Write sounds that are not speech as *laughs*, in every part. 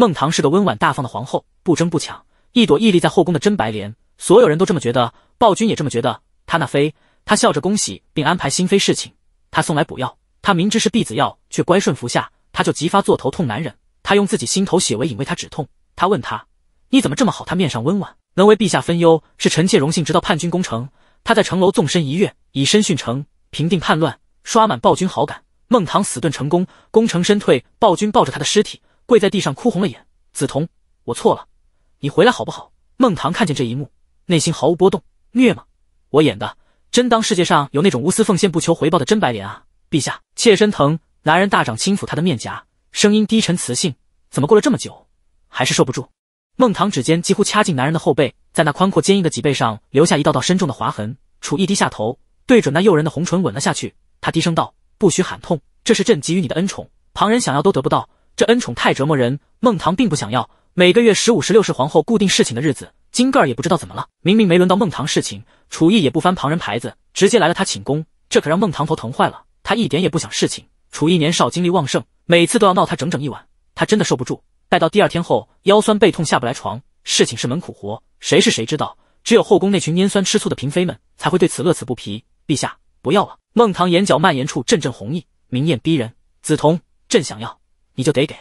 孟唐是个温婉大方的皇后，不争不抢，一朵屹立在后宫的真白莲，所有人都这么觉得，暴君也这么觉得。他那妃，他笑着恭喜，并安排新妃侍寝。他送来补药，他明知是避子药，却乖顺服下。他就急发作头痛难忍，他用自己心头血为引，为他止痛。他问他，你怎么这么好？他面上温婉，能为陛下分忧，是臣妾荣幸。直到叛军攻城，他在城楼纵身一跃，以身殉城，平定叛乱，刷满暴君好感。孟唐死遁成功，功成身退，暴君抱着他的尸体。跪在地上哭红了眼，梓潼，我错了，你回来好不好？孟唐看见这一幕，内心毫无波动，虐吗？我演的，真当世界上有那种无私奉献不求回报的真白莲啊！陛下，妾身疼。男人大掌轻抚她的面颊，声音低沉磁性，怎么过了这么久，还是受不住？孟唐指尖几乎掐进男人的后背，在那宽阔坚硬的脊背上留下一道道深重的划痕。楚意低下头，对准那诱人的红唇吻了下去。他低声道，不许喊痛，这是朕给予你的恩宠，旁人想要都得不到。这恩宠太折磨人，孟唐并不想要。每个月十五、十六是皇后固定侍寝的日子，金盖儿也不知道怎么了，明明没轮到孟唐侍寝，楚意也不翻旁人牌子，直接来了他寝宫，这可让孟唐头疼坏了。他一点也不想侍寝，楚意年少精力旺盛，每次都要闹他整整一晚，他真的受不住。待到第二天后，腰酸背痛下不来床。侍寝是门苦活，谁是谁知道？只有后宫那群拈酸吃醋的嫔妃们才会对此乐此不疲。陛下不要了，孟唐眼角蔓延处阵阵红意，明艳逼人。紫瞳，朕想要。你就得给，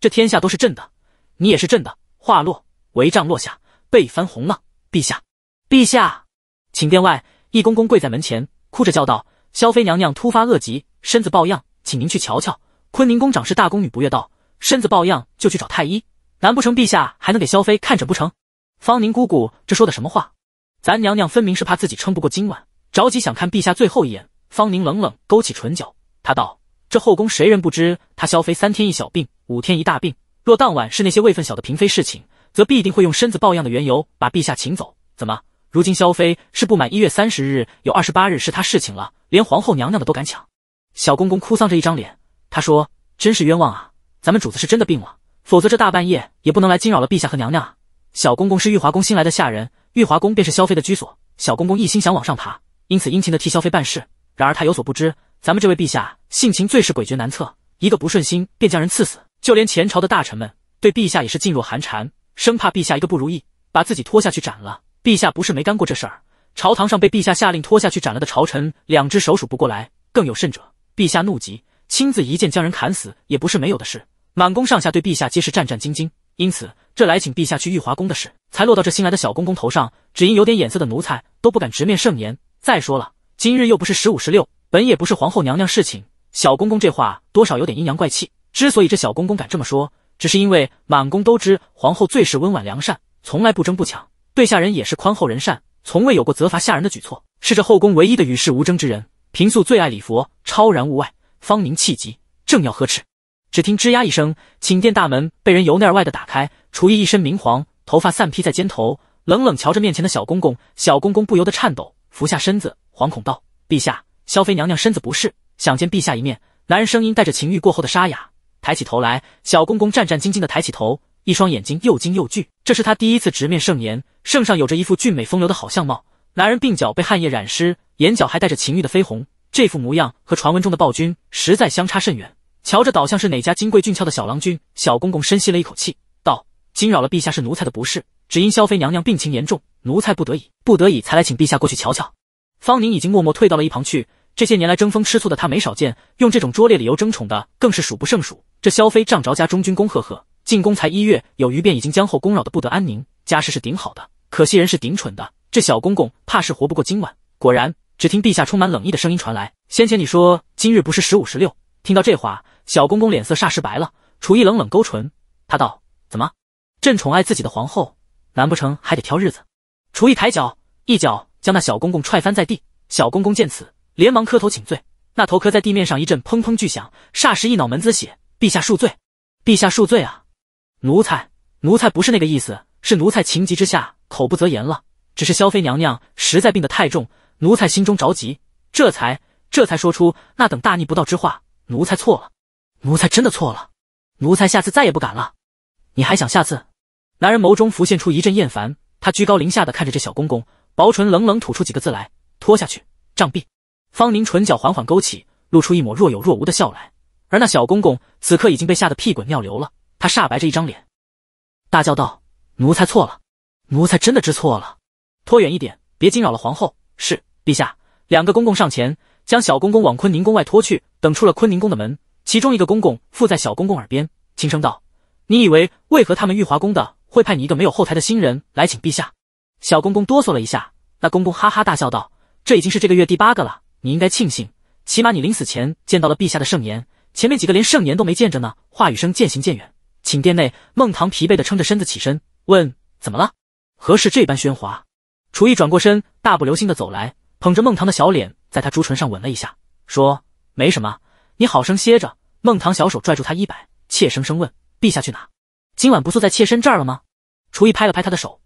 这天下都是朕的，你也是朕的。话落，帷帐落下，被翻红了。陛下，陛下！寝殿外，一公公跪在门前，哭着叫道：“萧妃娘娘突发恶疾，身子抱恙，请您去瞧瞧。”坤宁宫掌事大宫女不悦道：“身子抱恙就去找太医，难不成陛下还能给萧妃看诊不成？”方宁姑姑这说的什么话？咱娘娘分明是怕自己撑不过今晚，着急想看陛下最后一眼。方宁冷冷勾起唇角，她道。这后宫谁人不知？他萧妃三天一小病，五天一大病。若当晚是那些位分小的嫔妃侍寝，则必定会用身子抱恙的缘由把陛下请走。怎么，如今萧妃是不满一月三十日有二十八日是她侍寝了，连皇后娘娘的都敢抢？小公公哭丧着一张脸，他说：“真是冤枉啊！咱们主子是真的病了，否则这大半夜也不能来惊扰了陛下和娘娘啊。”小公公是玉华宫新来的下人，玉华宫便是萧妃的居所。小公公一心想往上爬，因此殷勤的替萧妃办事。然而他有所不知。咱们这位陛下性情最是诡谲难测，一个不顺心便将人赐死。就连前朝的大臣们对陛下也是噤若寒蝉，生怕陛下一个不如意把自己拖下去斩了。陛下不是没干过这事儿，朝堂上被陛下下令拖下去斩了的朝臣，两只手数不过来。更有甚者，陛下怒极，亲自一剑将人砍死也不是没有的事。满宫上下对陛下皆是战战兢兢，因此这来请陛下去玉华宫的事，才落到这新来的小公公头上。只因有点眼色的奴才都不敢直面圣言。再说了，今日又不是十五十六。本也不是皇后娘娘事情，小公公这话多少有点阴阳怪气。之所以这小公公敢这么说，只是因为满宫都知皇后最是温婉良善，从来不争不抢，对下人也是宽厚仁善，从未有过责罚下人的举措，是这后宫唯一的与世无争之人。平素最爱礼佛，超然物外。方宁气急，正要呵斥，只听吱呀一声，寝殿大门被人由内而外的打开。厨艺一身明黄，头发散披在肩头，冷冷瞧着面前的小公公。小公公不由得颤抖，伏下身子，惶恐道：“陛下。”萧妃娘娘身子不适，想见陛下一面。男人声音带着情欲过后的沙哑，抬起头来。小公公战战兢兢的抬起头，一双眼睛又惊又惧。这是他第一次直面圣颜。圣上有着一副俊美风流的好相貌。男人鬓角被汗液染湿，眼角还带着情欲的绯红，这副模样和传闻中的暴君实在相差甚远。瞧着倒像是哪家金贵俊俏的小郎君。小公公深吸了一口气，道：“惊扰了陛下是奴才的不是，只因萧妃娘娘病情严重，奴才不得已不得已才来请陛下过去瞧瞧。”方宁已经默默退到了一旁去。这些年来争风吃醋的他没少见，用这种拙劣理由争宠的更是数不胜数。这萧妃仗着家中军功赫赫，进宫才一月有余，便已经将后宫扰得不得安宁。家世是顶好的，可惜人是顶蠢的。这小公公怕是活不过今晚。果然，只听陛下充满冷意的声音传来：“先前你说今日不是十五十六。”听到这话，小公公脸色霎时白了。楚毅冷冷勾唇，他道：“怎么？朕宠爱自己的皇后，难不成还得挑日子？”楚毅抬脚，一脚。将那小公公踹翻在地，小公公见此，连忙磕头请罪，那头磕在地面上一阵砰砰巨响，霎时一脑门子血。陛下恕罪，陛下恕罪啊！奴才，奴才不是那个意思，是奴才情急之下口不择言了。只是萧妃娘娘实在病得太重，奴才心中着急，这才，这才说出那等大逆不道之话。奴才错了，奴才真的错了，奴才下次再也不敢了。你还想下次？男人眸中浮现出一阵厌烦，他居高临下的看着这小公公。薄唇冷冷吐出几个字来：“拖下去，杖毙。”方宁唇角缓缓勾起，露出一抹若有若无的笑来。而那小公公此刻已经被吓得屁滚尿流了，他煞白着一张脸，大叫道：“奴才错了，奴才真的知错了。拖远一点，别惊扰了皇后。”是，陛下。两个公公上前，将小公公往坤宁宫外拖去。等出了坤宁宫的门，其中一个公公附在小公公耳边，轻声道：“你以为为何他们玉华宫的会派你一个没有后台的新人来请陛下？”小公公哆嗦了一下，那公公哈哈大笑道：“这已经是这个月第八个了，你应该庆幸，起码你临死前见到了陛下的圣颜。前面几个连圣颜都没见着呢。”话语声渐行渐远。寝殿内，孟堂疲惫的撑着身子起身，问：“怎么了？何事这般喧哗？”楚意转过身，大步流星的走来，捧着孟堂的小脸，在他朱唇上吻了一下，说：“没什么，你好生歇着。”孟堂小手拽住他衣摆，怯生生问：“陛下去哪？今晚不坐在妾身这儿了吗？”楚意拍了拍他的手。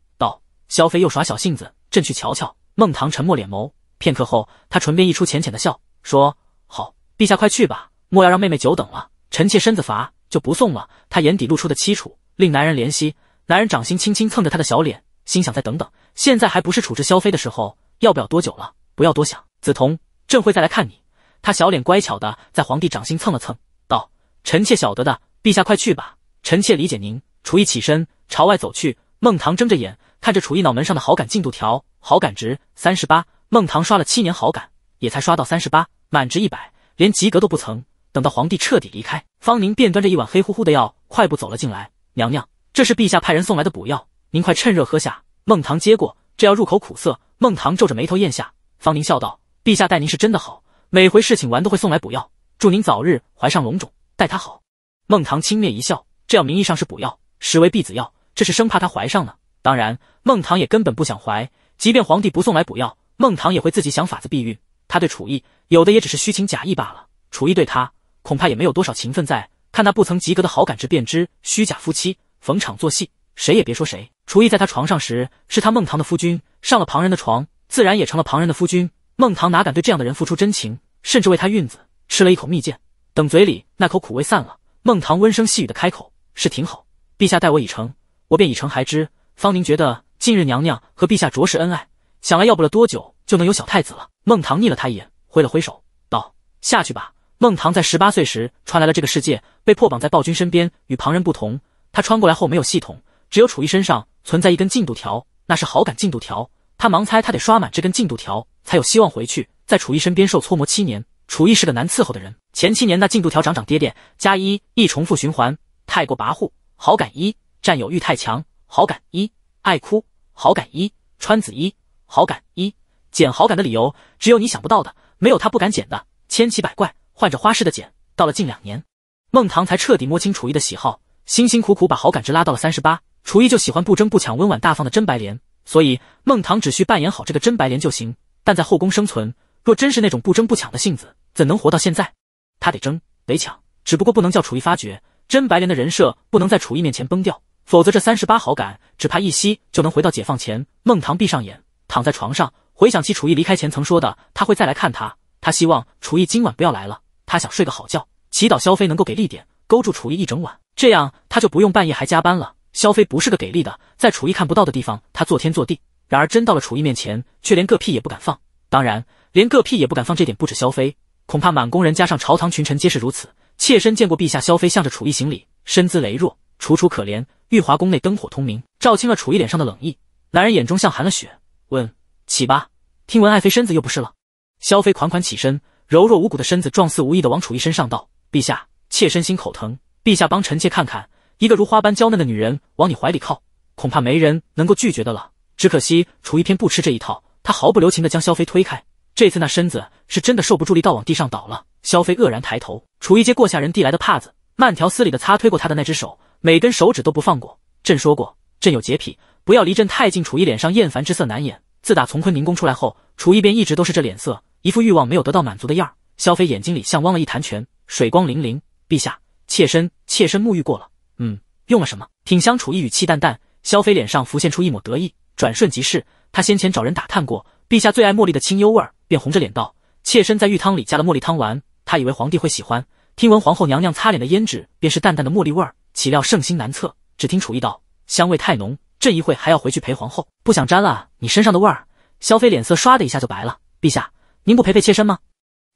萧妃又耍小性子，朕去瞧瞧。孟堂沉默，脸眸片刻后，他唇边溢出浅浅的笑，说：“好，陛下快去吧，莫要让妹妹久等了。臣妾身子乏，就不送了。”他眼底露出的凄楚，令男人怜惜。男人掌心轻轻蹭着他的小脸，心想再等等，现在还不是处置萧妃的时候，要不了多久了，不要多想。梓潼，朕会再来看你。他小脸乖巧的在皇帝掌心蹭了蹭，道：“臣妾晓得的，陛下快去吧，臣妾理解您。”楚意起身朝外走去，孟堂睁着眼。看着楚艺脑门上的好感进度条，好感值三十八。孟唐刷了七年好感，也才刷到三十八，满值一百，连及格都不曾。等到皇帝彻底离开，方宁便端着一碗黑乎乎的药，快步走了进来。娘娘，这是陛下派人送来的补药，您快趁热喝下。孟唐接过，这药入口苦涩，孟唐皱着眉头咽下。方宁笑道：“陛下待您是真的好，每回侍寝完都会送来补药，祝您早日怀上龙种，待他好。”孟唐轻蔑一笑，这药名义上是补药，实为避子药，这是生怕他怀上呢。当然，孟唐也根本不想怀。即便皇帝不送来补药，孟唐也会自己想法子避孕。他对楚艺有的也只是虚情假意罢了。楚艺对他恐怕也没有多少情分在，看他不曾及格的好感之，便知虚假夫妻逢场作戏，谁也别说谁。楚艺在他床上时是他孟唐的夫君，上了旁人的床，自然也成了旁人的夫君。孟唐哪敢对这样的人付出真情，甚至为他孕子。吃了一口蜜饯，等嘴里那口苦味散了，孟唐温声细语的开口：“是挺好，陛下待我已成，我便已成，还之。”方宁觉得近日娘娘和陛下着实恩爱，想来要不了多久就能有小太子了。孟唐睨了他一眼，挥了挥手道：“下去吧。”孟唐在十八岁时穿来了这个世界，被破绑在暴君身边。与旁人不同，他穿过来后没有系统，只有楚艺身上存在一根进度条，那是好感进度条。他盲猜他得刷满这根进度条，才有希望回去。在楚艺身边受搓磨七年，楚艺是个难伺候的人。前七年那进度条涨涨跌跌，加一，一重复循环，太过跋扈，好感一，占有欲太强。好感一爱哭，好感一穿紫衣，好感一剪好感的理由只有你想不到的，没有他不敢剪的，千奇百怪，换着花式的剪。到了近两年，孟唐才彻底摸清楚楚艺的喜好，辛辛苦苦把好感值拉到了三十八。楚艺就喜欢不争不抢、温婉大方的真白莲，所以孟唐只需扮演好这个真白莲就行。但在后宫生存，若真是那种不争不抢的性子，怎能活到现在？他得争，得抢，只不过不能叫楚艺发觉，真白莲的人设不能在楚艺面前崩掉。否则，这三十八好感只怕一息就能回到解放前。孟棠闭上眼，躺在床上，回想起楚意离开前曾说的他会再来看他。他希望楚意今晚不要来了，他想睡个好觉，祈祷萧妃能够给力点，勾住楚意一整晚，这样他就不用半夜还加班了。萧妃不是个给力的，在楚意看不到的地方，他做天做地；然而真到了楚意面前，却连个屁也不敢放。当然，连个屁也不敢放，这点不止萧妃，恐怕满宫人加上朝堂群臣皆是如此。妾身见过陛下，萧妃向着楚意行礼，身姿羸弱。楚楚可怜，玉华宫内灯火通明，照清了楚意脸上的冷意。男人眼中像含了雪，问：“起吧。”听闻爱妃身子又不适了，萧妃款款起身，柔弱无骨的身子状似无意的往楚意身上道：“陛下，妾身心口疼，陛下帮臣妾看看。”一个如花般娇嫩的女人往你怀里靠，恐怕没人能够拒绝的了。只可惜楚意偏不吃这一套，他毫不留情的将萧妃推开。这次那身子是真的受不住力，倒往地上倒了。萧妃愕然抬头，楚意接过下人递来的帕子，慢条斯理的擦推过他的那只手。每根手指都不放过。朕说过，朕有洁癖，不要离朕太近。楚意脸上厌烦之色难掩，自打从坤宁宫出来后，楚意便一直都是这脸色，一副欲望没有得到满足的样儿。萧妃眼睛里像汪了一潭泉，水光粼粼。陛下，妾身，妾身沐浴过了。嗯，用了什么？挺香。楚意语气淡淡，萧妃脸上浮现出一抹得意，转瞬即逝。她先前找人打探过，陛下最爱茉莉的清幽味儿，便红着脸道：妾身在浴汤里加了茉莉汤丸。她以为皇帝会喜欢，听闻皇后娘娘擦脸的胭脂便是淡淡的茉莉味儿。岂料圣心难测，只听楚意道：“香味太浓，朕一会还要回去陪皇后，不想沾了你身上的味儿。”萧妃脸色唰的一下就白了。“陛下，您不陪陪妾身吗？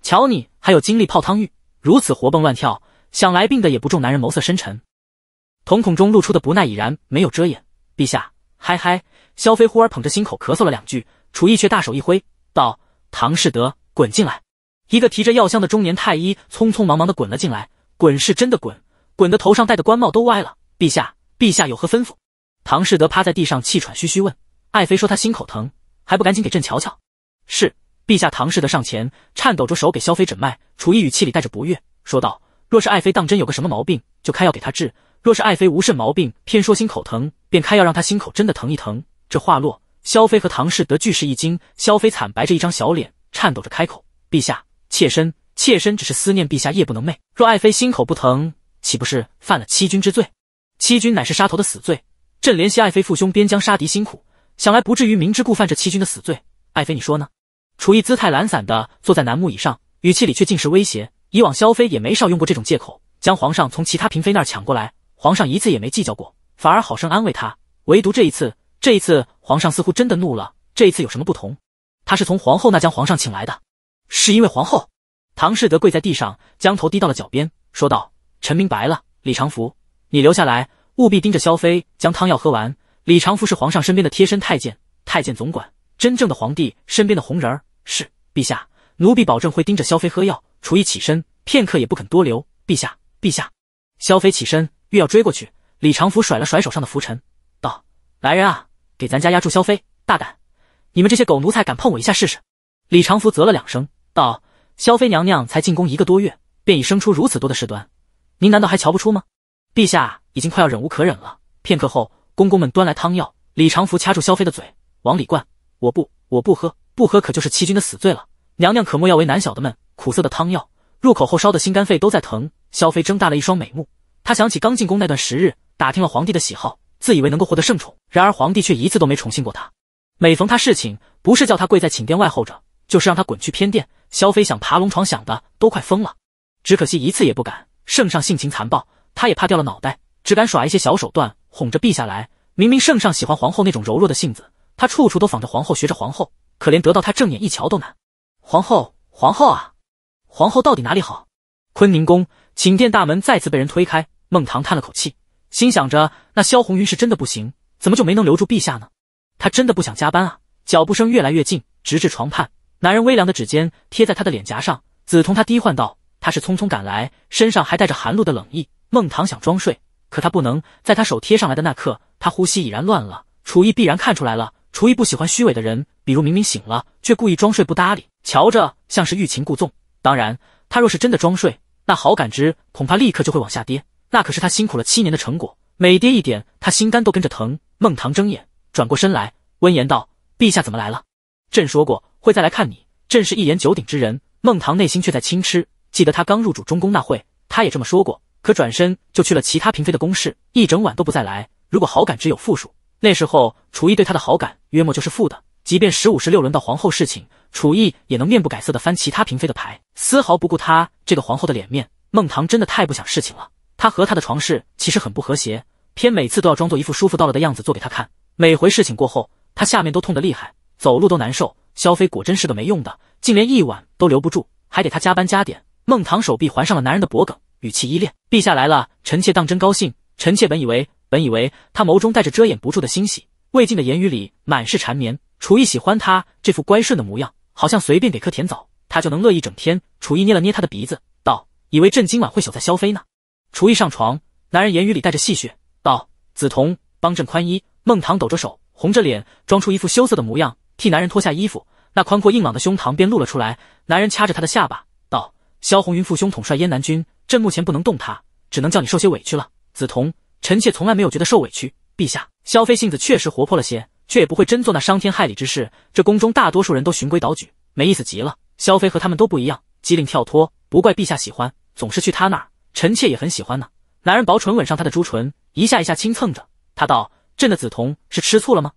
瞧你还有精力泡汤浴，如此活蹦乱跳，想来病的也不重。”男人眸色深沉，瞳孔中露出的不耐已然没有遮掩。“陛下，嗨嗨！”萧妃忽而捧着心口咳嗽了两句，楚意却大手一挥道：“唐世德，滚进来！”一个提着药箱的中年太医匆匆忙忙的滚了进来，滚是真的滚。滚的头上戴的官帽都歪了，陛下，陛下有何吩咐？唐世德趴在地上，气喘吁吁问：“爱妃说她心口疼，还不赶紧给朕瞧瞧？”是，陛下。唐世德上前，颤抖着手给萧妃诊脉。楚艺语气里带着不悦，说道：“若是爱妃当真有个什么毛病，就开药给她治；若是爱妃无甚毛病，偏说心口疼，便开药让她心口真的疼一疼。”这话落，萧妃和唐世德俱是一惊。萧妃惨白着一张小脸，颤抖着开口：“陛下，妾身，妾身只是思念陛下夜不能寐。若爱妃心口不疼……”岂不是犯了欺君之罪？欺君乃是杀头的死罪。朕怜惜爱妃父兄边疆杀敌辛苦，想来不至于明知故犯这欺君的死罪。爱妃，你说呢？楚仪姿态懒散的坐在楠木椅上，语气里却尽是威胁。以往萧妃也没少用过这种借口，将皇上从其他嫔妃那儿抢过来。皇上一次也没计较过，反而好生安慰她。唯独这一次，这一次皇上似乎真的怒了。这一次有什么不同？他是从皇后那将皇上请来的，是因为皇后。唐世德跪在地上，将头低到了脚边，说道。臣明白了，李长福，你留下来，务必盯着萧妃将汤药喝完。李长福是皇上身边的贴身太监，太监总管，真正的皇帝身边的红人儿。是，陛下，奴婢保证会盯着萧妃喝药。楚意起身，片刻也不肯多留。陛下，陛下！萧妃起身欲要追过去，李长福甩了甩手上的拂尘，道：“来人啊，给咱家压住萧妃！大胆，你们这些狗奴才，敢碰我一下试试？”李长福啧了两声，道：“萧妃娘娘才进宫一个多月，便已生出如此多的事端。”您难道还瞧不出吗？陛下已经快要忍无可忍了。片刻后，公公们端来汤药，李长福掐住萧妃的嘴，往里灌。我不，我不喝，不喝可就是欺君的死罪了。娘娘可莫要为难小的们苦涩的汤药入口后烧的心肝肺都在疼。萧妃睁大了一双美目，她想起刚进宫那段时日，打听了皇帝的喜好，自以为能够获得圣宠，然而皇帝却一次都没宠幸过她。每逢她侍寝，不是叫她跪在寝殿外候着，就是让她滚去偏殿。萧妃想爬龙床，想的都快疯了，只可惜一次也不敢。圣上性情残暴，他也怕掉了脑袋，只敢耍一些小手段哄着陛下来。明明圣上喜欢皇后那种柔弱的性子，他处处都仿着皇后学着皇后，可连得到他正眼一瞧都难。皇后，皇后啊，皇后到底哪里好？坤宁宫寝殿大门再次被人推开，孟棠叹了口气，心想着那萧红云是真的不行，怎么就没能留住陛下呢？他真的不想加班啊！脚步声越来越近，直至床畔，男人微凉的指尖贴在他的脸颊上，紫瞳他低唤道。他是匆匆赶来，身上还带着寒露的冷意。孟唐想装睡，可他不能。在他手贴上来的那刻，他呼吸已然乱了。楚艺必然看出来了。楚艺不喜欢虚伪的人，比如明明醒了，却故意装睡不搭理，瞧着像是欲擒故纵。当然，他若是真的装睡，那好感值恐怕立刻就会往下跌。那可是他辛苦了七年的成果，每跌一点，他心肝都跟着疼。孟唐睁眼，转过身来，温言道：“陛下怎么来了？朕说过会再来看你，朕是一言九鼎之人。”孟唐内心却在轻嗤。记得他刚入主中宫那会，他也这么说过。可转身就去了其他嫔妃的宫室，一整晚都不再来。如果好感只有负数，那时候楚艺对他的好感约莫就是负的。即便十五十六轮到皇后侍寝，楚艺也能面不改色地翻其他嫔妃的牌，丝毫不顾他这个皇后的脸面。孟棠真的太不想侍寝了，他和他的床事其实很不和谐，偏每次都要装作一副舒服到了的样子做给他看。每回侍寝过后，他下面都痛得厉害，走路都难受。萧妃果真是个没用的，竟连一晚都留不住，还得他加班加点。孟唐手臂环上了男人的脖颈，语气依恋。陛下来了，臣妾当真高兴。臣妾本以为，本以为他眸中带着遮掩不住的欣喜，魏晋的言语里满是缠绵。楚意喜欢他这副乖顺的模样，好像随便给颗甜枣，他就能乐意整天。楚意捏了捏他的鼻子，道：“以为朕今晚会守在萧妃呢？”楚意上床，男人言语里带着戏谑，道：“梓潼，帮朕宽衣。”孟唐抖着手，红着脸，装出一副羞涩的模样，替男人脱下衣服，那宽阔硬朗的胸膛便露了出来。男人掐着他的下巴。萧红云父兄统帅燕南军，朕目前不能动他，只能叫你受些委屈了。紫彤，臣妾从来没有觉得受委屈。陛下，萧妃性子确实活泼了些，却也不会真做那伤天害理之事。这宫中大多数人都循规蹈矩，没意思极了。萧妃和他们都不一样，机灵跳脱，不怪陛下喜欢，总是去他那儿。臣妾也很喜欢呢。男人薄唇吻上她的朱唇，一下一下轻蹭着他道：“朕的紫彤是吃醋了吗？”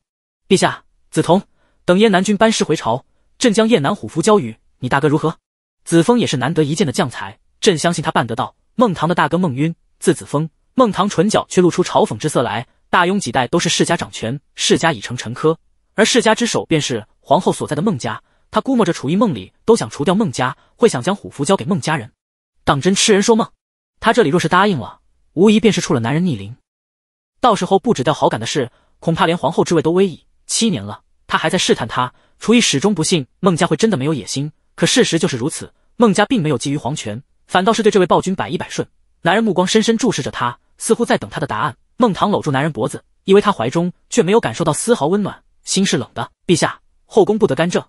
陛下，紫彤，等燕南军班师回朝，朕将燕南虎符交予你大哥，如何？子枫也是难得一见的将才，朕相信他办得到。孟唐的大哥孟晕，字子风。孟唐唇角却露出嘲讽之色来。大雍几代都是世家掌权，世家已成陈科，而世家之首便是皇后所在的孟家。他估摸着楚玉梦里都想除掉孟家，会想将虎符交给孟家人，当真痴人说梦。他这里若是答应了，无疑便是触了男人逆鳞，到时候不止掉好感的事，恐怕连皇后之位都危矣。七年了，他还在试探他，楚玉始终不信孟家会真的没有野心。可事实就是如此，孟家并没有觊觎皇权，反倒是对这位暴君百依百顺。男人目光深深注视着他，似乎在等他的答案。孟唐搂住男人脖子，依偎他怀中却没有感受到丝毫温暖，心是冷的。陛下，后宫不得干政，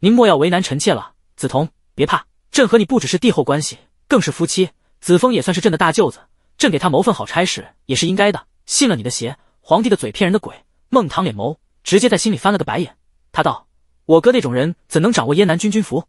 您莫要为难臣妾了。梓潼，别怕，朕和你不只是帝后关系，更是夫妻。子枫也算是朕的大舅子，朕给他谋份好差事也是应该的。信了你的邪，皇帝的嘴骗人的鬼。孟唐脸眸直接在心里翻了个白眼，他道。我哥那种人怎能掌握燕南军军服？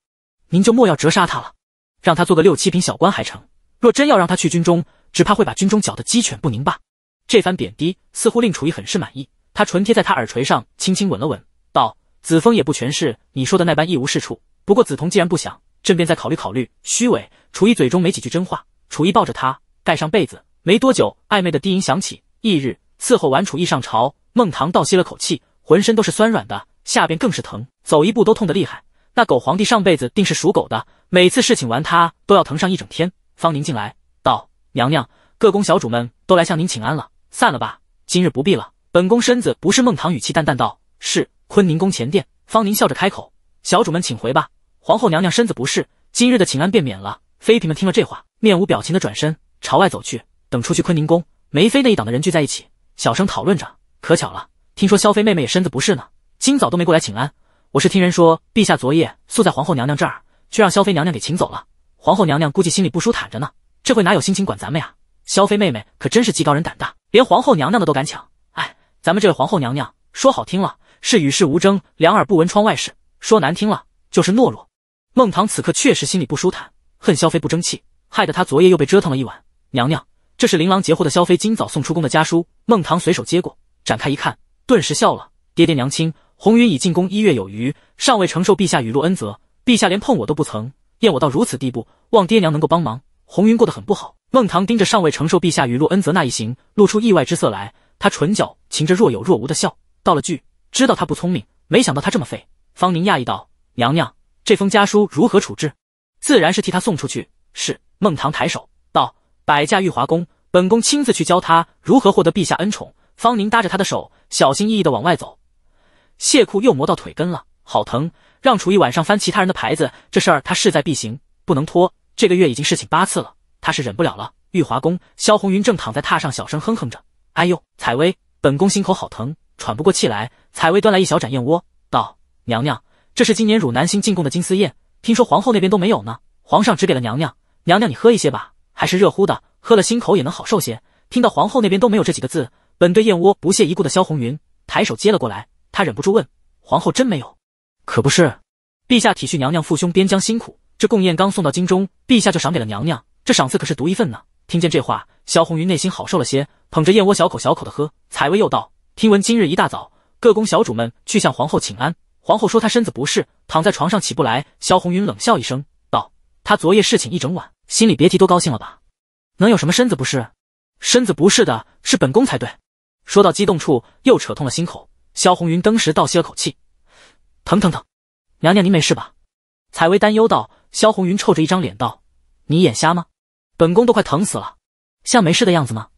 您就莫要折杀他了，让他做个六七品小官还成。若真要让他去军中，只怕会把军中搅得鸡犬不宁吧。这番贬低似乎令楚毅很是满意，他唇贴在他耳垂上轻轻吻了吻，道：“子枫也不全是你说的那般一无是处。不过子桐既然不想，朕便再考虑考虑。”虚伪，楚毅嘴中没几句真话。楚毅抱着他盖上被子，没多久，暧昧的低吟响起。翌日，伺候完楚逸上朝，孟棠倒吸了口气，浑身都是酸软的，下边更是疼。走一步都痛得厉害，那狗皇帝上辈子定是属狗的。每次侍寝完，他都要疼上一整天。方宁进来道：“娘娘，各宫小主们都来向您请安了，散了吧，今日不必了。本宫身子不适。”孟堂语气淡淡道：“是。”坤宁宫前殿，方宁笑着开口：“小主们请回吧，皇后娘娘身子不适，今日的请安便免了。”妃嫔们听了这话，面无表情的转身朝外走去。等出去坤宁宫，梅妃那一党的人聚在一起，小声讨论着：“可巧了，听说萧妃妹妹也身子不适呢，今早都没过来请安。”我是听人说，陛下昨夜宿在皇后娘娘这儿，却让萧妃娘娘给请走了。皇后娘娘估计心里不舒坦着呢，这会哪有心情管咱们呀？萧妃妹妹可真是技高人胆大，连皇后娘娘的都敢抢。哎，咱们这位皇后娘娘，说好听了是与世无争，两耳不闻窗外事；说难听了就是懦弱。孟唐此刻确实心里不舒坦，恨萧妃不争气，害得他昨夜又被折腾了一晚。娘娘，这是琳琅截获的萧妃今早送出宫的家书。孟唐随手接过，展开一看，顿时笑了。爹爹娘亲。红云已进宫一月有余，尚未承受陛下雨露恩泽。陛下连碰我都不曾，厌我到如此地步。望爹娘能够帮忙。红云过得很不好。孟棠盯着尚未承受陛下雨露恩泽那一行，露出意外之色来。他唇角噙着若有若无的笑，道了句：“知道他不聪明，没想到他这么废。”方宁讶异道：“娘娘，这封家书如何处置？”自然是替他送出去。是孟棠抬手道：“摆驾玉华宫，本宫亲自去教他如何获得陛下恩宠。”方宁搭着他的手，小心翼翼地往外走。谢库又磨到腿根了，好疼！让楚艺晚上翻其他人的牌子，这事儿他势在必行，不能拖。这个月已经侍寝八次了，他是忍不了了。玉华宫，萧红云正躺在榻上，小声哼哼着：“哎呦，采薇，本宫心口好疼，喘不过气来。”采薇端来一小盏燕窝，道：“娘娘，这是今年汝南新进贡的金丝燕，听说皇后那边都没有呢。皇上只给了娘娘，娘娘你喝一些吧，还是热乎的，喝了心口也能好受些。”听到皇后那边都没有这几个字，本对燕窝不屑一顾的萧红云抬手接了过来。他忍不住问：“皇后真没有？可不是，陛下体恤娘娘父兄边疆辛苦，这贡宴刚送到京中，陛下就赏给了娘娘。这赏赐可是独一份呢。”听见这话，萧红云内心好受了些，捧着燕窝小口小口的喝。采薇又道：“听闻今日一大早，各宫小主们去向皇后请安，皇后说她身子不适，躺在床上起不来。”萧红云冷笑一声道：“她昨夜侍寝一整晚，心里别提多高兴了吧？能有什么身子不适？身子不适的是本宫才对。”说到激动处，又扯痛了心口。萧红云登时倒吸了口气，疼疼疼！娘娘您没事吧？采薇担忧道。萧红云臭着一张脸道：“你眼瞎吗？本宫都快疼死了，像没事的样子吗？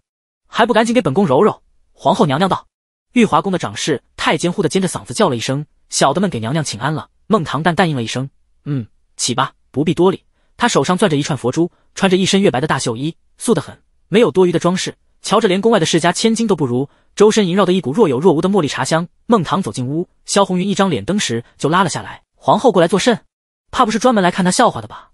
还不赶紧给本宫揉揉！”皇后娘娘道。玉华宫的掌事太监忽的尖着嗓子叫了一声：“小的们给娘娘请安了。”孟唐淡淡应了一声：“嗯，起吧，不必多礼。”她手上攥着一串佛珠，穿着一身月白的大绣衣，素得很，没有多余的装饰。瞧着连宫外的世家千金都不如，周身萦绕的一股若有若无的茉莉茶香。孟棠走进屋，萧红云一张脸登时就拉了下来。皇后过来作甚？怕不是专门来看她笑话的吧？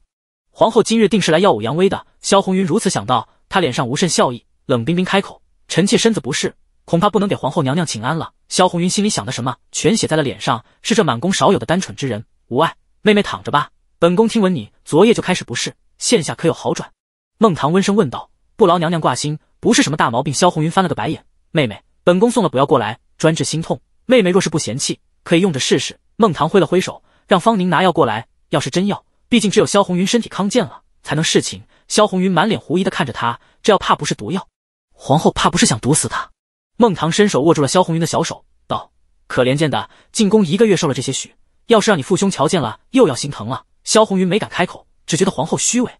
皇后今日定是来耀武扬威的。萧红云如此想到，她脸上无甚笑意，冷冰冰开口：“臣妾身子不适，恐怕不能给皇后娘娘请安了。”萧红云心里想的什么，全写在了脸上。是这满宫少有的单纯之人。无碍，妹妹躺着吧。本宫听闻你昨夜就开始不适，现下可有好转？孟棠温声问道：“不劳娘娘挂心。”不是什么大毛病，萧红云翻了个白眼。妹妹，本宫送了补药过来，专治心痛。妹妹若是不嫌弃，可以用着试试。孟棠挥了挥手，让方宁拿药过来。要是真药，毕竟只有萧红云身体康健了，才能侍寝。萧红云满脸狐疑的看着他，这药怕不是毒药？皇后怕不是想毒死她？孟棠伸手握住了萧红云的小手，道：“可怜见的，进宫一个月，受了这些许，要是让你父兄瞧见了，又要心疼了。”萧红云没敢开口，只觉得皇后虚伪，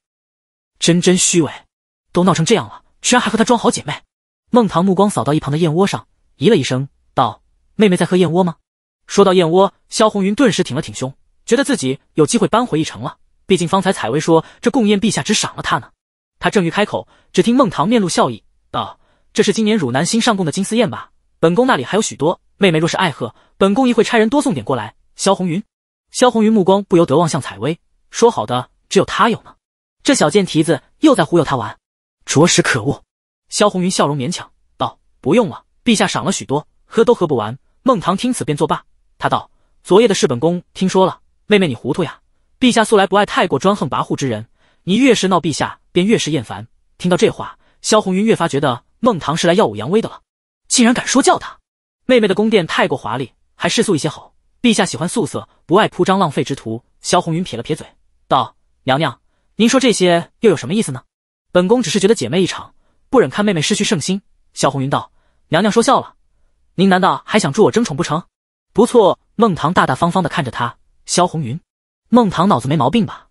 真真虚伪，都闹成这样了。居然还和她装好姐妹，孟唐目光扫到一旁的燕窝上，咦了一声，道：“妹妹在喝燕窝吗？”说到燕窝，萧红云顿时挺了挺胸，觉得自己有机会扳回一城了。毕竟方才采薇说这贡燕陛下只赏了她呢。他正欲开口，只听孟唐面露笑意，道：“这是今年汝南新上贡的金丝燕吧？本宫那里还有许多，妹妹若是爱喝，本宫一会差人多送点过来。”萧红云，萧红云目光不由得望向采薇，说好的只有她有呢，这小贱蹄子又在忽悠他玩。着实可恶，萧红云笑容勉强道：“不用了，陛下赏了许多，喝都喝不完。”孟唐听此便作罢，他道：“昨夜的事，本宫听说了。妹妹你糊涂呀！陛下素来不爱太过专横跋扈之人，你越是闹，陛下便越是厌烦。”听到这话，萧红云越发觉得孟唐是来耀武扬威的了，竟然敢说教他。妹妹的宫殿太过华丽，还是素一些好。陛下喜欢素色，不爱铺张浪费之徒。萧红云撇了撇嘴，道：“娘娘，您说这些又有什么意思呢？”本宫只是觉得姐妹一场，不忍看妹妹失去圣心。萧红云道：“娘娘说笑了，您难道还想助我争宠不成？”不错，孟唐大大方方的看着他。萧红云，孟唐脑子没毛病吧？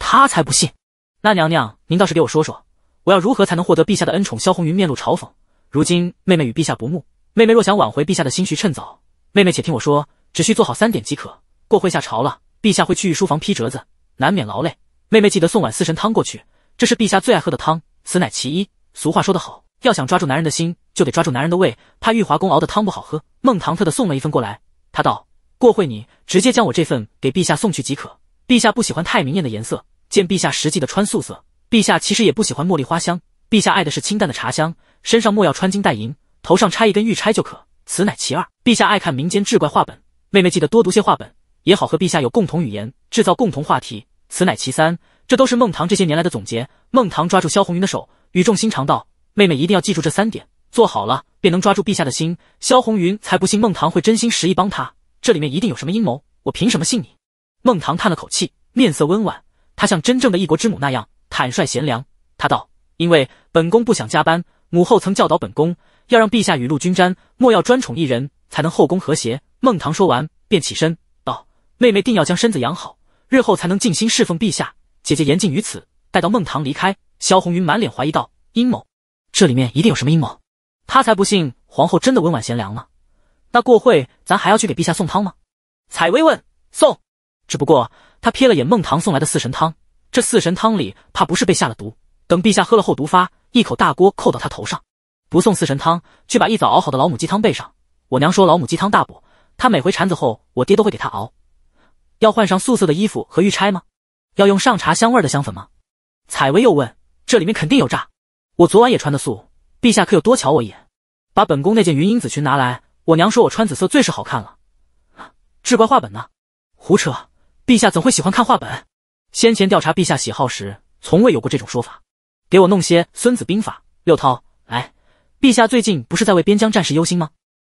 他才不信。那娘娘，您倒是给我说说，我要如何才能获得陛下的恩宠？萧红云面露嘲讽。如今妹妹与陛下不睦，妹妹若想挽回陛下的心绪，趁早。妹妹且听我说，只需做好三点即可。过会下朝了，陛下会去御书房批折子，难免劳累，妹妹记得送碗四神汤过去。这是陛下最爱喝的汤，此乃其一。俗话说得好，要想抓住男人的心，就得抓住男人的胃。怕玉华宫熬的汤不好喝，孟堂特地送了一份过来。他道：过会你直接将我这份给陛下送去即可。陛下不喜欢太明艳的颜色，见陛下实际的穿素色。陛下其实也不喜欢茉莉花香，陛下爱的是清淡的茶香。身上莫要穿金戴银，头上插一根玉钗就可。此乃其二。陛下爱看民间志怪画本，妹妹记得多读些画本，也好和陛下有共同语言，制造共同话题。此乃其三。这都是孟唐这些年来的总结。孟唐抓住萧红云的手，语重心长道：“妹妹一定要记住这三点，做好了便能抓住陛下的心。”萧红云才不信孟唐会真心实意帮他，这里面一定有什么阴谋，我凭什么信你？”孟唐叹了口气，面色温婉，她像真正的一国之母那样坦率贤良。她道：“因为本宫不想加班，母后曾教导本宫要让陛下雨露均沾，莫要专宠一人，才能后宫和谐。”孟唐说完，便起身道：“妹妹定要将身子养好，日后才能尽心侍奉陛下。”姐姐言尽于此。待到孟唐离开，萧红云满脸怀疑道：“阴谋，这里面一定有什么阴谋。他才不信皇后真的温婉贤良呢。那过会咱还要去给陛下送汤吗？”采薇问：“送。”只不过他瞥了眼孟唐送来的四神汤，这四神汤里怕不是被下了毒。等陛下喝了后毒发，一口大锅扣到他头上。不送四神汤，去把一早熬好的老母鸡汤备上。我娘说老母鸡汤大补，她每回产子后，我爹都会给她熬。要换上素色的衣服和玉钗吗？要用上茶香味的香粉吗？采薇又问：“这里面肯定有诈！我昨晚也穿的素，陛下可有多瞧我一眼？把本宫那件云英紫裙拿来。我娘说我穿紫色最是好看了。”志怪画本呢？胡扯！陛下怎会喜欢看画本？先前调查陛下喜好时，从未有过这种说法。给我弄些《孙子兵法》。六涛，来，陛下最近不是在为边疆战事忧心吗？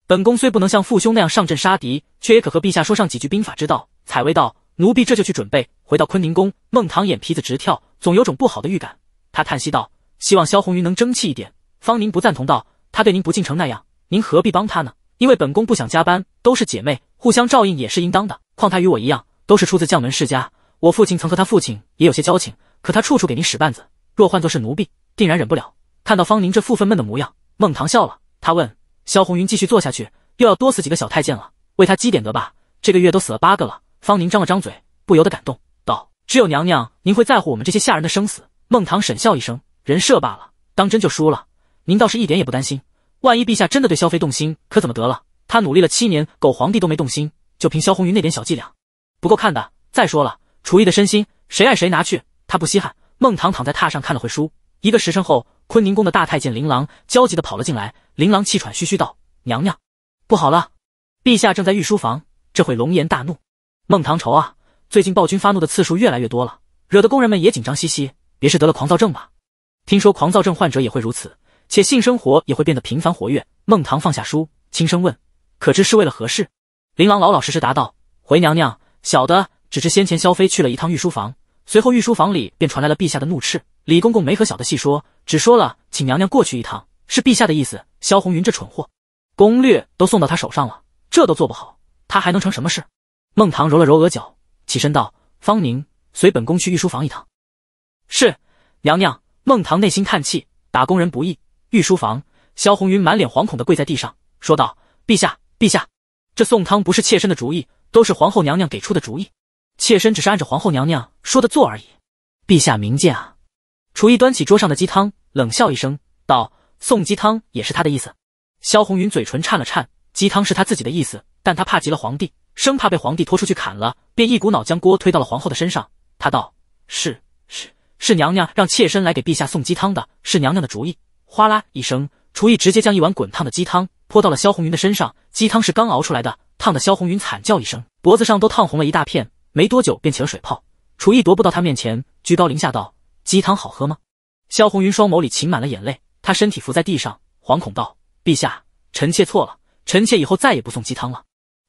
本宫虽不能像父兄那样上阵杀敌，却也可和陛下说上几句兵法之道。采薇道。奴婢这就去准备。回到坤宁宫，孟棠眼皮子直跳，总有种不好的预感。他叹息道：“希望萧红云能争气一点。”方宁不赞同道：“他对您不敬成那样，您何必帮他呢？因为本宫不想加班，都是姐妹，互相照应也是应当的。况他与我一样，都是出自将门世家。我父亲曾和他父亲也有些交情，可他处处给您使绊子。若换作是奴婢，定然忍不了。”看到方宁这负愤懑的模样，孟棠笑了。他问：“萧红云继续做下去，又要多死几个小太监了，为他积点德吧？这个月都死了八个了。”方宁张了张嘴，不由得感动道：“只有娘娘您会在乎我们这些下人的生死。”孟唐沈笑一声：“人设罢了，当真就输了。您倒是一点也不担心。万一陛下真的对萧妃动心，可怎么得了？他努力了七年，狗皇帝都没动心，就凭萧红云那点小伎俩，不够看的。再说了，楚艺的身心，谁爱谁拿去，他不稀罕。”孟唐躺在榻上看了会书，一个时辰后，坤宁宫的大太监琳琅焦急的跑了进来。琳琅气喘吁吁道：“娘娘，不好了，陛下正在御书房，这会龙颜大怒。”孟唐愁啊，最近暴君发怒的次数越来越多了，惹得工人们也紧张兮兮，别是得了狂躁症吧？听说狂躁症患者也会如此，且性生活也会变得频繁活跃。孟唐放下书，轻声问：“可知是为了何事？”琳琅老老实实答道：“回娘娘，小的只知先前萧妃去了一趟御书房，随后御书房里便传来了陛下的怒斥。李公公没和小的细说，只说了请娘娘过去一趟，是陛下的意思。萧红云这蠢货，攻略都送到他手上了，这都做不好，他还能成什么事？”孟堂揉了揉额角，起身道：“方宁，随本宫去御书房一趟。”“是，娘娘。”孟堂内心叹气，打工人不易。御书房，萧红云满脸惶恐的跪在地上，说道：“陛下，陛下，这送汤不是妾身的主意，都是皇后娘娘给出的主意，妾身只是按着皇后娘娘说的做而已。陛下明鉴啊！”厨艺端起桌上的鸡汤，冷笑一声，道：“送鸡汤也是他的意思。”萧红云嘴唇颤了颤。鸡汤是他自己的意思，但他怕极了皇帝，生怕被皇帝拖出去砍了，便一股脑将锅推到了皇后的身上。他道：“是是是，娘娘让妾身来给陛下送鸡汤的，是娘娘的主意。”哗啦一声，厨艺直接将一碗滚烫的鸡汤泼到了萧红云的身上。鸡汤是刚熬出来的，烫的萧红云惨叫一声，脖子上都烫红了一大片，没多久便起了水泡。厨艺踱步到他面前，居高临下道：“鸡汤好喝吗？”萧红云双眸里噙满了眼泪，她身体伏在地上，惶恐道：“陛下，臣妾错了。”臣妾以后再也不送鸡汤了。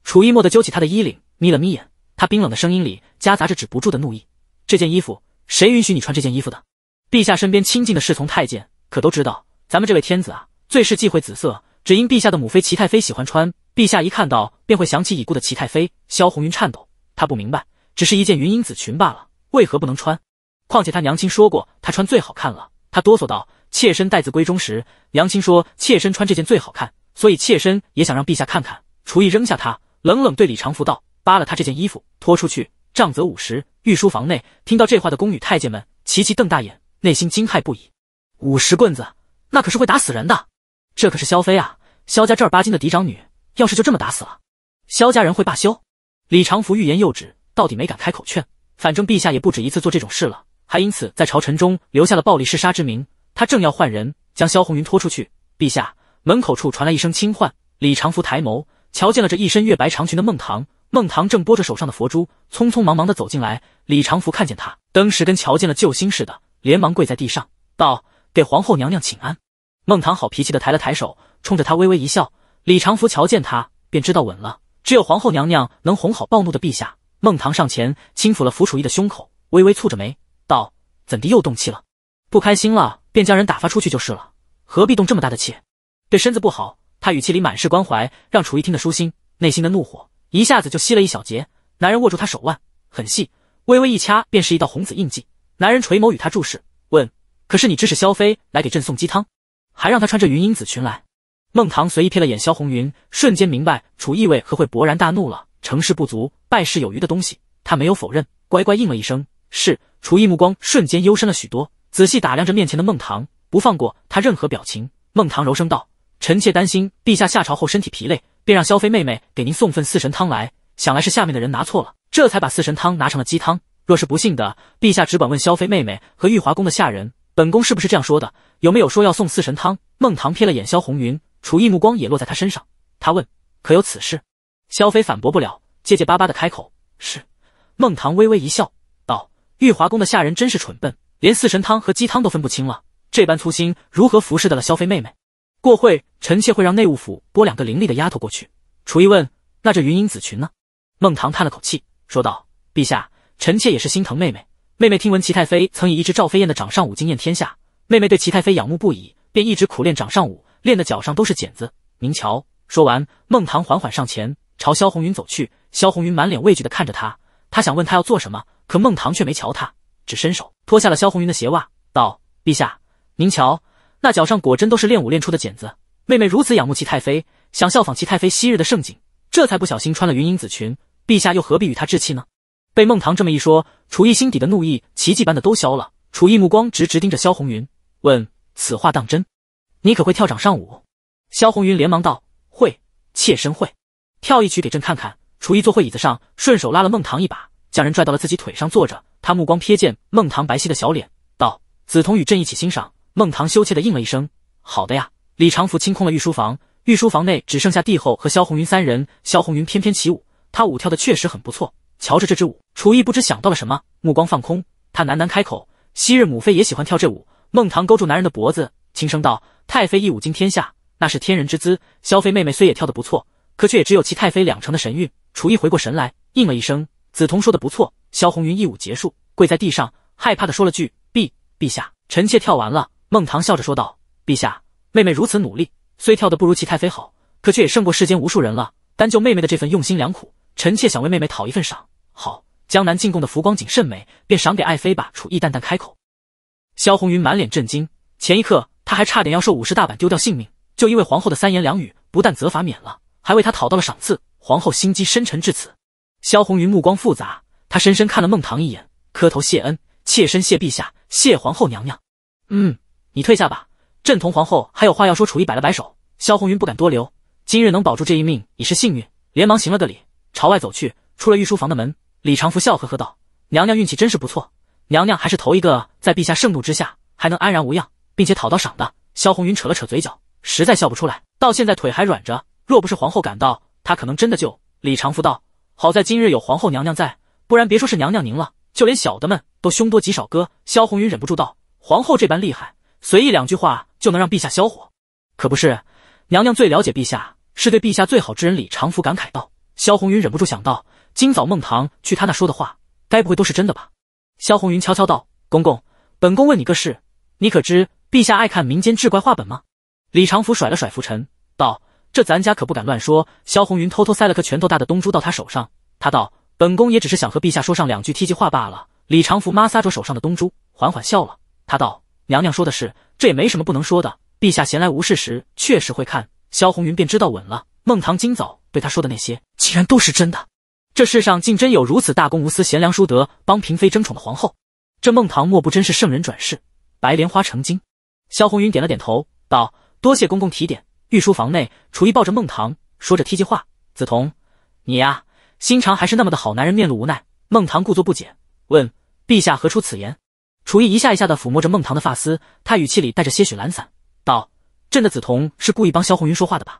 楚一墨的揪起她的衣领，眯了眯眼。他冰冷的声音里夹杂着止不住的怒意。这件衣服，谁允许你穿这件衣服的？陛下身边亲近的侍从太监可都知道，咱们这位天子啊，最是忌讳紫色，只因陛下的母妃齐太妃喜欢穿。陛下一看到便会想起已故的齐太妃。萧红云颤抖，他不明白，只是一件云英紫裙罢了，为何不能穿？况且他娘亲说过，他穿最好看了。他哆嗦道：“妾身待字闺中时，娘亲说妾身穿这件最好看。”所以，妾身也想让陛下看看。厨艺扔下他，冷冷对李长福道：“扒了他这件衣服，拖出去，杖责五十。”御书房内，听到这话的宫女太监们齐齐瞪大眼，内心惊骇不已。五十棍子，那可是会打死人的！这可是萧妃啊，萧家正儿八经的嫡长女，要是就这么打死了，萧家人会罢休？李长福欲言又止，到底没敢开口劝。反正陛下也不止一次做这种事了，还因此在朝臣中留下了暴力弑杀之名。他正要换人将萧红云拖出去，陛下。门口处传来一声轻唤，李长福抬眸瞧见了这一身月白长裙的孟棠。孟棠正拨着手上的佛珠，匆匆忙忙的走进来。李长福看见他，登时跟瞧见了救星似的，连忙跪在地上道：“给皇后娘娘请安。”孟棠好脾气的抬了抬手，冲着他微微一笑。李长福瞧见他，便知道稳了。只有皇后娘娘能哄好暴怒的陛下。孟棠上前轻抚了福楚义的胸口，微微蹙着眉道：“怎地又动气了？不开心了，便将人打发出去就是了，何必动这么大的气？”对身子不好，他语气里满是关怀，让楚意听得舒心，内心的怒火一下子就熄了一小截。男人握住他手腕，很细，微微一掐，便是一道红紫印记。男人垂眸与他注视，问：“可是你指使萧妃来给朕送鸡汤，还让她穿着云英子裙来？”孟唐随意瞥了眼萧红云，瞬间明白楚意为何会勃然大怒了。成事不足，败事有余的东西，他没有否认，乖乖应了一声：“是。”楚意目光瞬间幽深了许多，仔细打量着面前的孟唐，不放过他任何表情。孟唐柔声道。臣妾担心陛下下朝后身体疲累，便让萧妃妹妹给您送份四神汤来。想来是下面的人拿错了，这才把四神汤拿成了鸡汤。若是不信的，陛下只管问萧妃妹妹和玉华宫的下人，本宫是不是这样说的？有没有说要送四神汤？孟棠瞥了眼萧红云，楚艺目光也落在他身上。他问：“可有此事？”萧妃反驳不了，结结巴巴的开口：“是。”孟棠微微一笑，道：“玉华宫的下人真是蠢笨，连四神汤和鸡汤都分不清了。这般粗心，如何服侍得了萧妃妹妹？”过会，臣妾会让内务府拨两个伶俐的丫头过去。楚仪问：“那这云英子群呢？”孟唐叹了口气，说道：“陛下，臣妾也是心疼妹妹。妹妹听闻齐太妃曾以一只赵飞燕的掌上舞惊艳天下，妹妹对齐太妃仰慕不已，便一直苦练掌上舞，练的脚上都是茧子。您瞧。”说完，孟唐缓缓上前，朝萧红云走去。萧红云满脸畏惧的看着他，他想问他要做什么，可孟唐却没瞧他，只伸手脱下了萧红云的鞋袜，道：“陛下，您瞧。”那脚上果真都是练武练出的茧子。妹妹如此仰慕齐太妃，想效仿齐太妃昔日的盛景，这才不小心穿了云英子裙。陛下又何必与她置气呢？被孟唐这么一说，楚艺心底的怒意奇迹般的都消了。楚艺目光直直盯着萧红云，问：“此话当真？你可会跳掌上舞？”萧红云连忙道：“会，妾身会。”跳一曲给朕看看。楚艺坐回椅子上，顺手拉了孟唐一把，将人拽到了自己腿上坐着。他目光瞥见孟唐白皙的小脸，道：“紫彤与朕一起欣赏。”孟唐羞怯地应了一声：“好的呀。”李长福清空了御书房，御书房内只剩下帝后和萧红云三人。萧红云翩翩起舞，她舞跳的确实很不错。瞧着这支舞，楚艺不知想到了什么，目光放空，他喃喃开口：“昔日母妃也喜欢跳这舞。”孟唐勾住男人的脖子，轻声道：“太妃一舞惊天下，那是天人之姿。萧妃妹妹虽也跳得不错，可却也只有其太妃两成的神韵。”楚艺回过神来，应了一声：“梓潼说的不错。”萧红云一舞结束，跪在地上，害怕地说了句：“陛陛下，臣妾跳完了。”孟棠笑着说道：“陛下，妹妹如此努力，虽跳得不如齐太妃好，可却也胜过世间无数人了。单就妹妹的这份用心良苦，臣妾想为妹妹讨一份赏。好，江南进贡的浮光锦甚美，便赏给爱妃吧。”楚意淡淡开口。萧红云满脸震惊，前一刻他还差点要受五十大板丢掉性命，就因为皇后的三言两语，不但责罚免了，还为他讨到了赏赐。皇后心机深沉至此。萧红云目光复杂，他深深看了孟棠一眼，磕头谢恩：“妾身谢陛下，谢皇后娘娘。”嗯。你退下吧，朕同皇后还有话要说。楚意摆了摆手，萧红云不敢多留。今日能保住这一命已是幸运，连忙行了个礼，朝外走去。出了御书房的门，李长福笑呵呵道：“娘娘运气真是不错，娘娘还是头一个在陛下盛怒之下还能安然无恙，并且讨到赏的。”萧红云扯了扯嘴角，实在笑不出来，到现在腿还软着。若不是皇后赶到，她可能真的就……李长福道：“好在今日有皇后娘娘在，不然别说是娘娘您了，就连小的们都凶多吉少。”哥，萧红云忍不住道：“皇后这般厉害。”随意两句话就能让陛下消火，可不是？娘娘最了解陛下，是对陛下最好之人。李长福感慨道。萧红云忍不住想到，今早孟堂去他那说的话，该不会都是真的吧？萧红云悄悄道：“公公，本宫问你个事，你可知陛下爱看民间志怪话本吗？”李长福甩了甩拂尘，道：“这咱家可不敢乱说。”萧红云偷偷塞了颗拳头大的东珠到他手上，他道：“本宫也只是想和陛下说上两句梯级话罢了。”李长福抹挲着手上的东珠，缓缓笑了，他道。娘娘说的是，这也没什么不能说的。陛下闲来无事时，确实会看。萧红云便知道稳了。孟唐今早对他说的那些，竟然都是真的。这世上竟真有如此大公无私、贤良淑德、帮嫔妃争宠的皇后。这孟唐莫不真是圣人转世，白莲花成精？萧红云点了点头，道：“多谢公公提点。”御书房内，楚艺抱着孟唐，说着梯级话：“梓潼，你呀，心肠还是那么的好。”男人面露无奈。孟唐故作不解，问：“陛下何出此言？”楚意一下一下的抚摸着孟唐的发丝，他语气里带着些许懒散，道：“朕的梓潼是故意帮萧红云说话的吧？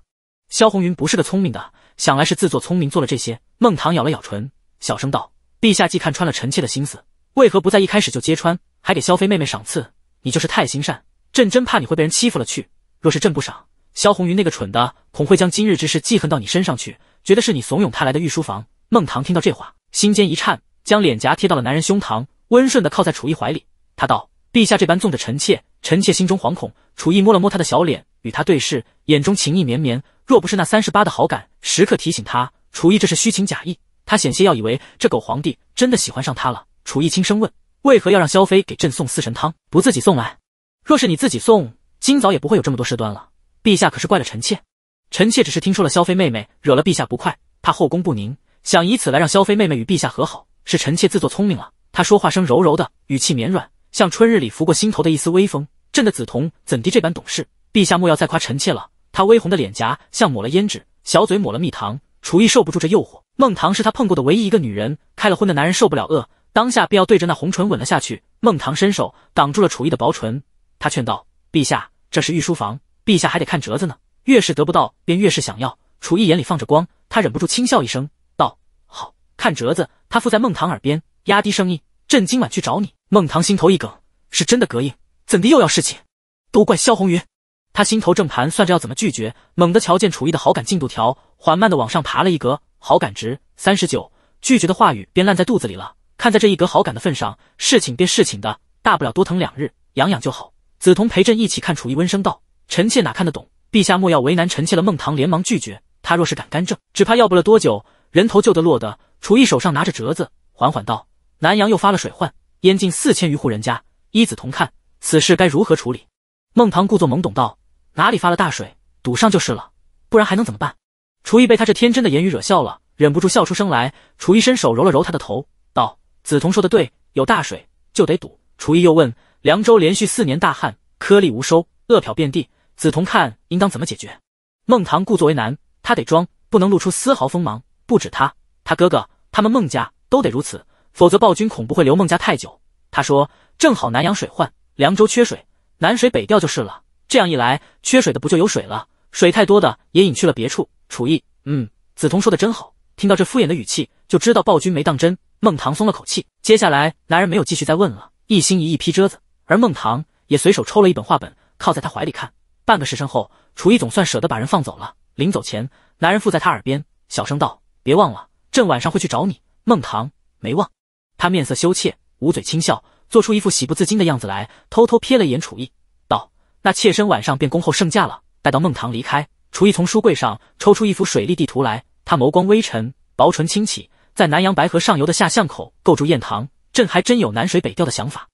萧红云不是个聪明的，想来是自作聪明做了这些。”孟唐咬了咬唇，小声道：“陛下既看穿了臣妾的心思，为何不在一开始就揭穿，还给萧妃妹妹赏赐？你就是太心善，朕真怕你会被人欺负了去。若是朕不赏，萧红云那个蠢的恐会将今日之事记恨到你身上去，觉得是你怂恿他来的御书房。”孟唐听到这话，心尖一颤，将脸颊贴到了男人胸膛，温顺的靠在楚逸怀里。他道：“陛下这般纵着臣妾，臣妾心中惶恐。”楚意摸了摸他的小脸，与他对视，眼中情意绵绵。若不是那三十八的好感时刻提醒他，楚意这是虚情假意，他险些要以为这狗皇帝真的喜欢上他了。楚意轻声问：“为何要让萧妃给朕送四神汤，不自己送来？若是你自己送，今早也不会有这么多事端了。”陛下可是怪了臣妾？臣妾只是听说了萧妃妹妹惹了陛下不快，怕后宫不宁，想以此来让萧妃妹妹与陛下和好，是臣妾自作聪明了。他说话声柔柔的，语气绵软。像春日里拂过心头的一丝微风，震得紫瞳怎敌这般懂事？陛下莫要再夸臣妾了。她微红的脸颊像抹了胭脂，小嘴抹了蜜糖。楚意受不住这诱惑，孟唐是他碰过的唯一一个女人。开了荤的男人受不了饿，当下便要对着那红唇吻了下去。孟唐伸手挡住了楚意的薄唇，他劝道：“陛下，这是御书房，陛下还得看折子呢。越是得不到，便越是想要。”楚意眼里放着光，他忍不住轻笑一声，道：“好看折子。”他附在孟唐耳边，压低声音。朕今晚去找你。孟棠心头一梗，是真的膈应，怎地又要侍寝？都怪萧红云。他心头正盘算着要怎么拒绝，猛地瞧见楚艺的好感进度条缓慢的往上爬了一格，好感值三十九，拒绝的话语便烂在肚子里了。看在这一格好感的份上，侍寝便侍寝的，大不了多疼两日，养养就好。梓潼陪朕一起看楚艺，温声道：“臣妾哪看得懂？陛下莫要为难臣妾了。”孟棠连忙拒绝，他若是敢干政，只怕要不了多久，人头就得落的。楚艺手上拿着折子，缓缓道。南阳又发了水患，淹尽四千余户人家。依子潼看，此事该如何处理？孟唐故作懵懂道：“哪里发了大水，堵上就是了，不然还能怎么办？”楚毅被他这天真的言语惹笑了，忍不住笑出声来。楚毅伸手揉了揉他的头，道：“子彤说的对，有大水就得堵。”楚毅又问：“凉州连续四年大旱，颗粒无收，饿殍遍地，子彤看应当怎么解决？”孟唐故作为难，他得装，不能露出丝毫锋芒。不止他，他哥哥，他们孟家都得如此。否则暴君恐不会留孟家太久。他说：“正好南阳水患，凉州缺水，南水北调就是了。这样一来，缺水的不就有水了？水太多的也引去了别处。”楚毅，嗯，梓潼说的真好。听到这敷衍的语气，就知道暴君没当真。孟唐松了口气。接下来，男人没有继续再问了，一心一意批折子。而孟唐也随手抽了一本画本，靠在他怀里看。半个时辰后，楚毅总算舍得把人放走了。临走前，男人附在他耳边小声道：“别忘了，朕晚上会去找你。”孟唐没忘。他面色羞怯，捂嘴轻笑，做出一副喜不自禁的样子来，偷偷瞥了一眼楚意，道：“那妾身晚上便恭候圣驾了。待到孟唐离开，楚意从书柜上抽出一幅水利地图来。他眸光微沉，薄唇轻启，在南阳白河上游的下巷口构筑堰塘。朕还真有南水北调的想法。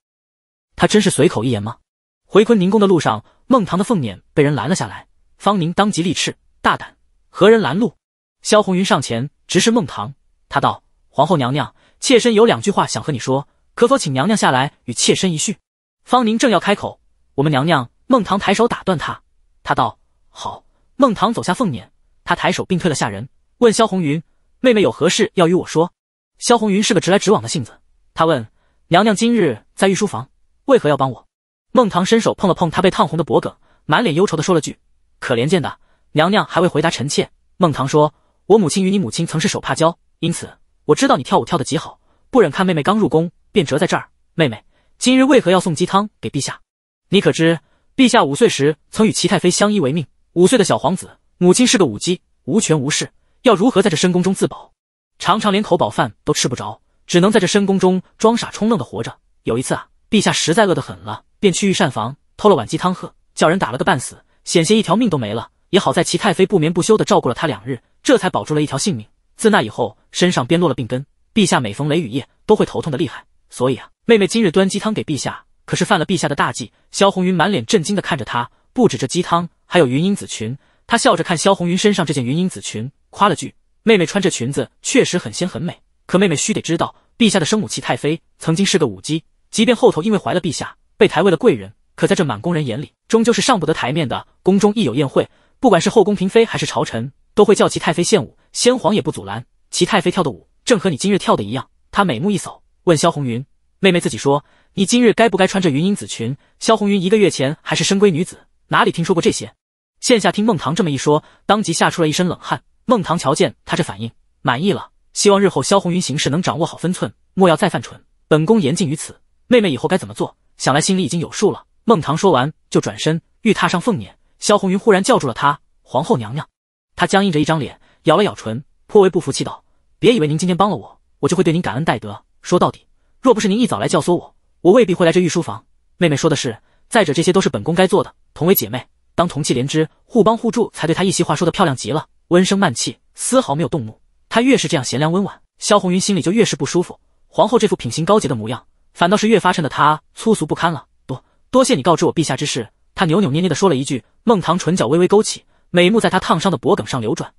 他真是随口一言吗？”回坤宁宫的路上，孟唐的凤辇被人拦了下来，方宁当即立斥：“大胆，何人拦路？”萧红云上前直视孟唐，他道：“皇后娘娘。”妾身有两句话想和你说，可否请娘娘下来与妾身一叙？方宁正要开口，我们娘娘孟唐抬手打断她。她道：“好。”孟唐走下凤辇，她抬手并退了下人，问萧红云：“妹妹有何事要与我说？”萧红云是个直来直往的性子，她问：“娘娘今日在御书房，为何要帮我？”孟唐伸手碰了碰她被烫红的脖颈，满脸忧愁的说了句：“可怜见的。”娘娘还未回答臣妾。孟唐说：“我母亲与你母亲曾是手帕交，因此。”我知道你跳舞跳得极好，不忍看妹妹刚入宫便折在这儿。妹妹今日为何要送鸡汤给陛下？你可知陛下五岁时曾与齐太妃相依为命，五岁的小皇子母亲是个舞姬，无权无势，要如何在这深宫中自保？常常连口饱饭都吃不着，只能在这深宫中装傻充愣的活着。有一次啊，陛下实在饿得很了，便去御膳房偷了碗鸡汤喝，叫人打了个半死，险些一条命都没了。也好在齐太妃不眠不休的照顾了他两日，这才保住了一条性命。自那以后，身上便落了病根。陛下每逢雷雨夜都会头痛的厉害，所以啊，妹妹今日端鸡汤给陛下，可是犯了陛下的大忌。萧红云满脸震惊的看着他，不止这鸡汤，还有云英子裙。他笑着看萧红云身上这件云英子裙，夸了句：“妹妹穿这裙子确实很仙很美。”可妹妹须得知道，陛下的生母齐太妃曾经是个舞姬，即便后头因为怀了陛下被抬为了贵人，可在这满宫人眼里，终究是上不得台面的。宫中一有宴会，不管是后宫嫔妃还是朝臣，都会叫齐太妃献舞。先皇也不阻拦，齐太妃跳的舞正和你今日跳的一样。他美目一扫，问萧红云：“妹妹自己说，你今日该不该穿这云英子裙？”萧红云一个月前还是深闺女子，哪里听说过这些？现下听孟棠这么一说，当即吓出了一身冷汗。孟棠瞧见她这反应，满意了，希望日后萧红云行事能掌握好分寸，莫要再犯蠢。本宫言尽于此，妹妹以后该怎么做，想来心里已经有数了。孟棠说完，就转身欲踏上凤辇，萧红云忽然叫住了他：“皇后娘娘！”她僵硬着一张脸。咬了咬唇，颇为不服气道：“别以为您今天帮了我，我就会对您感恩戴德。说到底，若不是您一早来教唆我，我未必会来这御书房。妹妹说的是，再者这些都是本宫该做的。同为姐妹，当同气连枝，互帮互助。”才对她一席话说的漂亮极了，温声慢气，丝毫没有动怒。她越是这样贤良温婉，萧红云心里就越是不舒服。皇后这副品行高洁的模样，反倒是越发衬得她粗俗不堪了。多多谢你告知我陛下之事，她扭扭捏捏地说了一句。孟棠唇角微微勾起，美目在她烫伤的脖颈上流转。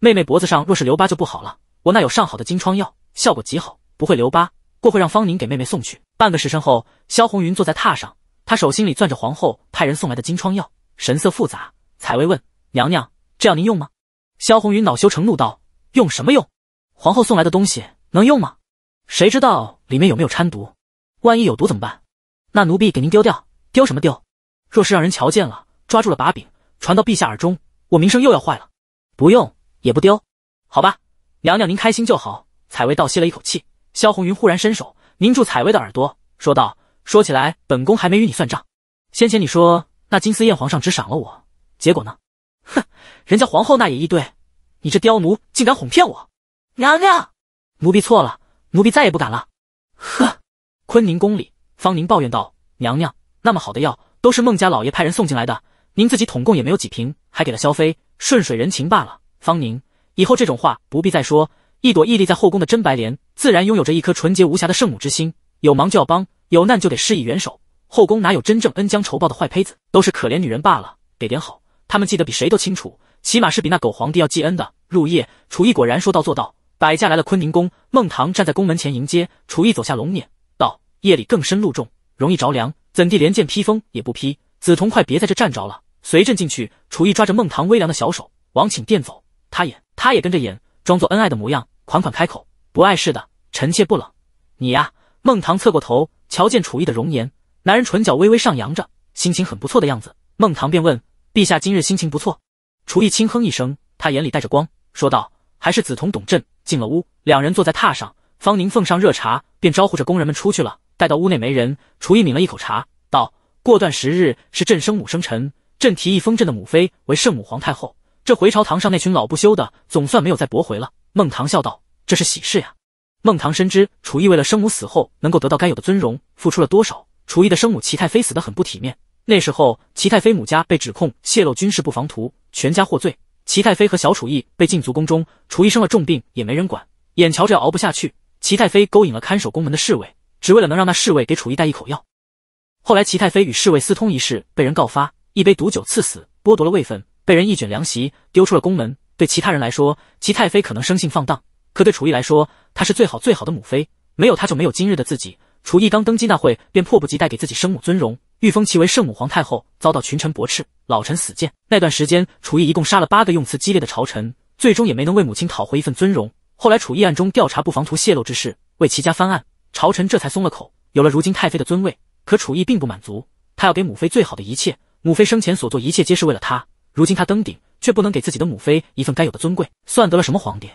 妹妹脖子上若是留疤就不好了，我那有上好的金疮药，效果极好，不会留疤。过会让方宁给妹妹送去。半个时辰后，萧红云坐在榻上，她手心里攥着皇后派人送来的金疮药，神色复杂。采薇问娘娘：“这药您用吗？”萧红云恼羞成怒道：“用什么用？皇后送来的东西能用吗？谁知道里面有没有掺毒？万一有毒怎么办？那奴婢给您丢掉，丢什么丢？若是让人瞧见了，抓住了把柄，传到陛下耳中，我名声又要坏了。不用。”也不丢，好吧，娘娘您开心就好。采薇倒吸了一口气，萧红云忽然伸手拧住采薇的耳朵，说道：“说起来，本宫还没与你算账。先前你说那金丝燕皇上只赏了我，结果呢？哼，人家皇后那也一堆，你这刁奴竟敢哄骗我！娘娘，奴婢错了，奴婢再也不敢了。”呵，坤宁宫里，方宁抱怨道：“娘娘那么好的药，都是孟家老爷派人送进来的，您自己统共也没有几瓶，还给了萧妃，顺水人情罢了。”方宁，以后这种话不必再说。一朵屹立在后宫的真白莲，自然拥有着一颗纯洁无瑕的圣母之心。有忙就要帮，有难就得施以援手。后宫哪有真正恩将仇报的坏胚子？都是可怜女人罢了。给点好，他们记得比谁都清楚，起码是比那狗皇帝要记恩的。入夜，楚艺果然说到做到，摆驾来了坤宁宫。孟唐站在宫门前迎接楚艺，走下龙辇，道：“夜里更深露重，容易着凉，怎地连件披风也不披？”紫瞳，快别在这站着了，随朕进去。楚艺抓着孟唐微凉的小手，往寝殿走。他演，他也跟着眼，装作恩爱的模样，款款开口：“不碍事的，臣妾不冷。”你呀，孟棠侧过头，瞧见楚艺的容颜，男人唇角微微上扬着，心情很不错的样子。孟棠便问：“陛下今日心情不错？”楚艺轻哼一声，他眼里带着光，说道：“还是子彤懂朕。”进了屋，两人坐在榻上，方宁奉上热茶，便招呼着工人们出去了。待到屋内没人，楚艺抿了一口茶，道：“过段时日是朕生母生辰，朕提议封朕的母妃为圣母皇太后。”这回朝堂上那群老不休的总算没有再驳回了。孟唐笑道：“这是喜事呀。”孟唐深知楚意为了生母死后能够得到该有的尊荣，付出了多少。楚意的生母齐太妃死得很不体面，那时候齐太妃母家被指控泄露军事布防图，全家获罪，齐太妃和小楚意被禁足宫中。楚意生了重病也没人管，眼瞧着要熬不下去，齐太妃勾引了看守宫门的侍卫，只为了能让那侍卫给楚意带一口药。后来齐太妃与侍卫私通一事被人告发，一杯毒酒赐死，剥夺了位分。被人一卷凉席丢出了宫门。对其他人来说，齐太妃可能生性放荡，可对楚意来说，她是最好最好的母妃。没有她，就没有今日的自己。楚意刚登基那会，便迫不及待给自己生母尊荣，欲封其为圣母皇太后，遭到群臣驳斥，老臣死谏。那段时间，楚意一共杀了八个用词激烈的朝臣，最终也没能为母亲讨回一份尊荣。后来，楚意暗中调查布防图泄露之事，为齐家翻案，朝臣这才松了口，有了如今太妃的尊位。可楚意并不满足，他要给母妃最好的一切。母妃生前所做一切，皆是为了他。如今他登顶，却不能给自己的母妃一份该有的尊贵，算得了什么皇帝？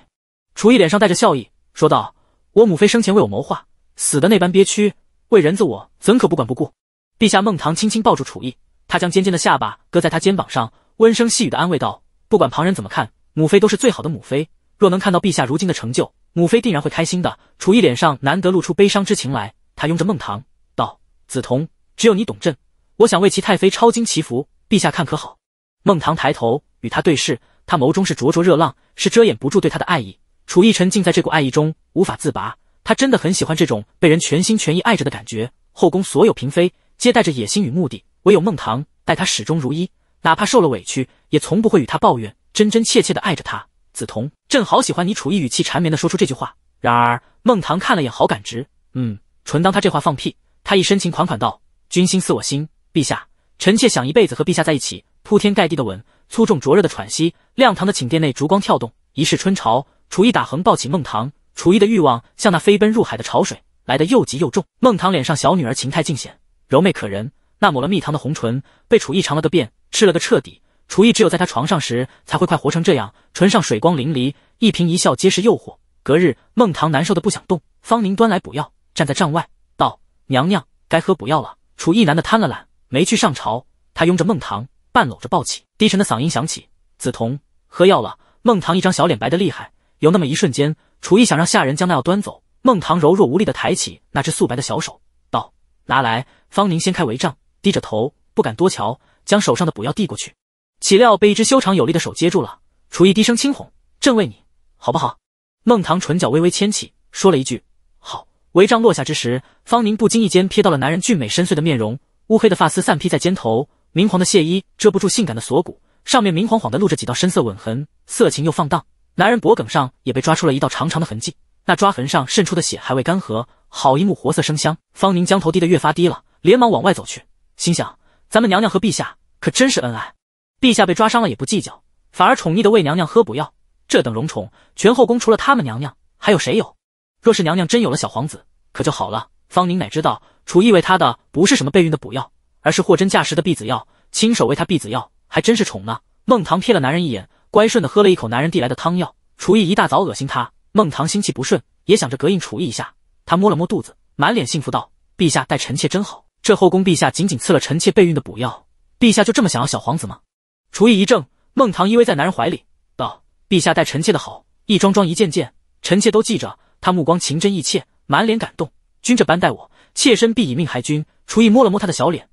楚意脸上带着笑意说道：“我母妃生前为我谋划，死的那般憋屈，为人子我怎可不管不顾？”陛下，孟唐轻轻抱住楚意，他将尖尖的下巴搁在他肩膀上，温声细语的安慰道：“不管旁人怎么看，母妃都是最好的母妃。若能看到陛下如今的成就，母妃定然会开心的。”楚意脸上难得露出悲伤之情来，他拥着孟唐道：“梓潼，只有你懂朕。我想为其太妃抄经祈福，陛下看可好？”孟唐抬头与他对视，他眸中是灼灼热浪，是遮掩不住对他的爱意。楚逸尘竟在这股爱意中无法自拔，他真的很喜欢这种被人全心全意爱着的感觉。后宫所有嫔妃皆带着野心与目的，唯有孟唐待他始终如一，哪怕受了委屈，也从不会与他抱怨，真真切切的爱着他。梓潼，朕好喜欢你。楚逸语气缠绵的说出这句话，然而孟唐看了眼好感值，嗯，纯当他这话放屁。他一深情款款道：“君心似我心，陛下，臣妾想一辈子和陛下在一起。”铺天盖地的吻，粗重灼热的喘息，亮堂的寝殿内烛光跳动，一世春潮。楚意打横抱起孟唐，楚意的欲望像那飞奔入海的潮水，来得又急又重。孟唐脸上小女儿情态尽显，柔媚可人。那抹了蜜糖的红唇被楚意尝了个遍，吃了个彻底。楚意只有在她床上时才会快活成这样，唇上水光淋漓，一颦一笑皆是诱惑。隔日，孟唐难受的不想动，方宁端来补药，站在帐外道：“娘娘该喝补药了。”楚意难得贪了懒，没去上朝，他拥着孟唐。半搂着抱起，低沉的嗓音响起：“梓潼，喝药了。”孟唐一张小脸白的厉害，有那么一瞬间，楚艺想让下人将那药端走。孟唐柔弱无力的抬起那只素白的小手，道：“拿来。”方宁掀开帷帐，低着头不敢多瞧，将手上的补药递过去，岂料被一只修长有力的手接住了。楚艺低声轻哄：“朕为你，好不好？”孟唐唇角微微牵起，说了一句：“好。”帷帐落下之时，方宁不经意间瞥到了男人俊美深邃的面容，乌黑的发丝散披在肩头。明黄的亵衣遮不住性感的锁骨，上面明晃晃的露着几道深色吻痕，色情又放荡。男人脖梗上也被抓出了一道长长的痕迹，那抓痕上渗出的血还未干涸，好一幕活色生香。方宁将头低得越发低了，连忙往外走去，心想：咱们娘娘和陛下可真是恩爱。陛下被抓伤了也不计较，反而宠溺的喂娘娘喝补药。这等荣宠，全后宫除了他们娘娘还有谁有？若是娘娘真有了小皇子，可就好了。方宁乃知道，楚意为她的不是什么备孕的补药。而是货真价实的避子药，亲手喂他避子药，还真是宠呢。孟唐瞥了男人一眼，乖顺的喝了一口男人递来的汤药。厨艺一大早恶心他，孟唐心气不顺，也想着膈应厨艺一下。他摸了摸肚子，满脸幸福道：“陛下待臣妾真好，这后宫陛下仅仅赐了臣妾备孕的补药，陛下就这么想要小皇子吗？”厨艺一怔，孟唐依偎在男人怀里道：“陛下待臣妾的好，一桩桩一件件，臣妾都记着。”他目光情真意切，满脸感动。君这般待我，妾身必以命还君。厨艺摸了摸他的小脸。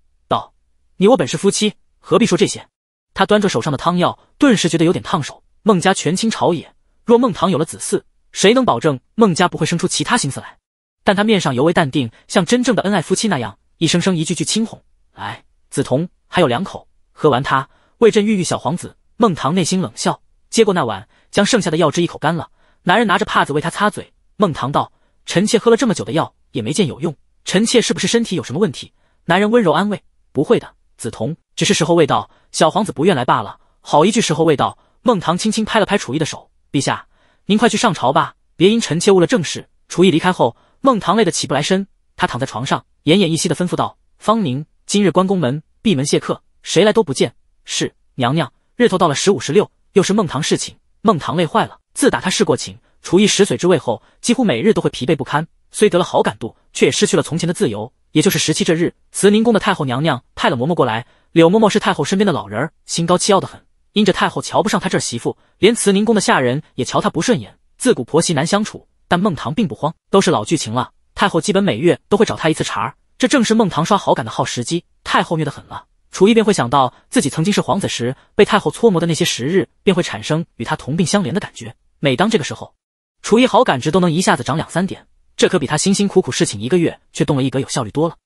你我本是夫妻，何必说这些？他端着手上的汤药，顿时觉得有点烫手。孟家权倾朝野，若孟唐有了子嗣，谁能保证孟家不会生出其他心思来？但他面上尤为淡定，像真正的恩爱夫妻那样，一声声一句句轻哄。来，梓潼，还有两口，喝完它，为朕孕育小皇子。孟唐内心冷笑，接过那碗，将剩下的药汁一口干了。男人拿着帕子为他擦嘴。孟唐道：“臣妾喝了这么久的药，也没见有用，臣妾是不是身体有什么问题？”男人温柔安慰：“不会的。”梓潼，只是时候未到，小皇子不愿来罢了。好一句时候未到，孟唐轻轻拍了拍楚艺的手。陛下，您快去上朝吧，别因臣妾误了正事。楚艺离开后，孟唐累得起不来身，他躺在床上奄奄一息的吩咐道：“方宁，今日关宫门，闭门谢客，谁来都不见。”是娘娘。日头到了十五十六，又是孟堂侍寝。孟唐累坏了，自打他侍过寝，楚艺十岁之位后，几乎每日都会疲惫不堪。虽得了好感度，却也失去了从前的自由。也就是十七这日，慈宁宫的太后娘娘派了嬷嬷过来。柳嬷嬷是太后身边的老人，心高气傲的很。因着太后瞧不上她这媳妇，连慈宁宫的下人也瞧她不顺眼。自古婆媳难相处，但孟棠并不慌，都是老剧情了。太后基本每月都会找她一次茬儿，这正是孟堂刷好感的好时机。太后虐的很了，楚艺便会想到自己曾经是皇子时被太后搓磨的那些时日，便会产生与她同病相怜的感觉。每当这个时候，楚艺好感值都能一下子涨两三点。这可比她辛辛苦苦侍寝一个月却动了一格有效率多了。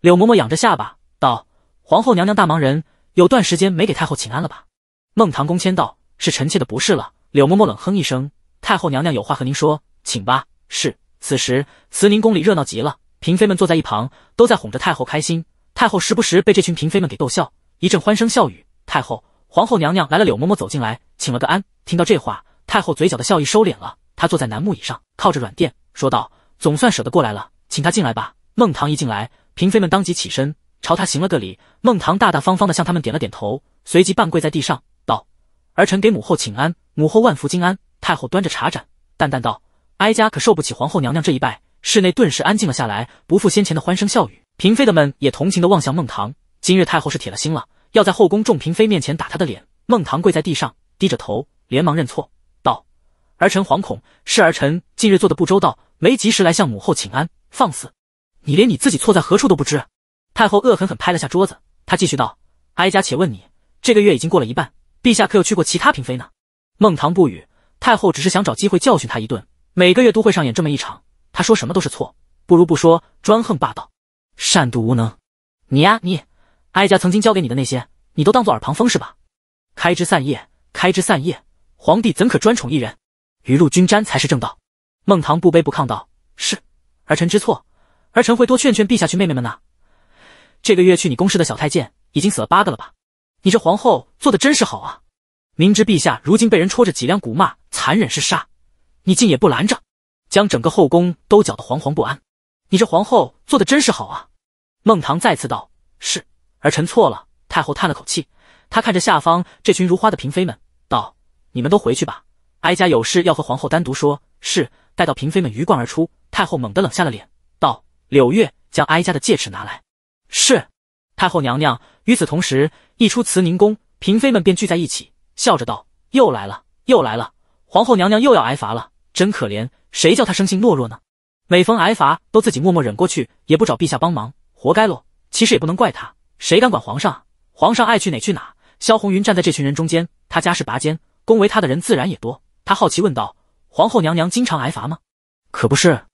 柳嬷嬷仰着下巴道：“皇后娘娘大忙人，有段时间没给太后请安了吧？”孟堂宫谦道：“是臣妾的不是了。”柳嬷嬷冷哼一声：“太后娘娘有话和您说，请吧。”是。此时慈宁宫里热闹极了，嫔妃们坐在一旁，都在哄着太后开心。太后时不时被这群嫔妃们给逗笑，一阵欢声笑语。太后、皇后娘娘来了，柳嬷嬷走进来，请了个安。听到这话，太后嘴角的笑意收敛了。她坐在楠木椅上，靠着软垫。说道：“总算舍得过来了，请他进来吧。”孟唐一进来，嫔妃们当即起身，朝他行了个礼。孟唐大大方方的向他们点了点头，随即半跪在地上，道：“儿臣给母后请安，母后万福金安。”太后端着茶盏，淡淡道：“哀家可受不起皇后娘娘这一拜。”室内顿时安静了下来，不复先前的欢声笑语。嫔妃的们也同情的望向孟唐，今日太后是铁了心了，要在后宫众嫔妃面前打她的脸。孟唐跪在地上，低着头，连忙认错。儿臣惶恐，是儿臣近日做的不周到，没及时来向母后请安。放肆！你连你自己错在何处都不知。太后恶狠狠拍了下桌子，她继续道：“哀家且问你，这个月已经过了一半，陛下可有去过其他嫔妃呢？”孟堂不语。太后只是想找机会教训他一顿。每个月都会上演这么一场，他说什么都是错，不如不说，专横霸道，善妒无能。你呀你，哀家曾经教给你的那些，你都当做耳旁风是吧？开枝散叶，开枝散叶，皇帝怎可专宠一人？雨露均沾才是正道。孟棠不卑不亢道：“是，儿臣知错，儿臣会多劝劝陛下去妹妹们呢。”这个月去你宫室的小太监已经死了八个了吧？你这皇后做的真是好啊！明知陛下如今被人戳着脊梁骨骂残忍是杀，你竟也不拦着，将整个后宫都搅得惶惶不安。你这皇后做的真是好啊！孟棠再次道：“是，儿臣错了。”太后叹了口气，她看着下方这群如花的嫔妃们，道：“你们都回去吧。”哀家有事要和皇后单独说。是。待到嫔妃们鱼贯而出，太后猛地冷下了脸，道：“柳月，将哀家的戒尺拿来。”是。太后娘娘。与此同时，一出慈宁宫，嫔妃们便聚在一起，笑着道：“又来了，又来了，皇后娘娘又要挨罚了，真可怜，谁叫她生性懦弱呢？每逢挨罚都自己默默忍过去，也不找陛下帮忙，活该喽。其实也不能怪她，谁敢管皇上？皇上爱去哪去哪。萧红云站在这群人中间，她家世拔尖，恭维她的人自然也多。”他好奇问道：“皇后娘娘经常挨罚吗？”“可不是，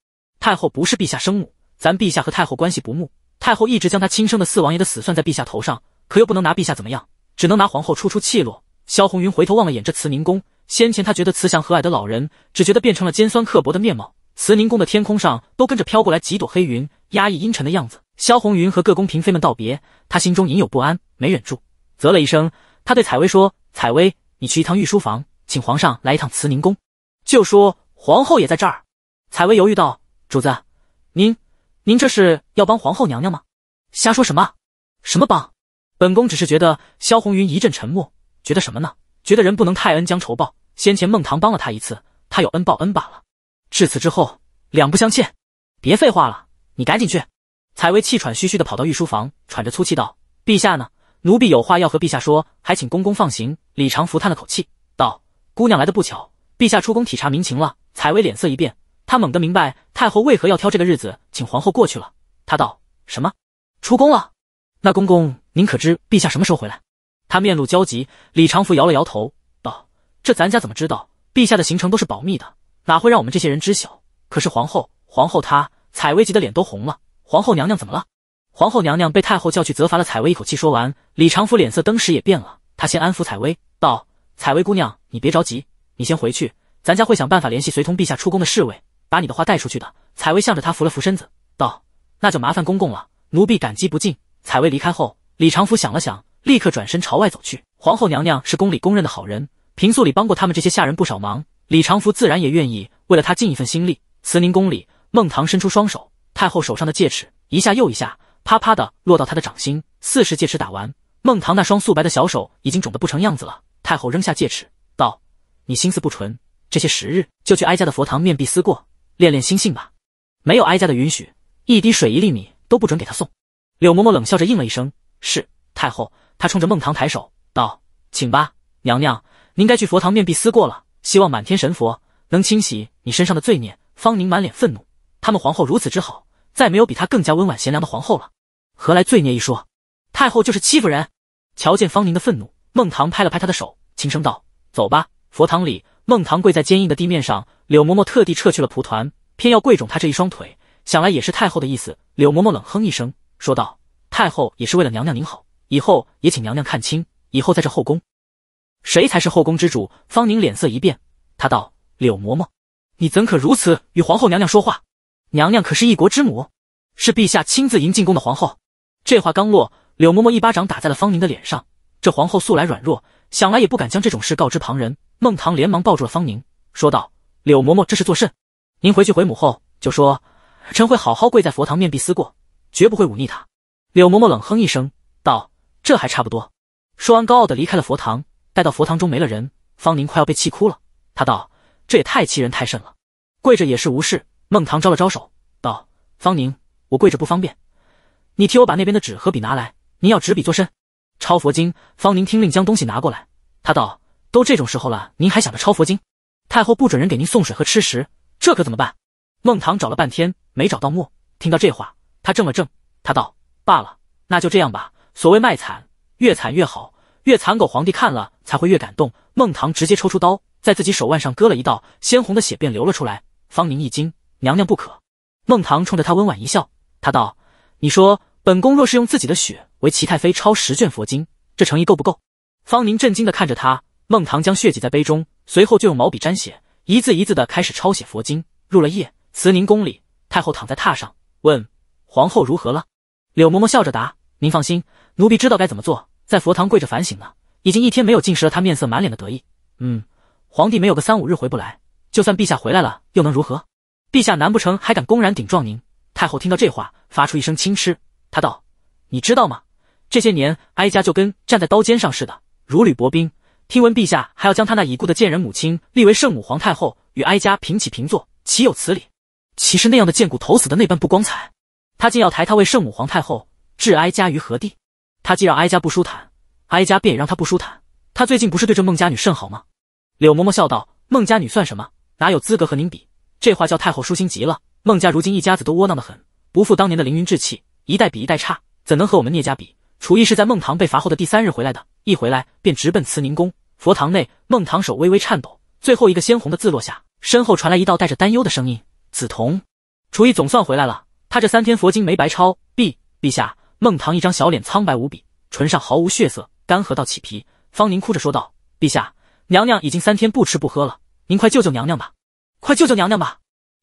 太后不是陛下生母，咱陛下和太后关系不睦，太后一直将她亲生的四王爷的死算在陛下头上，可又不能拿陛下怎么样，只能拿皇后出出气落。”萧红云回头望了眼这慈宁宫，先前他觉得慈祥和蔼的老人，只觉得变成了尖酸刻薄的面貌。慈宁宫的天空上都跟着飘过来几朵黑云，压抑阴沉的样子。萧红云和各宫嫔妃们道别，他心中隐有不安，没忍住，啧了一声，他对采薇说：“采薇，你去一趟御书房。”请皇上来一趟慈宁宫，就说皇后也在这儿。采薇犹豫道：“主子，您您这是要帮皇后娘娘吗？”“瞎说什么？什么帮？本宫只是觉得……”萧红云一阵沉默，觉得什么呢？觉得人不能太恩将仇报。先前孟棠帮了他一次，他有恩报恩罢了。至此之后，两不相欠。别废话了，你赶紧去。采薇气喘吁吁的跑到御书房，喘着粗气道：“陛下呢？奴婢有话要和陛下说，还请公公放行。”李长福叹了口气。姑娘来的不巧，陛下出宫体察民情了。采薇脸色一变，她猛地明白太后为何要挑这个日子请皇后过去了。她道：“什么？出宫了？那公公，您可知陛下什么时候回来？”她面露焦急。李长福摇了摇头，道：“这咱家怎么知道？陛下的行程都是保密的，哪会让我们这些人知晓？可是皇后，皇后她……”采薇急得脸都红了。皇后娘娘怎么了？皇后娘娘被太后叫去责罚了。采薇一口气说完，李长福脸色登时也变了。他先安抚采薇，道。采薇姑娘，你别着急，你先回去，咱家会想办法联系随同陛下出宫的侍卫，把你的话带出去的。采薇向着他扶了扶身子，道：“那就麻烦公公了，奴婢感激不尽。”采薇离开后，李长福想了想，立刻转身朝外走去。皇后娘娘是宫里公认的好人，平素里帮过他们这些下人不少忙，李长福自然也愿意为了她尽一份心力。慈宁宫里，孟棠伸出双手，太后手上的戒尺一下又一下，啪啪的落到他的掌心。四十戒尺打完，孟棠那双素白的小手已经肿得不成样子了。太后扔下戒尺，道：“你心思不纯，这些时日就去哀家的佛堂面壁思过，练练心性吧。没有哀家的允许，一滴水一粒米都不准给他送。”柳嬷嬷冷笑着应了一声：“是。”太后，她冲着孟堂抬手，道：“请吧，娘娘，您该去佛堂面壁思过了。希望满天神佛能清洗你身上的罪孽。”方宁满脸愤怒：“他们皇后如此之好，再没有比她更加温婉贤良的皇后了，何来罪孽一说？太后就是欺负人！”瞧见方宁的愤怒。孟棠拍了拍他的手，轻声道：“走吧。”佛堂里，孟棠跪在坚硬的地面上，柳嬷嬷特地撤去了蒲团，偏要跪肿他这一双腿，想来也是太后的意思。柳嬷嬷冷哼一声，说道：“太后也是为了娘娘您好，以后也请娘娘看清，以后在这后宫，谁才是后宫之主？”方宁脸色一变，他道：“柳嬷嬷，你怎可如此与皇后娘娘说话？娘娘可是一国之母，是陛下亲自迎进宫的皇后。”这话刚落，柳嬷嬷一巴掌打在了方宁的脸上。这皇后素来软弱，想来也不敢将这种事告知旁人。孟唐连忙抱住了方宁，说道：“柳嬷嬷，这是作甚？您回去回母后，就说臣会好好跪在佛堂面壁思过，绝不会忤逆她。”柳嬷嬷冷哼一声，道：“这还差不多。”说完，高傲的离开了佛堂。待到佛堂中没了人，方宁快要被气哭了。他道：“这也太欺人太甚了！”跪着也是无事。孟唐招了招手，道：“方宁，我跪着不方便，你替我把那边的纸和笔拿来。您要纸笔作甚？”抄佛经，方宁听令将东西拿过来。他道：“都这种时候了，您还想着抄佛经？太后不准人给您送水和吃食，这可怎么办？”孟唐找了半天没找到墨，听到这话，他怔了怔。他道：“罢了，那就这样吧。所谓卖惨，越惨越好，越惨狗皇帝看了才会越感动。”孟唐直接抽出刀，在自己手腕上割了一道，鲜红的血便流了出来。方宁一惊：“娘娘不可！”孟唐冲着他温婉一笑，他道：“你说，本宫若是用自己的血……”为齐太妃抄十卷佛经，这诚意够不够？方宁震惊地看着他。孟棠将血挤在杯中，随后就用毛笔沾血，一字一字地开始抄写佛经。入了夜，慈宁宫里，太后躺在榻上，问皇后如何了。柳嬷嬷笑着答：“您放心，奴婢知道该怎么做，在佛堂跪着反省呢，已经一天没有进食了。”她面色满脸的得意。嗯，皇帝没有个三五日回不来，就算陛下回来了又能如何？陛下难不成还敢公然顶撞您？太后听到这话，发出一声轻嗤。她道：“你知道吗？”这些年，哀家就跟站在刀尖上似的，如履薄冰。听闻陛下还要将他那已故的贱人母亲立为圣母皇太后，与哀家平起平坐，岂有此理？岂是那样的贱骨头死的那般不光彩？他竟要抬他为圣母皇太后，置哀家于何地？他既让哀家不舒坦，哀家便也让他不舒坦。他最近不是对这孟家女甚好吗？柳嬷嬷笑道：“孟家女算什么？哪有资格和您比？”这话叫太后舒心极了。孟家如今一家子都窝囊得很，不复当年的凌云志气，一代比一代差，怎能和我们聂家比？楚艺是在孟堂被罚后的第三日回来的，一回来便直奔慈宁宫佛堂内。孟堂手微微颤抖，最后一个鲜红的字落下，身后传来一道带着担忧的声音：“梓潼，楚艺总算回来了，他这三天佛经没白抄。”“陛陛下！”孟堂一张小脸苍白无比，唇上毫无血色，干涸到起皮。方宁哭着说道：“陛下，娘娘已经三天不吃不喝了，您快救救娘娘吧！快救救娘娘吧！”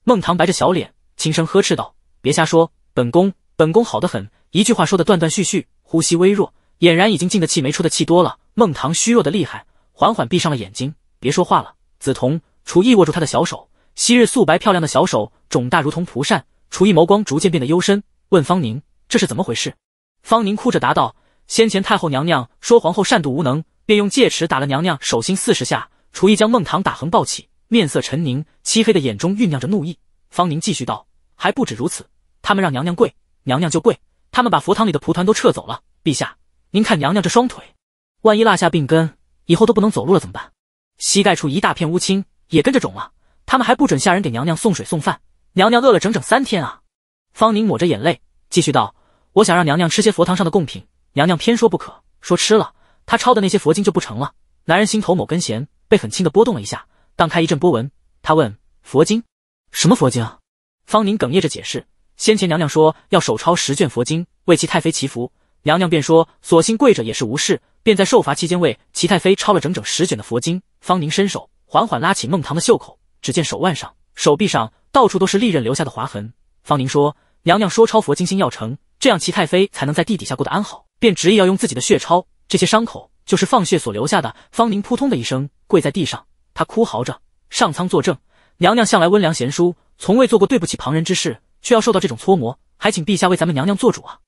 孟堂白着小脸，轻声呵斥道：“别瞎说，本宫本宫好得很。”一句话说的断断续续。呼吸微弱，俨然已经进的气没出的气多了。孟唐虚弱的厉害，缓缓闭上了眼睛。别说话了，梓潼。楚艺握住他的小手，昔日素白漂亮的小手肿大如同蒲扇。楚艺眸光逐渐变得幽深，问方宁：“这是怎么回事？”方宁哭着答道：“先前太后娘娘说皇后善妒无能，便用戒尺打了娘娘手心四十下。”楚艺将孟唐打横抱起，面色沉凝，漆黑的眼中酝酿着怒意。方宁继续道：“还不止如此，他们让娘娘跪，娘娘就跪。”他们把佛堂里的蒲团都撤走了。陛下，您看娘娘这双腿，万一落下病根，以后都不能走路了怎么办？膝盖处一大片乌青，也跟着肿了。他们还不准下人给娘娘送水送饭，娘娘饿了整整三天啊！方宁抹着眼泪，继续道：“我想让娘娘吃些佛堂上的贡品，娘娘偏说不可，说吃了她抄的那些佛经就不成了。”男人心头某根弦被很轻的拨动了一下，荡开一阵波纹。他问：“佛经？什么佛经？”方宁哽咽着解释。先前娘娘说要手抄十卷佛经为齐太妃祈福，娘娘便说，索性跪着也是无事，便在受罚期间为齐太妃抄了整整十卷的佛经。方宁伸手缓缓拉起孟棠的袖口，只见手腕上、手臂上到处都是利刃留下的划痕。方宁说：“娘娘说抄佛经心要诚，这样齐太妃才能在地底下过得安好，便执意要用自己的血抄。这些伤口就是放血所留下的。”方宁扑通的一声跪在地上，她哭嚎着：“上苍作证，娘娘向来温良贤淑，从未做过对不起旁人之事。”却要受到这种搓磨，还请陛下为咱们娘娘做主啊！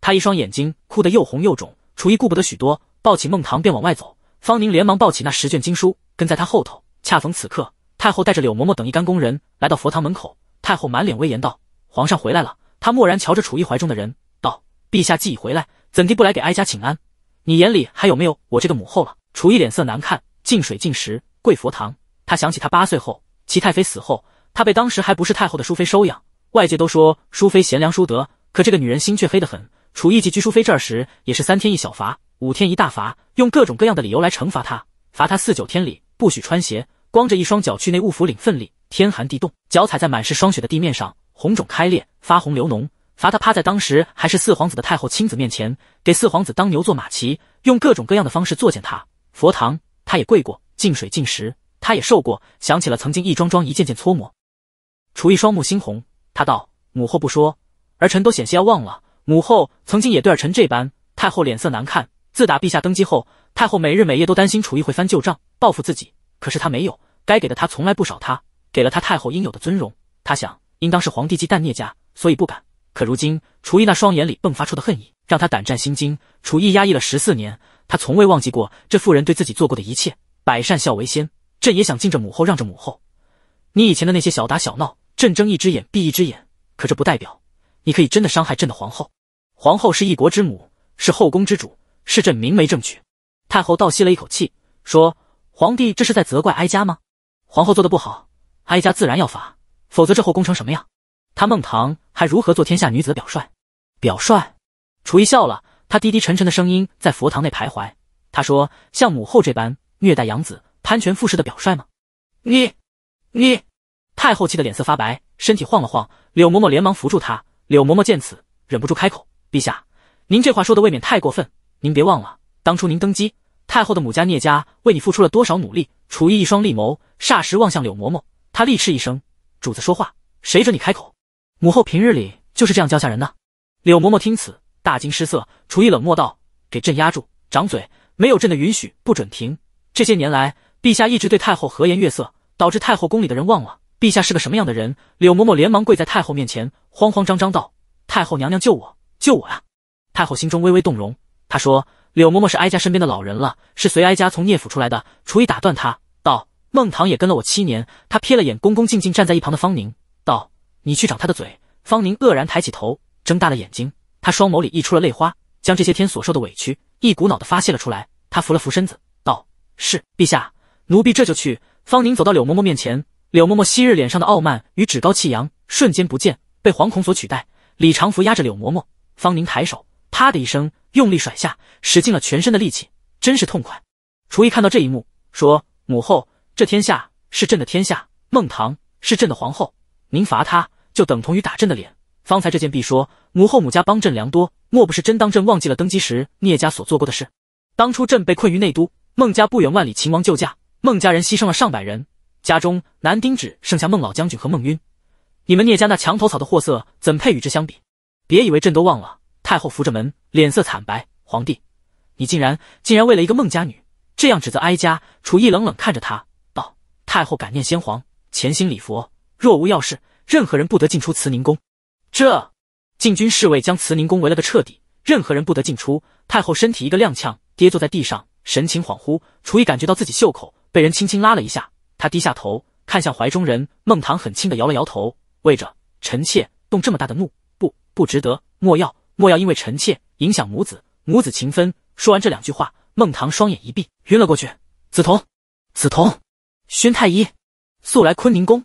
她一双眼睛哭得又红又肿，楚仪顾不得许多，抱起孟棠便往外走。方宁连忙抱起那十卷经书，跟在他后头。恰逢此刻，太后带着柳嬷嬷等一干宫人来到佛堂门口。太后满脸威严道：“皇上回来了。”她蓦然瞧着楚仪怀中的人，道：“陛下既已回来，怎地不来给哀家请安？你眼里还有没有我这个母后了？”楚仪脸色难看，进水进石，跪佛堂。他想起他八岁后，齐太妃死后，他被当时还不是太后的淑妃收养。外界都说淑妃贤良淑德，可这个女人心却黑得很。楚艺寄居淑妃这时也是三天一小罚，五天一大罚，用各种各样的理由来惩罚她，罚她四九天里不许穿鞋，光着一双脚去内务府领份力，天寒地冻，脚踩在满是霜雪的地面上，红肿开裂，发红流脓。罚她趴在当时还是四皇子的太后亲子面前，给四皇子当牛做马骑，用各种各样的方式作践她。佛堂她也跪过，进水进食她也受过。想起了曾经一桩桩一件件搓磨，楚艺双目猩红。他道：“母后不说，儿臣都险些要忘了。母后曾经也对儿臣这般。”太后脸色难看。自打陛下登基后，太后每日每夜都担心楚意会翻旧账报复自己。可是他没有，该给的他从来不少。他给了他太后应有的尊荣。他想，应当是皇帝忌惮聂家，所以不敢。可如今，楚意那双眼里迸发出的恨意，让他胆战心惊。楚意压抑了十四年，他从未忘记过这妇人对自己做过的一切。百善孝为先，朕也想敬着母后，让着母后。你以前的那些小打小闹。朕睁一只眼闭一只眼，可这不代表你可以真的伤害朕的皇后。皇后是一国之母，是后宫之主，是朕明媒正娶。太后倒吸了一口气，说：“皇帝这是在责怪哀家吗？皇后做的不好，哀家自然要罚，否则这后宫成什么样？他孟堂还如何做天下女子的表率？表率？”楚仪笑了，他低低沉沉的声音在佛堂内徘徊。他说：“像母后这般虐待养子、攀权附势的表率吗？”你，你。太后气得脸色发白，身体晃了晃，柳嬷嬷连忙扶住她。柳嬷嬷见此，忍不住开口：“陛下，您这话说的未免太过分。您别忘了，当初您登基，太后的母家聂家为你付出了多少努力。”楚意一双利眸霎时望向柳嬷嬷，她厉斥一声：“主子说话，谁准你开口？母后平日里就是这样教下人的。”柳嬷嬷听此，大惊失色。楚意冷漠道：“给朕压住，掌嘴，没有朕的允许，不准停。这些年来，陛下一直对太后和颜悦色，导致太后宫里的人忘了。”陛下是个什么样的人？柳嬷嬷连忙跪在太后面前，慌慌张张道：“太后娘娘，救我，救我呀！”太后心中微微动容，她说：“柳嬷嬷是哀家身边的老人了，是随哀家从聂府出来的。”楚仪打断她道：“孟唐也跟了我七年。”他瞥了眼恭恭敬敬站在一旁的方宁，道：“你去找他的嘴。”方宁愕然抬起头，睁大了眼睛，他双眸里溢出了泪花，将这些天所受的委屈一股脑的发泄了出来。他扶了扶身子，道：“是陛下，奴婢这就去。”方宁走到柳嬷嬷面前。柳嬷嬷昔日脸上的傲慢与趾高气扬瞬间不见，被惶恐所取代。李长福压着柳嬷嬷，方宁抬手，啪的一声，用力甩下，使尽了全身的力气，真是痛快。厨艺看到这一幕，说：“母后，这天下是朕的天下，孟唐是朕的皇后，您罚她就等同于打朕的脸。方才这件必说，母后母家帮朕良多，莫不是真当朕忘记了登基时聂家所做过的事？当初朕被困于内都，孟家不远万里，秦王救驾，孟家人牺牲了上百人。”家中男丁只剩下孟老将军和孟晕，你们聂家那墙头草的货色怎配与之相比？别以为朕都忘了。太后扶着门，脸色惨白。皇帝，你竟然竟然为了一个孟家女这样指责哀家？楚意冷冷看着他道：“太后感念先皇，潜心礼佛，若无要事，任何人不得进出慈宁宫。”这禁军侍卫将慈宁宫围了个彻底，任何人不得进出。太后身体一个踉跄，跌坐在地上，神情恍惚。楚意感觉到自己袖口被人轻轻拉了一下。他低下头，看向怀中人，孟棠很轻的摇了摇头，为着臣妾动这么大的怒，不不值得。莫要莫要因为臣妾影响母子，母子情分。说完这两句话，孟棠双眼一闭，晕了过去。紫彤，紫彤，宣太医，速来坤宁宫。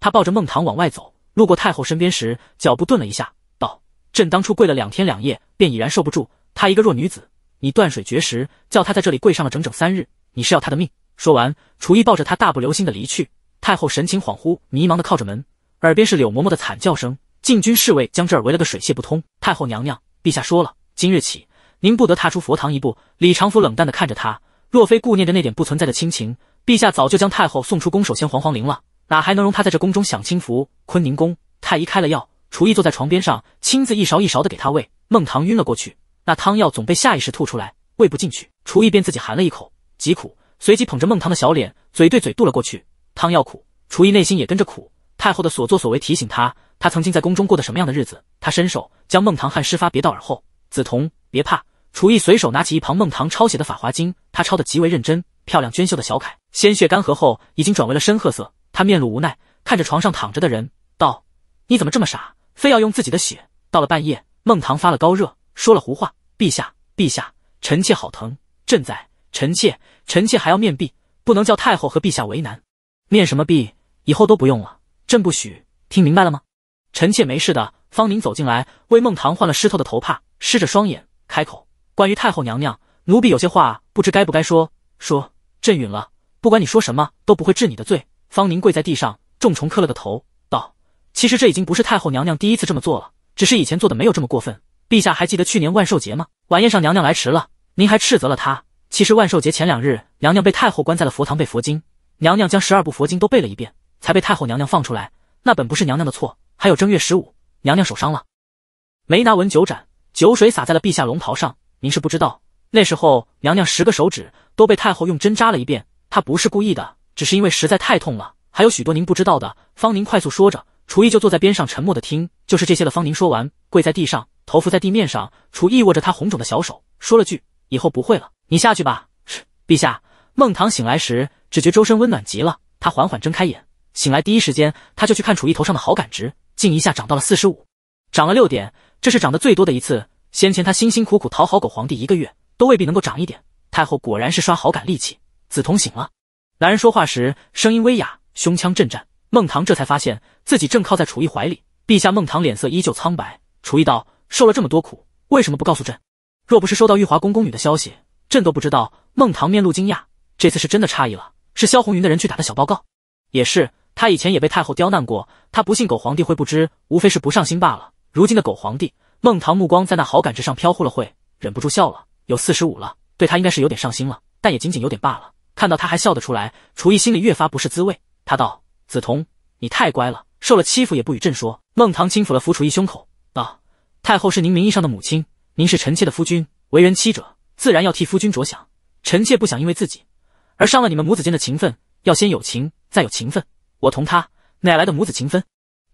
他抱着孟棠往外走，路过太后身边时，脚步顿了一下，道：朕当初跪了两天两夜，便已然受不住。她一个弱女子，你断水绝食，叫她在这里跪上了整整三日，你是要她的命。说完，楚艺抱着他大步流星的离去。太后神情恍惚、迷茫的靠着门，耳边是柳嬷嬷的惨叫声。禁军侍卫将这儿围了个水泄不通。太后娘娘，陛下说了，今日起您不得踏出佛堂一步。李长福冷淡的看着他，若非顾念着那点不存在的亲情，陛下早就将太后送出宫，守先皇皇陵了，哪还能容她在这宫中享清福？坤宁宫太医开了药，楚艺坐在床边上，亲自一勺一勺的给她喂。孟棠晕了过去，那汤药总被下意识吐出来，喂不进去，楚艺便自己含了一口，极苦。随即捧着孟棠的小脸，嘴对嘴渡了过去。汤药苦，楚艺内心也跟着苦。太后的所作所为提醒他，他曾经在宫中过的什么样的日子。他伸手将孟唐汗湿发别到耳后，梓潼别怕。楚意随手拿起一旁孟唐抄写的《法华经》，他抄得极为认真，漂亮娟秀的小楷，鲜血干涸后已经转为了深褐色。他面露无奈，看着床上躺着的人，道：“你怎么这么傻，非要用自己的血？”到了半夜，孟唐发了高热，说了胡话：“陛下，陛下，臣妾好疼，朕在。”臣妾，臣妾还要面壁，不能叫太后和陛下为难。面什么壁？以后都不用了。朕不许，听明白了吗？臣妾没事的。方宁走进来，为孟棠换了湿透的头帕，湿着双眼开口：“关于太后娘娘，奴婢有些话不知该不该说。说，朕允了，不管你说什么，都不会治你的罪。”方宁跪在地上，重重磕了个头，道：“其实这已经不是太后娘娘第一次这么做了，只是以前做的没有这么过分。陛下还记得去年万寿节吗？晚宴上，娘娘来迟了，您还斥责了她。”其实万寿节前两日，娘娘被太后关在了佛堂，背佛经。娘娘将十二部佛经都背了一遍，才被太后娘娘放出来。那本不是娘娘的错。还有正月十五，娘娘手伤了，没拿稳酒盏，酒水洒在了陛下龙袍上。您是不知道，那时候娘娘十个手指都被太后用针扎了一遍。她不是故意的，只是因为实在太痛了。还有许多您不知道的。方宁快速说着，楚艺就坐在边上沉默的听。就是这些了。方宁说完，跪在地上，头伏在地面上。楚艺握着她红肿的小手，说了句：“以后不会了。”你下去吧，是陛下。孟唐醒来时，只觉周身温暖极了。他缓缓睁开眼，醒来第一时间，他就去看楚意头上的好感值，竟一下涨到了四十五，涨了六点，这是涨得最多的一次。先前他辛辛苦苦讨好狗皇帝一个月，都未必能够涨一点。太后果然是刷好感利器。梓潼醒了，男人说话时声音微哑，胸腔震颤。孟唐这才发现自己正靠在楚意怀里。陛下，孟唐脸色依旧苍白。楚意道：“受了这么多苦，为什么不告诉朕？若不是收到玉华宫宫女的消息。”朕都不知道。孟棠面露惊讶，这次是真的诧异了。是萧红云的人去打的小报告。也是，他以前也被太后刁难过。他不信狗皇帝会不知，无非是不上心罢了。如今的狗皇帝，孟棠目光在那好感之上飘忽了会，忍不住笑了。有四十五了，对他应该是有点上心了，但也仅仅有点罢了。看到他还笑得出来，楚艺心里越发不是滋味。他道：“梓潼，你太乖了，受了欺负也不与朕说。”孟棠轻抚了扶楚艺胸口，道：“太后是您名义上的母亲，您是臣妾的夫君，为人妻者。”自然要替夫君着想，臣妾不想因为自己而伤了你们母子间的情分。要先有情，再有情分。我同他哪来的母子情分？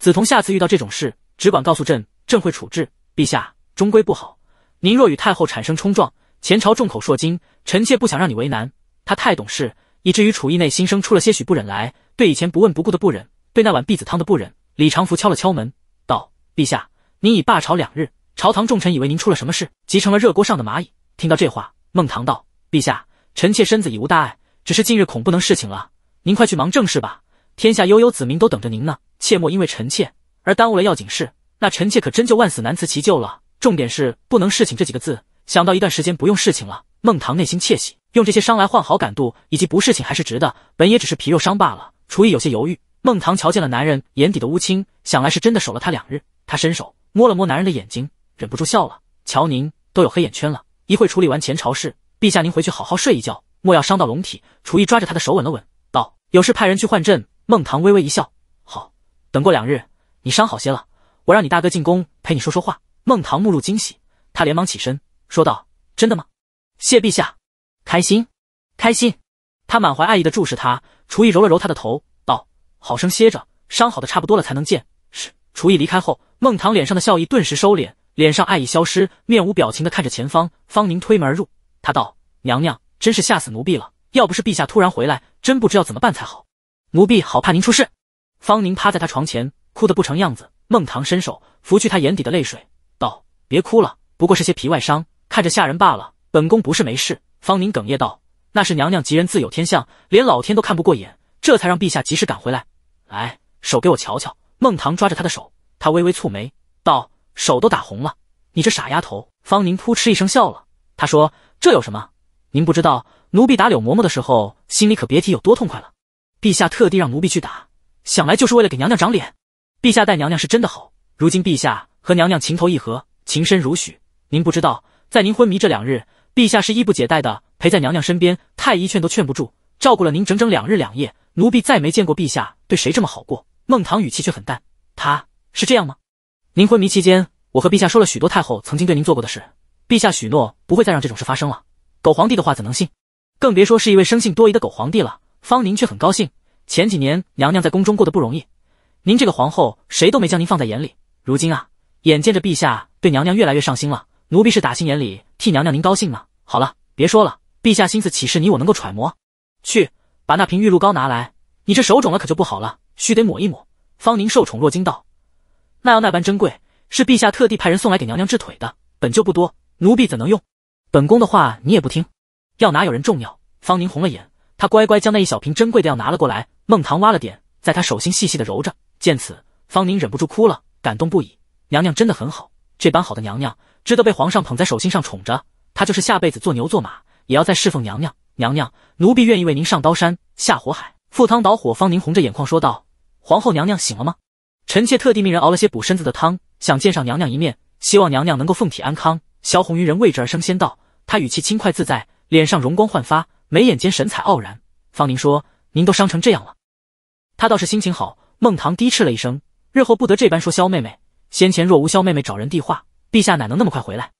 梓潼，下次遇到这种事，只管告诉朕，朕会处置。陛下，终归不好。您若与太后产生冲撞，前朝众口铄金，臣妾不想让你为难。他太懂事，以至于楚意内心生出了些许不忍来。对以前不问不顾的不忍，对那碗避子汤的不忍。李长福敲了敲门，道：“陛下，您已罢朝两日，朝堂重臣以为您出了什么事，急成了热锅上的蚂蚁。”听到这话，孟唐道：“陛下，臣妾身子已无大碍，只是近日恐不能侍寝了。您快去忙正事吧，天下悠悠子民都等着您呢。切莫因为臣妾而耽误了要紧事，那臣妾可真就万死难辞其咎了。重点是不能侍寝这几个字。想到一段时间不用侍寝了，孟唐内心窃喜，用这些伤来换好感度，以及不侍寝还是值的。本也只是皮肉伤罢了。楚艺有些犹豫，孟唐瞧见了男人眼底的乌青，想来是真的守了他两日。他伸手摸了摸男人的眼睛，忍不住笑了：“瞧您都有黑眼圈了。”一会处理完前朝事，陛下您回去好好睡一觉，莫要伤到龙体。楚意抓着他的手吻了吻，道：“有事派人去换阵。”孟唐微微一笑，好，等过两日你伤好些了，我让你大哥进宫陪你说说话。孟唐目露惊喜，他连忙起身说道：“真的吗？谢陛下，开心，开心。”他满怀爱意的注视他，楚意揉了揉他的头，道：“好生歇着，伤好的差不多了才能见。”是。楚意离开后，孟唐脸上的笑意顿时收敛。脸上爱意消失，面无表情的看着前方。方宁推门而入，他道：“娘娘真是吓死奴婢了，要不是陛下突然回来，真不知要怎么办才好。奴婢好怕您出事。”方宁趴在他床前，哭得不成样子。孟唐伸手拂去他眼底的泪水，道：“别哭了，不过是些皮外伤，看着吓人罢了。本宫不是没事。”方宁哽咽道：“那是娘娘吉人自有天相，连老天都看不过眼，这才让陛下及时赶回来。来，手给我瞧瞧。”孟唐抓着他的手，他微微蹙眉，道。手都打红了，你这傻丫头！方宁扑哧一声笑了。她说：“这有什么？您不知道，奴婢打柳嬷嬷的时候，心里可别提有多痛快了。陛下特地让奴婢去打，想来就是为了给娘娘长脸。陛下待娘娘是真的好。如今陛下和娘娘情投意合，情深如许。您不知道，在您昏迷这两日，陛下是衣不解带的陪在娘娘身边，太医劝都劝不住，照顾了您整整两日两夜。奴婢再没见过陛下对谁这么好过。”孟棠语气却很淡：“他是这样吗？”您昏迷期间，我和陛下说了许多太后曾经对您做过的事，陛下许诺不会再让这种事发生了。狗皇帝的话怎能信？更别说是一位生性多疑的狗皇帝了。方宁却很高兴，前几年娘娘在宫中过得不容易，您这个皇后谁都没将您放在眼里。如今啊，眼见着陛下对娘娘越来越上心了，奴婢是打心眼里替娘娘您高兴呢。好了，别说了，陛下心思岂是你我能够揣摩？去，把那瓶玉露膏拿来，你这手肿了可就不好了，须得抹一抹。方宁受宠若惊道。那药那般珍贵，是陛下特地派人送来给娘娘治腿的，本就不多，奴婢怎能用？本宫的话你也不听，要哪有人重要？方宁红了眼，她乖乖将那一小瓶珍贵的药拿了过来，孟棠挖了点，在她手心细细的揉着。见此，方宁忍不住哭了，感动不已。娘娘真的很好，这般好的娘娘，值得被皇上捧在手心上宠着。她就是下辈子做牛做马，也要再侍奉娘娘。娘娘，奴婢愿意为您上刀山下火海，赴汤蹈火。方宁红着眼眶说道：“皇后娘娘醒了吗？”臣妾特地命人熬了些补身子的汤，想见上娘娘一面，希望娘娘能够凤体安康。萧红云人为之而生，仙道，她语气轻快自在，脸上容光焕发，眉眼间神采傲然。方宁说：“您都伤成这样了，她倒是心情好。”孟堂低斥了一声：“日后不得这般说萧妹妹。先前若无萧妹妹找人递话，陛下哪能那么快回来？”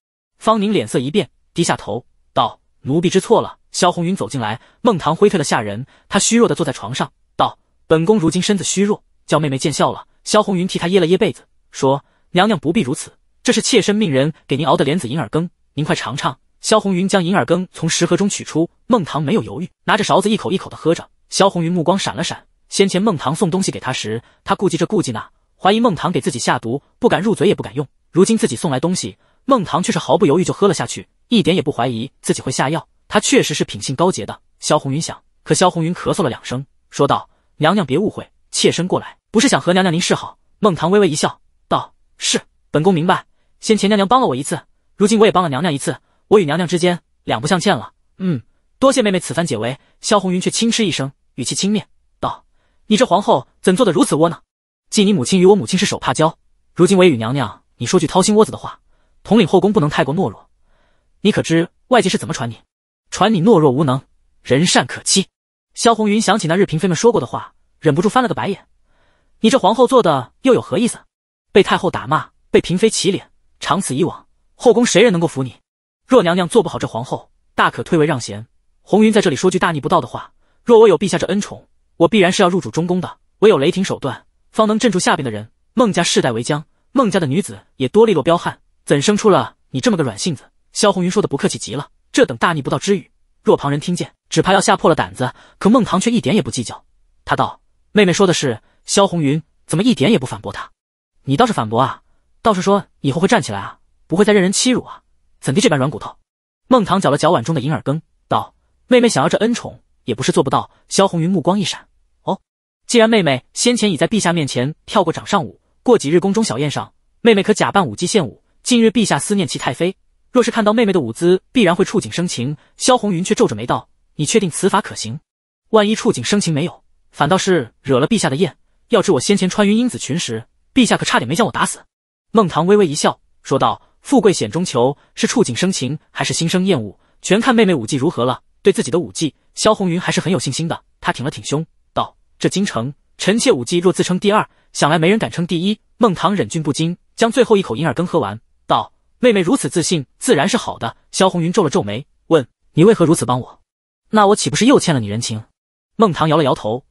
方宁脸色一变，低下头道：“奴婢知错了。”萧红云走进来，孟堂挥退了下人，她虚弱的坐在床上，道：“本宫如今身子虚弱，叫妹妹见笑了。”萧红云替他掖了掖被子，说：“娘娘不必如此，这是妾身命人给您熬的莲子银耳羹，您快尝尝。”萧红云将银耳羹从食盒中取出，孟唐没有犹豫，拿着勺子一口一口的喝着。萧红云目光闪了闪，先前孟唐送东西给他时，他顾忌这顾忌那，怀疑孟唐给自己下毒，不敢入嘴也不敢用。如今自己送来东西，孟唐却是毫不犹豫就喝了下去，一点也不怀疑自己会下药。他确实是品性高洁的。萧红云想，可萧红云咳嗽了两声，说道：“娘娘别误会。”妾身过来，不是想和娘娘您示好。孟棠微微一笑，道：“是，本宫明白。先前娘娘帮了我一次，如今我也帮了娘娘一次，我与娘娘之间两不相欠了。嗯，多谢妹妹此番解围。”萧红云却轻嗤一声，语气轻蔑道：“你这皇后怎做得如此窝囊？既你母亲与我母亲是手帕交，如今我与娘娘，你说句掏心窝子的话，统领后宫不能太过懦弱。你可知外界是怎么传你？传你懦弱无能，人善可欺。”萧红云想起那日嫔妃们说过的话。忍不住翻了个白眼，你这皇后做的又有何意思？被太后打骂，被嫔妃起脸，长此以往，后宫谁人能够服你？若娘娘做不好这皇后，大可退位让贤。红云在这里说句大逆不道的话：若我有陛下这恩宠，我必然是要入主中宫的。唯有雷霆手段，方能镇住下边的人。孟家世代为将，孟家的女子也多利落彪悍，怎生出了你这么个软性子？萧红云说的不客气极了，这等大逆不道之语，若旁人听见，只怕要吓破了胆子。可孟唐却一点也不计较，他道。妹妹说的是，萧红云怎么一点也不反驳她？你倒是反驳啊，倒是说以后会站起来啊，不会再任人欺辱啊，怎地这般软骨头？孟棠搅了搅碗中的银耳羹，道：“妹妹想要这恩宠，也不是做不到。”萧红云目光一闪，哦，既然妹妹先前已在陛下面前跳过掌上舞，过几日宫中小宴上，妹妹可假扮舞姬献舞。近日陛下思念齐太妃，若是看到妹妹的舞姿，必然会触景生情。萧红云却皱着眉道：“你确定此法可行？万一触景生情没有？”反倒是惹了陛下的厌。要知我先前穿云英子裙时，陛下可差点没将我打死。孟唐微微一笑，说道：“富贵险中求，是触景生情，还是心生厌恶，全看妹妹武技如何了。”对自己的武技，萧红云还是很有信心的。她挺了挺胸，道：“这京城，臣妾武技若自称第二，想来没人敢称第一。”孟唐忍俊不禁，将最后一口银耳羹喝完，道：“妹妹如此自信，自然是好的。”萧红云皱了皱眉，问：“你为何如此帮我？那我岂不是又欠了你人情？”孟唐摇了摇头。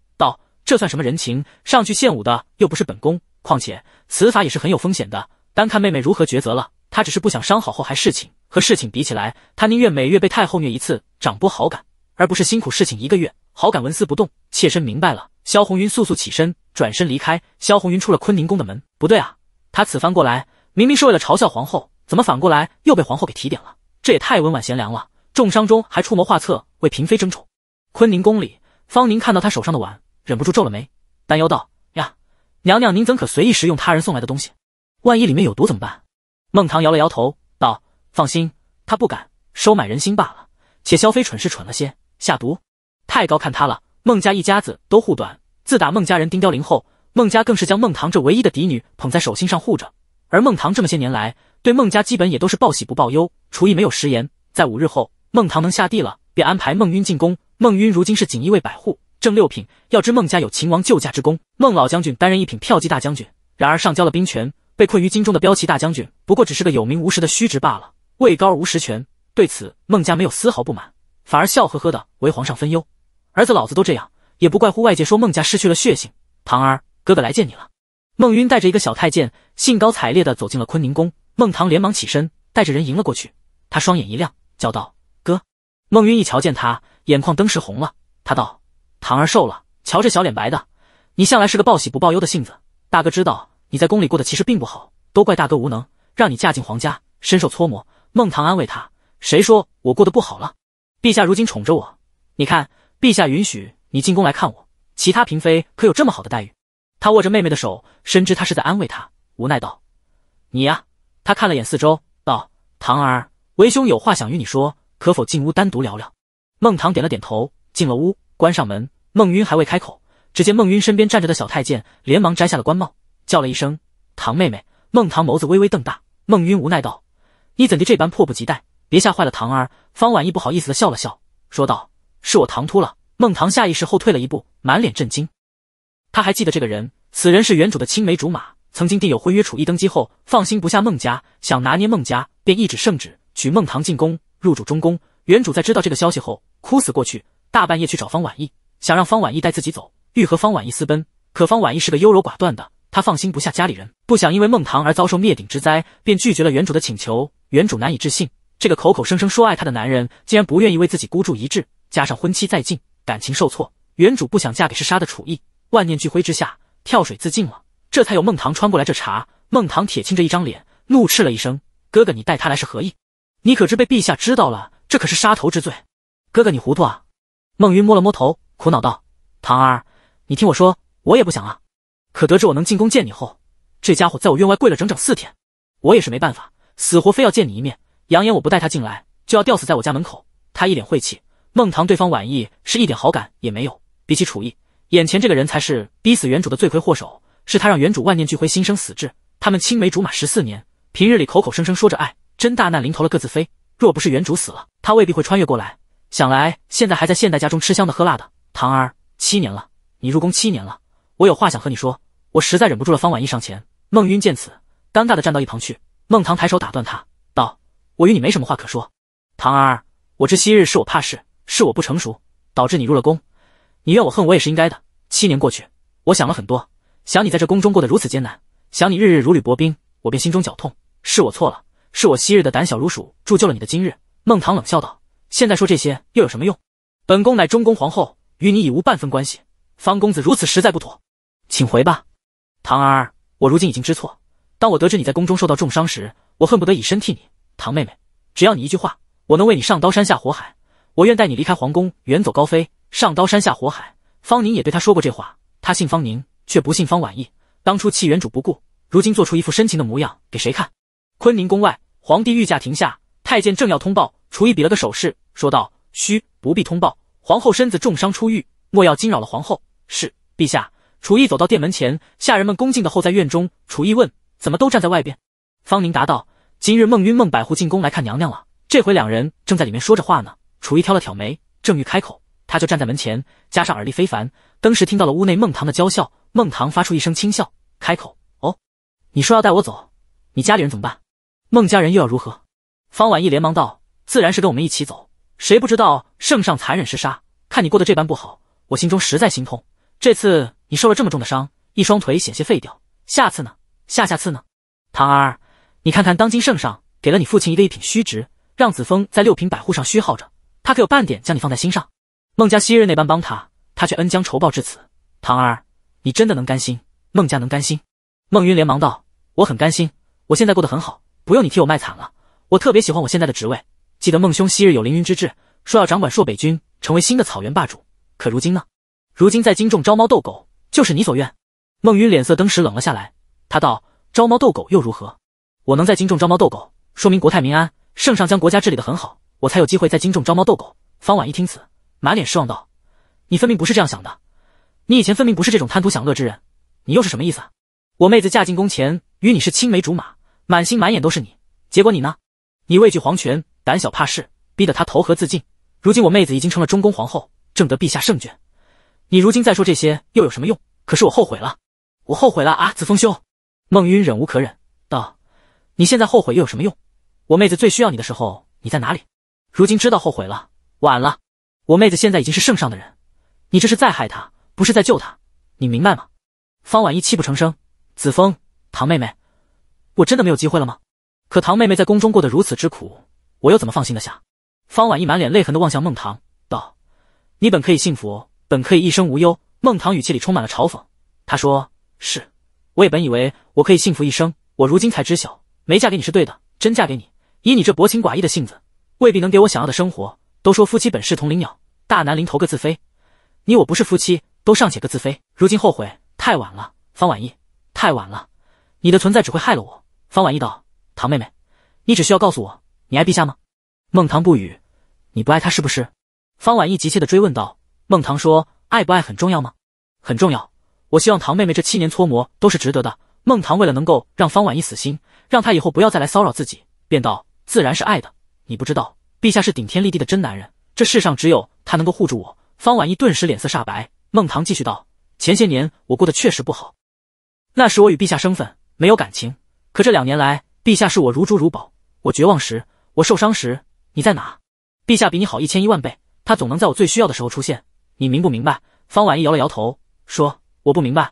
这算什么人情？上去献舞的又不是本宫，况且此法也是很有风险的，单看妹妹如何抉择了。她只是不想伤好后还侍寝，和侍寝比起来，她宁愿每月被太后虐一次，掌波好感，而不是辛苦侍寝一个月，好感纹丝不动。妾身明白了。萧红云，速速起身，转身离开。萧红云出了坤宁宫的门，不对啊，她此番过来，明明是为了嘲笑皇后，怎么反过来又被皇后给提点了？这也太温婉贤良了，重伤中还出谋划策，为嫔妃争宠。坤宁宫里，方宁看到她手上的碗。忍不住皱了眉，担忧道：“呀，娘娘，您怎可随意食用他人送来的东西？万一里面有毒怎么办？”孟唐摇了摇头，道：“放心，他不敢收买人心罢了。且萧妃蠢是蠢了些，下毒，太高看她了。孟家一家子都护短，自打孟家人丁凋零后，孟家更是将孟唐这唯一的嫡女捧在手心上护着。而孟唐这么些年来，对孟家基本也都是报喜不报忧，厨艺没有食言，在五日后，孟唐能下地了，便安排孟晕进宫。孟晕如今是锦衣卫百户。”正六品，要知孟家有秦王救驾之功，孟老将军担任一品骠骑大将军。然而上交了兵权，被困于京中的骠骑大将军，不过只是个有名无实的虚职罢了，位高而无实权。对此，孟家没有丝毫不满，反而笑呵呵的为皇上分忧。儿子，老子都这样，也不怪乎外界说孟家失去了血性。唐儿，哥哥来见你了。孟云带着一个小太监，兴高采烈的走进了坤宁宫。孟唐连忙起身，带着人迎了过去。他双眼一亮，叫道：“哥！”孟云一瞧见他，眼眶登时红了。他道。唐儿瘦了，瞧这小脸白的。你向来是个报喜不报忧的性子，大哥知道你在宫里过得其实并不好，都怪大哥无能，让你嫁进皇家，深受搓磨。孟唐安慰他：“谁说我过得不好了？陛下如今宠着我，你看，陛下允许你进宫来看我，其他嫔妃可有这么好的待遇？”他握着妹妹的手，深知她是在安慰他，无奈道：“你呀。”他看了眼四周，道：“唐儿，为兄有话想与你说，可否进屋单独聊聊？”孟唐点了点头，进了屋，关上门。孟晕还未开口，只见孟晕身边站着的小太监连忙摘下了官帽，叫了一声“唐妹妹”。孟唐眸子微微瞪大。孟晕无奈道：“你怎地这般迫不及待？别吓坏了唐儿。”方婉意不好意思的笑了笑，说道：“是我唐突了。”孟唐下意识后退了一步，满脸震惊。他还记得这个人，此人是原主的青梅竹马，曾经订有婚约。楚一登基后，放心不下孟家，想拿捏孟家，便一纸圣旨娶孟唐进宫，入主中宫。原主在知道这个消息后，哭死过去。大半夜去找方婉意。想让方婉意带自己走，欲和方婉意私奔，可方婉意是个优柔寡断的，她放心不下家里人，不想因为孟唐而遭受灭顶之灾，便拒绝了原主的请求。原主难以置信，这个口口声声说爱他的男人，竟然不愿意为自己孤注一掷。加上婚期再近，感情受挫，原主不想嫁给是杀的楚毅，万念俱灰之下跳水自尽了。这才有孟唐穿过来这茬。孟唐铁青着一张脸，怒斥了一声：“哥哥，你带他来是何意？你可知被陛下知道了，这可是杀头之罪。”哥哥，你糊涂啊！孟云摸了摸头。苦恼道：“唐儿，你听我说，我也不想啊。可得知我能进宫见你后，这家伙在我院外跪了整整四天。我也是没办法，死活非要见你一面，扬言我不带他进来就要吊死在我家门口。他一脸晦气。孟唐对方婉意是一点好感也没有。比起楚意，眼前这个人才是逼死原主的罪魁祸首，是他让原主万念俱灰，心生死志。他们青梅竹马十四年，平日里口口声声说着爱，真大难临头了各自飞。若不是原主死了，他未必会穿越过来。想来现在还在现代家中吃香的喝辣的。”唐儿，七年了，你入宫七年了，我有话想和你说，我实在忍不住了。方婉意上前，孟云见此，尴尬的站到一旁去。孟唐抬手打断他，道：“我与你没什么话可说。”唐儿，我知昔日是我怕事，是我不成熟，导致你入了宫，你怨我恨我也是应该的。七年过去，我想了很多，想你在这宫中过得如此艰难，想你日日如履薄冰，我便心中绞痛。是我错了，是我昔日的胆小如鼠铸就了你的今日。孟唐冷笑道：“现在说这些又有什么用？本宫乃中宫皇后。”与你已无半分关系，方公子如此实在不妥，请回吧。唐儿，我如今已经知错。当我得知你在宫中受到重伤时，我恨不得以身替你。唐妹妹，只要你一句话，我能为你上刀山下火海。我愿带你离开皇宫，远走高飞。上刀山下火海，方宁也对他说过这话。他信方宁，却不信方婉意。当初弃原主不顾，如今做出一副深情的模样给谁看？坤宁宫外，皇帝御驾停下，太监正要通报，厨役比了个手势，说道：嘘，不必通报。皇后身子重伤，出狱莫要惊扰了皇后。是陛下。楚意走到殿门前，下人们恭敬的候在院中。楚意问：“怎么都站在外边？”方宁答道：“今日孟晕、孟百户进宫来看娘娘了。这回两人正在里面说着话呢。”楚意挑了挑眉，正欲开口，他就站在门前，加上耳力非凡，登时听到了屋内孟唐的娇笑。孟唐发出一声轻笑，开口：“哦，你说要带我走，你家里人怎么办？孟家人又要如何？”方婉意连忙道：“自然是跟我们一起走。”谁不知道圣上残忍嗜杀？看你过得这般不好，我心中实在心痛。这次你受了这么重的伤，一双腿险些废掉。下次呢？下下次呢？唐儿，你看看，当今圣上给了你父亲一个一品虚职，让子枫在六品百户上虚耗着，他可有半点将你放在心上？孟家昔日那般帮他，他却恩将仇报至此。唐儿，你真的能甘心？孟家能甘心？孟云连忙道：“我很甘心，我现在过得很好，不用你替我卖惨了。我特别喜欢我现在的职位。”记得孟兄昔日有凌云之志，说要掌管朔北军，成为新的草原霸主。可如今呢？如今在京中招猫逗狗，就是你所愿？孟云脸色登时冷了下来，他道：“招猫逗狗又如何？我能在京中招猫逗狗，说明国泰民安，圣上将国家治理的很好，我才有机会在京中招猫逗狗。”方婉一听此，满脸失望道：“你分明不是这样想的，你以前分明不是这种贪图享乐之人，你又是什么意思？我妹子嫁进宫前与你是青梅竹马，满心满眼都是你，结果你呢？你畏惧皇权。”胆小怕事，逼得他投河自尽。如今我妹子已经成了中宫皇后，正得陛下圣眷。你如今再说这些又有什么用？可是我后悔了，我后悔了啊！子枫兄，孟云忍无可忍道：“你现在后悔又有什么用？我妹子最需要你的时候，你在哪里？如今知道后悔了，晚了。我妹子现在已经是圣上的人，你这是在害她，不是在救她。你明白吗？”方婉一泣不成声：“子枫，唐妹妹，我真的没有机会了吗？可唐妹妹在宫中过得如此之苦。”我又怎么放心得下？方婉意满脸泪痕的望向孟唐，道：“你本可以幸福，本可以一生无忧。”孟唐语气里充满了嘲讽。他说：“是，我也本以为我可以幸福一生，我如今才知晓，没嫁给你是对的。真嫁给你，以你这薄情寡义的性子，未必能给我想要的生活。都说夫妻本是同林鸟，大难临头各自飞。你我不是夫妻，都尚且各自飞。如今后悔太晚了，方婉意，太晚了，你的存在只会害了我。”方婉意道：“唐妹妹，你只需要告诉我。”你爱陛下吗？孟唐不语。你不爱他是不是？方婉意急切的追问道。孟唐说：“爱不爱很重要吗？很重要。我希望唐妹妹这七年搓磨都是值得的。”孟唐为了能够让方婉意死心，让他以后不要再来骚扰自己，便道：“自然是爱的。你不知道，陛下是顶天立地的真男人，这世上只有他能够护住我。”方婉意顿时脸色煞白。孟唐继续道：“前些年我过得确实不好，那时我与陛下生分，没有感情。可这两年来，陛下视我如珠如宝，我绝望时。”我受伤时你在哪？陛下比你好一千一万倍，他总能在我最需要的时候出现。你明不明白？方婉仪摇了摇头，说：“我不明白。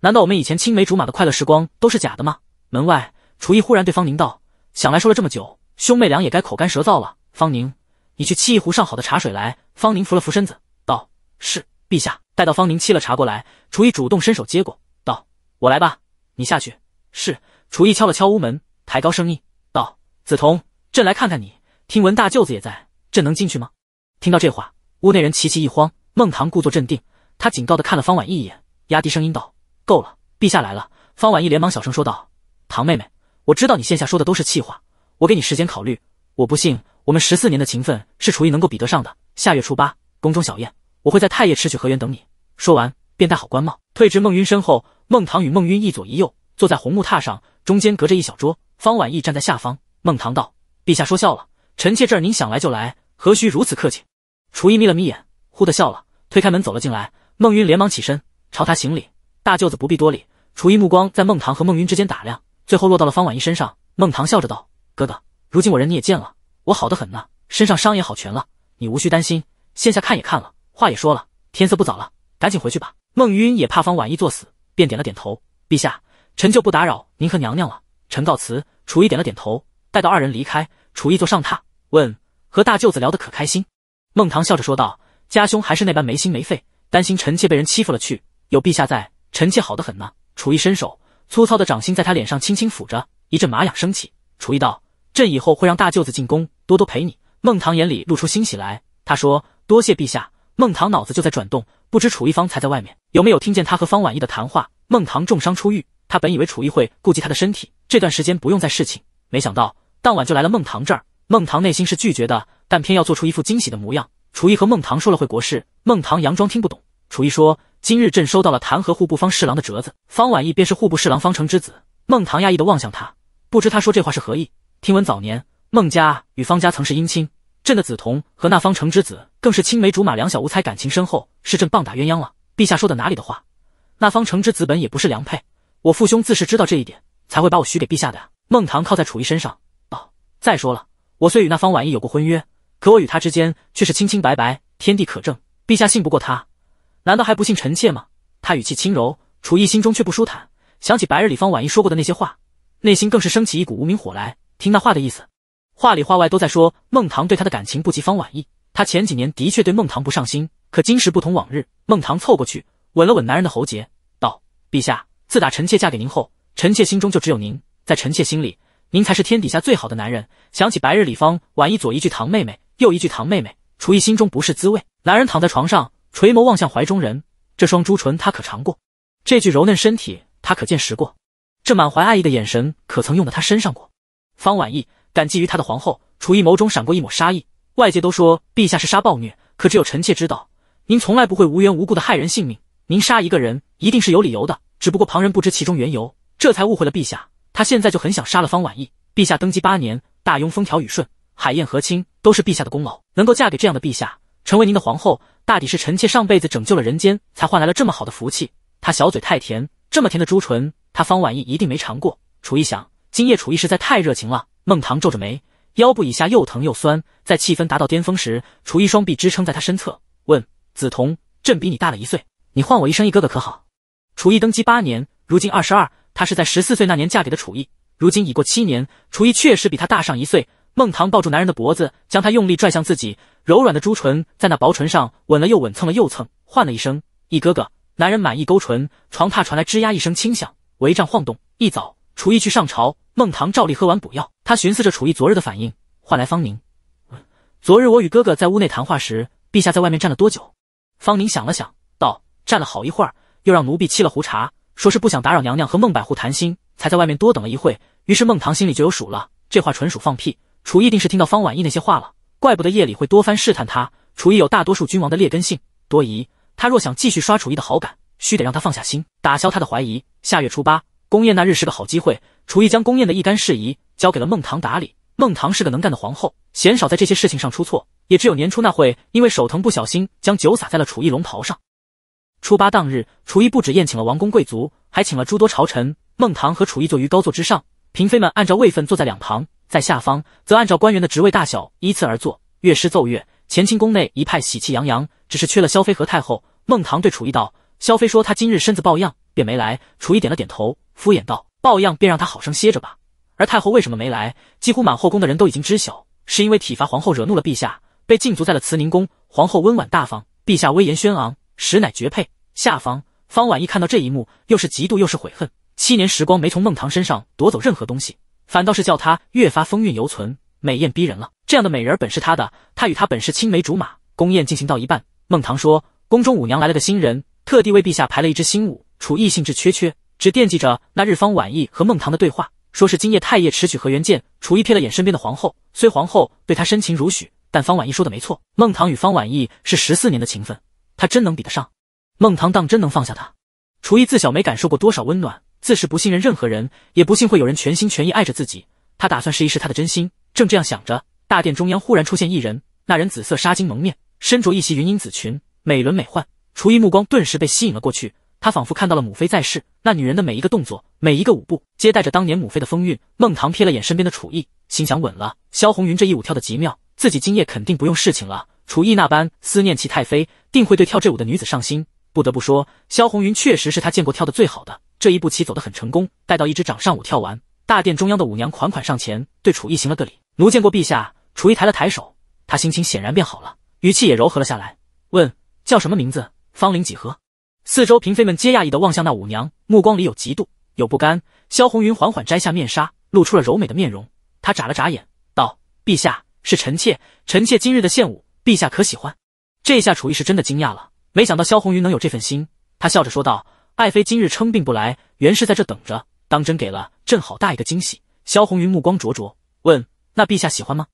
难道我们以前青梅竹马的快乐时光都是假的吗？”门外，楚艺忽然对方宁道：“想来说了这么久，兄妹俩也该口干舌燥了。方宁，你去沏一壶上好的茶水来。”方宁扶了扶身子，道：“是，陛下。”待到方宁沏了茶过来，楚艺主动伸手接过，道：“我来吧，你下去。”是。楚艺敲了敲屋门，抬高声音道：“梓潼。”朕来看看你，听闻大舅子也在，朕能进去吗？听到这话，屋内人齐齐一慌。孟唐故作镇定，他警告地看了方婉意一眼，压低声音道：“够了，陛下来了。”方婉意连忙小声说道：“唐妹妹，我知道你现下说的都是气话，我给你时间考虑。我不信我们十四年的情分是厨艺能够比得上的。下月初八，宫中小宴，我会在太液池曲和园等你。”说完，便戴好官帽，退至孟云身后。孟唐与孟云一左一右坐在红木榻上，中间隔着一小桌。方婉意站在下方。孟唐道。陛下说笑了，臣妾这儿您想来就来，何须如此客气？楚仪眯了眯眼，忽地笑了，推开门走了进来。孟云连忙起身，朝他行礼。大舅子不必多礼。楚仪目光在孟唐和孟云之间打量，最后落到了方婉仪身上。孟唐笑着道：“哥哥，如今我人你也见了，我好得很呢，身上伤也好全了，你无需担心。现下看也看了，话也说了，天色不早了，赶紧回去吧。”孟云也怕方婉仪作死，便点了点头。陛下，臣就不打扰您和娘娘了，臣告辞。楚仪点了点头。待到二人离开，楚艺坐上榻，问：“和大舅子聊得可开心？”孟唐笑着说道：“家兄还是那般没心没肺，担心臣妾被人欺负了去。有陛下在，臣妾好得很呢。”楚艺伸手，粗糙的掌心在他脸上轻轻抚着，一阵麻痒升起。楚艺道：“朕以后会让大舅子进宫，多多陪你。”孟唐眼里露出欣喜来，他说：“多谢陛下。”孟唐脑子就在转动，不知楚一方才在外面有没有听见他和方婉意的谈话。孟唐重伤初愈，他本以为楚一会顾及他的身体，这段时间不用再侍寝。没想到当晚就来了孟唐这儿。孟唐内心是拒绝的，但偏要做出一副惊喜的模样。楚意和孟唐说了会国事，孟唐佯装听不懂。楚意说：“今日朕收到了弹劾户部方侍郎的折子，方婉意便是户部侍郎方城之子。”孟唐讶异的望向他，不知他说这话是何意。听闻早年孟家与方家曾是姻亲，朕的梓潼和那方城之子更是青梅竹马，两小无猜，感情深厚，是朕棒打鸳鸯了。陛下说的哪里的话？那方城之子本也不是良配，我父兄自是知道这一点，才会把我许给陛下的孟唐靠在楚逸身上道：“再说了，我虽与那方婉意有过婚约，可我与他之间却是清清白白，天地可证。陛下信不过他，难道还不信臣妾吗？”他语气轻柔，楚逸心中却不舒坦，想起白日里方婉意说过的那些话，内心更是升起一股无名火来。听那话的意思，话里话外都在说孟唐对他的感情不及方婉意。他前几年的确对孟唐不上心，可今时不同往日。孟唐凑过去吻了吻男人的喉结，道：“陛下，自打臣妾嫁给您后，臣妾心中就只有您。”在臣妾心里，您才是天底下最好的男人。想起白日里方婉意左一句堂妹妹，右一句堂妹妹，楚意心中不是滋味。男人躺在床上，垂眸望向怀中人，这双朱唇他可尝过，这具柔嫩身体他可见识过，这满怀爱意的眼神可曾用在他身上过？方婉意感激于他的皇后，楚意眸中闪过一抹杀意。外界都说陛下是杀暴虐，可只有臣妾知道，您从来不会无缘无故的害人性命。您杀一个人，一定是有理由的，只不过旁人不知其中缘由，这才误会了陛下。他现在就很想杀了方婉意。陛下登基八年，大雍风调雨顺，海晏河清，都是陛下的功劳。能够嫁给这样的陛下，成为您的皇后，大抵是臣妾上辈子拯救了人间，才换来了这么好的福气。他小嘴太甜，这么甜的朱唇，他方婉意一定没尝过。楚意想，今夜楚意实在太热情了。孟棠皱着眉，腰部以下又疼又酸。在气氛达到巅峰时，楚一双臂支撑在他身侧，问梓潼：“朕比你大了一岁，你唤我一声一哥哥可好？”楚意登基八年，如今二十二。她是在十四岁那年嫁给的楚意，如今已过七年，楚意确实比她大上一岁。孟唐抱住男人的脖子，将他用力拽向自己，柔软的朱唇在那薄唇上吻了又吻，蹭了又蹭，唤了一声“一哥哥”。男人满意勾唇，床榻传来吱呀一声轻响，帷帐晃动。一早，楚意去上朝，孟唐照例喝完补药，他寻思着楚意昨日的反应，唤来方宁。昨日我与哥哥在屋内谈话时，陛下在外面站了多久？方宁想了想，道：“站了好一会儿，又让奴婢沏了壶茶。”说是不想打扰娘娘和孟百户谈心，才在外面多等了一会。于是孟唐心里就有数了，这话纯属放屁。楚意定是听到方婉意那些话了，怪不得夜里会多番试探他。楚意有大多数君王的劣根性，多疑。他若想继续刷楚意的好感，须得让他放下心，打消他的怀疑。下月初八，宫宴那日是个好机会，楚意将宫宴的一干事宜交给了孟唐打理。孟唐是个能干的皇后，鲜少在这些事情上出错，也只有年初那会因为手疼不小心将酒洒在了楚逸龙袍上。初八当日，楚艺不止宴请了王公贵族，还请了诸多朝臣。孟唐和楚艺坐于高座之上，嫔妃们按照位分坐在两旁，在下方则按照官员的职位大小依次而坐。乐师奏乐，乾清宫内一派喜气洋洋，只是缺了萧妃和太后。孟唐对楚艺道：“萧妃说她今日身子抱恙，便没来。”楚艺点了点头，敷衍道：“抱恙便让她好生歇着吧。”而太后为什么没来，几乎满后宫的人都已经知晓，是因为体罚皇后惹怒了陛下，被禁足在了慈宁宫。皇后温婉大方，陛下威严轩昂。实乃绝配。下方方婉意看到这一幕，又是嫉妒又是悔恨。七年时光没从孟唐身上夺走任何东西，反倒是叫他越发风韵犹存、美艳逼人了。这样的美人本是他的，他与他本是青梅竹马。宫宴进行到一半，孟唐说：“宫中舞娘来了个新人，特地为陛下排了一支新舞。”楚意兴致缺缺，只惦记着那日方婉意和孟唐的对话，说是今夜太液持曲和元剑。楚意瞥了眼身边的皇后，虽皇后对他深情如许，但方婉意说的没错，孟唐与方婉意是十四年的情分。他真能比得上？孟唐当真能放下他？楚艺自小没感受过多少温暖，自是不信任任何人，也不信会有人全心全意爱着自己。他打算试一试他的真心。正这样想着，大殿中央忽然出现一人，那人紫色纱巾蒙面，身着一袭云英紫裙，美轮美奂。楚艺目光顿时被吸引了过去，他仿佛看到了母妃在世，那女人的每一个动作，每一个舞步，皆带着当年母妃的风韵。孟唐瞥了眼身边的楚艺，心想稳了，萧红云这一舞跳的极妙，自己今夜肯定不用侍寝了。楚艺那般思念其太妃，定会对跳这舞的女子上心。不得不说，萧红云确实是他见过跳得最好的。这一步棋走得很成功。待到一支掌上舞跳完，大殿中央的舞娘款款上前，对楚艺行了个礼：“奴见过陛下。”楚艺抬了抬手，他心情显然变好了，语气也柔和了下来，问：“叫什么名字？芳龄几何？”四周嫔妃们皆讶异地望向那舞娘，目光里有嫉妒，有不甘。萧红云缓缓摘下面纱，露出了柔美的面容。她眨了眨眼，道：“陛下，是臣妾。臣妾今日的献舞。”陛下可喜欢？这下楚艺是真的惊讶了，没想到萧红云能有这份心。他笑着说道：“爱妃今日称病不来，原是在这等着，当真给了朕好大一个惊喜。”萧红云目光灼灼，问：“那陛下喜欢吗？”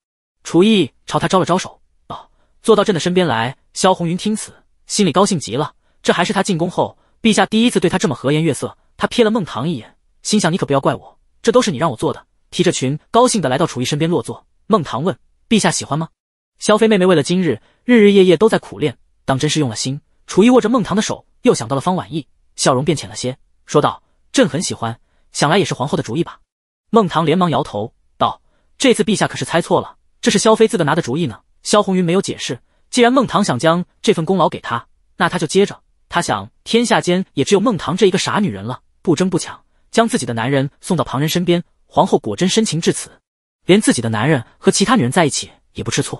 楚艺朝他招了招手，哦，坐到朕的身边来。”萧红云听此，心里高兴极了，这还是他进宫后，陛下第一次对他这么和颜悦色。他瞥了孟唐一眼，心想：“你可不要怪我，这都是你让我做的。”提着裙，高兴的来到楚艺身边落座。孟唐问：“陛下喜欢吗？”萧妃妹妹为了今日日日夜夜都在苦练，当真是用了心。楚艺握着孟唐的手，又想到了方婉意，笑容变浅了些，说道：“朕很喜欢，想来也是皇后的主意吧。”孟唐连忙摇头道：“这次陛下可是猜错了，这是萧妃自个拿的主意呢。”萧红云没有解释，既然孟唐想将这份功劳给他，那他就接着。他想，天下间也只有孟唐这一个傻女人了，不争不抢，将自己的男人送到旁人身边。皇后果真深情至此，连自己的男人和其他女人在一起也不吃醋。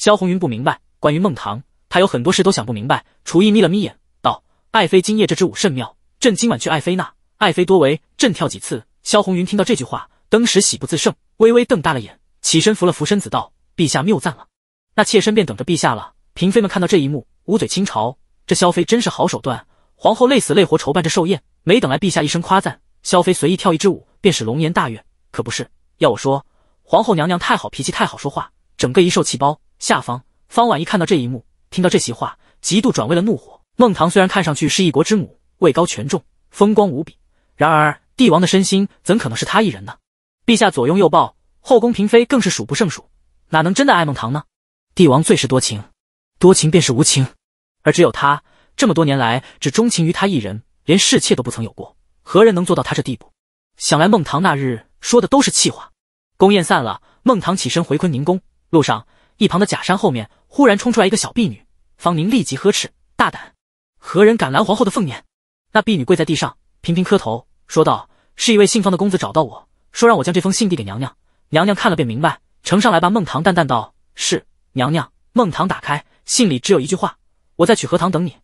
萧红云不明白关于孟唐，他有很多事都想不明白。楚艺眯了眯眼，道：“爱妃今夜这支舞甚妙，朕今晚去爱妃那，爱妃多为朕跳几次。”萧红云听到这句话，登时喜不自胜，微微瞪大了眼，起身扶了扶身子，道：“陛下谬赞了，那妾身便等着陛下了。”嫔妃们看到这一幕，捂嘴轻嘲：“这萧妃真是好手段。”皇后累死累活筹办这寿宴，没等来陛下一声夸赞，萧妃随意跳一支舞，便是龙颜大悦，可不是？要我说，皇后娘娘太好脾气，太好说话，整个一受气包。下方，方婉一看到这一幕，听到这席话，极度转为了怒火。孟唐虽然看上去是一国之母，位高权重，风光无比，然而帝王的身心怎可能是他一人呢？陛下左拥右抱，后宫嫔妃更是数不胜数，哪能真的爱孟唐呢？帝王最是多情，多情便是无情，而只有他这么多年来只钟情于他一人，连侍妾都不曾有过，何人能做到他这地步？想来孟唐那日说的都是气话。宫宴散了，孟唐起身回坤宁宫，路上。一旁的假山后面忽然冲出来一个小婢女，方宁立即呵斥：“大胆，何人敢拦皇后的凤辇？”那婢女跪在地上，频频磕头，说道：“是一位姓方的公子找到我，说让我将这封信递给娘娘。娘娘看了便明白，呈上来吧。”孟唐淡淡道：“是，娘娘。”孟唐打开信里只有一句话：“我在曲荷堂等你，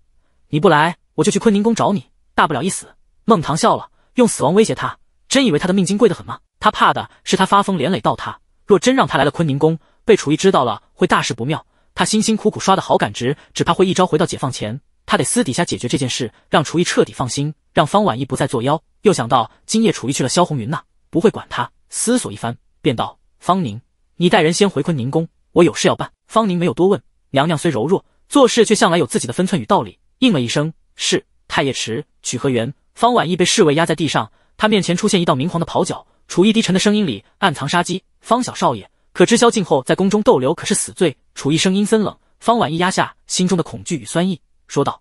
你不来，我就去坤宁宫找你。大不了一死。”孟唐笑了，用死亡威胁他，真以为他的命金贵得很吗？他怕的是他发疯连累到他，若真让他来了坤宁宫。被楚艺知道了，会大事不妙。他辛辛苦苦刷的好感值，只怕会一朝回到解放前。他得私底下解决这件事，让楚艺彻底放心，让方婉意不再作妖。又想到今夜楚艺去了萧红云那，不会管他。思索一番，便道：“方宁，你带人先回坤宁宫，我有事要办。”方宁没有多问，娘娘虽柔弱，做事却向来有自己的分寸与道理。应了一声：“是。”太液池，曲和园。方婉意被侍卫压在地上，他面前出现一道明黄的袍角。楚艺低沉的声音里暗藏杀机：“方小少爷。”可知萧静后在宫中逗留可是死罪。楚艺声音森冷，方婉一压下心中的恐惧与酸意，说道：“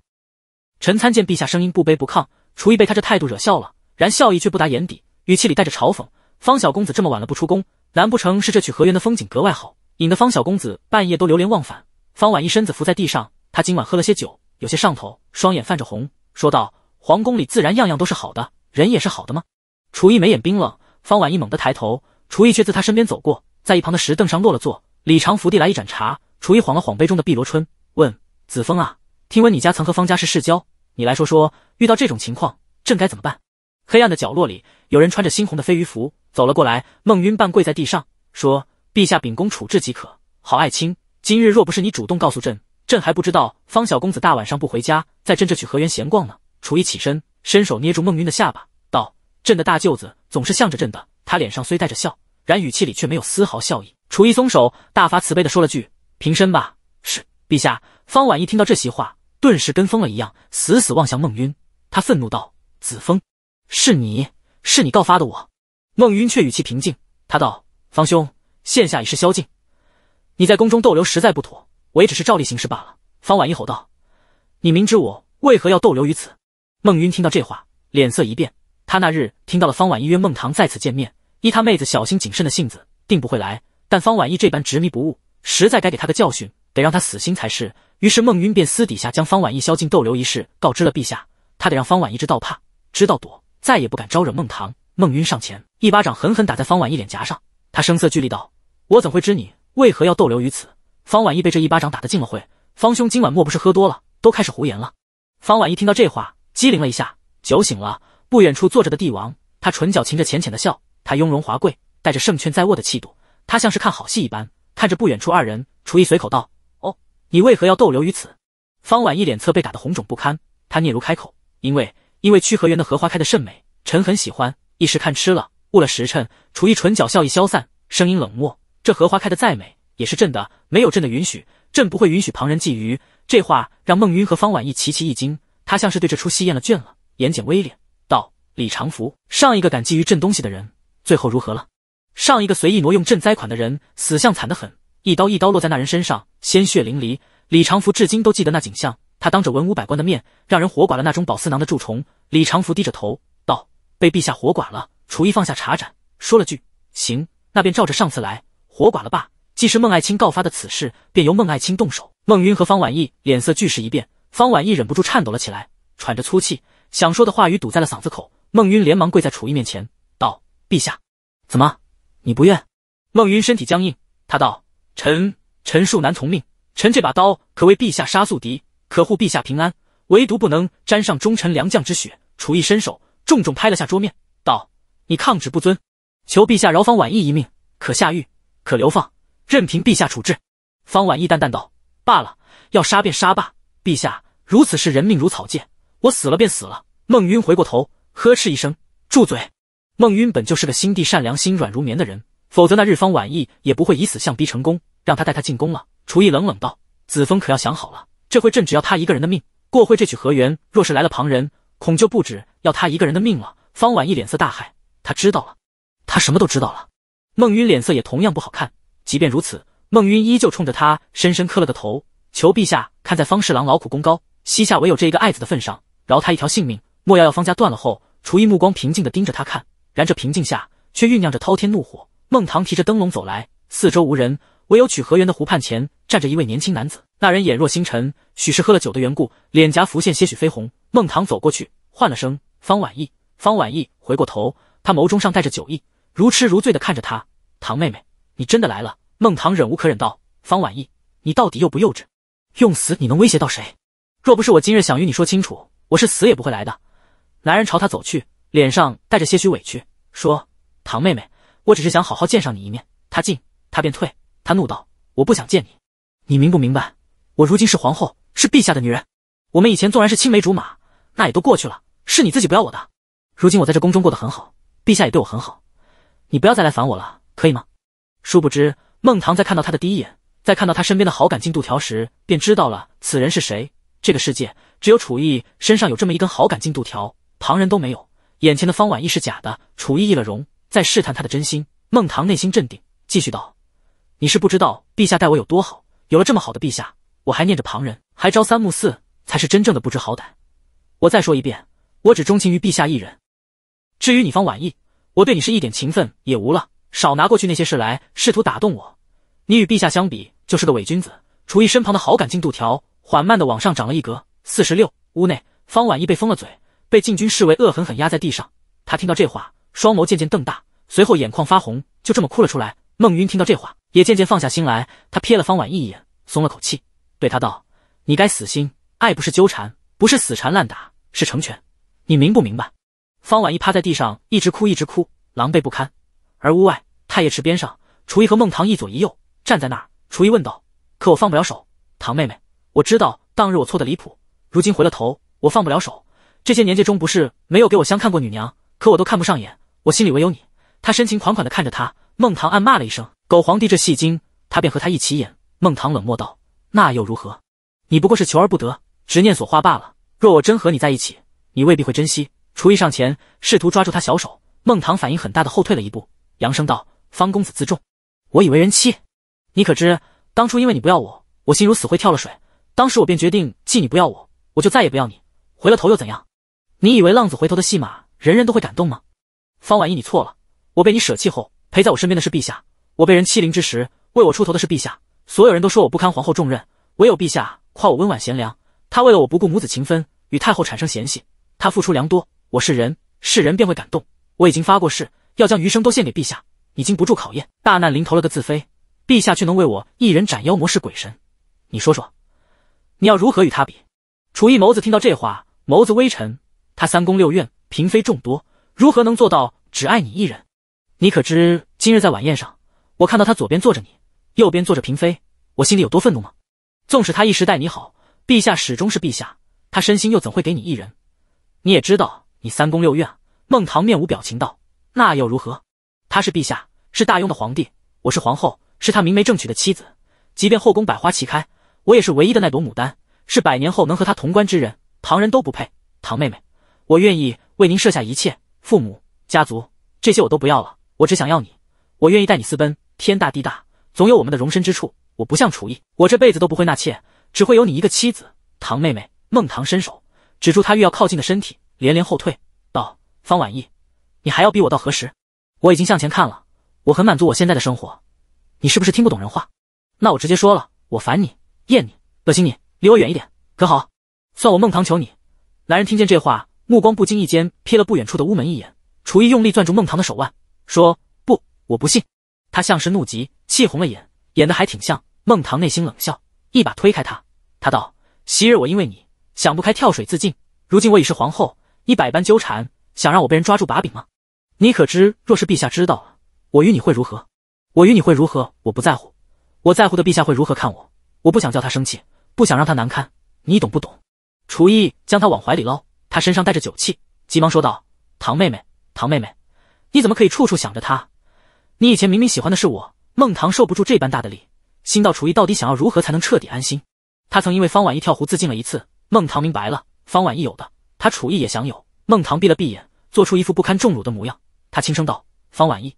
臣参见陛下。”声音不卑不亢。楚艺被他这态度惹笑了，然笑意却不达眼底，语气里带着嘲讽：“方小公子这么晚了不出宫，难不成是这曲河园的风景格外好，引得方小公子半夜都流连忘返？”方婉一身子伏在地上，他今晚喝了些酒，有些上头，双眼泛着红，说道：“皇宫里自然样样都是好的，人也是好的吗？”楚艺眉眼冰冷，方婉一猛地抬头，楚艺却自他身边走过。在一旁的石凳上落了座，李长福递来一盏茶，楚仪晃了晃杯中的碧螺春，问子枫啊，听闻你家曾和方家是世交，你来说说，遇到这种情况，朕该怎么办？黑暗的角落里，有人穿着猩红的飞鱼服走了过来，孟晕半跪在地上说，陛下秉公处置即可。好，爱卿，今日若不是你主动告诉朕，朕还不知道方小公子大晚上不回家，在朕这曲河园闲逛呢。楚仪起身，伸手捏住孟晕的下巴，道，朕的大舅子总是向着朕的，他脸上虽带着笑。然语气里却没有丝毫笑意。楚一松手，大发慈悲的说了句：“平身吧。”是陛下。方婉一听到这席话，顿时跟疯了一样，死死望向孟云。他愤怒道：“子枫，是你，是你告发的我。”孟云却语气平静，他道：“方兄，现下已是宵禁，你在宫中逗留实在不妥。我也只是照例行事罢了。”方婉一吼道：“你明知我为何要逗留于此？”孟云听到这话，脸色一变。他那日听到了方婉一约孟唐再次见面。依他妹子小心谨慎的性子，定不会来。但方婉意这般执迷不悟，实在该给他个教训，得让他死心才是。于是孟云便私底下将方婉意宵禁逗留一事告知了陛下，他得让方婉意知道怕，知道躲，再也不敢招惹孟唐。孟云上前一巴掌狠狠打在方婉意脸颊上，他声色俱厉道：“我怎会知你为何要逗留于此？”方婉意被这一巴掌打得进了会，方兄今晚莫不是喝多了，都开始胡言了？方婉意听到这话，机灵了一下，酒醒了。不远处坐着的帝王，他唇角噙着浅浅的笑。他雍容华贵，带着胜券在握的气度，他像是看好戏一般看着不远处二人。楚艺随口道：“哦，你为何要逗留于此？”方婉一脸侧被打得红肿不堪，他嗫嚅开口：“因为，因为曲河园的荷花开得甚美，臣很喜欢，一时看痴了，误了时辰。”楚艺唇角笑意消散，声音冷漠：“这荷花开得再美，也是朕的，没有朕的允许，朕不会允许旁人觊觎。”这话让孟云和方婉一齐齐一惊，他像是对这出戏厌了倦了，眼睑微敛，道：“李长福，上一个敢觊觎朕东西的人。”最后如何了？上一个随意挪用赈灾款的人死相惨得很，一刀一刀落在那人身上，鲜血淋漓。李长福至今都记得那景象。他当着文武百官的面，让人活剐了那中饱私囊的蛀虫。李长福低着头道：“被陛下活剐了。”楚毅放下茶盏，说了句：“行，那便照着上次来，活剐了罢。既是孟爱卿告发的此事，便由孟爱卿动手。”孟云和方婉意脸色俱是一变，方婉意忍不住颤抖了起来，喘着粗气，想说的话语堵在了嗓子口。孟云连忙跪在楚毅面前。陛下，怎么？你不愿？孟云身体僵硬，他道：“臣臣恕难从命。臣这把刀可为陛下杀宿敌，可护陛下平安，唯独不能沾上忠臣良将之血。”楚毅伸手重重拍了下桌面，道：“你抗旨不遵，求陛下饶方婉意一命，可下狱，可流放，任凭陛下处置。”方婉意淡淡道：“罢了，要杀便杀罢。陛下如此视人命如草芥，我死了便死了。”孟云回过头呵斥一声：“住嘴！”孟晕本就是个心地善良、心软如棉的人，否则那日方晚意也不会以死相逼成功，让他带他进宫了。楚意冷冷道：“子枫可要想好了，这回朕只要他一个人的命。过会这曲河源若是来了旁人，恐就不止要他一个人的命了。”方晚意脸色大骇，他知道了，他什么都知道了。孟晕脸色也同样不好看，即便如此，孟晕依旧冲着他深深磕了个头，求陛下看在方侍郎劳苦功高、膝下唯有这一个爱子的份上，饶他一条性命，莫要要方家断了后。楚意目光平静地盯着他看。然这平静下却酝酿着滔天怒火。孟唐提着灯笼走来，四周无人，唯有曲河园的湖畔前站着一位年轻男子。那人眼若星辰，许是喝了酒的缘故，脸颊浮现些许绯红。孟唐走过去，唤了声方婉意。方婉意回过头，他眸中上带着酒意，如痴如醉的看着他。唐妹妹，你真的来了。孟唐忍无可忍道：“方婉意，你到底幼不幼稚？用死你能威胁到谁？若不是我今日想与你说清楚，我是死也不会来的。”男人朝他走去。脸上带着些许委屈，说：“唐妹妹，我只是想好好见上你一面。他进，他便退。他怒道：‘我不想见你，你明不明白？我如今是皇后，是陛下的女人。我们以前纵然是青梅竹马，那也都过去了。是你自己不要我的。如今我在这宫中过得很好，陛下也对我很好。你不要再来烦我了，可以吗？’”殊不知，孟唐在看到他的第一眼，在看到他身边的好感进度条时，便知道了此人是谁。这个世界只有楚艺身上有这么一根好感进度条，旁人都没有。眼前的方婉意是假的，楚意易了容，在试探他的真心。孟唐内心镇定，继续道：“你是不知道陛下待我有多好，有了这么好的陛下，我还念着旁人，还朝三暮四，才是真正的不知好歹。我再说一遍，我只钟情于陛下一人。至于你方婉意，我对你是一点情分也无了。少拿过去那些事来试图打动我，你与陛下相比，就是个伪君子。”楚意身旁的好感进度条缓慢的往上涨了一格，四十六。屋内，方婉意被封了嘴。被禁军侍卫恶狠狠压在地上，他听到这话，双眸渐渐瞪大，随后眼眶发红，就这么哭了出来。孟云听到这话，也渐渐放下心来。他瞥了方婉一眼，松了口气，对他道：“你该死心，爱不是纠缠，不是死缠烂打，是成全，你明不明白？”方婉一趴在地上，一直哭，一直哭，狼狈不堪。而屋外，太液池边上，楚艺和孟唐一左一右站在那儿。楚仪问道：“可我放不了手，唐妹妹，我知道当日我错得离谱，如今回了头，我放不了手。”这些年界中不是没有给我相看过女娘，可我都看不上眼。我心里唯有你。他深情款款的看着他，孟唐暗骂了一声：“狗皇帝这戏精。”他便和他一起演。孟唐冷漠道：“那又如何？你不过是求而不得，执念所化罢了。若我真和你在一起，你未必会珍惜。”厨艺上前试图抓住他小手，孟唐反应很大地后退了一步，扬声道：“方公子自重，我已为人妻，你可知当初因为你不要我，我心如死灰跳了水。当时我便决定，既你不要我，我就再也不要你。回了头又怎样？”你以为浪子回头的戏码人人都会感动吗？方婉意，你错了。我被你舍弃后，陪在我身边的是陛下。我被人欺凌之时，为我出头的是陛下。所有人都说我不堪皇后重任，唯有陛下夸我温婉贤良。他为了我不顾母子情分，与太后产生嫌隙。他付出良多。我是人，是人便会感动。我已经发过誓，要将余生都献给陛下。已经不住考验，大难临头了个自妃，陛下却能为我一人斩妖魔、是鬼神。你说说，你要如何与他比？楚艺眸子听到这话，眸子微沉。他三宫六院，嫔妃众多，如何能做到只爱你一人？你可知今日在晚宴上，我看到他左边坐着你，右边坐着嫔妃，我心里有多愤怒吗？纵使他一时待你好，陛下始终是陛下，他身心又怎会给你一人？你也知道你三宫六院。孟棠面无表情道：“那又如何？他是陛下，是大雍的皇帝，我是皇后，是他明媒正娶的妻子。即便后宫百花齐开，我也是唯一的那朵牡丹，是百年后能和他同关之人，旁人都不配。”唐妹妹。我愿意为您设下一切，父母、家族这些我都不要了，我只想要你。我愿意带你私奔，天大地大，总有我们的容身之处。我不像楚艺，我这辈子都不会纳妾，只会有你一个妻子。唐妹妹，孟唐伸手止住他欲要靠近的身体，连连后退道：“方婉意，你还要逼我到何时？我已经向前看了，我很满足我现在的生活。你是不是听不懂人话？那我直接说了，我烦你，厌你，恶心你，离我远一点，可好？算我孟唐求你。”男人听见这话。目光不经意间瞥了不远处的屋门一眼，楚艺用力攥住孟唐的手腕，说：“不，我不信。”他像是怒极，气红了眼，演的还挺像。孟唐内心冷笑，一把推开他。他道：“昔日我因为你想不开跳水自尽，如今我已是皇后，你百般纠缠，想让我被人抓住把柄吗？你可知若是陛下知道了，我与你会如何？我与你会如何？我不在乎，我在乎的陛下会如何看我？我不想叫他生气，不想让他难堪，你懂不懂？”楚艺将他往怀里捞。他身上带着酒气，急忙说道：“唐妹妹，唐妹妹，你怎么可以处处想着他？你以前明明喜欢的是我。”孟唐受不住这般大的力，心道：“楚意到底想要如何才能彻底安心？”他曾因为方婉一跳湖自尽了一次，孟唐明白了，方婉一有的，他楚艺也享有。孟唐闭了闭眼，做出一副不堪重辱的模样，他轻声道：“方婉一，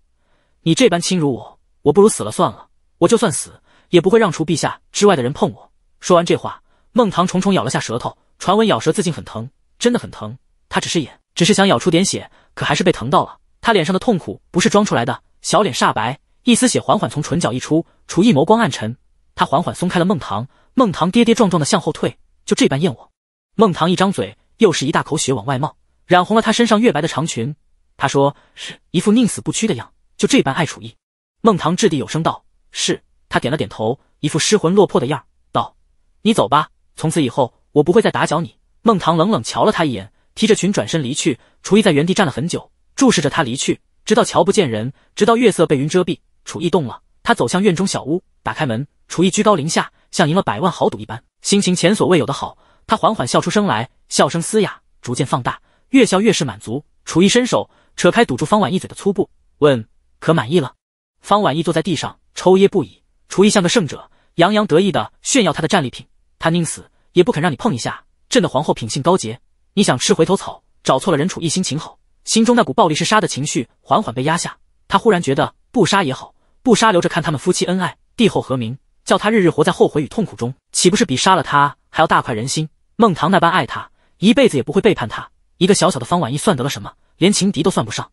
你这般轻辱我，我不如死了算了。我就算死，也不会让除陛下之外的人碰我。”说完这话，孟唐重重咬了下舌头，传闻咬舌自尽很疼。真的很疼，他只是眼，只是想咬出点血，可还是被疼到了。他脸上的痛苦不是装出来的，小脸煞白，一丝血缓缓从唇角溢出。楚艺眸光暗沉，他缓缓松开了孟唐。孟唐跌跌撞撞地向后退，就这般厌我。孟唐一张嘴，又是一大口血往外冒，染红了他身上月白的长裙。他说，是一副宁死不屈的样，就这般爱楚艺。孟唐掷地有声道：“是。”他点了点头，一副失魂落魄的样，道：“你走吧，从此以后我不会再打搅你。”孟棠冷冷瞧了他一眼，提着裙转身离去。楚艺在原地站了很久，注视着他离去，直到瞧不见人，直到月色被云遮蔽。楚艺动了，他走向院中小屋，打开门。楚艺居高临下，像赢了百万豪赌一般，心情前所未有的好。他缓缓笑出声来，笑声嘶哑，逐渐放大，越笑越是满足。楚艺伸手扯开堵住方婉一嘴的粗布，问：“可满意了？”方婉一坐在地上抽噎不已。楚艺像个胜者，洋洋得意地炫耀他的战利品。他宁死也不肯让你碰一下。朕的皇后品性高洁，你想吃回头草，找错了人。楚一心情好，心中那股暴力是杀的情绪缓缓被压下。他忽然觉得不杀也好，不杀留着看他们夫妻恩爱，帝后和鸣，叫他日日活在后悔与痛苦中，岂不是比杀了他还要大快人心？孟唐那般爱他，一辈子也不会背叛他。一个小小的方婉意算得了什么？连情敌都算不上。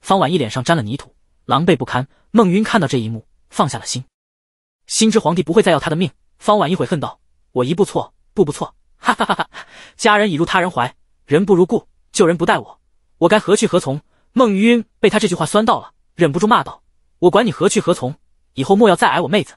方婉意脸上沾了泥土，狼狈不堪。孟云看到这一幕，放下了心，心知皇帝不会再要他的命。方婉意悔恨道：“我一步错，步步错。”哈哈哈！哈家人已入他人怀，人不如故，旧人不待我，我该何去何从？孟晕被他这句话酸到了，忍不住骂道：“我管你何去何从，以后莫要再挨我妹子。”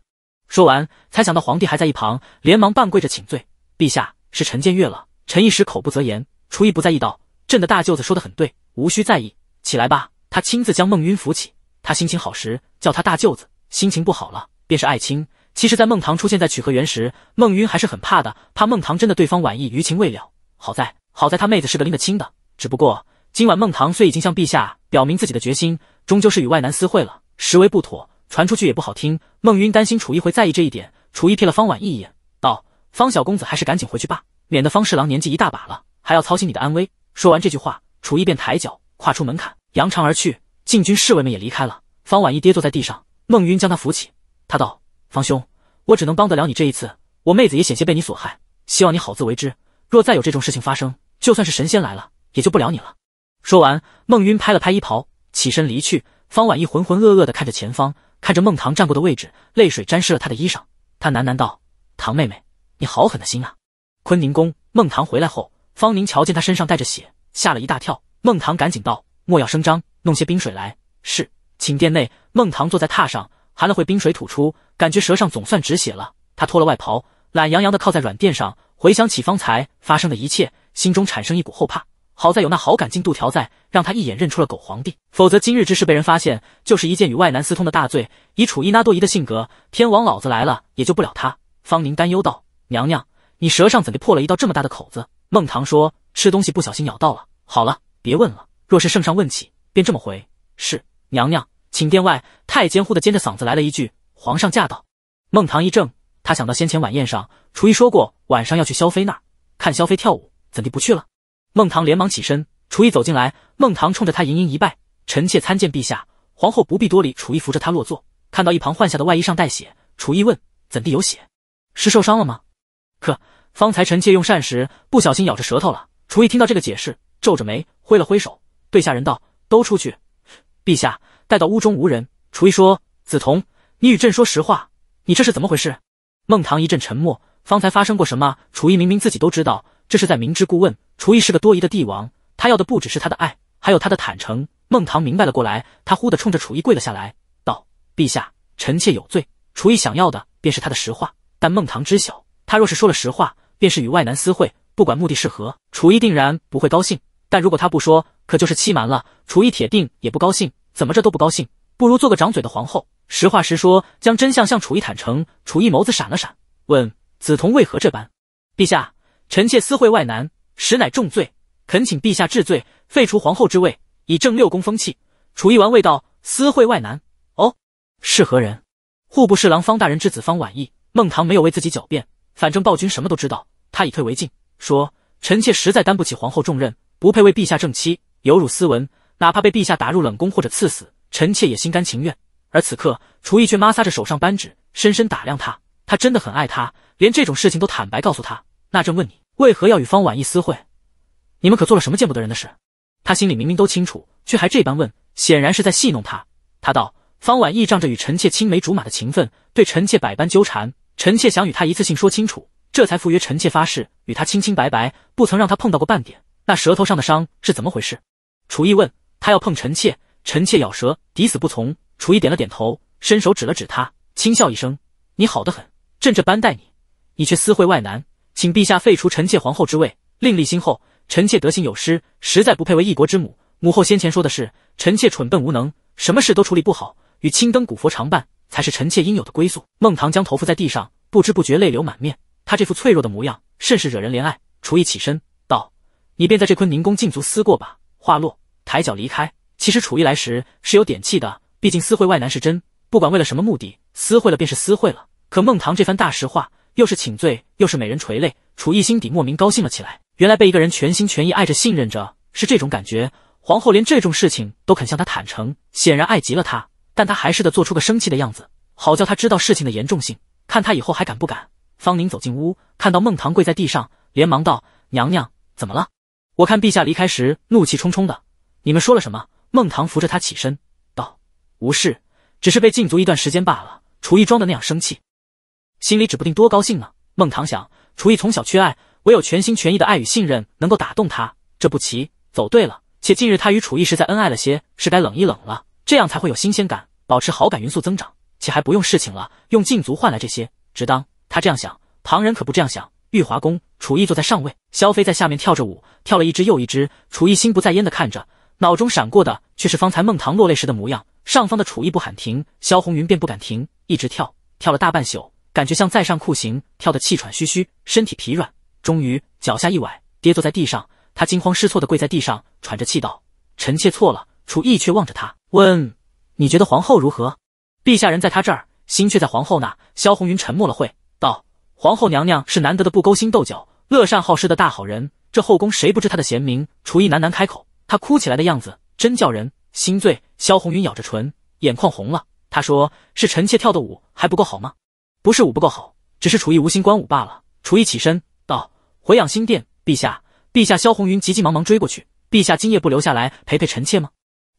说完，才想到皇帝还在一旁，连忙半跪着请罪：“陛下，是臣僭越了，臣一时口不择言，厨意不在意道，朕的大舅子说的很对，无需在意，起来吧。”他亲自将孟晕扶起。他心情好时叫他大舅子，心情不好了便是爱卿。其实，在孟唐出现在曲和园时，孟云还是很怕的，怕孟唐真的对方婉意余情未了。好在，好在他妹子是个拎得清的。只不过今晚孟唐虽已经向陛下表明自己的决心，终究是与外男私会了，实为不妥，传出去也不好听。孟云担心楚意会在意这一点。楚意瞥了方婉意一眼，道：“方小公子还是赶紧回去吧，免得方侍郎年纪一大把了，还要操心你的安危。”说完这句话，楚意便抬脚跨出门槛，扬长而去。禁军侍卫们也离开了。方婉意跌坐在地上，孟云将他扶起，他道。方兄，我只能帮得了你这一次。我妹子也险些被你所害，希望你好自为之。若再有这种事情发生，就算是神仙来了也救不了你了。说完，孟晕拍了拍衣袍，起身离去。方婉意浑浑噩噩地看着前方，看着孟唐站过的位置，泪水沾湿了他的衣裳。他喃喃道：“唐妹妹，你好狠的心啊！”坤宁宫，孟唐回来后，方宁瞧见他身上带着血，吓了一大跳。孟唐赶紧道：“莫要声张，弄些冰水来。”是。寝殿内，孟唐坐在榻上。含了会冰水吐出，感觉舌上总算止血了。他脱了外袍，懒洋洋地靠在软垫上，回想起方才发生的一切，心中产生一股后怕。好在有那好感进度条在，让他一眼认出了狗皇帝，否则今日之事被人发现，就是一件与外男私通的大罪。以楚一拉多疑的性格，天王老子来了也救不了他。方宁担忧道：“娘娘，你舌上怎地破了一道这么大的口子？”孟唐说：“吃东西不小心咬到了。”好了，别问了。若是圣上问起，便这么回。是，娘娘。寝殿外，太监忽的尖着嗓子来了一句：“皇上驾到！”孟唐一怔，他想到先前晚宴上，楚艺说过晚上要去萧妃那儿看萧妃跳舞，怎地不去了？孟唐连忙起身，楚艺走进来，孟唐冲着他盈盈一拜：“臣妾参见陛下，皇后不必多礼。”楚艺扶着他落座，看到一旁换下的外衣上带血，楚艺问：“怎地有血？是受伤了吗？”“可方才臣妾用膳时不小心咬着舌头了。”楚艺听到这个解释，皱着眉，挥了挥手，对下人道：“都出去。”“陛下。”待到屋中无人，楚仪说：“梓潼，你与朕说实话，你这是怎么回事？”孟唐一阵沉默。方才发生过什么，楚仪明明自己都知道，这是在明知故问。楚仪是个多疑的帝王，他要的不只是他的爱，还有他的坦诚。孟唐明白了过来，他忽地冲着楚仪跪了下来，道：“陛下，臣妾有罪。”楚仪想要的便是他的实话，但孟唐知晓，他若是说了实话，便是与外男私会，不管目的是何，楚仪定然不会高兴。但如果他不说，可就是欺瞒了，楚仪铁定也不高兴。怎么着都不高兴，不如做个长嘴的皇后，实话实说，将真相向楚意坦诚。楚意眸子闪了闪，问：“梓潼为何这般？”“陛下，臣妾私会外男，实乃重罪，恳请陛下治罪，废除皇后之位，以正六宫风气。”楚意玩未道：“私会外男？哦，是何人？户部侍郎方大人之子方婉意。”孟唐没有为自己狡辩，反正暴君什么都知道，他以退为进，说：“臣妾实在担不起皇后重任，不配为陛下正妻，有辱斯文。”哪怕被陛下打入冷宫或者赐死，臣妾也心甘情愿。而此刻，楚意却摩挲着手上扳指，深深打量他。他真的很爱他，连这种事情都坦白告诉他。那朕问你，为何要与方婉意私会？你们可做了什么见不得人的事？他心里明明都清楚，却还这般问，显然是在戏弄他。他道：“方婉意仗着与臣妾青梅竹马的情分，对臣妾百般纠缠。臣妾想与他一次性说清楚，这才赴约。臣妾发誓，与他清清白白，不曾让他碰到过半点。那舌头上的伤是怎么回事？”楚意问。他要碰臣妾，臣妾咬舌，抵死不从。楚仪点了点头，伸手指了指他，轻笑一声：“你好得很，朕这般待你，你却私会外男，请陛下废除臣妾皇后之位，另立新后。臣妾德行有失，实在不配为一国之母。母后先前说的是，臣妾蠢笨无能，什么事都处理不好，与青灯古佛常伴才是臣妾应有的归宿。”孟棠将头伏在地上，不知不觉泪流满面。他这副脆弱的模样甚是惹人怜爱。楚仪起身道：“你便在这坤宁宫禁足思过吧。”话落。抬脚离开。其实楚一来时是有点气的，毕竟私会外男是真，不管为了什么目的，私会了便是私会了。可孟棠这番大实话，又是请罪，又是美人垂泪，楚一心底莫名高兴了起来。原来被一个人全心全意爱着、信任着，是这种感觉。皇后连这种事情都肯向他坦诚，显然爱极了他。但他还是得做出个生气的样子，好叫他知道事情的严重性，看他以后还敢不敢。方宁走进屋，看到孟棠跪在地上，连忙道：“娘娘怎么了？我看陛下离开时怒气冲冲的。”你们说了什么？孟唐扶着他起身道：“无事，只是被禁足一段时间罢了。”楚艺装的那样生气，心里指不定多高兴呢。孟唐想，楚艺从小缺爱，唯有全心全意的爱与信任能够打动他。这步棋走对了，且近日他与楚艺实在恩爱了些，是该冷一冷了，这样才会有新鲜感，保持好感匀速增长，且还不用侍寝了，用禁足换来这些。只当他这样想，旁人可不这样想。玉华宫，楚艺坐在上位，萧妃在下面跳着舞，跳了一支又一支，楚艺心不在焉的看着。脑中闪过的却是方才孟棠落泪时的模样。上方的楚艺不喊停，萧红云便不敢停，一直跳，跳了大半宿，感觉像在上酷刑，跳得气喘吁吁，身体疲软。终于脚下一崴，跌坐在地上。他惊慌失措地跪在地上，喘着气道：“臣妾错了。”楚艺却望着他，问：“你觉得皇后如何？”陛下人在他这儿，心却在皇后那。萧红云沉默了会，道：“皇后娘娘是难得的不勾心斗角、乐善好施的大好人。这后宫谁不知她的贤明？”楚艺喃喃开口。他哭起来的样子，真叫人心醉。萧红云咬着唇，眼眶红了。他说：“是臣妾跳的舞还不够好吗？不是舞不够好，只是楚意无心观舞罢了。”楚意起身道：“回养心殿，陛下。”陛下，萧红云急急忙忙追过去。陛下今夜不留下来陪陪臣妾吗？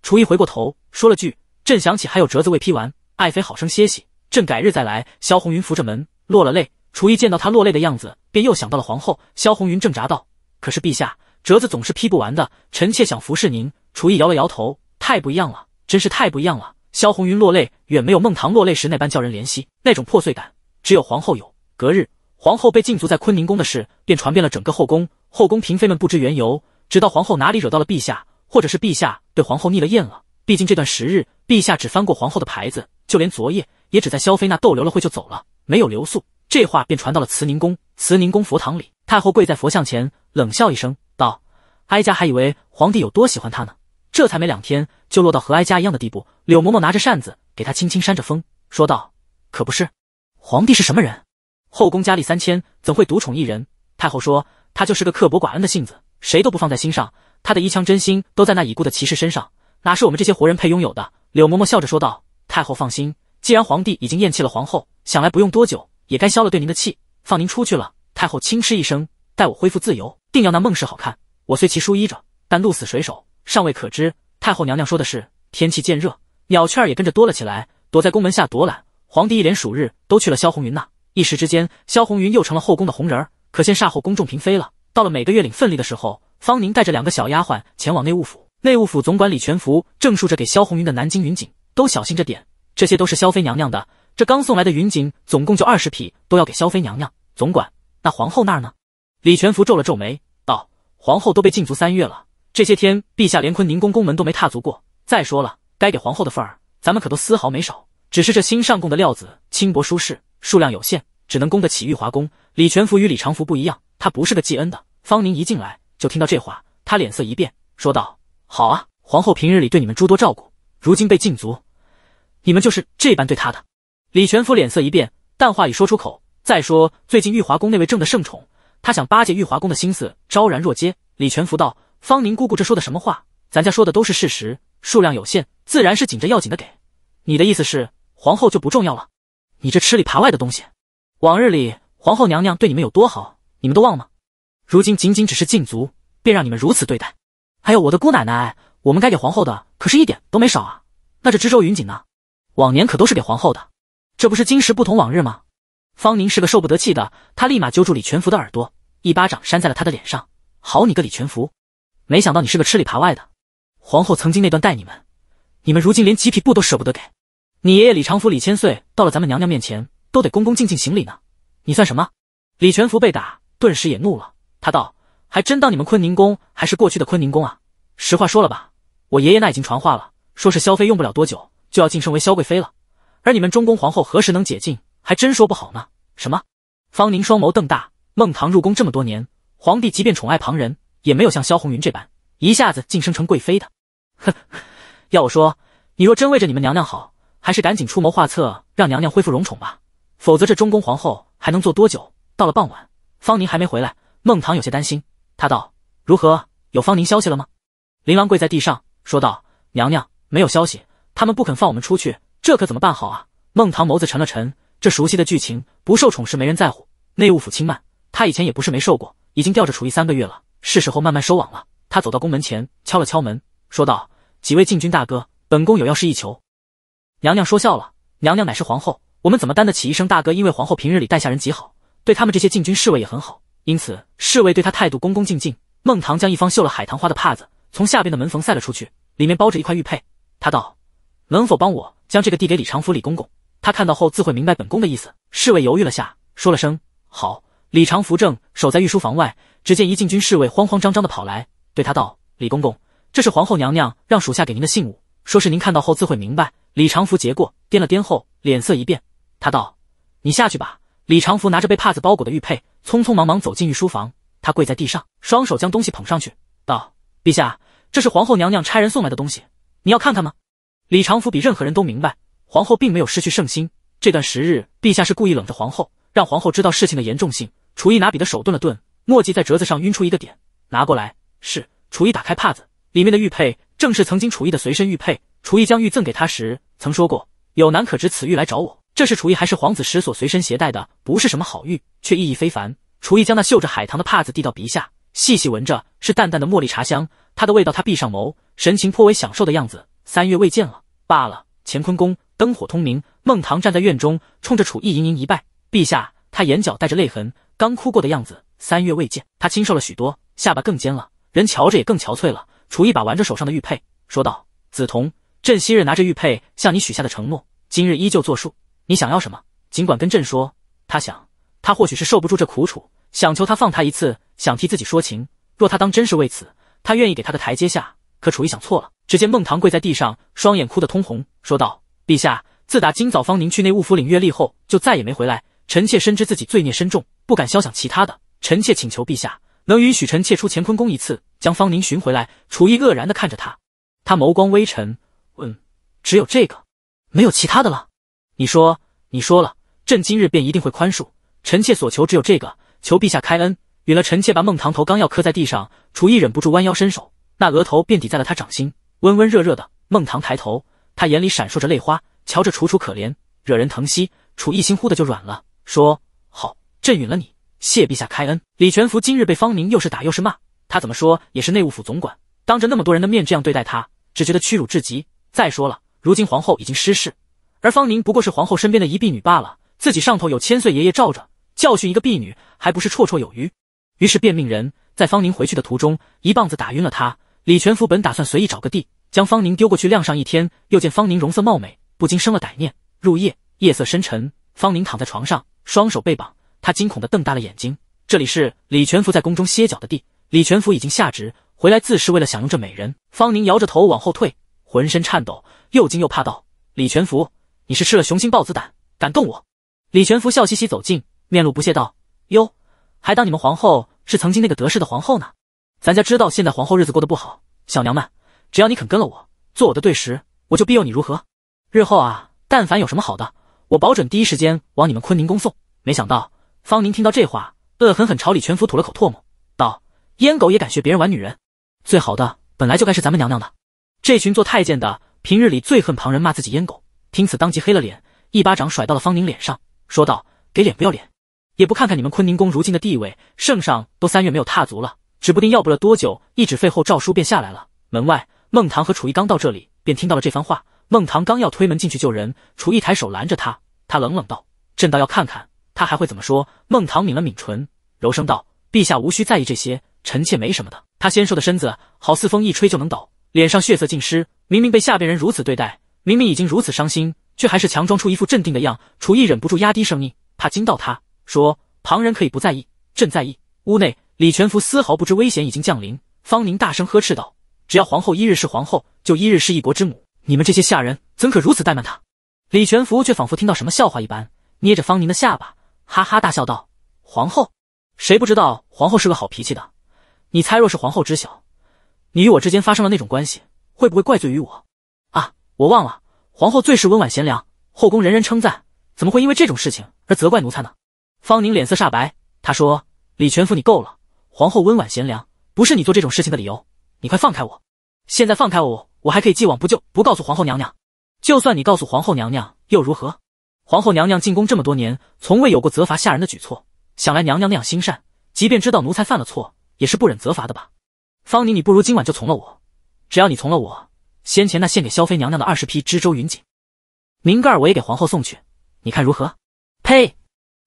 楚意回过头，说了句：“朕想起还有折子未批完，爱妃好生歇息，朕改日再来。”萧红云扶着门，落了泪。楚意见到他落泪的样子，便又想到了皇后。萧红云挣扎道：“可是陛下。”折子总是批不完的，臣妾想服侍您。楚意摇了摇头，太不一样了，真是太不一样了。萧红云落泪，远没有孟棠落泪时那般叫人怜惜，那种破碎感只有皇后有。隔日，皇后被禁足在坤宁宫的事便传遍了整个后宫，后宫嫔妃们不知缘由，直到皇后哪里惹到了陛下，或者是陛下对皇后腻了厌了。毕竟这段时日，陛下只翻过皇后的牌子，就连昨夜也只在萧妃那逗留了会就走了，没有留宿。这话便传到了慈宁宫，慈宁宫佛堂里。太后跪在佛像前，冷笑一声，道：“哀家还以为皇帝有多喜欢她呢，这才没两天，就落到和哀家一样的地步。”柳嬷嬷拿着扇子给她轻轻扇着风，说道：“可不是，皇帝是什么人？后宫佳丽三千，怎会独宠一人？”太后说：“他就是个刻薄寡恩的性子，谁都不放在心上。他的一腔真心都在那已故的骑士身上，哪是我们这些活人配拥有的？”柳嬷嬷笑着说道：“太后放心，既然皇帝已经厌弃了皇后，想来不用多久也该消了对您的气，放您出去了。”太后轻嗤一声：“待我恢复自由，定要那孟氏好看。我虽其书医者，但鹿死谁手，尚未可知。”太后娘娘说的是。天气渐热，鸟雀儿也跟着多了起来，躲在宫门下躲懒。皇帝一连数日都去了萧红云那，一时之间，萧红云又成了后宫的红人。可现煞后宫众嫔妃了。到了每个月领份例的时候，方宁带着两个小丫鬟前往内务府。内务府总管李全福正竖着给萧红云的南京云锦，都小心着点，这些都是萧妃娘娘的。这刚送来的云锦，总共就二十匹，都要给萧妃娘娘总管。那皇后那儿呢？李全福皱了皱眉，道：“皇后都被禁足三月了，这些天陛下连坤宁宫宫门都没踏足过。再说了，该给皇后的份儿，咱们可都丝毫没少。只是这新上贡的料子轻薄舒适，数量有限，只能供得起玉华宫。”李全福与李长福不一样，他不是个记恩的。方宁一进来就听到这话，他脸色一变，说道：“好啊，皇后平日里对你们诸多照顾，如今被禁足，你们就是这般对她的？”李全福脸色一变，但话已说出口。再说，最近玉华宫那位正的圣宠，他想巴结玉华宫的心思昭然若揭。李全福道：“方宁姑姑，这说的什么话？咱家说的都是事实，数量有限，自然是紧着要紧的给。你的意思是，皇后就不重要了？你这吃里扒外的东西，往日里皇后娘娘对你们有多好，你们都忘了吗？如今仅仅只是禁足，便让你们如此对待？还有我的姑奶奶，我们该给皇后的可是一点都没少啊。那这知州云锦呢？往年可都是给皇后的，这不是今时不同往日吗？”方宁是个受不得气的，他立马揪住李全福的耳朵，一巴掌扇在了他的脸上。好你个李全福，没想到你是个吃里扒外的。皇后曾经那段待你们，你们如今连几匹布都舍不得给。你爷爷李长福、李千岁到了咱们娘娘面前，都得恭恭敬敬行礼呢。你算什么？李全福被打，顿时也怒了。他道：“还真当你们坤宁宫还是过去的坤宁宫啊？实话说了吧，我爷爷那已经传话了，说是萧妃用不了多久就要晋升为萧贵妃了，而你们中宫皇后何时能解禁？”还真说不好呢。什么？方宁双眸瞪大。孟唐入宫这么多年，皇帝即便宠爱旁人，也没有像萧红云这般一下子晋升成贵妃的。哼，要我说，你若真为着你们娘娘好，还是赶紧出谋划策，让娘娘恢复荣宠吧。否则这中宫皇后还能做多久？到了傍晚，方宁还没回来，孟唐有些担心。他道：“如何有方宁消息了吗？”琳琅跪在地上说道：“娘娘没有消息，他们不肯放我们出去，这可怎么办好啊？”孟唐眸子沉了沉。这熟悉的剧情，不受宠时没人在乎。内务府轻慢他以前也不是没受过，已经吊着楚艺三个月了，是时候慢慢收网了。他走到宫门前，敲了敲门，说道：“几位禁军大哥，本宫有要事一求。”娘娘说笑了，娘娘乃是皇后，我们怎么担得起一声大哥？因为皇后平日里待下人极好，对他们这些禁军侍卫也很好，因此侍卫对他态度恭恭敬敬。孟唐将一方绣了海棠花的帕子从下边的门缝塞了出去，里面包着一块玉佩。他道：“能否帮我将这个递给李长福李公公？”他看到后自会明白本宫的意思。侍卫犹豫了下，说了声“好”。李长福正守在御书房外，只见一禁军侍卫慌慌张张的跑来，对他道：“李公公，这是皇后娘娘让属下给您的信物，说是您看到后自会明白。”李长福接过，掂了掂后，脸色一变。他道：“你下去吧。”李长福拿着被帕子包裹的玉佩，匆匆忙忙走进御书房。他跪在地上，双手将东西捧上去，道：“陛下，这是皇后娘娘差人送来的东西，你要看看吗？”李长福比任何人都明白。皇后并没有失去圣心。这段时日，陛下是故意冷着皇后，让皇后知道事情的严重性。楚意拿笔的手顿了顿，墨迹在折子上晕出一个点，拿过来。是楚意打开帕子，里面的玉佩正是曾经楚意的随身玉佩。楚意将玉赠给他时，曾说过有男可知此玉来找我。这是楚意还是皇子时所随身携带的，不是什么好玉，却意义非凡。楚意将那绣着海棠的帕子递到鼻下，细细闻着，是淡淡的茉莉茶香。他的味道，他闭上眸，神情颇为享受的样子。三月未见了，罢了。乾坤宫。灯火通明，孟唐站在院中，冲着楚意盈盈一拜。陛下，他眼角带着泪痕，刚哭过的样子。三月未见，他清瘦了许多，下巴更尖了，人瞧着也更憔悴了。楚意把玩着手上的玉佩，说道：“梓潼，朕昔日拿着玉佩向你许下的承诺，今日依旧作数。你想要什么，尽管跟朕说。”他想，他或许是受不住这苦楚，想求他放他一次，想替自己说情。若他当真是为此，他愿意给他个台阶下。可楚意想错了。只见孟唐跪在地上，双眼哭得通红，说道。陛下，自打今早方宁去内务府领月历后，就再也没回来。臣妾深知自己罪孽深重，不敢消想其他的。臣妾请求陛下能允许臣妾出乾坤宫一次，将方宁寻回来。楚意愕然的看着他，他眸光微沉，问：“只有这个，没有其他的了？”你说，你说了，朕今日便一定会宽恕臣妾所求，只有这个，求陛下开恩，允了臣妾把孟唐头刚要磕在地上，楚意忍不住弯腰伸手，那额头便抵在了他掌心，温温热热的。孟唐抬头。他眼里闪烁着泪花，瞧着楚楚可怜，惹人疼惜。楚一心忽的就软了，说：“好，朕允了你，谢陛下开恩。”李全福今日被方宁又是打又是骂，他怎么说也是内务府总管，当着那么多人的面这样对待他，只觉得屈辱至极。再说了，如今皇后已经失势，而方宁不过是皇后身边的一婢女罢了，自己上头有千岁爷爷罩着，教训一个婢女还不是绰绰有余。于是便命人在方宁回去的途中一棒子打晕了他。李全福本打算随意找个地。将方宁丢过去晾上一天，又见方宁容色貌美，不禁生了歹念。入夜，夜色深沉，方宁躺在床上，双手被绑，她惊恐地瞪大了眼睛。这里是李全福在宫中歇脚的地，李全福已经下旨回来，自是为了享用这美人。方宁摇着头往后退，浑身颤抖，又惊又怕道：“李全福，你是吃了雄心豹子胆，敢动我？”李全福笑嘻嘻走近，面露不屑道：“哟，还当你们皇后是曾经那个得势的皇后呢？咱家知道现在皇后日子过得不好，小娘们。”只要你肯跟了我做我的对食，我就庇佑你。如何？日后啊，但凡有什么好的，我保准第一时间往你们坤宁宫送。没想到方宁听到这话，恶狠狠朝李全福吐了口唾沫，道：“阉狗也敢学别人玩女人？最好的本来就该是咱们娘娘的。这群做太监的，平日里最恨旁人骂自己阉狗，听此当即黑了脸，一巴掌甩到了方宁脸上，说道：‘给脸不要脸，也不看看你们坤宁宫如今的地位，圣上都三月没有踏足了，指不定要不了多久，一纸废后诏书便下来了。’门外。孟棠和楚艺刚到这里，便听到了这番话。孟棠刚要推门进去救人，楚艺抬手拦着他，他冷冷道：“朕倒要看看他还会怎么说。”孟棠抿了抿唇，柔声道：“陛下无需在意这些，臣妾没什么的。”他纤瘦的身子好似风一吹就能倒，脸上血色尽失。明明被下边人如此对待，明明已经如此伤心，却还是强装出一副镇定的样。楚艺忍不住压低声音，怕惊到他，说：“旁人可以不在意，朕在意。”屋内，李全福丝毫不知危险已经降临，方宁大声呵斥道。只要皇后一日是皇后，就一日是一国之母。你们这些下人怎可如此怠慢她？李全福却仿佛听到什么笑话一般，捏着方宁的下巴，哈哈大笑道：“皇后，谁不知道皇后是个好脾气的？你猜，若是皇后知晓你与我之间发生了那种关系，会不会怪罪于我？啊，我忘了，皇后最是温婉贤良，后宫人人称赞，怎么会因为这种事情而责怪奴才呢？”方宁脸色煞白，他说：“李全福，你够了！皇后温婉贤良，不是你做这种事情的理由。”你快放开我！现在放开我，我还可以既往不咎，不告诉皇后娘娘。就算你告诉皇后娘娘又如何？皇后娘娘进宫这么多年，从未有过责罚下人的举措。想来娘娘那样心善，即便知道奴才犯了错，也是不忍责罚的吧？方宁，你不如今晚就从了我。只要你从了我，先前那献给萧妃娘娘的二十批织州云锦，明盖儿我也给皇后送去，你看如何？呸！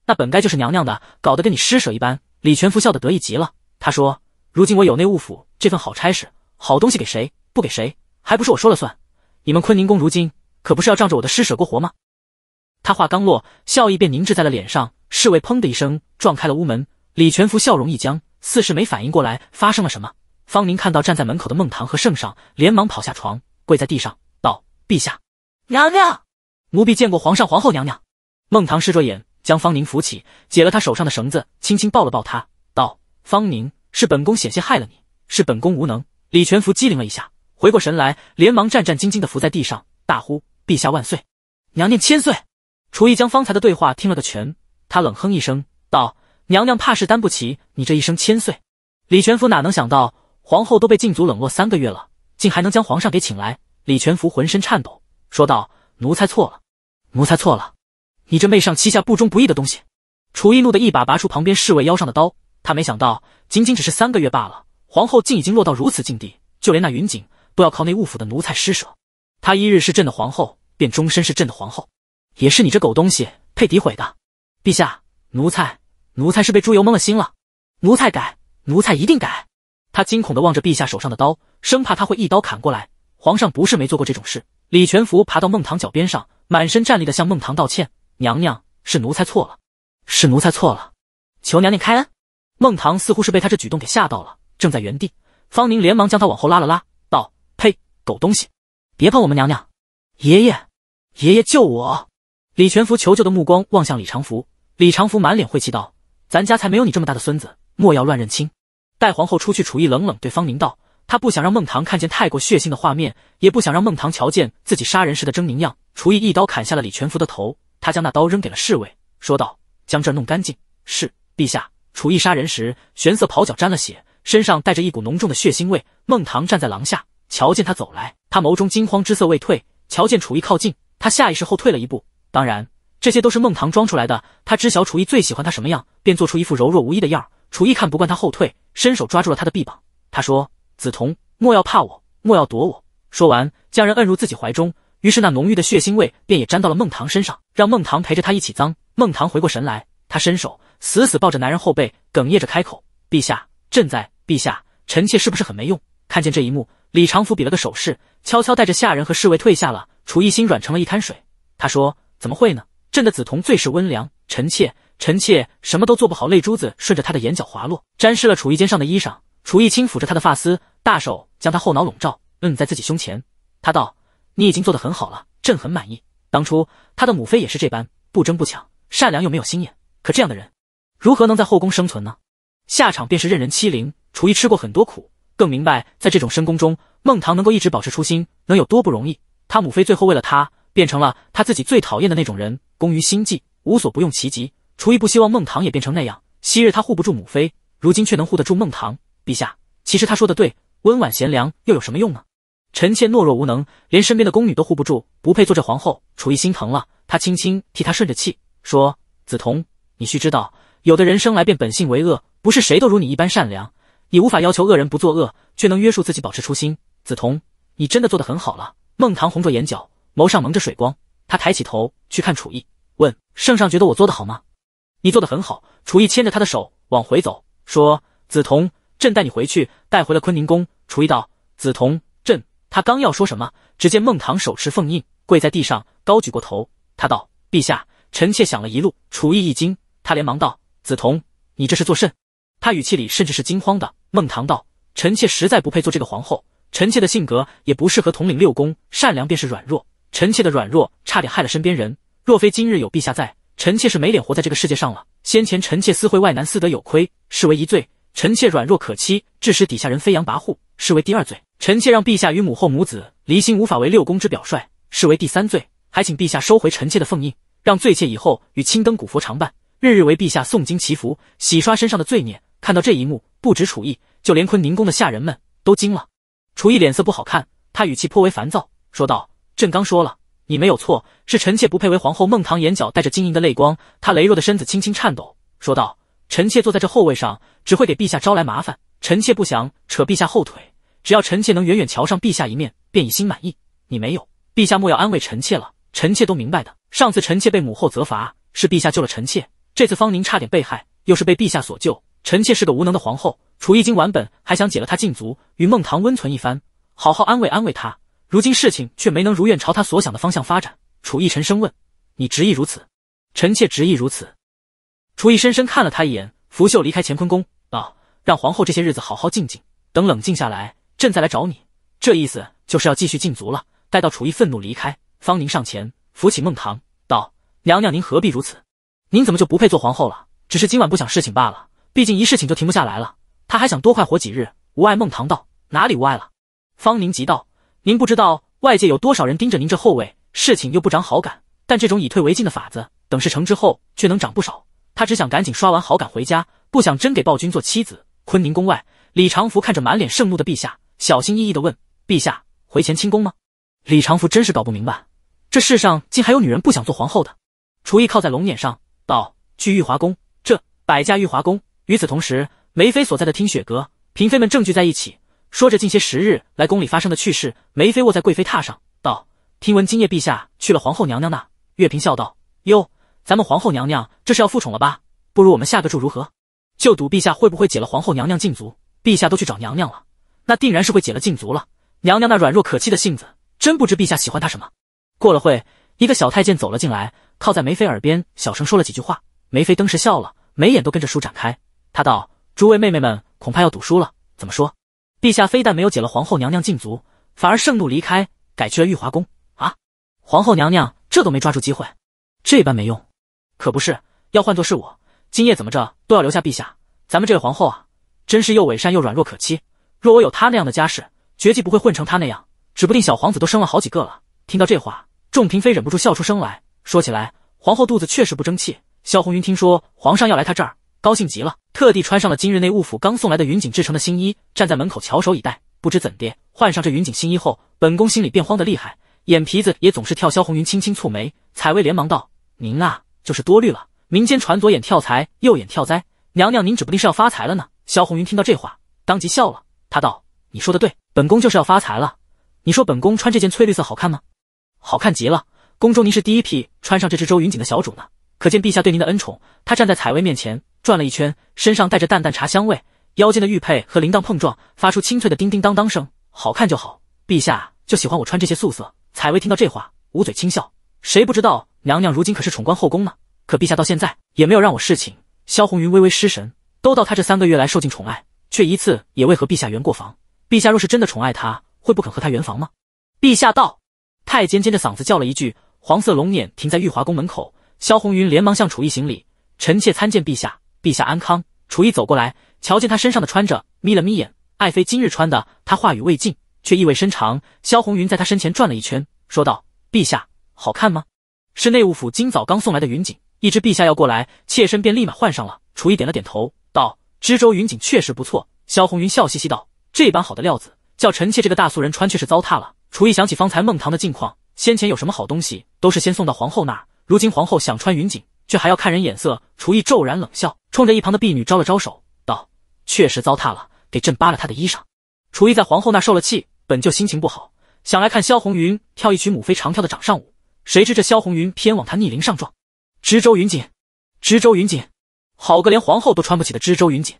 那本该就是娘娘的，搞得跟你施舍一般。李全福笑得得意极了，他说。如今我有内务府这份好差事，好东西给谁不给谁，还不是我说了算。你们坤宁宫如今可不是要仗着我的施舍过活吗？他话刚落，笑意便凝滞在了脸上。侍卫砰的一声撞开了屋门，李全福笑容一僵，似是没反应过来发生了什么。方宁看到站在门口的孟堂和圣上，连忙跑下床，跪在地上道：“陛下，娘娘，奴婢见过皇上、皇后娘娘。”孟堂湿着眼将方宁扶起，解了他手上的绳子，轻轻抱了抱他，道：“方宁。”是本宫险些害了你，是本宫无能。李全福机灵了一下，回过神来，连忙战战兢兢地伏在地上，大呼：“陛下万岁，娘娘千岁。”楚意将方才的对话听了个全，他冷哼一声，道：“娘娘怕是担不起你这一声千岁。”李全福哪能想到，皇后都被禁足冷落三个月了，竟还能将皇上给请来。李全福浑身颤抖，说道：“奴才错了，奴才错了。你这媚上欺下、不忠不义的东西！”楚意怒得一把拔出旁边侍卫腰上的刀。他没想到，仅仅只是三个月罢了，皇后竟已经落到如此境地，就连那云锦都要靠内务府的奴才施舍。他一日是朕的皇后，便终身是朕的皇后，也是你这狗东西配诋毁的。陛下，奴才，奴才是被猪油蒙了心了，奴才改，奴才一定改。他惊恐的望着陛下手上的刀，生怕他会一刀砍过来。皇上不是没做过这种事。李全福爬到孟堂脚边上，满身战栗的向孟堂道歉：“娘娘，是奴才错了，是奴才错了，求娘娘开恩。”孟唐似乎是被他这举动给吓到了，正在原地，方宁连忙将他往后拉了拉，道：“呸，狗东西，别碰我们娘娘！”爷爷，爷爷救我！”李全福求救的目光望向李长福，李长福满脸晦气道：“咱家才没有你这么大的孙子，莫要乱认亲。”待皇后出去，楚意冷冷对方宁道：“他不想让孟唐看见太过血腥的画面，也不想让孟唐瞧见自己杀人时的狰狞样。”楚意一刀砍下了李全福的头，他将那刀扔给了侍卫，说道：“将这弄干净。”是，陛下。楚意杀人时，玄色袍角沾了血，身上带着一股浓重的血腥味。孟唐站在廊下，瞧见他走来，他眸中惊慌之色未退。瞧见楚意靠近，他下意识后退了一步。当然，这些都是孟唐装出来的。他知晓楚意最喜欢他什么样，便做出一副柔弱无依的样楚意看不惯他后退，伸手抓住了他的臂膀。他说：“紫瞳，莫要怕我，莫要躲我。”说完，将人摁入自己怀中。于是那浓郁的血腥味便也沾到了孟唐身上，让孟唐陪着他一起脏。孟唐回过神来，他伸手。死死抱着男人后背，哽咽着开口：“陛下，朕在。陛下，臣妾是不是很没用？”看见这一幕，李长福比了个手势，悄悄带着下人和侍卫退下了。楚艺心软成了一滩水，他说：“怎么会呢？朕的紫瞳最是温良，臣妾，臣妾什么都做不好。”泪珠子顺着他的眼角滑落，沾湿了楚艺肩上的衣裳。楚意轻抚着他的发丝，大手将他后脑笼罩，摁在自己胸前。他道：“你已经做得很好了，朕很满意。当初他的母妃也是这般，不争不抢，善良又没有心眼。可这样的人……”如何能在后宫生存呢？下场便是任人欺凌。楚仪吃过很多苦，更明白，在这种深宫中，孟唐能够一直保持初心，能有多不容易？他母妃最后为了他，变成了他自己最讨厌的那种人，攻于心计，无所不用其极。楚仪不希望孟唐也变成那样。昔日他护不住母妃，如今却能护得住孟唐。陛下，其实他说的对，温婉贤良又有什么用呢？臣妾懦弱无能，连身边的宫女都护不住，不配做这皇后。楚仪心疼了，他轻轻替她顺着气，说：“梓潼，你须知道。”有的人生来便本性为恶，不是谁都如你一般善良。你无法要求恶人不作恶，却能约束自己保持初心。梓潼，你真的做得很好了。孟唐红着眼角，眸上蒙着水光，他抬起头去看楚意，问：“圣上觉得我做得好吗？”“你做得很好。”楚意牵着他的手往回走，说：“梓潼，朕带你回去，带回了坤宁宫。”楚意道：“梓潼，朕……”他刚要说什么，只见孟唐手持凤印，跪在地上，高举过头，他道：“陛下，臣妾想了一路。”楚意一惊，他连忙道。梓潼，你这是作甚？他语气里甚至是惊慌的。孟棠道：“臣妾实在不配做这个皇后，臣妾的性格也不适合统领六宫。善良便是软弱，臣妾的软弱差点害了身边人。若非今日有陛下在，臣妾是没脸活在这个世界上了。先前臣妾私会外男，私德有亏，视为一罪。臣妾软弱可欺，致使底下人飞扬跋扈，视为第二罪。臣妾让陛下与母后母子离心，无法为六宫之表率，视为第三罪。还请陛下收回臣妾的凤印，让罪妾以后与青灯古佛常伴。”日日为陛下诵经祈福，洗刷身上的罪孽。看到这一幕，不止楚艺，就连坤宁宫的下人们都惊了。楚艺脸色不好看，他语气颇为烦躁，说道：“朕刚说了，你没有错，是臣妾不配为皇后。”孟堂眼角带着晶莹的泪光，她羸弱的身子轻轻颤抖，说道：“臣妾坐在这后位上，只会给陛下招来麻烦。臣妾不想扯陛下后腿，只要臣妾能远远瞧上陛下一面，便已心满意。你没有，陛下莫要安慰臣妾了，臣妾都明白的。上次臣妾被母后责罚，是陛下救了臣妾。”这次方宁差点被害，又是被陛下所救，臣妾是个无能的皇后。楚意经完本还想解了她禁足，与孟棠温存一番，好好安慰安慰她。如今事情却没能如愿朝他所想的方向发展。楚意沉声问：“你执意如此？”臣妾执意如此。楚意深深看了她一眼，拂袖离开乾坤宫，道：“让皇后这些日子好好静静，等冷静下来，朕再来找你。”这意思就是要继续禁足了。待到楚意愤怒离开，方宁上前扶起孟棠道：“娘娘，您何必如此？”您怎么就不配做皇后了？只是今晚不想侍寝罢了。毕竟一侍寝就停不下来了，他还想多快活几日。无碍，孟堂道哪里无碍了？方宁急道：“您不知道外界有多少人盯着您这后位，侍寝又不长好感。但这种以退为进的法子，等事成之后却能长不少。他只想赶紧刷完好感回家，不想真给暴君做妻子。”坤宁宫外，李长福看着满脸盛怒的陛下，小心翼翼的问：“陛下回乾清宫吗？”李长福真是搞不明白，这世上竟还有女人不想做皇后的。厨艺靠在龙辇上。道：“去玉华宫，这摆驾玉华宫。与此同时，梅妃所在的听雪阁，嫔妃们正聚在一起，说着近些时日来宫里发生的趣事。梅妃卧在贵妃榻上，道：“听闻今夜陛下去了皇后娘娘那。”月嫔笑道：“哟，咱们皇后娘娘这是要复宠了吧？不如我们下个注如何？就赌陛下会不会解了皇后娘娘禁足。陛下都去找娘娘了，那定然是会解了禁足了。娘娘那软弱可欺的性子，真不知陛下喜欢她什么。”过了会，一个小太监走了进来。靠在梅妃耳边小声说了几句话，梅妃登时笑了，眉眼都跟着舒展开。她道：“诸位妹妹们恐怕要赌输了。怎么说？陛下非但没有解了皇后娘娘禁足，反而盛怒离开，改去了玉华宫啊！皇后娘娘这都没抓住机会，这般没用，可不是？要换做是我，今夜怎么着都要留下陛下。咱们这位皇后啊，真是又伪善又软弱可欺。若我有她那样的家世，绝技不会混成她那样，指不定小皇子都生了好几个了。”听到这话，众嫔妃忍不住笑出声来。说起来，皇后肚子确实不争气。萧红云听说皇上要来她这儿，高兴极了，特地穿上了今日内务府刚送来的云锦制成的新衣，站在门口翘首以待。不知怎的，换上这云锦新衣后，本宫心里便慌得厉害，眼皮子也总是跳。萧红云轻轻蹙眉，采薇连忙道：“您啊，就是多虑了。民间传左眼跳财，右眼跳灾，娘娘您指不定是要发财了呢。”萧红云听到这话，当即笑了。她道：“你说的对，本宫就是要发财了。你说本宫穿这件翠绿色好看吗？好看极了。”宫中，您是第一批穿上这只周云锦的小主呢，可见陛下对您的恩宠。他站在采薇面前转了一圈，身上带着淡淡茶香味，腰间的玉佩和铃铛碰撞，发出清脆的叮叮当当声。好看就好，陛下就喜欢我穿这些素色。采薇听到这话，捂嘴轻笑。谁不知道娘娘如今可是宠冠后宫呢？可陛下到现在也没有让我侍寝。萧红云微微失神，都到她这三个月来受尽宠爱，却一次也未和陛下圆过房。陛下若是真的宠爱她，会不肯和她圆房吗？陛下道，太监尖着嗓子叫了一句。黄色龙辇停在玉华宫门口，萧红云连忙向楚艺行礼：“臣妾参见陛下，陛下安康。”楚艺走过来，瞧见他身上的穿着，眯了眯眼：“爱妃今日穿的。”他话语未尽，却意味深长。萧红云在他身前转了一圈，说道：“陛下，好看吗？”是内务府今早刚送来的云锦，一知陛下要过来，妾身便立马换上了。楚艺点了点头，道：“知州云锦确实不错。”萧红云笑嘻嘻道：“这般好的料子，叫臣妾这个大素人穿却是糟蹋了。”楚艺想起方才孟堂的近况。先前有什么好东西，都是先送到皇后那儿。如今皇后想穿云锦，却还要看人眼色。楚艺骤然冷笑，冲着一旁的婢女招了招手，道：“确实糟蹋了，给朕扒了他的衣裳。”楚艺在皇后那受了气，本就心情不好，想来看萧红云跳一曲母妃常跳的掌上舞，谁知这萧红云偏往他逆鳞上撞。知州云锦，知州云锦，好个连皇后都穿不起的知州云锦！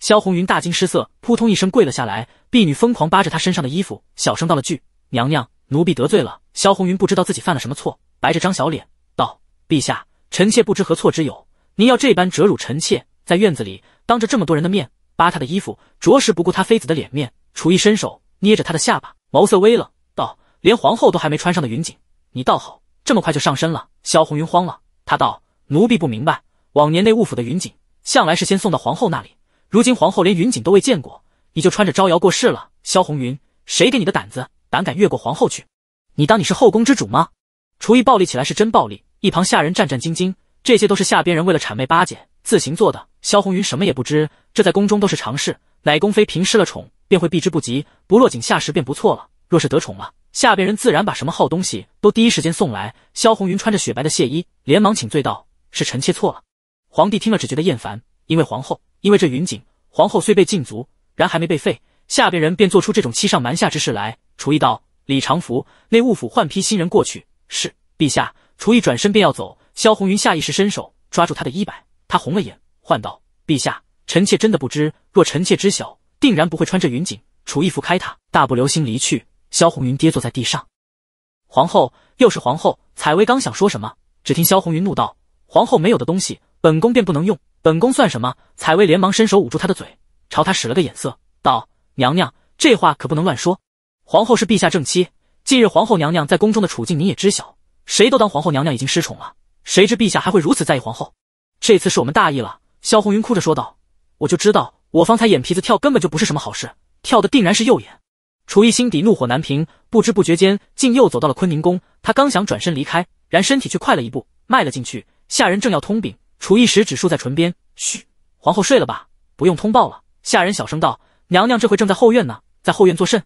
萧红云大惊失色，扑通一声跪了下来，婢女疯狂扒着她身上的衣服，小声道了句：“娘娘。”奴婢得罪了萧红云，不知道自己犯了什么错，白着张小脸道：“陛下，臣妾不知何错之有，您要这般折辱臣妾，在院子里当着这么多人的面扒她的衣服，着实不顾她妃子的脸面。”楚艺伸手捏着她的下巴，眸色微冷道：“连皇后都还没穿上的云锦，你倒好，这么快就上身了。”萧红云慌了，他道：“奴婢不明白，往年内务府的云锦向来是先送到皇后那里，如今皇后连云锦都未见过，你就穿着招摇过市了。”萧红云，谁给你的胆子？胆敢越过皇后去？你当你是后宫之主吗？厨艺暴力起来是真暴力。一旁下人战战兢兢，这些都是下边人为了谄媚巴结自行做的。萧红云什么也不知，这在宫中都是常事。乃宫妃平失了宠，便会避之不及，不落井下石便不错了。若是得宠了，下边人自然把什么好东西都第一时间送来。萧红云穿着雪白的亵衣，连忙请罪道：“是臣妾错了。”皇帝听了只觉得厌烦，因为皇后，因为这云锦。皇后虽被禁足，然还没被废，下边人便做出这种欺上瞒下之事来。楚艺道：“李长福，内务府换批新人过去。”是，陛下。楚艺转身便要走，萧红云下意识伸手抓住他的衣摆，他红了眼，唤道：“陛下，臣妾真的不知。若臣妾知晓，定然不会穿着云锦。”楚艺拂开他，大步流星离去。萧红云跌坐在地上。皇后，又是皇后。采薇刚想说什么，只听萧红云怒道：“皇后没有的东西，本宫便不能用。本宫算什么？”采薇连忙伸手捂住她的嘴，朝她使了个眼色，道：“娘娘，这话可不能乱说。”皇后是陛下正妻，近日皇后娘娘在宫中的处境您也知晓。谁都当皇后娘娘已经失宠了，谁知陛下还会如此在意皇后？这次是我们大意了。”萧红云哭着说道，“我就知道，我方才眼皮子跳，根本就不是什么好事，跳的定然是右眼。”楚艺心底怒火难平，不知不觉间竟又走到了坤宁宫。他刚想转身离开，然身体却快了一步，迈了进去。下人正要通禀，楚艺时指竖在唇边，“嘘，皇后睡了吧，不用通报了。”下人小声道，“娘娘这回正在后院呢，在后院作甚？”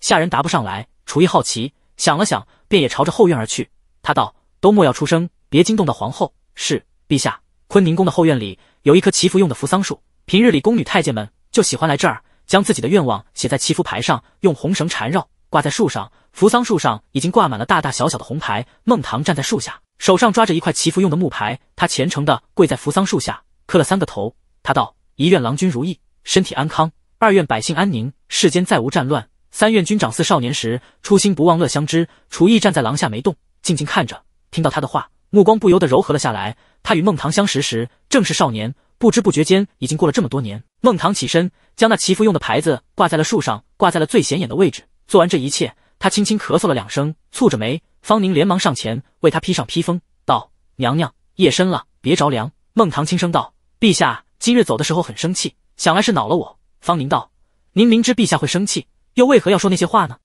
下人答不上来，楚于好奇，想了想，便也朝着后院而去。他道：“都莫要出声，别惊动到皇后。”是陛下，坤宁宫的后院里有一棵祈福用的扶桑树，平日里宫女太监们就喜欢来这儿，将自己的愿望写在祈福牌上，用红绳缠绕，挂在树上。扶桑树上已经挂满了大大小小的红牌。孟棠站在树下，手上抓着一块祈福用的木牌，他虔诚地跪在扶桑树下，磕了三个头。他道：“一愿郎君如意，身体安康；二愿百姓安宁，世间再无战乱。”三院军长似少年时，初心不忘乐相知。楚艺站在廊下没动，静静看着。听到他的话，目光不由得柔和了下来。他与孟唐相识时正是少年，不知不觉间已经过了这么多年。孟唐起身，将那祈福用的牌子挂在了树上，挂在了最显眼的位置。做完这一切，他轻轻咳嗽了两声，蹙着眉。方宁连忙上前为他披上披风，道：“娘娘，夜深了，别着凉。”孟唐轻声道：“陛下今日走的时候很生气，想来是恼了我。”方宁道：“您明知陛下会生气。”又为何要说那些话呢？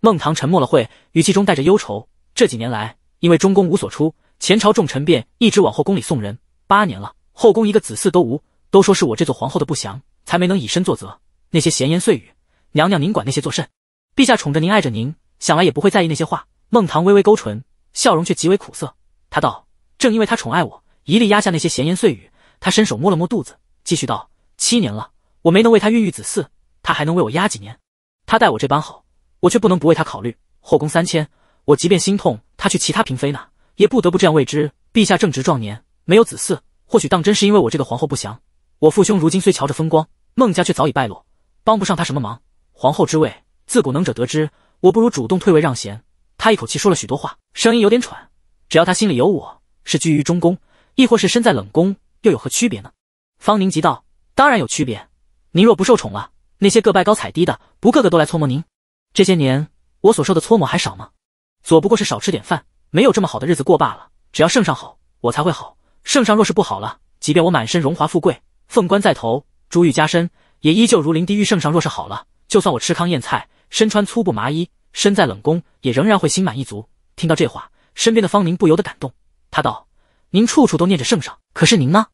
孟唐沉默了会，语气中带着忧愁。这几年来，因为中宫无所出，前朝众臣便一直往后宫里送人。八年了，后宫一个子嗣都无，都说是我这座皇后的不祥，才没能以身作则。那些闲言碎语，娘娘您管那些作甚？陛下宠着您，爱着您，想来也不会在意那些话。孟唐微微勾唇，笑容却极为苦涩。他道：“正因为他宠爱我，一力压下那些闲言碎语。”他伸手摸了摸肚子，继续道：“七年了，我没能为他孕育子嗣，他还能为我压几年？”他待我这般好，我却不能不为他考虑。后宫三千，我即便心痛，他去其他嫔妃那，也不得不这样为之。陛下正值壮年，没有子嗣，或许当真是因为我这个皇后不祥。我父兄如今虽瞧着风光，孟家却早已败落，帮不上他什么忙。皇后之位，自古能者得之，我不如主动退位让贤。他一口气说了许多话，声音有点喘。只要他心里有我，是居于中宫，亦或是身在冷宫，又有何区别呢？方宁急道：“当然有区别。您若不受宠了。”那些个拜高踩低的，不个个都来搓磨您？这些年我所受的搓磨还少吗？左不过是少吃点饭，没有这么好的日子过罢了。只要圣上好，我才会好。圣上若是不好了，即便我满身荣华富贵，凤冠在头，珠玉加身，也依旧如临地狱。圣上若是好了，就算我吃糠咽菜，身穿粗布麻衣，身在冷宫，也仍然会心满意足。听到这话，身边的方宁不由得感动，他道：“您处处都念着圣上，可是您呢？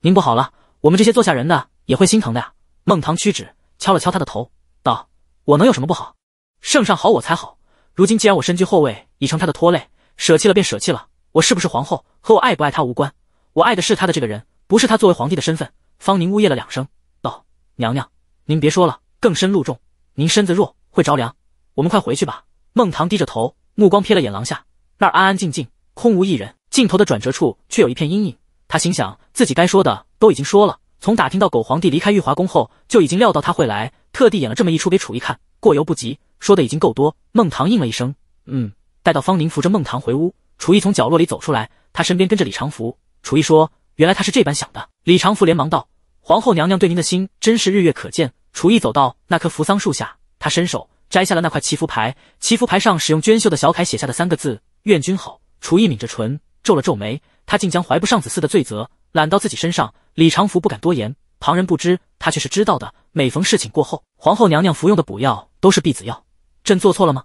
您不好了，我们这些做下人的也会心疼的呀。”孟堂屈指。敲了敲他的头，道：“我能有什么不好？圣上好，我才好。如今既然我身居后位，已成他的拖累，舍弃了便舍弃了。我是不是皇后，和我爱不爱他无关。我爱的是他的这个人，不是他作为皇帝的身份。”方宁呜咽了两声，道：“娘娘，您别说了，更深露重，您身子弱，会着凉。我们快回去吧。”孟棠低着头，目光瞥了眼廊下，那儿安安静静，空无一人。镜头的转折处却有一片阴影。他心想，自己该说的都已经说了。从打听到狗皇帝离开玉华宫后，就已经料到他会来，特地演了这么一出给楚艺看，过犹不及，说的已经够多。孟棠应了一声，嗯。待到方宁扶着孟棠回屋，楚艺从角落里走出来，他身边跟着李长福。楚艺说：“原来他是这般想的。”李长福连忙道：“皇后娘娘对您的心真是日月可见。”楚艺走到那棵扶桑树下，他伸手摘下了那块祈福牌，祈福牌上使用娟秀的小楷写下的三个字：“愿君好。”楚艺抿着唇，皱了皱眉，他竟将怀不上子嗣的罪责。揽到自己身上，李长福不敢多言。旁人不知，他却是知道的。每逢事情过后，皇后娘娘服用的补药都是避子药。朕做错了吗？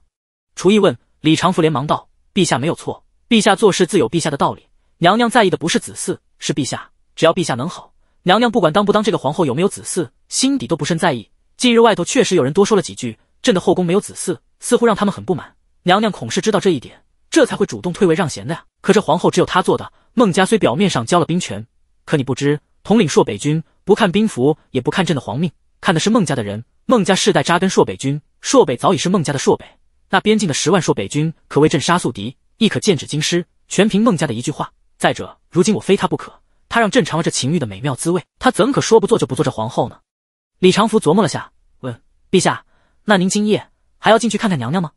厨艺问李长福，连忙道：“陛下没有错，陛下做事自有陛下的道理。娘娘在意的不是子嗣，是陛下。只要陛下能好，娘娘不管当不当这个皇后，有没有子嗣，心底都不甚在意。近日外头确实有人多说了几句，朕的后宫没有子嗣，似乎让他们很不满。娘娘恐是知道这一点，这才会主动退位让贤的呀。可这皇后只有她做的，孟家虽表面上交了兵权。”可你不知，统领朔北军，不看兵符，也不看朕的皇命，看的是孟家的人。孟家世代扎根朔北军，朔北早已是孟家的朔北。那边境的十万朔北军，可为朕杀宿敌，亦可剑指京师，全凭孟家的一句话。再者，如今我非他不可，他让朕尝了这情欲的美妙滋味，他怎可说不做就不做这皇后呢？李长福琢磨了下，问陛下：“那您今夜还要进去看看娘娘吗？”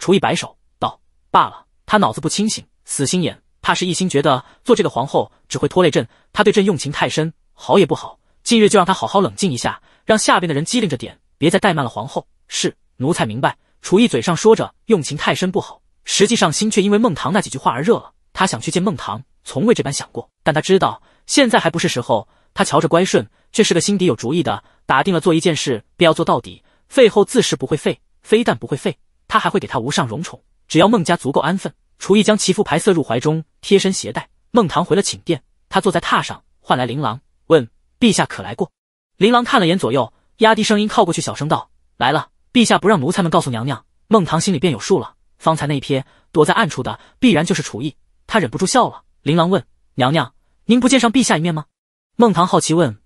楚意摆手道：“罢了，他脑子不清醒，死心眼。”怕是一心觉得做这个皇后只会拖累朕，她对朕用情太深，好也不好。近日就让她好好冷静一下，让下边的人机灵着点，别再怠慢了皇后。是奴才明白。楚艺嘴上说着用情太深不好，实际上心却因为孟棠那几句话而热了。他想去见孟棠，从未这般想过。但他知道现在还不是时候。他瞧着乖顺，却是个心底有主意的，打定了做一件事便要做到底。废后自是不会废，非但不会废，他还会给他无上荣宠。只要孟家足够安分。楚意将祈福牌塞入怀中，贴身携带。孟唐回了寝殿，他坐在榻上，唤来琳琅，问：“陛下可来过？”琳琅看了眼左右，压低声音靠过去，小声道：“来了，陛下不让奴才们告诉娘娘，孟唐心里便有数了。方才那一瞥，躲在暗处的必然就是楚意。”他忍不住笑了。琳琅问：“娘娘，您不见上陛下一面吗？”孟唐好奇问：“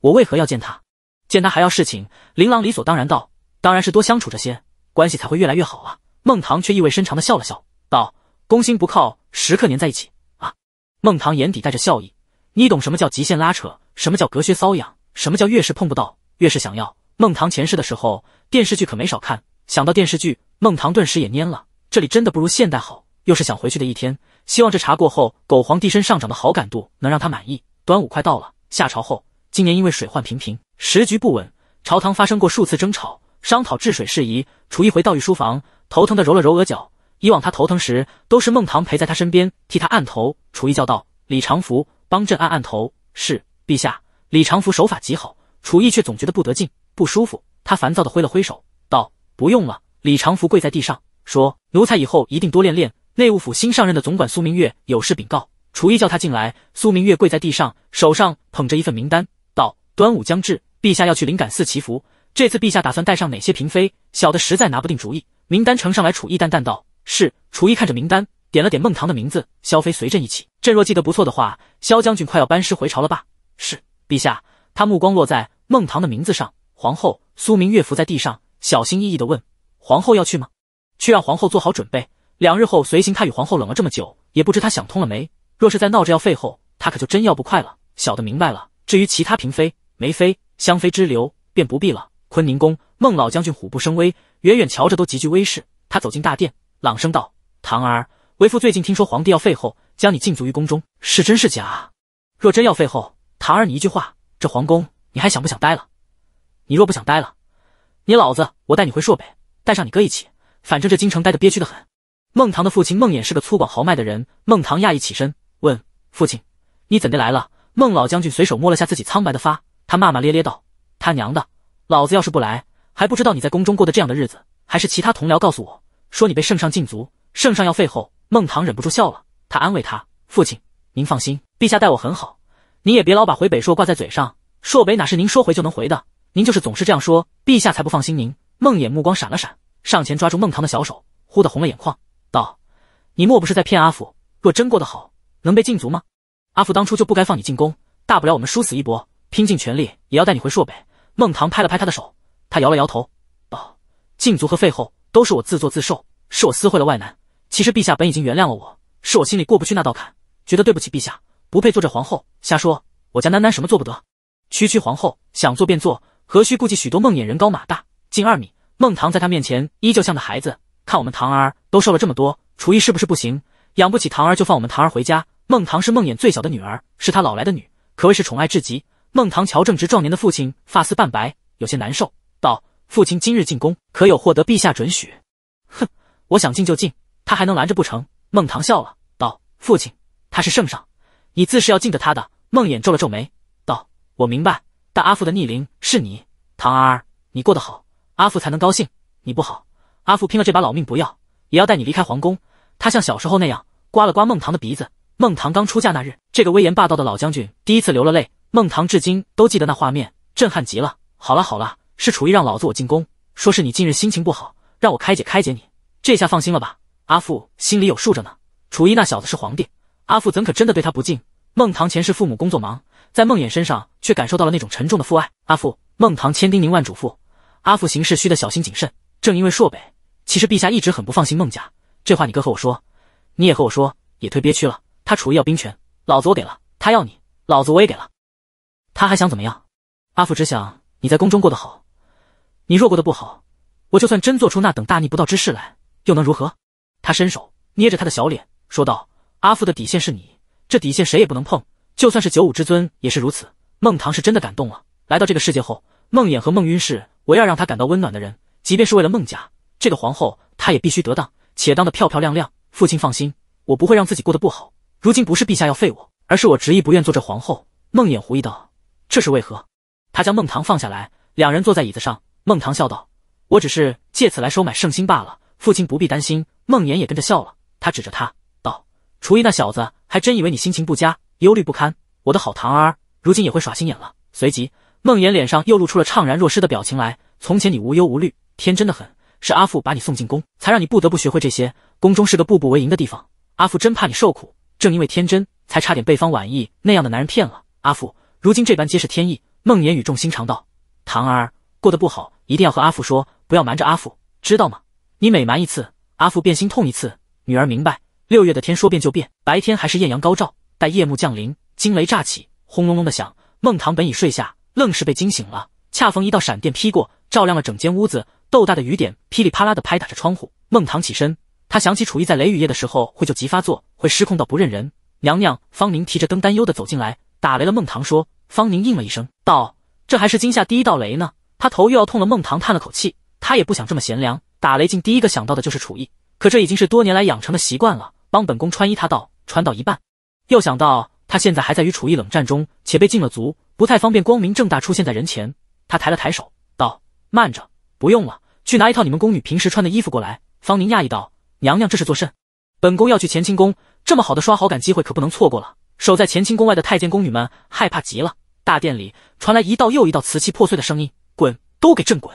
我为何要见他？见他还要侍寝？”琳琅理所当然道：“当然是多相处这些，关系才会越来越好啊。”孟唐却意味深长的笑了笑，道。*laughs* 攻心不靠，时刻粘在一起啊！孟堂眼底带着笑意，你懂什么叫极限拉扯，什么叫隔靴搔痒，什么叫越是碰不到越是想要。孟堂前世的时候电视剧可没少看，想到电视剧，孟堂顿时也蔫了。这里真的不如现代好，又是想回去的一天。希望这茶过后，狗皇帝身上涨的好感度能让他满意。端午快到了，夏朝后，今年因为水患频频，时局不稳，朝堂发生过数次争吵，商讨治水事宜。楚一回到御书房，头疼的揉了揉额角。以往他头疼时，都是孟唐陪在他身边替他按头。楚艺叫道：“李长福，帮朕按按头。”是，陛下。李长福手法极好，楚艺却总觉得不得劲，不舒服。他烦躁地挥了挥手，道：“不用了。”李长福跪在地上说：“奴才以后一定多练练。”内务府新上任的总管苏明月有事禀告，楚艺叫他进来。苏明月跪在地上，手上捧着一份名单，道：“端午将至，陛下要去灵感寺祈福。这次陛下打算带上哪些嫔妃？小的实在拿不定主意。”名单呈上来，楚艺淡淡道。是，厨医看着名单，点了点孟唐的名字。萧飞随朕一起。朕若记得不错的话，萧将军快要班师回朝了吧？是，陛下。他目光落在孟唐的名字上。皇后苏明月伏在地上，小心翼翼的问：“皇后要去吗？”去让皇后做好准备。两日后随行。他与皇后冷了这么久，也不知他想通了没。若是再闹着要废后，他可就真要不快了。小的明白了。至于其他嫔妃、梅妃、香妃之流，便不必了。坤宁宫，孟老将军虎步生威，远远瞧着都极具威势。他走进大殿。朗声道：“唐儿，为父最近听说皇帝要废后，将你禁足于宫中，是真是假？若真要废后，唐儿你一句话，这皇宫你还想不想待了？你若不想待了，你老子我带你回朔北，带上你哥一起，反正这京城待的憋屈的很。”孟唐的父亲孟衍是个粗犷豪迈的人。孟唐讶异起身，问父亲：“你怎的来了？”孟老将军随手摸了下自己苍白的发，他骂骂咧咧道：“他娘的，老子要是不来，还不知道你在宫中过的这样的日子。还是其他同僚告诉我。”说你被圣上禁足，圣上要废后。孟唐忍不住笑了，他安慰他父亲：“您放心，陛下待我很好，您也别老把回北朔挂在嘴上。朔北哪是您说回就能回的？您就是总是这样说，陛下才不放心您。”孟衍目光闪了闪，上前抓住孟唐的小手，忽地红了眼眶，道：“你莫不是在骗阿福？若真过得好，能被禁足吗？阿福当初就不该放你进宫，大不了我们殊死一搏，拼尽全力也要带你回朔北。”孟唐拍了拍他的手，他摇了摇头，道：“禁足和废后。”都是我自作自受，是我私会了外男。其实陛下本已经原谅了我，是我心里过不去那道坎，觉得对不起陛下，不配做这皇后。瞎说，我家囡囡什么做不得？区区皇后想做便做，何须顾忌许多？梦魇人高马大，近二米，孟唐在他面前依旧像个孩子。看我们唐儿都瘦了这么多，厨艺是不是不行？养不起唐儿就放我们唐儿回家。孟唐是梦魇最小的女儿，是他老来的女可谓是宠爱至极。孟唐瞧正值壮年的父亲发丝半白，有些难受，道。父亲今日进宫，可有获得陛下准许？哼，我想进就进，他还能拦着不成？孟唐笑了，道：“父亲，他是圣上，你自是要敬着他的。”孟衍皱了皱眉，道：“我明白，但阿父的逆鳞是你，唐儿，你过得好，阿父才能高兴；你不好，阿父拼了这把老命不要，也要带你离开皇宫。”他像小时候那样，刮了刮孟唐的鼻子。孟唐刚出嫁那日，这个威严霸道的老将军第一次流了泪。孟唐至今都记得那画面，震撼极了。好了好了。是楚一让老子我进宫，说是你近日心情不好，让我开解开解你。这下放心了吧？阿父心里有数着呢。楚一那小子是皇帝，阿父怎可真的对他不敬？孟堂前世父母工作忙，在孟衍身上却感受到了那种沉重的父爱。阿父，孟堂千叮咛万嘱咐，阿父行事需得小心谨慎。正因为朔北，其实陛下一直很不放心孟家。这话你哥和我说，你也和我说，也忒憋屈了。他楚一要兵权，老子我给了；他要你，老子我也给了。他还想怎么样？阿父只想你在宫中过得好。你若过得不好，我就算真做出那等大逆不道之事来，又能如何？他伸手捏着他的小脸，说道：“阿父的底线是你，这底线谁也不能碰，就算是九五之尊也是如此。”孟唐是真的感动了。来到这个世界后，梦魇和梦晕是唯二让他感到温暖的人。即便是为了孟家这个皇后，他也必须得当，且当得漂漂亮亮。父亲放心，我不会让自己过得不好。如今不是陛下要废我，而是我执意不愿做这皇后。梦魇狐疑道：“这是为何？”他将孟唐放下来，两人坐在椅子上。孟唐笑道：“我只是借此来收买圣心罢了，父亲不必担心。”孟岩也跟着笑了，他指着他道：“厨艺那小子还真以为你心情不佳，忧虑不堪，我的好唐儿，如今也会耍心眼了。”随即，孟岩脸上又露出了怅然若失的表情来。从前你无忧无虑，天真的很，是阿父把你送进宫，才让你不得不学会这些。宫中是个步步为营的地方，阿父真怕你受苦。正因为天真，才差点被方婉意那样的男人骗了。阿父如今这般，皆是天意。孟岩语重心长道：“唐儿。”过得不好，一定要和阿父说，不要瞒着阿父，知道吗？你每瞒一次，阿父便心痛一次。女儿明白，六月的天说变就变，白天还是艳阳高照，待夜幕降临，惊雷乍起，轰隆隆的响。孟棠本已睡下，愣是被惊醒了。恰逢一道闪电劈过，照亮了整间屋子，豆大的雨点噼里啪啦的拍打着窗户。孟棠起身，他想起楚艺在雷雨夜的时候会就急发作，会失控到不认人。娘娘方宁提着灯担忧的走进来，打雷了。孟棠说，方宁应了一声，道：“这还是今夏第一道雷呢。”他头又要痛了，孟堂叹了口气，他也不想这么贤良。打雷镜第一个想到的就是楚艺，可这已经是多年来养成的习惯了。帮本宫穿衣，他道，穿到一半，又想到他现在还在与楚艺冷战中，且被禁了足，不太方便光明正大出现在人前。他抬了抬手，道：“慢着，不用了，去拿一套你们宫女平时穿的衣服过来。”方宁讶异道：“娘娘这是做甚？本宫要去乾清宫，这么好的刷好感机会可不能错过了。”守在乾清宫外的太监宫女们害怕极了。大殿里传来一道又一道瓷器破碎的声音。滚，都给朕滚！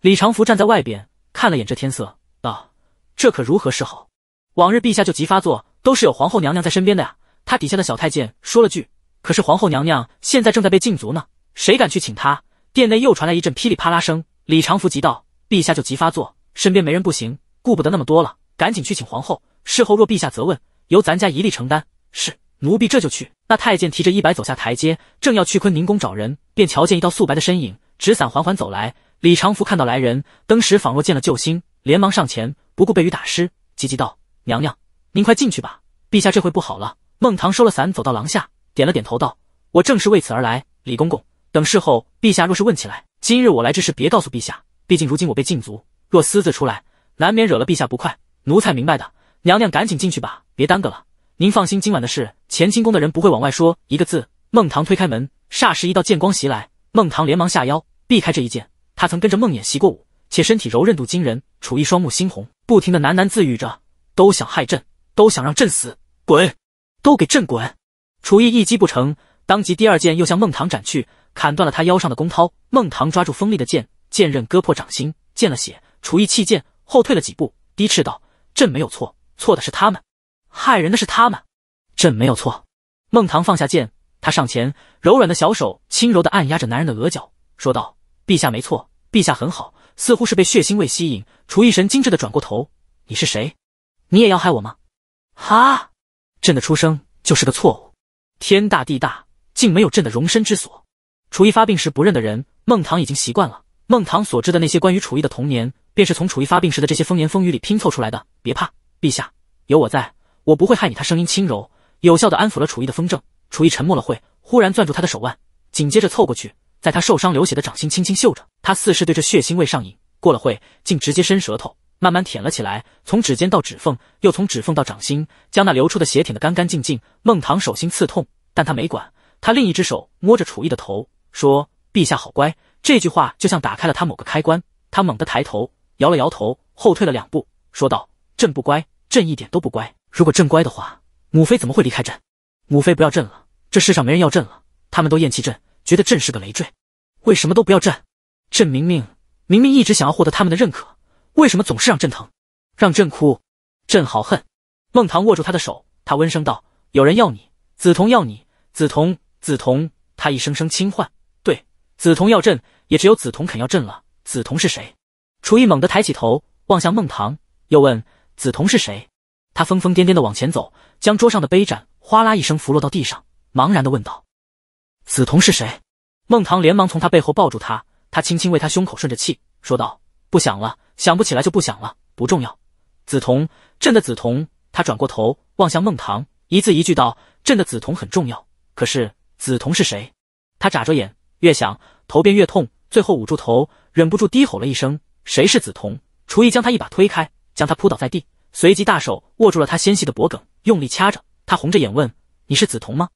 李长福站在外边看了眼这天色，道：“这可如何是好？”往日陛下就急发作，都是有皇后娘娘在身边的呀。他底下的小太监说了句：“可是皇后娘娘现在正在被禁足呢，谁敢去请她？”殿内又传来一阵噼里啪啦声。李长福急道：“陛下就急发作，身边没人不行，顾不得那么多了，赶紧去请皇后。事后若陛下责问，由咱家一力承担。”是奴婢这就去。那太监提着衣摆走下台阶，正要去坤宁宫找人，便瞧见一道素白的身影。纸伞缓缓走来，李长福看到来人，登时仿若见了救星，连忙上前，不顾被雨打湿，急急道：“娘娘，您快进去吧，陛下这回不好了。”孟堂收了伞，走到廊下，点了点头，道：“我正是为此而来，李公公，等事后，陛下若是问起来，今日我来之事，别告诉陛下，毕竟如今我被禁足，若私自出来，难免惹了陛下不快。奴才明白的，娘娘赶紧进去吧，别耽搁了。您放心，今晚的事，乾清宫的人不会往外说一个字。”孟堂推开门，霎时一道剑光袭来，孟堂连忙下腰。避开这一剑，他曾跟着梦魇习过武，且身体柔韧度惊人。楚艺双目猩红，不停的喃喃自语着：“都想害朕，都想让朕死，滚，都给朕滚！”楚艺一击不成，当即第二剑又向孟唐斩去，砍断了他腰上的弓绦。孟唐抓住锋利的剑，剑刃割破掌心，溅了血。楚艺弃剑后退了几步，低斥道：“朕没有错，错的是他们，害人的是他们，朕没有错。”孟唐放下剑，他上前，柔软的小手轻柔的按压着男人的额角，说道。陛下没错，陛下很好，似乎是被血腥味吸引。楚意神精致的转过头，你是谁？你也要害我吗？哈！朕的出生就是个错误，天大地大，竟没有朕的容身之所。楚意发病时不认的人，孟唐已经习惯了。孟唐所知的那些关于楚意的童年，便是从楚意发病时的这些风言风语里拼凑出来的。别怕，陛下，有我在，我不会害你。他声音轻柔，有效的安抚了楚意的风症。楚意沉默了会，忽然攥住他的手腕，紧接着凑过去。在他受伤流血的掌心轻轻嗅着，他似是对这血腥味上瘾。过了会，竟直接伸舌头，慢慢舔了起来，从指尖到指缝，又从指缝到掌心，将那流出的血舔得干干净净。孟唐手心刺痛，但他没管。他另一只手摸着楚毅的头，说：“陛下好乖。”这句话就像打开了他某个开关，他猛地抬头，摇了摇头，后退了两步，说道：“朕不乖，朕一点都不乖。如果朕乖的话，母妃怎么会离开朕？母妃不要朕了，这世上没人要朕了，他们都厌弃朕。”觉得朕是个累赘，为什么都不要朕？朕明明明明一直想要获得他们的认可，为什么总是让朕疼，让朕哭？朕好恨！孟唐握住他的手，他温声道：“有人要你，紫彤要你，紫彤，紫彤。”他一声声轻唤。对，紫彤要朕，也只有紫彤肯要朕了。紫彤是谁？楚艺猛地抬起头，望向孟唐，又问：“紫彤是谁？”他疯疯癫癫的往前走，将桌上的杯盏哗啦一声拂落到地上，茫然的问道。梓潼是谁？孟唐连忙从他背后抱住他，他轻轻为他胸口顺着气，说道：“不想了，想不起来就不想了，不重要。”梓潼，朕的梓潼。他转过头望向孟唐，一字一句道：“朕的梓潼很重要。可是梓潼是谁？”他眨着眼，越想头便越痛，最后捂住头，忍不住低吼了一声：“谁是梓潼？”楚意将他一把推开，将他扑倒在地，随即大手握住了他纤细的脖梗，用力掐着。他红着眼问：“你是梓潼吗？”“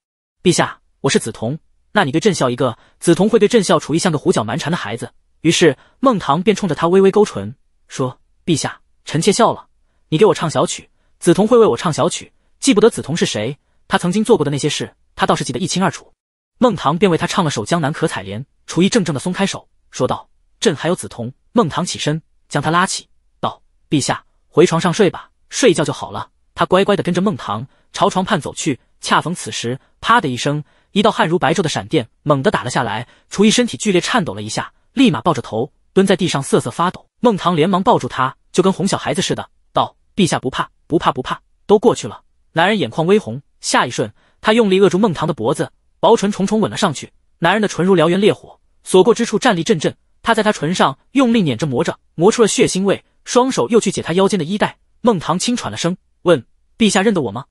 陛下，我是梓潼。”那你对朕笑一个，梓潼会对朕笑。楚意像个胡搅蛮缠的孩子，于是孟唐便冲着他微微勾唇，说：“陛下，臣妾笑了。你给我唱小曲，梓潼会为我唱小曲。记不得梓潼是谁，他曾经做过的那些事，他倒是记得一清二楚。”孟唐便为他唱了首《江南可采莲》。楚意怔怔的松开手，说道：“朕还有梓潼。”孟唐起身将他拉起，道：“陛下，回床上睡吧，睡一觉就好了。”他乖乖的跟着孟唐朝床畔走去。恰逢此时，啪的一声。一道汗如白昼的闪电猛地打了下来，楚艺身体剧烈颤抖了一下，立马抱着头蹲在地上瑟瑟发抖。孟唐连忙抱住他，就跟哄小孩子似的，道：“陛下不怕，不怕，不怕，都过去了。”男人眼眶微红，下一瞬，他用力扼住孟唐的脖子，薄唇重重吻了上去。男人的唇如燎原烈火，所过之处战栗阵阵。他在他唇上用力捻着磨着，磨出了血腥味，双手又去解他腰间的衣带。孟唐轻喘了声，问：“陛下认得我吗？”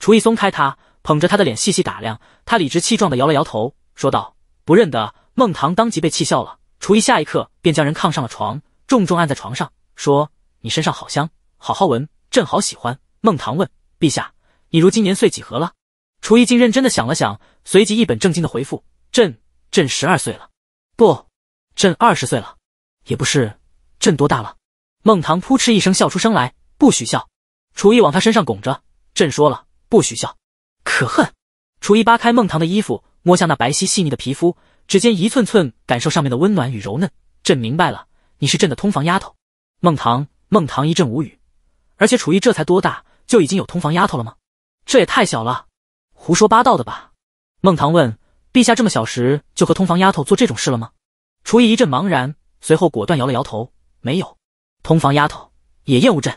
楚艺松开他。捧着他的脸细细打量，他理直气壮的摇了摇头，说道：“不认得。”孟唐当即被气笑了。厨艺下一刻便将人炕上了床，重重按在床上，说：“你身上好香，好好闻，朕好喜欢。”孟唐问：“陛下，你如今年岁几何了？”厨艺竟认真的想了想，随即一本正经的回复：“朕，朕十二岁了。不，朕二十岁了。也不是，朕多大了？”孟唐扑哧一声笑出声来：“不许笑！”厨艺往他身上拱着：“朕说了，不许笑。”可恨，楚艺扒开孟唐的衣服，摸向那白皙细腻的皮肤，指尖一寸寸感受上面的温暖与柔嫩。朕明白了，你是朕的通房丫头。孟唐，孟唐一阵无语。而且楚艺这才多大，就已经有通房丫头了吗？这也太小了，胡说八道的吧？孟唐问。陛下这么小时就和通房丫头做这种事了吗？楚艺一阵茫然，随后果断摇了摇头，没有。通房丫头也厌恶朕。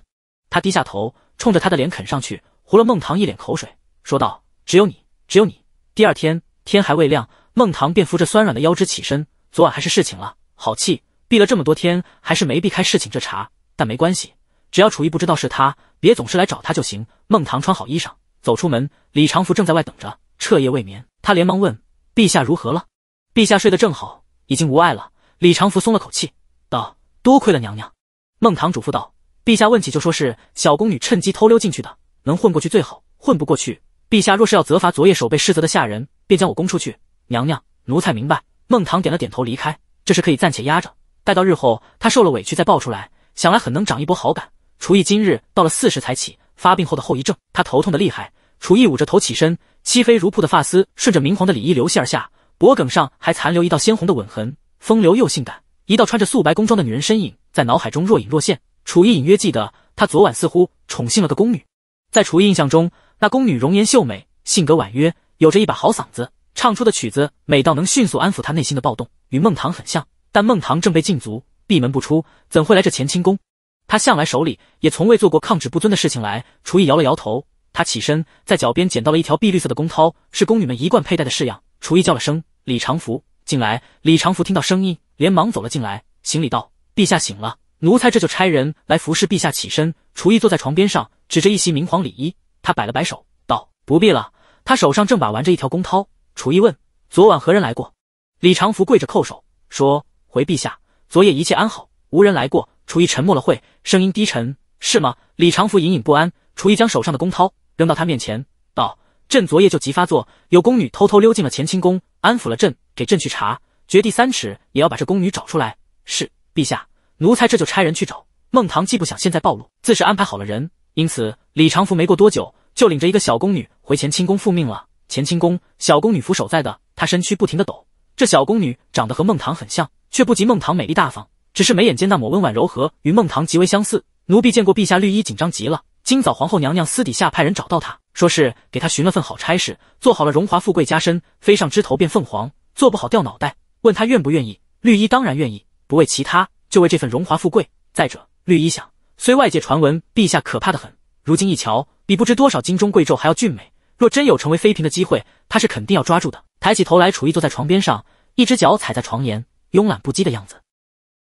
他低下头，冲着他的脸啃上去，糊了孟唐一脸口水。说道：“只有你，只有你。”第二天天还未亮，孟棠便扶着酸软的腰肢起身。昨晚还是侍寝了，好气，避了这么多天，还是没避开侍寝这茬。但没关系，只要楚艺不知道是他，别总是来找他就行。孟棠穿好衣裳，走出门，李长福正在外等着，彻夜未眠。他连忙问：“陛下如何了？”“陛下睡得正好，已经无碍了。”李长福松了口气，道：“多亏了娘娘。”孟棠嘱咐道：“陛下问起就说是小宫女趁机偷溜进去的，能混过去最好，混不过去。”陛下若是要责罚昨夜守备失责的下人，便将我供出去。娘娘，奴才明白。孟棠点了点头，离开。这事可以暂且压着，待到日后他受了委屈再爆出来，想来很能长一波好感。楚艺今日到了四时才起，发病后的后遗症，他头痛的厉害。楚艺捂着头起身，漆黑如瀑的发丝顺着明黄的礼衣流泻而下，脖颈上还残留一道鲜红的吻痕，风流又性感。一道穿着素白宫装的女人身影在脑海中若隐若现，楚艺隐约记得，他昨晚似乎宠幸了个宫女，在楚艺印象中。那宫女容颜秀美，性格婉约，有着一把好嗓子，唱出的曲子美到能迅速安抚她内心的暴动。与孟唐很像，但孟唐正被禁足，闭门不出，怎会来这乾清宫？他向来手里也从未做过抗旨不遵的事情来。厨艺摇了摇头，他起身，在脚边捡到了一条碧绿色的宫绦，是宫女们一贯佩戴的式样。厨艺叫了声李长福进来，李长福听到声音，连忙走了进来，行礼道：“陛下醒了，奴才这就差人来服侍陛下起身。”厨艺坐在床边上，指着一袭明黄礼衣。他摆了摆手，道：“不必了。”他手上正把玩着一条公绦。楚仪问：“昨晚何人来过？”李长福跪着叩首，说：“回陛下，昨夜一切安好，无人来过。”楚仪沉默了会，声音低沉：“是吗？”李长福隐隐不安。楚仪将手上的公绦扔到他面前，道：“朕昨夜就急发作，有宫女偷偷溜进了乾清宫，安抚了朕，给朕去查，掘地三尺也要把这宫女找出来。”是，陛下，奴才这就差人去找。孟唐既不想现在暴露，自是安排好了人。因此，李长福没过多久就领着一个小宫女回乾清宫复命了。乾清宫小宫女扶手在的，她身躯不停的抖。这小宫女长得和孟棠很像，却不及孟棠美丽大方，只是眉眼间那抹温婉柔和与孟棠极为相似。奴婢见过陛下，绿衣紧张极了。今早皇后娘娘私底下派人找到她，说是给她寻了份好差事，做好了荣华富贵加身，飞上枝头变凤凰，做不好掉脑袋。问她愿不愿意，绿衣当然愿意，不为其他，就为这份荣华富贵。再者，绿衣想。虽外界传闻陛下可怕的很，如今一瞧，比不知多少金钟贵胄还要俊美。若真有成为妃嫔的机会，他是肯定要抓住的。抬起头来，楚艺坐在床边上，一只脚踩在床沿，慵懒不羁的样子。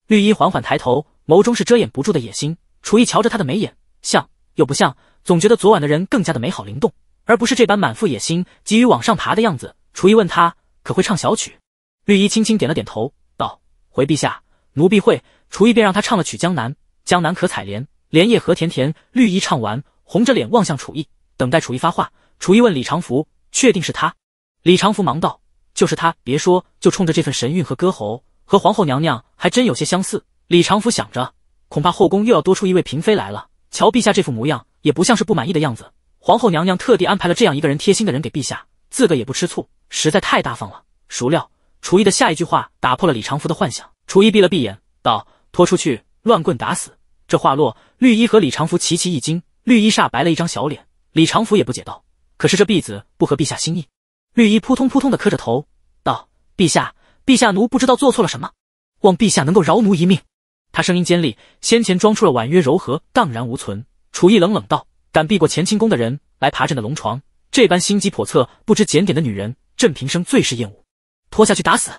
绿衣缓缓抬头，眸中是遮掩不住的野心。楚艺瞧着他的眉眼，像又不像，总觉得昨晚的人更加的美好灵动，而不是这般满腹野心、急于往上爬的样子。楚艺问他可会唱小曲，绿衣轻轻点了点头，道：“回陛下，奴婢会。”楚艺便让他唱了曲《江南》。江南可采莲，莲叶何田田。绿衣唱完，红着脸望向楚艺，等待楚艺发话。楚艺问李长福：“确定是他？”李长福忙道：“就是他。别说，就冲着这份神韵和歌喉，和皇后娘娘还真有些相似。”李长福想着，恐怕后宫又要多出一位嫔妃来了。瞧陛下这副模样，也不像是不满意的样子。皇后娘娘特地安排了这样一个人贴心的人给陛下，自个也不吃醋，实在太大方了。孰料楚艺的下一句话打破了李长福的幻想。楚毅闭了闭眼，道：“拖出去，乱棍打死。”这话落，绿衣和李长福齐齐一惊，绿衣煞白了一张小脸，李长福也不解道：“可是这婢子不合陛下心意？”绿衣扑通扑通的磕着头，道：“陛下，陛下，奴不知道做错了什么，望陛下能够饶奴一命。”他声音尖利，先前装出了婉约柔和，荡然无存。楚艺冷冷道：“敢避过乾清宫的人来爬朕的龙床，这般心机叵测、不知检点的女人，朕平生最是厌恶。拖下去打死，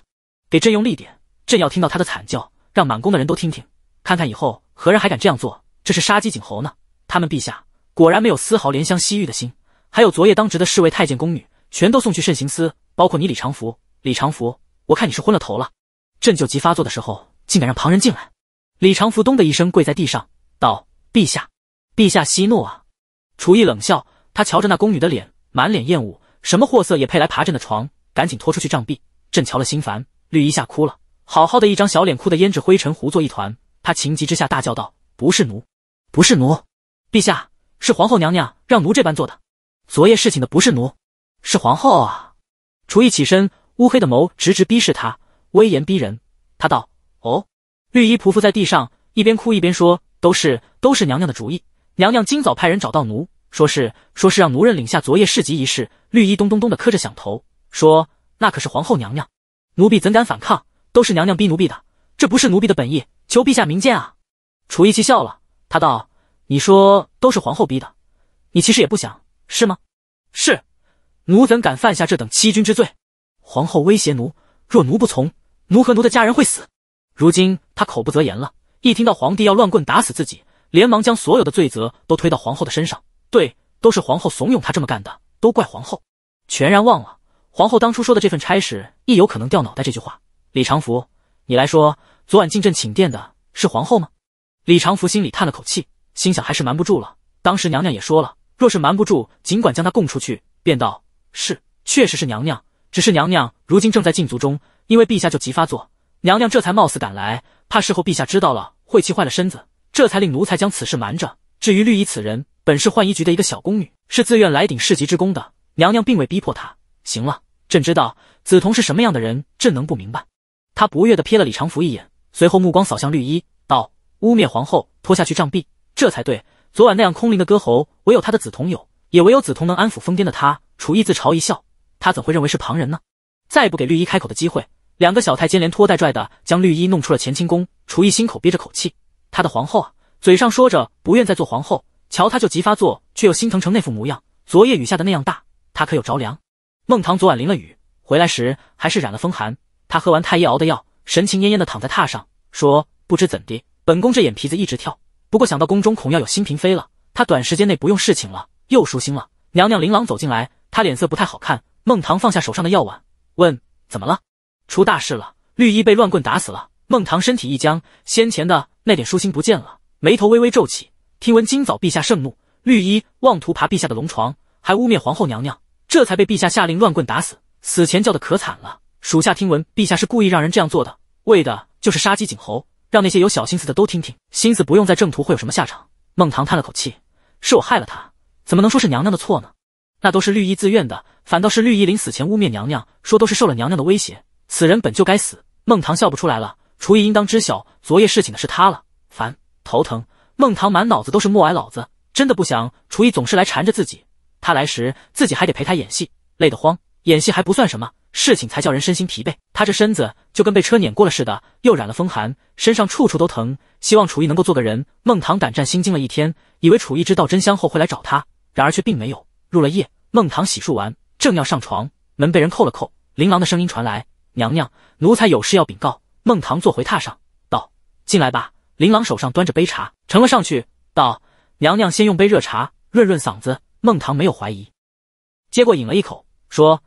给朕用力点，朕要听到她的惨叫，让满宫的人都听听，看看以后。”何人还敢这样做？这是杀鸡儆猴呢！他们陛下果然没有丝毫怜香惜玉的心。还有昨夜当值的侍卫、太监、宫女，全都送去慎刑司。包括你，李长福！李长福，我看你是昏了头了。朕就急发作的时候，竟敢让旁人进来！李长福咚的一声跪在地上，道：“陛下，陛下息怒啊！”楚毅冷笑，他瞧着那宫女的脸，满脸厌恶。什么货色也配来爬朕的床？赶紧拖出去杖毙！朕瞧了心烦。绿衣吓哭了，好好的一张小脸，哭的胭脂灰尘糊作一团。他情急之下大叫道：“不是奴，不是奴，陛下是皇后娘娘让奴这般做的。昨夜侍寝的不是奴，是皇后啊！”楚意起身，乌黑的眸直直逼视他，威严逼人。他道：“哦。”绿衣匍匐在地上，一边哭一边说：“都是都是娘娘的主意，娘娘今早派人找到奴，说是说是让奴认领下昨夜侍疾一事。”绿衣咚咚咚的磕着响头，说：“那可是皇后娘娘，奴婢怎敢反抗？都是娘娘逼奴婢的。”这不是奴婢的本意，求陛下明鉴啊！楚一气笑了，他道：“你说都是皇后逼的，你其实也不想是吗？”“是，奴怎敢犯下这等欺君之罪？皇后威胁奴，若奴不从，奴和奴的家人会死。如今他口不择言了，一听到皇帝要乱棍打死自己，连忙将所有的罪责都推到皇后的身上。对，都是皇后怂恿他这么干的，都怪皇后，全然忘了皇后当初说的这份差事亦有可能掉脑袋这句话。”李长福，你来说。昨晚进朕寝殿的是皇后吗？李长福心里叹了口气，心想还是瞒不住了。当时娘娘也说了，若是瞒不住，尽管将她供出去。便道：“是，确实是娘娘。只是娘娘如今正在禁足中，因为陛下就急发作，娘娘这才冒死赶来，怕事后陛下知道了会气坏了身子，这才令奴才将此事瞒着。至于绿衣此人，本是浣衣局的一个小宫女，是自愿来顶市级之功的。娘娘并未逼迫她。行了，朕知道梓潼是什么样的人，朕能不明白？他不悦地瞥了李长福一眼。随后目光扫向绿衣，道：“污蔑皇后，拖下去杖毙，这才对。昨晚那样空灵的歌喉，唯有他的紫瞳有，也唯有紫瞳能安抚疯癫的他。”楚意自嘲一笑，他怎会认为是旁人呢？再不给绿衣开口的机会，两个小太监连拖带拽的将绿衣弄出了乾清宫。楚意心口憋着口气，他的皇后啊，嘴上说着不愿再做皇后，瞧他就急发作，却又心疼成那副模样。昨夜雨下的那样大，他可有着凉？孟棠昨晚淋了雨，回来时还是染了风寒。他喝完太医熬的药。神情恹恹的躺在榻上，说：“不知怎的，本宫这眼皮子一直跳。不过想到宫中恐要有新嫔妃了，她短时间内不用侍寝了，又舒心了。”娘娘琳琅走进来，她脸色不太好看。孟棠放下手上的药碗，问：“怎么了？出大事了？绿衣被乱棍打死了。”孟棠身体一僵，先前的那点舒心不见了，眉头微微皱起。听闻今早陛下盛怒，绿衣妄图爬陛下的龙床，还污蔑皇后娘娘，这才被陛下下令乱棍打死，死前叫的可惨了。属下听闻，陛下是故意让人这样做的，为的就是杀鸡儆猴，让那些有小心思的都听听心思，不用在正途会有什么下场。孟棠叹了口气：“是我害了他，怎么能说是娘娘的错呢？那都是绿衣自愿的，反倒是绿衣临死前污蔑娘娘，说都是受了娘娘的威胁。此人本就该死。”孟棠笑不出来了。厨艺应当知晓昨夜侍寝的是他了，烦，头疼。孟棠满脑子都是莫挨老子，真的不想厨艺总是来缠着自己。他来时，自己还得陪他演戏，累得慌。演戏还不算什么。事情才叫人身心疲惫，他这身子就跟被车碾过了似的，又染了风寒，身上处处都疼。希望楚艺能够做个人。孟唐胆战心惊了一天，以为楚艺知道真相后会来找他，然而却并没有。入了夜，孟唐洗漱完，正要上床，门被人扣了扣，琳琅的声音传来：“娘娘，奴才有事要禀告。”孟唐坐回榻上，道：“进来吧。”琳琅手上端着杯茶，盛了上去，道：“娘娘先用杯热茶润润嗓子。”孟唐没有怀疑，接过饮了一口，说。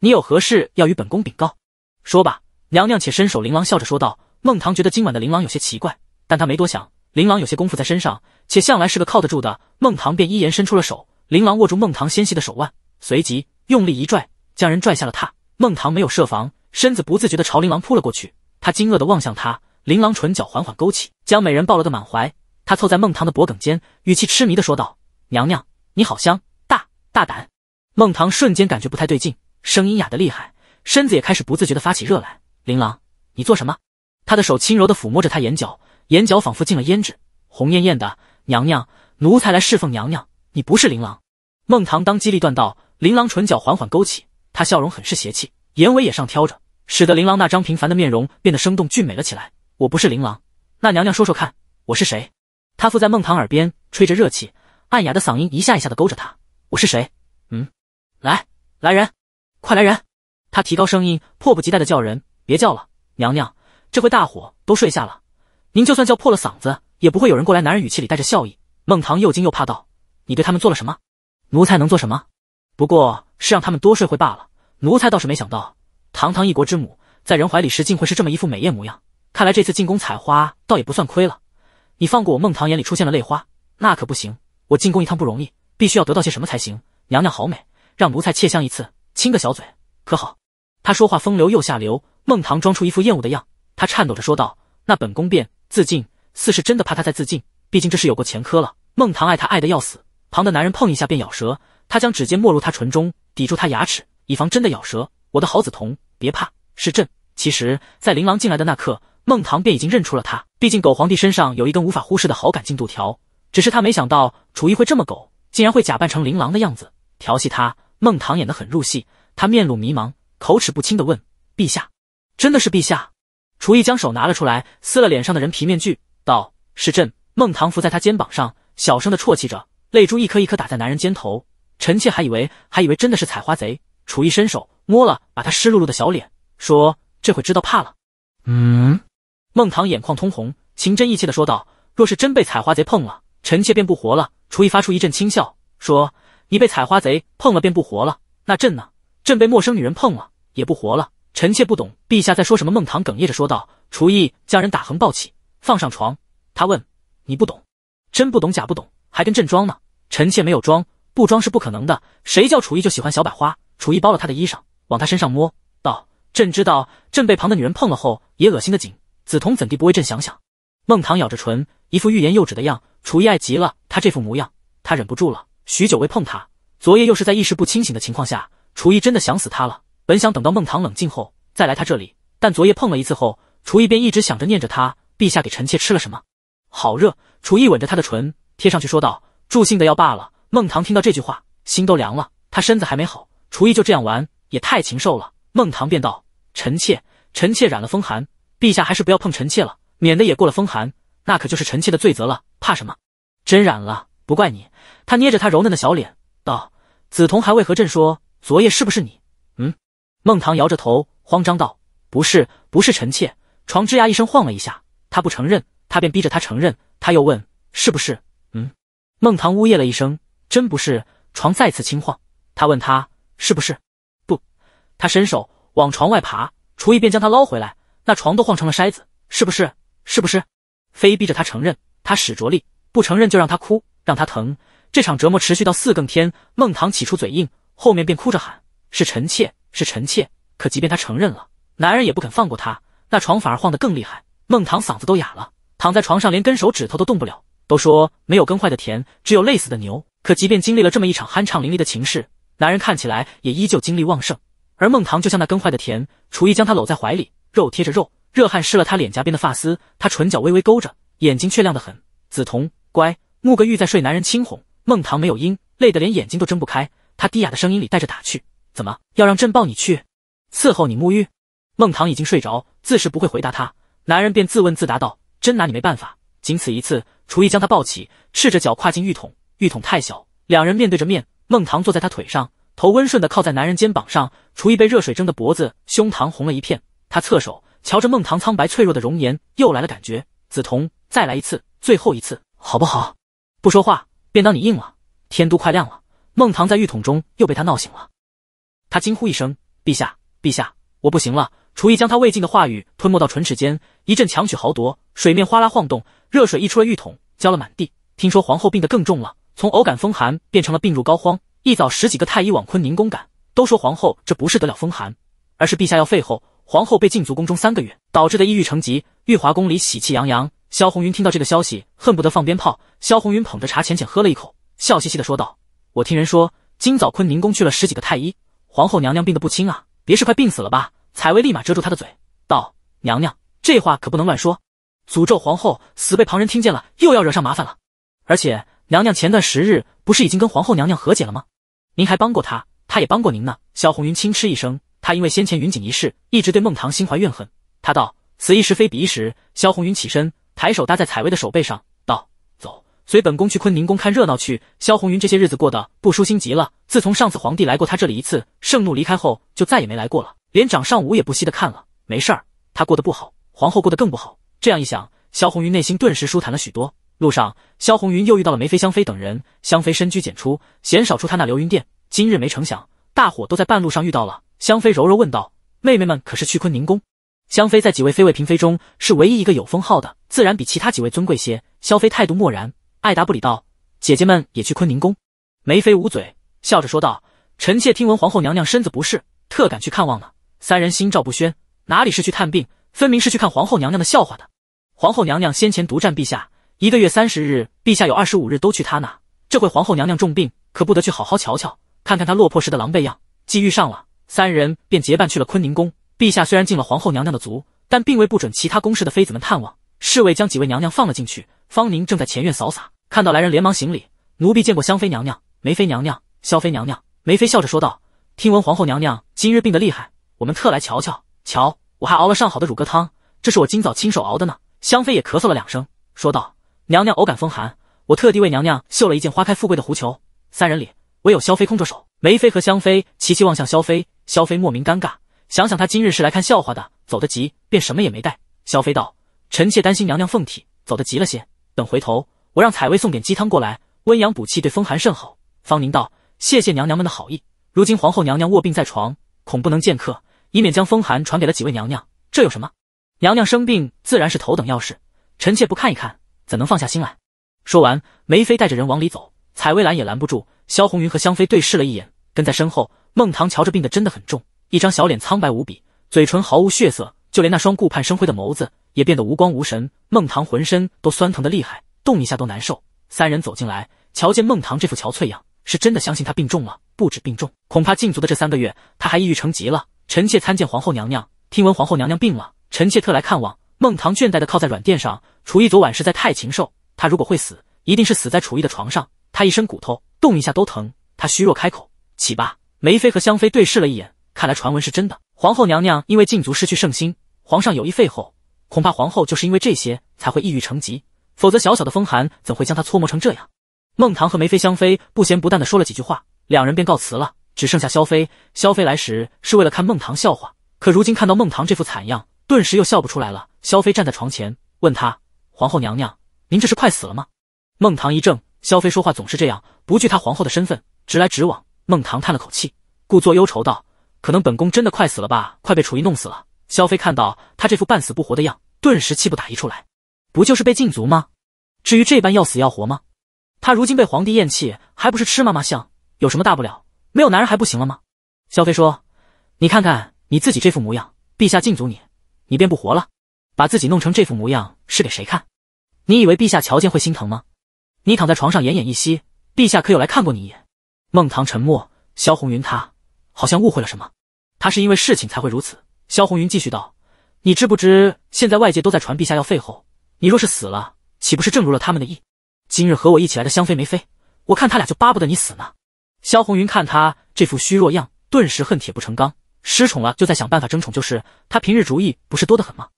你有何事要与本宫禀告？说吧，娘娘，且伸手。琳琅笑着说道。孟唐觉得今晚的琳琅有些奇怪，但她没多想。琳琅有些功夫在身上，且向来是个靠得住的。孟唐便依言伸出了手。琳琅握住孟唐纤细的手腕，随即用力一拽，将人拽下了榻。孟唐没有设防，身子不自觉的朝琳琅扑了过去。她惊愕的望向他，琳琅唇角缓缓勾起，将美人抱了个满怀。她凑在孟唐的脖颈间，语气痴迷的说道：“娘娘，你好香，大大胆。”孟唐瞬间感觉不太对劲。声音哑得厉害，身子也开始不自觉地发起热来。琳琅，你做什么？他的手轻柔地抚摸着她眼角，眼角仿佛进了胭脂，红艳艳的。娘娘，奴才来侍奉娘娘。你不是琳琅。孟棠当机立断道。琳琅唇角缓缓勾起，她笑容很是邪气，眼尾也上挑着，使得琳琅那张平凡的面容变得生动俊美了起来。我不是琳琅，那娘娘说说看，我是谁？他附在孟棠耳边吹着热气，暗哑的嗓音一下一下的勾着她。我是谁？嗯，来，来人。快来人！他提高声音，迫不及待的叫人。别叫了，娘娘，这会大伙都睡下了，您就算叫破了嗓子，也不会有人过来。男人语气里带着笑意。孟堂又惊又怕道：“你对他们做了什么？奴才能做什么？不过是让他们多睡会罢了。奴才倒是没想到，堂堂一国之母，在人怀里时竟会是这么一副美艳模样。看来这次进宫采花，倒也不算亏了。你放过我，孟堂眼里出现了泪花。那可不行，我进宫一趟不容易，必须要得到些什么才行。娘娘好美，让奴才窃香一次。”亲个小嘴，可好？他说话风流又下流，孟棠装出一副厌恶的样。他颤抖着说道：“那本宫便自尽，似是真的怕他再自尽。毕竟这是有过前科了。”孟棠爱他爱得要死，旁的男人碰一下便咬舌。他将指尖没入他唇中，抵住他牙齿，以防真的咬舌。我的好子彤，别怕，是朕。其实，在琳琅进来的那刻，孟棠便已经认出了他。毕竟狗皇帝身上有一根无法忽视的好感进度条。只是他没想到楚意会这么狗，竟然会假扮成琳琅的样子调戏他。孟唐演得很入戏，他面露迷茫，口齿不清的问：“陛下，真的是陛下？”楚意将手拿了出来，撕了脸上的人皮面具，道：“是朕。”孟唐伏在他肩膀上，小声的啜泣着，泪珠一颗一颗打在男人肩头。臣妾还以为，还以为真的是采花贼。楚意伸手摸了把他湿漉漉的小脸，说：“这回知道怕了。”嗯。孟唐眼眶通红，情真意切的说道：“若是真被采花贼碰了，臣妾便不活了。”楚意发出一阵轻笑，说。你被采花贼碰了便不活了，那朕呢？朕被陌生女人碰了也不活了。臣妾不懂，陛下在说什么？孟堂哽咽着说道。楚意将人打横抱起，放上床。他问：“你不懂？真不懂？假不懂？还跟朕装呢？”臣妾没有装，不装是不可能的。谁叫楚意就喜欢小百花？楚意包了他的衣裳，往他身上摸，道：“朕知道，朕被旁的女人碰了后也恶心的紧。紫瞳怎地不为朕想想？”孟堂咬着唇，一副欲言又止的样。楚意爱极了他这副模样，他忍不住了。许久未碰他，昨夜又是在意识不清醒的情况下，楚艺真的想死他了。本想等到孟唐冷静后再来他这里，但昨夜碰了一次后，楚艺便一直想着念着他。陛下给臣妾吃了什么？好热！楚艺吻着他的唇，贴上去说道：“助兴的药罢了。”孟唐听到这句话，心都凉了。他身子还没好，楚艺就这样玩，也太禽兽了。孟唐便道：“臣妾，臣妾染了风寒，陛下还是不要碰臣妾了，免得也过了风寒，那可就是臣妾的罪责了。怕什么？真染了。”不怪你，他捏着他柔嫩的小脸，道：“梓潼还未和朕说，昨夜是不是你？”嗯，孟唐摇着头，慌张道：“不是，不是臣妾。”床吱呀一声晃了一下，他不承认，他便逼着他承认。他又问：“是不是？”嗯，孟唐呜咽了一声：“真不是。”床再次轻晃，他问他：“是不是？”不，他伸手往床外爬，厨艺便将他捞回来。那床都晃成了筛子，是不是？是不是？非逼着他承认，他使着力，不承认就让他哭。让他疼，这场折磨持续到四更天。孟唐起初嘴硬，后面便哭着喊：“是臣妾，是臣妾。”可即便他承认了，男人也不肯放过他，那床反而晃得更厉害。孟唐嗓子都哑了，躺在床上连根手指头都动不了。都说没有耕坏的田，只有累死的牛。可即便经历了这么一场酣畅淋漓的情事，男人看起来也依旧精力旺盛。而孟唐就像那耕坏的田，楚艺将他搂在怀里，肉贴着肉，热汗湿了他脸颊边的发丝。他唇角微微勾着，眼睛却亮得很。梓潼，乖。沐个玉在睡，男人轻哄孟唐没有音，累得连眼睛都睁不开。他低哑的声音里带着打趣：“怎么要让朕抱你去伺候你沐浴？”孟唐已经睡着，自是不会回答他。男人便自问自答道：“真拿你没办法，仅此一次。”厨艺将他抱起，赤着脚跨进浴桶，浴桶太小，两人面对着面。孟唐坐在他腿上，头温顺的靠在男人肩膀上。厨艺被热水蒸的脖子、胸膛红了一片，他侧手瞧着孟唐苍白脆弱的容颜，又来了感觉。紫瞳，再来一次，最后一次，好不好？不说话，便当你应了。天都快亮了，孟棠在浴桶中又被他闹醒了。他惊呼一声：“陛下，陛下，我不行了！”楚意将他未尽的话语吞没到唇齿间，一阵强取豪夺，水面哗啦晃动，热水溢出了浴桶，浇了满地。听说皇后病得更重了，从偶感风寒变成了病入膏肓。一早十几个太医往坤宁宫赶，都说皇后这不是得了风寒，而是陛下要废后，皇后被禁足宫中三个月，导致的抑郁成疾。玉华宫里喜气洋洋。萧红云听到这个消息，恨不得放鞭炮。萧红云捧着茶，浅浅喝了一口，笑嘻嘻的说道：“我听人说，今早坤宁宫去了十几个太医，皇后娘娘病得不轻啊，别是快病死了吧？”采薇立马遮住她的嘴，道：“娘娘这话可不能乱说，诅咒皇后死被旁人听见了，又要惹上麻烦了。而且娘娘前段时日不是已经跟皇后娘娘和解了吗？您还帮过她，她也帮过您呢。”萧红云轻嗤一声，她因为先前云锦一事，一直对孟棠心怀怨恨。她道：“此一时，非彼一时。”萧红云起身。抬手搭在采薇的手背上，道：“走，随本宫去坤宁宫看热闹去。”萧红云这些日子过得不舒心极了。自从上次皇帝来过他这里一次，盛怒离开后，就再也没来过了。连掌上舞也不惜的看了。没事儿，他过得不好，皇后过得更不好。这样一想，萧红云内心顿时舒坦了许多。路上，萧红云又遇到了梅妃、香妃等人。香妃深居简出，鲜少出她那流云殿。今日没成想，大伙都在半路上遇到了。香妃柔柔问道：“妹妹们可是去坤宁宫？”香妃在几位妃位嫔妃中是唯一一个有封号的，自然比其他几位尊贵些。萧妃态度漠然，爱答不理道：“姐姐们也去坤宁宫。”梅妃捂嘴笑着说道：“臣妾听闻皇后娘娘身子不适，特赶去看望呢。”三人心照不宣，哪里是去探病，分明是去看皇后娘娘的笑话的。皇后娘娘先前独占陛下一个月三十日，陛下有二十五日都去她那，这回皇后娘娘重病，可不得去好好瞧瞧，看看她落魄时的狼狈样。既遇上了，三人便结伴去了坤宁宫。陛下虽然进了皇后娘娘的族，但并未不准其他宫室的妃子们探望。侍卫将几位娘娘放了进去。方宁正在前院扫洒，看到来人，连忙行礼：“奴婢见过香妃娘娘、梅妃娘娘、萧妃娘娘。”梅妃笑着说道：“听闻皇后娘娘今日病得厉害，我们特来瞧瞧。瞧，我还熬了上好的乳鸽汤，这是我今早亲手熬的呢。”香妃也咳嗽了两声，说道：“娘娘偶感风寒，我特地为娘娘绣了一件花开富贵的狐裘。”三人里唯有萧妃空着手，梅妃和香妃齐齐望向萧妃，萧妃莫名尴尬。想想他今日是来看笑话的，走得急，便什么也没带。萧妃道：“臣妾担心娘娘凤体走得急了些，等回头我让采薇送点鸡汤过来，温阳补气，对风寒甚好。”方宁道：“谢谢娘娘们的好意。如今皇后娘娘卧病在床，恐不能见客，以免将风寒传给了几位娘娘。这有什么？娘娘生病自然是头等要事，臣妾不看一看，怎能放下心来？”说完，梅妃带着人往里走，采薇拦也拦不住。萧红云和香妃对视了一眼，跟在身后。孟棠瞧着病得真的很重。一张小脸苍白无比，嘴唇毫无血色，就连那双顾盼生辉的眸子也变得无光无神。孟棠浑身都酸疼的厉害，动一下都难受。三人走进来，瞧见孟棠这副憔悴样，是真的相信他病重了。不止病重，恐怕禁足的这三个月，他还抑郁成疾了。臣妾参见皇后娘娘，听闻皇后娘娘病了，臣妾特来看望。孟棠倦怠的靠在软垫上，楚艺昨晚实在太禽兽，他如果会死，一定是死在楚艺的床上。他一身骨头，动一下都疼。他虚弱开口：“起吧。”梅妃和香妃对视了一眼。看来传闻是真的，皇后娘娘因为禁足失去圣心，皇上有意废后，恐怕皇后就是因为这些才会抑郁成疾，否则小小的风寒怎会将她磋磨成这样？孟棠和梅妃、香妃不咸不淡的说了几句话，两人便告辞了，只剩下萧妃。萧妃来时是为了看孟棠笑话，可如今看到孟棠这副惨样，顿时又笑不出来了。萧妃站在床前，问他：“皇后娘娘，您这是快死了吗？”孟棠一怔，萧妃说话总是这样，不惧她皇后的身份，直来直往。孟棠叹了口气，故作忧愁道。可能本宫真的快死了吧，快被楚仪弄死了。萧妃看到他这副半死不活的样，顿时气不打一处来。不就是被禁足吗？至于这般要死要活吗？他如今被皇帝厌弃，还不是吃嘛嘛香？有什么大不了？没有男人还不行了吗？萧妃说：“你看看你自己这副模样，陛下禁足你，你便不活了？把自己弄成这副模样是给谁看？你以为陛下瞧见会心疼吗？你躺在床上奄奄一息，陛下可有来看过你一眼？”孟棠沉默。萧红云他。好像误会了什么，他是因为事情才会如此。萧红云继续道：“你知不知，现在外界都在传陛下要废后，你若是死了，岂不是正如了他们的意？今日和我一起来的香妃、梅妃，我看他俩就巴不得你死呢。”萧红云看他这副虚弱样，顿时恨铁不成钢。失宠了，就在想办法争宠，就是他平日主意不是多得很吗？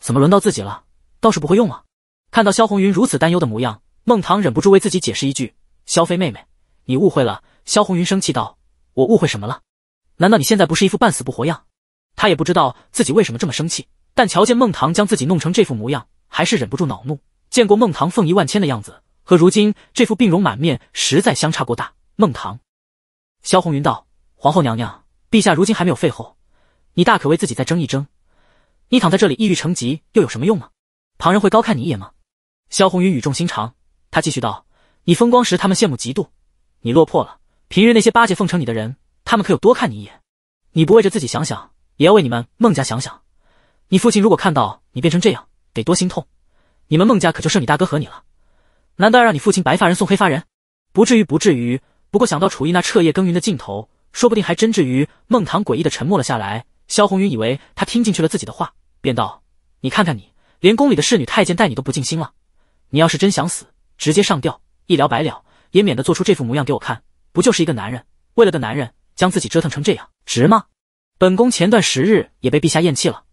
怎么轮到自己了，倒是不会用了。看到萧红云如此担忧的模样，孟唐忍不住为自己解释一句：“萧妃妹妹，你误会了。”萧红云生气道：“我误会什么了？”难道你现在不是一副半死不活样？他也不知道自己为什么这么生气，但瞧见孟唐将自己弄成这副模样，还是忍不住恼怒。见过孟唐凤仪万千的样子，和如今这副病容满面，实在相差过大。孟唐，萧红云道：“皇后娘娘，陛下如今还没有废后，你大可为自己再争一争。你躺在这里抑郁成疾，又有什么用呢？旁人会高看你一眼吗？”萧红云语重心长，他继续道：“你风光时，他们羡慕嫉妒；你落魄了，平日那些巴结奉承你的人。”他们可有多看你一眼？你不为着自己想想，也要为你们孟家想想。你父亲如果看到你变成这样，得多心痛。你们孟家可就剩你大哥和你了，难道要让你父亲白发人送黑发人？不至于，不至于。不过想到楚艺那彻夜耕耘的镜头，说不定还真至于。孟唐诡异的沉默了下来。萧红云以为他听进去了自己的话，便道：“你看看你，连宫里的侍女太监待你都不尽心了。你要是真想死，直接上吊，一了百了，也免得做出这副模样给我看。不就是一个男人，为了个男人？”将自己折腾成这样值吗？本宫前段时日也被陛下厌弃了，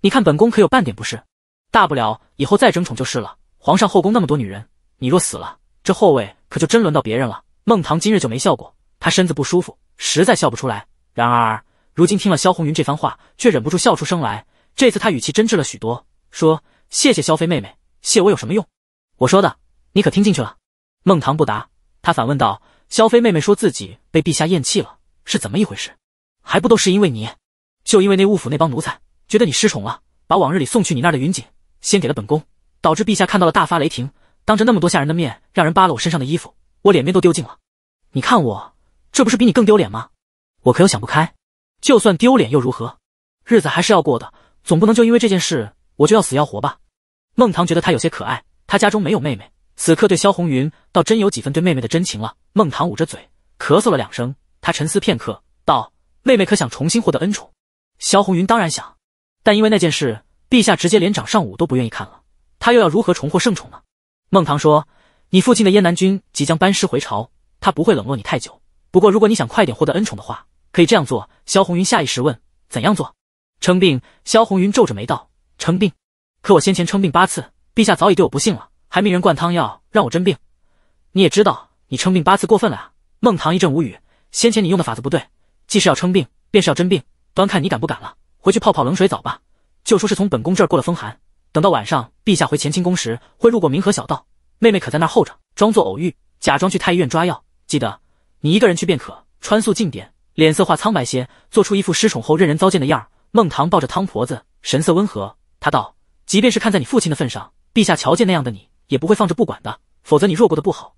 你看本宫可有半点不是？大不了以后再争宠就是了。皇上后宫那么多女人，你若死了，这后位可就真轮到别人了。孟堂今日就没笑过，他身子不舒服，实在笑不出来。然而如今听了萧红云这番话，却忍不住笑出声来。这次他语气真挚了许多，说：“谢谢萧妃妹妹，谢我有什么用？我说的你可听进去了？”孟堂不答，他反问道：“萧妃妹妹说自己被陛下厌弃了？”是怎么一回事？还不都是因为你！就因为那务府那帮奴才觉得你失宠了，把往日里送去你那儿的云锦先给了本宫，导致陛下看到了大发雷霆，当着那么多下人的面让人扒了我身上的衣服，我脸面都丢尽了。你看我，这不是比你更丢脸吗？我可有想不开，就算丢脸又如何？日子还是要过的，总不能就因为这件事我就要死要活吧？孟棠觉得他有些可爱，他家中没有妹妹，此刻对萧红云倒真有几分对妹妹的真情了。孟棠捂着嘴咳嗽了两声。他沉思片刻，道：“妹妹可想重新获得恩宠？”萧红云当然想，但因为那件事，陛下直接连掌上舞都不愿意看了。他又要如何重获圣宠呢？孟唐说：“你父亲的燕南军即将班师回朝，他不会冷落你太久。不过，如果你想快点获得恩宠的话，可以这样做。”萧红云下意识问：“怎样做？”称病。萧红云皱着眉道：“称病？可我先前称病八次，陛下早已对我不信了，还命人灌汤药让我真病。你也知道，你称病八次过分了啊！”孟唐一阵无语。先前你用的法子不对，既是要称病，便是要真病，端看你敢不敢了。回去泡泡冷水澡吧，就说是从本宫这儿过了风寒。等到晚上，陛下回乾清宫时会路过明河小道，妹妹可在那儿候着，装作偶遇，假装去太医院抓药。记得你一个人去便可，穿素净点，脸色化苍白些，做出一副失宠后任人糟践的样儿。孟堂抱着汤婆子，神色温和，他道：“即便是看在你父亲的份上，陛下瞧见那样的你，也不会放着不管的。否则你若过得不好，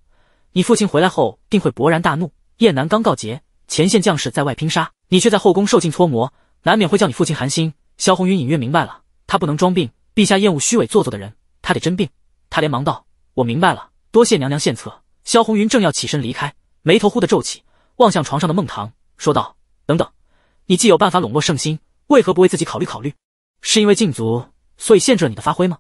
你父亲回来后定会勃然大怒。”燕南刚告捷，前线将士在外拼杀，你却在后宫受尽搓磨，难免会叫你父亲寒心。萧红云隐约明白了，他不能装病，陛下厌恶虚伪做作的人，他得真病。他连忙道：“我明白了，多谢娘娘献策。”萧红云正要起身离开，眉头忽地皱起，望向床上的孟棠，说道：“等等，你既有办法笼络圣心，为何不为自己考虑考虑？是因为禁足，所以限制了你的发挥吗？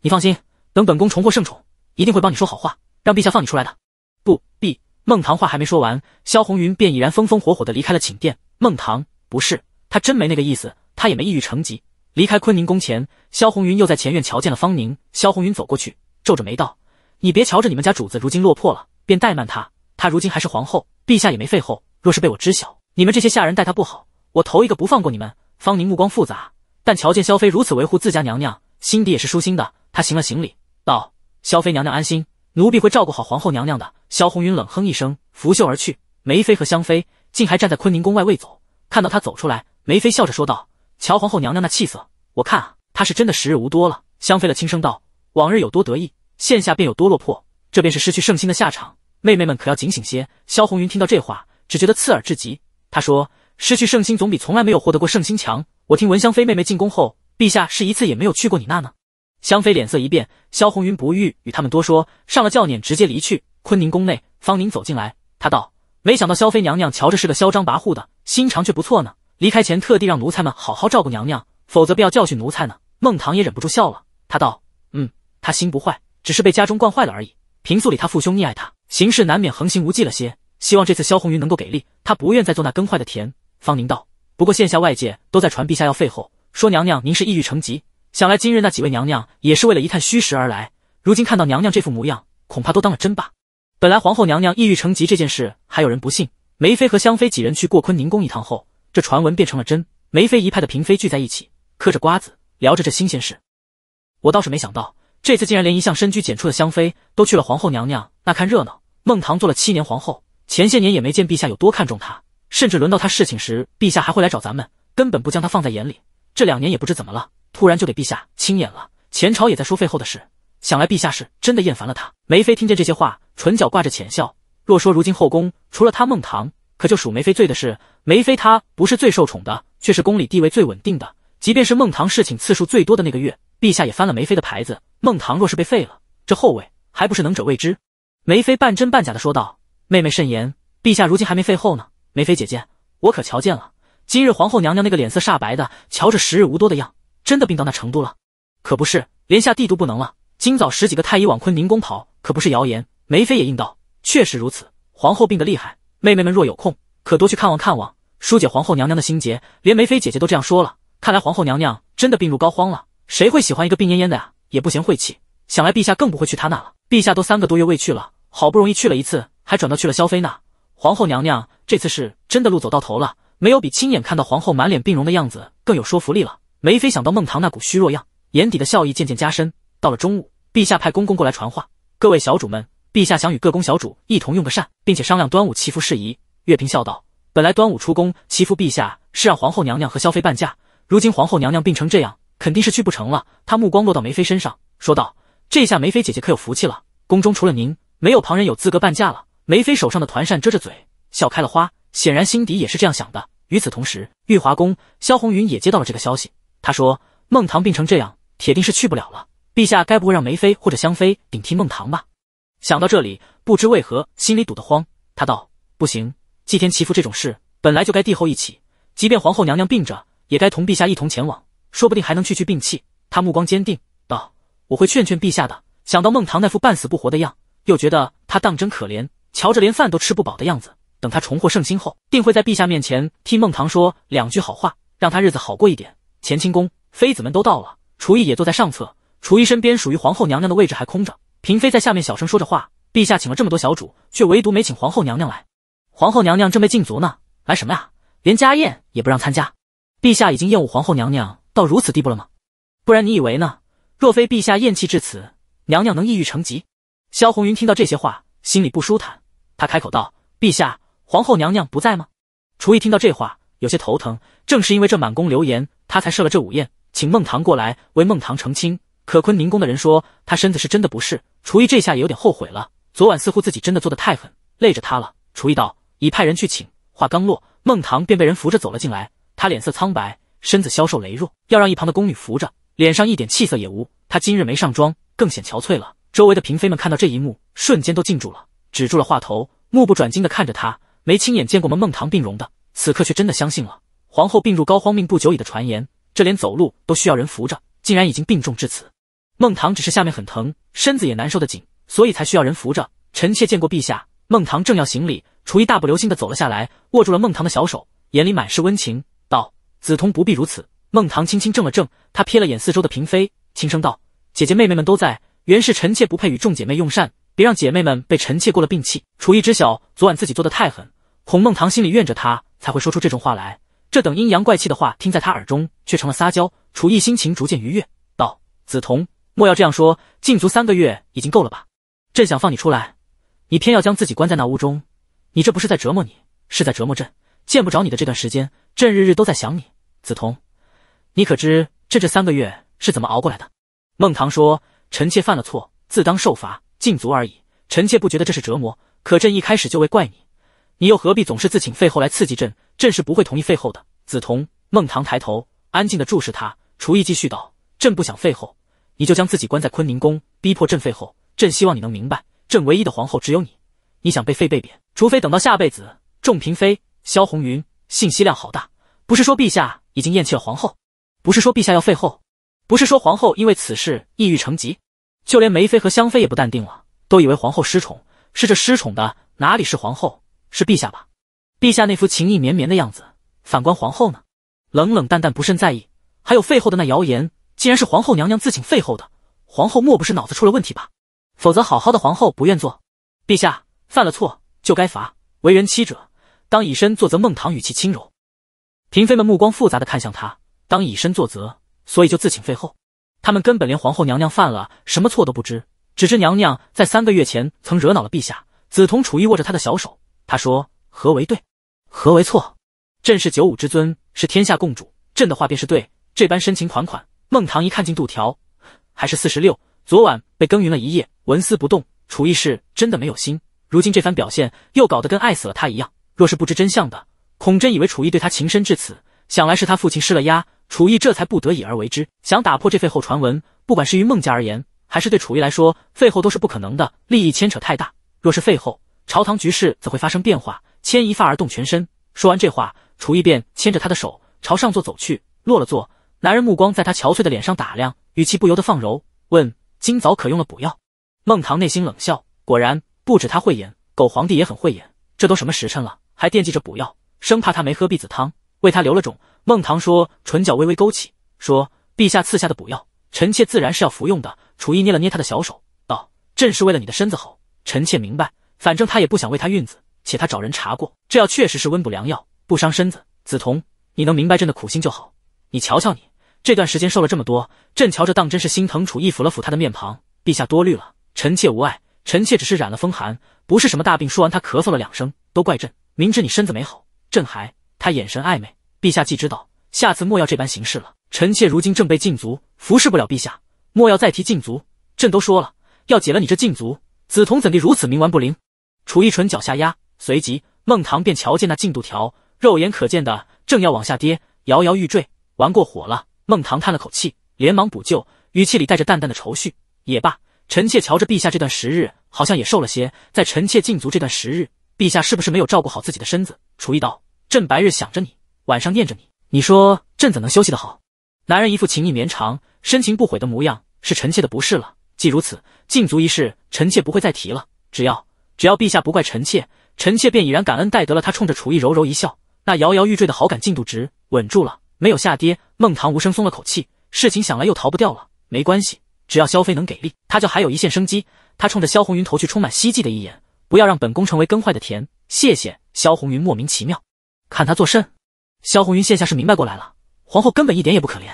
你放心，等本宫重获圣宠，一定会帮你说好话，让陛下放你出来的。不必。”孟棠话还没说完，萧红云便已然风风火火的离开了寝殿。孟棠，不是他真没那个意思，他也没抑郁成疾。离开坤宁宫前，萧红云又在前院瞧见了方宁。萧红云走过去，皱着眉道：“你别瞧着你们家主子如今落魄了，便怠慢她。她如今还是皇后，陛下也没废后。若是被我知晓你们这些下人待她不好，我头一个不放过你们。”方宁目光复杂，但瞧见萧妃如此维护自家娘娘，心底也是舒心的。她行了行礼，道：“萧妃娘娘安心。”奴婢会照顾好皇后娘娘的。萧红云冷哼一声，拂袖而去。梅妃和香妃竟还站在坤宁宫外未走，看到她走出来，梅妃笑着说道：“瞧皇后娘娘那气色，我看啊，她是真的时日无多了。”香妃了轻声道：“往日有多得意，现下便有多落魄，这便是失去圣心的下场。妹妹们可要警醒些。”萧红云听到这话，只觉得刺耳至极。她说：“失去圣心总比从来没有获得过圣心强。我听闻香妃妹妹进宫后，陛下是一次也没有去过你那呢。”香妃脸色一变，萧红云不欲与他们多说，上了轿辇直接离去。坤宁宫内，方宁走进来，他道：“没想到萧妃娘娘瞧着是个嚣张跋扈的，心肠却不错呢。离开前特地让奴才们好好照顾娘娘，否则便要教训奴才呢。”孟棠也忍不住笑了，他道：“嗯，她心不坏，只是被家中惯坏了而已。平素里她父兄溺爱她，行事难免横行无忌了些。希望这次萧红云能够给力，她不愿再做那耕坏的田。”方宁道：“不过现下外界都在传陛下要废后，说娘娘您是抑郁成疾。”想来今日那几位娘娘也是为了一探虚实而来，如今看到娘娘这副模样，恐怕都当了真吧。本来皇后娘娘抑郁成疾这件事还有人不信，梅妃和香妃几人去过坤宁宫一趟后，这传闻变成了真。梅妃一派的嫔妃聚在一起，嗑着瓜子聊着这新鲜事。我倒是没想到，这次竟然连一向深居简出的香妃都去了皇后娘娘那看热闹。孟棠做了七年皇后，前些年也没见陛下有多看重她，甚至轮到她侍寝时，陛下还会来找咱们，根本不将她放在眼里。这两年也不知怎么了。突然就给陛下亲眼了。前朝也在说废后的事，想来陛下是真的厌烦了他。梅妃听见这些话，唇角挂着浅笑。若说如今后宫除了他孟唐，可就属梅妃最的是。梅妃她不是最受宠的，却是宫里地位最稳定的。即便是孟唐侍寝次数最多的那个月，陛下也翻了梅妃的牌子。孟唐若是被废了，这后位还不是能者未知？梅妃半真半假的说道：“妹妹慎言，陛下如今还没废后呢。”梅妃姐姐，我可瞧见了，今日皇后娘娘那个脸色煞白的，瞧着时日无多的样。真的病到那程度了，可不是连下地都不能了。今早十几个太医往坤宁宫跑，可不是谣言。梅妃也应道：“确实如此。”皇后病得厉害，妹妹们若有空，可多去看望看望，疏解皇后娘娘的心结。连梅妃姐姐都这样说了，看来皇后娘娘真的病入膏肓了。谁会喜欢一个病恹恹的呀？也不嫌晦气。想来陛下更不会去她那了。陛下都三个多月未去了，好不容易去了一次，还转到去了萧妃那。皇后娘娘这次是真的路走到头了，没有比亲眼看到皇后满脸病容的样子更有说服力了。梅妃想到孟棠那股虚弱样，眼底的笑意渐渐加深。到了中午，陛下派公公过来传话，各位小主们，陛下想与各宫小主一同用个膳，并且商量端午祈福事宜。月嫔笑道：“本来端午出宫祈福，陛下是让皇后娘娘和萧妃半驾，如今皇后娘娘病成这样，肯定是去不成了。”她目光落到梅妃身上，说道：“这下梅妃姐姐可有福气了，宫中除了您，没有旁人有资格半驾了。”梅妃手上的团扇遮着嘴，笑开了花，显然心底也是这样想的。与此同时，玉华宫萧红云也接到了这个消息。他说：“孟唐病成这样，铁定是去不了了。陛下该不会让梅妃或者香妃顶替孟唐吧？”想到这里，不知为何心里堵得慌。他道：“不行，祭天祈福这种事本来就该帝后一起，即便皇后娘娘病着，也该同陛下一同前往，说不定还能去去病气。”他目光坚定道：“我会劝劝陛下的。”想到孟唐那副半死不活的样，又觉得他当真可怜，瞧着连饭都吃不饱的样子。等他重获圣心后，定会在陛下面前替孟唐说两句好话，让他日子好过一点。乾清宫妃子们都到了，楚艺也坐在上侧，楚艺身边属于皇后娘娘的位置还空着。嫔妃在下面小声说着话，陛下请了这么多小主，却唯独没请皇后娘娘来。皇后娘娘正被禁足呢，来什么呀？连家宴也不让参加。陛下已经厌恶皇后娘娘到如此地步了吗？不然你以为呢？若非陛下厌弃至此，娘娘能抑郁成疾？萧红云听到这些话，心里不舒坦。他开口道：“陛下，皇后娘娘不在吗？”楚艺听到这话。有些头疼，正是因为这满宫流言，他才设了这午宴，请孟唐过来为孟唐澄清。可坤宁宫的人说他身子是真的不适，厨艺这下也有点后悔了。昨晚似乎自己真的做的太狠，累着他了。厨艺道：“已派人去请。”话刚落，孟唐便被人扶着走了进来。他脸色苍白，身子消瘦羸弱，要让一旁的宫女扶着，脸上一点气色也无。他今日没上妆，更显憔悴了。周围的嫔妃们看到这一幕，瞬间都静住了，止住了话头，目不转睛的看着他，没亲眼见过吗？孟唐病容的。此刻却真的相信了皇后病入膏肓命不久矣的传言，这连走路都需要人扶着，竟然已经病重至此。孟棠只是下面很疼，身子也难受的紧，所以才需要人扶着。臣妾见过陛下。孟棠正要行礼，楚一大步流星的走了下来，握住了孟棠的小手，眼里满是温情，道：“梓潼不必如此。”孟棠轻轻怔了怔，他瞥了眼四周的嫔妃，轻声道：“姐姐妹妹们都在，原是臣妾不配与众姐妹用膳，别让姐妹们被臣妾过了病气。”楚意知晓昨晚自己做的太狠，孔孟棠心里怨着她。才会说出这种话来，这等阴阳怪气的话，听在他耳中却成了撒娇。楚毅心情逐渐愉悦，道：“梓潼，莫要这样说，禁足三个月已经够了吧？朕想放你出来，你偏要将自己关在那屋中，你这不是在折磨你，是在折磨朕。见不着你的这段时间，朕日日都在想你，梓潼，你可知朕这三个月是怎么熬过来的？”孟棠说：“臣妾犯了错，自当受罚，禁足而已。臣妾不觉得这是折磨，可朕一开始就未怪你。”你又何必总是自请废后来刺激朕？朕是不会同意废后的。紫瞳孟唐抬头，安静的注视他。厨艺继续道：“朕不想废后，你就将自己关在坤宁宫，逼迫朕废后。朕希望你能明白，朕唯一的皇后只有你。你想被废被贬，除非等到下辈子。”众嫔妃，萧红云，信息量好大。不是说陛下已经厌弃了皇后？不是说陛下要废后？不是说皇后因为此事抑郁成疾？就连梅妃和香妃也不淡定了，都以为皇后失宠。是这失宠的哪里是皇后？是陛下吧？陛下那副情意绵绵的样子，反观皇后呢？冷冷淡淡，不甚在意。还有废后的那谣言，竟然是皇后娘娘自请废后的。皇后莫不是脑子出了问题吧？否则好好的皇后不愿做。陛下犯了错就该罚，为人妻者当以身作则。孟棠语气轻柔，嫔妃们目光复杂的看向她，当以身作则，所以就自请废后。他们根本连皇后娘娘犯了什么错都不知，只知娘娘在三个月前曾惹恼了陛下。紫瞳楚意握着他的小手。他说：“何为对，何为错？朕是九五之尊，是天下共主，朕的话便是对。这般深情款款，孟棠一看进度条，还是四十六。昨晚被耕耘了一夜，纹丝不动。楚意是真的没有心，如今这番表现，又搞得跟爱死了他一样。若是不知真相的，孔真以为楚意对他情深至此，想来是他父亲施了压，楚意这才不得已而为之。想打破这废后传闻，不管是于孟家而言，还是对楚意来说，废后都是不可能的，利益牵扯太大。若是废后。”朝堂局势则会发生变化，牵一发而动全身。说完这话，楚艺便牵着他的手朝上座走去，落了座。男人目光在他憔悴的脸上打量，语气不由得放柔，问：“今早可用了补药？”孟唐内心冷笑，果然不止他会眼，狗皇帝也很慧眼。这都什么时辰了，还惦记着补药，生怕他没喝避子汤，为他留了种。孟唐说，唇角微微勾起，说：“陛下赐下的补药，臣妾自然是要服用的。”楚艺捏了捏他的小手，道：“朕是为了你的身子好，臣妾明白。”反正他也不想为他孕子，且他找人查过，这药确实是温补良药，不伤身子。梓潼，你能明白朕的苦心就好。你瞧瞧你，这段时间受了这么多，朕瞧着当真是心疼。楚意抚了抚他的面庞，陛下多虑了，臣妾无碍，臣妾只是染了风寒，不是什么大病。说完，他咳嗽了两声，都怪朕，明知你身子没好，朕还……他眼神暧昧。陛下既知道，下次莫要这般行事了。臣妾如今正被禁足，服侍不了陛下，莫要再提禁足。朕都说了，要解了你这禁足，梓潼怎地如此冥顽不灵？楚一纯脚下压，随即孟棠便瞧见那进度条，肉眼可见的正要往下跌，摇摇欲坠。玩过火了，孟棠叹了口气，连忙补救，语气里带着淡淡的愁绪。也罢，臣妾瞧着陛下这段时日好像也瘦了些，在臣妾禁足这段时日，陛下是不是没有照顾好自己的身子？楚一道：“朕白日想着你，晚上念着你，你说朕怎能休息得好？”男人一副情意绵长、深情不悔的模样，是臣妾的不是了。既如此，禁足一事，臣妾不会再提了。只要。只要陛下不怪臣妾，臣妾便已然感恩戴德了。他冲着楚艺柔柔一笑，那摇摇欲坠的好感进度值稳住了，没有下跌。孟棠无声松了口气，事情想来又逃不掉了。没关系，只要萧妃能给力，他就还有一线生机。他冲着萧红云投去充满希冀的一眼，不要让本宫成为耕坏的田。谢谢萧红云，莫名其妙，看他作甚？萧红云现下是明白过来了，皇后根本一点也不可怜，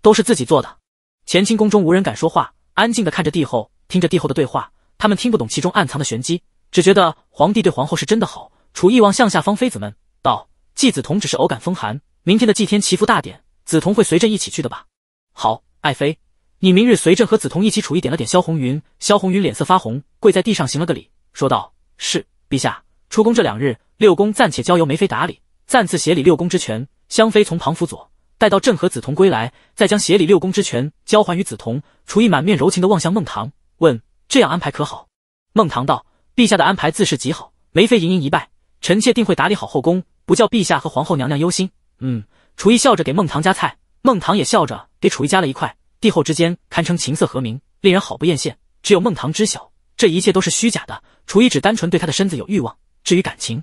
都是自己做的。乾清宫中无人敢说话，安静的看着帝后，听着帝后的对话，他们听不懂其中暗藏的玄机。只觉得皇帝对皇后是真的好。楚意望向下方妃子们，道：“季子彤只是偶感风寒，明天的祭天祈福大典，子彤会随朕一起去的吧？”“好，爱妃，你明日随朕和子彤一起。”楚意点了点萧红云，萧红云脸色发红，跪在地上行了个礼，说道：“是，陛下。出宫这两日，六宫暂且交由梅妃打理，暂赐协理六宫之权。香妃从旁辅佐，待到朕和子彤归来，再将协理六宫之权交还于子彤。”楚意满面柔情的望向孟唐，问：“这样安排可好？”孟唐道。陛下的安排自是极好，梅妃盈盈一拜，臣妾定会打理好后宫，不叫陛下和皇后娘娘忧心。嗯，楚仪笑着给孟唐夹菜，孟唐也笑着给楚仪夹了一块。帝后之间堪称琴瑟和鸣，令人好不艳羡。只有孟唐知晓，这一切都是虚假的。楚仪只单纯对他的身子有欲望，至于感情，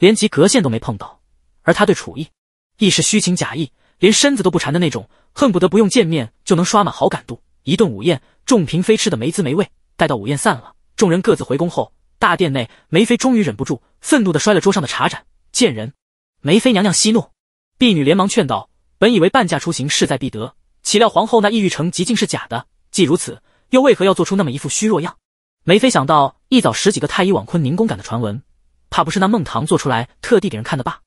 连及格线都没碰到。而他对楚仪亦是虚情假意，连身子都不缠的那种，恨不得不用见面就能刷满好感度。一顿午宴，众嫔妃吃的没滋没味。待到午宴散了，众人各自回宫后。大殿内，梅妃终于忍不住，愤怒地摔了桌上的茶盏。贱人，梅妃娘娘息怒。婢女连忙劝道：“本以为半价出行势在必得，岂料皇后那抑郁成疾竟是假的。既如此，又为何要做出那么一副虚弱样？”梅妃想到一早十几个太医往坤宁宫赶的传闻，怕不是那孟堂做出来，特地给人看的吧？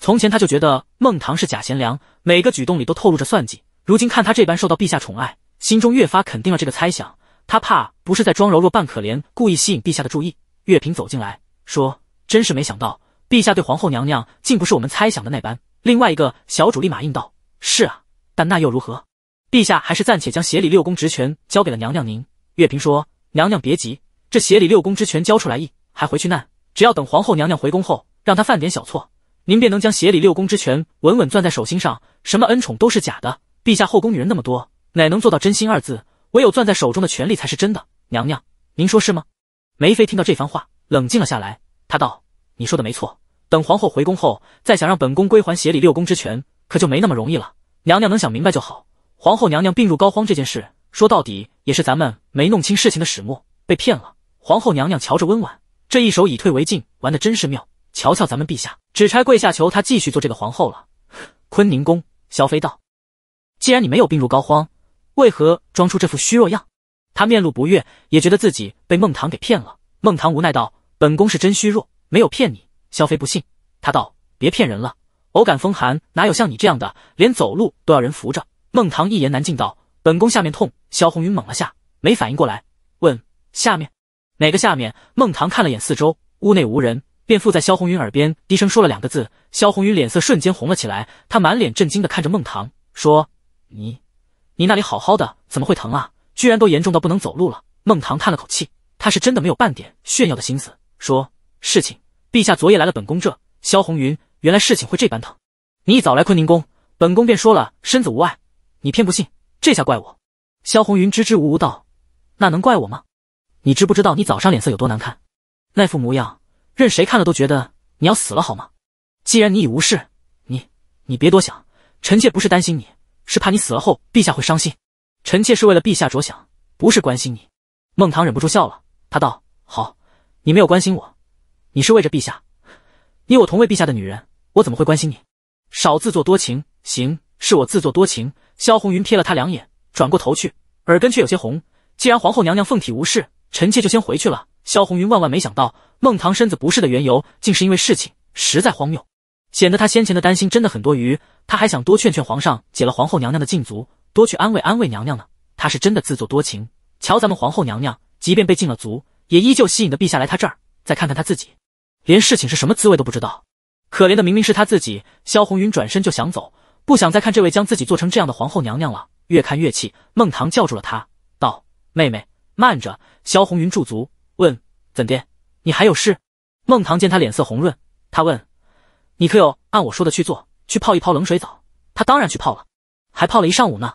从前他就觉得孟堂是假贤良，每个举动里都透露着算计。如今看他这般受到陛下宠爱，心中越发肯定了这个猜想。他怕不是在装柔弱、扮可怜，故意吸引陛下的注意。月平走进来说：“真是没想到，陛下对皇后娘娘竟不是我们猜想的那般。”另外一个小主立马应道：“是啊，但那又如何？陛下还是暂且将协理六宫职权交给了娘娘您。”月平说：“娘娘别急，这协理六宫之权交出来易，还回去难。只要等皇后娘娘回宫后，让她犯点小错，您便能将协理六宫之权稳稳攥在手心上。什么恩宠都是假的，陛下后宫女人那么多，哪能做到真心二字？唯有攥在手中的权力才是真的。娘娘，您说是吗？”梅妃听到这番话，冷静了下来。她道：“你说的没错，等皇后回宫后，再想让本宫归还协理六宫之权，可就没那么容易了。娘娘能想明白就好。皇后娘娘病入膏肓这件事，说到底也是咱们没弄清事情的始末，被骗了。皇后娘娘瞧着温婉，这一手以退为进，玩的真是妙。瞧瞧咱们陛下，只差跪下求她继续做这个皇后了。”坤宁宫，萧妃道：“既然你没有病入膏肓，为何装出这副虚弱样？”他面露不悦，也觉得自己被孟唐给骗了。孟唐无奈道：“本宫是真虚弱，没有骗你。”萧妃不信，他道：“别骗人了，偶感风寒，哪有像你这样的，连走路都要人扶着？”孟唐一言难尽道：“本宫下面痛。”萧红云猛了下，没反应过来，问：“下面哪个下面？”孟唐看了眼四周，屋内无人，便附在萧红云耳边低声说了两个字。萧红云脸色瞬间红了起来，他满脸震惊的看着孟唐，说：“你，你那里好好的，怎么会疼啊？”居然都严重到不能走路了。孟唐叹了口气，他是真的没有半点炫耀的心思，说：“事情，陛下昨夜来了本宫这。萧红云，原来事情会这般疼。你一早来坤宁宫，本宫便说了身子无碍，你偏不信，这下怪我。”萧红云支支吾吾道：“那能怪我吗？你知不知道你早上脸色有多难看？那副模样，任谁看了都觉得你要死了，好吗？既然你已无事，你你别多想。臣妾不是担心你，是怕你死了后，陛下会伤心。”臣妾是为了陛下着想，不是关心你。孟棠忍不住笑了，他道：“好，你没有关心我，你是为着陛下。你我同为陛下的女人，我怎么会关心你？少自作多情！行，是我自作多情。”萧红云瞥了他两眼，转过头去，耳根却有些红。既然皇后娘娘凤体无事，臣妾就先回去了。萧红云万万没想到，孟棠身子不适的缘由竟是因为事情，实在荒谬，显得他先前的担心真的很多余。他还想多劝劝皇上解了皇后娘娘的禁足。多去安慰安慰娘娘呢，她是真的自作多情。瞧咱们皇后娘娘，即便被禁了足，也依旧吸引的陛下来她这儿。再看看她自己，连事情是什么滋味都不知道。可怜的明明是她自己。萧红云转身就想走，不想再看这位将自己做成这样的皇后娘娘了。越看越气，孟唐叫住了她，道：“妹妹，慢着。”萧红云驻足，问：“怎的？你还有事？”孟唐见她脸色红润，他问：“你可有按我说的去做？去泡一泡冷水澡？”她当然去泡了。还泡了一上午呢，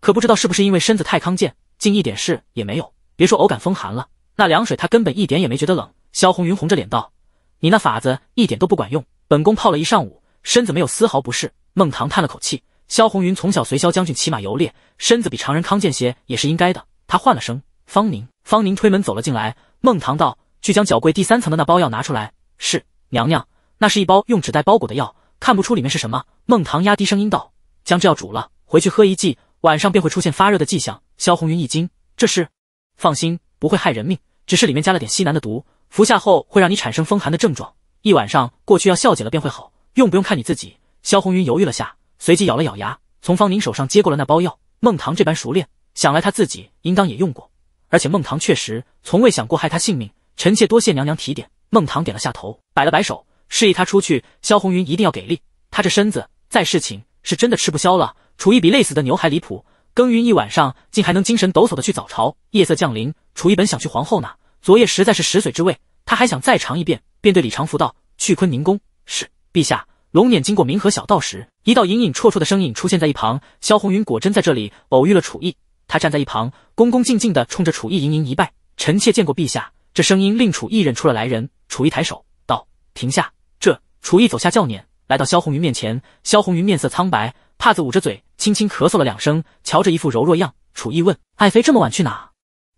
可不知道是不是因为身子太康健，竟一点事也没有。别说偶感风寒了，那凉水他根本一点也没觉得冷。萧红云红着脸道：“你那法子一点都不管用，本宫泡了一上午，身子没有丝毫不适。”孟唐叹了口气。萧红云从小随萧将军骑马游猎，身子比常人康健些也是应该的。他唤了声方宁，方宁推门走了进来。孟唐道：“去将脚柜第三层的那包药拿出来。”“是，娘娘，那是一包用纸袋包裹的药，看不出里面是什么。”孟唐压低声音道：“将这药煮了。”回去喝一剂，晚上便会出现发热的迹象。萧红云一惊，这是？放心，不会害人命，只是里面加了点西南的毒，服下后会让你产生风寒的症状。一晚上过去要笑解了便会好，用不用看你自己。萧红云犹豫了下，随即咬了咬牙，从方宁手上接过了那包药。孟唐这般熟练，想来他自己应当也用过，而且孟唐确实从未想过害他性命。臣妾多谢娘娘提点。孟唐点了下头，摆了摆手，示意他出去。萧红云一定要给力，她这身子再侍寝是真的吃不消了。楚艺比累死的牛还离谱，耕耘一晚上，竟还能精神抖擞地去早朝。夜色降临，楚艺本想去皇后那，昨夜实在是食髓之味，他还想再尝一遍，便对李长福道：“去坤宁宫。”是，陛下。龙辇经过明河小道时，一道隐隐绰绰的声音出现在一旁。萧红云果真在这里偶遇了楚艺，他站在一旁，恭恭敬敬地冲着楚艺盈盈一拜：“臣妾见过陛下。”这声音令楚艺认出了来人。楚艺抬手道：“停下！”这楚艺走下轿辇，来到萧红云面前。萧红云面色苍白，帕子捂着嘴。轻轻咳嗽了两声，瞧着一副柔弱样。楚毅问：“爱妃这么晚去哪？”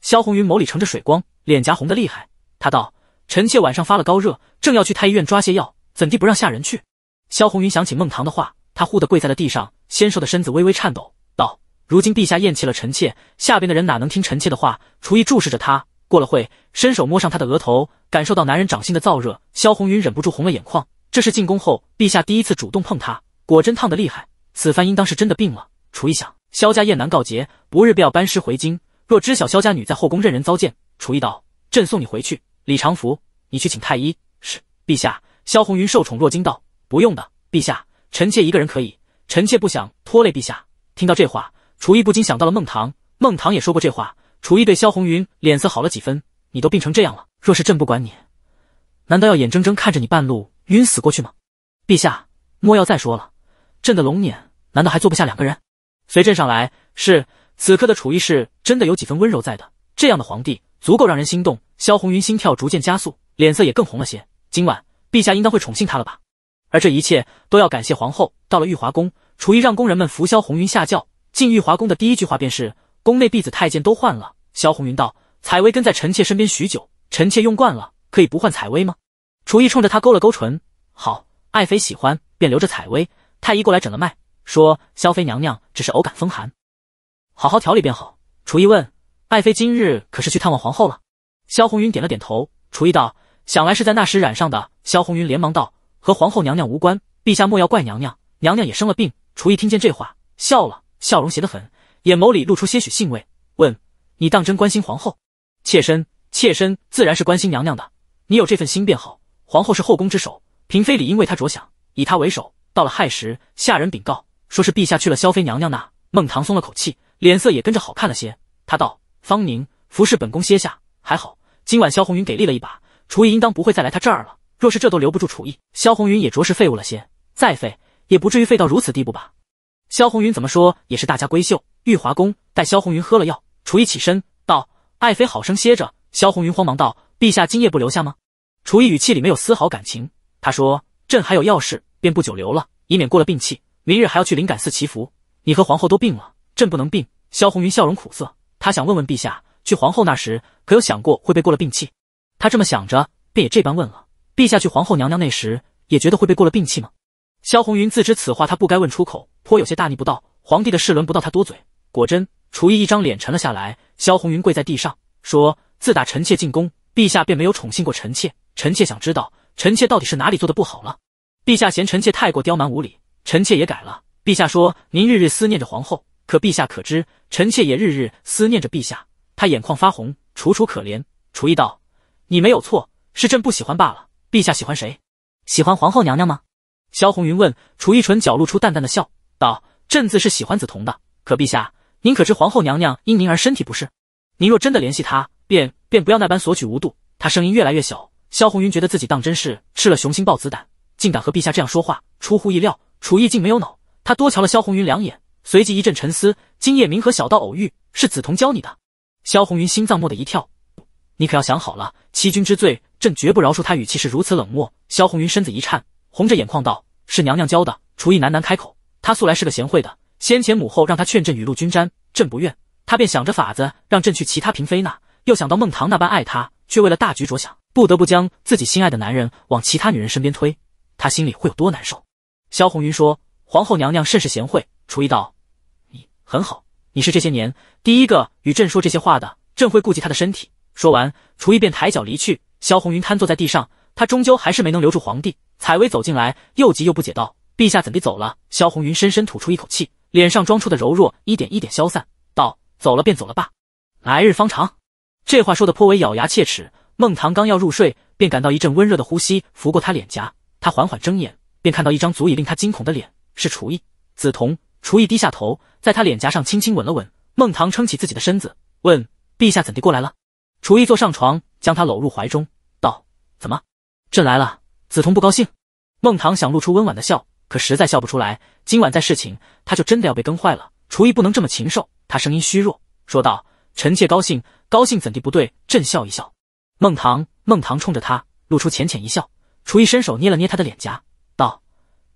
萧红云眸里盛着水光，脸颊红得厉害。她道：“臣妾晚上发了高热，正要去太医院抓些药，怎地不让下人去？”萧红云想起孟堂的话，她忽地跪在了地上，纤瘦的身子微微颤抖，道：“如今陛下厌弃了臣妾，下边的人哪能听臣妾的话？”楚毅注视着她，过了会，伸手摸上她的额头，感受到男人掌心的燥热。萧红云忍不住红了眼眶，这是进宫后陛下第一次主动碰她，果真烫得厉害。此番应当是真的病了。楚意想，萧家燕南告捷，不日便要班师回京。若知晓萧家女在后宫任人糟践，楚意道：“朕送你回去。”李长福，你去请太医。是，陛下。萧红云受宠若惊道：“不用的，陛下，臣妾一个人可以。臣妾不想拖累陛下。”听到这话，楚意不禁想到了孟唐，孟唐也说过这话。楚意对萧红云脸色好了几分：“你都病成这样了，若是朕不管你，难道要眼睁睁看着你半路晕死过去吗？”陛下，莫要再说了。朕的龙辇难道还坐不下两个人？随朕上来。是此刻的楚义是真的有几分温柔在的，这样的皇帝足够让人心动。萧红云心跳逐渐加速，脸色也更红了些。今晚陛下应当会宠幸她了吧？而这一切都要感谢皇后。到了玉华宫，楚义让宫人们扶萧红云下轿。进玉华宫的第一句话便是：“宫内婢子太监都换了。”萧红云道：“采薇跟在臣妾身边许久，臣妾用惯了，可以不换采薇吗？”楚义冲着她勾了勾唇：“好，爱妃喜欢便留着采薇。”太医过来诊了脉，说萧妃娘娘只是偶感风寒，好好调理便好。厨艺问爱妃今日可是去探望皇后了？萧红云点了点头。厨艺道：“想来是在那时染上的。”萧红云连忙道：“和皇后娘娘无关，陛下莫要怪娘娘，娘娘也生了病。”厨艺听见这话，笑了，笑容邪得很，眼眸里露出些许兴味，问：“你当真关心皇后？”“妾身，妾身自然是关心娘娘的。你有这份心便好。皇后是后宫之首，嫔妃理应为她着想，以她为首。”到了亥时，下人禀告，说是陛下去了萧妃娘娘那。孟棠松了口气，脸色也跟着好看了些。他道：“方宁，服侍本宫歇下，还好。今晚萧红云给力了一把，厨艺应当不会再来他这儿了。若是这都留不住厨艺，萧红云也着实废物了些。再废，也不至于废到如此地步吧？”萧红云怎么说也是大家闺秀，玉华宫待萧红云喝了药，厨艺起身道：“爱妃好生歇着。”萧红云慌忙道：“陛下今夜不留下吗？”厨艺语气里没有丝毫感情，他说：“朕还有要事。”便不久留了，以免过了病气。明日还要去灵感寺祈福。你和皇后都病了，朕不能病。萧红云笑容苦涩，他想问问陛下，去皇后那时可有想过会被过了病气？他这么想着，便也这般问了。陛下去皇后娘娘那时，也觉得会被过了病气吗？萧红云自知此话他不该问出口，颇有些大逆不道。皇帝的事轮不到他多嘴。果真，楚艺一张脸沉了下来。萧红云跪在地上说：“自打臣妾进宫，陛下便没有宠幸过臣妾。臣妾想知道，臣妾到底是哪里做的不好了。”陛下嫌臣妾太过刁蛮无理，臣妾也改了。陛下说您日日思念着皇后，可陛下可知，臣妾也日日思念着陛下。他眼眶发红，楚楚可怜。楚意道：“你没有错，是朕不喜欢罢了。陛下喜欢谁？喜欢皇后娘娘吗？”萧红云问。楚意唇角露出淡淡的笑，道：“朕自是喜欢紫彤的。可陛下，您可知皇后娘娘因您而身体不适？您若真的怜惜她，便便不要那般索取无度。”他声音越来越小。萧红云觉得自己当真是吃了雄心豹子胆。竟敢和陛下这样说话，出乎意料，楚艺竟没有恼，他多瞧了萧红云两眼，随即一阵沉思。今夜明和小道偶遇，是紫彤教你的？萧红云心脏蓦地一跳，你可要想好了，欺君之罪，朕绝不饶恕他。语气是如此冷漠。萧红云身子一颤，红着眼眶道：“是娘娘教的。”楚艺喃喃开口：“她素来是个贤惠的，先前母后让她劝朕雨露均沾，朕不愿，她便想着法子让朕去其他嫔妃那。又想到孟棠那般爱她，却为了大局着想，不得不将自己心爱的男人往其他女人身边推。”他心里会有多难受？萧红云说：“皇后娘娘甚是贤惠。”厨艺道：“你很好，你是这些年第一个与朕说这些话的。朕会顾及她的身体。”说完，厨艺便抬脚离去。萧红云瘫坐在地上，他终究还是没能留住皇帝。采薇走进来，又急又不解道：“陛下怎地走了？”萧红云深深吐出一口气，脸上装出的柔弱一点一点消散，道：“走了便走了吧，来日方长。”这话说的颇为咬牙切齿。孟堂刚要入睡，便感到一阵温热的呼吸拂过他脸颊。他缓缓睁眼，便看到一张足以令他惊恐的脸，是厨艺紫彤。厨艺低下头，在他脸颊上轻轻吻了吻。孟唐撑起自己的身子，问：“陛下怎地过来了？”厨艺坐上床，将他搂入怀中，道：“怎么，朕来了？紫彤不高兴？”孟唐想露出温婉的笑，可实在笑不出来。今晚在侍寝，他就真的要被更坏了。厨艺不能这么禽兽。他声音虚弱，说道：“臣妾高兴，高兴怎地不对？朕笑一笑。”孟唐，孟唐冲着他露出浅浅一笑。楚意伸手捏了捏他的脸颊，道：“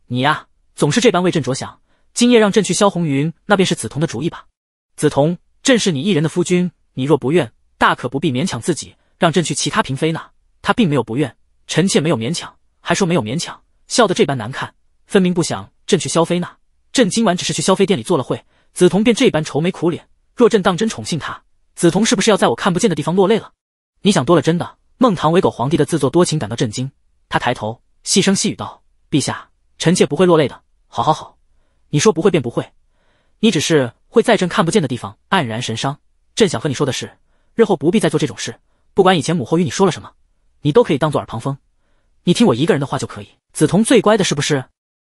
你呀，总是这般为朕着想。今夜让朕去萧红云，那便是紫彤的主意吧？紫彤，朕是你一人的夫君，你若不愿，大可不必勉强自己，让朕去其他嫔妃那。他并没有不愿，臣妾没有勉强，还说没有勉强，笑得这般难看，分明不想朕去萧妃那。朕今晚只是去萧妃殿里坐了会，紫彤便这般愁眉苦脸。若朕当真宠幸她，紫彤是不是要在我看不见的地方落泪了？你想多了，真的。”孟棠为狗皇帝的自作多情感到震惊。他抬头，细声细语道：“陛下，臣妾不会落泪的。好，好，好，你说不会便不会，你只是会在朕看不见的地方黯然神伤。朕想和你说的是，日后不必再做这种事。不管以前母后与你说了什么，你都可以当做耳旁风，你听我一个人的话就可以。”梓潼最乖的是不是？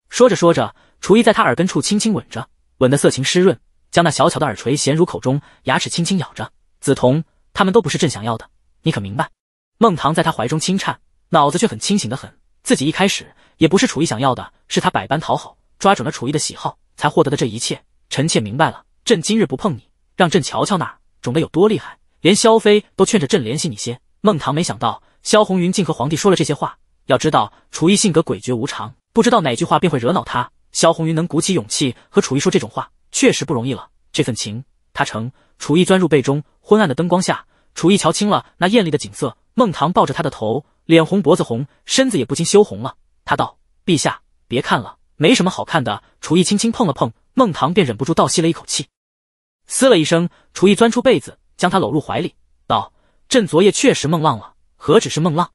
说着说着，楚艺在他耳根处轻轻吻着，吻得色情湿润，将那小巧的耳垂衔入口中，牙齿轻轻咬着。梓潼，他们都不是朕想要的，你可明白？孟棠在他怀中轻颤。脑子却很清醒的很，自己一开始也不是楚艺想要的，是他百般讨好，抓准了楚艺的喜好，才获得的这一切。臣妾明白了，朕今日不碰你，让朕瞧瞧那肿得有多厉害。连萧妃都劝着朕联系你些。孟棠没想到萧红云竟和皇帝说了这些话，要知道楚艺性格诡谲无常，不知道哪句话便会惹恼他。萧红云能鼓起勇气和楚艺说这种话，确实不容易了。这份情，他成。楚意钻入被中，昏暗的灯光下，楚意瞧清了那艳丽的景色。孟棠抱着他的头。脸红脖子红，身子也不禁羞红了。他道：“陛下，别看了，没什么好看的。”楚艺轻轻碰了碰孟唐，便忍不住倒吸了一口气，嘶了一声。楚艺钻出被子，将他搂入怀里，道：“朕昨夜确实梦浪了，何止是梦浪？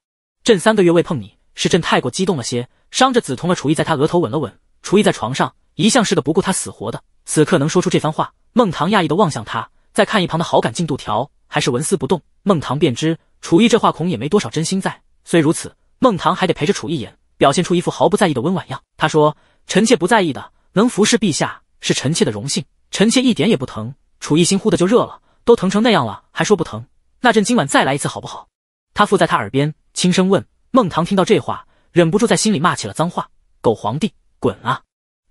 朕三个月未碰你，是朕太过激动了些，伤着紫瞳了。”楚艺在他额头吻了吻。楚艺在床上一向是个不顾他死活的，此刻能说出这番话，孟唐讶异的望向他，再看一旁的好感进度条，还是纹丝不动。孟唐便知楚艺这话恐也没多少真心在。虽如此，孟唐还得陪着楚逸演，表现出一副毫不在意的温婉样。他说：“臣妾不在意的，能服侍陛下是臣妾的荣幸，臣妾一点也不疼。”楚逸心忽的就热了，都疼成那样了，还说不疼？那朕今晚再来一次好不好？他附在他耳边轻声问。孟唐听到这话，忍不住在心里骂起了脏话：“狗皇帝，滚啊！”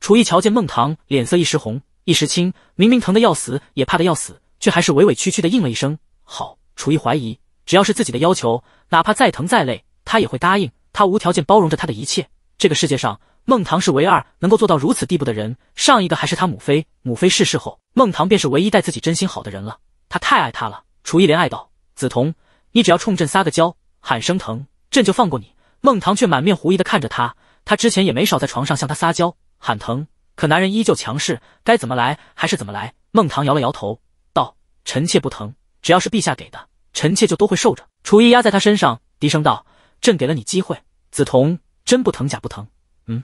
楚逸瞧见孟唐脸色一时红一时青，明明疼得要死，也怕得要死，却还是委委屈屈的应了一声：“好。”楚逸怀疑。只要是自己的要求，哪怕再疼再累，他也会答应。他无条件包容着他的一切。这个世界上，孟唐是唯二能够做到如此地步的人。上一个还是他母妃，母妃逝世后，孟唐便是唯一待自己真心好的人了。他太爱他了。楚一莲爱道：“梓潼，你只要冲朕撒个娇，喊声疼，朕就放过你。”孟唐却满面狐疑的看着他。他之前也没少在床上向他撒娇喊疼，可男人依旧强势，该怎么来还是怎么来。孟唐摇了摇头，道：“臣妾不疼，只要是陛下给的。”臣妾就都会受着。楚意压在他身上，低声道：“朕给了你机会，梓潼，真不疼，假不疼？”嗯。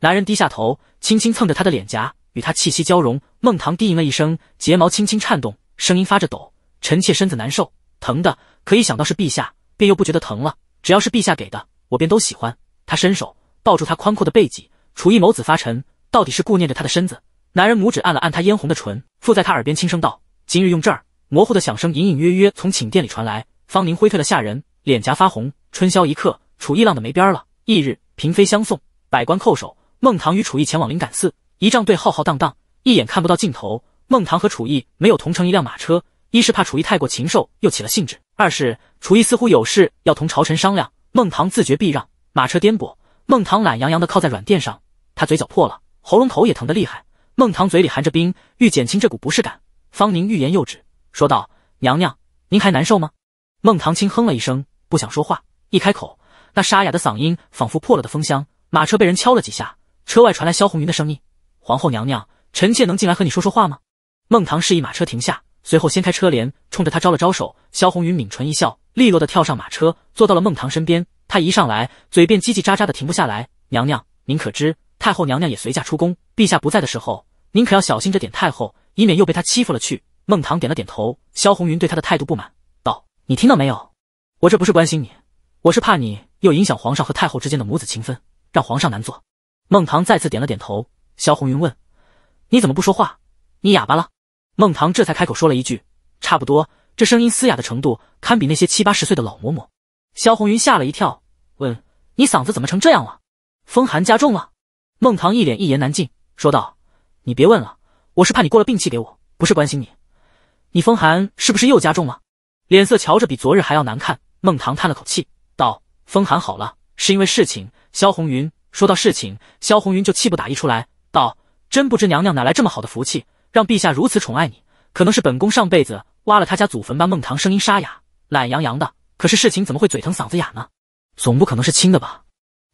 男人低下头，轻轻蹭着她的脸颊，与她气息交融。孟棠低吟了一声，睫毛轻轻颤动，声音发着抖：“臣妾身子难受，疼的可以想到是陛下，便又不觉得疼了。只要是陛下给的，我便都喜欢。”他伸手抱住他宽阔的背脊，楚意眸子发沉，到底是顾念着他的身子。男人拇指按了按他嫣红的唇，附在他耳边轻声道：“今日用这儿。”模糊的响声隐隐约约从寝殿里传来，方宁挥退了下人，脸颊发红，春宵一刻，楚意浪的没边儿了。翌日，嫔妃相送，百官叩首。孟唐与楚意前往灵感寺，仪仗队浩浩荡荡，一眼看不到尽头。孟唐和楚意没有同乘一辆马车，一是怕楚意太过禽兽又起了兴致，二是楚意似乎有事要同朝臣商量。孟唐自觉避让，马车颠簸，孟唐懒洋洋的靠在软垫上，他嘴角破了，喉咙口也疼得厉害。孟唐嘴里含着冰，欲减轻这股不适感，方宁欲言又止。说道：“娘娘，您还难受吗？”孟堂轻哼了一声，不想说话。一开口，那沙哑的嗓音仿佛破了的风箱。马车被人敲了几下，车外传来萧红云的声音：“皇后娘娘，臣妾能进来和你说说话吗？”孟堂示意马车停下，随后掀开车帘，冲着他招了招手。萧红云抿唇一笑，利落的跳上马车，坐到了孟堂身边。他一上来，嘴便叽叽喳喳的停不下来。“娘娘，您可知太后娘娘也随驾出宫？陛下不在的时候，您可要小心着点太后，以免又被她欺负了去。”孟唐点了点头，萧红云对他的态度不满，道：“你听到没有？我这不是关心你，我是怕你又影响皇上和太后之间的母子情分，让皇上难做。”孟唐再次点了点头。萧红云问：“你怎么不说话？你哑巴了？”孟唐这才开口说了一句：“差不多。”这声音嘶哑的程度，堪比那些七八十岁的老嬷嬷。萧红云吓了一跳，问：“你嗓子怎么成这样了？风寒加重了？”孟唐一脸一言难尽，说道：“你别问了，我是怕你过了病气给我，不是关心你。”你风寒是不是又加重了？脸色瞧着比昨日还要难看。孟唐叹了口气，道：“风寒好了，是因为事情。”萧红云说到事情，萧红云就气不打一处来，道：“真不知娘娘哪来这么好的福气，让陛下如此宠爱你？可能是本宫上辈子挖了他家祖坟吧。”孟唐声音沙哑，懒洋洋的。可是事情怎么会嘴疼嗓子哑呢？总不可能是亲的吧？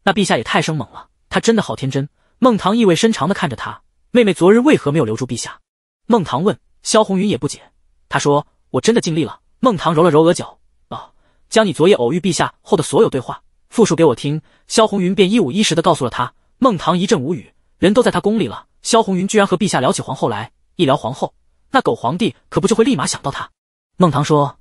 那陛下也太生猛了，他真的好天真。孟唐意味深长的看着他妹妹，昨日为何没有留住陛下？孟唐问萧红云，也不解。他说：“我真的尽力了。”孟唐揉了揉额角，哦，将你昨夜偶遇陛下后的所有对话复述给我听。”萧红云便一五一十的告诉了他。孟唐一阵无语，人都在他宫里了，萧红云居然和陛下聊起皇后来，一聊皇后，那狗皇帝可不就会立马想到他？孟唐说：“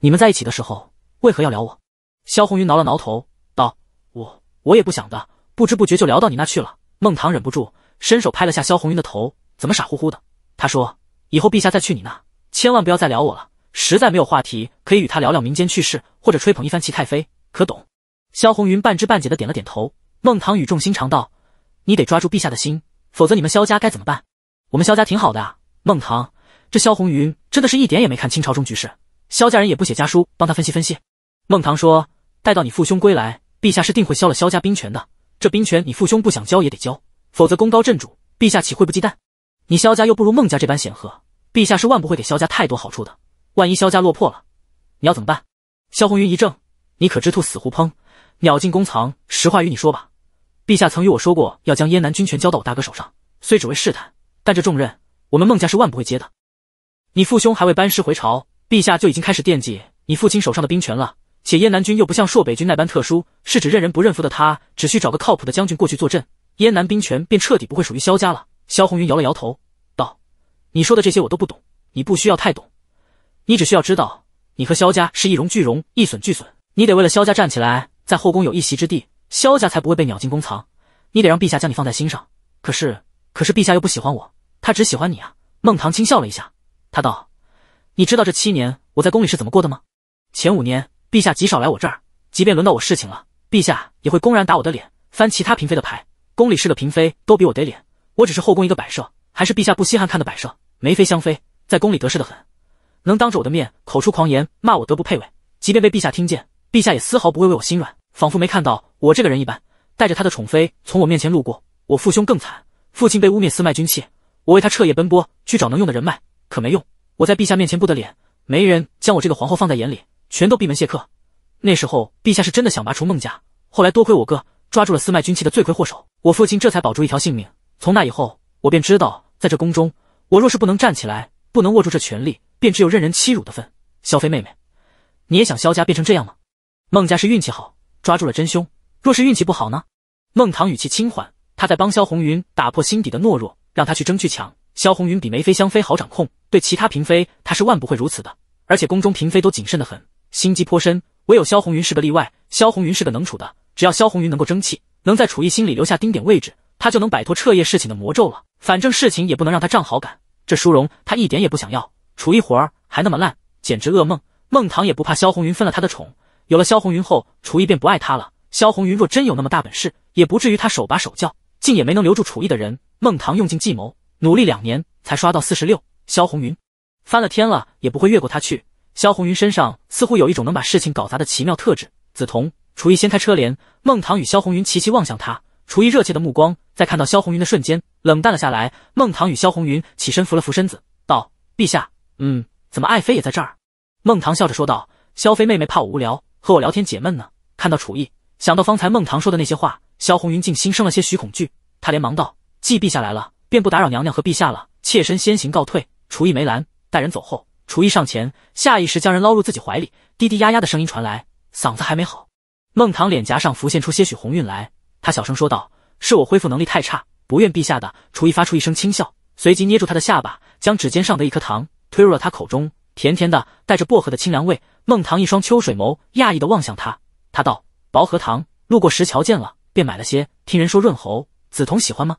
你们在一起的时候，为何要聊我？”萧红云挠了挠头，道：“我我也不想的，不知不觉就聊到你那去了。”孟唐忍不住伸手拍了下萧红云的头：“怎么傻乎乎的？”他说：“以后陛下再去你那。”千万不要再聊我了，实在没有话题，可以与他聊聊民间趣事，或者吹捧一番齐太妃，可懂？萧红云半知半解的点了点头。孟唐语重心长道：“你得抓住陛下的心，否则你们萧家该怎么办？我们萧家挺好的啊。”孟唐，这萧红云真的是一点也没看清朝中局势，萧家人也不写家书帮他分析分析。孟唐说：“待到你父兄归来，陛下是定会削了萧家兵权的。这兵权你父兄不想交也得交，否则功高震主，陛下岂会不忌惮？你萧家又不如孟家这般显赫。”陛下是万不会给萧家太多好处的，万一萧家落魄了，你要怎么办？萧红云一怔，你可知兔死狐烹，鸟尽弓藏？实话与你说吧，陛下曾与我说过，要将燕南军权交到我大哥手上，虽只为试探，但这重任我们孟家是万不会接的。你父兄还未班师回朝，陛下就已经开始惦记你父亲手上的兵权了。且燕南军又不像朔北军那般特殊，是指认人不认父的他，只需找个靠谱的将军过去坐镇，燕南兵权便彻底不会属于萧家了。萧红云摇了摇头。你说的这些我都不懂，你不需要太懂，你只需要知道，你和萧家是一荣俱荣，一损俱损。你得为了萧家站起来，在后宫有一席之地，萧家才不会被鸟尽弓藏。你得让陛下将你放在心上。可是，可是陛下又不喜欢我，他只喜欢你啊！孟棠轻笑了一下，他道：“你知道这七年我在宫里是怎么过的吗？前五年，陛下极少来我这儿，即便轮到我侍寝了，陛下也会公然打我的脸，翻其他嫔妃的牌。宫里是个嫔妃都比我得脸，我只是后宫一个摆设，还是陛下不稀罕看的摆设。”梅妃、香妃在宫里得势的很，能当着我的面口出狂言，骂我德不配位。即便被陛下听见，陛下也丝毫不会为我心软，仿佛没看到我这个人一般。带着他的宠妃从我面前路过，我父兄更惨，父亲被污蔑私卖军器，我为他彻夜奔波去找能用的人脉，可没用。我在陛下面前不得脸，没人将我这个皇后放在眼里，全都闭门谢客。那时候陛下是真的想拔除孟家，后来多亏我哥抓住了私卖军器的罪魁祸首，我父亲这才保住一条性命。从那以后，我便知道在这宫中。我若是不能站起来，不能握住这权力，便只有任人欺辱的份。萧妃妹妹，你也想萧家变成这样吗？孟家是运气好，抓住了真凶。若是运气不好呢？孟唐语气轻缓，他在帮萧红云打破心底的懦弱，让他去争去抢。萧红云比梅妃、香妃好掌控，对其他嫔妃，他是万不会如此的。而且宫中嫔妃都谨慎的很，心机颇深，唯有萧红云是个例外。萧红云是个能处的，只要萧红云能够争气，能在楚艺心里留下丁点位置，他就能摆脱彻夜侍寝的魔咒了。反正侍寝也不能让他涨好感。这殊荣他一点也不想要，楚艺活儿还那么烂，简直噩梦。孟唐也不怕萧红云分了他的宠，有了萧红云后，楚艺便不爱他了。萧红云若真有那么大本事，也不至于他手把手教，竟也没能留住楚艺的人。孟唐用尽计谋，努力两年才刷到四十六。萧红云翻了天了，也不会越过他去。萧红云身上似乎有一种能把事情搞砸的奇妙特质。梓潼，楚艺掀开车帘，孟唐与萧红云齐齐望向他。楚意热切的目光，在看到萧红云的瞬间，冷淡了下来。孟唐与萧红云起身扶了扶身子，道：“陛下，嗯，怎么爱妃也在这儿？”孟唐笑着说道：“萧妃妹妹怕我无聊，和我聊天解闷呢。”看到楚意，想到方才孟唐说的那些话，萧红云竟心生了些许恐惧。他连忙道：“既陛下来了，便不打扰娘娘和陛下了，妾身先行告退。”楚意没拦，待人走后，楚意上前，下意识将人捞入自己怀里，滴滴呀呀的声音传来，嗓子还没好。孟唐脸颊上浮现出些许红晕来。他小声说道：“是我恢复能力太差，不愿陛下的。”楚意发出一声轻笑，随即捏住他的下巴，将指尖上的一颗糖推入了他口中，甜甜的，带着薄荷的清凉味。孟唐一双秋水眸讶异的望向他，他道：“薄荷糖，路过石桥见了，便买了些。听人说润喉，梓潼喜欢吗？”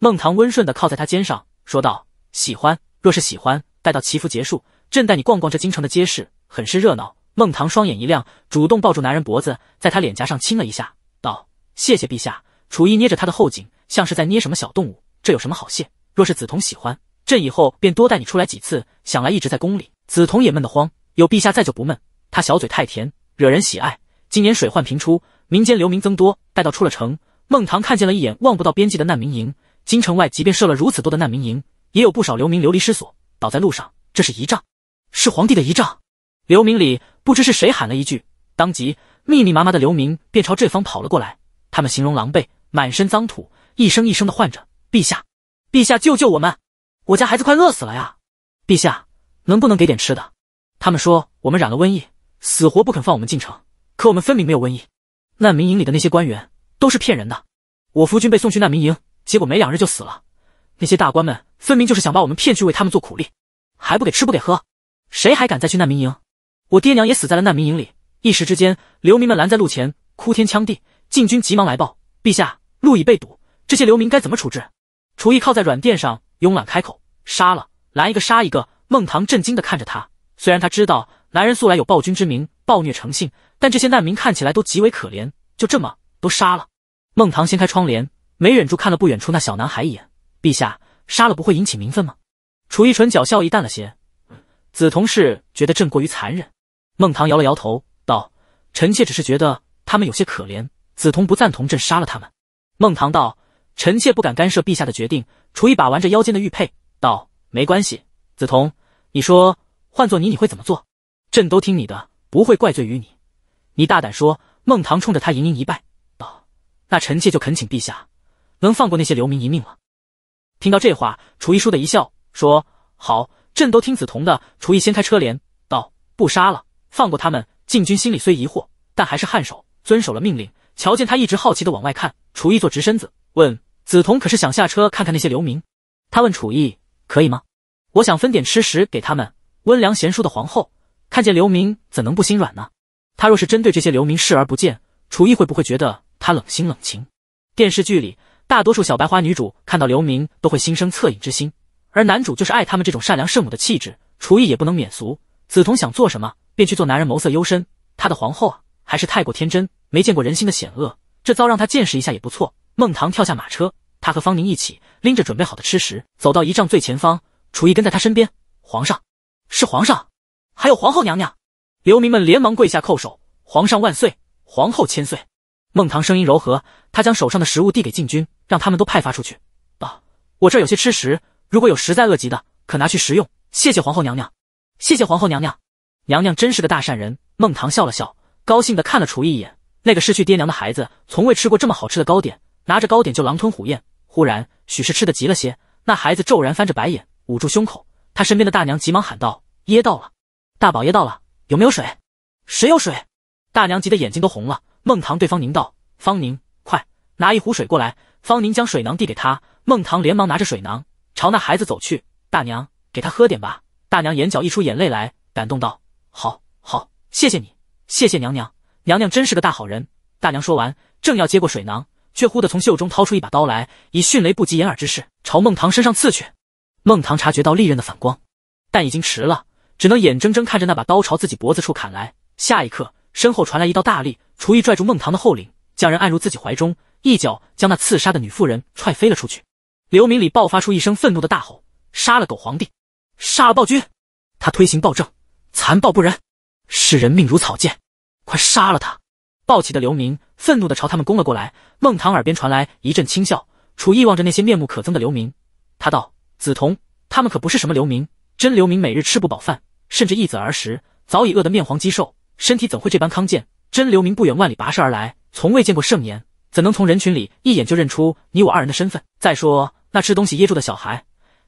孟唐温顺的靠在他肩上，说道：“喜欢。若是喜欢，待到祈福结束，朕带你逛逛这京城的街市，很是热闹。”孟唐双眼一亮，主动抱住男人脖子，在他脸颊上亲了一下。谢谢陛下。楚依捏着他的后颈，像是在捏什么小动物。这有什么好谢？若是紫彤喜欢，朕以后便多带你出来几次。想来一直在宫里，紫彤也闷得慌。有陛下在就不闷。他小嘴太甜，惹人喜爱。今年水患频出，民间流民增多。待到出了城，孟棠看见了一眼望不到边际的难民营。京城外即便设了如此多的难民营，也有不少流民流离失所，倒在路上。这是仪仗，是皇帝的仪仗。流民里不知是谁喊了一句，当即密密麻麻的流民便朝这方跑了过来。他们形容狼狈，满身脏土，一声一声的唤着：“陛下，陛下救救我们！我家孩子快饿死了呀！陛下，能不能给点吃的？”他们说：“我们染了瘟疫，死活不肯放我们进城。可我们分明没有瘟疫。难民营里的那些官员都是骗人的。我夫君被送去难民营，结果没两日就死了。那些大官们分明就是想把我们骗去为他们做苦力，还不给吃不给喝。谁还敢再去难民营？我爹娘也死在了难民营里。一时之间，流民们拦在路前，哭天抢地。”禁军急忙来报，陛下，路已被堵，这些流民该怎么处置？楚意靠在软垫上，慵懒开口：“杀了，来一个杀一个。”孟唐震惊地看着他。虽然他知道男人素来有暴君之名，暴虐成性，但这些难民看起来都极为可怜，就这么都杀了？孟唐掀开窗帘，没忍住看了不远处那小男孩一眼。陛下，杀了不会引起民愤吗？楚意唇角笑意淡了些。子同氏觉得朕过于残忍。孟唐摇了摇头，道：“臣妾只是觉得他们有些可怜。”梓潼不赞同，朕杀了他们。孟唐道：“臣妾不敢干涉陛下的决定。”楚仪把玩着腰间的玉佩，道：“没关系，梓潼，你说换做你，你会怎么做？朕都听你的，不会怪罪于你。你大胆说。”孟唐冲着他盈盈一拜，道：“那臣妾就恳请陛下，能放过那些流民一命了。”听到这话，楚一舒的一笑，说：“好，朕都听梓彤的。”楚仪掀开车帘，道：“不杀了，放过他们。”禁军心里虽疑惑，但还是颔首，遵守了命令。瞧见他一直好奇的往外看，楚艺坐直身子问：“梓潼可是想下车看看那些流民？”他问楚艺：“可以吗？”我想分点吃食给他们。温良贤淑的皇后看见流民，怎能不心软呢？他若是真对这些流民视而不见，楚艺会不会觉得他冷心冷情？电视剧里大多数小白花女主看到流民都会心生恻隐之心，而男主就是爱他们这种善良圣母的气质。楚艺也不能免俗，梓潼想做什么便去做。男人谋色幽深，她的皇后啊。还是太过天真，没见过人心的险恶，这遭让他见识一下也不错。孟唐跳下马车，他和方宁一起拎着准备好的吃食，走到仪仗最前方。楚毅跟在他身边。皇上，是皇上，还有皇后娘娘。流民们连忙跪下叩首，皇上万岁，皇后千岁。孟唐声音柔和，他将手上的食物递给禁军，让他们都派发出去。啊，我这有些吃食，如果有实在饿急的，可拿去食用。谢谢皇后娘娘，谢谢皇后娘娘，娘娘真是个大善人。孟唐笑了笑。高兴的看了厨艺一眼，那个失去爹娘的孩子从未吃过这么好吃的糕点，拿着糕点就狼吞虎咽。忽然，许是吃的急了些，那孩子骤然翻着白眼，捂住胸口。他身边的大娘急忙喊道：“噎到了，大宝噎到了，有没有水？谁有水？”大娘急得眼睛都红了。孟唐对方宁道：“方宁，快拿一壶水过来。”方宁将水囊递给他，孟唐连忙拿着水囊朝那孩子走去。“大娘，给他喝点吧。”大娘眼角溢出眼泪来，感动道：“好，好，谢谢你。”谢谢娘娘，娘娘真是个大好人。大娘说完，正要接过水囊，却忽地从袖中掏出一把刀来，以迅雷不及掩耳之势朝孟棠身上刺去。孟棠察觉到利刃的反光，但已经迟了，只能眼睁睁看着那把刀朝自己脖子处砍来。下一刻，身后传来一道大力，厨艺拽住孟棠的后领，将人按入自己怀中，一脚将那刺杀的女妇人踹飞了出去。刘明礼爆发出一声愤怒的大吼：“杀了狗皇帝，杀了暴君！他推行暴政，残暴不仁！”视人命如草芥，快杀了他！暴起的流民愤怒地朝他们攻了过来。孟唐耳边传来一阵轻笑。楚意望着那些面目可憎的流民，他道：“梓潼，他们可不是什么流民。真流民每日吃不饱饭，甚至一子而食，早已饿得面黄肌瘦，身体怎会这般康健？真流民不远万里跋涉而来，从未见过圣颜，怎能从人群里一眼就认出你我二人的身份？再说那吃东西噎住的小孩，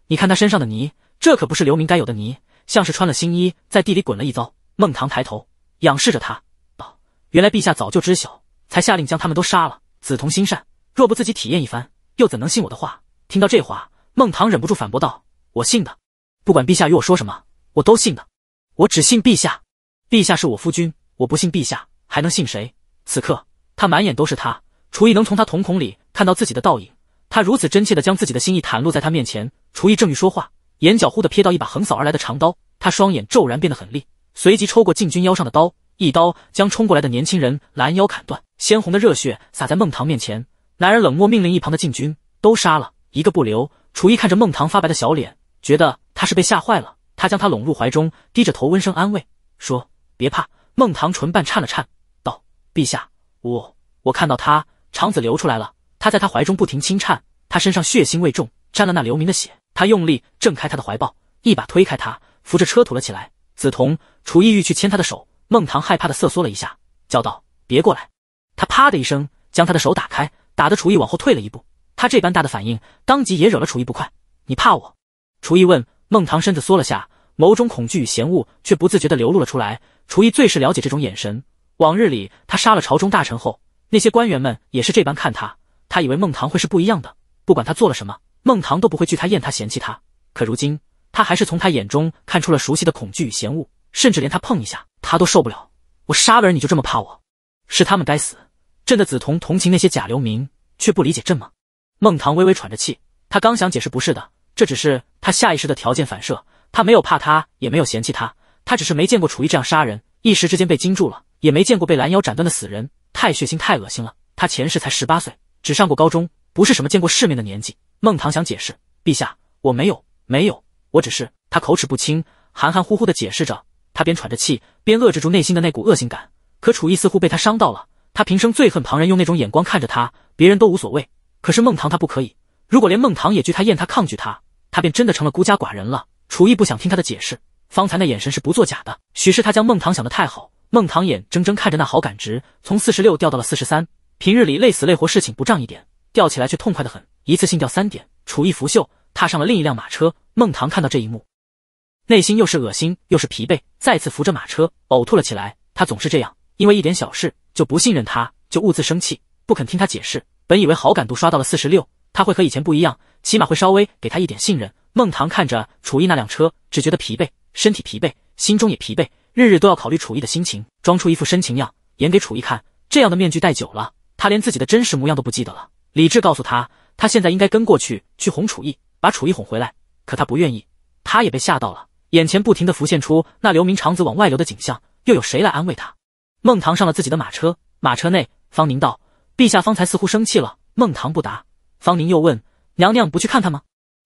你看他身上的泥，这可不是流民该有的泥，像是穿了新衣在地里滚了一遭。”孟棠抬头仰视着他，道：“原来陛下早就知晓，才下令将他们都杀了。子同心善，若不自己体验一番，又怎能信我的话？”听到这话，孟棠忍不住反驳道：“我信的，不管陛下与我说什么，我都信的。我只信陛下，陛下是我夫君，我不信陛下，还能信谁？”此刻，他满眼都是他，楚艺能从他瞳孔里看到自己的倒影。他如此真切的将自己的心意袒露在他面前。楚艺正欲说话，眼角忽地瞥到一把横扫而来的长刀，他双眼骤然变得狠厉。随即抽过禁军腰上的刀，一刀将冲过来的年轻人拦腰砍断，鲜红的热血洒在孟唐面前。男人冷漠命令一旁的禁军：“都杀了，一个不留。”楚艺看着孟唐发白的小脸，觉得他是被吓坏了。他将他拢入怀中，低着头温声安慰说：“别怕。”孟唐唇瓣颤了颤，道：“陛下，我……我看到他肠子流出来了。他在他怀中不停轻颤，他身上血腥味重，沾了那流民的血。他用力挣开他的怀抱，一把推开他，扶着车吐了起来。梓潼。”楚意欲去牵他的手，孟唐害怕的瑟缩了一下，叫道：“别过来！”他啪的一声将他的手打开，打得楚意往后退了一步。他这般大的反应，当即也惹了楚意不快。“你怕我？”楚意问。孟唐身子缩了下，某种恐惧与嫌恶却不自觉的流露了出来。楚意最是了解这种眼神，往日里他杀了朝中大臣后，那些官员们也是这般看他。他以为孟唐会是不一样的，不管他做了什么，孟唐都不会惧他、厌他、嫌弃他。可如今，他还是从他眼中看出了熟悉的恐惧与嫌恶。甚至连他碰一下，他都受不了。我杀了人，你就这么怕我？是他们该死！朕的紫瞳同情那些假流民，却不理解朕吗？孟唐微微喘着气，他刚想解释，不是的，这只是他下意识的条件反射。他没有怕，他也没有嫌弃他，他只是没见过楚艺这样杀人，一时之间被惊住了。也没见过被拦腰斩断的死人，太血腥，太恶心了。他前世才十八岁，只上过高中，不是什么见过世面的年纪。孟唐想解释，陛下，我没有，没有，我只是……他口齿不清，含含糊糊的解释着。他边喘着气，边遏制住内心的那股恶心感。可楚艺似乎被他伤到了。他平生最恨旁人用那种眼光看着他，别人都无所谓，可是孟唐他不可以。如果连孟唐也惧他厌他抗拒他，他便真的成了孤家寡人了。楚艺不想听他的解释，方才那眼神是不作假的。许是他将孟唐想得太好。孟唐眼睁睁看着那好感值从四十六掉到了四十三，平日里累死累活事情不仗一点，掉起来却痛快的很，一次性掉三点。楚艺拂袖，踏上了另一辆马车。孟唐看到这一幕。内心又是恶心又是疲惫，再次扶着马车呕吐了起来。他总是这样，因为一点小事就不信任他，就兀自生气，不肯听他解释。本以为好感度刷到了四十六，他会和以前不一样，起码会稍微给他一点信任。孟唐看着楚艺那辆车，只觉得疲惫，身体疲惫，心中也疲惫，日日都要考虑楚艺的心情，装出一副深情样演给楚艺看。这样的面具戴久了，他连自己的真实模样都不记得了。理智告诉他，他现在应该跟过去去哄楚艺，把楚艺哄回来。可他不愿意，他也被吓到了。眼前不停地浮现出那流明肠子往外流的景象，又有谁来安慰他？孟堂上了自己的马车，马车内，方宁道：“陛下方才似乎生气了。”孟堂不答。方宁又问：“娘娘不去看看吗？”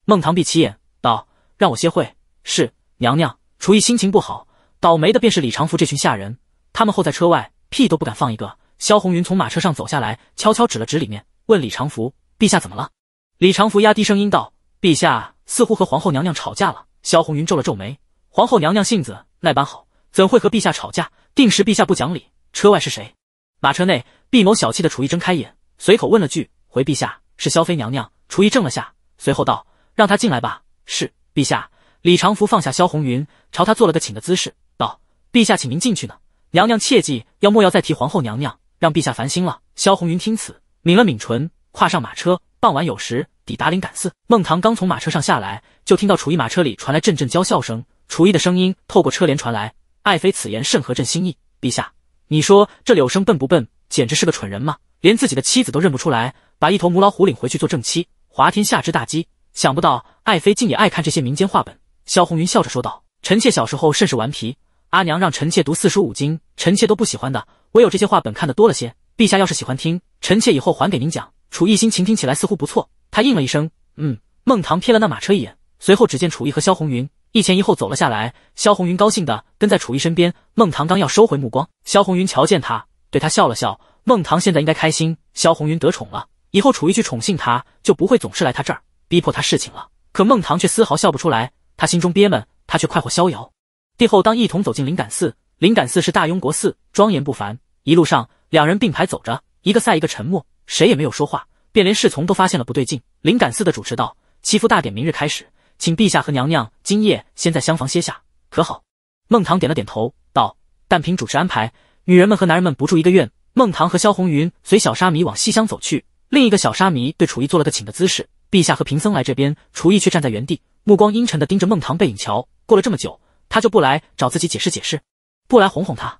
孟堂闭起眼道：“让我歇会。”是娘娘，楚艺心情不好，倒霉的便是李长福这群下人，他们候在车外，屁都不敢放一个。萧红云从马车上走下来，悄悄指了指里面，问李长福：“陛下怎么了？”李长福压低声音道：“陛下似乎和皇后娘娘吵架了。”萧红云皱了皱眉，皇后娘娘性子那般好，怎会和陛下吵架？定是陛下不讲理。车外是谁？马车内，毕某小气的楚仪睁开眼，随口问了句：“回陛下，是萧妃娘娘。”楚仪怔了下，随后道：“让她进来吧。”是，陛下。李长福放下萧红云，朝他做了个请的姿势，道：“陛下，请您进去呢。娘娘切记要莫要再提皇后娘娘，让陛下烦心了。”萧红云听此，抿了抿唇，跨上马车。傍晚有时。抵达灵感寺，孟唐刚从马车上下来，就听到楚艺马车里传来阵阵娇笑声。楚艺的声音透过车帘传来：“爱妃此言甚合朕心意。陛下，你说这柳生笨不笨？简直是个蠢人嘛！连自己的妻子都认不出来，把一头母老虎领回去做正妻，滑天下之大稽。想不到爱妃竟也爱看这些民间话本。”萧红云笑着说道：“臣妾小时候甚是顽皮，阿娘让臣妾读四书五经，臣妾都不喜欢的，唯有这些话本看得多了些。陛下要是喜欢听，臣妾以后还给您讲。”楚艺心情听起来似乎不错。他应了一声，嗯。孟唐瞥了那马车一眼，随后只见楚毅和萧红云一前一后走了下来。萧红云高兴的跟在楚毅身边。孟唐刚要收回目光，萧红云瞧见他，对他笑了笑。孟唐现在应该开心，萧红云得宠了，以后楚毅去宠幸他，就不会总是来他这儿逼迫他侍寝了。可孟唐却丝毫笑不出来，他心中憋闷，他却快活逍遥。帝后当一同走进灵感寺，灵感寺是大雍国寺，庄严不凡。一路上，两人并排走着，一个赛一个沉默，谁也没有说话。便连侍从都发现了不对劲。灵感寺的主持道：“祈福大典明日开始，请陛下和娘娘今夜先在厢房歇下，可好？”孟唐点了点头，道：“但凭主持安排。”女人们和男人们不住一个院。孟唐和萧红云随小沙弥往西厢走去。另一个小沙弥对楚艺做了个请的姿势：“陛下和贫僧来这边。”楚艺却站在原地，目光阴沉地盯着孟唐背影瞧。过了这么久，他就不来找自己解释解释，不来哄哄他？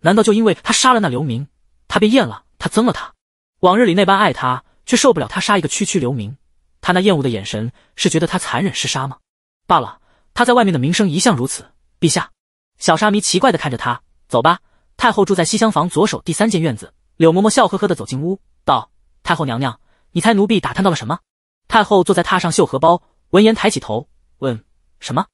难道就因为他杀了那流民，他便厌了他憎了他？往日里那般爱他。却受不了他杀一个区区流民，他那厌恶的眼神是觉得他残忍嗜杀吗？罢了，他在外面的名声一向如此。陛下，小沙弥奇怪的看着他，走吧。太后住在西厢房左手第三间院子。柳嬷嬷笑呵呵的走进屋，道：“太后娘娘，你猜奴婢打探到了什么？”太后坐在榻上绣荷包，闻言抬起头问：“什么？”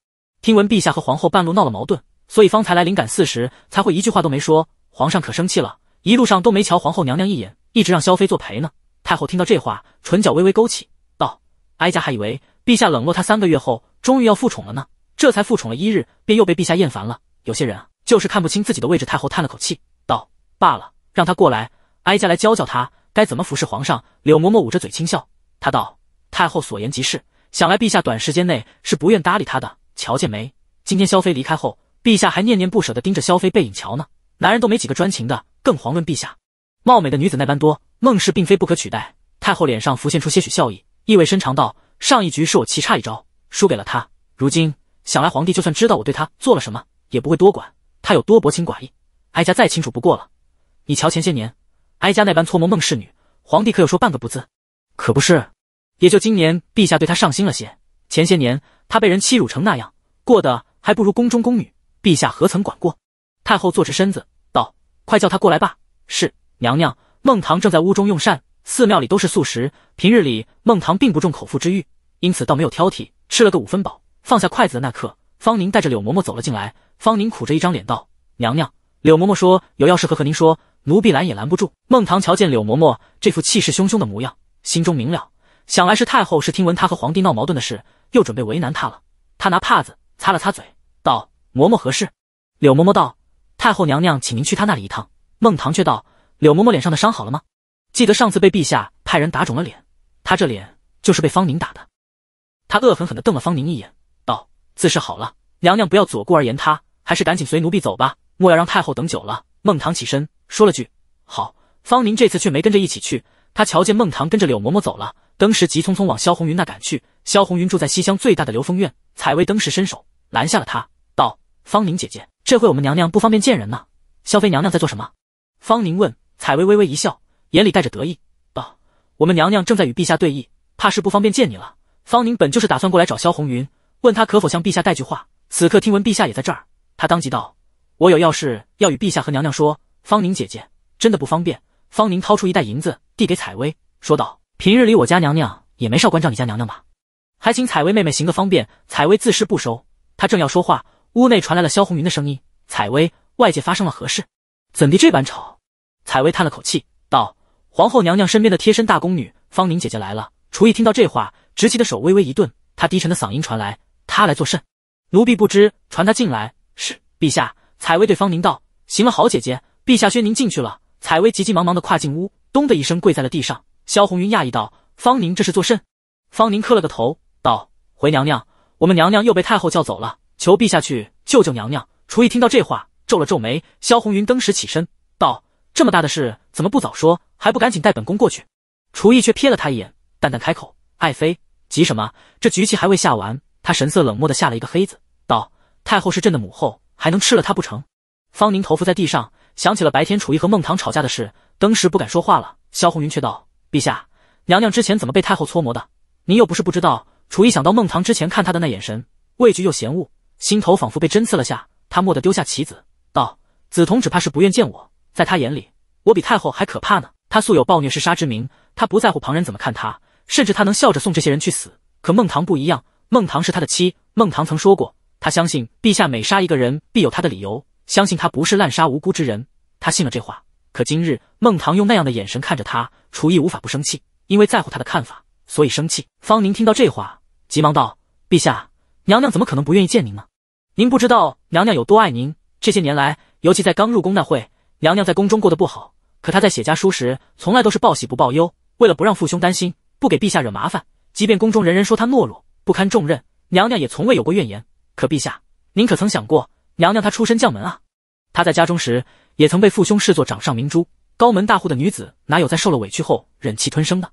听闻陛下和皇后半路闹了矛盾，所以方才来灵感寺时才会一句话都没说。皇上可生气了，一路上都没瞧皇后娘娘一眼，一直让萧妃作陪呢。太后听到这话，唇角微微勾起，道：“哀家还以为陛下冷落她三个月后，终于要复宠了呢。这才复宠了一日，便又被陛下厌烦了。有些人啊，就是看不清自己的位置。”太后叹了口气，道：“罢了，让他过来，哀家来教教他该怎么服侍皇上。”柳嬷嬷捂着嘴轻笑，她道：“太后所言极是，想来陛下短时间内是不愿搭理他的。瞧见没？今天萧妃离开后，陛下还念念不舍地盯着萧妃背影瞧呢。男人都没几个专情的，更遑论陛下。”貌美的女子那般多，孟氏并非不可取代。太后脸上浮现出些许笑意，意味深长道：“上一局是我棋差一招，输给了她。如今想来，皇帝就算知道我对她做了什么，也不会多管。他有多薄情寡义，哀家再清楚不过了。你瞧前些年，哀家那般磋磨孟氏女，皇帝可有说半个不字？可不是，也就今年陛下对她上心了些。前些年她被人欺辱成那样，过得还不如宫中宫女，陛下何曾管过？”太后坐直身子道：“快叫她过来吧。”是。娘娘，孟堂正在屋中用膳。寺庙里都是素食，平日里孟堂并不重口腹之欲，因此倒没有挑剔，吃了个五分饱。放下筷子的那刻，方宁带着柳嬷嬷走了进来。方宁苦着一张脸道：“娘娘，柳嬷嬷说有要事和和您说，奴婢拦也拦不住。”孟堂瞧见柳嬷嬷这副气势汹汹的模样，心中明了，想来是太后是听闻他和皇帝闹矛盾的事，又准备为难他了。他拿帕子擦了擦嘴，道：“嬷嬷何事？”柳嬷嬷道：“太后娘娘请您去她那里一趟。”孟堂却道。柳嬷嬷脸上的伤好了吗？记得上次被陛下派人打肿了脸，她这脸就是被方宁打的。她恶狠狠地瞪了方宁一眼，道：“自是好了，娘娘不要左顾而言他，还是赶紧随奴婢走吧，莫要让太后等久了。”孟唐起身说了句：“好。”方宁这次却没跟着一起去。她瞧见孟唐跟着柳嬷嬷走了，登时急匆匆往萧红云那赶去。萧红云住在西乡最大的流风院，采薇登时伸手拦下了他，道：“方宁姐姐，这回我们娘娘不方便见人呢。萧妃娘娘在做什么？”方宁问。采薇微微一笑，眼里带着得意，道：“我们娘娘正在与陛下对弈，怕是不方便见你了。”方宁本就是打算过来找萧红云，问他可否向陛下带句话。此刻听闻陛下也在这儿，他当即道：“我有要事要与陛下和娘娘说。”方宁姐姐真的不方便。方宁掏出一袋银子递给采薇，说道：“平日里我家娘娘也没少关照你家娘娘吧？还请采薇妹妹行个方便。”采薇自是不收。她正要说话，屋内传来了萧红云的声音：“采薇，外界发生了何事？怎地这般吵？”采薇叹了口气，道：“皇后娘娘身边的贴身大宫女方宁姐姐来了。”厨艺听到这话，直起的手微微一顿，他低沉的嗓音传来：“她来作甚？”奴婢不知，传她进来。是陛下。采薇对方宁道：“行了，好姐姐，陛下宣您进去了。”采薇急急忙忙的跨进屋，咚的一声跪在了地上。萧红云讶异道：“方宁这是作甚？”方宁磕了个头，道：“回娘娘，我们娘娘又被太后叫走了，求陛下去救救娘娘。”厨艺听到这话，皱了皱眉。萧红云登时起身，道。这么大的事，怎么不早说？还不赶紧带本宫过去？楚艺却瞥了他一眼，淡淡开口：“爱妃，急什么？这局棋还未下完。”他神色冷漠的下了一个黑子，道：“太后是朕的母后，还能吃了她不成？”方宁头伏在地上，想起了白天楚艺和孟唐吵架的事，登时不敢说话了。萧红云却道：“陛下，娘娘之前怎么被太后搓磨的？您又不是不知道。”楚艺想到孟唐之前看他的那眼神，畏惧又嫌恶，心头仿佛被针刺了下，他蓦地丢下棋子，道：“梓潼只怕是不愿见我。”在他眼里，我比太后还可怕呢。他素有暴虐嗜杀之名，他不在乎旁人怎么看他，甚至他能笑着送这些人去死。可孟唐不一样，孟唐是他的妻。孟唐曾说过，他相信陛下每杀一个人，必有他的理由，相信他不是滥杀无辜之人。他信了这话。可今日，孟唐用那样的眼神看着他，楚艺无法不生气，因为在乎他的看法，所以生气。方宁听到这话，急忙道：“陛下，娘娘怎么可能不愿意见您呢？您不知道娘娘有多爱您。这些年来，尤其在刚入宫那会。”娘娘在宫中过得不好，可她在写家书时，从来都是报喜不报忧。为了不让父兄担心，不给陛下惹麻烦，即便宫中人人说她懦弱不堪重任，娘娘也从未有过怨言。可陛下，您可曾想过，娘娘她出身将门啊？她在家中时，也曾被父兄视作掌上明珠。高门大户的女子，哪有在受了委屈后忍气吞声的？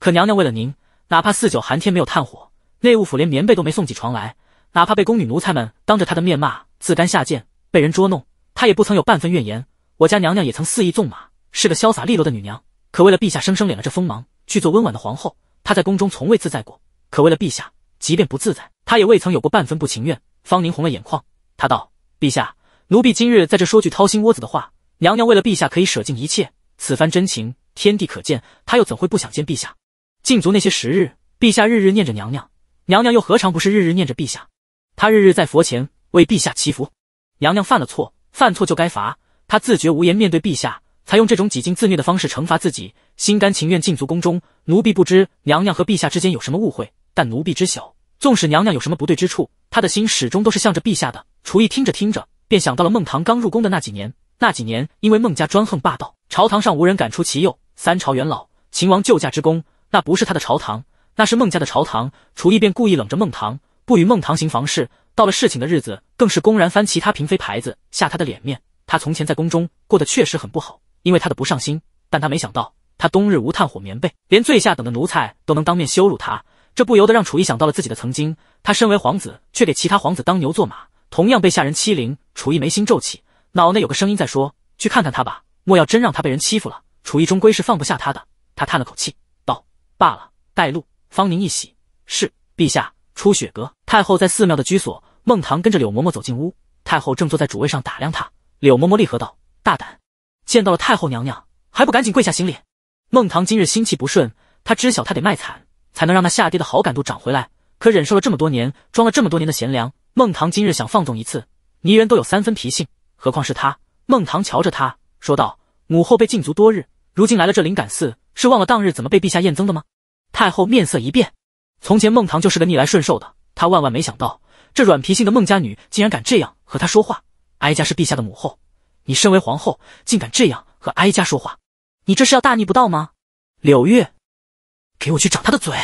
可娘娘为了您，哪怕四九寒天没有炭火，内务府连棉被都没送起床来，哪怕被宫女奴才们当着她的面骂自甘下贱，被人捉弄，她也不曾有半分怨言。我家娘娘也曾肆意纵马，是个潇洒利落的女娘。可为了陛下，生生敛了这锋芒，去做温婉的皇后。她在宫中从未自在过，可为了陛下，即便不自在，她也未曾有过半分不情愿。方宁红了眼眶，她道：“陛下，奴婢今日在这说句掏心窝子的话，娘娘为了陛下可以舍尽一切，此番真情天地可见。她又怎会不想见陛下？禁足那些时日，陛下日日念着娘娘，娘娘又何尝不是日日念着陛下？她日日在佛前为陛下祈福。娘娘犯了错，犯错就该罚。”他自觉无颜面对陛下，才用这种几近自虐的方式惩罚自己，心甘情愿禁足宫中。奴婢不知娘娘和陛下之间有什么误会，但奴婢知晓，纵使娘娘有什么不对之处，她的心始终都是向着陛下的。楚艺听着听着，便想到了孟唐刚入宫的那几年。那几年，因为孟家专横霸道，朝堂上无人敢出其右。三朝元老、秦王救驾之功，那不是他的朝堂，那是孟家的朝堂。楚艺便故意冷着孟唐，不与孟唐行房事。到了侍寝的日子，更是公然翻其他嫔妃牌子，下他的脸面。他从前在宫中过得确实很不好，因为他的不上心。但他没想到，他冬日无炭火棉被，连最下等的奴才都能当面羞辱他，这不由得让楚意想到了自己的曾经。他身为皇子，却给其他皇子当牛做马，同样被下人欺凌。楚意眉心皱起，脑内有个声音在说：“去看看他吧，莫要真让他被人欺负了。”楚意终归是放不下他的。他叹了口气，道：“罢了。”带路。方宁一喜：“是，陛下。”初雪阁，太后在寺庙的居所。孟棠跟着柳嬷嬷走进屋，太后正坐在主位上打量他。柳嬷嬷厉喝道：“大胆！见到了太后娘娘，还不赶紧跪下行礼！”孟堂今日心气不顺，他知晓他得卖惨才能让那下跌的好感度涨回来。可忍受了这么多年，装了这么多年的贤良，孟堂今日想放纵一次。泥人都有三分脾性，何况是他？孟堂瞧着他说道：“母后被禁足多日，如今来了这灵感寺，是忘了当日怎么被陛下验增的吗？”太后面色一变。从前孟堂就是个逆来顺受的，他万万没想到这软脾性的孟家女竟然敢这样和他说话。哀家是陛下的母后，你身为皇后，竟敢这样和哀家说话，你这是要大逆不道吗？柳月，给我去找她的嘴，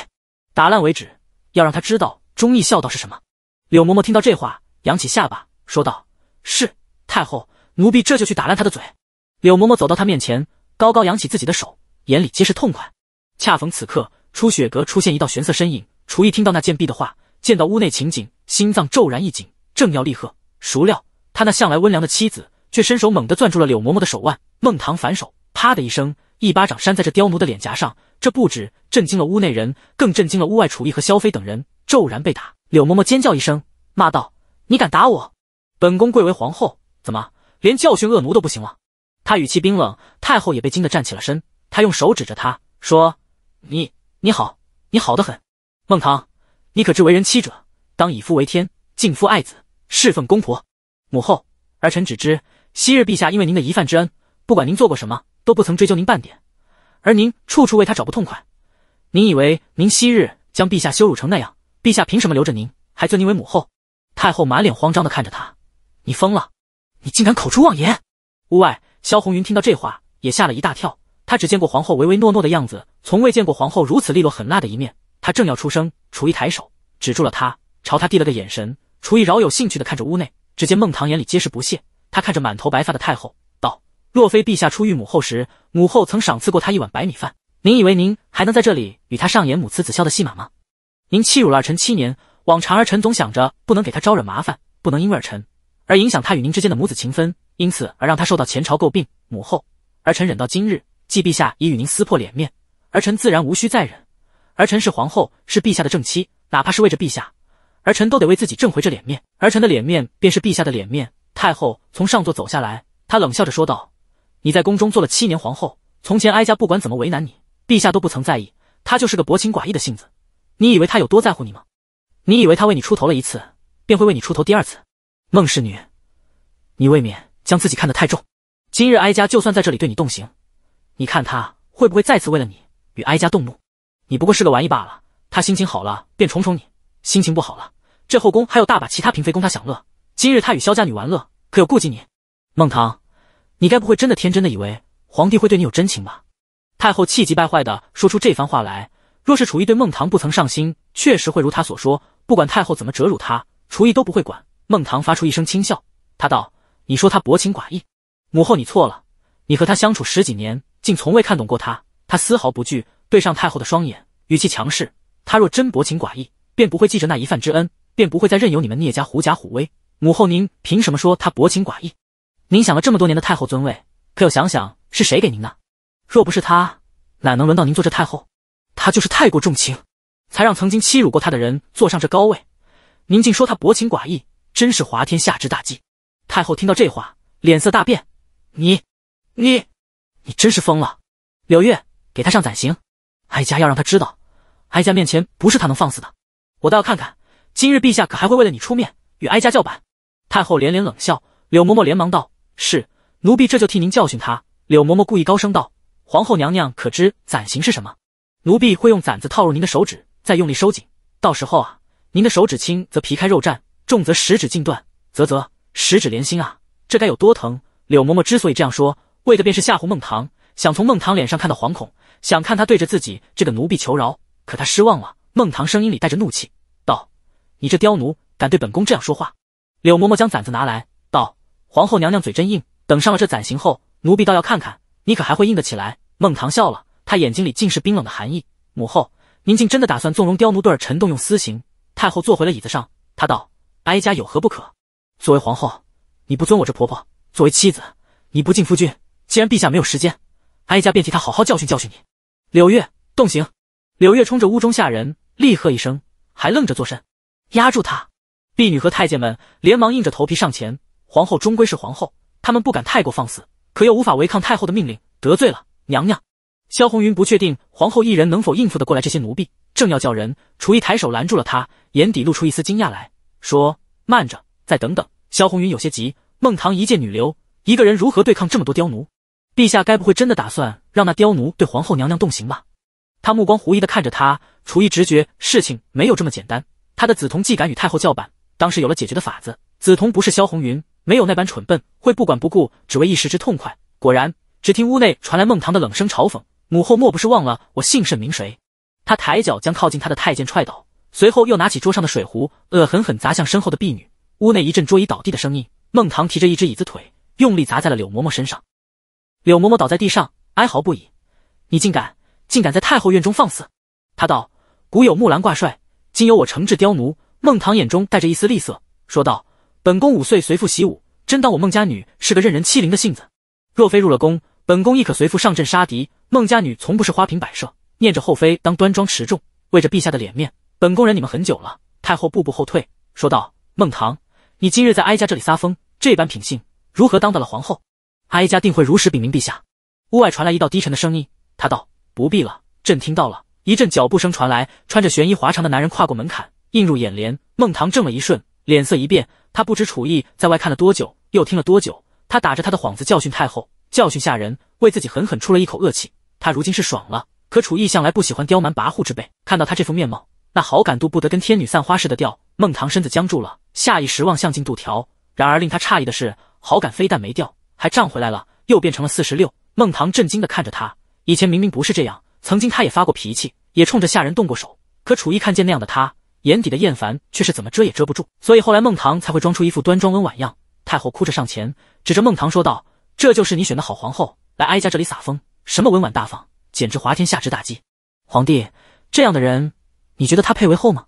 打烂为止，要让她知道忠义孝道是什么。柳嬷嬷听到这话，扬起下巴说道：“是太后，奴婢这就去打烂她的嘴。”柳嬷嬷走到她面前，高高扬起自己的手，眼里皆是痛快。恰逢此刻，初雪阁出现一道玄色身影。楚艺听到那贱婢的话，见到屋内情景，心脏骤然一紧，正要厉喝，孰料。他那向来温良的妻子，却伸手猛地攥住了柳嬷嬷的手腕。孟棠反手，啪的一声，一巴掌扇在这刁奴的脸颊上。这不止震惊了屋内人，更震惊了屋外楚毅和萧飞等人。骤然被打，柳嬷嬷尖叫一声，骂道：“你敢打我！本宫贵为皇后，怎么连教训恶奴都不行了？”她语气冰冷。太后也被惊得站起了身，她用手指着他说：“你你好，你好的很，孟棠，你可知为人妻者，当以夫为天，敬夫爱子，侍奉公婆。”母后，儿臣只知昔日陛下因为您的一犯之恩，不管您做过什么，都不曾追究您半点，而您处处为他找不痛快。您以为您昔日将陛下羞辱成那样，陛下凭什么留着您，还尊您为母后？太后满脸慌张的看着他，你疯了，你竟敢口出妄言！屋外，萧红云听到这话也吓了一大跳。他只见过皇后唯唯诺诺的样子，从未见过皇后如此利落狠辣的一面。他正要出声，楚仪抬手止住了他，朝他递了个眼神。楚仪饶有兴趣的看着屋内。只见孟棠眼里皆是不屑，他看着满头白发的太后，道：“若非陛下初遇母后时，母后曾赏赐过他一碗白米饭，您以为您还能在这里与他上演母慈子孝的戏码吗？您欺辱了儿臣七年，往常儿臣总想着不能给他招惹麻烦，不能因为儿臣而影响他与您之间的母子情分，因此而让他受到前朝诟病。母后，儿臣忍到今日，既陛下已与您撕破脸面，儿臣自然无需再忍。儿臣是皇后，是陛下的正妻，哪怕是为着陛下。”儿臣都得为自己挣回这脸面，儿臣的脸面便是陛下的脸面。太后从上座走下来，她冷笑着说道：“你在宫中做了七年皇后，从前哀家不管怎么为难你，陛下都不曾在意，他就是个薄情寡义的性子。你以为他有多在乎你吗？你以为他为你出头了一次，便会为你出头第二次？孟侍女，你未免将自己看得太重。今日哀家就算在这里对你动刑，你看他会不会再次为了你与哀家动怒？你不过是个玩意罢了，他心情好了便宠宠你，心情不好了。”这后宫还有大把其他嫔妃供他享乐，今日他与萧家女玩乐，可有顾忌你？孟唐，你该不会真的天真的以为皇帝会对你有真情吧？太后气急败坏的说出这番话来。若是楚意对孟唐不曾上心，确实会如他所说，不管太后怎么折辱他，楚意都不会管。孟唐发出一声轻笑，他道：“你说他薄情寡义，母后你错了。你和他相处十几年，竟从未看懂过他。他丝毫不惧，对上太后的双眼，语气强势。他若真薄情寡义，便不会记着那一饭之恩。”便不会再任由你们聂家狐假虎威。母后，您凭什么说他薄情寡义？您想了这么多年的太后尊位，可有想想是谁给您的？若不是他，哪能轮到您做这太后？他就是太过重情，才让曾经欺辱过他的人坐上这高位。您竟说他薄情寡义，真是滑天下之大稽！太后听到这话，脸色大变：“你、你、你真是疯了！柳月，给他上斩刑！哀家要让他知道，哀家面前不是他能放肆的。我倒要看看。”今日陛下可还会为了你出面与哀家叫板？太后连连冷笑，柳嬷嬷连忙道：“是，奴婢这就替您教训他。”柳嬷嬷故意高声道：“皇后娘娘可知攒刑是什么？奴婢会用攒子套入您的手指，再用力收紧。到时候啊，您的手指轻则皮开肉绽，重则十指尽断。啧啧，十指连心啊，这该有多疼！”柳嬷嬷之所以这样说，为的便是吓唬孟堂，想从孟堂脸上看到惶恐，想看他对着自己这个奴婢求饶。可他失望了，孟堂声音里带着怒气。你这刁奴敢对本宫这样说话？柳嬷嬷将簪子拿来，道：“皇后娘娘嘴真硬，等上了这簪刑后，奴婢倒要看看你可还会硬得起来。”孟棠笑了，他眼睛里尽是冰冷的寒意。母后，您竟真的打算纵容刁奴对儿陈栋用私刑？太后坐回了椅子上，她道：“哀家有何不可？作为皇后，你不尊我这婆婆；作为妻子，你不敬夫君。既然陛下没有时间，哀家便替他好好教训教训你。”柳月，动刑！柳月冲着屋中下人厉喝一声：“还愣着作甚？”压住她，婢女和太监们连忙硬着头皮上前。皇后终归是皇后，他们不敢太过放肆，可又无法违抗太后的命令，得罪了娘娘。萧红云不确定皇后一人能否应付的过来，这些奴婢正要叫人，楚艺抬手拦住了她，眼底露出一丝惊讶来说：“慢着，再等等。”萧红云有些急，孟棠一介女流，一个人如何对抗这么多刁奴？陛下该不会真的打算让那刁奴对皇后娘娘动刑吧？他目光狐疑的看着她，楚艺直觉事情没有这么简单。他的紫瞳既敢与太后叫板，当时有了解决的法子。紫瞳不是萧红云，没有那般蠢笨，会不管不顾，只为一时之痛快。果然，只听屋内传来孟棠的冷声嘲讽：“母后莫不是忘了我姓甚名谁？”他抬脚将靠近他的太监踹倒，随后又拿起桌上的水壶，恶狠狠砸向身后的婢女。屋内一阵桌椅倒地的声音。孟棠提着一只椅子腿，用力砸在了柳嬷嬷身上。柳嬷嬷倒在地上，哀嚎不已：“你竟敢，竟敢在太后院中放肆！”他道：“古有木兰挂帅。”今有我惩治刁奴，孟唐眼中带着一丝厉色，说道：“本宫五岁随父习武，真当我孟家女是个任人欺凌的性子。若非入了宫，本宫亦可随父上阵杀敌。孟家女从不是花瓶摆设，念着后妃当端庄持重，为着陛下的脸面，本宫忍你们很久了。”太后步步后退，说道：“孟唐，你今日在哀家这里撒疯，这般品性如何当得了皇后？哀家定会如实禀明陛下。”屋外传来一道低沉的声音，他道：“不必了，朕听到了。”一阵脚步声传来，穿着玄衣华裳的男人跨过门槛，映入眼帘。孟唐怔了一瞬，脸色一变。他不知楚意在外看了多久，又听了多久。他打着他的幌子教训太后，教训下人，为自己狠狠出了一口恶气。他如今是爽了，可楚意向来不喜欢刁蛮跋扈之辈。看到他这副面貌，那好感度不得跟天女散花似的掉。孟唐身子僵住了，下意识望向进度条。然而令他诧异的是，好感非但没掉，还涨回来了，又变成了四十六。孟唐震惊地看着他，以前明明不是这样。曾经他也发过脾气，也冲着下人动过手。可楚意看见那样的他，眼底的厌烦却是怎么遮也遮不住。所以后来孟唐才会装出一副端庄温婉样。太后哭着上前，指着孟唐说道：“这就是你选的好皇后，来哀家这里撒疯，什么温婉大方，简直滑天下之大稽。皇帝这样的人，你觉得他配为后吗？”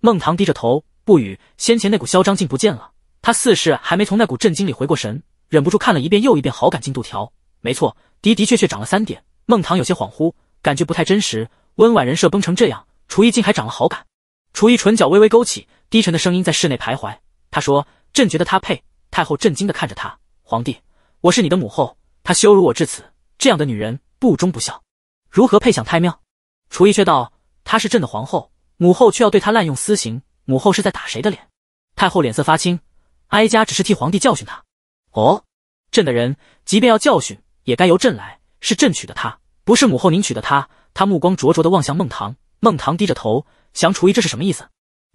孟唐低着头不语，先前那股嚣张竟不见了。他似是还没从那股震惊里回过神，忍不住看了一遍又一遍好感进度条。没错，的的确确涨了三点。孟唐有些恍惚。感觉不太真实，温婉人设崩成这样，楚艺竟还长了好感。楚艺唇角微微勾起，低沉的声音在室内徘徊。他说：“朕觉得他配。”太后震惊地看着他：“皇帝，我是你的母后，他羞辱我至此，这样的女人不忠不孝，如何配享太庙？”楚艺却道：“她是朕的皇后，母后却要对她滥用私刑，母后是在打谁的脸？”太后脸色发青：“哀家只是替皇帝教训她。”哦，朕的人，即便要教训，也该由朕来，是朕娶的她。不是母后您娶的他，他目光灼灼地望向孟棠，孟棠低着头，想楚意这是什么意思？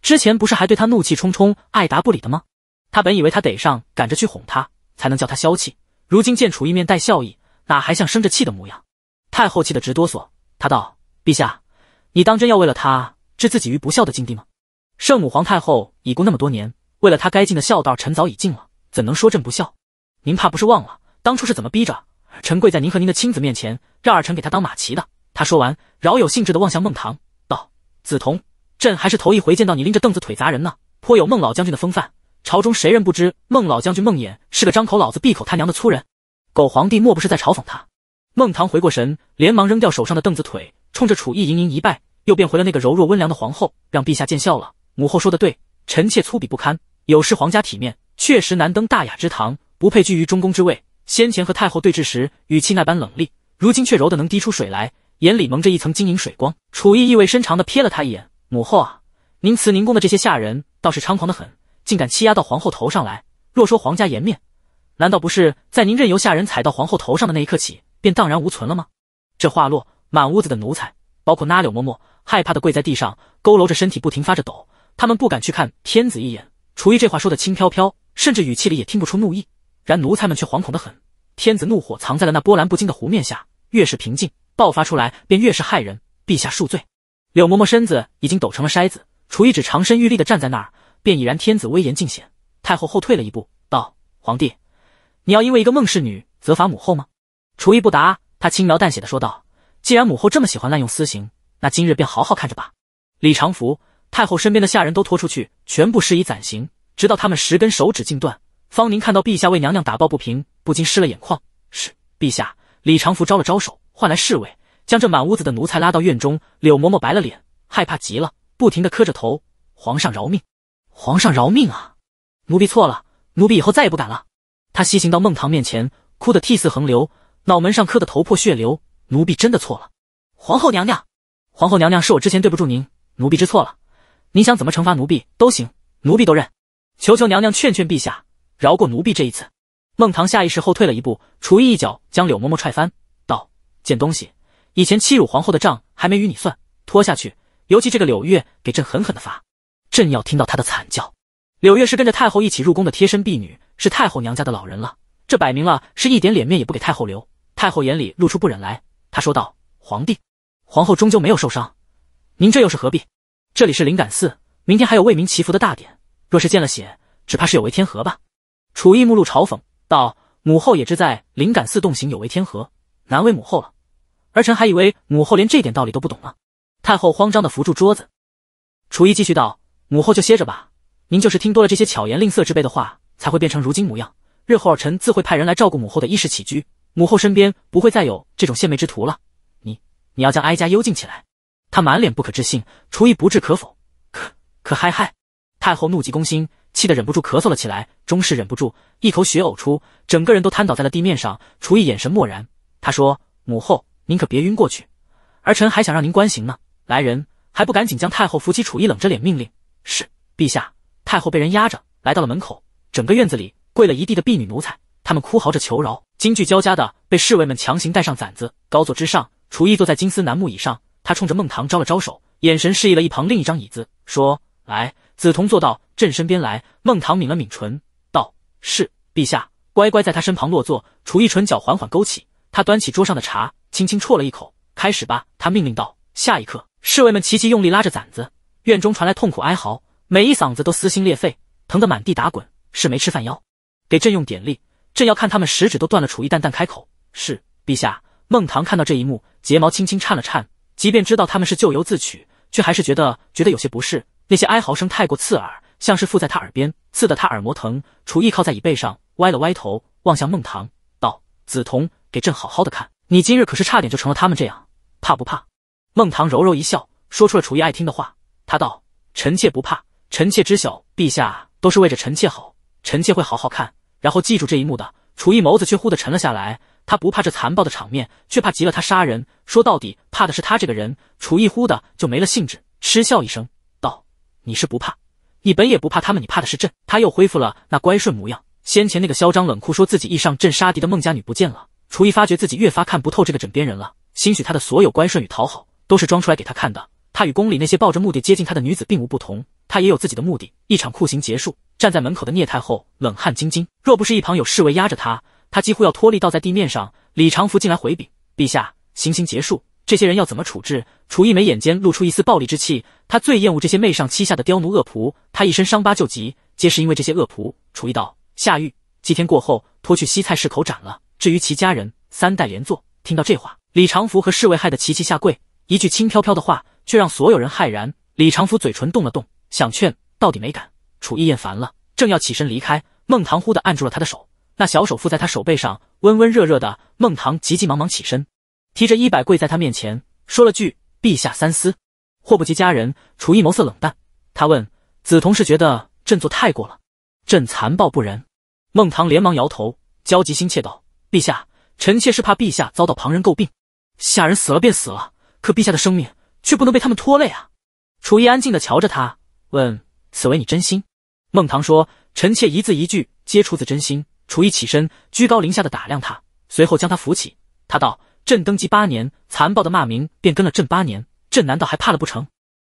之前不是还对他怒气冲冲、爱答不理的吗？他本以为他得上赶着去哄他，才能叫他消气，如今见楚意面带笑意，哪还像生着气的模样？太后气得直哆嗦，他道：“陛下，你当真要为了他置自己于不孝的境地吗？圣母皇太后已故那么多年，为了他该尽的孝道，臣早已尽了，怎能说朕不孝？您怕不是忘了当初是怎么逼着？”臣跪在您和您的亲子面前，让二臣给他当马骑的。他说完，饶有兴致地望向孟唐，道：“子彤，朕还是头一回见到你拎着凳子腿砸人呢，颇有孟老将军的风范。朝中谁人不知，孟老将军孟衍是个张口老子闭口他娘的粗人。狗皇帝莫不是在嘲讽他？”孟唐回过神，连忙扔掉手上的凳子腿，冲着楚毅盈盈一拜，又变回了那个柔弱温良的皇后，让陛下见笑了。母后说的对，臣妾粗鄙不堪，有失皇家体面，确实难登大雅之堂，不配居于中宫之位。先前和太后对峙时，语气那般冷厉，如今却柔的能滴出水来，眼里蒙着一层晶莹水光。楚意意味深长的瞥了他一眼：“母后啊，您慈宁宫的这些下人倒是猖狂的很，竟敢欺压到皇后头上来。若说皇家颜面，难道不是在您任由下人踩到皇后头上的那一刻起，便荡然无存了吗？”这话落，满屋子的奴才，包括那柳嬷嬷，害怕的跪在地上，佝偻着身体，不停发着抖。他们不敢去看天子一眼。楚意这话说的轻飘飘，甚至语气里也听不出怒意。然奴才们却惶恐得很，天子怒火藏在了那波澜不惊的湖面下，越是平静，爆发出来便越是骇人。陛下恕罪。柳嬷嬷身子已经抖成了筛子，楚一指长身玉立的站在那儿，便已然天子威严尽显。太后后退了一步，道：“皇帝，你要因为一个孟氏女责罚母后吗？”楚一不答，他轻描淡写的说道：“既然母后这么喜欢滥用私刑，那今日便好好看着吧。”李长福，太后身边的下人都拖出去，全部施以暂刑，直到他们十根手指尽断。方宁看到陛下为娘娘打抱不平，不禁湿了眼眶。是陛下，李长福招了招手，换来侍卫，将这满屋子的奴才拉到院中。柳嬷嬷白了脸，害怕极了，不停地磕着头：“皇上饶命，皇上饶命啊！奴婢错了，奴婢以后再也不敢了。”他西行到孟堂面前，哭得涕泗横流，脑门上磕得头破血流。奴婢真的错了，皇后娘娘，皇后娘娘是我之前对不住您，奴婢知错了，您想怎么惩罚奴婢都行，奴婢都认。求求娘娘劝劝陛下。饶过奴婢这一次，孟棠下意识后退了一步，厨艺一脚将柳嬷嬷踹翻，道：“贱东西，以前欺辱皇后的账还没与你算，拖下去！尤其这个柳月，给朕狠狠的罚，朕要听到她的惨叫。”柳月是跟着太后一起入宫的贴身婢女，是太后娘家的老人了，这摆明了是一点脸面也不给太后留。太后眼里露出不忍来，她说道：“皇帝，皇后终究没有受伤，您这又是何必？这里是灵感寺，明天还有为民祈福的大典，若是见了血，只怕是有违天和吧。”楚意目露嘲讽道：“母后也知在灵感寺动形，有违天和，难为母后了。儿臣还以为母后连这点道理都不懂呢。”太后慌张地扶住桌子。楚意继续道：“母后就歇着吧，您就是听多了这些巧言令色之辈的话，才会变成如今模样。日后儿臣自会派人来照顾母后的衣食起居，母后身边不会再有这种献媚之徒了。你，你要将哀家幽禁起来。”他满脸不可置信，楚意不置可否。可可嗨嗨！太后怒极攻心。气得忍不住咳嗽了起来，终是忍不住一口血呕出，整个人都瘫倒在了地面上。楚意眼神漠然，他说：“母后，您可别晕过去，儿臣还想让您观刑呢。”来人，还不赶紧将太后扶起！楚意冷着脸命令：“是，陛下，太后被人压着来到了门口，整个院子里跪了一地的婢女奴才，他们哭嚎着求饶，惊惧交加的被侍卫们强行带上攒子。高座之上，楚意坐在金丝楠木椅上，他冲着孟棠招了招手，眼神示意了一旁另一张椅子，说：“来。”梓潼坐到朕身边来。孟棠抿了抿唇，道：“是，陛下，乖乖在他身旁落座。”楚逸唇角缓缓勾起，他端起桌上的茶，轻轻啜了一口。开始吧，他命令道。下一刻，侍卫们齐齐用力拉着簪子，院中传来痛苦哀嚎，每一嗓子都撕心裂肺，疼得满地打滚。是没吃饭药，给朕用点力，朕要看他们食指都断了。楚逸淡淡开口：“是，陛下。”孟棠看到这一幕，睫毛轻轻颤了颤，即便知道他们是咎由自取，却还是觉得觉得有些不适。那些哀嚎声太过刺耳，像是附在他耳边，刺得他耳膜疼。楚艺靠在椅背上，歪了歪头，望向孟唐，道：“梓潼，给朕好好的看。你今日可是差点就成了他们这样，怕不怕？”孟唐柔柔一笑，说出了楚艺爱听的话。他道：“臣妾不怕，臣妾知晓陛下都是为着臣妾好，臣妾会好好看，然后记住这一幕的。”楚艺眸子却忽的沉了下来。他不怕这残暴的场面，却怕急了他杀人。说到底，怕的是他这个人。楚艺忽的就没了兴致，嗤笑一声。你是不怕，你本也不怕他们，你怕的是朕。他又恢复了那乖顺模样，先前那个嚣张冷酷、说自己意上阵杀敌的孟家女不见了。楚艺发觉自己越发看不透这个枕边人了，兴许他的所有乖顺与讨好都是装出来给他看的。他与宫里那些抱着目的接近他的女子并无不同，他也有自己的目的。一场酷刑结束，站在门口的聂太后冷汗津津。若不是一旁有侍卫压着他，他几乎要脱力倒在地面上。李长福进来回禀，陛下，行刑结束。这些人要怎么处置？楚一眉眼间露出一丝暴戾之气。他最厌恶这些媚上欺下的刁奴恶仆。他一身伤疤旧疾，皆是因为这些恶仆。楚一道：“下狱，祭天过后，拖去西菜市口斩了。至于其家人，三代连坐。”听到这话，李长福和侍卫害得齐齐下跪。一句轻飘飘的话，却让所有人骇然。李长福嘴唇动了动，想劝，到底没敢。楚意厌烦了，正要起身离开，孟唐忽地按住了他的手，那小手附在他手背上，温温热热的。孟唐急急忙忙起身。提着衣摆跪在他面前，说了句：“陛下三思。”祸不及家人，楚意眸色冷淡。他问：“子潼是觉得朕做太过了？朕残暴不仁？”孟唐连忙摇头，焦急心切道：“陛下，臣妾是怕陛下遭到旁人诟病。下人死了便死了，可陛下的生命却不能被他们拖累啊！”楚意安静的瞧着他，问：“此为你真心？”孟唐说：“臣妾一字一句皆出自真心。”楚意起身，居高临下的打量他，随后将他扶起。他道。朕登基八年，残暴的骂名便跟了朕八年，朕难道还怕了不成？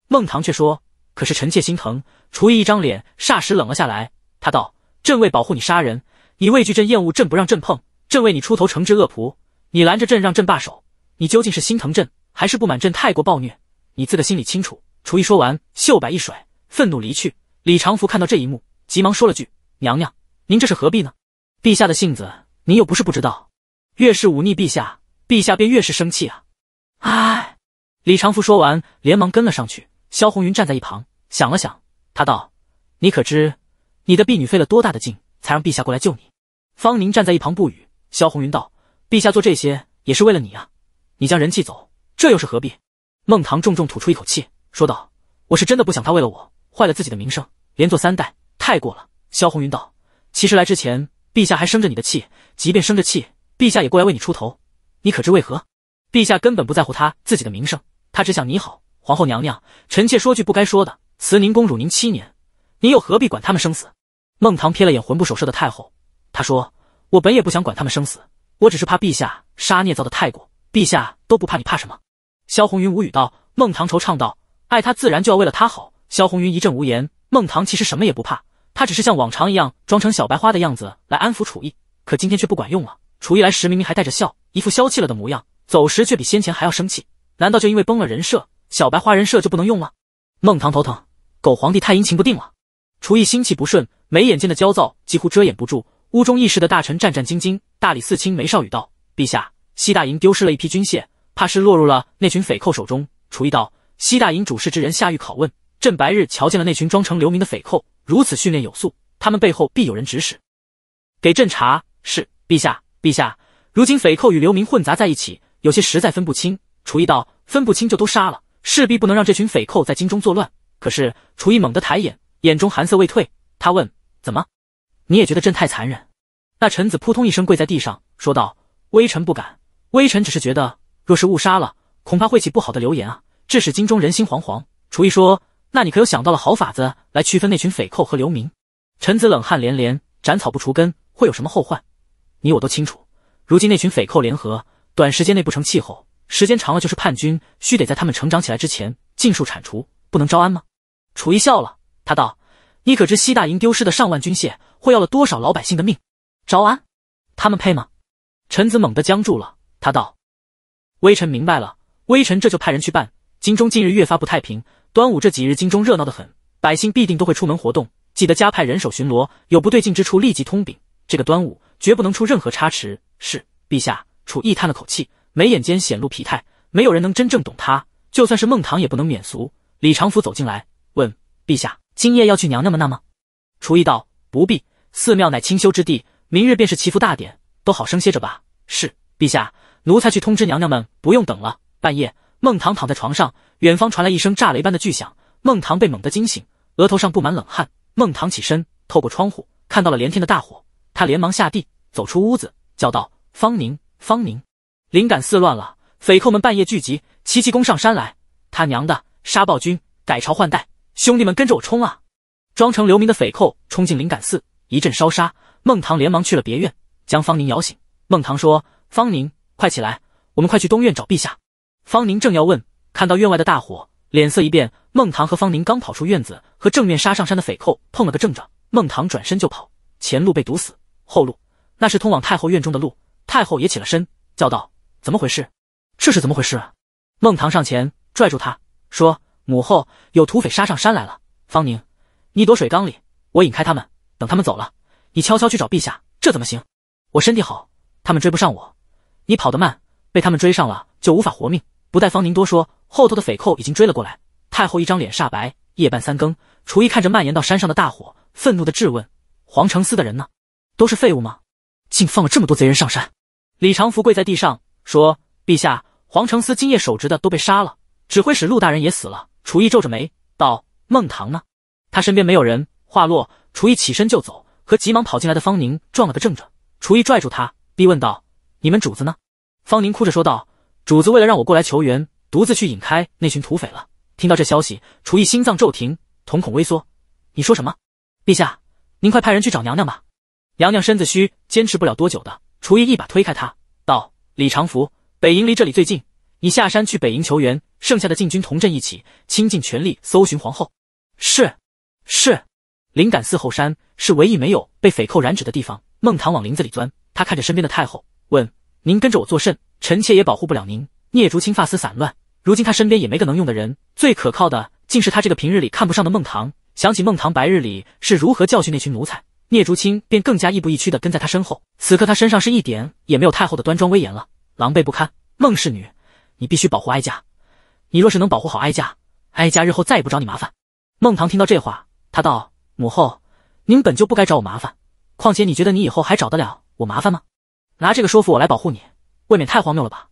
孟唐却说：“可是臣妾心疼。”楚艺一张脸霎时冷了下来，他道：“朕为保护你杀人，你畏惧朕厌恶朕不让朕碰；朕为你出头惩治恶仆，你拦着朕让朕罢手。你究竟是心疼朕，还是不满朕太过暴虐？你自个心里清楚。”楚意说完，袖摆一甩，愤怒离去。李长福看到这一幕，急忙说了句：“娘娘，您这是何必呢？陛下的性子您又不是不知道，越是忤逆陛下。”陛下便越是生气啊！哎，李长福说完，连忙跟了上去。萧红云站在一旁，想了想，他道：“你可知你的婢女费了多大的劲，才让陛下过来救你？”方宁站在一旁不语。萧红云道：“陛下做这些也是为了你啊！你将人气走，这又是何必？”孟堂重重吐出一口气，说道：“我是真的不想他为了我坏了自己的名声，连坐三代，太过了。”萧红云道：“其实来之前，陛下还生着你的气，即便生着气，陛下也过来为你出头。”你可知为何？陛下根本不在乎他自己的名声，他只想你好。皇后娘娘，臣妾说句不该说的。慈宁宫辱您七年，您又何必管他们生死？孟棠瞥了眼魂不守舍的太后，他说：“我本也不想管他们生死，我只是怕陛下杀孽造的太过。陛下都不怕，你怕什么？”萧红云无语道。孟堂惆怅道：“爱他自然就要为了他好。”萧红云一阵无言。孟堂其实什么也不怕，他只是像往常一样装成小白花的样子来安抚楚意，可今天却不管用了。楚艺来时明明还带着笑。一副消气了的模样，走时却比先前还要生气。难道就因为崩了人设，小白花人设就不能用了？孟唐头疼，狗皇帝太阴晴不定。了，楚艺心气不顺，眉眼间的焦躁几乎遮掩不住。屋中议事的大臣战战兢兢。大理寺卿梅少宇道：“陛下，西大营丢失了一批军械，怕是落入了那群匪寇手中。”楚艺道：“西大营主事之人下狱拷问，朕白日瞧见了那群装成流民的匪寇，如此训练有素，他们背后必有人指使，给朕查。”是，陛下，陛下。如今匪寇与流民混杂在一起，有些实在分不清。楚意道：“分不清就都杀了，势必不能让这群匪寇在京中作乱。”可是楚意猛地抬眼，眼中寒色未退。他问：“怎么，你也觉得朕太残忍？”那臣子扑通一声跪在地上，说道：“微臣不敢，微臣只是觉得，若是误杀了，恐怕会起不好的流言啊，致使京中人心惶惶。”楚意说：“那你可有想到了好法子来区分那群匪寇和流民？”臣子冷汗连连：“斩草不除根，会有什么后患？你我都清楚。”如今那群匪寇联合，短时间内不成气候，时间长了就是叛军，须得在他们成长起来之前尽数铲除，不能招安吗？楚一笑了，他道：“你可知西大营丢失的上万军械，会要了多少老百姓的命？招安，他们配吗？”臣子猛地僵住了，他道：“微臣明白了，微臣这就派人去办。京中近日越发不太平，端午这几日京中热闹得很，百姓必定都会出门活动，记得加派人手巡逻，有不对劲之处立即通禀。这个端午。”绝不能出任何差池，是陛下。楚意叹了口气，眉眼间显露疲态。没有人能真正懂他，就算是孟棠也不能免俗。李长福走进来，问：“陛下，今夜要去娘娘们那吗？”楚意道：“不必，寺庙乃清修之地。明日便是祈福大典，都好生歇着吧。”是陛下，奴才去通知娘娘们，不用等了。半夜，孟棠躺在床上，远方传来一声炸雷般的巨响，孟棠被猛地惊醒，额头上布满冷汗。孟棠起身，透过窗户看到了连天的大火。他连忙下地，走出屋子，叫道：“方宁，方宁！”灵感寺乱了，匪寇们半夜聚集，齐齐攻上山来。他娘的，杀暴君，改朝换代，兄弟们跟着我冲啊！装成流民的匪寇冲进灵感寺，一阵烧杀。孟唐连忙去了别院，将方宁摇醒。孟唐说：“方宁，快起来，我们快去东院找陛下。”方宁正要问，看到院外的大火，脸色一变。孟唐和方宁刚跑出院子，和正面杀上山的匪寇碰了个正着。孟唐转身就跑，前路被堵死。后路，那是通往太后院中的路。太后也起了身，叫道：“怎么回事？这是怎么回事？”孟唐上前拽住他，说：“母后，有土匪杀上山来了。方宁，你躲水缸里，我引开他们。等他们走了，你悄悄去找陛下。这怎么行？我身体好，他们追不上我。你跑得慢，被他们追上了就无法活命。”不待方宁多说，后头的匪寇已经追了过来。太后一张脸煞白。夜半三更，厨艺看着蔓延到山上的大火，愤怒的质问：“皇城司的人呢？”都是废物吗？竟放了这么多贼人上山！李长福跪在地上说：“陛下，黄承思今夜守职的都被杀了，指挥使陆大人也死了。”楚毅皱着眉道：“孟唐呢？他身边没有人。”话落，楚毅起身就走，和急忙跑进来的方宁撞了个正着。楚毅拽住他，逼问道：“你们主子呢？”方宁哭着说道：“主子为了让我过来求援，独自去引开那群土匪了。”听到这消息，楚毅心脏骤停，瞳孔微缩。“你说什么？陛下，您快派人去找娘娘吧！”娘娘身子虚，坚持不了多久的。楚艺一把推开他，道：“李长福，北营离这里最近，你下山去北营求援，剩下的禁军同朕一起，倾尽全力搜寻皇后。”是是。灵感寺后山是唯一没有被匪寇染指的地方。孟堂往林子里钻，他看着身边的太后，问：“您跟着我作甚？臣妾也保护不了您。”聂竹青发丝散乱，如今他身边也没个能用的人，最可靠的竟是他这个平日里看不上的孟堂。想起孟堂白日里是如何教训那群奴才。聂竹青便更加亦步亦趋地跟在他身后。此刻他身上是一点也没有太后的端庄威严了，狼狈不堪。孟氏女，你必须保护哀家。你若是能保护好哀家，哀家日后再也不找你麻烦。孟唐听到这话，他道：“母后，您本就不该找我麻烦。况且你觉得你以后还找得了我麻烦吗？拿这个说服我来保护你，未免太荒谬了吧？”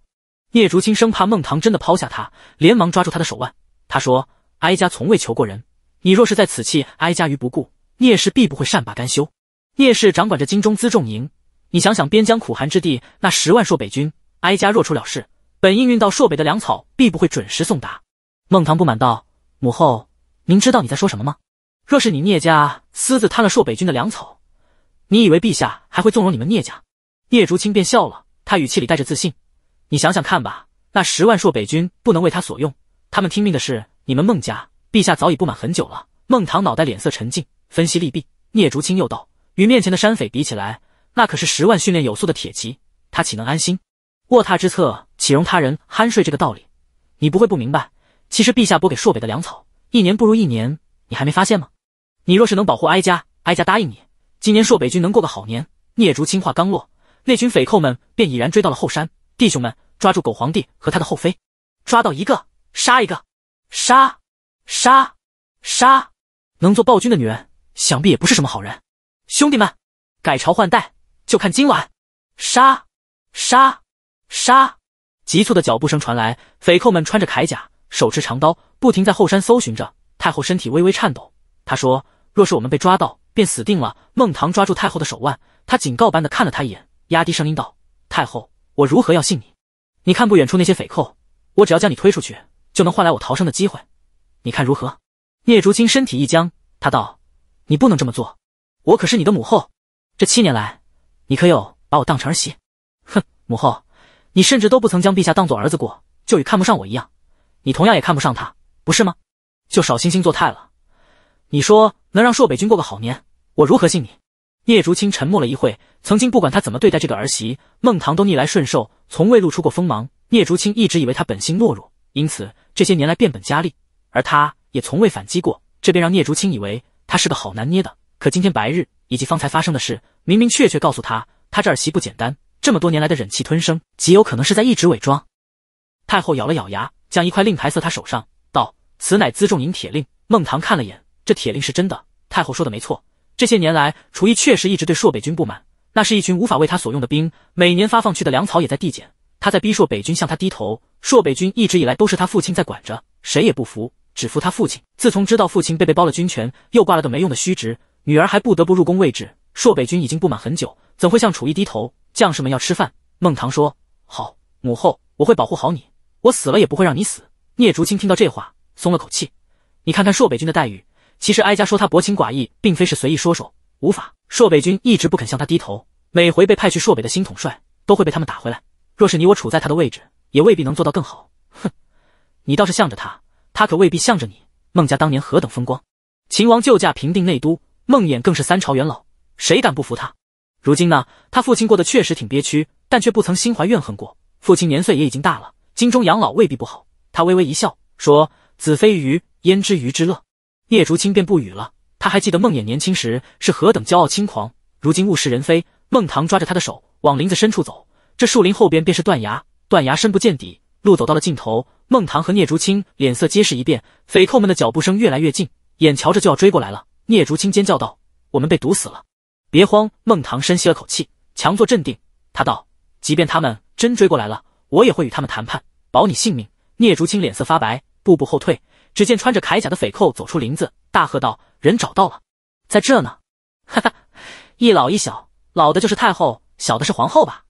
聂竹青生怕孟唐真的抛下他，连忙抓住他的手腕。他说：“哀家从未求过人。你若是在此弃哀家于不顾。”聂氏必不会善罢甘休。聂氏掌管着京中辎重营，你想想边疆苦寒之地，那十万朔北军，哀家若出了事，本应运到朔北的粮草必不会准时送达。孟唐不满道：“母后，您知道你在说什么吗？若是你聂家私自贪了朔北军的粮草，你以为陛下还会纵容你们聂家？”聂竹青便笑了，他语气里带着自信：“你想想看吧，那十万朔北军不能为他所用，他们听命的是你们孟家，陛下早已不满很久了。”孟唐脑袋脸色沉静。分析利弊，聂竹青又道：“与面前的山匪比起来，那可是十万训练有素的铁骑，他岂能安心？卧榻之侧岂容他人酣睡？这个道理，你不会不明白。其实陛下拨给朔北的粮草，一年不如一年，你还没发现吗？你若是能保护哀家，哀家答应你，今年朔北军能过个好年。”聂竹青话刚落，那群匪寇们便已然追到了后山，弟兄们，抓住狗皇帝和他的后妃，抓到一个杀一个，杀杀杀！能做暴君的女人。想必也不是什么好人，兄弟们，改朝换代就看今晚，杀，杀，杀！急促的脚步声传来，匪寇们穿着铠甲，手持长刀，不停在后山搜寻着。太后身体微微颤抖，她说：“若是我们被抓到，便死定了。”孟堂抓住太后的手腕，他警告般的看了他一眼，压低声音道：“太后，我如何要信你？你看不远处那些匪寇，我只要将你推出去，就能换来我逃生的机会，你看如何？”聂竹青身体一僵，他道。你不能这么做，我可是你的母后。这七年来，你可有把我当成儿媳？哼，母后，你甚至都不曾将陛下当做儿子过，就与看不上我一样。你同样也看不上他，不是吗？就少惺惺作态了。你说能让朔北军过个好年，我如何信你？聂竹青沉默了一会。曾经不管他怎么对待这个儿媳，孟棠都逆来顺受，从未露出过锋芒。聂竹青一直以为他本性懦弱，因此这些年来变本加厉，而他也从未反击过，这便让聂竹青以为。他是个好难捏的，可今天白日以及方才发生的事，明明确确告诉他，他这儿媳不简单。这么多年来的忍气吞声，极有可能是在一直伪装。太后咬了咬牙，将一块令牌塞他手上，道：“此乃辎重营铁令。”孟堂看了眼，这铁令是真的。太后说的没错，这些年来，楚一确实一直对朔北军不满。那是一群无法为他所用的兵，每年发放去的粮草也在递减，他在逼朔北军向他低头。朔北军一直以来都是他父亲在管着，谁也不服。只服他父亲。自从知道父亲被被包了军权，又挂了个没用的虚职，女儿还不得不入宫位置。朔北军已经不满很久，怎会向楚义低头？将士们要吃饭。孟唐说：“好，母后，我会保护好你。我死了也不会让你死。”聂竹青听到这话，松了口气。你看看朔北军的待遇，其实哀家说他薄情寡义，并非是随意说说。无法，朔北军一直不肯向他低头。每回被派去朔北的新统帅，都会被他们打回来。若是你我处在他的位置，也未必能做到更好。哼，你倒是向着他。他可未必向着你。孟家当年何等风光，秦王救驾平定内都，孟衍更是三朝元老，谁敢不服他？如今呢，他父亲过得确实挺憋屈，但却不曾心怀怨恨过。父亲年岁也已经大了，京中养老未必不好。他微微一笑，说：“子非鱼，焉知鱼之乐？”叶竹青便不语了。他还记得孟衍年轻时是何等骄傲轻狂，如今物是人非。孟唐抓着他的手往林子深处走，这树林后边便是断崖，断崖深不见底。路走到了尽头，孟唐和聂竹青脸色皆是一变。匪寇们的脚步声越来越近，眼瞧着就要追过来了。聂竹青尖叫道：“我们被毒死了！”别慌，孟唐深吸了口气，强作镇定。他道：“即便他们真追过来了，我也会与他们谈判，保你性命。”聂竹青脸色发白，步步后退。只见穿着铠甲的匪寇走出林子，大喝道：“人找到了，在这呢！”哈哈，一老一小，老的就是太后，小的是皇后吧？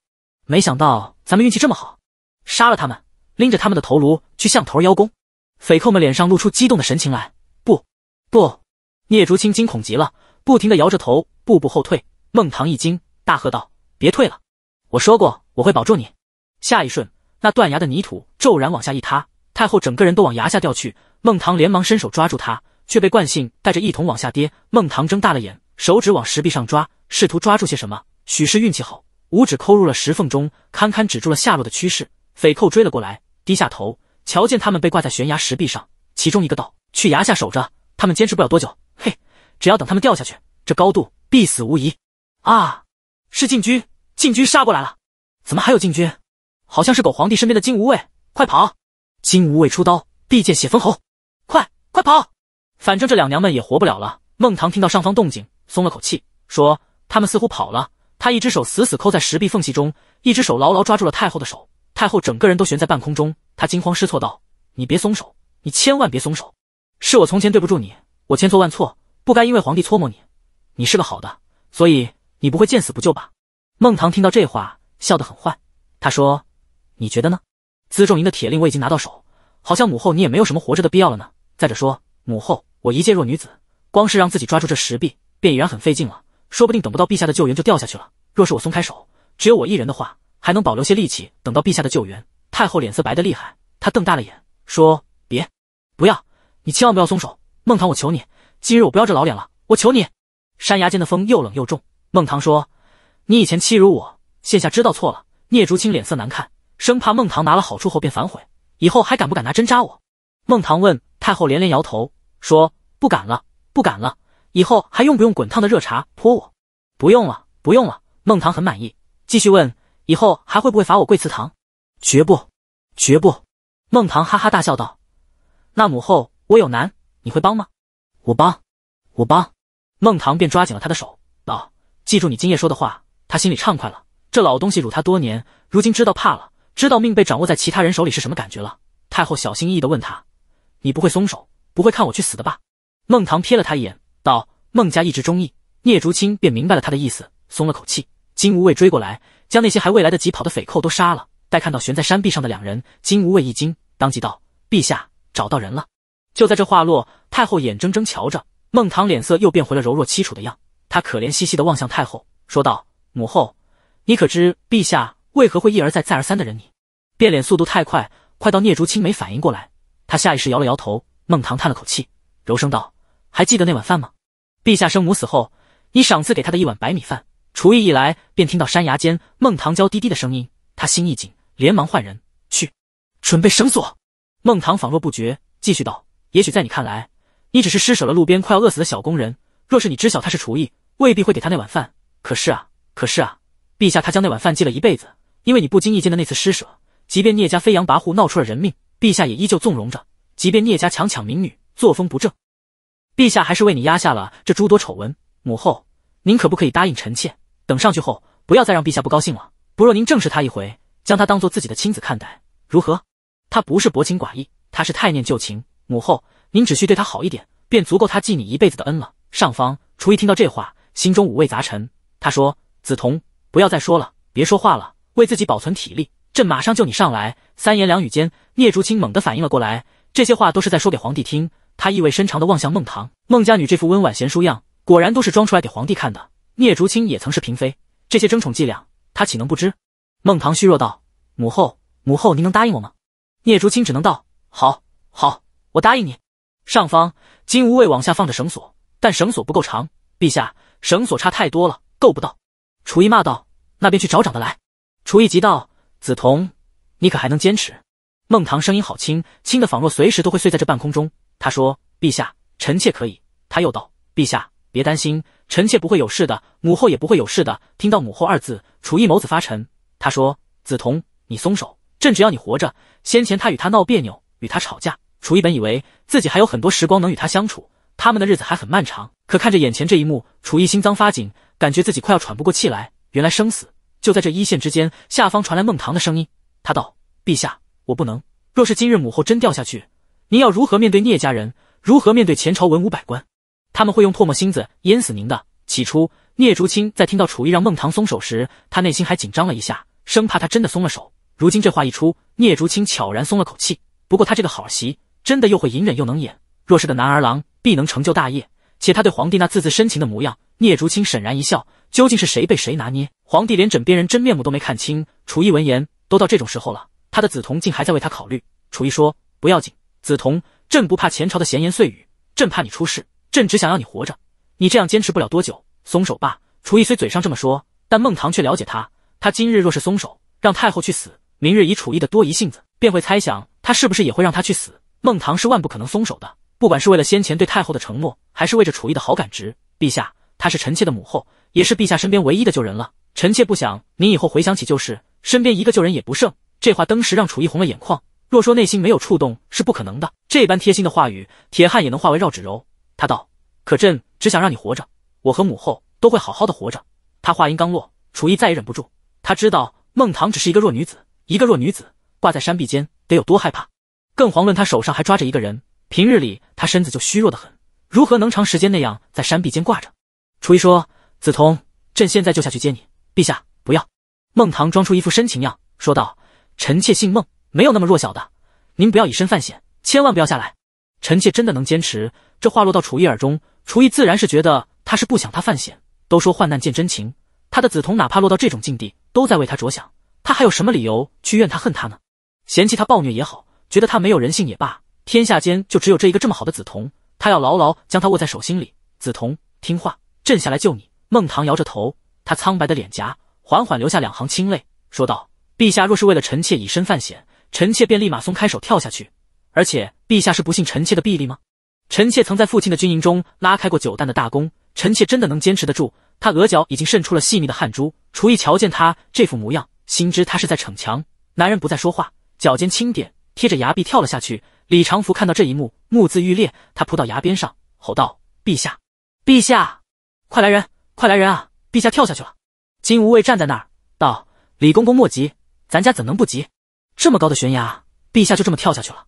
没想到咱们运气这么好，杀了他们。拎着他们的头颅去向头邀功，匪寇们脸上露出激动的神情来。不，不！聂竹青惊恐极了，不停地摇着头，步步后退。孟唐一惊，大喝道：“别退了！我说过我会保住你。”下一瞬，那断崖的泥土骤然往下一塌，太后整个人都往崖下掉去。孟唐连忙伸手抓住他，却被惯性带着一同往下跌。孟唐睁大了眼，手指往石壁上抓，试图抓住些什么。许是运气好，五指抠入了石缝中，堪堪止住了下落的趋势。匪寇追了过来。低下头，瞧见他们被挂在悬崖石壁上。其中一个道：“去崖下守着，他们坚持不了多久。嘿，只要等他们掉下去，这高度必死无疑。”啊！是禁军，禁军杀过来了！怎么还有禁军？好像是狗皇帝身边的金吾卫，快跑！金吾卫出刀，必见血封喉！快快跑！反正这两娘们也活不了了。孟唐听到上方动静，松了口气，说：“他们似乎跑了。”他一只手死死抠在石壁缝隙中，一只手牢牢抓住了太后的手。太后整个人都悬在半空中，她惊慌失措道：“你别松手，你千万别松手！是我从前对不住你，我千错万错，不该因为皇帝搓磨你。你是个好的，所以你不会见死不救吧？”孟堂听到这话，笑得很坏。他说：“你觉得呢？”辎重营的铁令我已经拿到手，好像母后你也没有什么活着的必要了呢。再者说，母后，我一介弱女子，光是让自己抓住这石壁，便已然很费劲了，说不定等不到陛下的救援就掉下去了。若是我松开手，只有我一人的话，还能保留些力气，等到陛下的救援。太后脸色白得厉害，她瞪大了眼说：“别，不要，你千万不要松手，孟棠，我求你，今日我不要这老脸了，我求你。”山崖间的风又冷又重。孟棠说：“你以前欺辱我，现下知道错了。”聂竹青脸色难看，生怕孟棠拿了好处后便反悔，以后还敢不敢拿针扎我？孟棠问太后，连连摇头说：“不敢了，不敢了，以后还用不用滚烫的热茶泼我？不用了，不用了。”孟棠很满意，继续问。以后还会不会罚我跪祠堂？绝不，绝不！孟棠哈哈大笑道：“那母后，我有难，你会帮吗？”“我帮，我帮！”孟棠便抓紧了他的手，道：“记住你今夜说的话。”他心里畅快了，这老东西辱他多年，如今知道怕了，知道命被掌握在其他人手里是什么感觉了。太后小心翼翼的问他：“你不会松手，不会看我去死的吧？”孟棠瞥了他一眼，道：“孟家一直忠义。”聂竹青便明白了他的意思，松了口气。金无畏追过来。将那些还未来得及跑的匪寇都杀了。待看到悬在山壁上的两人，金无畏一惊，当即道：“陛下找到人了。”就在这话落，太后眼睁睁瞧着孟唐脸色又变回了柔弱凄楚的样，他可怜兮兮地望向太后，说道：“母后，你可知陛下为何会一而再再而三的忍你？”变脸速度太快，快到聂竹青没反应过来，他下意识摇了摇头。孟唐叹了口气，柔声道：“还记得那碗饭吗？陛下生母死后，你赏赐给他的一碗白米饭。”厨艺一来，便听到山崖间孟唐娇滴滴的声音，他心一紧，连忙换人去准备绳索。孟唐仿若不觉，继续道：“也许在你看来，你只是施舍了路边快要饿死的小工人。若是你知晓他是厨艺，未必会给他那碗饭。可是啊，可是啊，陛下他将那碗饭记了一辈子，因为你不经意间的那次施舍。即便聂家飞扬跋扈，闹出了人命，陛下也依旧纵容着；即便聂家强抢民女，作风不正，陛下还是为你压下了这诸多丑闻。母后，您可不可以答应臣妾？”等上去后，不要再让陛下不高兴了。不若您正视他一回，将他当做自己的亲子看待，如何？他不是薄情寡义，他是太念旧情。母后，您只需对他好一点，便足够他记你一辈子的恩了。上方，楚一听到这话，心中五味杂陈。他说：“梓潼，不要再说了，别说话了，为自己保存体力。朕马上救你上来。”三言两语间，聂竹清猛地反应了过来，这些话都是在说给皇帝听。他意味深长地望向孟棠，孟家女，这副温婉贤淑样，果然都是装出来给皇帝看的。聂竹青也曾是嫔妃，这些争宠伎俩，她岂能不知？孟唐虚弱道：“母后，母后，您能答应我吗？”聂竹青只能道：“好，好，我答应你。”上方金无畏往下放着绳索，但绳索不够长。陛下，绳索差太多了，够不到。楚艺骂道：“那便去找长的来。”楚艺急道：“紫潼，你可还能坚持？”孟唐声音好轻，轻的仿若随时都会碎在这半空中。他说：“陛下，臣妾可以。”他又道：“陛下，别担心。”臣妾不会有事的，母后也不会有事的。听到“母后”二字，楚意眸子发沉。他说：“梓潼，你松手，朕只要你活着。”先前他与他闹别扭，与他吵架。楚意本以为自己还有很多时光能与他相处，他们的日子还很漫长。可看着眼前这一幕，楚意心脏发紧，感觉自己快要喘不过气来。原来生死就在这一线之间。下方传来孟唐的声音，他道：“陛下，我不能。若是今日母后真掉下去，您要如何面对聂家人？如何面对前朝文武百官？”他们会用唾沫星子淹死您的。起初，聂竹青在听到楚意让孟唐松手时，他内心还紧张了一下，生怕他真的松了手。如今这话一出，聂竹青悄然松了口气。不过他这个好儿媳，真的又会隐忍又能演。若是个男儿郎，必能成就大业。且他对皇帝那字字深情的模样，聂竹青沈然一笑。究竟是谁被谁拿捏？皇帝连枕边人真面目都没看清。楚意闻言，都到这种时候了，他的梓潼竟还在为他考虑。楚意说：“不要紧，梓潼，朕不怕前朝的闲言碎语，朕怕你出事。”朕只想要你活着，你这样坚持不了多久，松手吧。楚意虽嘴上这么说，但孟棠却了解他。他今日若是松手，让太后去死，明日以楚意的多疑性子，便会猜想他是不是也会让他去死。孟棠是万不可能松手的，不管是为了先前对太后的承诺，还是为着楚意的好感值。陛下，她是臣妾的母后，也是陛下身边唯一的旧人了。臣妾不想您以后回想起旧事，身边一个旧人也不剩。这话当时让楚意红了眼眶，若说内心没有触动是不可能的。这般贴心的话语，铁汉也能化为绕指柔。他道：“可朕只想让你活着，我和母后都会好好的活着。”他话音刚落，楚仪再也忍不住。他知道孟唐只是一个弱女子，一个弱女子挂在山壁间得有多害怕，更遑论他手上还抓着一个人。平日里他身子就虚弱的很，如何能长时间那样在山壁间挂着？楚仪说：“梓潼，朕现在就下去接你。”陛下不要。孟唐装出一副深情样，说道：“臣妾姓孟，没有那么弱小的，您不要以身犯险，千万不要下来。”臣妾真的能坚持？这话落到楚毅耳中，楚毅自然是觉得他是不想他犯险。都说患难见真情，他的梓潼哪怕落到这种境地，都在为他着想，他还有什么理由去怨他恨他呢？嫌弃他暴虐也好，觉得他没有人性也罢，天下间就只有这一个这么好的梓潼，他要牢牢将他握在手心里。梓潼，听话，朕下来救你。孟棠摇着头，他苍白的脸颊缓缓流下两行清泪，说道：“陛下若是为了臣妾以身犯险，臣妾便立马松开手跳下去。”而且陛下是不信臣妾的臂力吗？臣妾曾在父亲的军营中拉开过九弹的大弓，臣妾真的能坚持得住。他额角已经渗出了细密的汗珠。楚艺瞧见他这副模样，心知他是在逞强。男人不再说话，脚尖轻点，贴着崖壁跳了下去。李长福看到这一幕，目眦欲裂。他扑到崖边上，吼道：“陛下，陛下，快来人，快来人啊！陛下跳下去了！”金无畏站在那儿道：“李公公莫急，咱家怎能不急？这么高的悬崖，陛下就这么跳下去了？”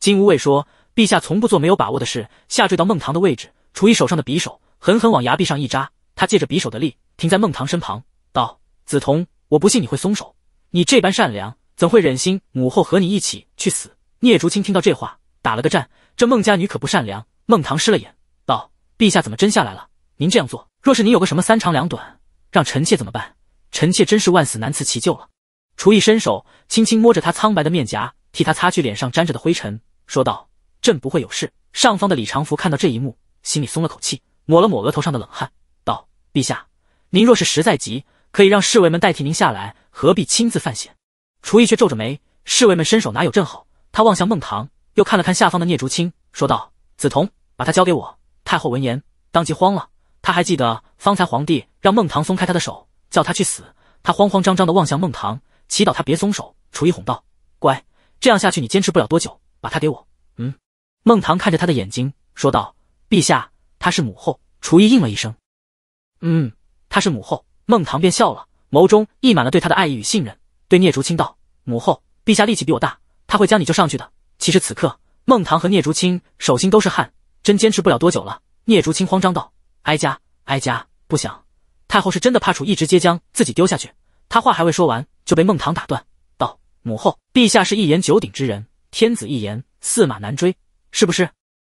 金无畏说：“陛下从不做没有把握的事。”下坠到孟唐的位置，楚艺手上的匕首狠狠往崖壁上一扎。他借着匕首的力，停在孟唐身旁，道：“梓潼，我不信你会松手。你这般善良，怎会忍心母后和你一起去死？”聂竹青听到这话，打了个颤。这孟家女可不善良。孟唐失了眼，道：“陛下怎么真下来了？您这样做，若是您有个什么三长两短，让臣妾怎么办？臣妾真是万死难辞其咎了。”楚艺伸手轻轻摸着她苍白的面颊，替她擦去脸上沾着的灰尘。说道：“朕不会有事。”上方的李长福看到这一幕，心里松了口气，抹了抹额头上的冷汗，道：“陛下，您若是实在急，可以让侍卫们代替您下来，何必亲自犯险？”楚艺却皱着眉，侍卫们身手哪有朕好？他望向孟唐，又看了看下方的聂竹青，说道：“梓潼，把他交给我。”太后闻言当即慌了，他还记得方才皇帝让孟唐松开他的手，叫他去死。他慌慌张张地望向孟唐，祈祷他别松手。楚逸哄道：“乖，这样下去你坚持不了多久。”把他给我。嗯，孟唐看着他的眼睛，说道：“陛下，她是母后。”楚艺应了一声。嗯，她是母后。孟唐便笑了，眸中溢满了对他的爱意与信任，对聂竹清道：“母后，陛下力气比我大，他会将你救上去的。”其实此刻，孟唐和聂竹清手心都是汗，真坚持不了多久了。聂竹清慌张道：“哀家，哀家不想，太后是真的怕楚一直接将自己丢下去。”他话还未说完，就被孟唐打断，道：“母后，陛下是一言九鼎之人。”天子一言，驷马难追，是不是？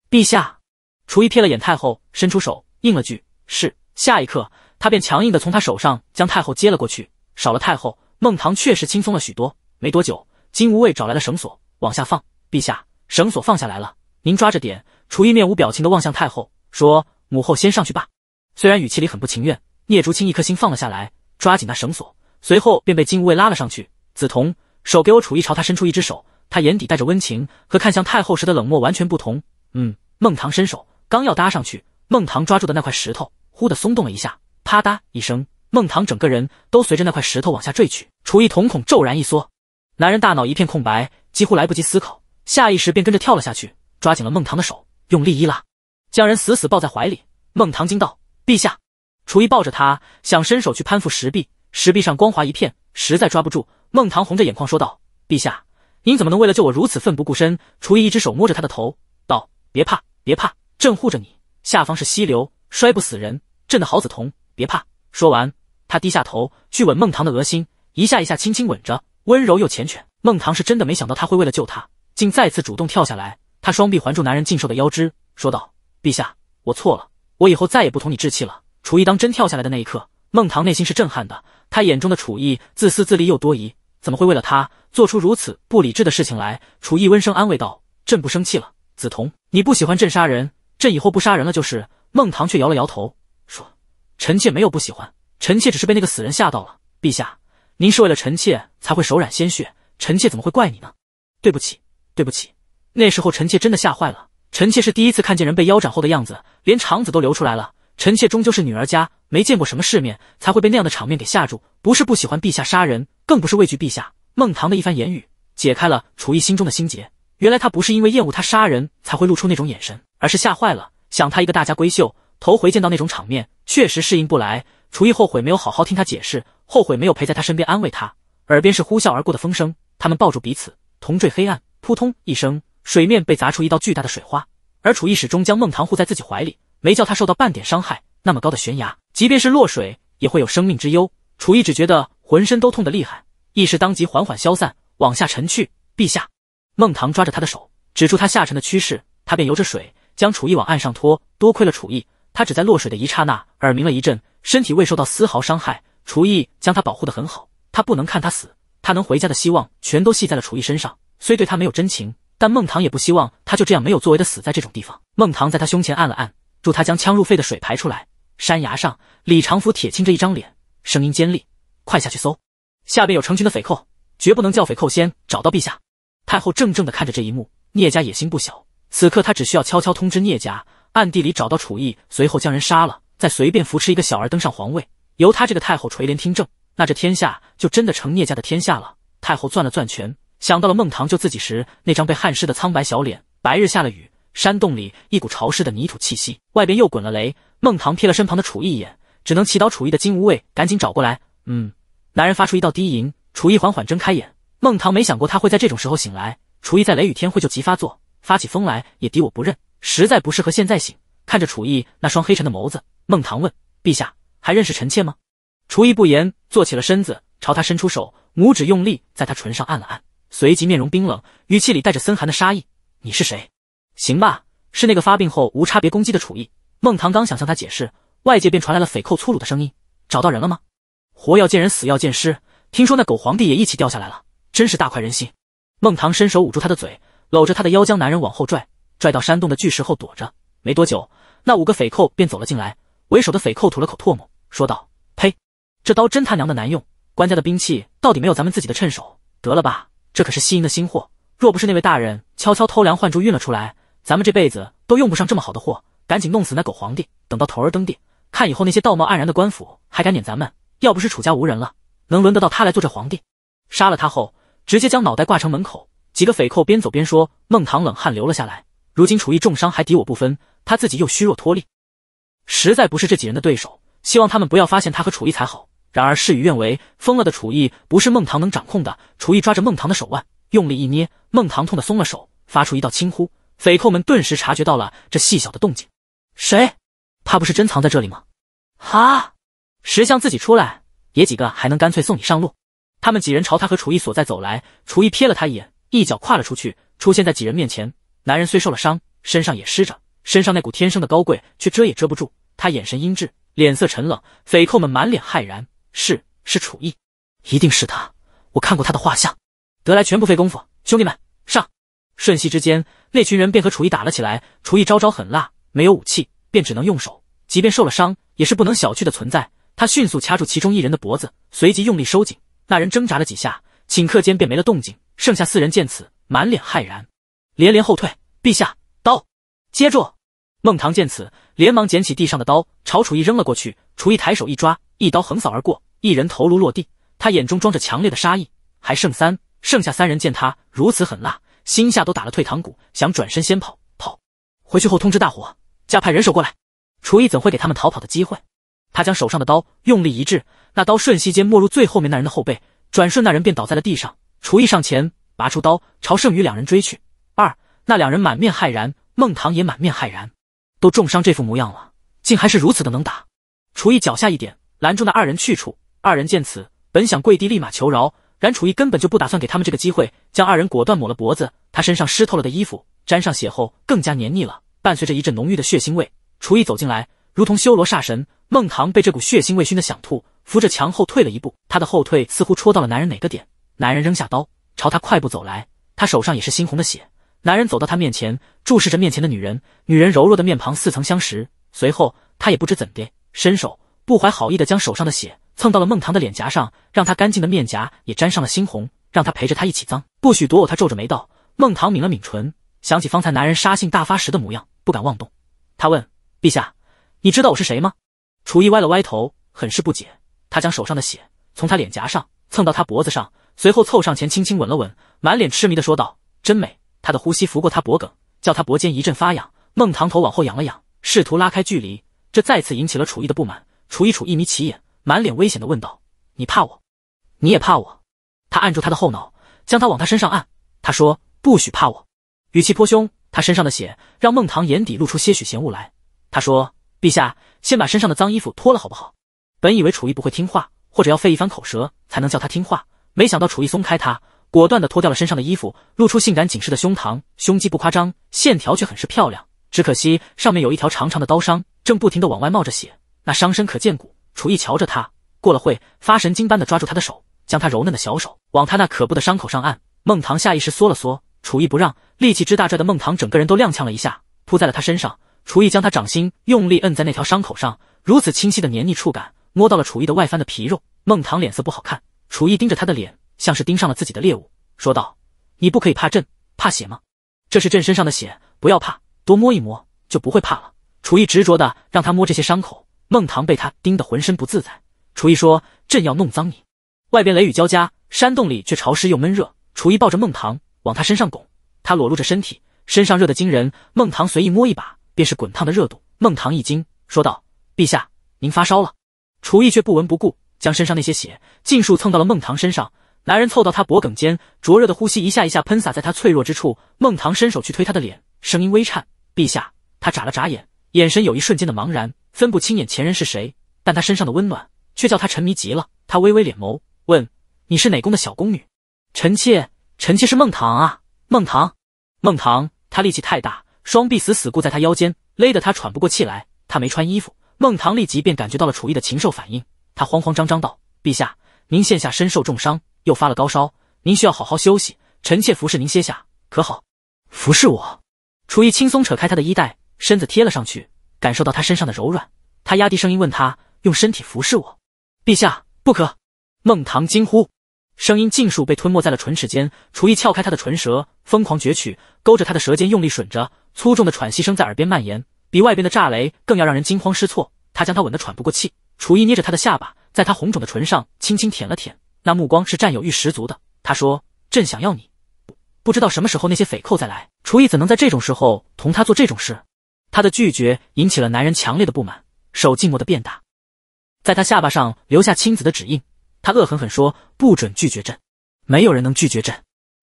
陛下，楚仪瞥了眼太后，伸出手应了句“是”。下一刻，他便强硬的从他手上将太后接了过去。少了太后，孟棠确实轻松了许多。没多久，金无畏找来了绳索，往下放。陛下，绳索放下来了，您抓着点。楚仪面无表情的望向太后，说：“母后先上去吧。”虽然语气里很不情愿，聂竹青一颗心放了下来，抓紧那绳索，随后便被金无畏拉了上去。梓潼，手给我，楚仪朝他伸出一只手。他眼底带着温情，和看向太后时的冷漠完全不同。嗯，孟唐伸手刚要搭上去，孟唐抓住的那块石头忽地松动了一下，啪嗒一声，孟唐整个人都随着那块石头往下坠去。楚艺瞳孔骤然一缩，男人大脑一片空白，几乎来不及思考，下意识便跟着跳了下去，抓紧了孟唐的手，用力一拉，将人死死抱在怀里。孟唐惊道：“陛下！”楚毅抱着他，想伸手去攀附石壁，石壁上光滑一片，实在抓不住。孟唐红着眼眶说道：“陛下。”您怎么能为了救我如此奋不顾身？楚意一只手摸着他的头，道：“别怕，别怕，朕护着你。下方是溪流，摔不死人。朕的好子彤，别怕。”说完，他低下头去吻孟唐的额心，一下一下轻轻吻着，温柔又缱绻。孟唐是真的没想到他会为了救他，竟再次主动跳下来。他双臂环住男人劲瘦的腰肢，说道：“陛下，我错了，我以后再也不同你置气了。”楚意当真跳下来的那一刻，孟唐内心是震撼的。他眼中的楚意，自私自利又多疑。怎么会为了他做出如此不理智的事情来？楚意温声安慰道：“朕不生气了，梓潼，你不喜欢朕杀人，朕以后不杀人了。”就是孟棠却摇了摇头说：“臣妾没有不喜欢，臣妾只是被那个死人吓到了。陛下，您是为了臣妾才会手染鲜血，臣妾怎么会怪你呢？对不起，对不起，那时候臣妾真的吓坏了。臣妾是第一次看见人被腰斩后的样子，连肠子都流出来了。臣妾终究是女儿家，没见过什么世面，才会被那样的场面给吓住。不是不喜欢陛下杀人。”更不是畏惧陛下。孟棠的一番言语解开了楚艺心中的心结。原来他不是因为厌恶他杀人才会露出那种眼神，而是吓坏了。想他一个大家闺秀，头回见到那种场面，确实适应不来。楚艺后悔没有好好听他解释，后悔没有陪在他身边安慰他。耳边是呼啸而过的风声，他们抱住彼此，同坠黑暗。扑通一声，水面被砸出一道巨大的水花。而楚艺始终将孟棠护在自己怀里，没叫他受到半点伤害。那么高的悬崖，即便是落水，也会有生命之忧。楚艺只觉得。浑身都痛得厉害，意识当即缓缓消散，往下沉去。陛下，孟唐抓着他的手，指出他下沉的趋势，他便游着水将楚逸往岸上拖。多亏了楚逸，他只在落水的一刹那耳鸣了一阵，身体未受到丝毫伤害。楚逸将他保护得很好，他不能看他死，他能回家的希望全都系在了楚逸身上。虽对他没有真情，但孟唐也不希望他就这样没有作为的死在这种地方。孟唐在他胸前按了按，助他将呛入肺的水排出来。山崖上，李长福铁青着一张脸，声音尖利。快下去搜，下边有成群的匪寇，绝不能叫匪寇先找到陛下。太后怔怔地看着这一幕。聂家野心不小，此刻他只需要悄悄通知聂家，暗地里找到楚意，随后将人杀了，再随便扶持一个小儿登上皇位，由他这个太后垂帘听政，那这天下就真的成聂家的天下了。太后攥了攥拳，想到了孟唐救自己时那张被汗湿的苍白小脸。白日下了雨，山洞里一股潮湿的泥土气息，外边又滚了雷。孟唐瞥了身旁的楚意一眼，只能祈祷楚意的金无畏赶紧找过来。嗯。男人发出一道低吟，楚逸缓缓睁开眼。孟唐没想过他会在这种时候醒来。楚意在雷雨天会就急发作，发起疯来也敌我不认，实在不适合现在醒。看着楚意那双黑沉的眸子，孟唐问：“陛下还认识臣妾吗？”楚意不言，坐起了身子，朝他伸出手，拇指用力在他唇上按了按，随即面容冰冷，语气里带着森寒的杀意：“你是谁？”行吧，是那个发病后无差别攻击的楚意。孟唐刚想向他解释，外界便传来了匪寇粗鲁的声音：“找到人了吗？”活要见人，死要见尸。听说那狗皇帝也一起掉下来了，真是大快人心。孟唐伸手捂住他的嘴，搂着他的腰，将男人往后拽，拽到山洞的巨石后躲着。没多久，那五个匪寇便走了进来。为首的匪寇吐了口唾沫，说道：“呸！这刀真他娘的难用，官家的兵器到底没有咱们自己的趁手。得了吧，这可是西营的新货。若不是那位大人悄悄偷梁换柱运了出来，咱们这辈子都用不上这么好的货。赶紧弄死那狗皇帝，等到头儿登帝，看以后那些道貌岸然的官府还敢撵咱们。”要不是楚家无人了，能轮得到他来做这皇帝？杀了他后，直接将脑袋挂城门口。几个匪寇边走边说。孟唐冷汗流了下来。如今楚毅重伤，还敌我不分，他自己又虚弱脱力，实在不是这几人的对手。希望他们不要发现他和楚毅才好。然而事与愿违，疯了的楚毅不是孟唐能掌控的。楚毅抓着孟唐的手腕，用力一捏，孟唐痛的松了手，发出一道轻呼。匪寇们顿时察觉到了这细小的动静，谁？怕不是珍藏在这里吗？哈！识相自己出来，爷几个还能干脆送你上路。他们几人朝他和楚艺所在走来，楚艺瞥了他一眼，一脚跨了出去，出现在几人面前。男人虽受了伤，身上也湿着，身上那股天生的高贵却遮也遮不住。他眼神阴鸷，脸色沉冷。匪寇们满脸骇然：“是是楚艺，一定是他！我看过他的画像。”得来全不费功夫，兄弟们上！瞬息之间，那群人便和楚艺打了起来。楚艺招招狠辣，没有武器便只能用手，即便受了伤，也是不能小觑的存在。他迅速掐住其中一人的脖子，随即用力收紧。那人挣扎了几下，顷刻间便没了动静。剩下四人见此，满脸骇然，连连后退。陛下，刀，接住！孟唐见此，连忙捡起地上的刀，朝楚毅扔了过去。楚毅抬手一抓，一刀横扫而过，一人头颅落地。他眼中装着强烈的杀意。还剩三，剩下三人见他如此狠辣，心下都打了退堂鼓，想转身先跑。跑回去后通知大伙，加派人手过来。楚毅怎会给他们逃跑的机会？他将手上的刀用力一掷，那刀瞬息间没入最后面那人的后背，转瞬那人便倒在了地上。楚艺上前拔出刀，朝剩余两人追去。二那两人满面骇然，孟唐也满面骇然，都重伤这副模样了，竟还是如此的能打。楚艺脚下一点，拦住那二人去处。二人见此，本想跪地立马求饶，然楚艺根本就不打算给他们这个机会，将二人果断抹了脖子。他身上湿透了的衣服沾上血后更加黏腻了，伴随着一阵浓郁的血腥味，楚艺走进来，如同修罗煞神。孟唐被这股血腥味熏得想吐，扶着墙后退了一步。他的后退似乎戳到了男人哪个点，男人扔下刀，朝他快步走来。他手上也是猩红的血。男人走到他面前，注视着面前的女人，女人柔弱的面庞似曾相识。随后他也不知怎地伸手，不怀好意地将手上的血蹭到了孟唐的脸颊上，让他干净的面颊也沾上了猩红，让他陪着他一起脏，不许躲我。他皱着眉道。孟唐抿了抿唇，想起方才男人杀性大发时的模样，不敢妄动。他问：“陛下，你知道我是谁吗？”楚艺歪了歪头，很是不解。他将手上的血从他脸颊上蹭到他脖子上，随后凑上前轻轻吻了吻，满脸痴迷的说道：“真美。”他的呼吸拂过他脖颈，叫他脖间一阵发痒。孟唐头往后仰了仰，试图拉开距离，这再次引起了楚艺的不满。楚艺楚一眯起眼，满脸危险的问道：“你怕我？你也怕我？”他按住他的后脑，将他往他身上按。他说：“不许怕我。”语气颇凶。他身上的血让孟唐眼底露出些许嫌恶来。他说。陛下，先把身上的脏衣服脱了好不好？本以为楚艺不会听话，或者要费一番口舌才能叫他听话，没想到楚艺松开他，果断的脱掉了身上的衣服，露出性感紧实的胸膛，胸肌不夸张，线条却很是漂亮。只可惜上面有一条长长的刀伤，正不停的往外冒着血，那伤深可见骨。楚艺瞧着他，过了会，发神经般的抓住他的手，将他柔嫩的小手往他那可怖的伤口上按。孟唐下意识缩了缩，楚艺不让，力气之大，拽的孟唐整个人都踉跄了一下，扑在了他身上。楚艺将他掌心用力摁在那条伤口上，如此清晰的黏腻触感，摸到了楚艺的外翻的皮肉。孟唐脸色不好看，楚艺盯着他的脸，像是盯上了自己的猎物，说道：“你不可以怕朕，怕血吗？这是朕身上的血，不要怕，多摸一摸就不会怕了。”楚艺执着的让他摸这些伤口，孟唐被他盯得浑身不自在。楚艺说：“朕要弄脏你。”外边雷雨交加，山洞里却潮湿又闷热。楚艺抱着孟唐往他身上拱，他裸露着身体，身上热得惊人。孟唐随意摸一把。便是滚烫的热度，孟唐一惊，说道：“陛下，您发烧了。”楚艺却不闻不顾，将身上那些血尽数蹭到了孟唐身上。男人凑到他脖颈间，灼热的呼吸一下一下喷洒在他脆弱之处。孟唐伸手去推他的脸，声音微颤：“陛下。”他眨了眨眼，眼神有一瞬间的茫然，分不清眼前人是谁。但他身上的温暖却叫他沉迷极了。他微微敛眸，问：“你是哪宫的小宫女？”“臣妾，臣妾是孟唐啊，孟唐，孟唐。”他力气太大。双臂死死固在他腰间，勒得他喘不过气来。他没穿衣服，孟唐立即便感觉到了楚艺的禽兽反应。他慌慌张张道：“陛下，您现下身受重伤，又发了高烧，您需要好好休息。臣妾服侍您歇下，可好？”服侍我？楚艺轻松扯开他的衣带，身子贴了上去，感受到他身上的柔软。他压低声音问他：“用身体服侍我？”陛下不可！孟唐惊呼。声音尽数被吞没在了唇齿间，楚艺撬开他的唇舌，疯狂攫取，勾着他的舌尖，用力吮着，粗重的喘息声在耳边蔓延，比外边的炸雷更要让人惊慌失措。他将他吻得喘不过气，楚艺捏着他的下巴，在他红肿的唇上轻轻舔了舔，那目光是占有欲十足的。他说：“朕想要你。”不知道什么时候那些匪寇再来，楚艺怎能在这种时候同他做这种事？他的拒绝引起了男人强烈的不满，手静默的变大，在他下巴上留下青紫的指印。他恶狠狠说：“不准拒绝朕，没有人能拒绝朕。”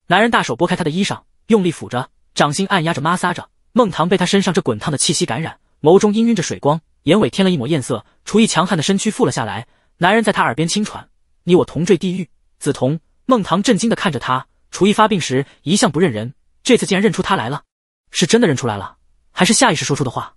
男人大手拨开他的衣裳，用力抚着，掌心按压着，摩挲着。孟唐被他身上这滚烫的气息感染，眸中氤氲着水光，眼尾添了一抹艳色。厨艺强悍的身躯覆了下来，男人在他耳边轻喘：“你我同坠地狱。”梓潼。孟唐震惊地看着他，厨艺发病时一向不认人，这次竟然认出他来了，是真的认出来了，还是下意识说出的话？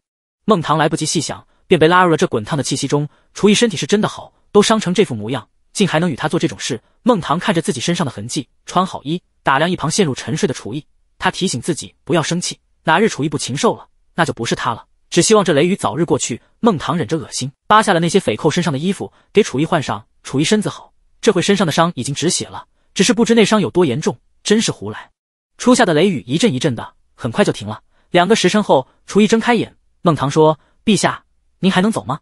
孟唐来不及细想，便被拉入了这滚烫的气息中。厨艺身体是真的好，都伤成这副模样。竟还能与他做这种事！孟唐看着自己身上的痕迹，穿好衣，打量一旁陷入沉睡的楚意。他提醒自己不要生气，哪日楚意不禽兽了，那就不是他了。只希望这雷雨早日过去。孟唐忍着恶心，扒下了那些匪寇身上的衣服，给楚意换上。楚意身子好，这回身上的伤已经止血了，只是不知内伤有多严重。真是胡来！初夏的雷雨一阵一阵的，很快就停了。两个时辰后，楚意睁开眼，孟唐说：“陛下，您还能走吗？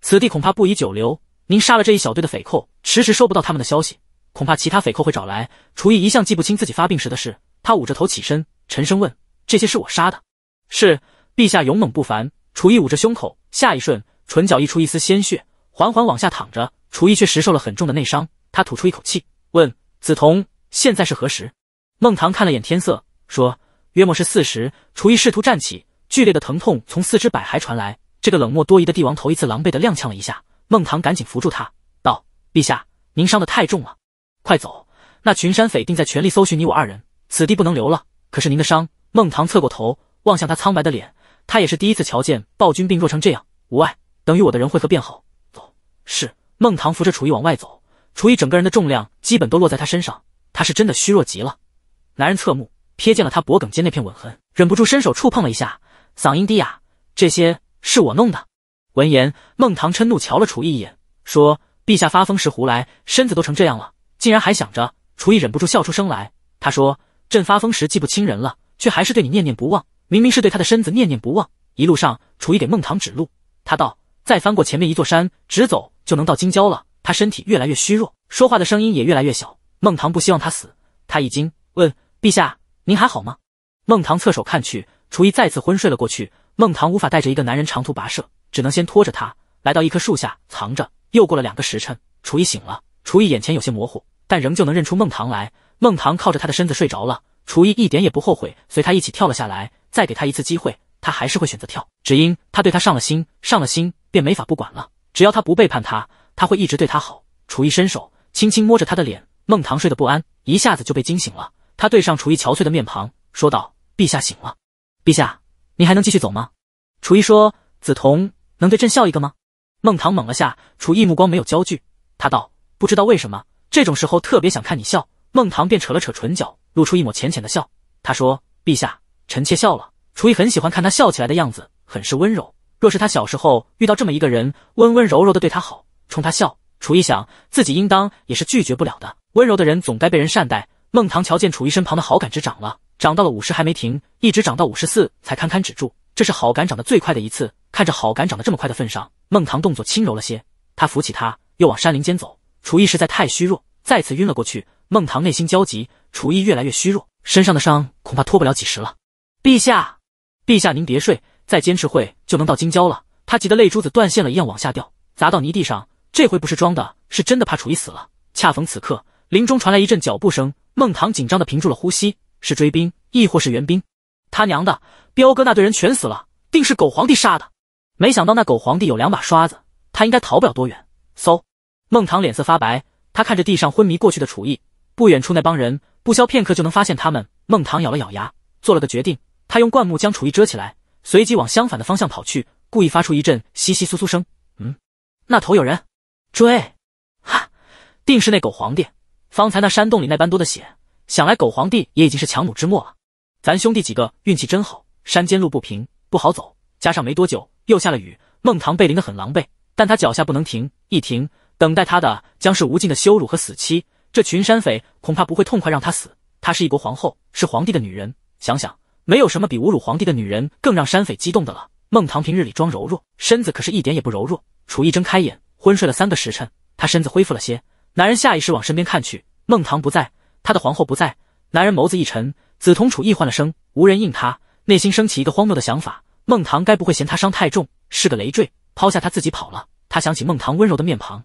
此地恐怕不宜久留。您杀了这一小队的匪寇。”迟迟收不到他们的消息，恐怕其他匪寇会找来。楚意一向记不清自己发病时的事，他捂着头起身，沉声问：“这些是我杀的？”是，陛下勇猛不凡。楚意捂着胸口，下一瞬，唇角溢出一丝鲜血，缓缓往下淌着。楚意却实受了很重的内伤，他吐出一口气，问：“梓潼，现在是何时？”孟唐看了眼天色，说：“约莫是四时。”楚意试图站起，剧烈的疼痛从四肢百骸传来，这个冷漠多疑的帝王头一次狼狈的踉跄了一下，孟唐赶紧扶住他。陛下，您伤的太重了，快走！那群山匪定在全力搜寻你我二人，此地不能留了。可是您的伤……孟唐侧过头望向他苍白的脸，他也是第一次瞧见暴君病弱成这样。无碍，等与我的人会合便好。走！是孟唐扶着楚逸往外走，楚逸整个人的重量基本都落在他身上，他是真的虚弱极了。男人侧目瞥见了他脖颈间那片吻痕，忍不住伸手触碰了一下，嗓音低哑：“这些是我弄的。”闻言，孟唐嗔怒瞧了楚逸一眼，说。陛下发疯时胡来，身子都成这样了，竟然还想着。楚仪忍不住笑出声来。他说：“朕发疯时记不清人了，却还是对你念念不忘。明明是对他的身子念念不忘。”一路上，楚仪给孟唐指路。他道：“再翻过前面一座山，直走就能到京郊了。”他身体越来越虚弱，说话的声音也越来越小。孟唐不希望他死，他已经问陛下：“您还好吗？”孟唐侧手看去，楚仪再次昏睡了过去。孟唐无法带着一个男人长途跋涉，只能先拖着他来到一棵树下藏着。又过了两个时辰，楚艺醒了。楚艺眼前有些模糊，但仍旧能认出孟唐来。孟唐靠着他的身子睡着了。楚艺一点也不后悔，随他一起跳了下来。再给他一次机会，他还是会选择跳，只因他对他上了心，上了心便没法不管了。只要他不背叛他，他会一直对他好。楚艺伸手轻轻摸着他的脸。孟唐睡得不安，一下子就被惊醒了。他对上楚艺憔悴的面庞，说道：“陛下醒了，陛下，你还能继续走吗？”楚艺说：“梓潼，能对朕笑一个吗？”孟唐懵了下，楚艺目光没有焦距，他道：“不知道为什么，这种时候特别想看你笑。”孟唐便扯了扯唇角，露出一抹浅浅的笑。他说：“陛下，臣妾笑了。”楚艺很喜欢看他笑起来的样子，很是温柔。若是他小时候遇到这么一个人，温温柔柔的对他好，冲他笑，楚艺想自己应当也是拒绝不了的。温柔的人总该被人善待。孟唐瞧见楚艺身旁的好感值涨了，涨到了五十还没停，一直涨到五十四才堪堪止住。这是好感长得最快的一次，看着好感长得这么快的份上，孟唐动作轻柔了些，他扶起他，又往山林间走。楚艺实在太虚弱，再次晕了过去。孟唐内心焦急，楚艺越来越虚弱，身上的伤恐怕拖不了几时了。陛下，陛下您别睡，再坚持会就能到京郊了。他急得泪珠子断线了一样往下掉，砸到泥地上。这回不是装的，是真的怕楚艺死了。恰逢此刻，林中传来一阵脚步声，孟唐紧张的屏住了呼吸，是追兵，亦或是援兵？他娘的，彪哥那队人全死了，定是狗皇帝杀的。没想到那狗皇帝有两把刷子，他应该逃不了多远。搜！孟唐脸色发白，他看着地上昏迷过去的楚毅，不远处那帮人不消片刻就能发现他们。孟唐咬了咬牙，做了个决定，他用灌木将楚毅遮起来，随即往相反的方向跑去，故意发出一阵窸窸窣窣声。嗯，那头有人追，哈，定是那狗皇帝。方才那山洞里那般多的血，想来狗皇帝也已经是强弩之末了。咱兄弟几个运气真好，山间路不平，不好走，加上没多久又下了雨，孟唐被淋得很狼狈，但他脚下不能停，一停，等待他的将是无尽的羞辱和死期。这群山匪恐怕不会痛快让他死，她是一国皇后，是皇帝的女人，想想没有什么比侮辱皇帝的女人更让山匪激动的了。孟唐平日里装柔弱，身子可是一点也不柔弱。楚艺睁开眼，昏睡了三个时辰，他身子恢复了些，男人下意识往身边看去，孟唐不在，他的皇后不在，男人眸子一沉。紫瞳楚义换了声，无人应他，内心升起一个荒谬的想法：孟唐该不会嫌他伤太重，是个累赘，抛下他自己跑了？他想起孟唐温柔的面庞，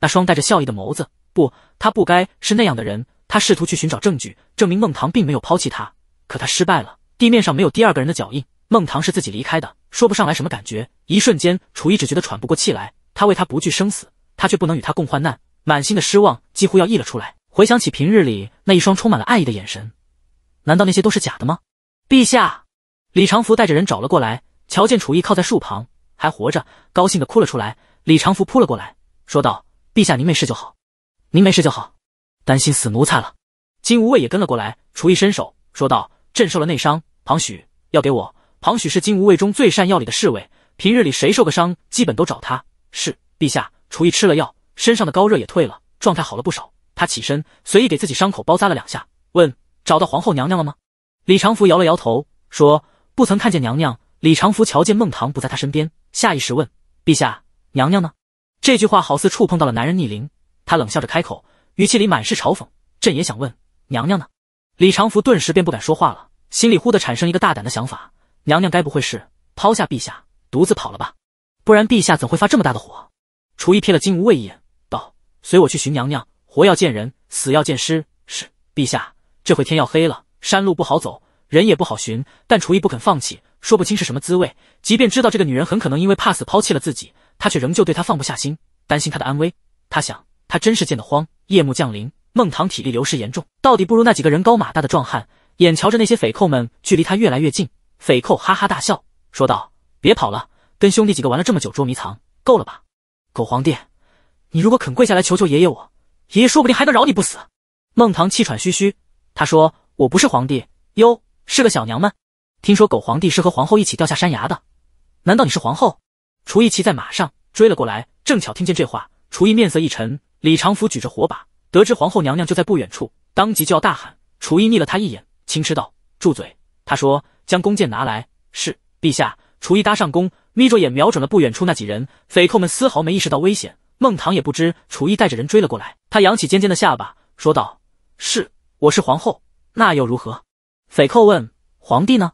那双带着笑意的眸子，不，他不该是那样的人。他试图去寻找证据，证明孟唐并没有抛弃他，可他失败了。地面上没有第二个人的脚印，孟唐是自己离开的。说不上来什么感觉，一瞬间，楚义只觉得喘不过气来。他为他不惧生死，他却不能与他共患难，满心的失望几乎要溢了出来。回想起平日里那一双充满了爱意的眼神。难道那些都是假的吗？陛下，李长福带着人找了过来，瞧见楚艺靠在树旁还活着，高兴的哭了出来。李长福扑了过来，说道：“陛下，您没事就好，您没事就好，担心死奴才了。”金无畏也跟了过来。楚艺伸手说道：“朕受了内伤，庞许要给我。”庞许是金无畏中最善药理的侍卫，平日里谁受个伤，基本都找他。是陛下，楚艺吃了药，身上的高热也退了，状态好了不少。他起身随意给自己伤口包扎了两下，问。找到皇后娘娘了吗？李长福摇了摇头，说：“不曾看见娘娘。”李长福瞧见孟棠不在他身边，下意识问：“陛下，娘娘呢？”这句话好似触碰到了男人逆鳞，他冷笑着开口，语气里满是嘲讽：“朕也想问，娘娘呢？”李长福顿时便不敢说话了，心里忽地产生一个大胆的想法：娘娘该不会是抛下陛下独自跑了吧？不然陛下怎会发这么大的火？楚艺瞥了金无畏一眼，道：“随我去寻娘娘，活要见人，死要见尸。”是，陛下。这回天要黑了，山路不好走，人也不好寻。但楚艺不肯放弃，说不清是什么滋味。即便知道这个女人很可能因为怕死抛弃了自己，他却仍旧对她放不下心，担心她的安危。他想，他真是见得慌。夜幕降临，孟唐体力流失严重，到底不如那几个人高马大的壮汉。眼瞧着那些匪寇们距离他越来越近，匪寇哈哈大笑，说道：“别跑了，跟兄弟几个玩了这么久捉迷藏，够了吧？狗皇帝，你如果肯跪下来求求爷爷我，爷爷说不定还能饶你不死。”孟唐气喘吁吁。他说：“我不是皇帝哟，是个小娘们。”听说狗皇帝是和皇后一起掉下山崖的，难道你是皇后？楚艺骑在马上追了过来，正巧听见这话，楚艺面色一沉。李长福举着火把，得知皇后娘娘就在不远处，当即就要大喊。楚艺睨了他一眼，轻嗤道：“住嘴。”他说：“将弓箭拿来。”是，陛下。楚艺搭上弓，眯着眼瞄准了不远处那几人。匪寇们丝毫没意识到危险，孟唐也不知楚艺带着人追了过来，他扬起尖尖的下巴说道：“是。”我是皇后，那又如何？匪寇问。皇帝呢？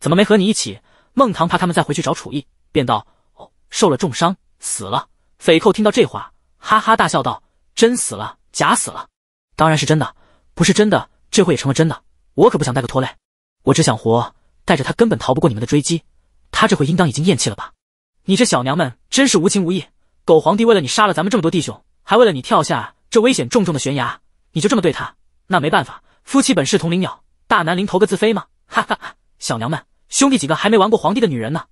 怎么没和你一起？孟棠怕他们再回去找楚艺，便道：“哦，受了重伤，死了。”匪寇听到这话，哈哈大笑道：“真死了？假死了？当然是真的，不是真的，这回也成了真的。我可不想带个拖累，我只想活。带着他根本逃不过你们的追击。他这回应当已经咽气了吧？你这小娘们真是无情无义！狗皇帝为了你杀了咱们这么多弟兄，还为了你跳下这危险重重的悬崖，你就这么对他？”那没办法，夫妻本是同林鸟，大难临头各自飞嘛！哈哈哈，小娘们，兄弟几个还没玩过皇帝的女人呢，